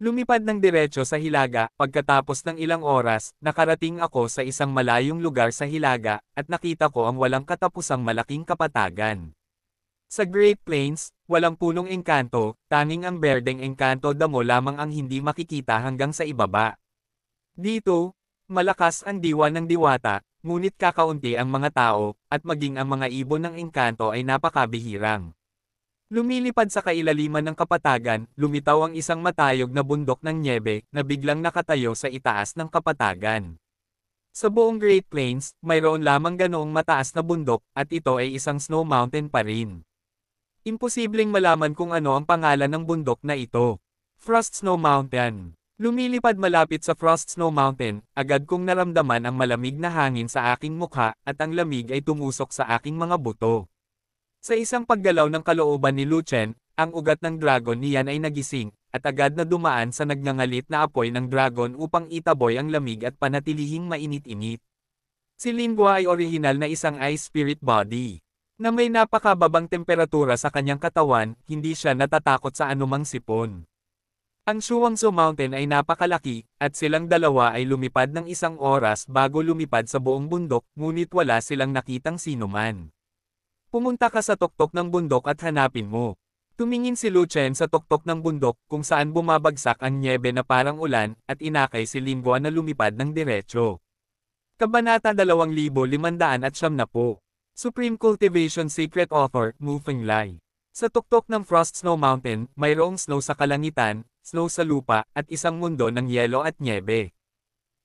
Lumipad ng diretso sa Hilaga, pagkatapos ng ilang oras, nakarating ako sa isang malayong lugar sa Hilaga, at nakita ko ang walang katapusang malaking kapatagan. Sa Great Plains, walang punong engkanto, tanging ang berdeng engkanto damo lamang ang hindi makikita hanggang sa ibaba. Dito, Malakas ang diwa ng diwata, ngunit kakaunti ang mga tao, at maging ang mga ibon ng engkanto ay napakabihirang. Lumilipad sa kailaliman ng kapatagan, lumitaw ang isang matayog na bundok ng nyebe, na biglang nakatayo sa itaas ng kapatagan. Sa buong Great Plains, mayroon lamang ganoong mataas na bundok, at ito ay isang snow mountain pa rin. Imposibleng malaman kung ano ang pangalan ng bundok na ito. Frost Snow Mountain Lumilipad malapit sa Frost Snow Mountain, agad kong naramdaman ang malamig na hangin sa aking mukha at ang lamig ay tumusok sa aking mga buto. Sa isang paggalaw ng kalooban ni Luchen, ang ugat ng dragon niyan ay nagising, at agad na dumaan sa nagngangalit na apoy ng dragon upang itaboy ang lamig at panatilihing mainit-init. Si Lingua ay orihinal na isang ice spirit body. Na may napakababang temperatura sa kanyang katawan, hindi siya natatakot sa anumang sipon. Ang Shuangzhou Mountain ay napakalaki, at silang dalawa ay lumipad ng isang oras bago lumipad sa buong bundok, ngunit wala silang nakitang sinuman. Pumunta ka sa tuktok ng bundok at hanapin mo. Tumingin si Lu Chen sa tuktok ng bundok kung saan bumabagsak ang niebe na parang ulan, at inakay si Lingua na lumipad ng diretsyo. Kabanata 2500 at siyam na po. Supreme Cultivation Secret Author, Mufeng Lai. Sa tuktok ng Frost Snow Mountain, mayroong snow sa kalangitan, snow sa lupa, at isang mundo ng yelo at nyebe.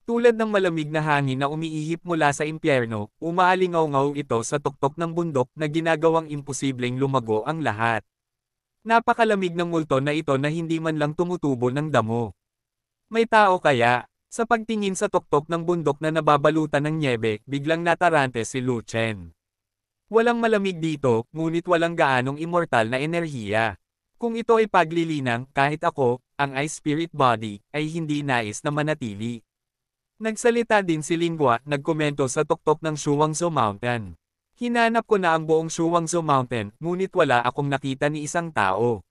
Tulad ng malamig na hangin na umiihip mula sa impyerno, umaalingaw-ngaw ito sa tuktok ng bundok na ginagawang imposibleng lumago ang lahat. Napakalamig ng multo na ito na hindi man lang tumutubo ng damo. May tao kaya, sa pagtingin sa tuktok ng bundok na nababalutan ng nyebe, biglang natarante si Lu Chen. Walang malamig dito, ngunit walang gaanong immortal na enerhiya. Kung ito ay paglilinang, kahit ako, ang ice spirit body, ay hindi nais na manatili. Nagsalita din si Lingwa, nagkomento sa tuktok ng Shuwangso Mountain. Hinanap ko na ang buong Shuwangso Mountain, ngunit wala akong nakita ni isang tao.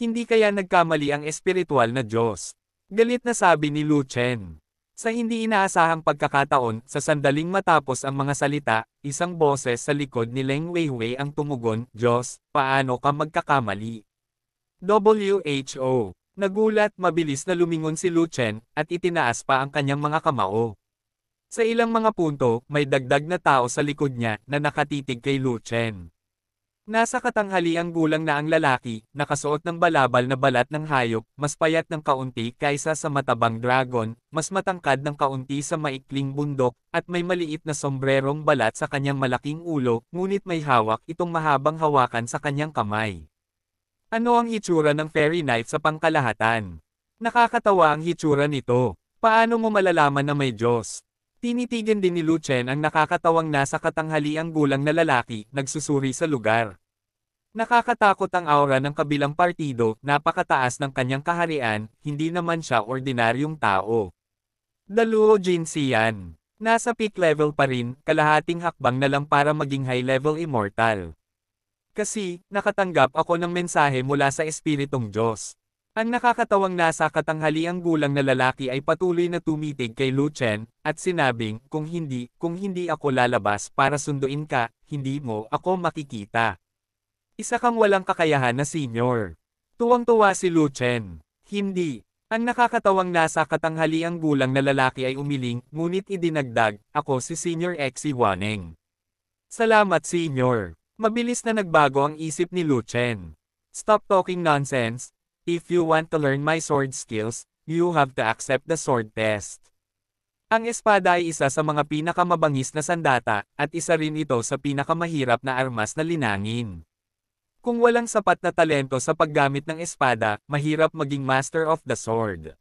Hindi kaya nagkamali ang espiritual na Diyos. Galit na sabi ni Lu Chen. Sa hindi inaasahang pagkakataon, sa sandaling matapos ang mga salita, isang boses sa likod ni Leng Weiwei ang tumugon, Diyos, paano ka magkakamali? WHO. Nagulat mabilis na lumingon si Lu Chen at itinaas pa ang kanyang mga kamao. Sa ilang mga punto, may dagdag na tao sa likod niya na nakatitig kay Lu Chen. Nasa katanghali ang gulang na ang lalaki, nakasuot ng balabal na balat ng hayop, mas payat ng kaunti kaysa sa matabang dragon, mas matangkad ng kaunti sa maikling bundok, at may maliit na sombrerong balat sa kanyang malaking ulo, ngunit may hawak itong mahabang hawakan sa kanyang kamay. Ano ang itsura ng fairy knife sa pangkalahatan? Nakakatawa ang hitsura nito. Paano mo malalaman na may Diyos? Tinitigan din ni Lu Chen ang nakakatawang nasa katanghaliang gulang na lalaki, nagsusuri sa lugar. Nakakatakot ang aura ng kabilang partido, napakataas ng kanyang kaharian, hindi naman siya ordinaryong tao. Daluo Jin Xian. Nasa peak level pa rin, kalahating hakbang na lang para maging high level immortal. Kasi, nakatanggap ako ng mensahe mula sa Espiritong Diyos. Ang nakakatawang nasa katanghaliang gulang na lalaki ay patuloy na tumitig kay Luchen, at sinabing, kung hindi, kung hindi ako lalabas para sunduin ka, hindi mo ako makikita. Isa kang walang kakayahan na senior. Tuwang-tuwa si Luchen. Hindi. Ang nakakatawang nasa katanghaliang gulang na lalaki ay umiling, ngunit idinagdag, ako si Senior Exi Waneng. Salamat Senior. Mabilis na nagbago ang isip ni Lu Chen. Stop talking nonsense. If you want to learn my sword skills, you have to accept the sword test. Ang espada ay isa sa mga pinakamabangis na sandata, at isa rin ito sa pinakamahirap na armas na linangin. Kung walang sapat na talento sa paggamit ng espada, mahirap maging master of the sword.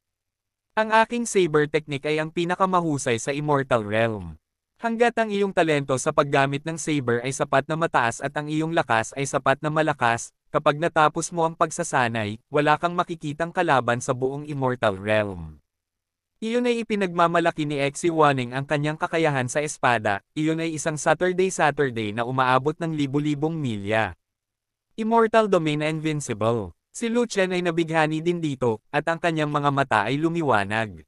Ang aking saber technique ay ang pinakamahusay sa Immortal Realm. Hanggat ang iyong talento sa paggamit ng saber ay sapat na mataas at ang iyong lakas ay sapat na malakas, kapag natapos mo ang pagsasanay, wala kang makikitang kalaban sa buong Immortal Realm. Iyon ay ipinagmamalaki ni Exi Wanning ang kanyang kakayahan sa espada, iyon ay isang Saturday-Saturday na umaabot ng libu-libong milya. Immortal Domain na Invincible. Si Lucian ay nabighani din dito, at ang kanyang mga mata ay lumiwanag.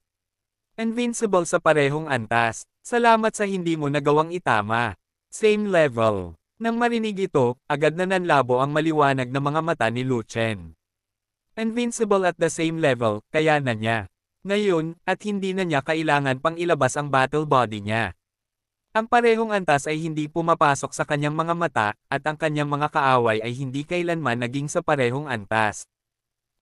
Invincible sa parehong antas, Salamat sa hindi mo nagawang itama. Same level. Nang marinig ito, agad na nanlabo ang maliwanag na mga mata ni Luchen. Invincible at the same level, kaya na niya. Ngayon, at hindi na niya kailangan pang ilabas ang battle body niya. Ang parehong antas ay hindi pumapasok sa kanyang mga mata, at ang kanyang mga kaaway ay hindi kailanman naging sa parehong antas.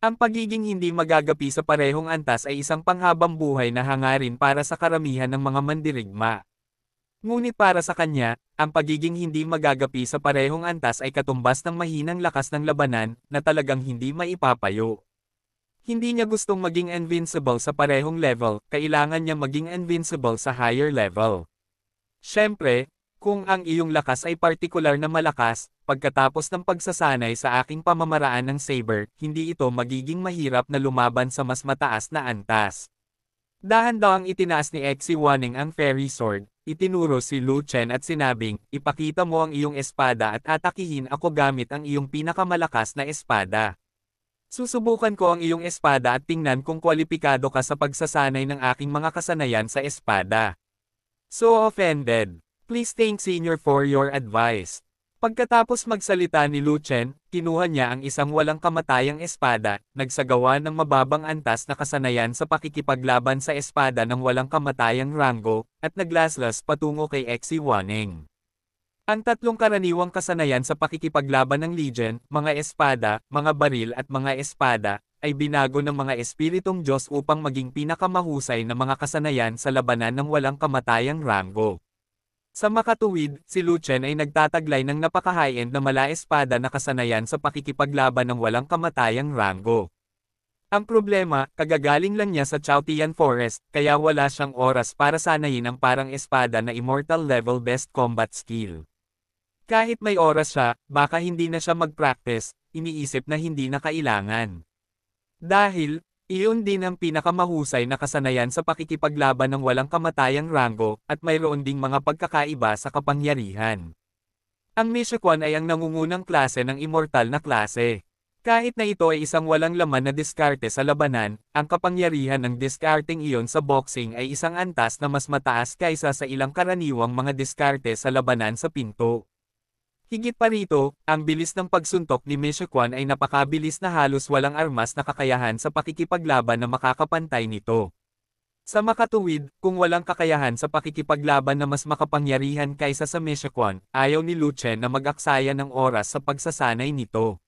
Ang pagiging hindi magagapi sa parehong antas ay isang panghabang buhay na hangarin para sa karamihan ng mga mandirigma. Ngunit para sa kanya, ang pagiging hindi magagapi sa parehong antas ay katumbas ng mahinang lakas ng labanan na talagang hindi maipapayo. Hindi niya gustong maging invincible sa parehong level, kailangan niya maging invincible sa higher level. Siyempre, kung ang iyong lakas ay partikular na malakas, pagkatapos ng pagsasanay sa aking pamamaraan ng saber, hindi ito magiging mahirap na lumaban sa mas mataas na antas. dahan ang itinaas ni Exi Waning ang fairy sword, itinuro si Lu Chen at sinabing, ipakita mo ang iyong espada at atakihin ako gamit ang iyong pinakamalakas na espada. Susubukan ko ang iyong espada at tingnan kung kwalipikado ka sa pagsasanay ng aking mga kasanayan sa espada. So offended. Please thank senior for your advice. Pagkatapos magsalita ni Lu Chen, kinuha niya ang isang walang kamatayang espada, nagsagawa ng mababang antas na kasanayan sa pakikipaglaban sa espada ng walang kamatayang Rango, at naglaslas patungo kay Xi Waneng. Ang tatlong karaniwang kasanayan sa pakikipaglaban ng Legion, mga espada, mga baril at mga espada, ay binago ng mga espiritong Diyos upang maging pinakamahusay na mga kasanayan sa labanan ng walang kamatayang Rango. Sa makatuwid, si Luchen ay nagtataglay ng napaka-high-end na mala-espada na kasanayan sa pakikipaglaban ng walang kamatayang rango. Ang problema, kagagaling lang niya sa Chaotian Forest, kaya wala siyang oras para sanayin ang parang espada na immortal level best combat skill. Kahit may oras siya, baka hindi na siya mag-practice, iniisip na hindi na kailangan. Dahil, iyon din ang pinakamahusay na kasanayan sa pakikipaglaban ng walang kamatayang rango, at mayroon ding mga pagkakaiba sa kapangyarihan. Ang Nishuquan ay ang nangungunang klase ng immortal na klase. Kahit na ito ay isang walang laman na diskarte sa labanan, ang kapangyarihan ng diskarteng iyon sa boxing ay isang antas na mas mataas kaysa sa ilang karaniwang mga diskarte sa labanan sa pinto. Higit pa rito, ang bilis ng pagsuntok ni Meishaquan ay napakabilis na halos walang armas na kakayahan sa pakikipaglaban na makakapantay nito. Sa makatuwid, kung walang kakayahan sa pakikipaglaban na mas makapangyarihan kaysa sa Meishaquan, ayaw ni Luchen na mag-aksaya ng oras sa pagsasanay nito.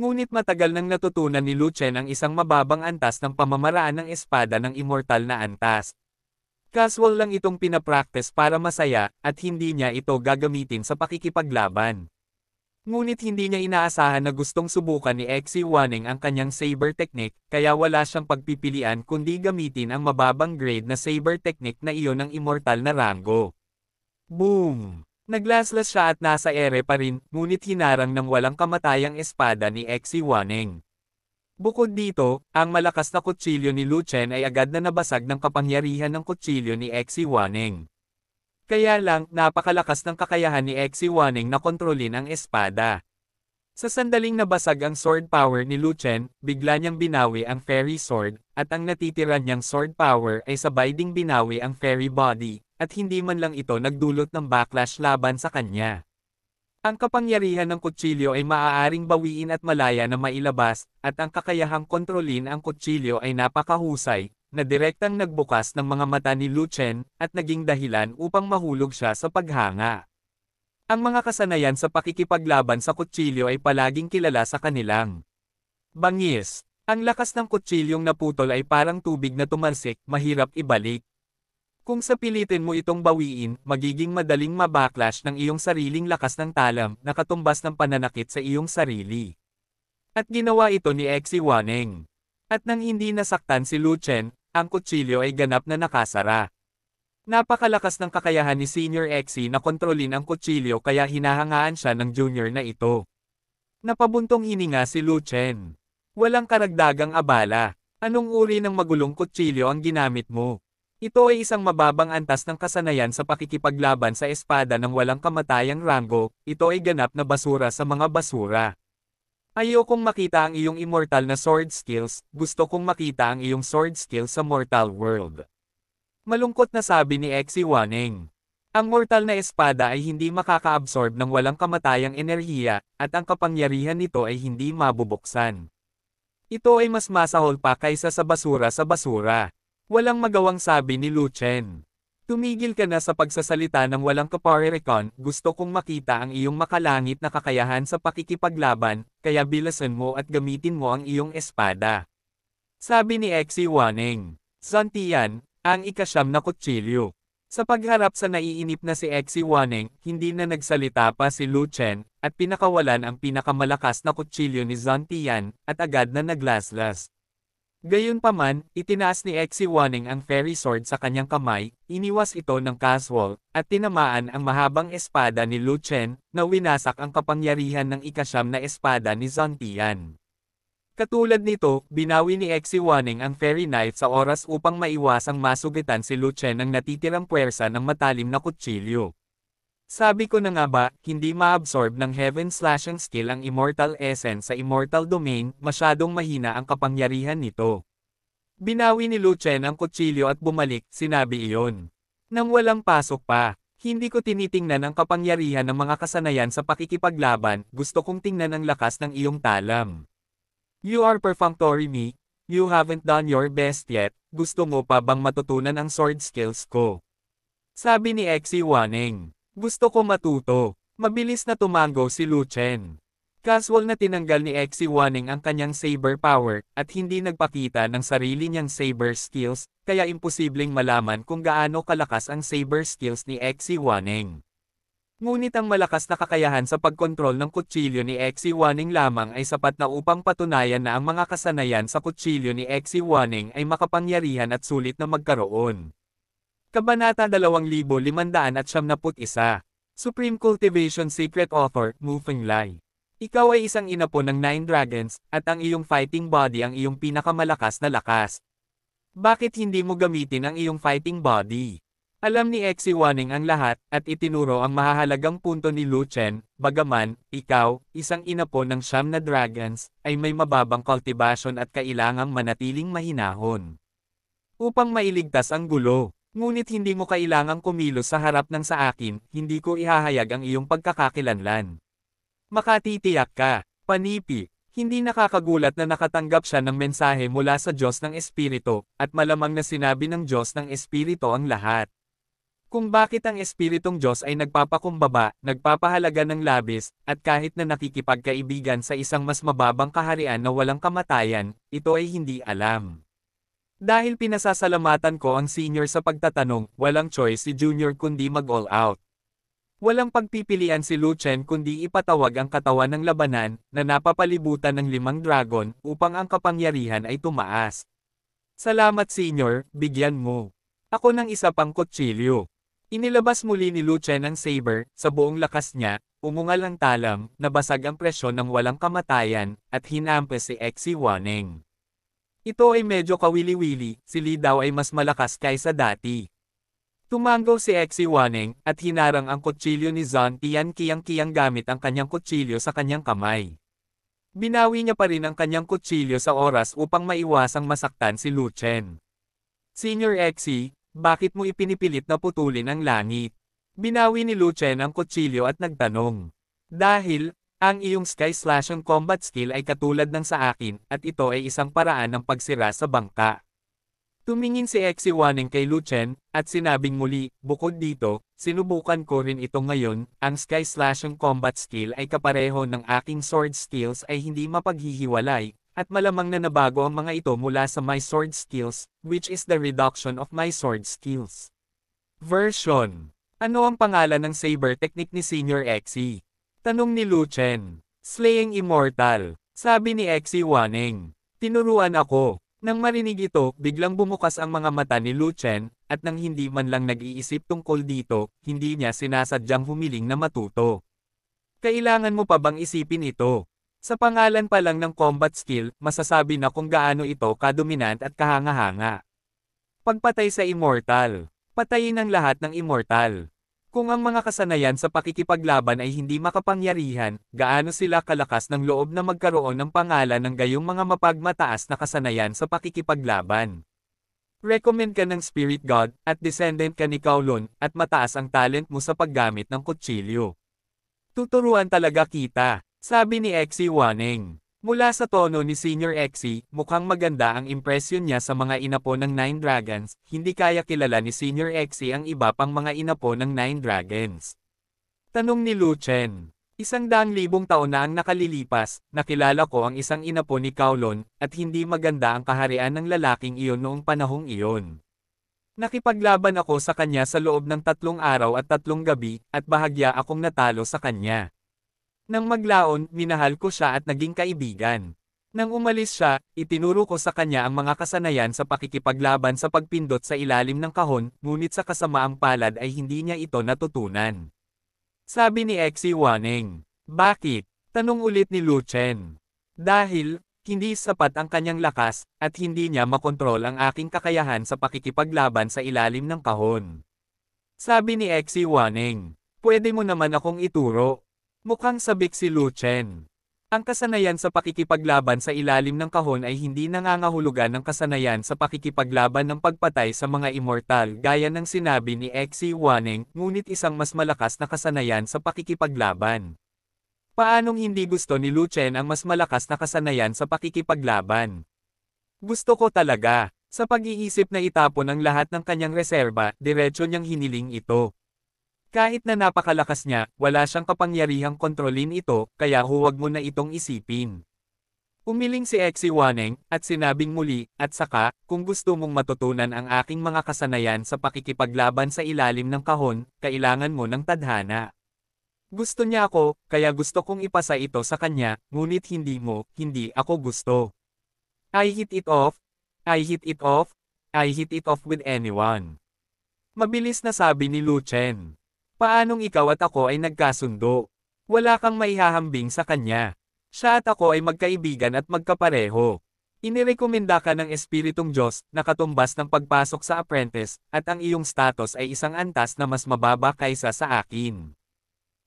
Ngunit matagal nang natutunan ni Luchen ang isang mababang antas ng pamamaraan ng espada ng immortal na antas, Casual lang itong pinapractice para masaya, at hindi niya ito gagamitin sa pakikipaglaban. Ngunit hindi niya inaasahan na gustong subukan ni Exi Wanning ang kanyang saber technique, kaya wala siyang pagpipilian kundi gamitin ang mababang grade na saber technique na iyon ng immortal na rango. Boom! Naglaslas siya at nasa ere pa rin, ngunit hinarang ng walang kamatayang espada ni Exi Wanning. Bukod dito, ang malakas na kutsilyo ni Lu Chen ay agad na nabasag ng kapangyarihan ng kutsilyo ni Xi Waneng. Kaya lang, napakalakas ng kakayahan ni Xi Waneng na kontrolin ang espada. Sa sandaling nabasag ang sword power ni Lu Chen, bigla niyang binawi ang fairy sword, at ang natitira niyang sword power ay sabay ding binawi ang fairy body, at hindi man lang ito nagdulot ng backlash laban sa kanya. Ang kapangyarihan ng kutsilyo ay maaaring bawiin at malaya na mailabas, at ang kakayahang kontrolin ang kutsilyo ay napakahusay, na direktang nagbukas ng mga mata ni Luchen, at naging dahilan upang mahulog siya sa paghanga. Ang mga kasanayan sa pakikipaglaban sa kutsilyo ay palaging kilala sa kanilang bangis. Ang lakas ng kutsilyong naputol ay parang tubig na tumalsik, mahirap ibalik. Kung sa pilitin mo itong bawiin, magiging madaling mabaklash ng iyong sariling lakas ng talam na katumbas ng pananakit sa iyong sarili. At ginawa ito ni Exi Waneng. At nang hindi nasaktan si Lu Chen, ang kutsilyo ay ganap na nakasara. Napakalakas ng kakayahan ni Senior Exi na kontrolin ang kutsilyo kaya hinahangaan siya ng junior na ito. Napabuntong hininga si Lu Chen. Walang karagdagang abala. Anong uri ng magulong kutsilyo ang ginamit mo? Ito ay isang mababang antas ng kasanayan sa pakikipaglaban sa espada ng walang kamatayang rango, ito ay ganap na basura sa mga basura. Ayokong makita ang iyong immortal na sword skills, gusto kong makita ang iyong sword skills sa mortal world. Malungkot na sabi ni Exi Waneng. Ang mortal na espada ay hindi makakaabsorb ng walang kamatayang enerhiya, at ang kapangyarihan nito ay hindi mabubuksan. Ito ay mas masahol pa kaysa sa basura sa basura. Walang magawang sabi ni Lu Chen. Tumigil ka na sa pagsasalita ng walang kaparirikon, gusto kong makita ang iyong makalangit na kakayahan sa pakikipaglaban, kaya bilasan mo at gamitin mo ang iyong espada. Sabi ni Exi Waning. Zantian, ang ikasyam na kutsilyo. Sa pagharap sa naiinip na si Exi Waneng, hindi na nagsalita pa si Lu Chen, at pinakawalan ang pinakamalakas na kutsilyo ni Zantian, at agad na naglaslas. Gayunpaman, itinaas ni Exi Wanning ang fairy sword sa kanyang kamay, iniwas ito ng casual, at tinamaan ang mahabang espada ni Lu Chen, na winasak ang kapangyarihan ng ikasyam na espada ni Zantian. Katulad nito, binawi ni Exi Wanning ang fairy knife sa oras upang maiwasang masugitan si Lu Chen ng natitirang puwersa ng matalim na kutsilyo. Sabi ko na nga ba, hindi maabsorb ng Heaven Slash ang skill ang Immortal Essence sa Immortal Domain, masyadong mahina ang kapangyarihan nito. Binawi ni Lu Chen ang kutsilyo at bumalik, sinabi iyon. Nang walang pasok pa, hindi ko tinitingnan ang kapangyarihan ng mga kasanayan sa pakikipaglaban, gusto kong tingnan ang lakas ng iyong talam. You are perfunctory me, you haven't done your best yet, gusto mo pa bang matutunan ang sword skills ko? Sabi ni Xi Waneng. Gusto ko matuto. Mabilis na tumango si Lu Chen. Casual na tinanggal ni Xi Wanning ang kanyang saber power, at hindi nagpakita ng sarili niyang saber skills, kaya imposibleng malaman kung gaano kalakas ang saber skills ni Xi Wanning. Ngunit ang malakas na kakayahan sa pagkontrol ng kutsilyo ni Xi Wanning lamang ay sapat na upang patunayan na ang mga kasanayan sa kutsilyo ni Xi Wanning ay makapangyarihan at sulit na magkaroon. Kabanata 2571 Supreme Cultivation Secret Author, Moving Lie Ikaw ay isang ina po ng Nine Dragons, at ang iyong fighting body ang iyong pinakamalakas na lakas. Bakit hindi mo gamitin ang iyong fighting body? Alam ni Exi Waning ang lahat, at itinuro ang mahahalagang punto ni Lu Chen, bagaman, ikaw, isang ina po ng siyam na dragons, ay may mababang cultivation at kailangang manatiling mahinahon. Upang mailigtas ang gulo, Ngunit hindi mo kailangang kumilos sa harap ng sa akin, hindi ko ihahayag ang iyong pagkakakilanlan. Makatitiyak ka, panipi, hindi nakakagulat na nakatanggap siya ng mensahe mula sa Diyos ng Espiritu, at malamang na sinabi ng Diyos ng Espiritu ang lahat. Kung bakit ang Espiritong Diyos ay nagpapakumbaba, nagpapahalaga ng labis, at kahit na nakikipagkaibigan sa isang mas mababang kaharian na walang kamatayan, ito ay hindi alam. Dahil pinasasalamatan ko ang senior sa pagtatanong, walang choice si junior kundi mag-all out. Walang pagpipilian si Luchen kundi ipatawag ang katawan ng labanan, na napapalibutan ng limang dragon, upang ang kapangyarihan ay tumaas. Salamat senior, bigyan mo. Ako ng isa pang kutsilyo. Inilabas muli ni Luchen ang saber, sa buong lakas niya, umungal ang talam, nabasag ang presyon ng walang kamatayan, at hinampas si Exi Waneng. Ito ay medyo kawili-wili, sili daw ay mas malakas kaysa dati. Tumanggaw si Exi Waneng, at hinarang ang kutsilyo ni Zon Tian kiyang-kiyang gamit ang kanyang kutsilyo sa kanyang kamay. Binawi niya pa rin ang kanyang kutsilyo sa oras upang maiwasang masaktan si Lu Chen. Senior Exi, bakit mo ipinipilit na putulin ang langit? Binawi ni Lu Chen ang kutsilyo at nagtanong. Dahil, ang iyong sky slash on combat skill ay katulad ng sa akin, at ito ay isang paraan ng pagsira sa bangka. Tumingin si Exi Waning kay Luchen, at sinabing muli, bukod dito, sinubukan ko rin ito ngayon, ang sky slash on combat skill ay kapareho ng aking sword skills ay hindi mapaghihiwalay, at malamang na nabago ang mga ito mula sa my sword skills, which is the reduction of my sword skills. Version Ano ang pangalan ng saber technique ni Senior Exi? Tanong ni Lu Chen, Slaying Immortal. Sabi ni Exi Waning. Tinuruan ako. Nang marinig ito, biglang bumukas ang mga mata ni Lu Chen, at nang hindi man lang nag-iisip tungkol dito, hindi niya sinasadyang humiling na matuto. Kailangan mo pa bang isipin ito? Sa pangalan pa lang ng combat skill, masasabi na kung gaano ito kadominant at kahangahanga. Pagpatay sa immortal. Patayin ang lahat ng immortal. Kung ang mga kasanayan sa pakikipaglaban ay hindi makapangyarihan, gaano sila kalakas ng loob na magkaroon ng pangalan ng gayong mga mapagmataas na kasanayan sa pakikipaglaban? Recommend ka ng Spirit God, at descendant ka ni Kowloon, at mataas ang talent mo sa paggamit ng kutsilyo. Tuturuan talaga kita, sabi ni Exi Waning. Mula sa tono ni Senior Exy, mukhang maganda ang impresyon niya sa mga inapo ng Nine Dragons, hindi kaya kilala ni Senior Exy ang iba pang mga inapo ng Nine Dragons. Tanong ni Lu Chen, isang daang libong taon na ang nakalilipas, nakilala ko ang isang inapo ni Kaulon, at hindi maganda ang kaharian ng lalaking iyon noong panahong iyon. Nakipaglaban ako sa kanya sa loob ng tatlong araw at tatlong gabi, at bahagya akong natalo sa kanya. Nang maglaon, minahal ko siya at naging kaibigan. Nang umalis siya, itinuro ko sa kanya ang mga kasanayan sa pakikipaglaban sa pagpindot sa ilalim ng kahon, ngunit sa kasamaang palad ay hindi niya ito natutunan. Sabi ni Exi Waneng. Bakit? Tanong ulit ni Lu Chen. Dahil, hindi sapat ang kanyang lakas, at hindi niya makontrol ang aking kakayahan sa pakikipaglaban sa ilalim ng kahon. Sabi ni Exi Waneng. Pwede mo naman akong ituro. Mukhang sabik si Lu Chen. Ang kasanayan sa pakikipaglaban sa ilalim ng kahon ay hindi nangangahulugan ng kasanayan sa pakikipaglaban ng pagpatay sa mga immortal gaya ng sinabi ni Xi Waneng, ngunit isang mas malakas na kasanayan sa pakikipaglaban. Paanong hindi gusto ni Lu Chen ang mas malakas na kasanayan sa pakikipaglaban? Gusto ko talaga. Sa pag-iisip na itapon ang lahat ng kanyang reserba, diretsyo niyang hiniling ito. Kahit na napakalakas niya, wala siyang kapangyarihang kontrolin ito, kaya huwag mo na itong isipin. Umiling si Exi Waneng, at sinabing muli, at saka, kung gusto mong matutunan ang aking mga kasanayan sa pakikipaglaban sa ilalim ng kahon, kailangan mo ng tadhana. Gusto niya ako, kaya gusto kong ipasa ito sa kanya, ngunit hindi mo, hindi ako gusto. I hit it off, I hit it off, I hit it off with anyone. Mabilis na sabi ni Lu Chen. Paanong ikaw at ako ay nagkasundo? Wala kang maihahambing sa kanya. Siya at ako ay magkaibigan at magkapareho. Inirekomenda ka ng Espiritong Diyos na katumbas ng pagpasok sa apprentice at ang iyong status ay isang antas na mas mababa kaysa sa akin.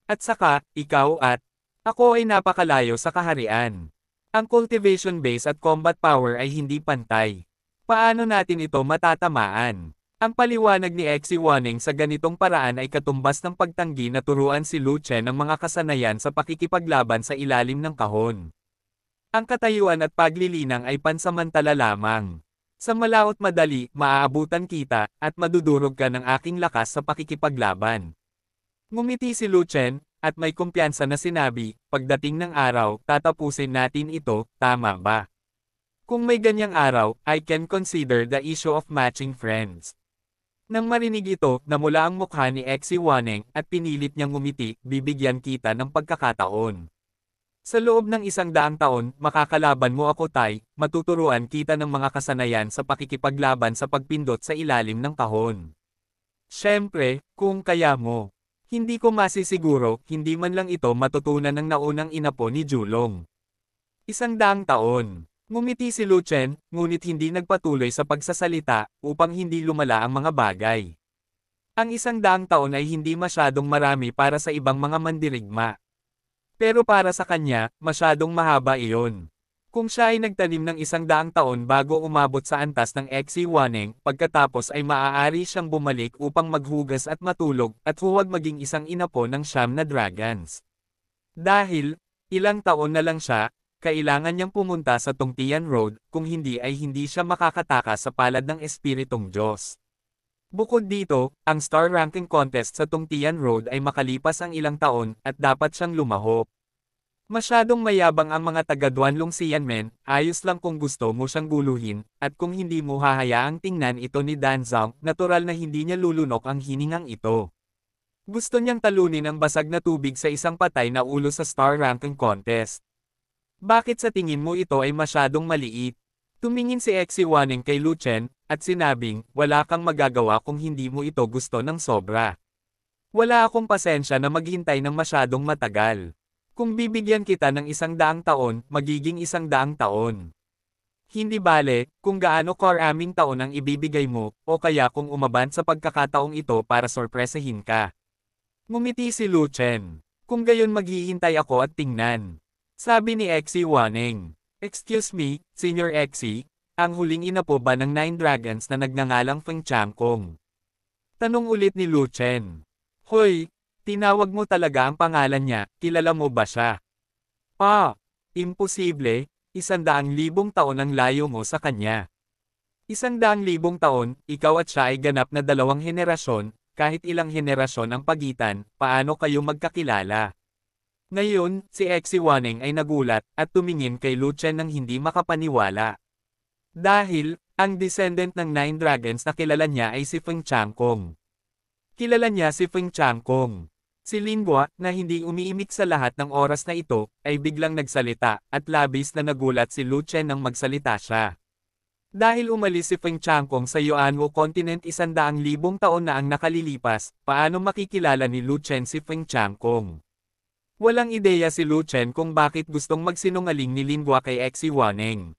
At saka, ikaw at ako ay napakalayo sa kaharian. Ang cultivation base at combat power ay hindi pantay. Paano natin ito matatamaan? Ang paliwanag ni Exi Wanning sa ganitong paraan ay katumbas ng pagtanggi na turuan si Lu Chen ng mga kasanayan sa pakikipaglaban sa ilalim ng kahon. Ang katayuan at paglilinang ay pansamantala lamang. Sa malaot madali, maaabutan kita, at madudurog ka ng aking lakas sa pakikipaglaban. Ngumiti si Lu Chen, at may kumpiyansa na sinabi, pagdating ng araw, tatapusin natin ito, tama ba? Kung may ganyang araw, I can consider the issue of matching friends. Nang marinig ito, namula ang mukha ni Exi Waneng at pinilit niyang umiti, bibigyan kita ng pagkakataon. Sa loob ng isang daang taon, makakalaban mo ako tay, matuturuan kita ng mga kasanayan sa pakikipaglaban sa pagpindot sa ilalim ng kahon. Siyempre, kung kaya mo. Hindi ko masisiguro, hindi man lang ito matutunan ng naunang inapo ni Julong. Isang daang taon. Ngumiti si Lu Chen, ngunit hindi nagpatuloy sa pagsasalita, upang hindi lumala ang mga bagay. Ang isang daang taon ay hindi masyadong marami para sa ibang mga mandirigma. Pero para sa kanya, masyadong mahaba iyon. Kung siya ay nagtanim ng isang daang taon bago umabot sa antas ng Exi Waneng, pagkatapos ay maaari siyang bumalik upang maghugas at matulog, at huwag maging isang inapo ng siyam na dragons. Dahil, ilang taon na lang siya, kailangan niyang pumunta sa Tongtian Road, kung hindi ay hindi siya makakataka sa palad ng Espiritong Diyos. Bukod dito, ang star ranking contest sa Tongtian Road ay makalipas ang ilang taon, at dapat siyang lumahok. Masyadong mayabang ang mga taga-Duanlong si ayos lang kung gusto mo siyang guluhin, at kung hindi mo hahayaang tingnan ito ni Dan Zhang, natural na hindi niya lulunok ang hiningang ito. Gusto niyang talunin ang basag na tubig sa isang patay na ulo sa Star Ranking Contest. Bakit sa tingin mo ito ay masyadong maliit? Tumingin si Exiwaning kay Luchen, at sinabing, wala kang magagawa kung hindi mo ito gusto ng sobra. Wala akong pasensya na maghintay ng masyadong matagal. Kung bibigyan kita ng isang daang taon, magiging isang daang taon. Hindi bale, kung gaano karaming taon ang ibibigay mo, o kaya kung umaban sa pagkakataong ito para sorpresahin ka. Ngumiti si Luchen. Kung gayon maghihintay ako at tingnan. Sabi ni Exy Waneng. Excuse me, Senior Exy, ang huling ina po ba ng Nine Dragons na nagnangalang Feng Changkong? Tanong ulit ni Lu Chen. Hoy, tinawag mo talaga ang pangalan niya, kilala mo ba siya? Pa, imposible, isandaang libong taon ang layo mo sa kanya. Isang libong taon, ikaw at siya ay ganap na dalawang henerasyon, kahit ilang henerasyon ang pagitan, paano kayo magkakilala? Ngayon, si Exiwaneng ay nagulat at tumingin kay Luchen ng hindi makapaniwala. Dahil, ang descendant ng Nine Dragons na kilala niya ay si Feng Changkong. Kilala niya si Feng Changkong. Si Lingua, na hindi umiimik sa lahat ng oras na ito, ay biglang nagsalita, at labis na nagulat si Luchen nang magsalita siya. Dahil umalis si Feng Changkong sa Yuanwu Continent isandaang libong taon na ang nakalilipas, paano makikilala ni Luchen si Feng Changkong? Walang ideya si Lu Chen kung bakit gustong magsinungaling ni Lingwa kay Exi Waneng.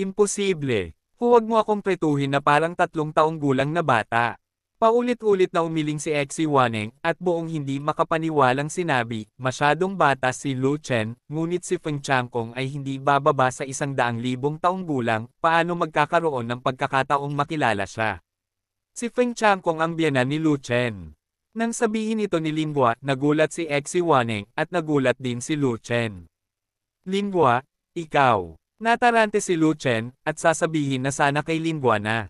Imposible. Huwag mo akong pretuhin na parang tatlong taong gulang na bata. Paulit-ulit na umiling si Exi Waneng at buong hindi makapaniwalang sinabi, masyadong bata si Lu Chen, ngunit si Feng Changkong ay hindi bababa sa isang daang libong taong gulang, paano magkakaroon ng pagkakataong makilala siya. Si Feng Changkong ang biyanan ni Lu Chen. Nang sabihin ito ni Lingua, nagulat si Exi Waneng, at nagulat din si Lu Chen. Lingua, ikaw. Natarante si Lu Chen, at sasabihin na sana kay Lingua na.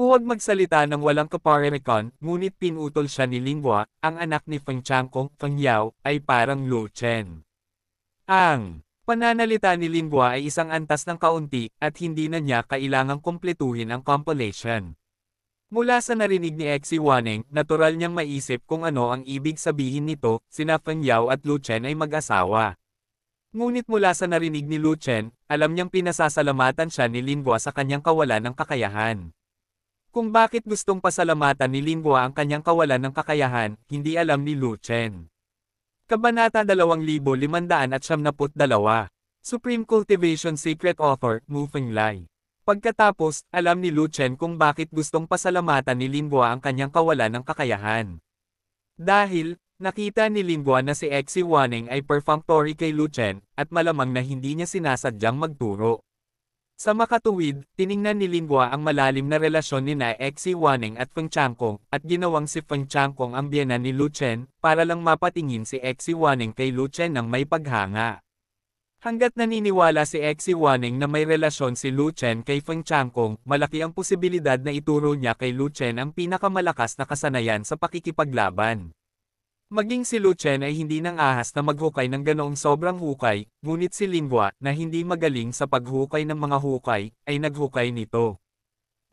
Huwag magsalita ng walang kaparimikon, ngunit pinutol siya ni Lingwa, ang anak ni Feng Changkong, Feng Yao, ay parang Lu Chen. Ang pananalita ni Lingwa ay isang antas ng kaunti, at hindi na niya kailangang kumpletuhin ang compilation. Mula sa narinig ni Exi Waneng, natural niyang maisip kung ano ang ibig sabihin nito, sina Feng Yao at Chen ay mag-asawa. Ngunit mula sa narinig ni Lu Chen, alam niyang pinasasalamatan siya ni Lingua sa kanyang kawalan ng kakayahan. Kung bakit gustong pasalamatan ni Lingua ang kanyang kawalan ng kakayahan, hindi alam ni Lu Chen. Kabanata 2572 Supreme Cultivation Secret Author, Mu Feng Lai Pagkatapos, alam ni Lu Chen kung bakit gustong pasalamatan ni Lingua ang kanyang kawalan ng kakayahan. Dahil, nakita ni Lingua na si Xi Waneng ay perfunctory kay Lu Chen, at malamang na hindi niya sinasadyang magturo. Sa makatuwid, tiningnan ni Lingua ang malalim na relasyon ni na Xi Waneng at Feng Changkong, at ginawang si Feng Changkong ang biyanan ni Lu Chen, para lang mapatingin si Xi Waneng kay Lu Chen ng may paghanga. Hanggat naniniwala si Exi Waneng na may relasyon si Lu Chen kay Feng Changkong, malaki ang posibilidad na ituro niya kay Lu Chen ang pinakamalakas na kasanayan sa pakikipaglaban. Maging si Lu Chen ay hindi nang ahas na maghukay ng ganoong sobrang hukay, ngunit si Lingwa, na hindi magaling sa paghukay ng mga hukay, ay naghukay nito.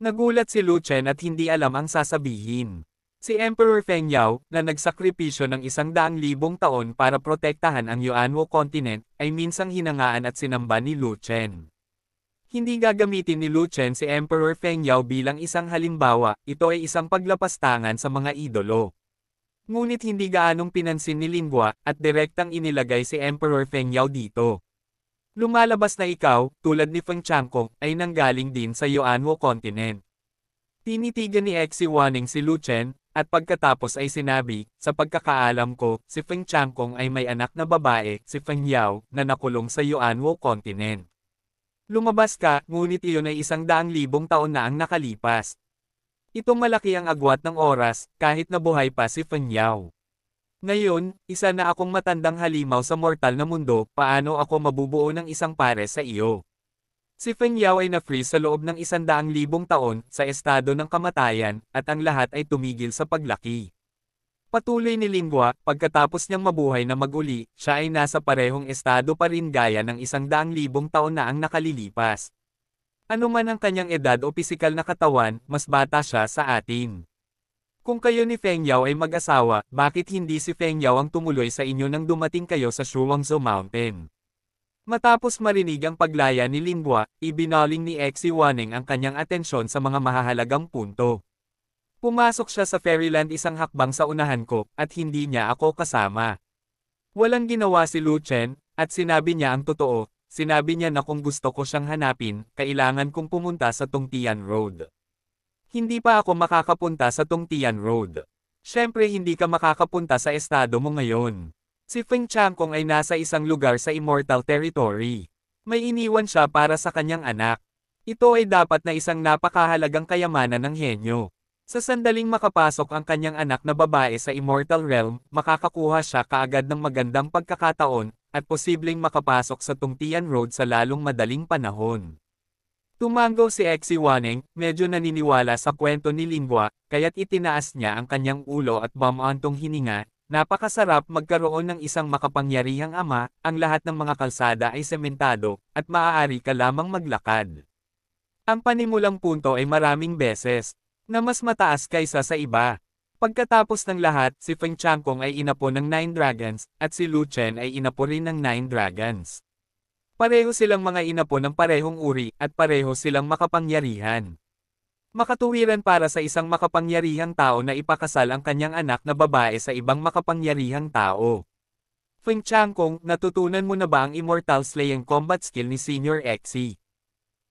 Nagulat si Lu Chen at hindi alam ang sasabihin. Si Emperor Feng Yao, na nagsakripisyo ng isang daang libong taon para protektahan ang Yuanwo continent, ay minsang hinangaan at sinamba ni Lu Chen. Hindi gagamitin ni Lu Chen si Emperor Feng Yao bilang isang halimbawa, ito ay isang paglapastangan sa mga idolo. Ngunit hindi gaanong pinansin ni Lingwa, at direktang inilagay si Emperor Feng Yao dito. Lumalabas na ikaw, tulad ni Feng Changkong, ay nanggaling din sa Yuanwo continent. Tinitigan ni Exi Waning si Lu Chen, at pagkatapos ay sinabi, sa pagkakaalam ko, si Feng Changkong ay may anak na babae, si Feng Yao, na nakulong sa Yuanwo Continent. Lumabas ka, ngunit iyon ay isang daang libong taon na ang nakalipas. Itong malaki ang agwat ng oras, kahit na buhay pa si Feng Yao. Ngayon, isa na akong matandang halimaw sa mortal na mundo, paano ako mabubuo ng isang pare sa iyo? Si Feng Yao ay na-freeze sa loob ng isandaang libong taon sa estado ng kamatayan at ang lahat ay tumigil sa paglaki. Patuloy ni Lingwa, pagkatapos niyang mabuhay na maguli, siya ay nasa parehong estado pa rin gaya ng isang daang libong taon na ang nakalilipas. Ano man ang kanyang edad o pisikal na katawan, mas bata siya sa atin. Kung kayo ni Feng Yao ay mag-asawa, bakit hindi si Feng Yao ang tumuloy sa inyo nang dumating kayo sa Shuangzhou Mountain? Matapos marinig ang paglaya ni Lingua, ibinaling ni Exi Waneng ang kanyang atensyon sa mga mahahalagang punto. Pumasok siya sa Fairyland isang hakbang sa unahan ko, at hindi niya ako kasama. Walang ginawa si Lu Chen, at sinabi niya ang totoo, sinabi niya na kung gusto ko siyang hanapin, kailangan kong pumunta sa Tongtian Road. Hindi pa ako makakapunta sa Tongtian Road. Siyempre hindi ka makakapunta sa estado mo ngayon. Si Feng Changkong ay nasa isang lugar sa Immortal Territory. May iniwan siya para sa kanyang anak. Ito ay dapat na isang napakahalagang kayamanan ng henyo. Sa sandaling makapasok ang kanyang anak na babae sa Immortal Realm, makakakuha siya kaagad ng magandang pagkakataon, at posibleng makapasok sa Tungtian Road sa lalong madaling panahon. Tumango si Exi Waneng, medyo naniniwala sa kwento ni Lingwa, kaya't itinaas niya ang kanyang ulo at bamantong hininga, Napakasarap magkaroon ng isang makapangyarihang ama, ang lahat ng mga kalsada ay sementado, at maaari ka lamang maglakad. Ang panimulang punto ay maraming beses, na mas mataas kaysa sa iba. Pagkatapos ng lahat, si Feng Changkong ay inapo ng Nine Dragons, at si Lu Chen ay inapo rin ng Nine Dragons. Pareho silang mga inapo ng parehong uri, at pareho silang makapangyarihan. Makatuwiran para sa isang makapangyarihang tao na ipakasal ang kanyang anak na babae sa ibang makapangyarihang tao. Feng Changkong, natutunan mo na ba ang Immortal Slaying Combat Skill ni Senior Xi?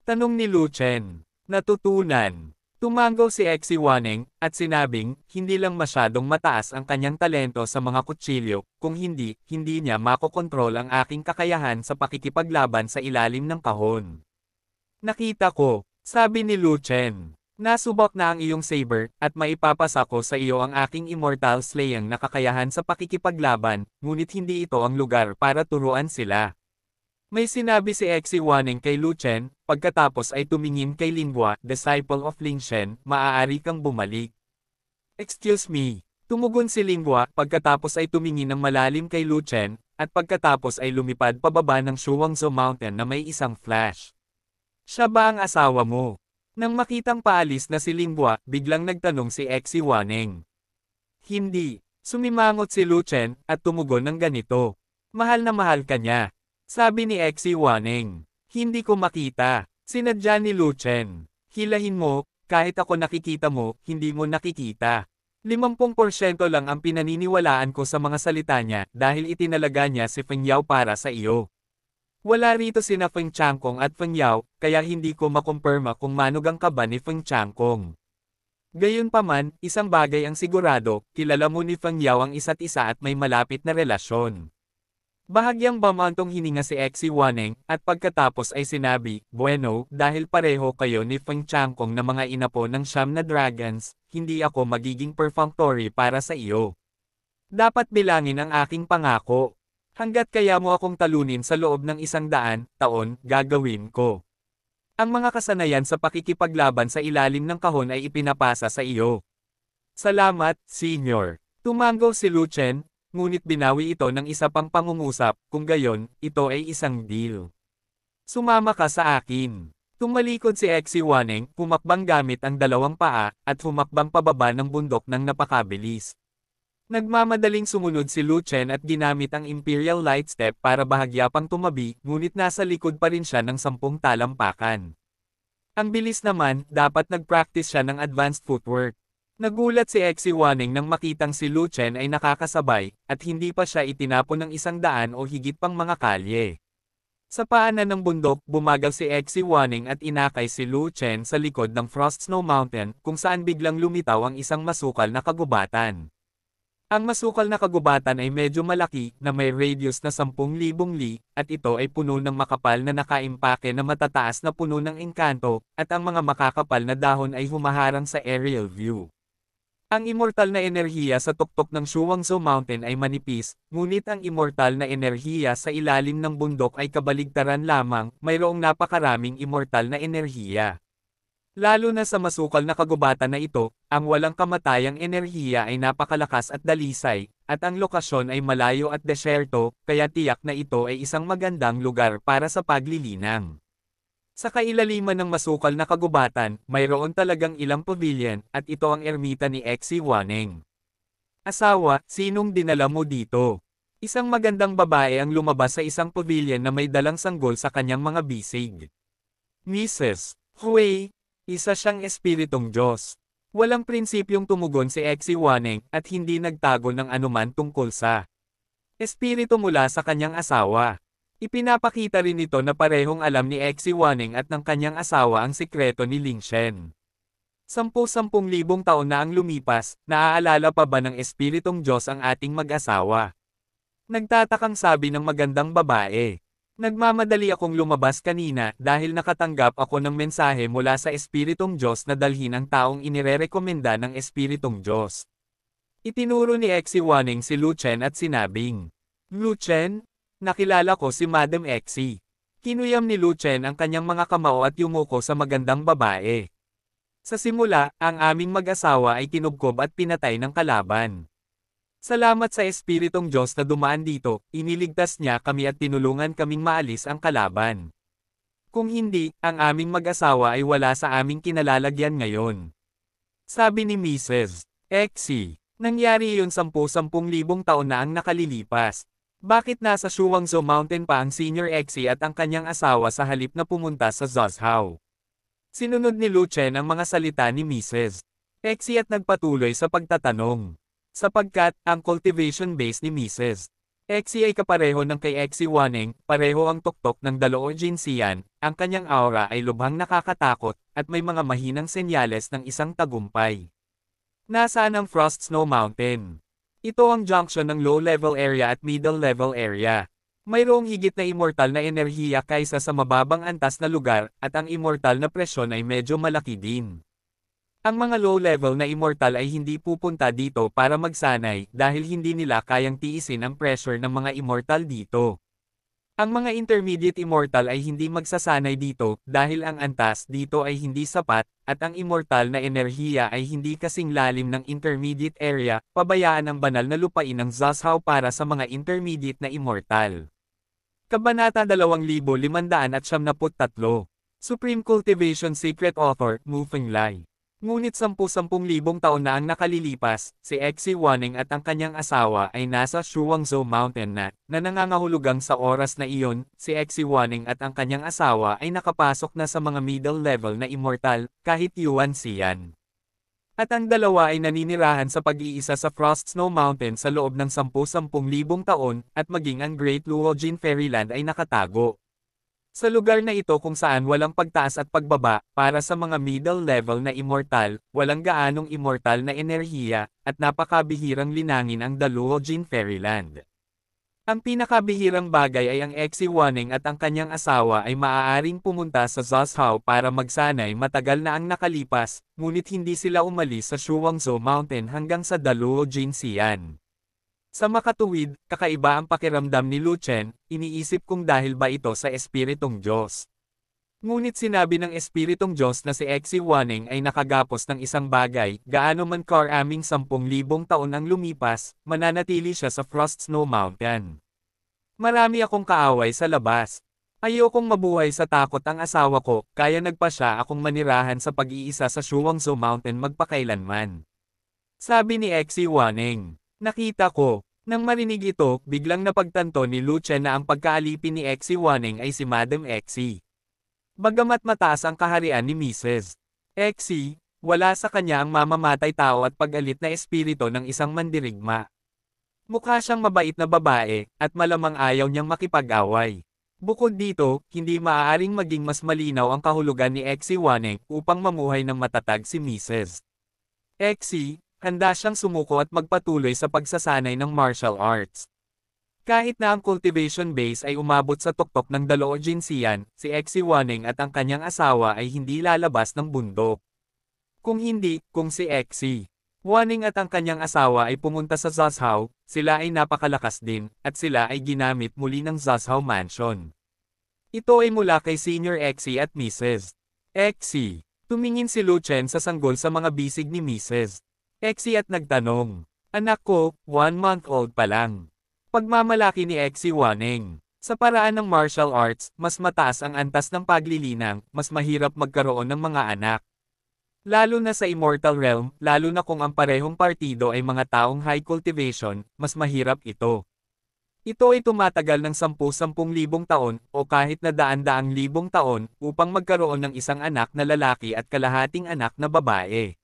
Tanong ni Lu Chen. Natutunan. Tumanggaw si Xi Waneng, at sinabing, hindi lang masyadong mataas ang kanyang talento sa mga kutsilyo, kung hindi, hindi niya makokontrol ang aking kakayahan sa pakikipaglaban sa ilalim ng kahon. Nakita ko, sabi ni Lu Chen. Nasubok na ang iyong saber, at maipapasa ko sa iyo ang aking immortal slaying na kakayahan sa pakikipaglaban, ngunit hindi ito ang lugar para turuan sila. May sinabi si Exi Waneng kay Lu Chen, pagkatapos ay tumingin kay Lingua, disciple of Ling Shen, maaari kang bumalik. Excuse me. Tumugon si Lingua, pagkatapos ay tumingin ng malalim kay Lu Chen, at pagkatapos ay lumipad pababa ng Shuangzhou Mountain na may isang flash. Siya ba ang asawa mo? Nang makitang paalis na si Lingwa, biglang nagtanong si Exi Waneng. Hindi. Sumimangot si Luchen, at tumugon ng ganito. Mahal na mahal ka niya. Sabi ni Exi Waneng. Hindi ko makita. Sinadya ni Luchen. Hilahin mo, kahit ako nakikita mo, hindi mo nakikita. 50% lang ang pinaniniwalaan ko sa mga salita niya dahil itinalaga niya si Feng Yao para sa iyo. Wala rito sina Feng Changkong at Feng Yao, kaya hindi ko makumpirma kung manugang ka ba ni Feng Changkong. Gayunpaman, isang bagay ang sigurado, kilala mo ni Feng Yao ang isa't isa at may malapit na relasyon. Bahagyang bamantong hininga si Xi Waneng, at pagkatapos ay sinabi, Bueno, dahil pareho kayo ni Feng Changkong na mga inapo ng siyam na dragons, hindi ako magiging perfunctory para sa iyo. Dapat bilangin ang aking pangako. Hanggat kaya mo akong talunin sa loob ng isang daan, taon, gagawin ko. Ang mga kasanayan sa pakikipaglaban sa ilalim ng kahon ay ipinapasa sa iyo. Salamat, Senior. Tumango si Lu Chen, ngunit binawi ito ng isa pang pangungusap, kung gayon, ito ay isang deal. Sumama ka sa akin. Tumalikod si Xi Waneng, pumakbang gamit ang dalawang paa, at humakbang pababa ng bundok ng napakabilis. Nagmamadaling sumunod si Lu Chen at ginamit ang Imperial Light Step para bahagya tumabi, ngunit nasa likod pa rin siya ng sampung talampakan. Ang bilis naman, dapat nagpractice siya ng advanced footwork. Nagulat si Exi Wanning nang makitang si Lu Chen ay nakakasabay, at hindi pa siya itinapon ng isang daan o higit pang mga kalye. Sa paanan ng bundok, bumagaw si Exi Wanning at inakay si Lu Chen sa likod ng Frost Snow Mountain, kung saan biglang lumitaw ang isang masukal na kagubatan. Ang masukal na kagubatan ay medyo malaki na may radius na 10,000 li, at ito ay puno ng makapal na nakaimpake na matataas na puno ng inkanto at ang mga makakapal na dahon ay humaharang sa aerial view. Ang immortal na enerhiya sa tuktok ng Shuangzhou Mountain ay manipis, ngunit ang immortal na enerhiya sa ilalim ng bundok ay kabaligtaran lamang, mayroong napakaraming immortal na enerhiya. Lalo na sa masukal na kagubatan na ito, ang walang kamatayang enerhiya ay napakalakas at dalisay, at ang lokasyon ay malayo at desyerto, kaya tiyak na ito ay isang magandang lugar para sa paglilinang. Sa kailaliman ng masukal na kagubatan, mayroon talagang ilang pavilion, at ito ang ermita ni Exi Waneng. Asawa, sinong dinala mo dito? Isang magandang babae ang lumabas sa isang pavilion na may dalang sanggol sa kanyang mga bisig. Mrs. Hui, isa siyang espiritong Diyos. Walang prinsipyong tumugon si Exi Waneng at hindi nagtago ng anuman tungkol sa espiritu mula sa kanyang asawa. Ipinapakita rin ito na parehong alam ni Exi Waneng at ng kanyang asawa ang sikreto ni Ling Shen. Sampu-sampung libong taon na ang lumipas, naaalala pa ba ng Espiritong Diyos ang ating mag-asawa? Nagtatakang sabi ng magandang babae. Nagmamadali akong lumabas kanina dahil nakatanggap ako ng mensahe mula sa Espiritong Diyos na dalhin ang taong inirerekomenda ng Espiritong Diyos. Itinuro ni Exie Waning si Luchen at sinabing, Luchen, nakilala ko si Madam Exie. Kinuyam ni Luchen ang kanyang mga kamao at yumuko sa magandang babae. Sa simula, ang aming mag-asawa ay kinubkob at pinatay ng kalaban. Salamat sa Espiritong Diyos na dumaan dito, iniligtas niya kami at tinulungan kaming maalis ang kalaban. Kung hindi, ang aming mag-asawa ay wala sa aming kinalalagyan ngayon. Sabi ni Mrs. Exy, nangyari yun sampu-sampung libong taon na ang nakalilipas. Bakit nasa Shuangzhou Mountain pa ang senior Exy at ang kanyang asawa sa halip na pumunta sa Zhozhao? Sinunod ni Lu Chen ang mga salita ni Mrs. Exy at nagpatuloy sa pagtatanong. Sapagkat, ang cultivation base ni Mrs. Exi ay kapareho ng kay Exi Waneng, pareho ang tuktok ng dalawang jinsiyan, ang kanyang aura ay lubhang nakakatakot, at may mga mahinang senyales ng isang tagumpay. Nasaan ang Frost Snow Mountain? Ito ang junction ng low-level area at middle-level area. Mayroong higit na immortal na enerhiya kaysa sa mababang antas na lugar, at ang immortal na presyon ay medyo malaki din. Ang mga low-level na immortal ay hindi pupunta dito para magsanay dahil hindi nila kayang tiisin ang pressure ng mga immortal dito. Ang mga intermediate immortal ay hindi magsasanay dito dahil ang antas dito ay hindi sapat at ang immortal na enerhiya ay hindi kasing lalim ng intermediate area, pabayaan ang banal na lupain ng Zazhao para sa mga intermediate na immortal. Kabanata 2573 Supreme Cultivation Secret Author, Mu Fenglai Ngunit sampu-sampung libong taon na ang nakalilipas, si Exi Wanning at ang kanyang asawa ay nasa Shuangzhou Mountain na, na nangangahulugang sa oras na iyon, si Exi Wanning at ang kanyang asawa ay nakapasok na sa mga middle level na immortal, kahit Yuan Xian. At ang dalawa ay naninirahan sa pag-iisa sa Frost Snow Mountain sa loob ng sampu-sampung libong taon, at maging ang Great Luojin Fairyland ay nakatago. Sa lugar na ito kung saan walang pagtaas at pagbaba, para sa mga middle level na immortal, walang gaanong immortal na enerhiya, at napakabihirang linangin ang Daluojin Fairyland. Ang pinakabihirang bagay ay ang Exi Waning at ang kanyang asawa ay maaaring pumunta sa Zhao para magsanay matagal na ang nakalipas, ngunit hindi sila umalis sa Shuangzhou Mountain hanggang sa Daluojin Xian. Sa makatuwid, kakaiba ang pakiramdam ni Luchen, iniisip kong dahil ba ito sa Espiritong Diyos. Ngunit sinabi ng Espiritong Diyos na si Exi Waneng ay nakagapos ng isang bagay, gaano man karaming sampung libong taon ang lumipas, mananatili siya sa Frost Snow Mountain. Marami akong kaaway sa labas. Ayokong mabuhay sa takot ang asawa ko, kaya nagpa siya akong manirahan sa pag-iisa sa Shuangzhou Mountain magpakailanman. Sabi ni Exi Waneng. Nakita ko, nang marinig ito, biglang napagtanto ni Lucia na ang pagkaalipin ni Exie Waneng ay si Madam Exie. Bagamat mataas ang kaharian ni Mrs. Exie, wala sa kanya ang mamamatay tao at pag-alit na espirito ng isang mandirigma. Mukha siyang mabait na babae, at malamang ayaw niyang makipag-away. Bukod dito, hindi maaaring maging mas malinaw ang kahulugan ni Exie Waneng upang mamuhay ng matatag si Mrs. Exie, handa siyang sumuko at magpatuloy sa pagsasanay ng martial arts. Kahit na ang cultivation base ay umabot sa tuktok ng dalawa jinsiyan, si Exi Waning at ang kanyang asawa ay hindi lalabas ng bundok. Kung hindi, kung si Exi. Waning at ang kanyang asawa ay pumunta sa Zazhao, sila ay napakalakas din, at sila ay ginamit muli ng Zazhao Mansion. Ito ay mula kay Senior Exi at Mrs. Exi. Tumingin si Chen sa sanggol sa mga bisig ni Mrs. Exy at nagtanong. Anak ko, one month old pa lang. Pagmamalaki ni Exy Waneng. Sa paraan ng martial arts, mas mataas ang antas ng paglilinang, mas mahirap magkaroon ng mga anak. Lalo na sa Immortal Realm, lalo na kung ang parehong partido ay mga taong high cultivation, mas mahirap ito. Ito ay tumatagal ng 10-10,000 taon, o kahit na daan-daang libong taon, upang magkaroon ng isang anak na lalaki at kalahating anak na babae.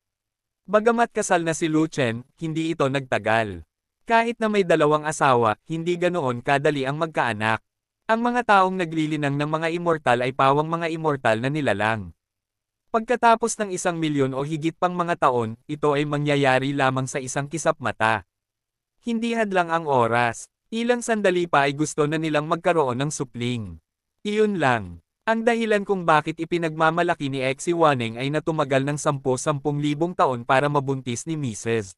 Bagamat kasal na si Lu Chen, hindi ito nagtagal. Kahit na may dalawang asawa, hindi ganoon kadali ang magkaanak. Ang mga taong naglilinang ng mga immortal ay pawang mga immortal na nilalang. Pagkatapos ng isang milyon o higit pang mga taon, ito ay mangyayari lamang sa isang kisap mata. Hindi hadlang ang oras, ilang sandali pa ay gusto na nilang magkaroon ng supling. Iyon lang. Ang dahilan kung bakit ipinagmamalaki ni Exie Waneng ay natumagal ng 10-10,000 taon para mabuntis ni Mrs.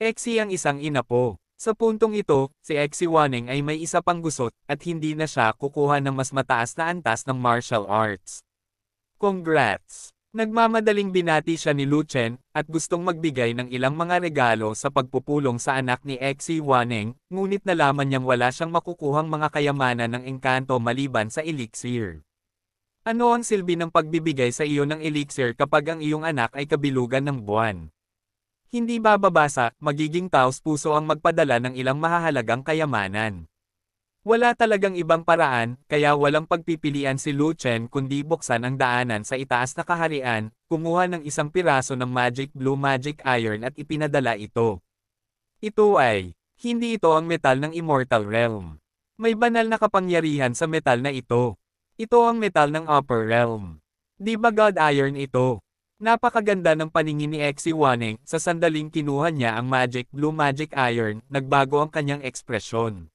Exie ang isang ina po. Sa puntong ito, si Exie Waneng ay may isa pang gusot at hindi na siya kukuha ng mas mataas na antas ng martial arts. Congrats! Nagmamadaling binati siya ni Lu Chen at gustong magbigay ng ilang mga regalo sa pagpupulong sa anak ni Exie Waneng, ngunit nalaman niyang wala siyang makukuhang mga kayamanan ng engkanto maliban sa elixir. Ano ang silbi ng pagbibigay sa iyo ng elixir kapag ang iyong anak ay kabilugan ng buwan? Hindi ba babasa, magiging taos puso ang magpadala ng ilang mahahalagang kayamanan? Wala talagang ibang paraan, kaya walang pagpipilian si Lu Chen kundi buksan ang daanan sa itaas na kaharian, kumuha ng isang piraso ng Magic Blue Magic Iron at ipinadala ito. Ito ay, hindi ito ang metal ng Immortal Realm. May banal na kapangyarihan sa metal na ito. Ito ang metal ng upper realm. Di ba God Iron ito? Napakaganda ng paningin ni Exy Waneng sa sandaling kinuha niya ang Magic Blue Magic Iron, nagbago ang kanyang ekspresyon.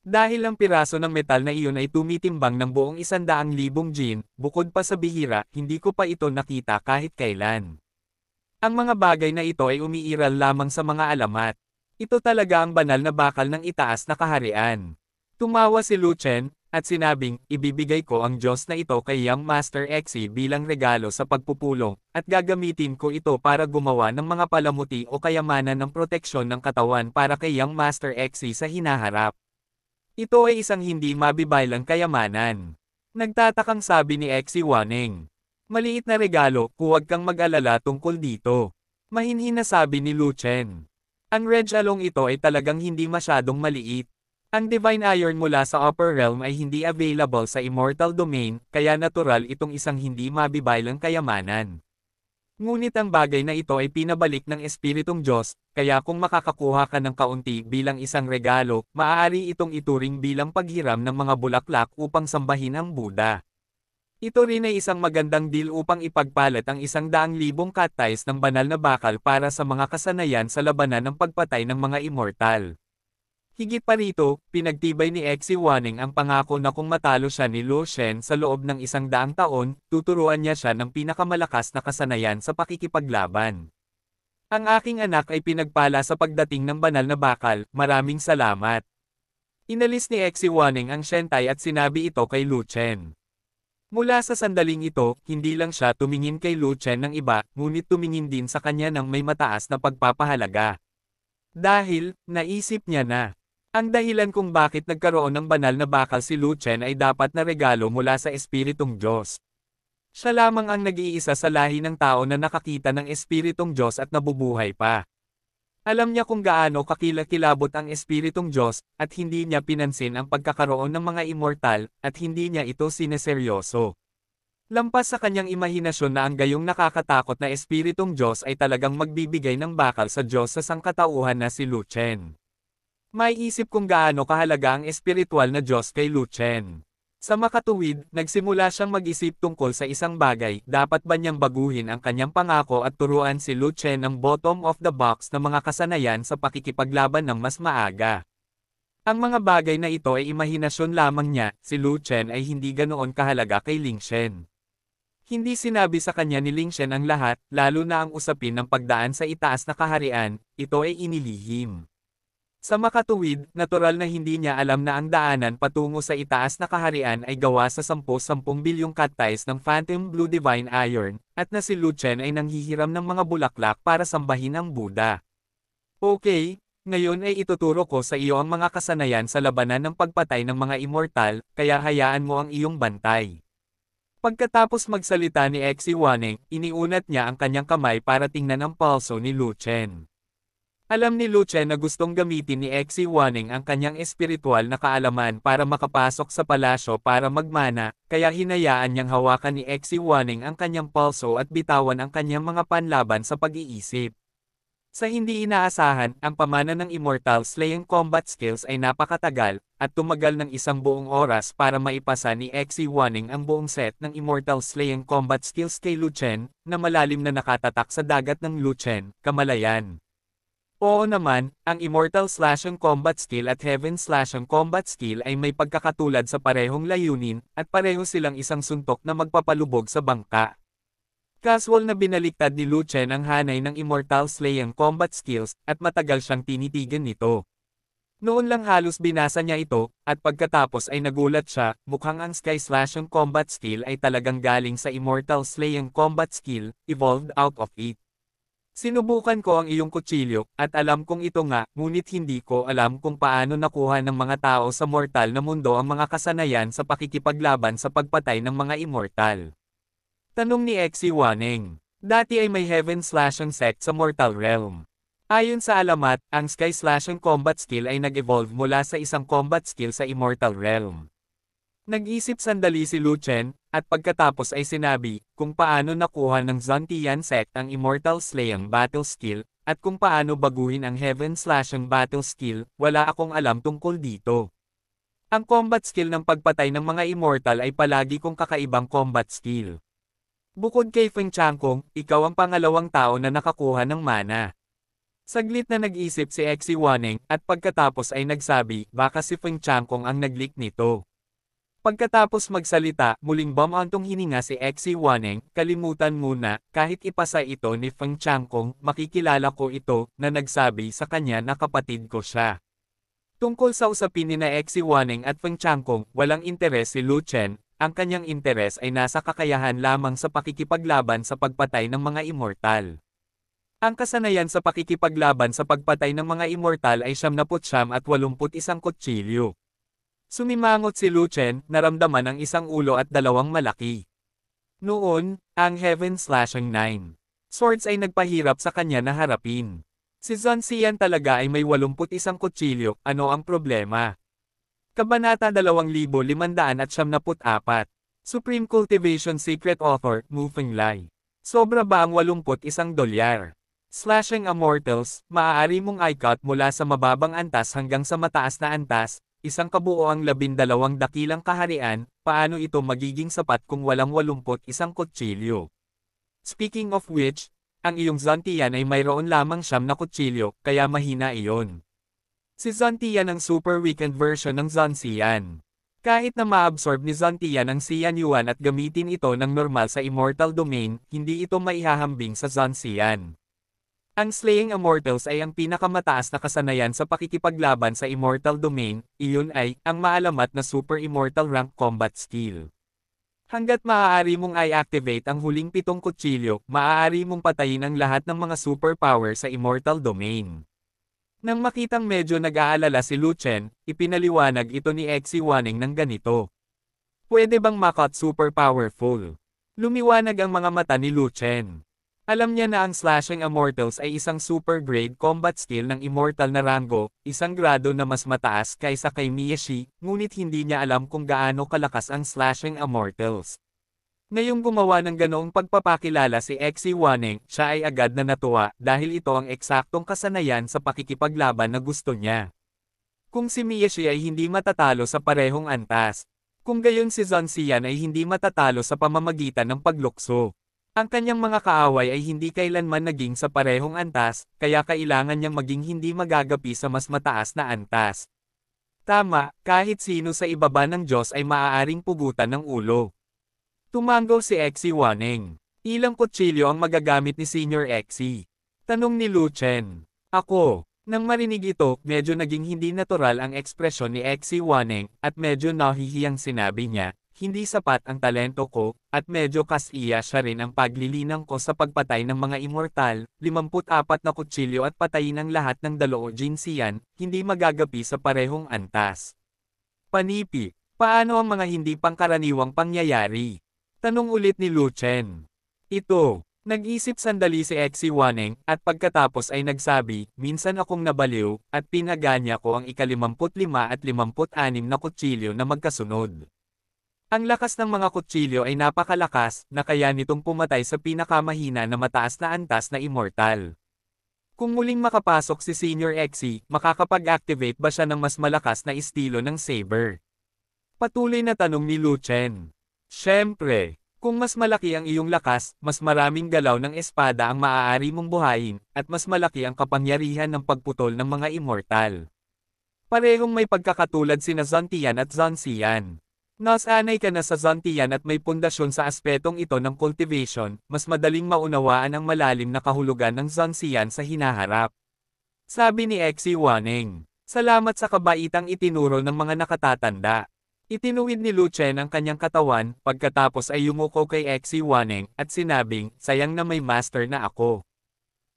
Dahil ang piraso ng metal na iyon ay tumitimbang ng buong isandaang libong gin, bukod pa sa bihira, hindi ko pa ito nakita kahit kailan. Ang mga bagay na ito ay umiiral lamang sa mga alamat. Ito talaga ang banal na bakal ng itaas na kaharian. Tumawa si Lu Chen, at sinabing, ibibigay ko ang Diyos na ito kay Young Master Exi bilang regalo sa pagpupulong, at gagamitin ko ito para gumawa ng mga palamuti o kayamanan ng proteksyon ng katawan para kay Young Master Exi sa hinaharap. Ito ay isang hindi mabibaylang kayamanan. Nagtatakang sabi ni Exi Waneng. Maliit na regalo, huwag kang mag-alala tungkol dito. Mahinhin na sabi ni Lu Chen. Ang Reg Along ito ay talagang hindi masyadong maliit. Ang Divine Iron mula sa Upper Realm ay hindi available sa Immortal Domain, kaya natural itong isang hindi mabibaylang kayamanan. Ngunit ang bagay na ito ay pinabalik ng Espiritong Diyos, kaya kung makakakuha ka ng kaunti bilang isang regalo, maaari itong ituring bilang paghiram ng mga bulaklak upang sambahin ang Buddha. Ito rin ay isang magandang deal upang ipagpalat ang isang daang libong katais ng banal na bakal para sa mga kasanayan sa labanan ng pagpatay ng mga immortal. Higit pa rito, pinagtibay ni Exi Wanning ang pangako na kung matalo siya ni Luo Shen sa loob ng isang daang taon, tuturuan niya siya ng pinakamalakas na kasanayan sa pakikipaglaban. Ang aking anak ay pinagpala sa pagdating ng banal na bakal, maraming salamat. Inalis ni Exi Wanning ang Shentai at sinabi ito kay Lu Chen. Mula sa sandaling ito, hindi lang siya tumingin kay Lu Chen ng iba, ngunit tumingin din sa kanya ng may mataas na pagpapahalaga. Dahil, naisip niya na, ang dahilan kung bakit nagkaroon ng banal na bakal si Lu Chen ay dapat na regalo mula sa Espiritong Diyos. Siya lamang ang nag-iisa sa lahi ng tao na nakakita ng Espiritong Diyos at nabubuhay pa. Alam niya kung gaano kakilakilabot ang Espiritong Diyos, at hindi niya pinansin ang pagkakaroon ng mga immortal, at hindi niya ito sineseryoso. Lampas sa kanyang imahinasyon na ang gayong nakakatakot na Espiritong Diyos ay talagang magbibigay ng bakal sa Diyos sa sangkatauhan na si Lu Chen. May isip kung gaano kahalaga ang espiritual na Diyos kay Luchen. Sa makatuwid, nagsimula siyang mag-isip tungkol sa isang bagay, dapat ba niyang baguhin ang kanyang pangako at turuan si Luchen ang bottom of the box na mga kasanayan sa pakikipaglaban ng mas maaga. Ang mga bagay na ito ay imahinasyon lamang niya, si Luchen ay hindi ganoon kahalaga kay Ling Shen. Hindi sinabi sa kanya ni Ling Shen ang lahat, lalo na ang usapin ng pagdaan sa itaas na kaharian, ito ay inilihim. Sa makatuwid, natural na hindi niya alam na ang daanan patungo sa itaas na kaharian ay gawa sa 10-10 bilyong cut ng Phantom Blue Divine Iron, at na si Luchen ay nanghihiram ng mga bulaklak para sambahin ang Buddha. Okay, ngayon ay ituturo ko sa iyo ang mga kasanayan sa labanan ng pagpatay ng mga immortal, kaya hayaan mo ang iyong bantay. Pagkatapos magsalita ni Xi Waneng, iniunat niya ang kanyang kamay para tingnan ang palso ni Luchen. Alam ni Luce na gustong gamitin ni Exi Waning ang kanyang espiritual na kaalaman para makapasok sa palasyo para magmana, kaya hinayaan niyang hawakan ni Exi Waning ang kanyang pulso at bitawan ang kanyang mga panlaban sa pag-iisip. Sa hindi inaasahan, ang pamana ng Immortal Slaying Combat Skills ay napakatagal, at tumagal ng isang buong oras para maipasa ni Exi Waning ang buong set ng Immortal Slaying Combat Skills kay Luchen, na malalim na nakatatak sa dagat ng Luchen, Kamalayan. Oo naman, ang Immortal Slash ang Combat Skill at Heaven Slash ang Combat Skill ay may pagkakatulad sa parehong layunin, at pareho silang isang suntok na magpapalubog sa bangka. Casual na binaliktad ni Luchen ang hanay ng Immortal Slay ang combat skills, at matagal siyang tinitigan nito. Noon lang halos binasa niya ito, at pagkatapos ay nagulat siya, mukhang ang Sky Slash ang combat skill ay talagang galing sa Immortal Slay ang combat skill, evolved out of it. Sinubukan ko ang iyong kutsilyo, at alam kong ito nga, ngunit hindi ko alam kung paano nakuha ng mga tao sa mortal na mundo ang mga kasanayan sa pakikipaglaban sa pagpatay ng mga immortal. Tanong ni Exi Waneng. Dati ay may Heaven Slash ang sect sa Mortal Realm. Ayon sa alamat, ang Sky Slash combat skill ay nag-evolve mula sa isang combat skill sa Immortal Realm. Nag-isip sandali si Lu Chen, at pagkatapos ay sinabi, kung paano nakuha ng Zantian sect ang Immortal Slayang battle skill, at kung paano baguhin ang Heaven Slash ang battle skill, wala akong alam tungkol dito. Ang combat skill ng pagpatay ng mga immortal ay palagi kong kakaibang combat skill. Bukod kay Feng Changkong, ikaw ang pangalawang tao na nakakuha ng mana. Saglit na nag-isip si Xi Waneng, at pagkatapos ay nagsabi, baka si Feng Changkong ang nag-leak nito. Pagkatapos magsalita, muling bamantong hininga si Exi Waneng, kalimutan muna, kahit ipasa ito ni Feng Changkong, makikilala ko ito, na nagsabi sa kanya na kapatid ko siya. Tungkol sa usapin ni na Exi Waneng at Feng Changkong, walang interes si Lu Chen, ang kanyang interes ay nasa kakayahan lamang sa pakikipaglaban sa pagpatay ng mga immortal. Ang kasanayan sa pakikipaglaban sa pagpatay ng mga immortal ay 79 at 81 kutsilyo. Sumimangot si Luchen, naramdaman ang isang ulo at dalawang malaki. Noon, ang Heaven Slashing Nine Swords ay nagpahirap sa kanya na harapin. Si Zon Xian talaga ay may 81 kutsilyo, ano ang problema? Kabanata 2554 Supreme Cultivation Secret Author, Moving Lie. Sobra ba ang 81 dolyar? Slashing Immortals, maaari mong i-cut mula sa mababang antas hanggang sa mataas na antas, isang kabuoang labindalawang dakilang kaharian, paano ito magiging sapat kung walang walumpot isang kutsilyo? Speaking of which, ang iyong Zantian ay mayroon lamang siyam na kutsilyo, kaya mahina iyon. Si Zantian ang super weekend version ng Zantian. Kahit na maabsorb ni Zantian ang Xian Yuan at gamitin ito ng normal sa Immortal Domain, hindi ito maihahambing sa Zantian. Ang Slaying Immortals ay ang pinakamataas na kasanayan sa pakikipaglaban sa Immortal Domain, iyon ay, ang maalamat na Super Immortal Rank Combat Skill. Hanggat maaari mong i-activate ang huling pitong kutsilyo, maaari mong patayin ang lahat ng mga superpower sa Immortal Domain. Nang makitang medyo nag-aalala si Luchen, ipinaliwanag ito ni Exi Waning ng ganito. Pwede bang makat super powerful? Lumiwanag ang mga mata ni Luchen. Alam niya na ang slashing Immortals ay isang super grade combat skill ng immortal na rango, isang grado na mas mataas kaysa kay Miyashi, ngunit hindi niya alam kung gaano kalakas ang slashing Immortals. Ngayong gumawa ng ganoong pagpapakilala si Exi Waneng, siya ay agad na natuwa dahil ito ang eksaktong kasanayan sa pakikipaglaban na gusto niya. Kung si Miyashi ay hindi matatalo sa parehong antas, kung gayon si Zonsian ay hindi matatalo sa pamamagitan ng paglukso. Ang kanyang mga kaaway ay hindi kailanman naging sa parehong antas, kaya kailangan niyang maging hindi magagapi sa mas mataas na antas. Tama, kahit sino sa ibaba ng Diyos ay maaaring pugutan ng ulo. Tumango si Exi Waneng. Ilang kutsilyo ang magagamit ni Senior Exi? Tanong ni Lu Chen. Ako, nang marinig ito, medyo naging hindi natural ang ekspresyon ni Exi Waneng, at medyo nahihiyang sinabi niya, hindi sapat ang talento ko, at medyo kasiya siya rin ang paglilinang ko sa pagpatay ng mga immortal, 54 na kutsilyo at patayin ang lahat ng daloo jinsiyan, hindi magagapi sa parehong antas. Panipi, paano ang mga hindi pangkaraniwang pangyayari? Tanong ulit ni Lu Chen. Ito, Nag-isip sandali si Exy Waneng, at pagkatapos ay nagsabi, minsan akong nabaliw, at pinaganya ko ang ikalimamput lima at limamput anim na kutsilyo na magkasunod. Ang lakas ng mga kutsilyo ay napakalakas, na kaya nitong pumatay sa pinakamahina na mataas na antas na immortal. Kung muling makapasok si Senior Exi, makakapag-activate ba siya ng mas malakas na estilo ng Saber? Patuloy na tanong ni Lu Chen. Siyempre, kung mas malaki ang iyong lakas, mas maraming galaw ng espada ang maaari mong buhayin, at mas malaki ang kapangyarihan ng pagputol ng mga immortal. Parehong may pagkakatulad sina Zantian at Zanxian. Nasanay ka na sa zantian at may pundasyon sa aspetong ito ng cultivation, mas madaling maunawaan ang malalim na kahulugan ng zantian sa hinaharap. Sabi ni Exi Waneng, salamat sa kabaitang itinuro ng mga nakatatanda. Itinuwid ni Luchen ang kanyang katawan, pagkatapos ay yumuko kay Exi Waneng, at sinabing, sayang na may master na ako.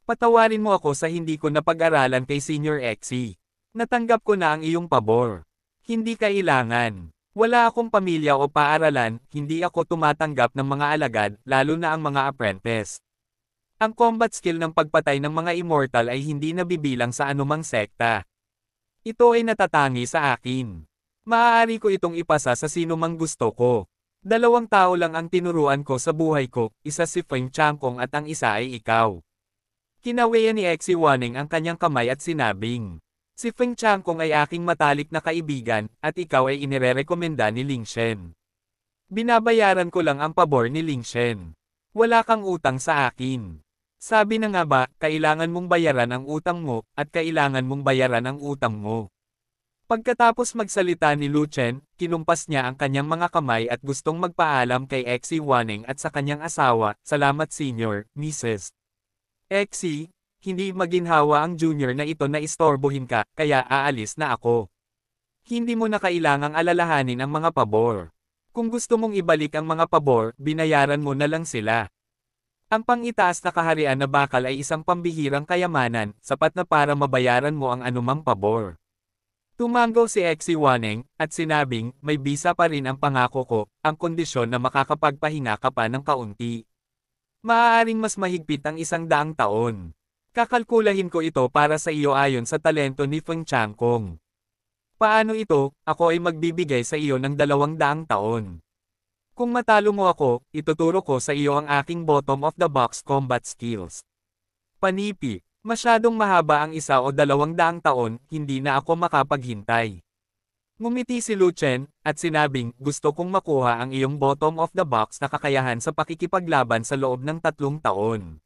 Patawarin mo ako sa hindi ko napag-aralan kay Senior Exi. Natanggap ko na ang iyong pabor. Hindi kailangan. Wala akong pamilya o paaralan, hindi ako tumatanggap ng mga alagad, lalo na ang mga apprentice. Ang combat skill ng pagpatay ng mga immortal ay hindi nabibilang sa anumang sekta. Ito ay natatangi sa akin. Maaari ko itong ipasa sa sinumang gusto ko. Dalawang tao lang ang tinuruan ko sa buhay ko, isa si Feng Changkong at ang isa ay ikaw. Kinawayan ni Exi Waning ang kanyang kamay at sinabing, Si Feng Changkong ay aking matalik na kaibigan, at ikaw ay inirerekomenda ni Ling Shen. Binabayaran ko lang ang pabor ni Ling Shen. Wala kang utang sa akin. Sabi na nga ba, kailangan mong bayaran ang utang mo, at kailangan mong bayaran ang utang mo. Pagkatapos magsalita ni Lu Chen, kinumpas niya ang kanyang mga kamay at gustong magpaalam kay Exi Waneng at sa kanyang asawa, Salamat Senior, Mrs. Exi, hindi maginhawa ang junior na ito na istorbohin ka, kaya aalis na ako. Hindi mo na kailangang alalahanin ang mga pabor. Kung gusto mong ibalik ang mga pabor, binayaran mo na lang sila. Ang pangitaas na kaharian na bakal ay isang pambihirang kayamanan, sapat na para mabayaran mo ang anumang pabor. Tumango si Exi Waneng, at sinabing, may bisa pa rin ang pangako ko, ang kondisyon na makakapagpahinga ka pa ng kaunti. Maaaring mas mahigpit ang isang daang taon. Kakalkulahin ko ito para sa iyo ayon sa talento ni Feng Changkong. Paano ito, ako ay magbibigay sa iyo ng dalawang daang taon. Kung matalo mo ako, ituturo ko sa iyo ang aking bottom of the box combat skills. Panipi, masyadong mahaba ang isa o dalawang daang taon, hindi na ako makapaghintay. Ngumiti si Lu Chen, at sinabing, gusto kong makuha ang iyong bottom of the box na kakayahan sa pakikipaglaban sa loob ng tatlong taon.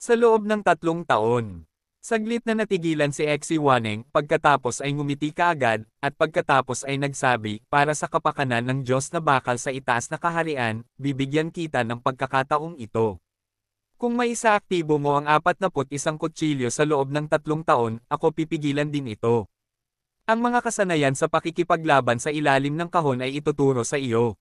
Sa loob ng tatlong taon, saglit na natigilan si Exy Waneng, pagkatapos ay ngumiti kaagad, at pagkatapos ay nagsabi, para sa kapakanan ng Diyos na bakal sa itaas na kaharian, bibigyan kita ng pagkakataong ito. Kung may isaaktibo mo ang na put isang kutsilyo sa loob ng tatlong taon, ako pipigilan din ito. Ang mga kasanayan sa pakikipaglaban sa ilalim ng kahon ay ituturo sa iyo.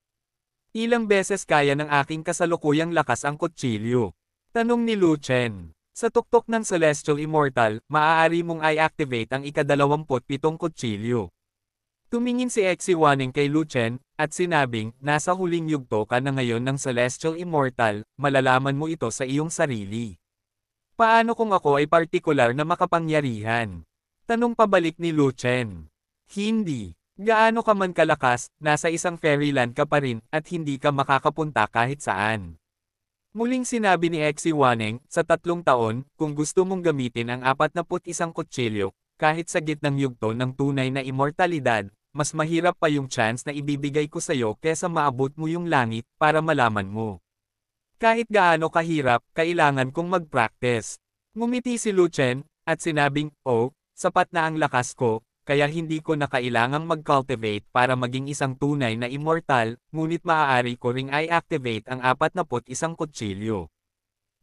Ilang beses kaya ng aking kasalukuyang lakas ang kutsilyo. Tanong ni Lu Chen. Sa tuktok ng Celestial Immortal, maaari mong i-activate ang ikadalawampot-pitong kutsilyo. Tumingin si Exi Waning kay Lu Chen, at sinabing, nasa huling yugto ka na ngayon ng Celestial Immortal, malalaman mo ito sa iyong sarili. Paano kung ako ay partikular na makapangyarihan? Tanong pabalik ni Lu Chen. Hindi. Gaano ka man kalakas, nasa isang fairyland ka pa rin, at hindi ka makakapunta kahit saan. Muling sinabi ni Exi Waneng, sa tatlong taon, kung gusto mong gamitin ang 41 kutsilyo, kahit sa gitnang yugto ng tunay na immortalidad, mas mahirap pa yung chance na ibibigay ko sa'yo kesa maabot mo yung langit para malaman mo. Kahit gaano kahirap, kailangan kong mag-practice. Ngumiti si Lu Chen, at sinabing, oh, sapat na ang lakas ko, kaya hindi ko na kailangang mag-cultivate para maging isang tunay na immortal, ngunit maaari ko ring i-activate ang apat na isang kutsilyo.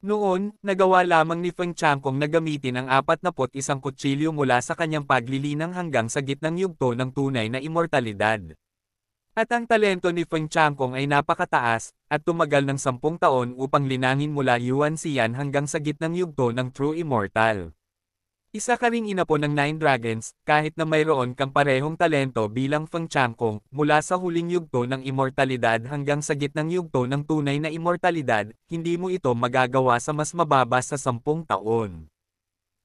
Noon, nagawa lamang ni Feng Changkong na gamitin ang apat na isang kutsilyo mula sa kanyang paglilinang hanggang sa gitnang yugto ng tunay na immortalidad. At ang talento ni Feng Changkong ay napakataas, at tumagal ng sampung taon upang linangin mula Yuan Xian hanggang sa gitnang yugto ng True Immortal. Isa ka ina po ng Nine Dragons, kahit na mayroon kang parehong talento bilang Feng Changkong, mula sa huling yugto ng immortalidad hanggang sa gitnang yugto ng tunay na immortalidad, hindi mo ito magagawa sa mas mababa sa 10 taon.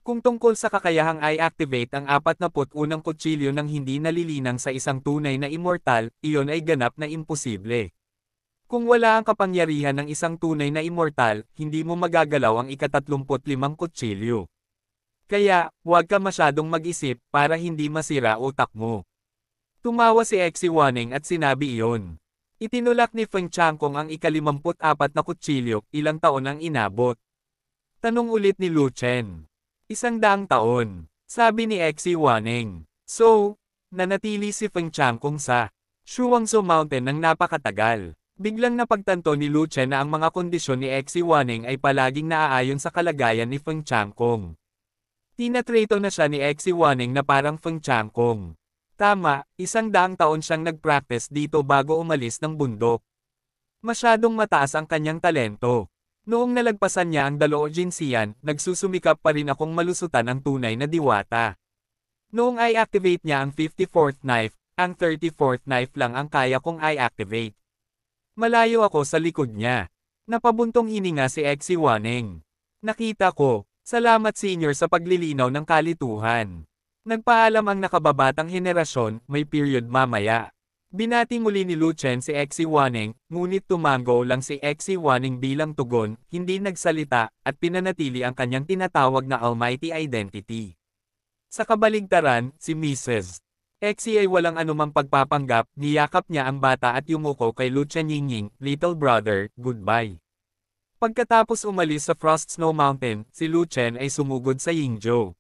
Kung tungkol sa kakayahang i activate ang apat na unang kutsilyo ng hindi nalilinang sa isang tunay na immortal, iyon ay ganap na imposible. Kung wala ang kapangyarihan ng isang tunay na immortal, hindi mo magagalaw ang ikatatlumpot limang kutsilyo. Kaya, huwag ka masyadong mag-isip para hindi masira utak mo. Tumawa si Exi Waneng at sinabi iyon. Itinulak ni Feng Changkong ang ikalimamput-apat na kutsilyo, ilang taon ang inabot. Tanong ulit ni Lu Chen. Isang daang taon, sabi ni Exi Waneng. So, nanatili si Feng Changkong sa Shuangzhou Mountain ng napakatagal. Biglang napagtanto ni Lu Chen na ang mga kondisyon ni Exi Waneng ay palaging naaayon sa kalagayan ni Feng Changkong. Tinatrato na siya ni Exi Waneng na parang Feng Changkong. Tama, isang daang taon siyang nagpractice dito bago umalis ng bundok. Masyadong mataas ang kanyang talento. Noong nalagpasan niya ang Daloo Jinsian, nagsusumikap pa rin akong malusutan ang tunay na diwata. Noong i-activate niya ang 54th knife, ang 34th knife lang ang kaya kong i-activate. Malayo ako sa likod niya. Napabuntong hininga si Exi Waneng. Nakita ko, Salamat senior sa paglilinaw ng kalituhan. Nagpaalam ang nakababatang henerasyon, may period mamaya. Binati muli ni Luchen si Exi Waneng, ngunit tumango lang si Exi Waneng bilang tugon, hindi nagsalita, at pinanatili ang kanyang tinatawag na Almighty Identity. Sa kabaligtaran, si Mrs. Exi ay walang anumang pagpapanggap, niyakap niya ang bata at yumuko kay Luchen Yingying, little brother, goodbye. Pagkatapos umalis sa Frost Snow Mountain, si Lu Chen ay sumugod sa Yingzhou.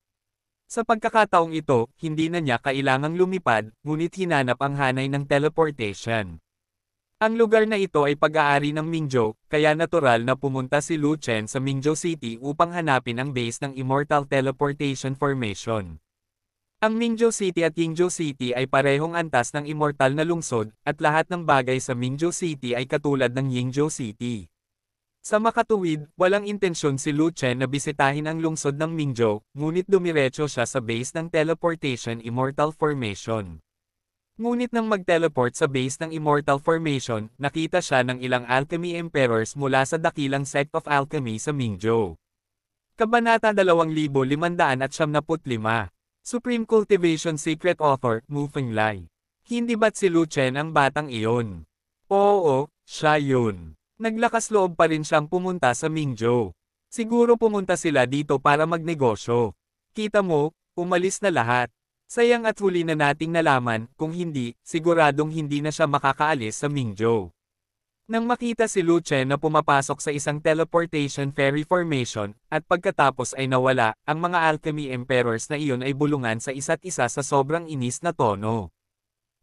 Sa pagkakataong ito, hindi na niya kailangang lumipad, ngunit hinanap ang hanay ng teleportation. Ang lugar na ito ay pag-aari ng Mingzhou, kaya natural na pumunta si Lu Chen sa Mingzhou City upang hanapin ang base ng Immortal Teleportation Formation. Ang Mingzhou City at Yingzhou City ay parehong antas ng immortal na lungsod, at lahat ng bagay sa Mingzhou City ay katulad ng Yingzhou City. Sa makatuwid, walang intensyon si Lu Chen na bisitahin ang lungsod ng Mingzhou, ngunit dumiretso siya sa base ng Teleportation Immortal Formation. Ngunit nang mag-teleport sa base ng Immortal Formation, nakita siya ng ilang Alchemy Emperors mula sa dakilang Sect of Alchemy sa Mingzhou. Kabanata 2575 Supreme Cultivation Secret Author, Mu Fenglai. Hindi ba't si Lu Chen ang batang iyon? Oo, siya yun. Naglakas loob pa rin siyang pumunta sa Mingjo. Siguro pumunta sila dito para magnegosyo. Kita mo, umalis na lahat. Sayang at huli na nating nalaman, kung hindi, siguradong hindi na siya makakaalis sa Mingjo. Nang makita si Lu Chen na pumapasok sa isang teleportation fairy formation, at pagkatapos ay nawala, ang mga alchemy emperors na iyon ay bulungan sa isa't isa sa sobrang inis na tono.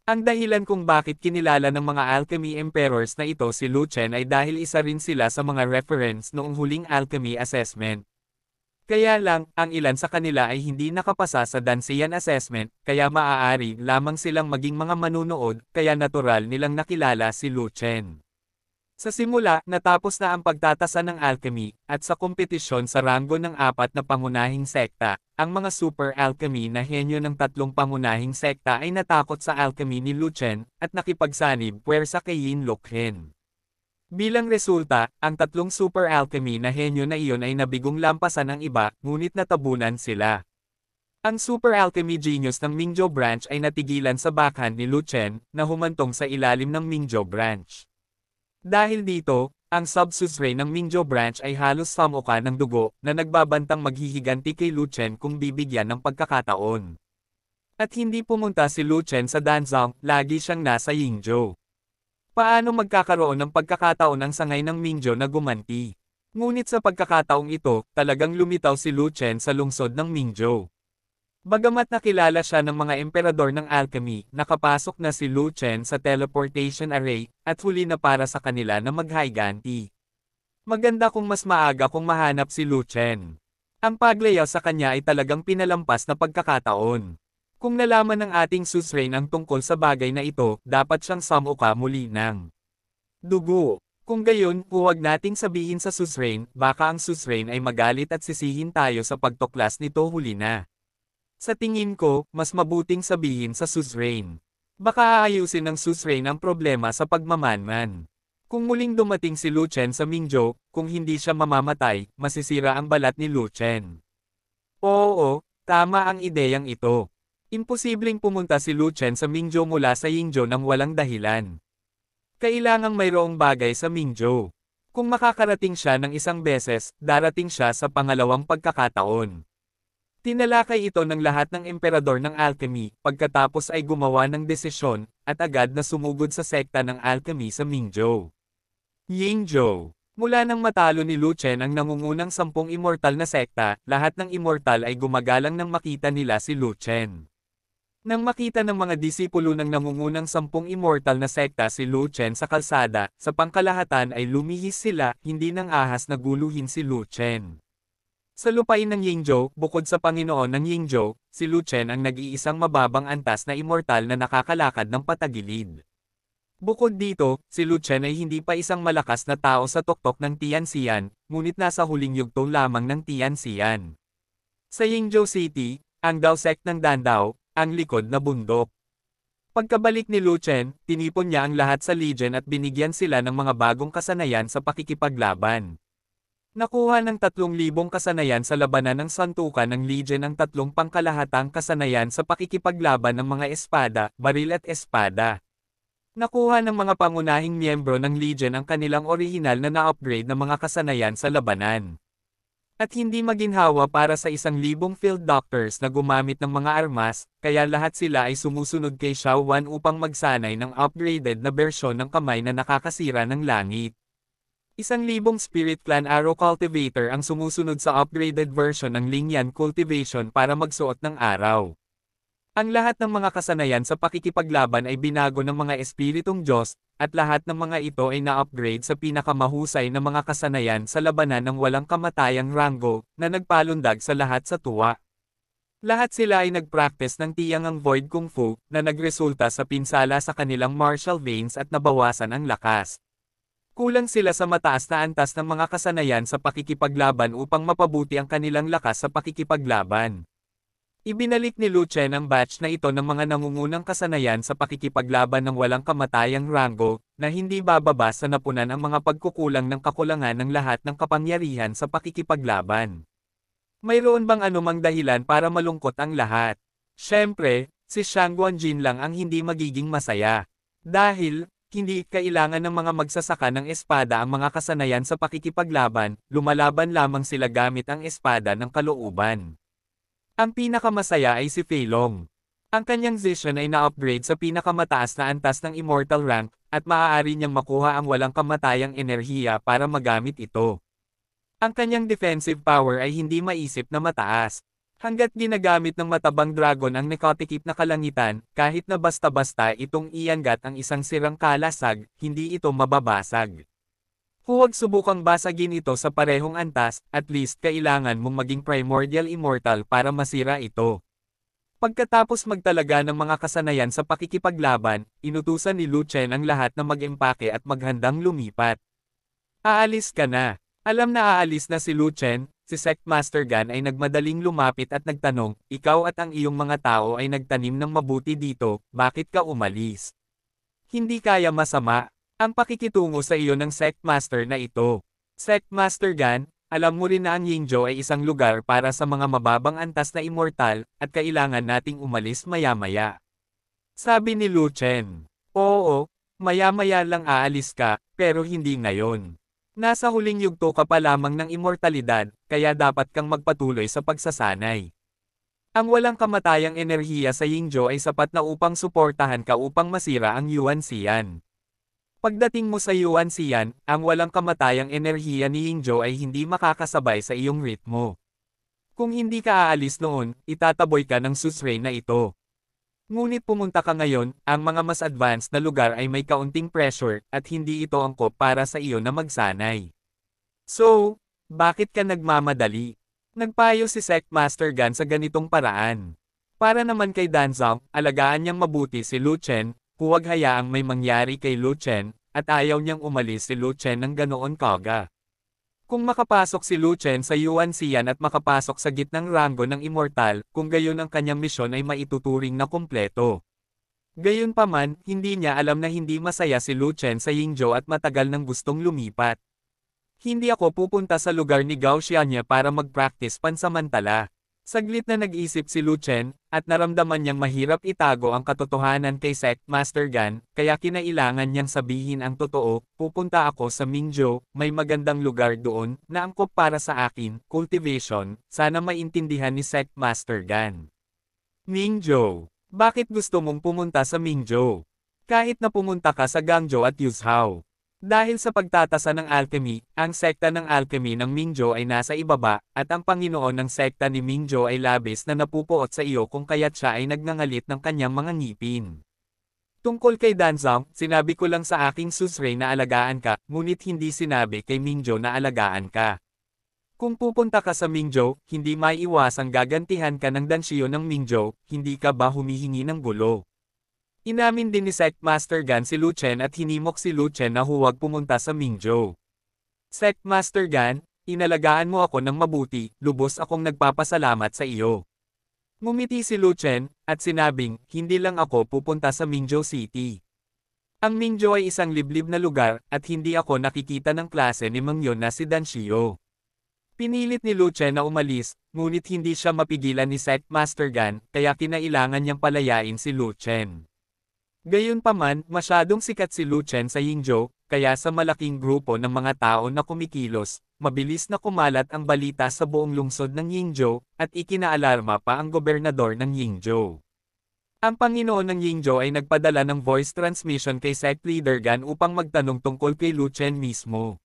Ang dahilan kung bakit kinilala ng mga alchemy emperors na ito si Lu Chen ay dahil isa rin sila sa mga reference noong huling alchemy assessment. Kaya lang, ang ilan sa kanila ay hindi nakapasa sa Dansian assessment, kaya maaari lamang silang maging mga manunood, kaya natural nilang nakilala si Lu Chen. Sa simula, natapos na ang pagtatasa ng alchemy, at sa kompetisyon sa ranggo ng apat na pangunahing sekta, ang mga super alchemy na henyo ng tatlong pangunahing sekta ay natakot sa alchemy ni Luchen, at nakipagsanib puwersa kay Yin Lokhen. Bilang resulta, ang tatlong super alchemy na henyo na iyon ay nabigong lampasan ng iba, ngunit natabunan sila. Ang super alchemy genius ng Mingzhou branch ay natigilan sa backhand ni Luchen, na humantong sa ilalim ng Mingzhou branch. Dahil dito, ang subsusray ng Minjo branch ay halos pamuka ng dugo na nagbabantang maghihiganti kay Luchen kung bibigyan ng pagkakataon. At hindi pumunta si Luchen sa Danzang, lagi siyang nasa Yingjo. Paano magkakaroon ng pagkakataon ang sangay ng Minjo na gumanti? Ngunit sa pagkakataong ito, talagang lumitaw si Luchen sa lungsod ng Minjo. Bagamat nakilala siya ng mga emperador ng alchemy, nakapasok na si Lu Chen sa teleportation array, at huli na para sa kanila na maghaiganti. Maganda kung mas maaga kung mahanap si Lu Chen. Ang paglayaw sa kanya ay talagang pinalampas na pagkakataon. Kung nalaman ng ating susrain ang tungkol sa bagay na ito, dapat siyang samuka muli ng dugo. Kung gayon, huwag nating sabihin sa susrain, baka ang susrain ay magalit at sisihin tayo sa pagtuklas nito huli na. Sa tingin ko, mas mabuting sabihin sa suzerain. Baka aayusin ng suzerain ang problema sa pagmamanman. Kung muling dumating si Lu Chen sa Mingjo, kung hindi siya mamamatay, masisira ang balat ni Lu Chen. Oo, tama ang ideyang ito. Imposibleng pumunta si Lu Chen sa Mingjo mula sa Yingjo nang walang dahilan. Kailangang mayroong bagay sa Mingjo. Kung makakarating siya ng isang beses, darating siya sa pangalawang pagkakataon. Tinalakay ito ng lahat ng emperador ng alchemy, pagkatapos ay gumawa ng desisyon, at agad na sumugod sa sekta ng alchemy sa Mingzhou. Yingzhou Mula nang matalo ni Lu Chen ang nangungunang sampung immortal na sekta, lahat ng immortal ay gumagalang nang makita nila si Lu Chen. Nang makita ng mga disipulo ng nangungunang sampung immortal na sekta si Lu Chen sa kalsada, sa pangkalahatan ay lumihis sila, hindi nang ahas na guluhin si Lu Chen. Sa lupain ng Yingzhou, bukod sa Panginoon ng Yingzhou, si Luchen ang nag-iisang mababang antas na immortal na nakakalakad ng patagilid. Bukod dito, si Luchen ay hindi pa isang malakas na tao sa tuktok ng Tianxian, ngunit nasa huling yugto lamang ng Tianxian. Sa Yingzhou City, ang Dao sect ng Dandao, ang likod na bundok. Pagkabalik ni Luchen, tinipon niya ang lahat sa Legion at binigyan sila ng mga bagong kasanayan sa pakikipaglaban. Nakuha ng 3,000 kasanayan sa labanan ng santukan ng Legion ang tatlong pangkalahatang kasanayan sa pakikipaglaban ng mga espada, baril at espada. Nakuha ng mga pangunahing miyembro ng Legion ang kanilang orihinal na na-upgrade na mga kasanayan sa labanan. At hindi maginhawa para sa isang libong field doctors na gumamit ng mga armas, kaya lahat sila ay sumusunod kay Xiao Wan upang magsanay ng upgraded na bersyon ng kamay na nakakasira ng langit. Isang libong Spirit Plan Arrow Cultivator ang sumusunod sa upgraded version ng Lingyan Cultivation para magsuot ng araw. Ang lahat ng mga kasanayan sa pakikipaglaban ay binago ng mga Espiritong Diyos, at lahat ng mga ito ay na-upgrade sa pinakamahusay na mga kasanayan sa labanan ng walang kamatayang ranggo, na nagpalundag sa lahat sa tuwa. Lahat sila ay nagpractice ng tiyangang void kung fu, na nagresulta sa pinsala sa kanilang martial veins at nabawasan ang lakas. Kulang sila sa mataas na antas ng mga kasanayan sa pakikipaglaban upang mapabuti ang kanilang lakas sa pakikipaglaban. Ibinalik ni Lu Chen ang batch na ito ng mga nangungunang kasanayan sa pakikipaglaban ng walang kamatayang rango, na hindi bababa sa napunan ang mga pagkukulang ng kakulangan ng lahat ng kapangyarihan sa pakikipaglaban. Mayroon bang anumang dahilan para malungkot ang lahat? Siyempre, si Shang Guanjin lang ang hindi magiging masaya. Dahil, hindi kailangan ng mga magsasaka ng espada ang mga kasanayan sa pakikipaglaban, lumalaban lamang sila gamit ang espada ng kalooban. Ang pinakamasaya ay si Fei Long. Ang kanyang Zishan ay na-upgrade sa pinakamataas na antas ng Immortal Rank, at maaari niyang makuha ang walang kamatayang enerhiya para magamit ito. Ang kanyang defensive power ay hindi maisip na mataas, Hanggat ginagamit ng matabang dragon ang nekotikip na kalangitan, kahit na basta-basta itong iangat ang isang sirang kalasag, hindi ito mababasag. Huwag subukang basagin ito sa parehong antas, at least kailangan mong maging primordial immortal para masira ito. Pagkatapos magtalaga ng mga kasanayan sa pakikipaglaban, inutusan ni Lu Chen ang lahat na mag-empake at maghandang lumipat. Aalis ka na. Alam na aalis na si Lu Chen, Si Sectmaster Gan ay nagmadaling lumapit at nagtanong, ikaw at ang iyong mga tao ay nagtanim ng mabuti dito, bakit ka umalis? Hindi kaya masama, ang pakikitungo sa iyo ng Sectmaster na ito. Sectmaster Gan, alam mo rin na ang Yingzhou ay isang lugar para sa mga mababang antas na immortal, at kailangan nating umalis maya-maya. Sabi ni Lu Chen, oo, maya-maya lang aalis ka, pero hindi ngayon. Nasa huling yugto ka pa lamang ng imortalidad, kaya dapat kang magpatuloy sa pagsasanay. Ang walang kamatayang enerhiya sa Yingjo ay sapat na upang suportahan ka upang masira ang Yuan Xian. Pagdating mo sa Yuan Xian, ang walang kamatayang enerhiya ni Yingjo ay hindi makakasabay sa iyong ritmo. Kung hindi ka aalis noon, itataboy ka ng susray na ito. Ngunit pumunta ka ngayon, ang mga mas advanced na lugar ay may kaunting pressure, at hindi ito angkop para sa iyo na magsanay. So, bakit ka nagmamadali? Nagpayo si Sect Master Gan sa ganitong paraan. Para naman kay Danzang, alagaan niyang mabuti si Luchen, huwag hayaang may mangyari kay Luchen, at ayaw niyang umalis si Luchen ng ganoon kaga. Kung makapasok si Lu Chen sa Yuan Xian at makapasok sa gitnang rango ng Immortal, kung gayon ang kanyang misyon ay maituturing na kumpleto. Gayunpaman, hindi niya alam na hindi masaya si Lu Chen sa Yingzhou at matagal nang gustong lumipat. Hindi ako pupunta sa lugar ni Gao Xianya para mag-practice pansamantala. Saglit na nag-isip si Lu Chen, at naramdaman niyang mahirap itago ang katotohanan kay Sect Master Gan, kaya kinailangan niyang sabihin ang totoo, pupunta ako sa Mingjo, may magandang lugar doon, na angkop para sa akin, cultivation, sana maintindihan ni Sect Master Gan. Mingjo, bakit gusto mong pumunta sa Mingjo? Kahit na pumunta ka sa Gangjo at Yuzhao, dahil sa pagtatasa ng alchemy, ang sekta ng alchemy ng Mingjo ay nasa ibaba, at ang Panginoon ng sekta ni Mingjo ay labis na napupuot sa iyo kung kaya't siya ay nagnangalit ng kanyang mga ngipin. Tungkol kay Danzang, sinabi ko lang sa aking susray na alagaan ka, ngunit hindi sinabi kay Mingjo na alagaan ka. Kung pupunta ka sa Mingjo, hindi maiiwasang gagantihan ka ng dansyo ng Mingjo, hindi ka ba humihingi ng gulo? Inamin din ni Sect Master Gan si Luchen at hinimok si Luchen na huwag pumunta sa Mingzhou. Sect Master Gan, inalagaan mo ako ng mabuti, lubos akong nagpapasalamat sa iyo. Ngumiti si Luchen, at sinabing, hindi lang ako pupunta sa Mingzhou City. Ang Mingzhou ay isang liblib na lugar, at hindi ako nakikita ng klase ni Mangyon na si Danshio. Pinilit ni Luchen na umalis, ngunit hindi siya mapigilan ni Sect Master Gan, kaya kinailangan niyang palayain si Luchen. Gayunpaman, masyadong sikat si Lu Chen sa Yingzhou, kaya sa malaking grupo ng mga tao na kumikilos, mabilis na kumalat ang balita sa buong lungsod ng Yingzhou, at ikinaalarma pa ang gobernador ng Yingzhou. Ang Panginoon ng Yingzhou ay nagpadala ng voice transmission kay sect leader Gan upang magtanong tungkol kay Lu Chen mismo.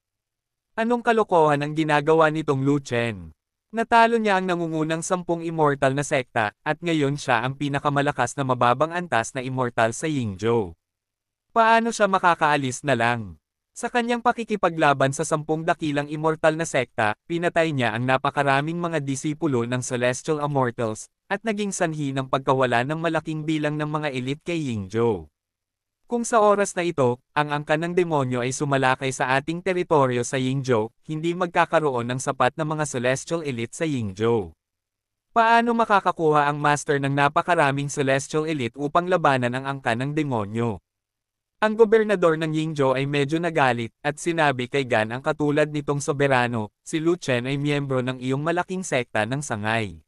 Anong kalokohan ang ginagawa nitong Lu Chen? Natalo niya ang nangungunang sampung immortal na sekta, at ngayon siya ang pinakamalakas na mababang antas na immortal sa Yingzhou. Paano siya makakaalis na lang? Sa kanyang pakikipaglaban sa sampung dakilang immortal na sekta, pinatay niya ang napakaraming mga disipulo ng Celestial Immortals, at naging sanhi ng pagkawala ng malaking bilang ng mga elite kay Yingzhou. Kung sa oras na ito, ang angkan ng demonyo ay sumalakay sa ating teritoryo sa Yingzhou, hindi magkakaroon ng sapat na mga celestial elite sa Yingzhou. Paano makakakuha ang master ng napakaraming celestial elite upang labanan ang angkan ng demonyo? Ang gobernador ng Yingzhou ay medyo nagalit, at sinabi kay Gan ang katulad nitong soberano, si Lu Chen ay miyembro ng iyong malaking sekta ng sangay.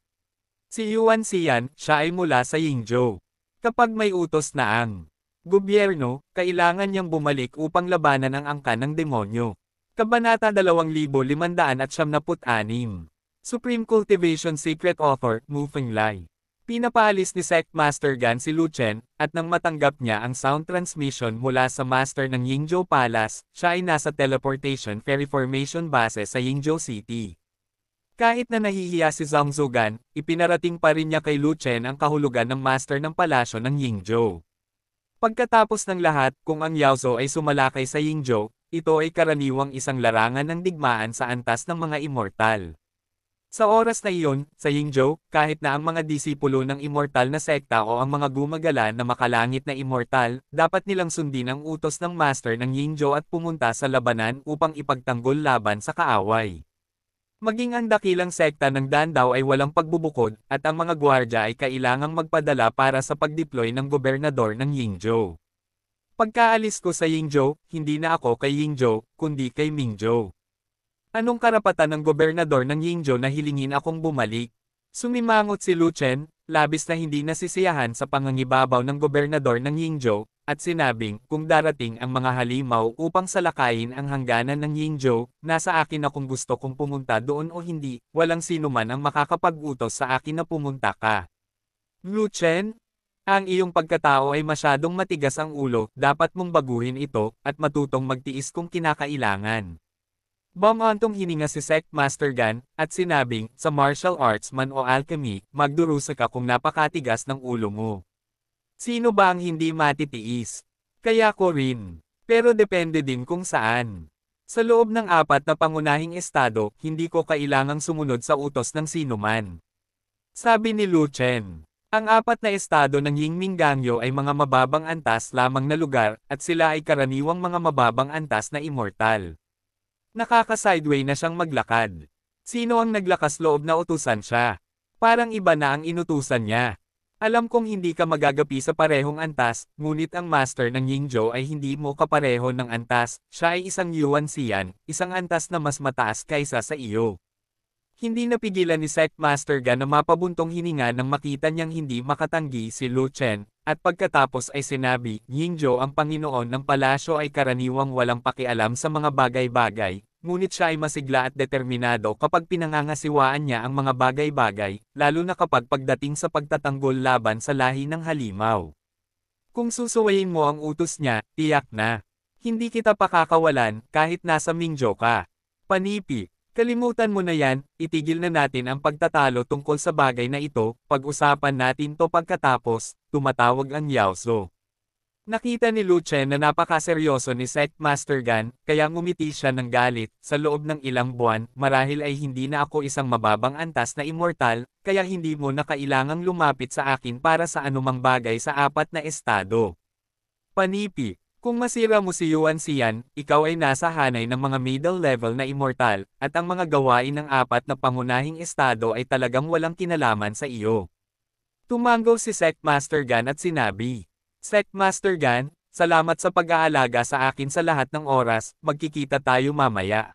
Si Yuan Xian, siya ay mula sa Yingzhou. Kapag may utos na ang gobyerno, kailangan niyang bumalik upang labanan ang angka ng demonyo. Kabanata 2576 Supreme Cultivation Secret Author, Moving Lie. Pinapaalis ni Sect Master Gan si Lu Chen, at nang matanggap niya ang sound transmission mula sa master ng Yingzhou Palace, siya ay nasa teleportation ferry formation base sa Yingzhou City. Kahit na nahihiya si Zhang Zogan, ipinarating pa rin niya kay Lu Chen ang kahulugan ng master ng palasyo ng Yingzhou. Pagkatapos ng lahat, kung ang Yaozo ay sumalakay sa Yingzhou, ito ay karaniwang isang larangan ng digmaan sa antas ng mga immortal. Sa oras na iyon, sa Yingzhou, kahit na ang mga disipulo ng immortal na sekta o ang mga gumagala na makalangit na immortal, dapat nilang sundin ang utos ng master ng Yingzhou at pumunta sa labanan upang ipagtanggol laban sa kaaway. Maging ang dakilang sekta ng Dandaw ay walang pagbubukod, at ang mga gwardya ay kailangang magpadala para sa pagdeploy ng gobernador ng Yingzhou. Pagkaalis ko sa Yingzhou, hindi na ako kay Yingzhou, kundi kay Mingzhou. Anong karapatan ng gobernador ng Yingzhou na hilingin akong bumalik? Sumimangot si Lu Chen, labis na hindi nasisiyahan sa pangangibabaw ng gobernador ng Yingzhou, at sinabing, kung darating ang mga halimaw upang salakayin ang hangganan ng Yingzhou, nasa akin na kung gusto kong pumunta doon o hindi, walang sino man ang makakapag-utos sa akin na pumunta ka. Lu Chen, ang iyong pagkatao ay masyadong matigas ang ulo, dapat mong baguhin ito, at matutong magtiis kung kinakailangan. Bamantong hininga si Sect Master Gan at sinabing, sa martial arts man o alchemy, magdurusa ka kung napakatigas ng ulo mo. Sino ba ang hindi matitiis? Kaya ko rin. Pero depende din kung saan. Sa loob ng apat na pangunahing estado, hindi ko kailangang sumunod sa utos ng sinuman. Sabi ni Lu Chen, ang apat na estado ng Yingming Gangyo ay mga mababang antas lamang na lugar, at sila ay karaniwang mga mababang antas na immortal. Nakaka-sideway na siyang maglakad. Sino ang naglakas loob na utusan siya? Parang iba na ang inutusan niya. Alam kong hindi ka magagapi sa parehong antas, ngunit ang master ng Yingzhou ay hindi mo kapareho ng antas, siya ay isang Yuan Xian, isang antas na mas mataas kaysa sa iyo. Hindi napigilan ni Sect Master Gan na mapabuntong hininga nang makita niyang hindi makatanggi si Lu Chen, at pagkatapos ay sinabi, Yingzhou ang Panginoon ng palasyo ay karaniwang walang pakialam sa mga bagay-bagay, ngunit siya ay masigla at determinado kapag pinangangasiwaan niya ang mga bagay-bagay, lalo na kapag pagdating sa pagtatanggol laban sa lahi ng halimaw. Kung susuwayin mo ang utos niya, tiyak na. Hindi kita pakakawalan kahit nasa Mingzhou ka. Panipi, Kalimutan mo na yan, itigil na natin ang pagtatalo tungkol sa bagay na ito, pag-usapan natin to pagkatapos, tumatawag ang Yaozo. Nakita ni Luchen na napakaseryoso ni Master Mastergan, kaya ngumiti siya ng galit, sa loob ng ilang buwan, marahil ay hindi na ako isang mababang antas na immortal, kaya hindi mo na kailangang lumapit sa akin para sa anumang bagay sa apat na estado. Panipi, kung masira mo si Yuan Xian, ikaw ay nasa hanay ng mga middle level na immortal, at ang mga gawain ng apat na pangunahing estado ay talagang walang kinalaman sa iyo. Tumango si Sect Master Gan at sinabi, Sect Master Gan, salamat sa pag-aalaga sa akin sa lahat ng oras, magkikita tayo mamaya.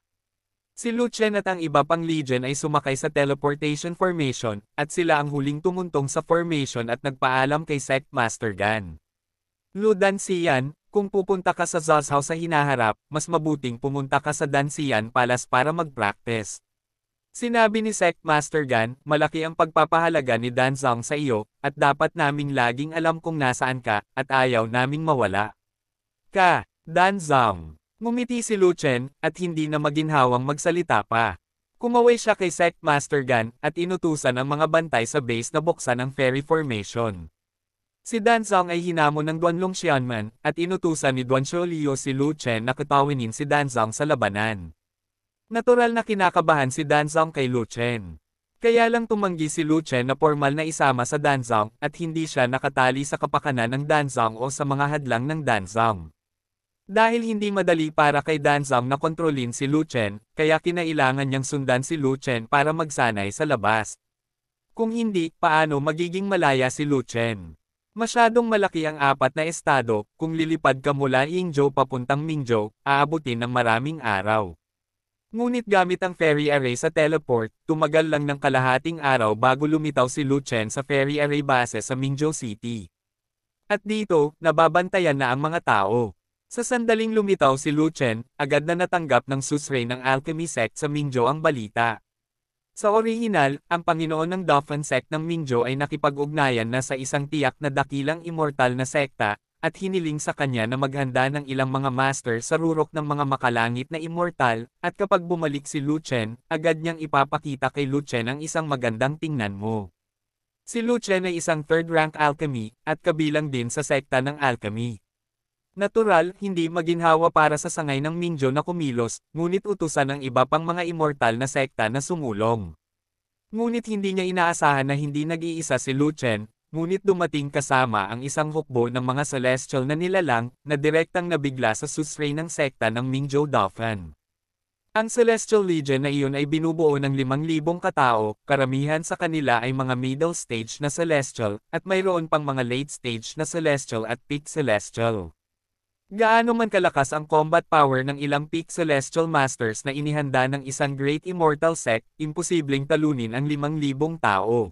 Si Luchen at ang iba pang Legion ay sumakay sa teleportation formation, at sila ang huling tumuntong sa formation at nagpaalam kay Sect Master Gan. Ludan Xian, kung pupunta ka sa Zaz House sa hinaharap, mas mabuting pumunta ka sa Dansian Palace para mag-practice. Sinabi ni Sect Master Gan, malaki ang pagpapahalaga ni Dan Zhang sa iyo, at dapat naming laging alam kung nasaan ka, at ayaw naming mawala. Ka, Dan Zhang. Ngumiti si Lu Chen, at hindi na maginhawang magsalita pa. Kumaway siya kay Sect Master Gan, at inutusan ang mga bantay sa base na buksan ang ferry formation. Si Danzang ay hinamon ng Duanlong Xianman, at inutusan ni Duan Xiuliu si Lu Chen na katawinin si Danzang sa labanan. Natural na kinakabahan si Danzang kay Lu Chen. Kaya lang tumanggi si Lu Chen na formal na isama sa Danzang, at hindi siya nakatali sa kapakanan ng Danzang o sa mga hadlang ng Danzang. Dahil hindi madali para kay Danzang na kontrolin si Lu Chen, kaya kinailangan niyang sundan si Lu Chen para magsanay sa labas. Kung hindi, paano magiging malaya si Lu Chen? Masyadong malaki ang apat na estado, kung lilipad ka mula Ingzhou papuntang Mingzhou, aabutin ng maraming araw. Ngunit gamit ang ferry array sa teleport, tumagal lang ng kalahating araw bago lumitaw si Lu Chen sa ferry array base sa Mingzhou City. At dito, nababantayan na ang mga tao. Sa sandaling lumitaw si Lu Chen, agad na natanggap ng susray ng alchemy sect sa Mingzhou ang balita. Sa orihinal, ang Panginoon ng Dauphin sect ng Mingjo ay nakipag-ugnayan na sa isang tiyak na dakilang immortal na sekta, at hiniling sa kanya na maghanda ng ilang mga master sa rurok ng mga makalangit na immortal, at kapag bumalik si Luchen, agad niyang ipapakita kay Luchen ang isang magandang tingnan mo. Si Luchen ay isang third-rank alchemy, at kabilang din sa sekta ng alchemy. Natural, hindi maginhawa para sa sangay ng Minjo na kumilos, ngunit utusan ng iba pang mga immortal na sekta na sumulong. Ngunit hindi niya inaasahan na hindi nag-iisa si Luchen, ngunit dumating kasama ang isang hukbo ng mga celestial na nilalang, na direktang nabigla sa susray ng sekta ng Minjo Dauphin. Ang Celestial Legion na iyon ay binubuo ng 5,000 katao, karamihan sa kanila ay mga middle stage na Celestial, at mayroon pang mga late stage na Celestial at peak Celestial. Gaano man kalakas ang combat power ng ilang peak celestial masters na inihanda ng isang great immortal sect, imposibleng talunin ang 5,000 tao.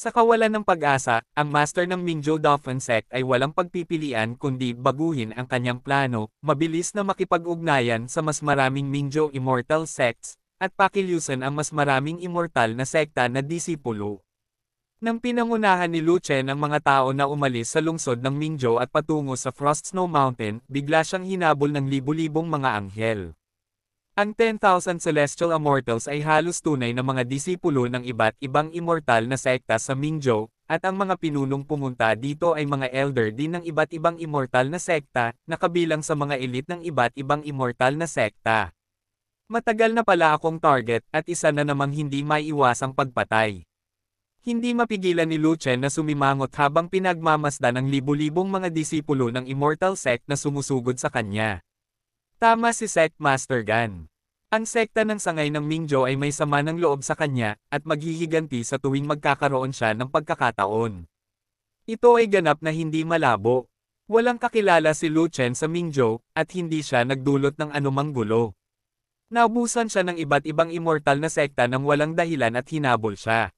Sa kawalan ng pag-asa, ang master ng Mingjo Dauphin sect ay walang pagpipilian kundi baguhin ang kanyang plano, mabilis na makipag-ugnayan sa mas maraming Mingjo immortal sects, at pakilusan ang mas maraming immortal na sekta na disipulo. Nang pinangunahan ni Luchen ang mga tao na umalis sa lungsod ng Mingzhou at patungo sa Frost Snow Mountain, bigla siyang hinabol ng libu-libong mga anghel. Ang 10,000 Celestial Immortals ay halos tunay na mga disipulo ng iba't ibang immortal na sekta sa Mingzhou, at ang mga pinunong pumunta dito ay mga elder din ng iba't ibang immortal na sekta, nakabilang sa mga elite ng iba't ibang immortal na sekta. Matagal na pala akong target at isa na namang hindi maiwasang pagpatay. Hindi mapigilan ni Lu Chen na sumimangot habang pinagmamasdan ng libu-libong mga disipulo ng Immortal Sect na sumusugod sa kanya. Tama si Sect Master Gan. Ang sekta ng sangay ng Mingjo ay may sama ng loob sa kanya, at maghihiganti sa tuwing magkakaroon siya ng pagkakataon. Ito ay ganap na hindi malabo. Walang kakilala si Lu Chen sa Mingjo, at hindi siya nagdulot ng anumang gulo. Naubusan siya ng iba't ibang immortal na sekta nang walang dahilan at hinabol siya.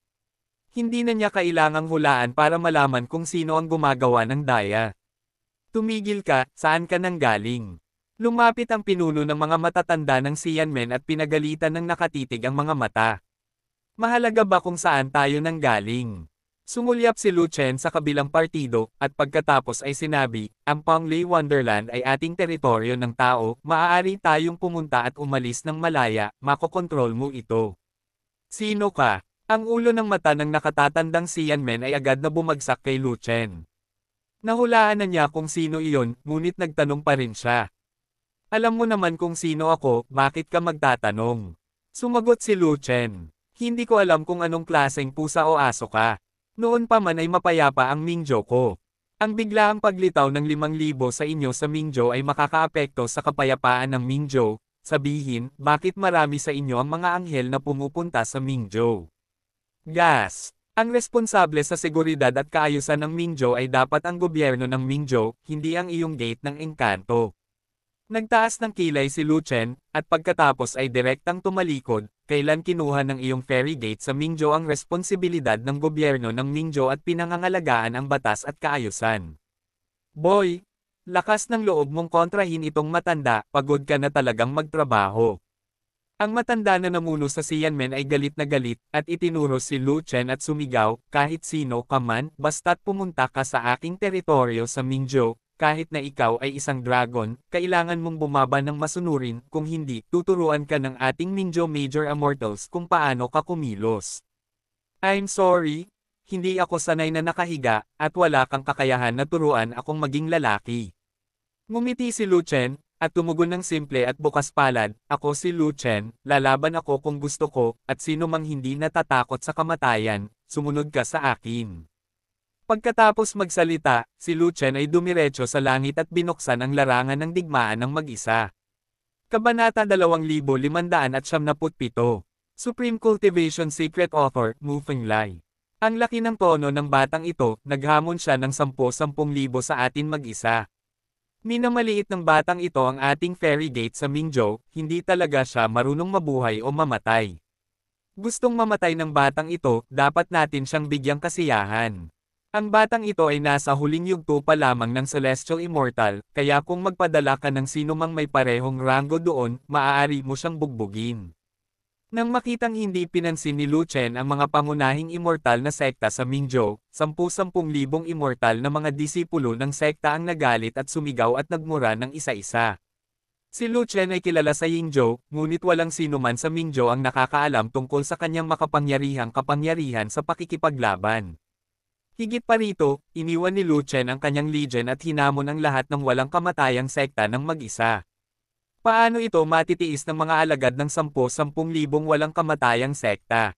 Hindi na niya kailangang hulaan para malaman kung sino ang gumagawa ng daya. Tumigil ka, saan ka nang galing? Lumapit ang pinuno ng mga matatanda ng Sianmen at pinagalitan ng nakatitig ang mga mata. Mahalaga ba kung saan tayo nang galing? Sumulyap si Lu Chen sa kabilang partido, at pagkatapos ay sinabi, ang Panglei Wonderland ay ating teritoryo ng tao, maaari tayong pumunta at umalis ng malaya, makokontrol mo ito. Sino ka? Ang ulo ng mata ng nakatatandang si Yanmen ay agad na bumagsak kay Lu Chen. Nahulaan na niya kung sino iyon, ngunit nagtanong pa rin siya. Alam mo naman kung sino ako, bakit ka magtatanong? Sumagot si Lu Chen. Hindi ko alam kung anong klaseng pusa o aso ka. Noon pa man ay mapayapa ang Mingjo ko. Ang biglaang paglitaw ng 5,000 sa inyo sa Mingjo ay makakaapekto sa kapayapaan ng Mingjo. Sabihin, bakit marami sa inyo ang mga anghel na pumupunta sa Mingjo? Gas. Ang responsable sa seguridad at kaayusan ng Minjo ay dapat ang gobyerno ng Minjo, hindi ang iyong gate ng engkanto. Nagtaas ng kilay si Luchen, at pagkatapos ay direktang tumalikod, kailan kinuha ng iyong ferry gate sa Minjo ang responsibilidad ng gobyerno ng Minjo at pinangangalagaan ang batas at kaayusan. Boy, lakas ng loob mong kontrahin itong matanda, pagod ka na talagang magtrabaho. Ang matanda na namuno sa Xianmen ay galit na galit, at itinuro si Lu Chen at sumigaw, kahit sino ka man, basta't pumunta ka sa aking teritoryo sa Mingzhou, kahit na ikaw ay isang dragon, kailangan mong bumaba ng masunurin, kung hindi, tuturuan ka ng ating Mingzhou Major Immortals kung paano ka kumilos. I'm sorry, hindi ako sanay na nakahiga, at wala kang kakayahan na turuan akong maging lalaki. Ngumiti si Lu Chen, at tumugon ng simple at bukas palad, ako si Lu Chen, lalaban ako kung gusto ko, at sino mang hindi natatakot sa kamatayan, sumunod ka sa akin. Pagkatapos magsalita, si Lu Chen ay dumiretso sa langit at binuksan ang larangan ng digmaan ng mag-isa. Kabanata 2557 Supreme Cultivation Secret Author, Moving Lie Ang laki ng tono ng batang ito, naghamon siya ng 10000 sa atin mag-isa. Minamaliit ng batang ito ang ating fairy gate sa Mingjo, hindi talaga siya marunong mabuhay o mamatay. Gustong mamatay ng batang ito, dapat natin siyang bigyang kasiyahan. Ang batang ito ay nasa huling yugto pa lamang ng Celestial Immortal, kaya kung magpadala ka ng sinumang may parehong ranggo doon, maaari mo siyang bugbugin. Nang makitang hindi pinansin ni Lu Chen ang mga pangunahing immortal na sekta sa Mingzhou, sampu-sampung libong immortal na mga disipulo ng sekta ang nagalit at sumigaw at nagmura ng isa-isa. Si Lu Chen ay kilala sa Yingzhou, ngunit walang sino man sa Mingzhou ang nakakaalam tungkol sa kanyang makapangyarihang kapangyarihan sa pakikipaglaban. Higit pa rito, iniwan ni Lu Chen ang kanyang legion at hinamon ang lahat ng walang kamatayang sekta ng mag-isa. Paano ito matitiis ng mga alagad ng 10-10,000 walang kamatayang sekta?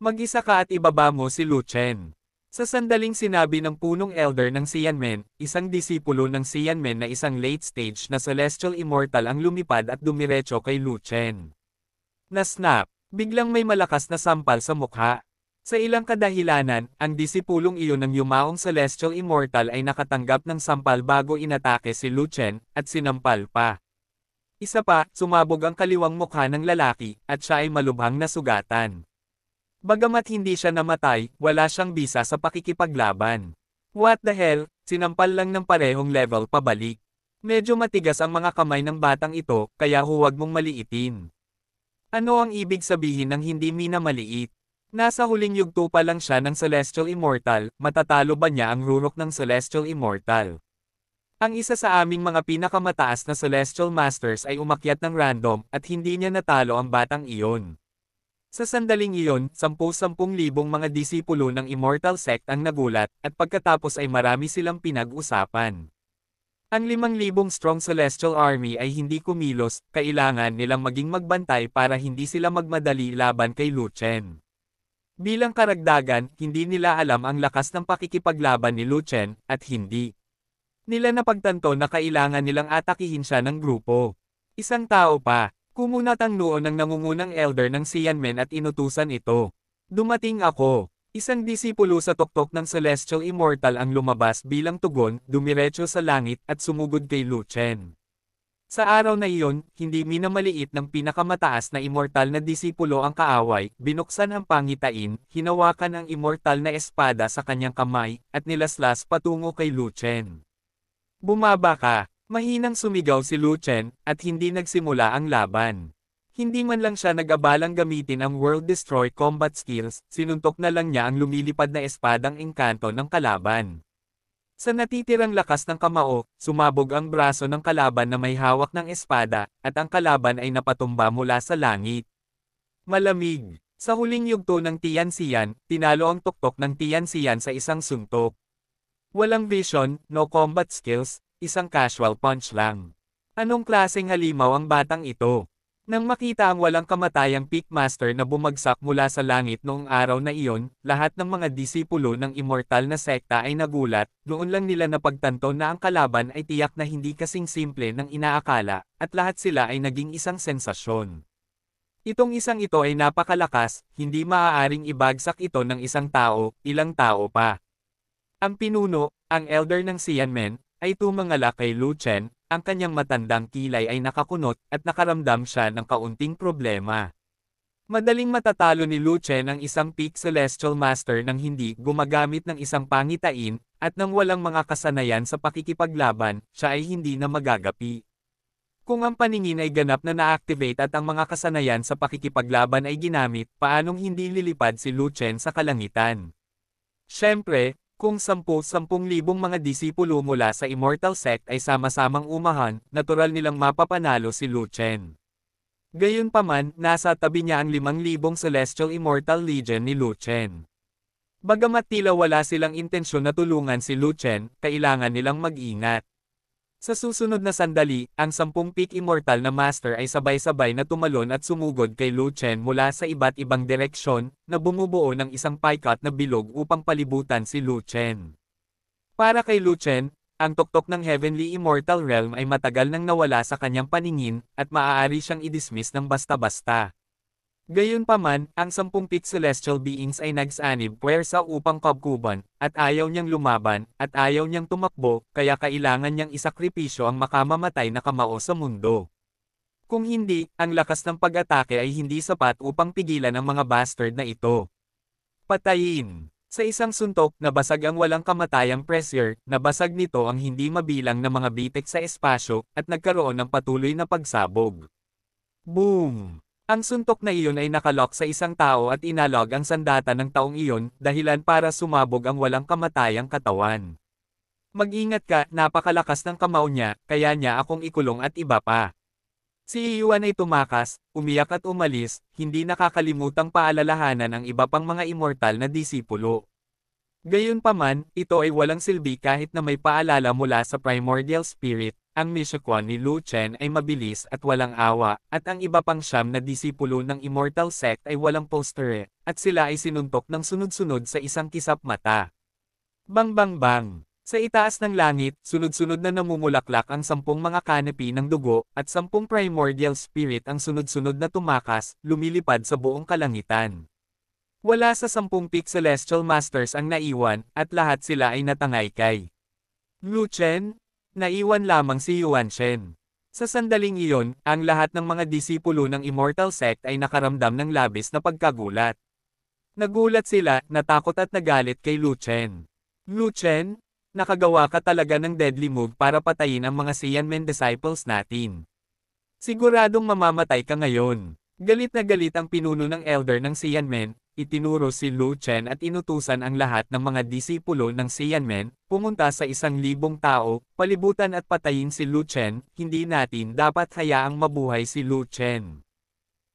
Mag-isa ka at ibaba mo si Chen. Sa sandaling sinabi ng punong elder ng Xianmen, isang disipulo ng Xianmen na isang late-stage na celestial immortal ang lumipad at dumiretso kay Luchen. Na snap, biglang may malakas na sampal sa mukha. Sa ilang kadahilanan, ang disipulong iyon ng yumaong celestial immortal ay nakatanggap ng sampal bago inatake si Lu Chen, at sinampal pa. Isa pa, sumabog ang kaliwang mukha ng lalaki, at siya ay malubhang nasugatan. Bagamat hindi siya namatay, wala siyang bisa sa pakikipaglaban. What the hell, sinampal lang ng parehong level pabalik. Medyo matigas ang mga kamay ng batang ito, kaya huwag mong maliitin. Ano ang ibig sabihin ng hindi maliit? Nasa huling yugto pa lang siya ng Celestial Immortal, matatalo ba niya ang rurok ng Celestial Immortal? Ang isa sa aming mga pinakamataas na Celestial Masters ay umakyat ng random at hindi niya natalo ang batang iyon. Sa sandaling iyon, sampu-sampung libong mga disipulo ng Immortal Sect ang nagulat at pagkatapos ay marami silang pinag-usapan. Ang limang libong strong Celestial Army ay hindi kumilos, kailangan nilang maging magbantay para hindi sila magmadali laban kay Lu Chen. Bilang karagdagan, hindi nila alam ang lakas ng pakikipaglaban ni Lu Chen, at hindi nila na napagtanto na kailangan nilang atakihin siya ng grupo. Isang tao pa, kumunatang noon ng nangungunang elder ng Sianmen at inutusan ito. Dumating ako, isang disipulo sa tuktok ng Celestial Immortal ang lumabas bilang tugon, dumiretso sa langit at sumugod kay Lu Chen. Sa araw na iyon, hindi minamaliit ng pinakamataas na immortal na disipulo ang kaaway, binuksan ang pangitain, hinawakan ang immortal na espada sa kanyang kamay, at nilaslas patungo kay Lu Chen. Bumaba ka. Mahinang sumigaw si Lu Chen, at hindi nagsimula ang laban. Hindi man lang siya nag-abalang gamitin ang World Destroy Combat Skills, sinuntok na lang niya ang lumilipad na espadang engkanto ng kalaban. Sa natitirang lakas ng kamao, sumabog ang braso ng kalaban na may hawak ng espada, at ang kalaban ay napatumba mula sa langit. Malamig. Sa huling yugto ng Tian Xian, tinalo ang tuktok ng Tian Xian sa isang suntok. Walang vision, no combat skills, isang casual punch lang. Anong klaseng halimaw ang batang ito? Nang makita ang walang kamatayang Peakmaster na bumagsak mula sa langit noong araw na iyon, lahat ng mga disipulo ng immortal na sekta ay nagulat, doon lang nila napagtanto na ang kalaban ay tiyak na hindi kasing simple ng inaakala, at lahat sila ay naging isang sensasyon. Itong isang ito ay napakalakas, hindi maaaring ibagsak ito ng isang tao, ilang tao pa. Ang pinuno, ang elder ng Xianmen, ay tumangala kay Lu Chen, ang kanyang matandang kilay ay nakakunot at nakaramdam siya ng kaunting problema. Madaling matatalo ni Lu Chen ang isang peak celestial master nang hindi gumagamit ng isang pangitain, at nang walang mga kasanayan sa pakikipaglaban, siya ay hindi na magagapi. Kung ang paningin ay ganap na na-activate at ang mga kasanayan sa pakikipaglaban ay ginamit, paanong hindi lilipad si Lu Chen sa kalangitan? Siyempre, kung sampu-sampung libong mga disipulo mula sa Immortal Sect ay sama-samang umahan, natural nilang mapapanalo si Lu Chen. Gayunpaman, nasa tabi niya ang limang libong Celestial Immortal Legion ni Lu Chen. Bagamat tila wala silang intensyon na tulungan si Lu Chen, kailangan nilang mag-ingat. Sa susunod na sandali, ang sampung peak immortal na master ay sabay-sabay na tumalon at sumugod kay Lu Chen mula sa iba't ibang direksyon, na bumubuo ng isang paikat na bilog upang palibutan si Lu Chen. Para kay Lu Chen, ang tuktok ng Heavenly Immortal Realm ay matagal nang nawala sa kanyang paningin, at maaari siyang i-dismiss ng basta-basta. Gayunpaman, ang sampung peak celestial beings ay nagsanib puwersa upang kabkuban, at ayaw niyang lumaban, at ayaw niyang tumakbo, kaya kailangan niyang isakripisyo ang makamamatay na kamao sa mundo. Kung hindi, ang lakas ng pag-atake ay hindi sapat upang pigilan ang mga bastard na ito. Patayin! Sa isang suntok, nabasag ang walang kamatayang pressure, nabasag nito ang hindi mabilang na mga bitik sa espasyo, at nagkaroon ng patuloy na pagsabog. Boom! Ang suntok na iyon ay nakalock sa isang tao at inalog ang sandata ng taong iyon, dahilan para sumabog ang walang kamatayang katawan. Mag-ingat ka, napakalakas ng kamao niya, kaya niya akong ikulong at iba pa. Si Iyuan ay tumakas, umiyak at umalis, hindi nakakalimutang paalalahanan ang iba pang mga immortal na disipulo. Gayunpaman, ito ay walang silbi kahit na may paalala mula sa primordial spirit, ang Michokon ni Lu Chen ay mabilis at walang awa, at ang iba pang siyam na disipulo ng Immortal Sect ay walang poster at sila ay sinuntok ng sunod-sunod sa isang kisap mata. Bang bang bang! Sa itaas ng langit, sunod-sunod na namumulaklak ang sampung mga kanapi ng dugo, at sampung primordial spirit ang sunod-sunod na tumakas, lumilipad sa buong kalangitan. Wala sa sampung peak Celestial Masters ang naiwan, at lahat sila ay natangay kay Lu Chen. Naiwan lamang si Yuan Chen. Sa sandaling iyon, ang lahat ng mga disipulo ng Immortal Sect ay nakaramdam ng labis na pagkagulat. Nagulat sila, natakot at nagalit kay Lu Chen. Lu Chen, nakagawa ka talaga ng deadly move para patayin ang mga Xianmen disciples natin. Siguradong mamamatay ka ngayon. Galit na galit ang pinuno ng elder ng Xianmen, itinuro si Lu Chen at inutusan ang lahat ng mga disipulo ng Xianmen, pumunta sa isang libong tao, palibutan at patayin si Lu Chen, hindi natin dapat hayaang mabuhay si Lu Chen.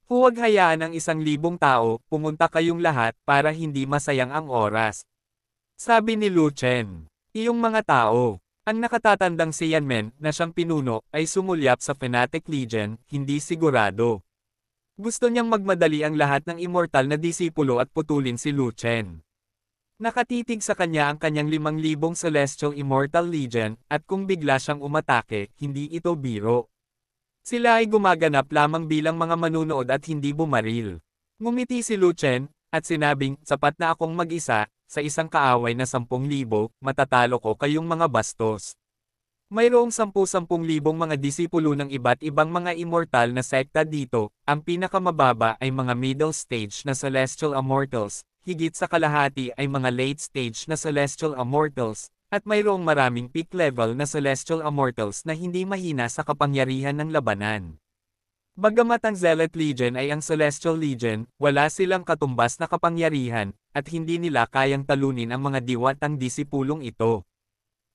Huwag hayaan ang isang libong tao, pumunta kayong lahat para hindi masayang ang oras. Sabi ni Lu Chen, iyong mga tao, ang nakatatandang si Yanmen na siyang pinuno ay sumulyap sa Fanatic Legion, hindi sigurado. Gusto niyang magmadali ang lahat ng immortal na disipulo at putulin si Lu Chen. Nakatitig sa kanya ang kanyang 5,000 Celestial Immortal Legion, at kung bigla siyang umatake, hindi ito biro. Sila ay gumaganap lamang bilang mga manunood at hindi bumaril. Ngumiti si Lu Chen, at sinabing, sapat na akong mag-isa, sa isang kaaway na 10,000, matatalo ko kayong mga bastos. Mayroong sampu-sampung libong mga disipulo ng iba't ibang mga immortal na sekta dito, ang pinakamababa ay mga middle stage na celestial immortals, higit sa kalahati ay mga late stage na celestial immortals, at mayroong maraming peak level na celestial immortals na hindi mahina sa kapangyarihan ng labanan. Bagamat ang Zealot Legion ay ang Celestial Legion, wala silang katumbas na kapangyarihan, at hindi nila kayang talunin ang mga diwatang disipulong ito.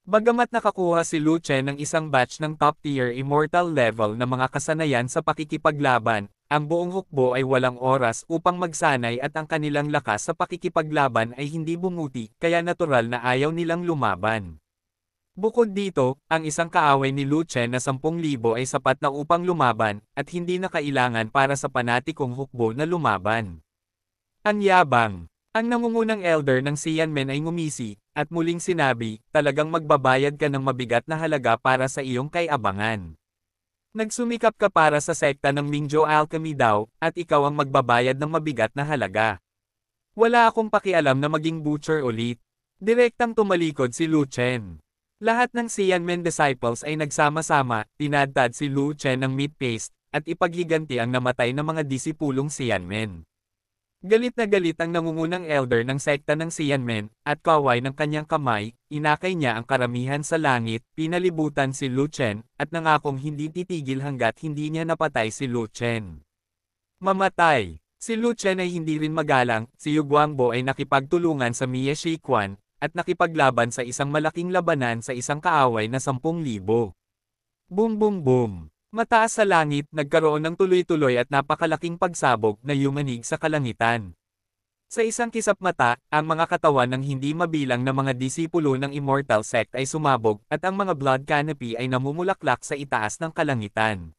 Bagamat nakakuha si Lu Chen ng isang batch ng top-tier immortal level na mga kasanayan sa pakikipaglaban, ang buong hukbo ay walang oras upang magsanay at ang kanilang lakas sa pakikipaglaban ay hindi bumuti, kaya natural na ayaw nilang lumaban. Bukod dito, ang isang kaaway ni Lu Chen na 10,000 ay sapat na upang lumaban, at hindi na kailangan para sa panatikong hukbo na lumaban. Ang yabang ang nangungunang elder ng Xianmen ay ngumisi, at muling sinabi, talagang magbabayad ka ng mabigat na halaga para sa iyong kayabangan. Nagsumikap ka para sa sekta ng Mingjo Alchemy daw, at ikaw ang magbabayad ng mabigat na halaga. Wala akong pakialam na maging butcher ulit. Direktang tumalikod si Lu Chen. Lahat ng Xianmen disciples ay nagsama-sama, tinadtad si Lu Chen ng meat paste, at ipaghiganti ang namatay na mga disipulong Xianmen. Galit na galit ang nangungunang elder ng sekta ng Sianmen, at kaway ng kanyang kamay, inakay niya ang karamihan sa langit, pinalibutan si Lu Chen, at nangakong hindi titigil hanggat hindi niya napatay si Lu Chen. Mamatay! Si Lu Chen ay hindi rin magalang, si Yu Guangbo ay nakipagtulungan sa Mie Shikuan, at nakipaglaban sa isang malaking labanan sa isang kaaway na 10,000. Boom boom boom! Mataas sa langit nagkaroon ng tuloy-tuloy at napakalaking pagsabog na yumanig sa kalangitan. Sa isang kisap mata, ang mga katawan ng hindi mabilang na mga disipulo ng Immortal Sect ay sumabog at ang mga blood canopy ay namumulaklak sa itaas ng kalangitan.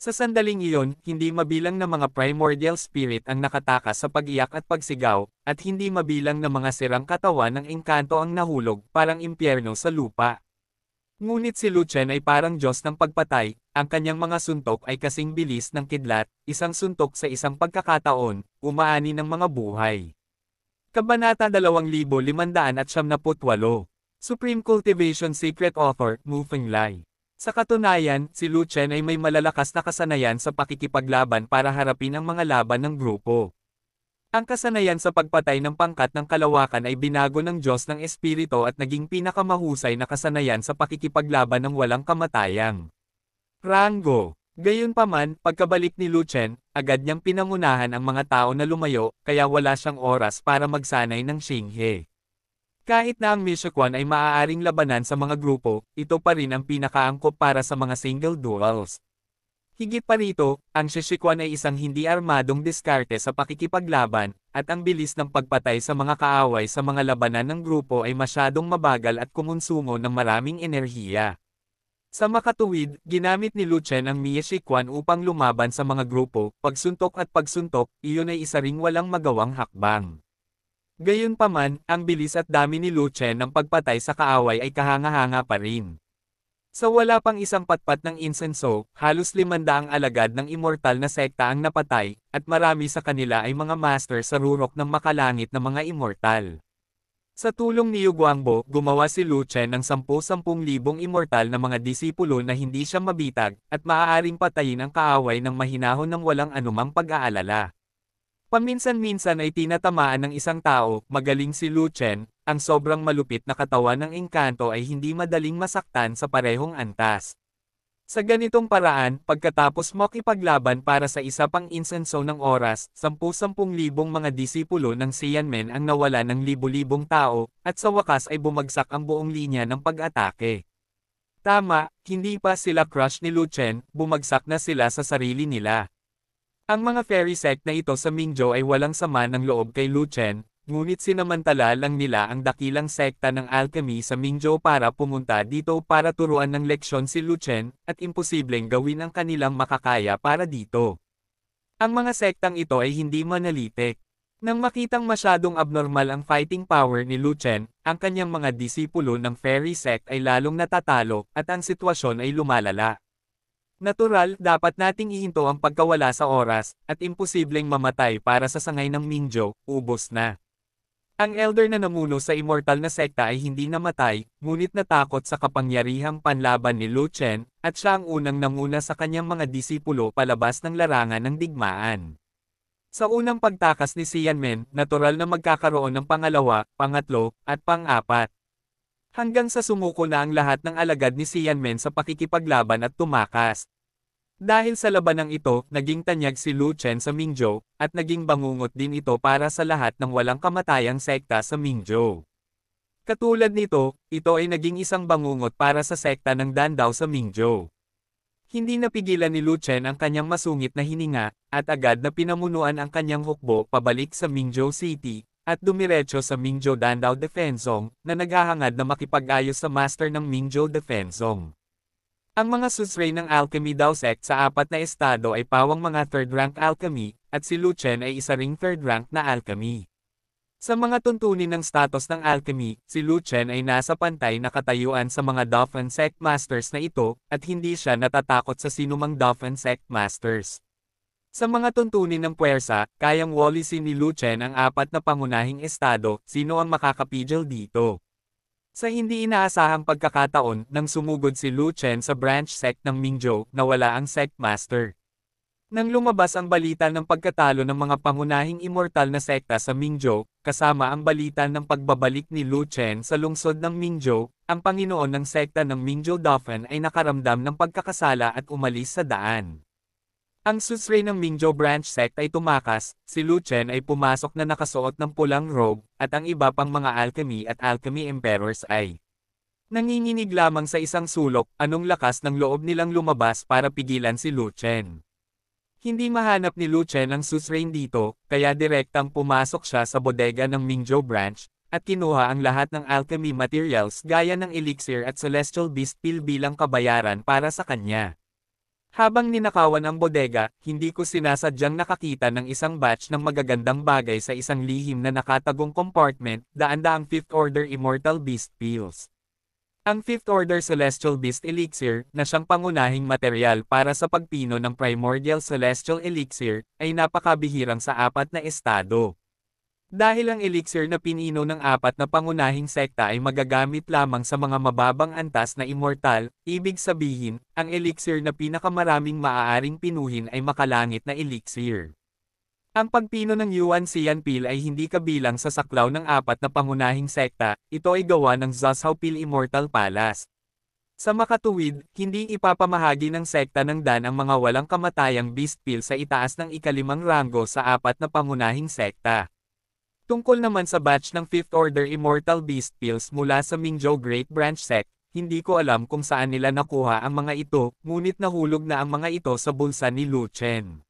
Sa sandaling iyon, hindi mabilang na mga primordial spirit ang nakatakas sa pagiyak at pagsigaw, at hindi mabilang na mga sirang katawan ng engkanto ang nahulog parang impyerno sa lupa. Ngunit si Luchen ay parang Diyos ng pagpatay, ang kanyang mga suntok ay kasing bilis ng kidlat, isang suntok sa isang pagkakataon, umaani ng mga buhay. Kabanata 2578 Supreme Cultivation Secret Author, Moving Lie Sa katunayan, si Luchen ay may malalakas na kasanayan sa pakikipaglaban para harapin ang mga laban ng grupo. Ang kasanayan sa pagpatay ng pangkat ng kalawakan ay binago ng Diyos ng Espiritu at naging pinakamahusay na kasanayan sa pakikipaglaban ng walang kamatayang. Rango Gayunpaman, pagkabalik ni Luchen, agad niyang pinangunahan ang mga tao na lumayo, kaya wala siyang oras para magsanay ng Xinghe. Kahit na ang Michoacan ay maaaring labanan sa mga grupo, ito pa rin ang pinakaangkop para sa mga single duels. Higit pa rito, ang Shishiquan ay isang hindi armadong diskarte sa pakikipaglaban, at ang bilis ng pagpatay sa mga kaaway sa mga labanan ng grupo ay masyadong mabagal at kumonsumo ng maraming enerhiya. Sa makatuwid, ginamit ni Luchen ang Miyashikwan upang lumaban sa mga grupo, pagsuntok at pagsuntok, iyon ay isa ring walang magawang hakbang. Gayunpaman, ang bilis at dami ni Luchen ng pagpatay sa kaaway ay kahangahanga pa rin. Sa wala pang isang patpat ng insenso, halos limanda ang alagad ng immortal na sekta ang napatay, at marami sa kanila ay mga master sa rurok ng makalangit na mga immortal. Sa tulong ni Yuguangbo, gumawa si Lu Chen ng 10-10,000 immortal na mga disipulo na hindi siya mabitag, at maaaring patayin ang kaaway ng mahinahon ng walang anumang pag-aalala. Paminsan-minsan ay tinatamaan ng isang tao, magaling si Lu Chen, ang sobrang malupit na katawan ng engkanto ay hindi madaling masaktan sa parehong antas. Sa ganitong paraan, pagkatapos makipaglaban para sa isa pang insenso ng oras, sampu-sampung libong mga disipulo ng Sianmen ang nawala ng libu-libong tao, at sa wakas ay bumagsak ang buong linya ng pag-atake. Tama, hindi pa sila crush ni Luchen, bumagsak na sila sa sarili nila. Ang mga fairy sect na ito sa Mingjo ay walang sama ng loob kay Luchen, Ngunit sinamantala lang nila ang dakilang sekta ng alchemy sa Mingzhou para pumunta dito para turuan ng leksyon si Luchen, at imposibleng gawin ang kanilang makakaya para dito. Ang mga sektang ito ay hindi manalitik. Nang makitang masyadong abnormal ang fighting power ni Luchen, ang kanyang mga disipulo ng fairy sect ay lalong natatalo, at ang sitwasyon ay lumalala. Natural, dapat nating ihinto ang pagkawala sa oras, at imposibleng mamatay para sa sangay ng Minjo, ubos na. Ang elder na namuno sa immortal na sekta ay hindi namatay, ngunit natakot sa kapangyarihang panlaban ni Lu Chen, at siya ang unang namuna sa kanyang mga disipulo palabas ng larangan ng digmaan. Sa unang pagtakas ni Xianmen, natural na magkakaroon ng pangalawa, pangatlo, at pang-apat. Hanggang sa sumuko na ang lahat ng alagad ni Xianmen sa pakikipaglaban at tumakas, dahil sa labanang ito, naging tanyag si Lu Chen sa Mingzhou, at naging bangungot din ito para sa lahat ng walang kamatayang sekta sa Mingzhou. Katulad nito, ito ay naging isang bangungot para sa sekta ng Dandao sa Mingzhou. Hindi napigilan ni Lu Chen ang kanyang masungit na hininga, at agad na pinamunuan ang kanyang hukbo pabalik sa Mingzhou City, at dumiretso sa Mingzhou Dandao Zone, na naghahangad na makipag-ayos sa master ng Mingzhou Zone. Ang mga susray ng alchemy daw sect sa apat na estado ay pawang mga third-rank alchemy, at si Luchen ay isa ring third-rank na alchemy. Sa mga tuntunin ng status ng alchemy, si Luchen ay nasa pantay na katayuan sa mga Dauphin Sect Masters na ito, at hindi siya natatakot sa sinumang Dauphin Sect Masters. Sa mga tuntunin ng puwersa, kayang walisin ni Luchen ang apat na pangunahing estado, sino ang makakapigil dito? Sa hindi inaasahang pagkakataon nang sumugod si Lu Chen sa branch sect ng Mingzhou, wala ang sect master. Nang lumabas ang balita ng pagkatalo ng mga pangunahing immortal na sekta sa Mingzhou, kasama ang balita ng pagbabalik ni Lu Chen sa lungsod ng Mingzhou, ang Panginoon ng sekta ng Mingzhou Dauphin ay nakaramdam ng pagkakasala at umalis sa daan. Ang susre ng Mingjo branch sect ay tumakas, si Lu Chen ay pumasok na nakasuot ng pulang robe, at ang iba pang mga alchemy at alchemy emperors ay nanginginig lamang sa isang sulok anong lakas ng loob nilang lumabas para pigilan si Lu Chen. Hindi mahanap ni Lu Chen ang susrain dito, kaya direktang pumasok siya sa bodega ng Mingjo branch, at kinuha ang lahat ng alchemy materials gaya ng elixir at celestial beast pill bilang kabayaran para sa kanya. Habang ninakawan ang bodega, hindi ko sinasadyang nakakita ng isang batch ng magagandang bagay sa isang lihim na nakatagong compartment, daan-daang 5th Order Immortal Beast Pills. Ang 5th Order Celestial Beast Elixir, na siyang pangunahing material para sa pagpino ng Primordial Celestial Elixir, ay napakabihirang sa apat na estado. Dahil ang elixir na pinino ng apat na pangunahing sekta ay magagamit lamang sa mga mababang antas na immortal, ibig sabihin, ang elixir na pinakamaraming maaaring pinuhin ay makalangit na elixir. Ang pagpino ng Yuan Xian Pil ay hindi kabilang sa saklaw ng apat na pangunahing sekta, ito ay gawa ng Zasao Pil Immortal Palace. Sa makatuwid, hindi ipapamahagi ng sekta ng Dan ang mga walang kamatayang beast pill sa itaas ng ikalimang ranggo sa apat na pangunahing sekta. Tungkol naman sa batch ng Fifth Order Immortal Beast Pills mula sa Mingzhou Great Branch Sect, hindi ko alam kung saan nila nakuha ang mga ito, ngunit nahulog na ang mga ito sa bulsa ni Lu Chen.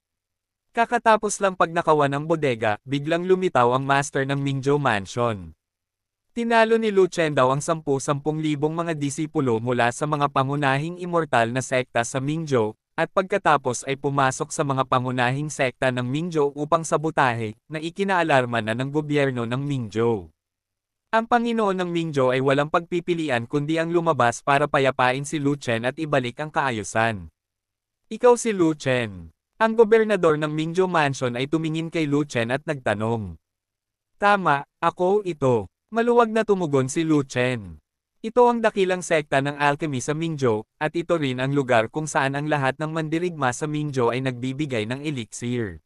Kakatapos lang pag nakawan ang bodega, biglang lumitaw ang master ng Mingzhou Mansion. Tinalo ni Lu Chen daw ang 10-10,000 mga disipulo mula sa mga pangunahing immortal na sekta sa Mingzhou, at pagkatapos ay pumasok sa mga pangunahing sekta ng Mingzhou upang sabutahe, na ikinaalarma na ng gobyerno ng Mingzhou. Ang Panginoon ng Mingzhou ay walang pagpipilian kundi ang lumabas para payapain si Lu Chen at ibalik ang kaayusan. Ikaw si Lu Chen. Ang gobernador ng Mingzhou Mansion ay tumingin kay Lu Chen at nagtanong. Tama, ako ito. Maluwag na tumugon si Lu Chen. Ito ang dakilang sekta ng alchemy sa Mingzhou, at ito rin ang lugar kung saan ang lahat ng mandirigma sa Mingzhou ay nagbibigay ng elixir.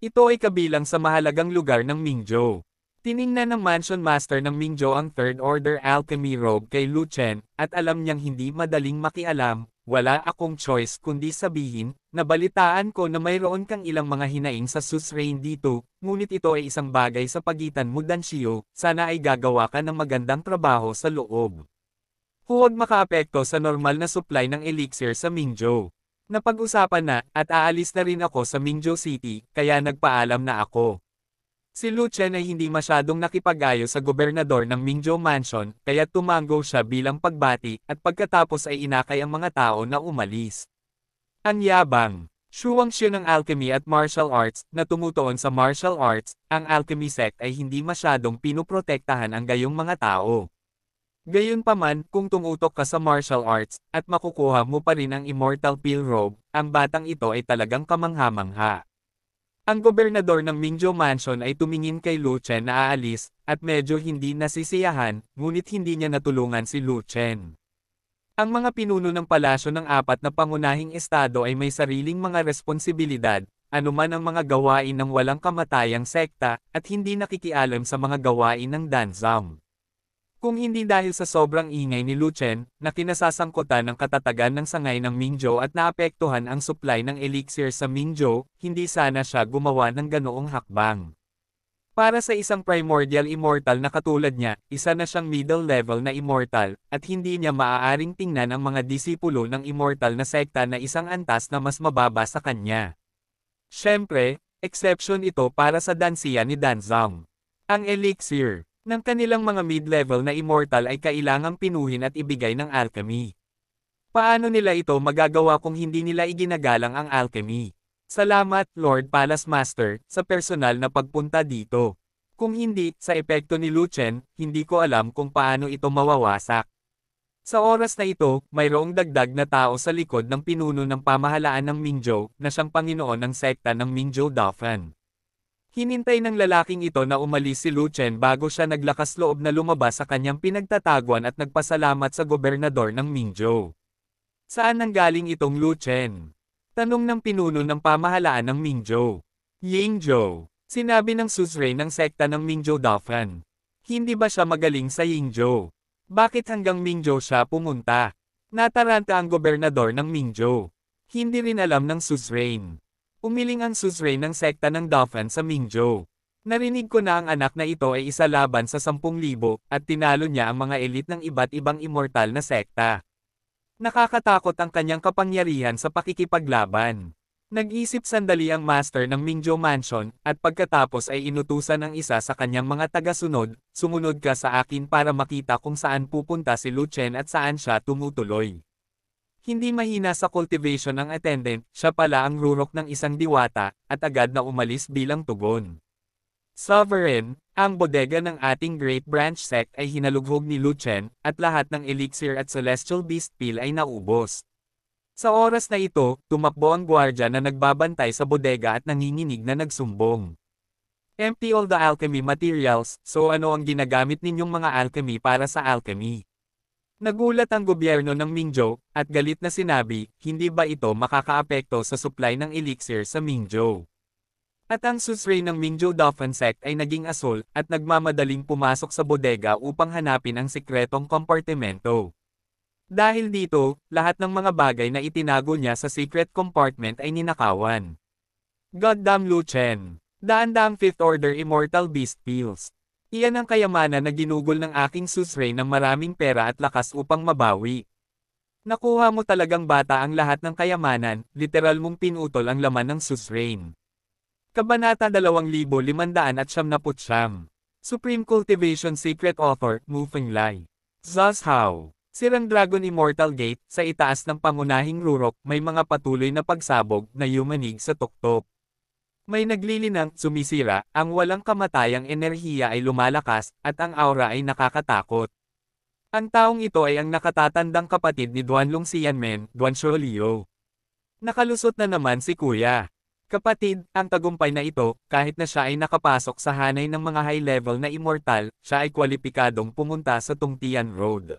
Ito ay kabilang sa mahalagang lugar ng Mingzhou. Tiningnan ng Mansion Master ng Mingzhou ang Third Order Alchemy Robe kay Lu Chen, at alam niyang hindi madaling makialam, wala akong choice kundi sabihin, Nabalitaan ko na mayroon kang ilang mga hinaing sa susrain dito, ngunit ito ay isang bagay sa pagitan mo Danshio, sana ay gagawa ka ng magandang trabaho sa loob. Huwag makaapekto sa normal na supply ng elixir sa Mingzhou. Napag-usapan na, at aalis na rin ako sa Mingzhou City, kaya nagpaalam na ako. Si Luchen ay hindi masyadong nakipagayo sa gobernador ng Mingzhou Mansion, kaya tumango siya bilang pagbati, at pagkatapos ay inakay ang mga tao na umalis. Ang yabang. siya ng alchemy at martial arts, na tumutuon sa martial arts, ang alchemy sect ay hindi masyadong pinoprotektahan ang gayong mga tao. Gayunpaman, kung tumutok ka sa martial arts, at makukuha mo pa rin ang immortal pill robe, ang batang ito ay talagang kamangha-mangha. Ang gobernador ng Mingjo Mansion ay tumingin kay Lu Chen na aalis, at medyo hindi nasisiyahan, ngunit hindi niya natulungan si Lu Chen. Ang mga pinuno ng palasyo ng apat na pangunahing estado ay may sariling mga responsibilidad, anuman ang mga gawain ng walang kamatayang sekta, at hindi nakikialam sa mga gawain ng Danzam. Kung hindi dahil sa sobrang ingay ni Luchen, na kinasasangkutan ng katatagan ng sangay ng Mingzhou at naapektuhan ang supply ng elixir sa Mingzhou, hindi sana siya gumawa ng ganoong hakbang. Para sa isang primordial immortal na katulad niya, isa na siyang middle level na immortal, at hindi niya maaaring tingnan ang mga disipulo ng immortal na sekta na isang antas na mas mababa sa kanya. Siyempre, exception ito para sa dansiya ni Danzang. Ang elixir ng kanilang mga mid-level na immortal ay kailangang pinuhin at ibigay ng alchemy. Paano nila ito magagawa kung hindi nila iginagalang ang alchemy? Salamat, Lord Palace Master, sa personal na pagpunta dito. Kung hindi, sa epekto ni Luchen, hindi ko alam kung paano ito mawawasak. Sa oras na ito, mayroong dagdag na tao sa likod ng pinuno ng pamahalaan ng Minjo na siyang Panginoon ng sekta ng Minjo Dauphin. Hinintay ng lalaking ito na umalis si Luchen bago siya naglakas loob na lumabas sa kanyang pinagtataguan at nagpasalamat sa gobernador ng Minjo. Saan nanggaling itong Luchen? Tanong ng pinuno ng pamahalaan ng Mingzhou. Ying Sinabi ng suzerain ng sekta ng Mingzhou Dauphin. Hindi ba siya magaling sa Yingzhou? Bakit hanggang Mingzhou siya pumunta? Nataranta ang gobernador ng Mingzhou. Hindi rin alam ng suzerain. Umiling ang suzerain ng sekta ng Dauphin sa Mingzhou. Narinig ko na ang anak na ito ay isa laban sa 10,000 at tinalo niya ang mga elit ng iba't ibang immortal na sekta. Nakakatakot ang kanyang kapangyarihan sa pakikipaglaban. Nag-isip sandali ang master ng Mingjo Mansion, at pagkatapos ay inutusan ang isa sa kanyang mga tagasunod, sumunod ka sa akin para makita kung saan pupunta si Lu Chen at saan siya tumutuloy. Hindi mahina sa cultivation ng attendant, siya pala ang rurok ng isang diwata, at agad na umalis bilang tugon. Sovereign, ang bodega ng ating Great Branch sect ay hinalughog ni Luchen, at lahat ng elixir at celestial beast pill ay naubos. Sa oras na ito, tumakbo ang gwardya na nagbabantay sa bodega at nanginginig na nagsumbong. Empty all the alchemy materials, so ano ang ginagamit ninyong mga alchemy para sa alchemy? Nagulat ang gobyerno ng Mingzhou, at galit na sinabi, hindi ba ito makakaapekto sa supply ng elixir sa Mingzhou? At ang susray ng Mingjo Dolphin ay naging asol at nagmamadaling pumasok sa bodega upang hanapin ang sikretong kompartimento. Dahil dito, lahat ng mga bagay na itinago niya sa secret compartment ay ninakawan. Goddamn Lu Chen! Daan-daang Fifth Order Immortal Beast Pills. Iyan ang kayamanan na ginugol ng aking susray ng maraming pera at lakas upang mabawi. Nakuha mo talagang bata ang lahat ng kayamanan, literal mong pinutol ang laman ng susrain. Kabanata 2579. Supreme Cultivation Secret Author, Moving Lai. Thus how? Si Randragon Immortal Gate, sa itaas ng pangunahing rurok, may mga patuloy na pagsabog na yumanig sa tuktok. May naglilinang, sumisira, ang walang kamatayang enerhiya ay lumalakas, at ang aura ay nakakatakot. Ang taong ito ay ang nakatatandang kapatid ni Duan Longxianmen, Duan Sholiu. Nakalusot na naman si Kuya. Kapatid, ang tagumpay na ito, kahit na siya ay nakapasok sa hanay ng mga high-level na immortal, siya ay kwalipikadong pumunta sa Tungtian Road.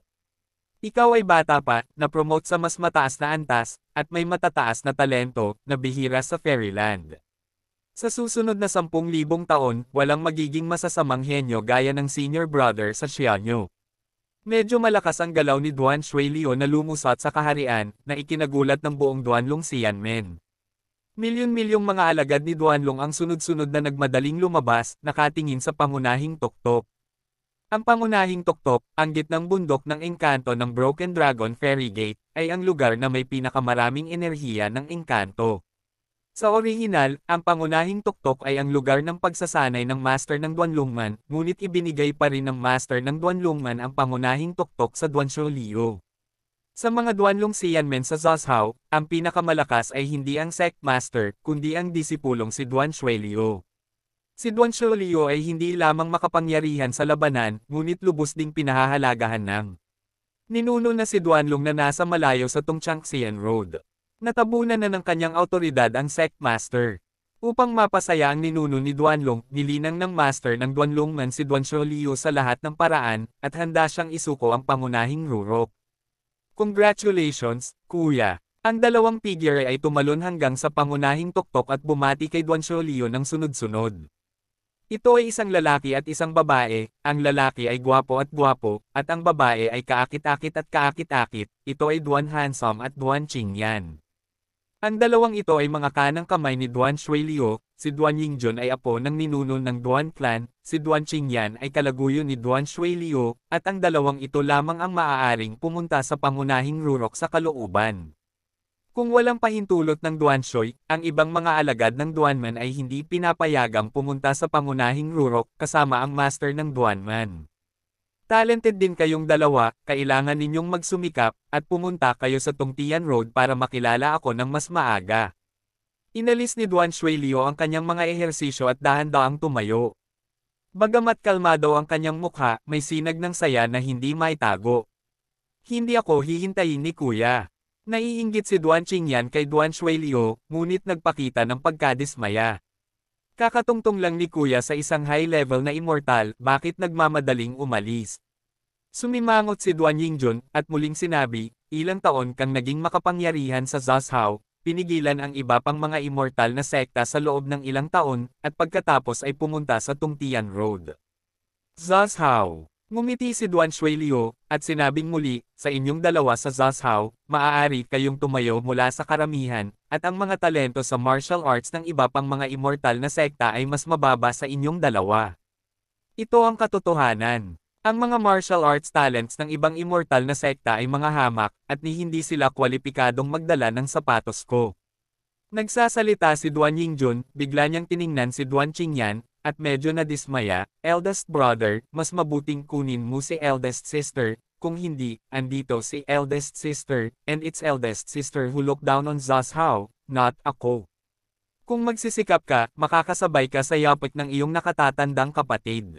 Ikaw ay bata pa, na-promote sa mas mataas na antas, at may matataas na talento, na bihira sa Fairyland. Sa susunod na 10,000 taon, walang magiging masasamang henyo gaya ng senior brother sa Xianyu. Medyo malakas ang galaw ni Duan Shuilio na lumusot sa kaharian, na ikinagulat ng buong Duan Longxian Men. Milyon-milyong mga alagad ni Duanlong ang sunod-sunod na nagmadaling lumabas, nakatingin sa pangunahing tuktok. Ang pangunahing tuktok, ang gitnang bundok ng engkanto ng Broken Dragon Ferry Gate, ay ang lugar na may pinakamaraming enerhiya ng engkanto. Sa orihinal, ang pangunahing tuktok ay ang lugar ng pagsasanay ng Master ng Duanlongman, ngunit ibinigay pa rin ng Master ng Duanlongman ang pangunahing tuktok sa Duansholiu. Sa mga Duanlong Xianmen sa Zhao, ang pinakamalakas ay hindi ang sect master, kundi ang disipulong si Duan Shueliu. Si Duan Shueliu ay hindi lamang makapangyarihan sa labanan, ngunit lubos ding pinahahalagahan ng Ninuno na si Duanlong na nasa malayo sa Tongchang Xian Road. Natabunan na ng kanyang autoridad ang sect master. Upang mapasaya ang ninuno ni Duanlong, nilinang ng master ng Duanlongman si Duan Shueliu sa lahat ng paraan, at handa siyang isuko ang pangunahing rurok. Congratulations, kuya! Ang dalawang figure ay tumalon hanggang sa pangunahing tuktok at bumati kay Duan Leon ng sunod-sunod. Ito ay isang lalaki at isang babae, ang lalaki ay guwapo at guwapo, at ang babae ay kaakit-akit at kaakit-akit, ito ay Duan Handsome at Duan Qingyan. Ang dalawang ito ay mga kanang kamay ni Duan Shuiliu, si Duan Yingjun ay apo ng ninuno ng Duan clan, si Duan Qingyan ay kalaguyo ni Duan Shui Liu, at ang dalawang ito lamang ang maaaring pumunta sa pangunahing rurok sa kalooban. Kung walang pahintulot ng Duan Shui, ang ibang mga alagad ng Duanman ay hindi pinapayagang pumunta sa pangunahing rurok kasama ang master ng Duanman. Talented din kayong dalawa, kailangan ninyong magsumikap, at pumunta kayo sa Tungtian Road para makilala ako ng mas maaga. Inalis ni Duan Shuilio ang kanyang mga ehersisyo at dahan-daang tumayo. Bagamat kalmado ang kanyang mukha, may sinag ng saya na hindi maitago. Hindi ako hihintayin ni kuya. Naiinggit si Duan Qingyan kay Duan Shuilio, ngunit nagpakita ng pagkadismaya. Kakatungtong lang ni kuya sa isang high-level na immortal, bakit nagmamadaling umalis? Sumimangot si Duan Yingjun, at muling sinabi, ilang taon kang naging makapangyarihan sa Zhao, pinigilan ang iba pang mga immortal na sekta sa loob ng ilang taon, at pagkatapos ay pumunta sa Tungtian Road. Zazhao. Ngumiti si Duan Shuilio, at sinabing muli, sa inyong dalawa sa Zazhao, maaari kayong tumayo mula sa karamihan, at ang mga talento sa martial arts ng iba pang mga immortal na sekta ay mas mababa sa inyong dalawa. Ito ang katotohanan. Ang mga martial arts talents ng ibang immortal na sekta ay mga hamak, at ni hindi sila kwalipikadong magdala ng sapatos ko. Nagsasalita si Duan Yingjun, bigla niyang tiningnan si Duan Qingyan, at medyo na dismaya, eldest brother, mas mabuting kunin mo si eldest sister, kung hindi, andito si eldest sister, and its eldest sister who looked down on Zas Hao, not ako. Kung magsisikap ka, makakasabay ka sa yapak ng iyong nakatatandang kapatid.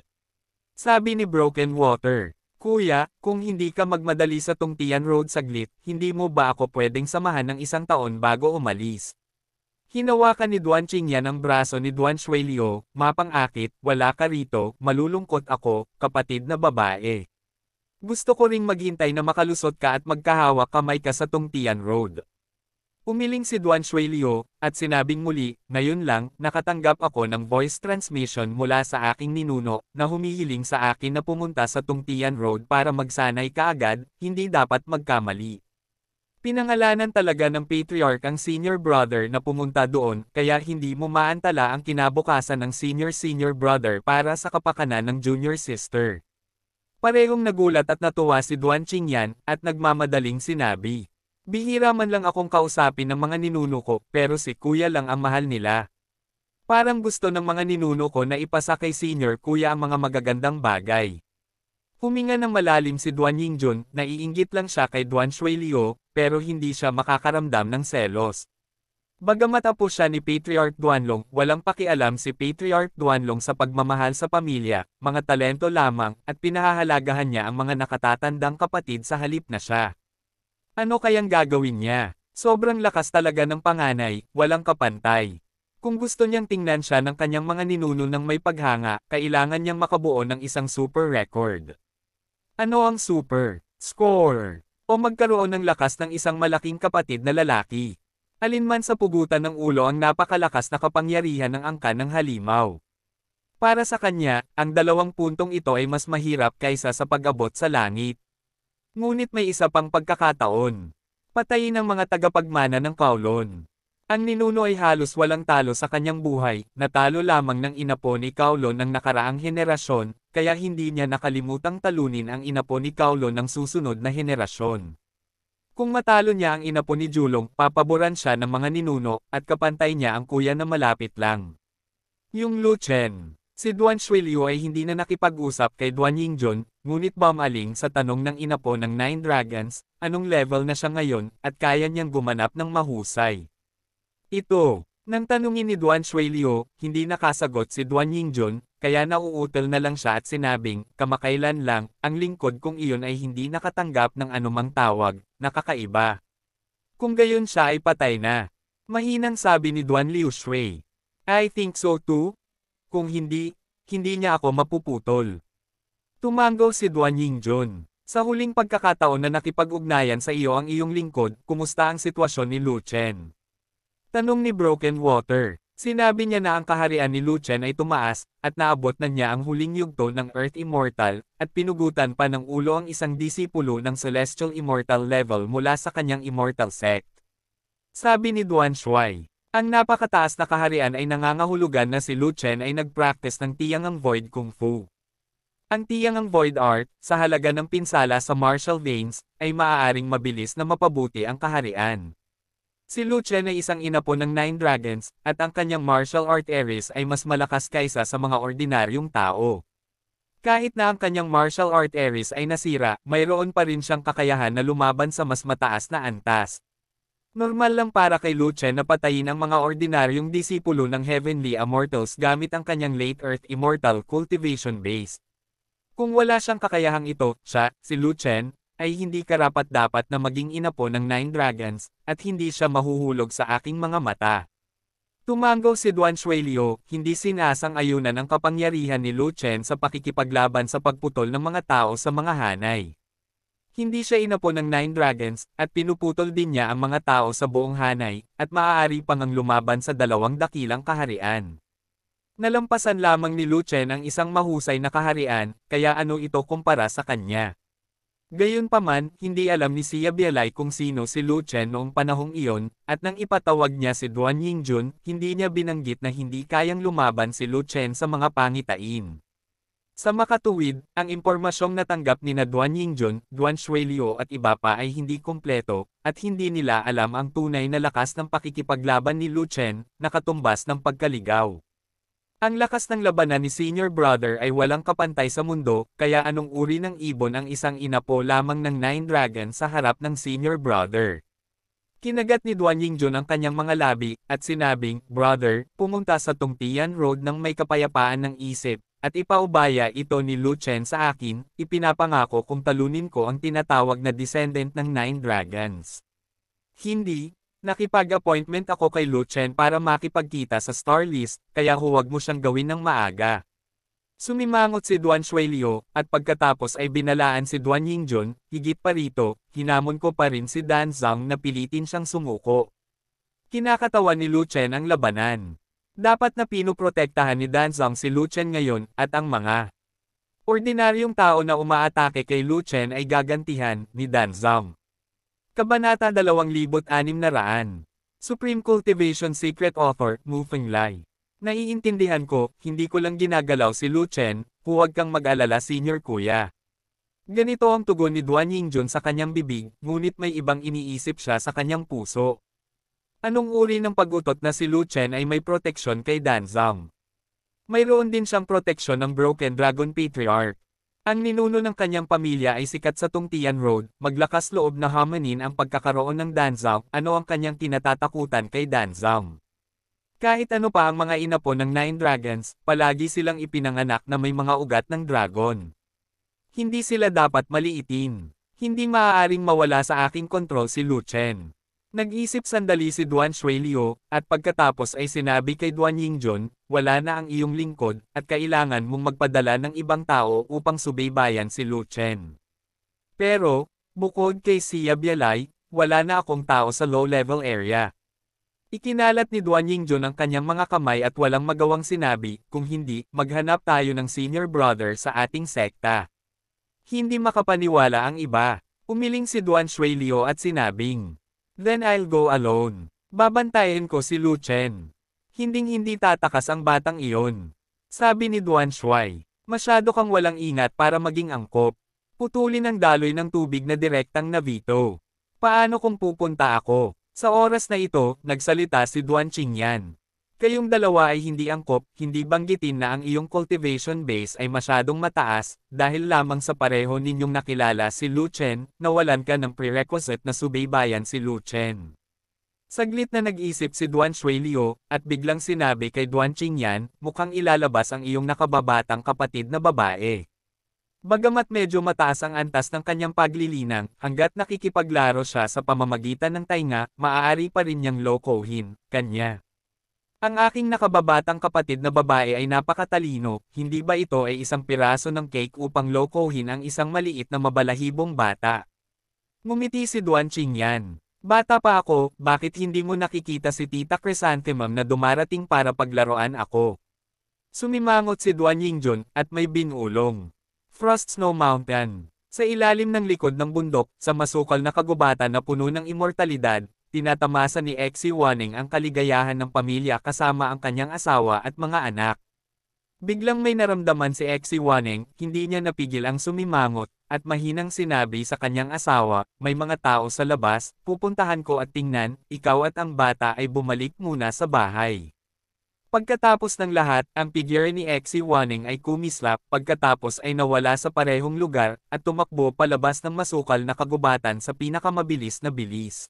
Sabi ni Broken Water, Kuya, kung hindi ka magmadali sa Tungtian Road saglit, hindi mo ba ako pwedeng samahan ng isang taon bago umalis? Hinawakan ni Duan Qingyan ang braso ni Duan Shuilio, mapangakit, wala ka rito, malulungkot ako, kapatid na babae. Gusto ko ring maghintay na makalusot ka at magkahawak kamay ka sa Tungtian Road. Umiling si Duan Shui Liu, at sinabing muli, ngayon lang, nakatanggap ako ng voice transmission mula sa aking ninuno, na humihiling sa akin na pumunta sa Tungtian Road para magsanay kaagad, hindi dapat magkamali. Pinangalanan talaga ng patriarch ang senior brother na pumunta doon, kaya hindi mo maantala ang kinabukasan ng senior-senior brother para sa kapakanan ng junior sister. Parehong nagulat at natuwa si Duan Qingyan, at nagmamadaling sinabi. Bihira man lang akong kausapin ng mga ninuno ko, pero si kuya lang ang mahal nila. Parang gusto ng mga ninuno ko na ipasa kay senior kuya ang mga magagandang bagay. Huminga ng malalim si Duan Yingjun, naiinggit lang siya kay Duan Shuilio, pero hindi siya makakaramdam ng selos. Bagamat apo siya ni Patriarch Duanlong, walang pakialam si Patriarch Duanlong sa pagmamahal sa pamilya, mga talento lamang, at pinahahalagahan niya ang mga nakatatandang kapatid sa halip na siya. Ano kayang gagawin niya? Sobrang lakas talaga ng panganay, walang kapantay. Kung gusto niyang tingnan siya ng kanyang mga ninuno ng may paghanga, kailangan niyang makabuo ng isang super record. Ano ang super? Score! O magkaroon ng lakas ng isang malaking kapatid na lalaki. Alinman sa pugutan ng ulo ang napakalakas na kapangyarihan ng angka ng halimaw. Para sa kanya, ang dalawang puntong ito ay mas mahirap kaysa sa pag-abot sa langit. Ngunit may isa pang pagkakataon. Patayin ng mga tagapagmana ng Paulon. Ang ninuno ay halos walang talo sa kanyang buhay, natalo lamang ng inapo ni Kowloon ng nakaraang henerasyon, kaya hindi niya nakalimutang talunin ang inapo ni Kowloon ng susunod na henerasyon. Kung matalo niya ang inapo ni Julong, papaboran siya ng mga ninuno, at kapantay niya ang kuya na malapit lang. Yung Lu Chen. Si Duan Shuiliu ay hindi na nakipag-usap kay Duan Yingjun, ngunit bumaling sa tanong ng ina po ng Nine Dragons, anong level na siya ngayon, at kaya niyang gumanap ng mahusay. Ito, nang tanungin ni Duan Shuiliu, hindi nakasagot si Duan Yingjun, kaya nauutal na lang siya at sinabing, kamakailan lang, ang lingkod kung iyon ay hindi nakatanggap ng anumang tawag, nakakaiba. Kung gayon siya ay patay na. Mahinang sabi ni Duan Liu Shui. I think so too, kung hindi, hindi niya ako mapuputol. Tumango si Duan Yingjun. Sa huling pagkakataon na nakipag-ugnayan sa iyo ang iyong lingkod, kumusta ang sitwasyon ni Lu Chen? Tanong ni Broken Water. Sinabi niya na ang kaharian ni Lu Chen ay tumaas, at naabot na niya ang huling yugto ng Earth Immortal, at pinugutan pa ng ulo ang isang disipulo ng Celestial Immortal level mula sa kanyang Immortal Sect. Sabi ni Duan Shuai, ang napakataas na kaharian ay nangangahulugan na si Lu Chen ay nagpractice ng Tiangang Void Kung Fu. Ang Tiangang Void Art, sa halaga ng pinsala sa martial veins, ay maaaring mabilis na mapabuti ang kaharian. Si Lu Chen ay isang inapo ng Nine Dragons, at ang kanyang martial art Ares ay mas malakas kaysa sa mga ordinaryong tao. Kahit na ang kanyang martial art Ares ay nasira, mayroon pa rin siyang kakayahan na lumaban sa mas mataas na antas, Normal lang para kay Luce na patayin ang mga ordinaryong disipulo ng Heavenly Immortals gamit ang kanyang late Earth Immortal Cultivation Base. Kung wala siyang kakayahang ito, siya, si Luchen, ay hindi karapat-dapat na maging inapo ng Nine Dragons, at hindi siya mahuhulog sa aking mga mata. Tumango si Duan Shuelio, hindi sinasang ayunan ang kapangyarihan ni Luchen sa pakikipaglaban sa pagputol ng mga tao sa mga hanay. Hindi siya inapo ng Nine Dragons, at pinuputol din niya ang mga tao sa buong hanay, at maaari pang ang lumaban sa dalawang dakilang kaharian. Nalampasan lamang ni Luchen ang isang mahusay na kaharian, kaya ano ito kumpara sa kanya. Gayunpaman, hindi alam ni Sia Bialay kung sino si Luchen noong panahong iyon, at nang ipatawag niya si Duan Yingjun, hindi niya binanggit na hindi kayang lumaban si Luchen sa mga pangitain. Sa makatuwid, ang impormasyong natanggap ni na Duan Yingjun, Duan Shuelio at iba pa ay hindi kumpleto, at hindi nila alam ang tunay na lakas ng pakikipaglaban ni Lu Chen, nakatumbas ng pagkaligaw. Ang lakas ng labanan ni senior brother ay walang kapantay sa mundo, kaya anong uri ng ibon ang isang inapo lamang ng Nine Dragon sa harap ng senior brother. Kinagat ni Duan Yingjun ang kanyang mga labi, at sinabing, Brother, pumunta sa Tungtian Road nang may kapayapaan ng isip, at ipaubaya ito ni Lu Chen sa akin, ipinapangako kung talunin ko ang tinatawag na descendant ng Nine Dragons. Hindi, nakipag-appointment ako kay Lu Chen para makipagkita sa star list, kaya huwag mo siyang gawin ng maaga. Sumimangot si Duan Shuelio, at pagkatapos ay binalaan si Duan Yingjun, higit pa rito, hinamon ko pa rin si Dan Zhang na pilitin siyang sumuko. Kinakatawa ni Lu Chen ang labanan. Dapat na pinuprotektahan ni Danzang si Luchen ngayon, at ang mga ordinaryong tao na umaatake kay Luchen ay gagantihan ni Danzang. Kabanata 2600 Supreme Cultivation Secret Author, Mu Fenglai. Naiintindihan ko, hindi ko lang ginagalaw si Luchen, huwag kang mag-alala senior kuya. Ganito ang tugon ni Duan Yingjun sa kanyang bibig, ngunit may ibang iniisip siya sa kanyang puso. Anong uri ng pagutot na si Lu Chen ay may proteksyon kay Dan Zhang? Mayroon din siyang proteksyon ng Broken Dragon Patriarch. Ang ninuno ng kanyang pamilya ay sikat sa Tungtian Road, maglakas loob na hamanin ang pagkakaroon ng Dan Zhang, ano ang kanyang kinatatakutan kay Dan Zhang. Kahit ano pa ang mga inapo ng Nine Dragons, palagi silang ipinanganak na may mga ugat ng dragon. Hindi sila dapat maliitin. Hindi maaaring mawala sa aking kontrol si Lu Chen. Nag-isip sandali si Duan Shuilio, at pagkatapos ay sinabi kay Duan Yingjon, wala na ang iyong lingkod, at kailangan mong magpadala ng ibang tao upang subaybayan si Lu Chen. Pero, bukod kay Xia Bialay, wala na akong tao sa low-level area. Ikinalat ni Duan Yingjon ang kanyang mga kamay at walang magawang sinabi, kung hindi, maghanap tayo ng senior brother sa ating sekta. Hindi makapaniwala ang iba. Umiling si Duan Shuilio at sinabing, Then I'll go alone. Babantayan ko si Lu Chen. Hinding-hindi tatakas ang batang iyon. Sabi ni Duan Shuai, masyado kang walang ingat para maging angkop. Putulin ang daloy ng tubig na direktang nabito. Paano kung pupunta ako? Sa oras na ito, nagsalita si Duan Qingyan. Kayong dalawa ay hindi angkop, hindi banggitin na ang iyong cultivation base ay masyadong mataas, dahil lamang sa pareho ninyong nakilala si Lu Chen, nawalan ka ng prerequisite na subaybayan si Lu Chen. Saglit na nag-isip si Duan Shui Liu, at biglang sinabi kay Duan Qingyan, mukhang ilalabas ang iyong nakababatang kapatid na babae. Bagamat medyo mataas ang antas ng kanyang paglilinang, hanggat nakikipaglaro siya sa pamamagitan ng tainga, maaari pa rin niyang lokohin, kanya. Ang aking nakababatang kapatid na babae ay napakatalino, hindi ba ito ay isang piraso ng cake upang lokohin ang isang maliit na mabalahibong bata? Ngumiti si Duan Qingyan. Bata pa ako, bakit hindi mo nakikita si Tita Chrysanthemum na dumarating para paglaruan ako? Sumimangot si Duan Yingjun, at may binulong. Frost Snow Mountain. Sa ilalim ng likod ng bundok, sa masukal na kagubatan na puno ng imortalidad, tinatamasa ni Exi Waneng ang kaligayahan ng pamilya kasama ang kanyang asawa at mga anak. Biglang may naramdaman si Exi Waneng, hindi niya napigil ang sumimangot, at mahinang sinabi sa kanyang asawa, may mga tao sa labas, pupuntahan ko at tingnan, ikaw at ang bata ay bumalik muna sa bahay. Pagkatapos ng lahat, ang figure ni Exi Waneng ay kumislap, pagkatapos ay nawala sa parehong lugar, at tumakbo palabas ng masukal na kagubatan sa pinakamabilis na bilis.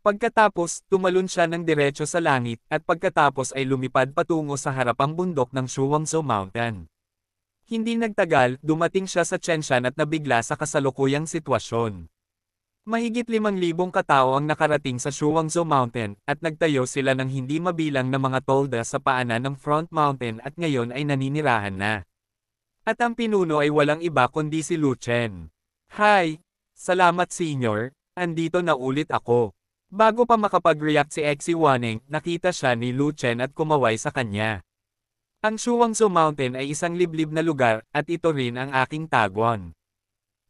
Pagkatapos, tumalon siya ng diretso sa langit, at pagkatapos ay lumipad patungo sa harapang bundok ng Shuangzhou Mountain. Hindi nagtagal, dumating siya sa Chenshan at nabigla sa kasalukuyang sitwasyon. Mahigit limang libong katao ang nakarating sa Shuangzhou Mountain, at nagtayo sila ng hindi mabilang na mga tolda sa paanan ng Front Mountain at ngayon ay naninirahan na. At ang pinuno ay walang iba kundi si Lu Chen. Hi! Salamat senior, andito na ulit ako. Bago pa makapag-react si Exi Waneng, nakita siya ni Lu Chen at kumaway sa kanya. Ang Shuangzhou Mountain ay isang liblib na lugar, at ito rin ang aking tagwan.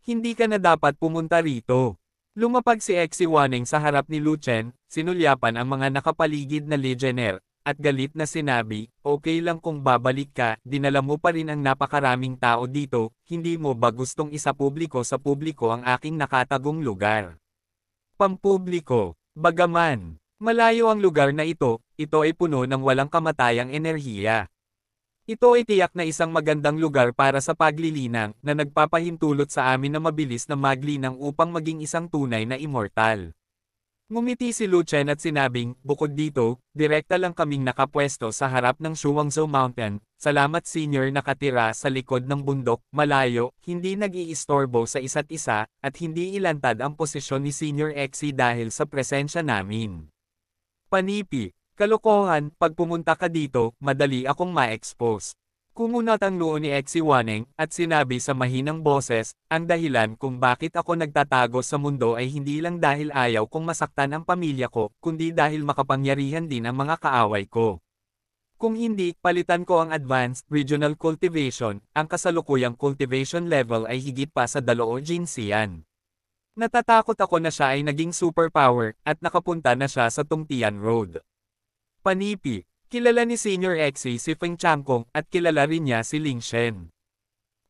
Hindi ka na dapat pumunta rito. Lumapag si Exi Waneng sa harap ni Lu Chen, sinulyapan ang mga nakapaligid na legionnaire, at galit na sinabi, okay lang kung babalik ka, dinala mo pa rin ang napakaraming tao dito, hindi mo ba gustong isa publiko sa publiko ang aking nakatagong lugar? Pampubliko, Bagaman, malayo ang lugar na ito, ito ay puno ng walang kamatayang enerhiya. Ito ay tiyak na isang magandang lugar para sa paglilinang na nagpapahintulot sa amin na mabilis na maglinang upang maging isang tunay na immortal. Ngumiti si Lu Chen at sinabing, bukod dito, direkta lang kaming nakapwesto sa harap ng Shuangzhou Mountain, salamat senior nakatira sa likod ng bundok, malayo, hindi nag-iistorbo sa isa't isa, at hindi ilantad ang posisyon ni Senior Exi dahil sa presensya namin. Panipi, kalokohan, pag pumunta ka dito, madali akong ma-expose. Kumunot ang noo ni Exi Waneng, at sinabi sa mahinang boses, ang dahilan kung bakit ako nagtatago sa mundo ay hindi lang dahil ayaw kong masaktan ang pamilya ko, kundi dahil makapangyarihan din ang mga kaaway ko. Kung hindi, palitan ko ang advanced regional cultivation, ang kasalukuyang cultivation level ay higit pa sa daloo jinsian. Natatakot ako na siya ay naging superpower, at nakapunta na siya sa Tungtian Road. Panipi, Kilala ni Senior Exi si Feng Changkong at kilala rin niya si Ling Shen.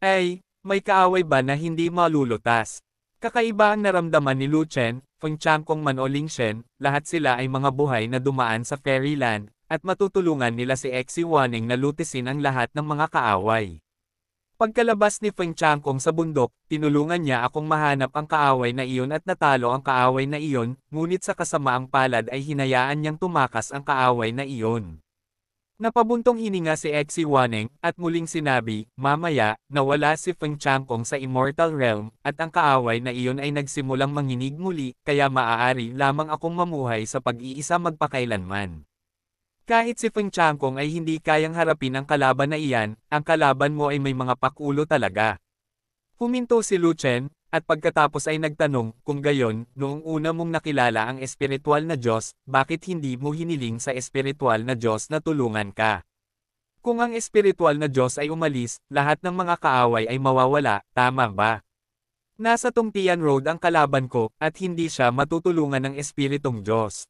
Ay, may kaaway ba na hindi malulutas? Kakaiba ang naramdaman ni Lu Chen, Feng Changkong man o Ling Shen, lahat sila ay mga buhay na dumaan sa fairyland, at matutulungan nila si Exi Waneng na lutisin ang lahat ng mga kaaway. Pagkalabas ni Feng Changkong sa bundok, tinulungan niya akong mahanap ang kaaway na iyon at natalo ang kaaway na iyon, ngunit sa kasamaang palad ay hinayaan niyang tumakas ang kaaway na iyon. Napabuntong hininga si Exi Waneng, at muling sinabi, mamaya, nawala si Feng Changkong sa Immortal Realm, at ang kaaway na iyon ay nagsimulang manginig muli, kaya maaari lamang akong mamuhay sa pag-iisa magpakailanman. Kahit si Feng Changkong ay hindi kayang harapin ang kalaban na iyan, ang kalaban mo ay may mga pakulo talaga. Huminto si Lu Chen, at pagkatapos ay nagtanong, kung gayon, noong una mong nakilala ang espiritual na Diyos, bakit hindi mo hiniling sa espiritual na Diyos na tulungan ka? Kung ang espiritual na Diyos ay umalis, lahat ng mga kaaway ay mawawala, tama ba? Nasa Tungtian Road ang kalaban ko, at hindi siya matutulungan ng Espiritong Diyos.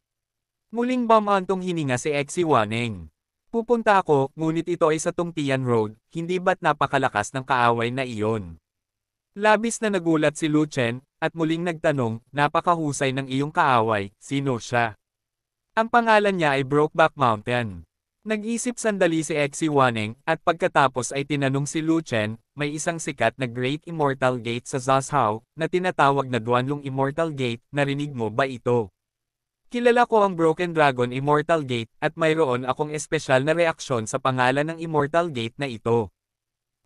Muling bamantong hininga si Exi Waneng. Pupunta ako, ngunit ito ay sa Tungtian Road, hindi ba't napakalakas ng kaaway na iyon? Labis na nagulat si Lu Chen, at muling nagtanong, napakahusay ng iyong kaaway, sino siya? Ang pangalan niya ay Brokeback Mountain. Nag-isip sandali si Xi Waneng, at pagkatapos ay tinanong si Lu Chen, may isang sikat na Great Immortal Gate sa Zashao, na tinatawag na Duanlong Immortal Gate, narinig mo ba ito? Kilala ko ang Broken Dragon Immortal Gate at mayroon akong espesyal na reaksyon sa pangalan ng Immortal Gate na ito.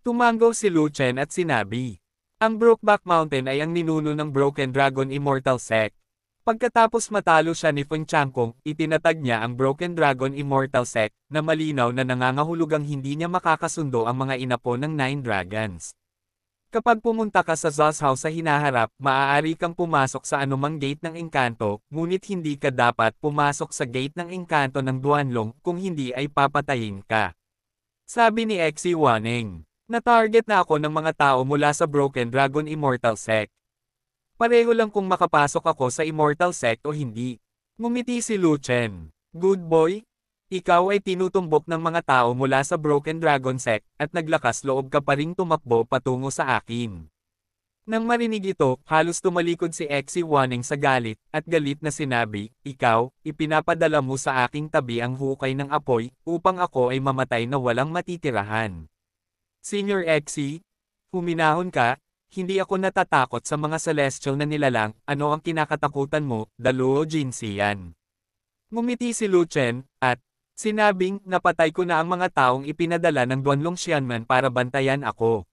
Tumango si Lu Chen at sinabi, ang Brokeback Mountain ay ang ninuno ng Broken Dragon Immortal Sect. Pagkatapos matalo siya ni Feng Changkong, itinatag niya ang Broken Dragon Immortal Sect na malinaw na nangangahulugang hindi niya makakasundo ang mga inapo ng Nine Dragons. Kapag pumunta ka sa Zaz House sa hinaharap, maaari kang pumasok sa anumang gate ng engkanto, ngunit hindi ka dapat pumasok sa gate ng engkanto ng Duanlong kung hindi ay papatayin ka. Sabi ni Xi Waneng. Na-target na ako ng mga tao mula sa Broken Dragon Immortal Sect. Pareho lang kung makapasok ako sa Immortal Sect o hindi. Ngumiti si Lu Chen. Good boy, ikaw ay tinutumbok ng mga tao mula sa Broken Dragon Sect at naglakas loob ka pa ring tumakbo patungo sa akin. Nang marinig ito, halos tumalikod si Exy Waneng sa galit, at galit na sinabi, Ikaw, ipinapadala mo sa aking tabi ang hukay ng apoy, upang ako ay mamatay na walang matitirahan. Senior Exy, huminahon ka, hindi ako natatakot sa mga celestial na nilalang, ano ang kinakatakutan mo, Daluo Jinsian. Ngumiti si Lu Chen, at, sinabing, napatay ko na ang mga taong ipinadala ng Duanlong Xianmen para bantayan ako.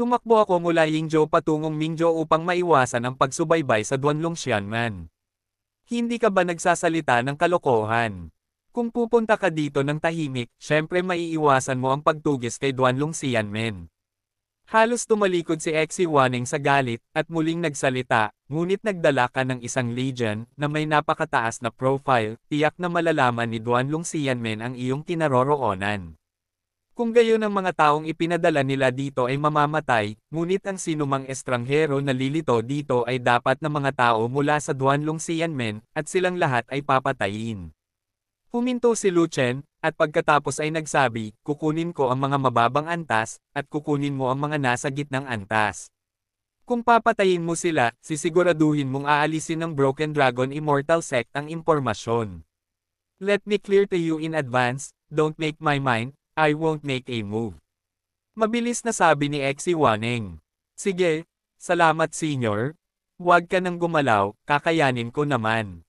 Tumakbo ako mula Yingzhou patungong Mingzhou upang maiwasan ang pagsubaybay sa Duanlong Xianmen. Hindi ka ba nagsasalita ng kalokohan? Kung pupunta ka dito ng tahimik, syempre maiiwasan mo ang pagtugis kay Duanlong Xianmen. Halos tumalikod si Exi Waneng sa galit, at muling nagsalita, ngunit nagdala ka ng isang legion, na may napakataas na profile, tiyak na malalaman ni Duanlong Xianmen ang iyong kinaroroonan. Kung gayon ang mga taong ipinadala nila dito ay mamamatay, ngunit ang sinumang estranghero na lilito dito ay dapat na mga tao mula sa Duanlong Xianmen, at silang lahat ay papatayin. Huminto si Lu Chen, at pagkatapos ay nagsabi, kukunin ko ang mga mababang antas, at kukunin mo ang mga nasa gitnang antas. Kung papatayin mo sila, sisiguraduhin mong aalisin ng Broken Dragon Immortal Sect ang impormasyon. Let me clear to you in advance, don't make my mind, I won't make a move. Mabilis na sabi ni Exi Waneng. Sige, salamat senior. Huwag ka nang gumalaw, kakayanin ko naman.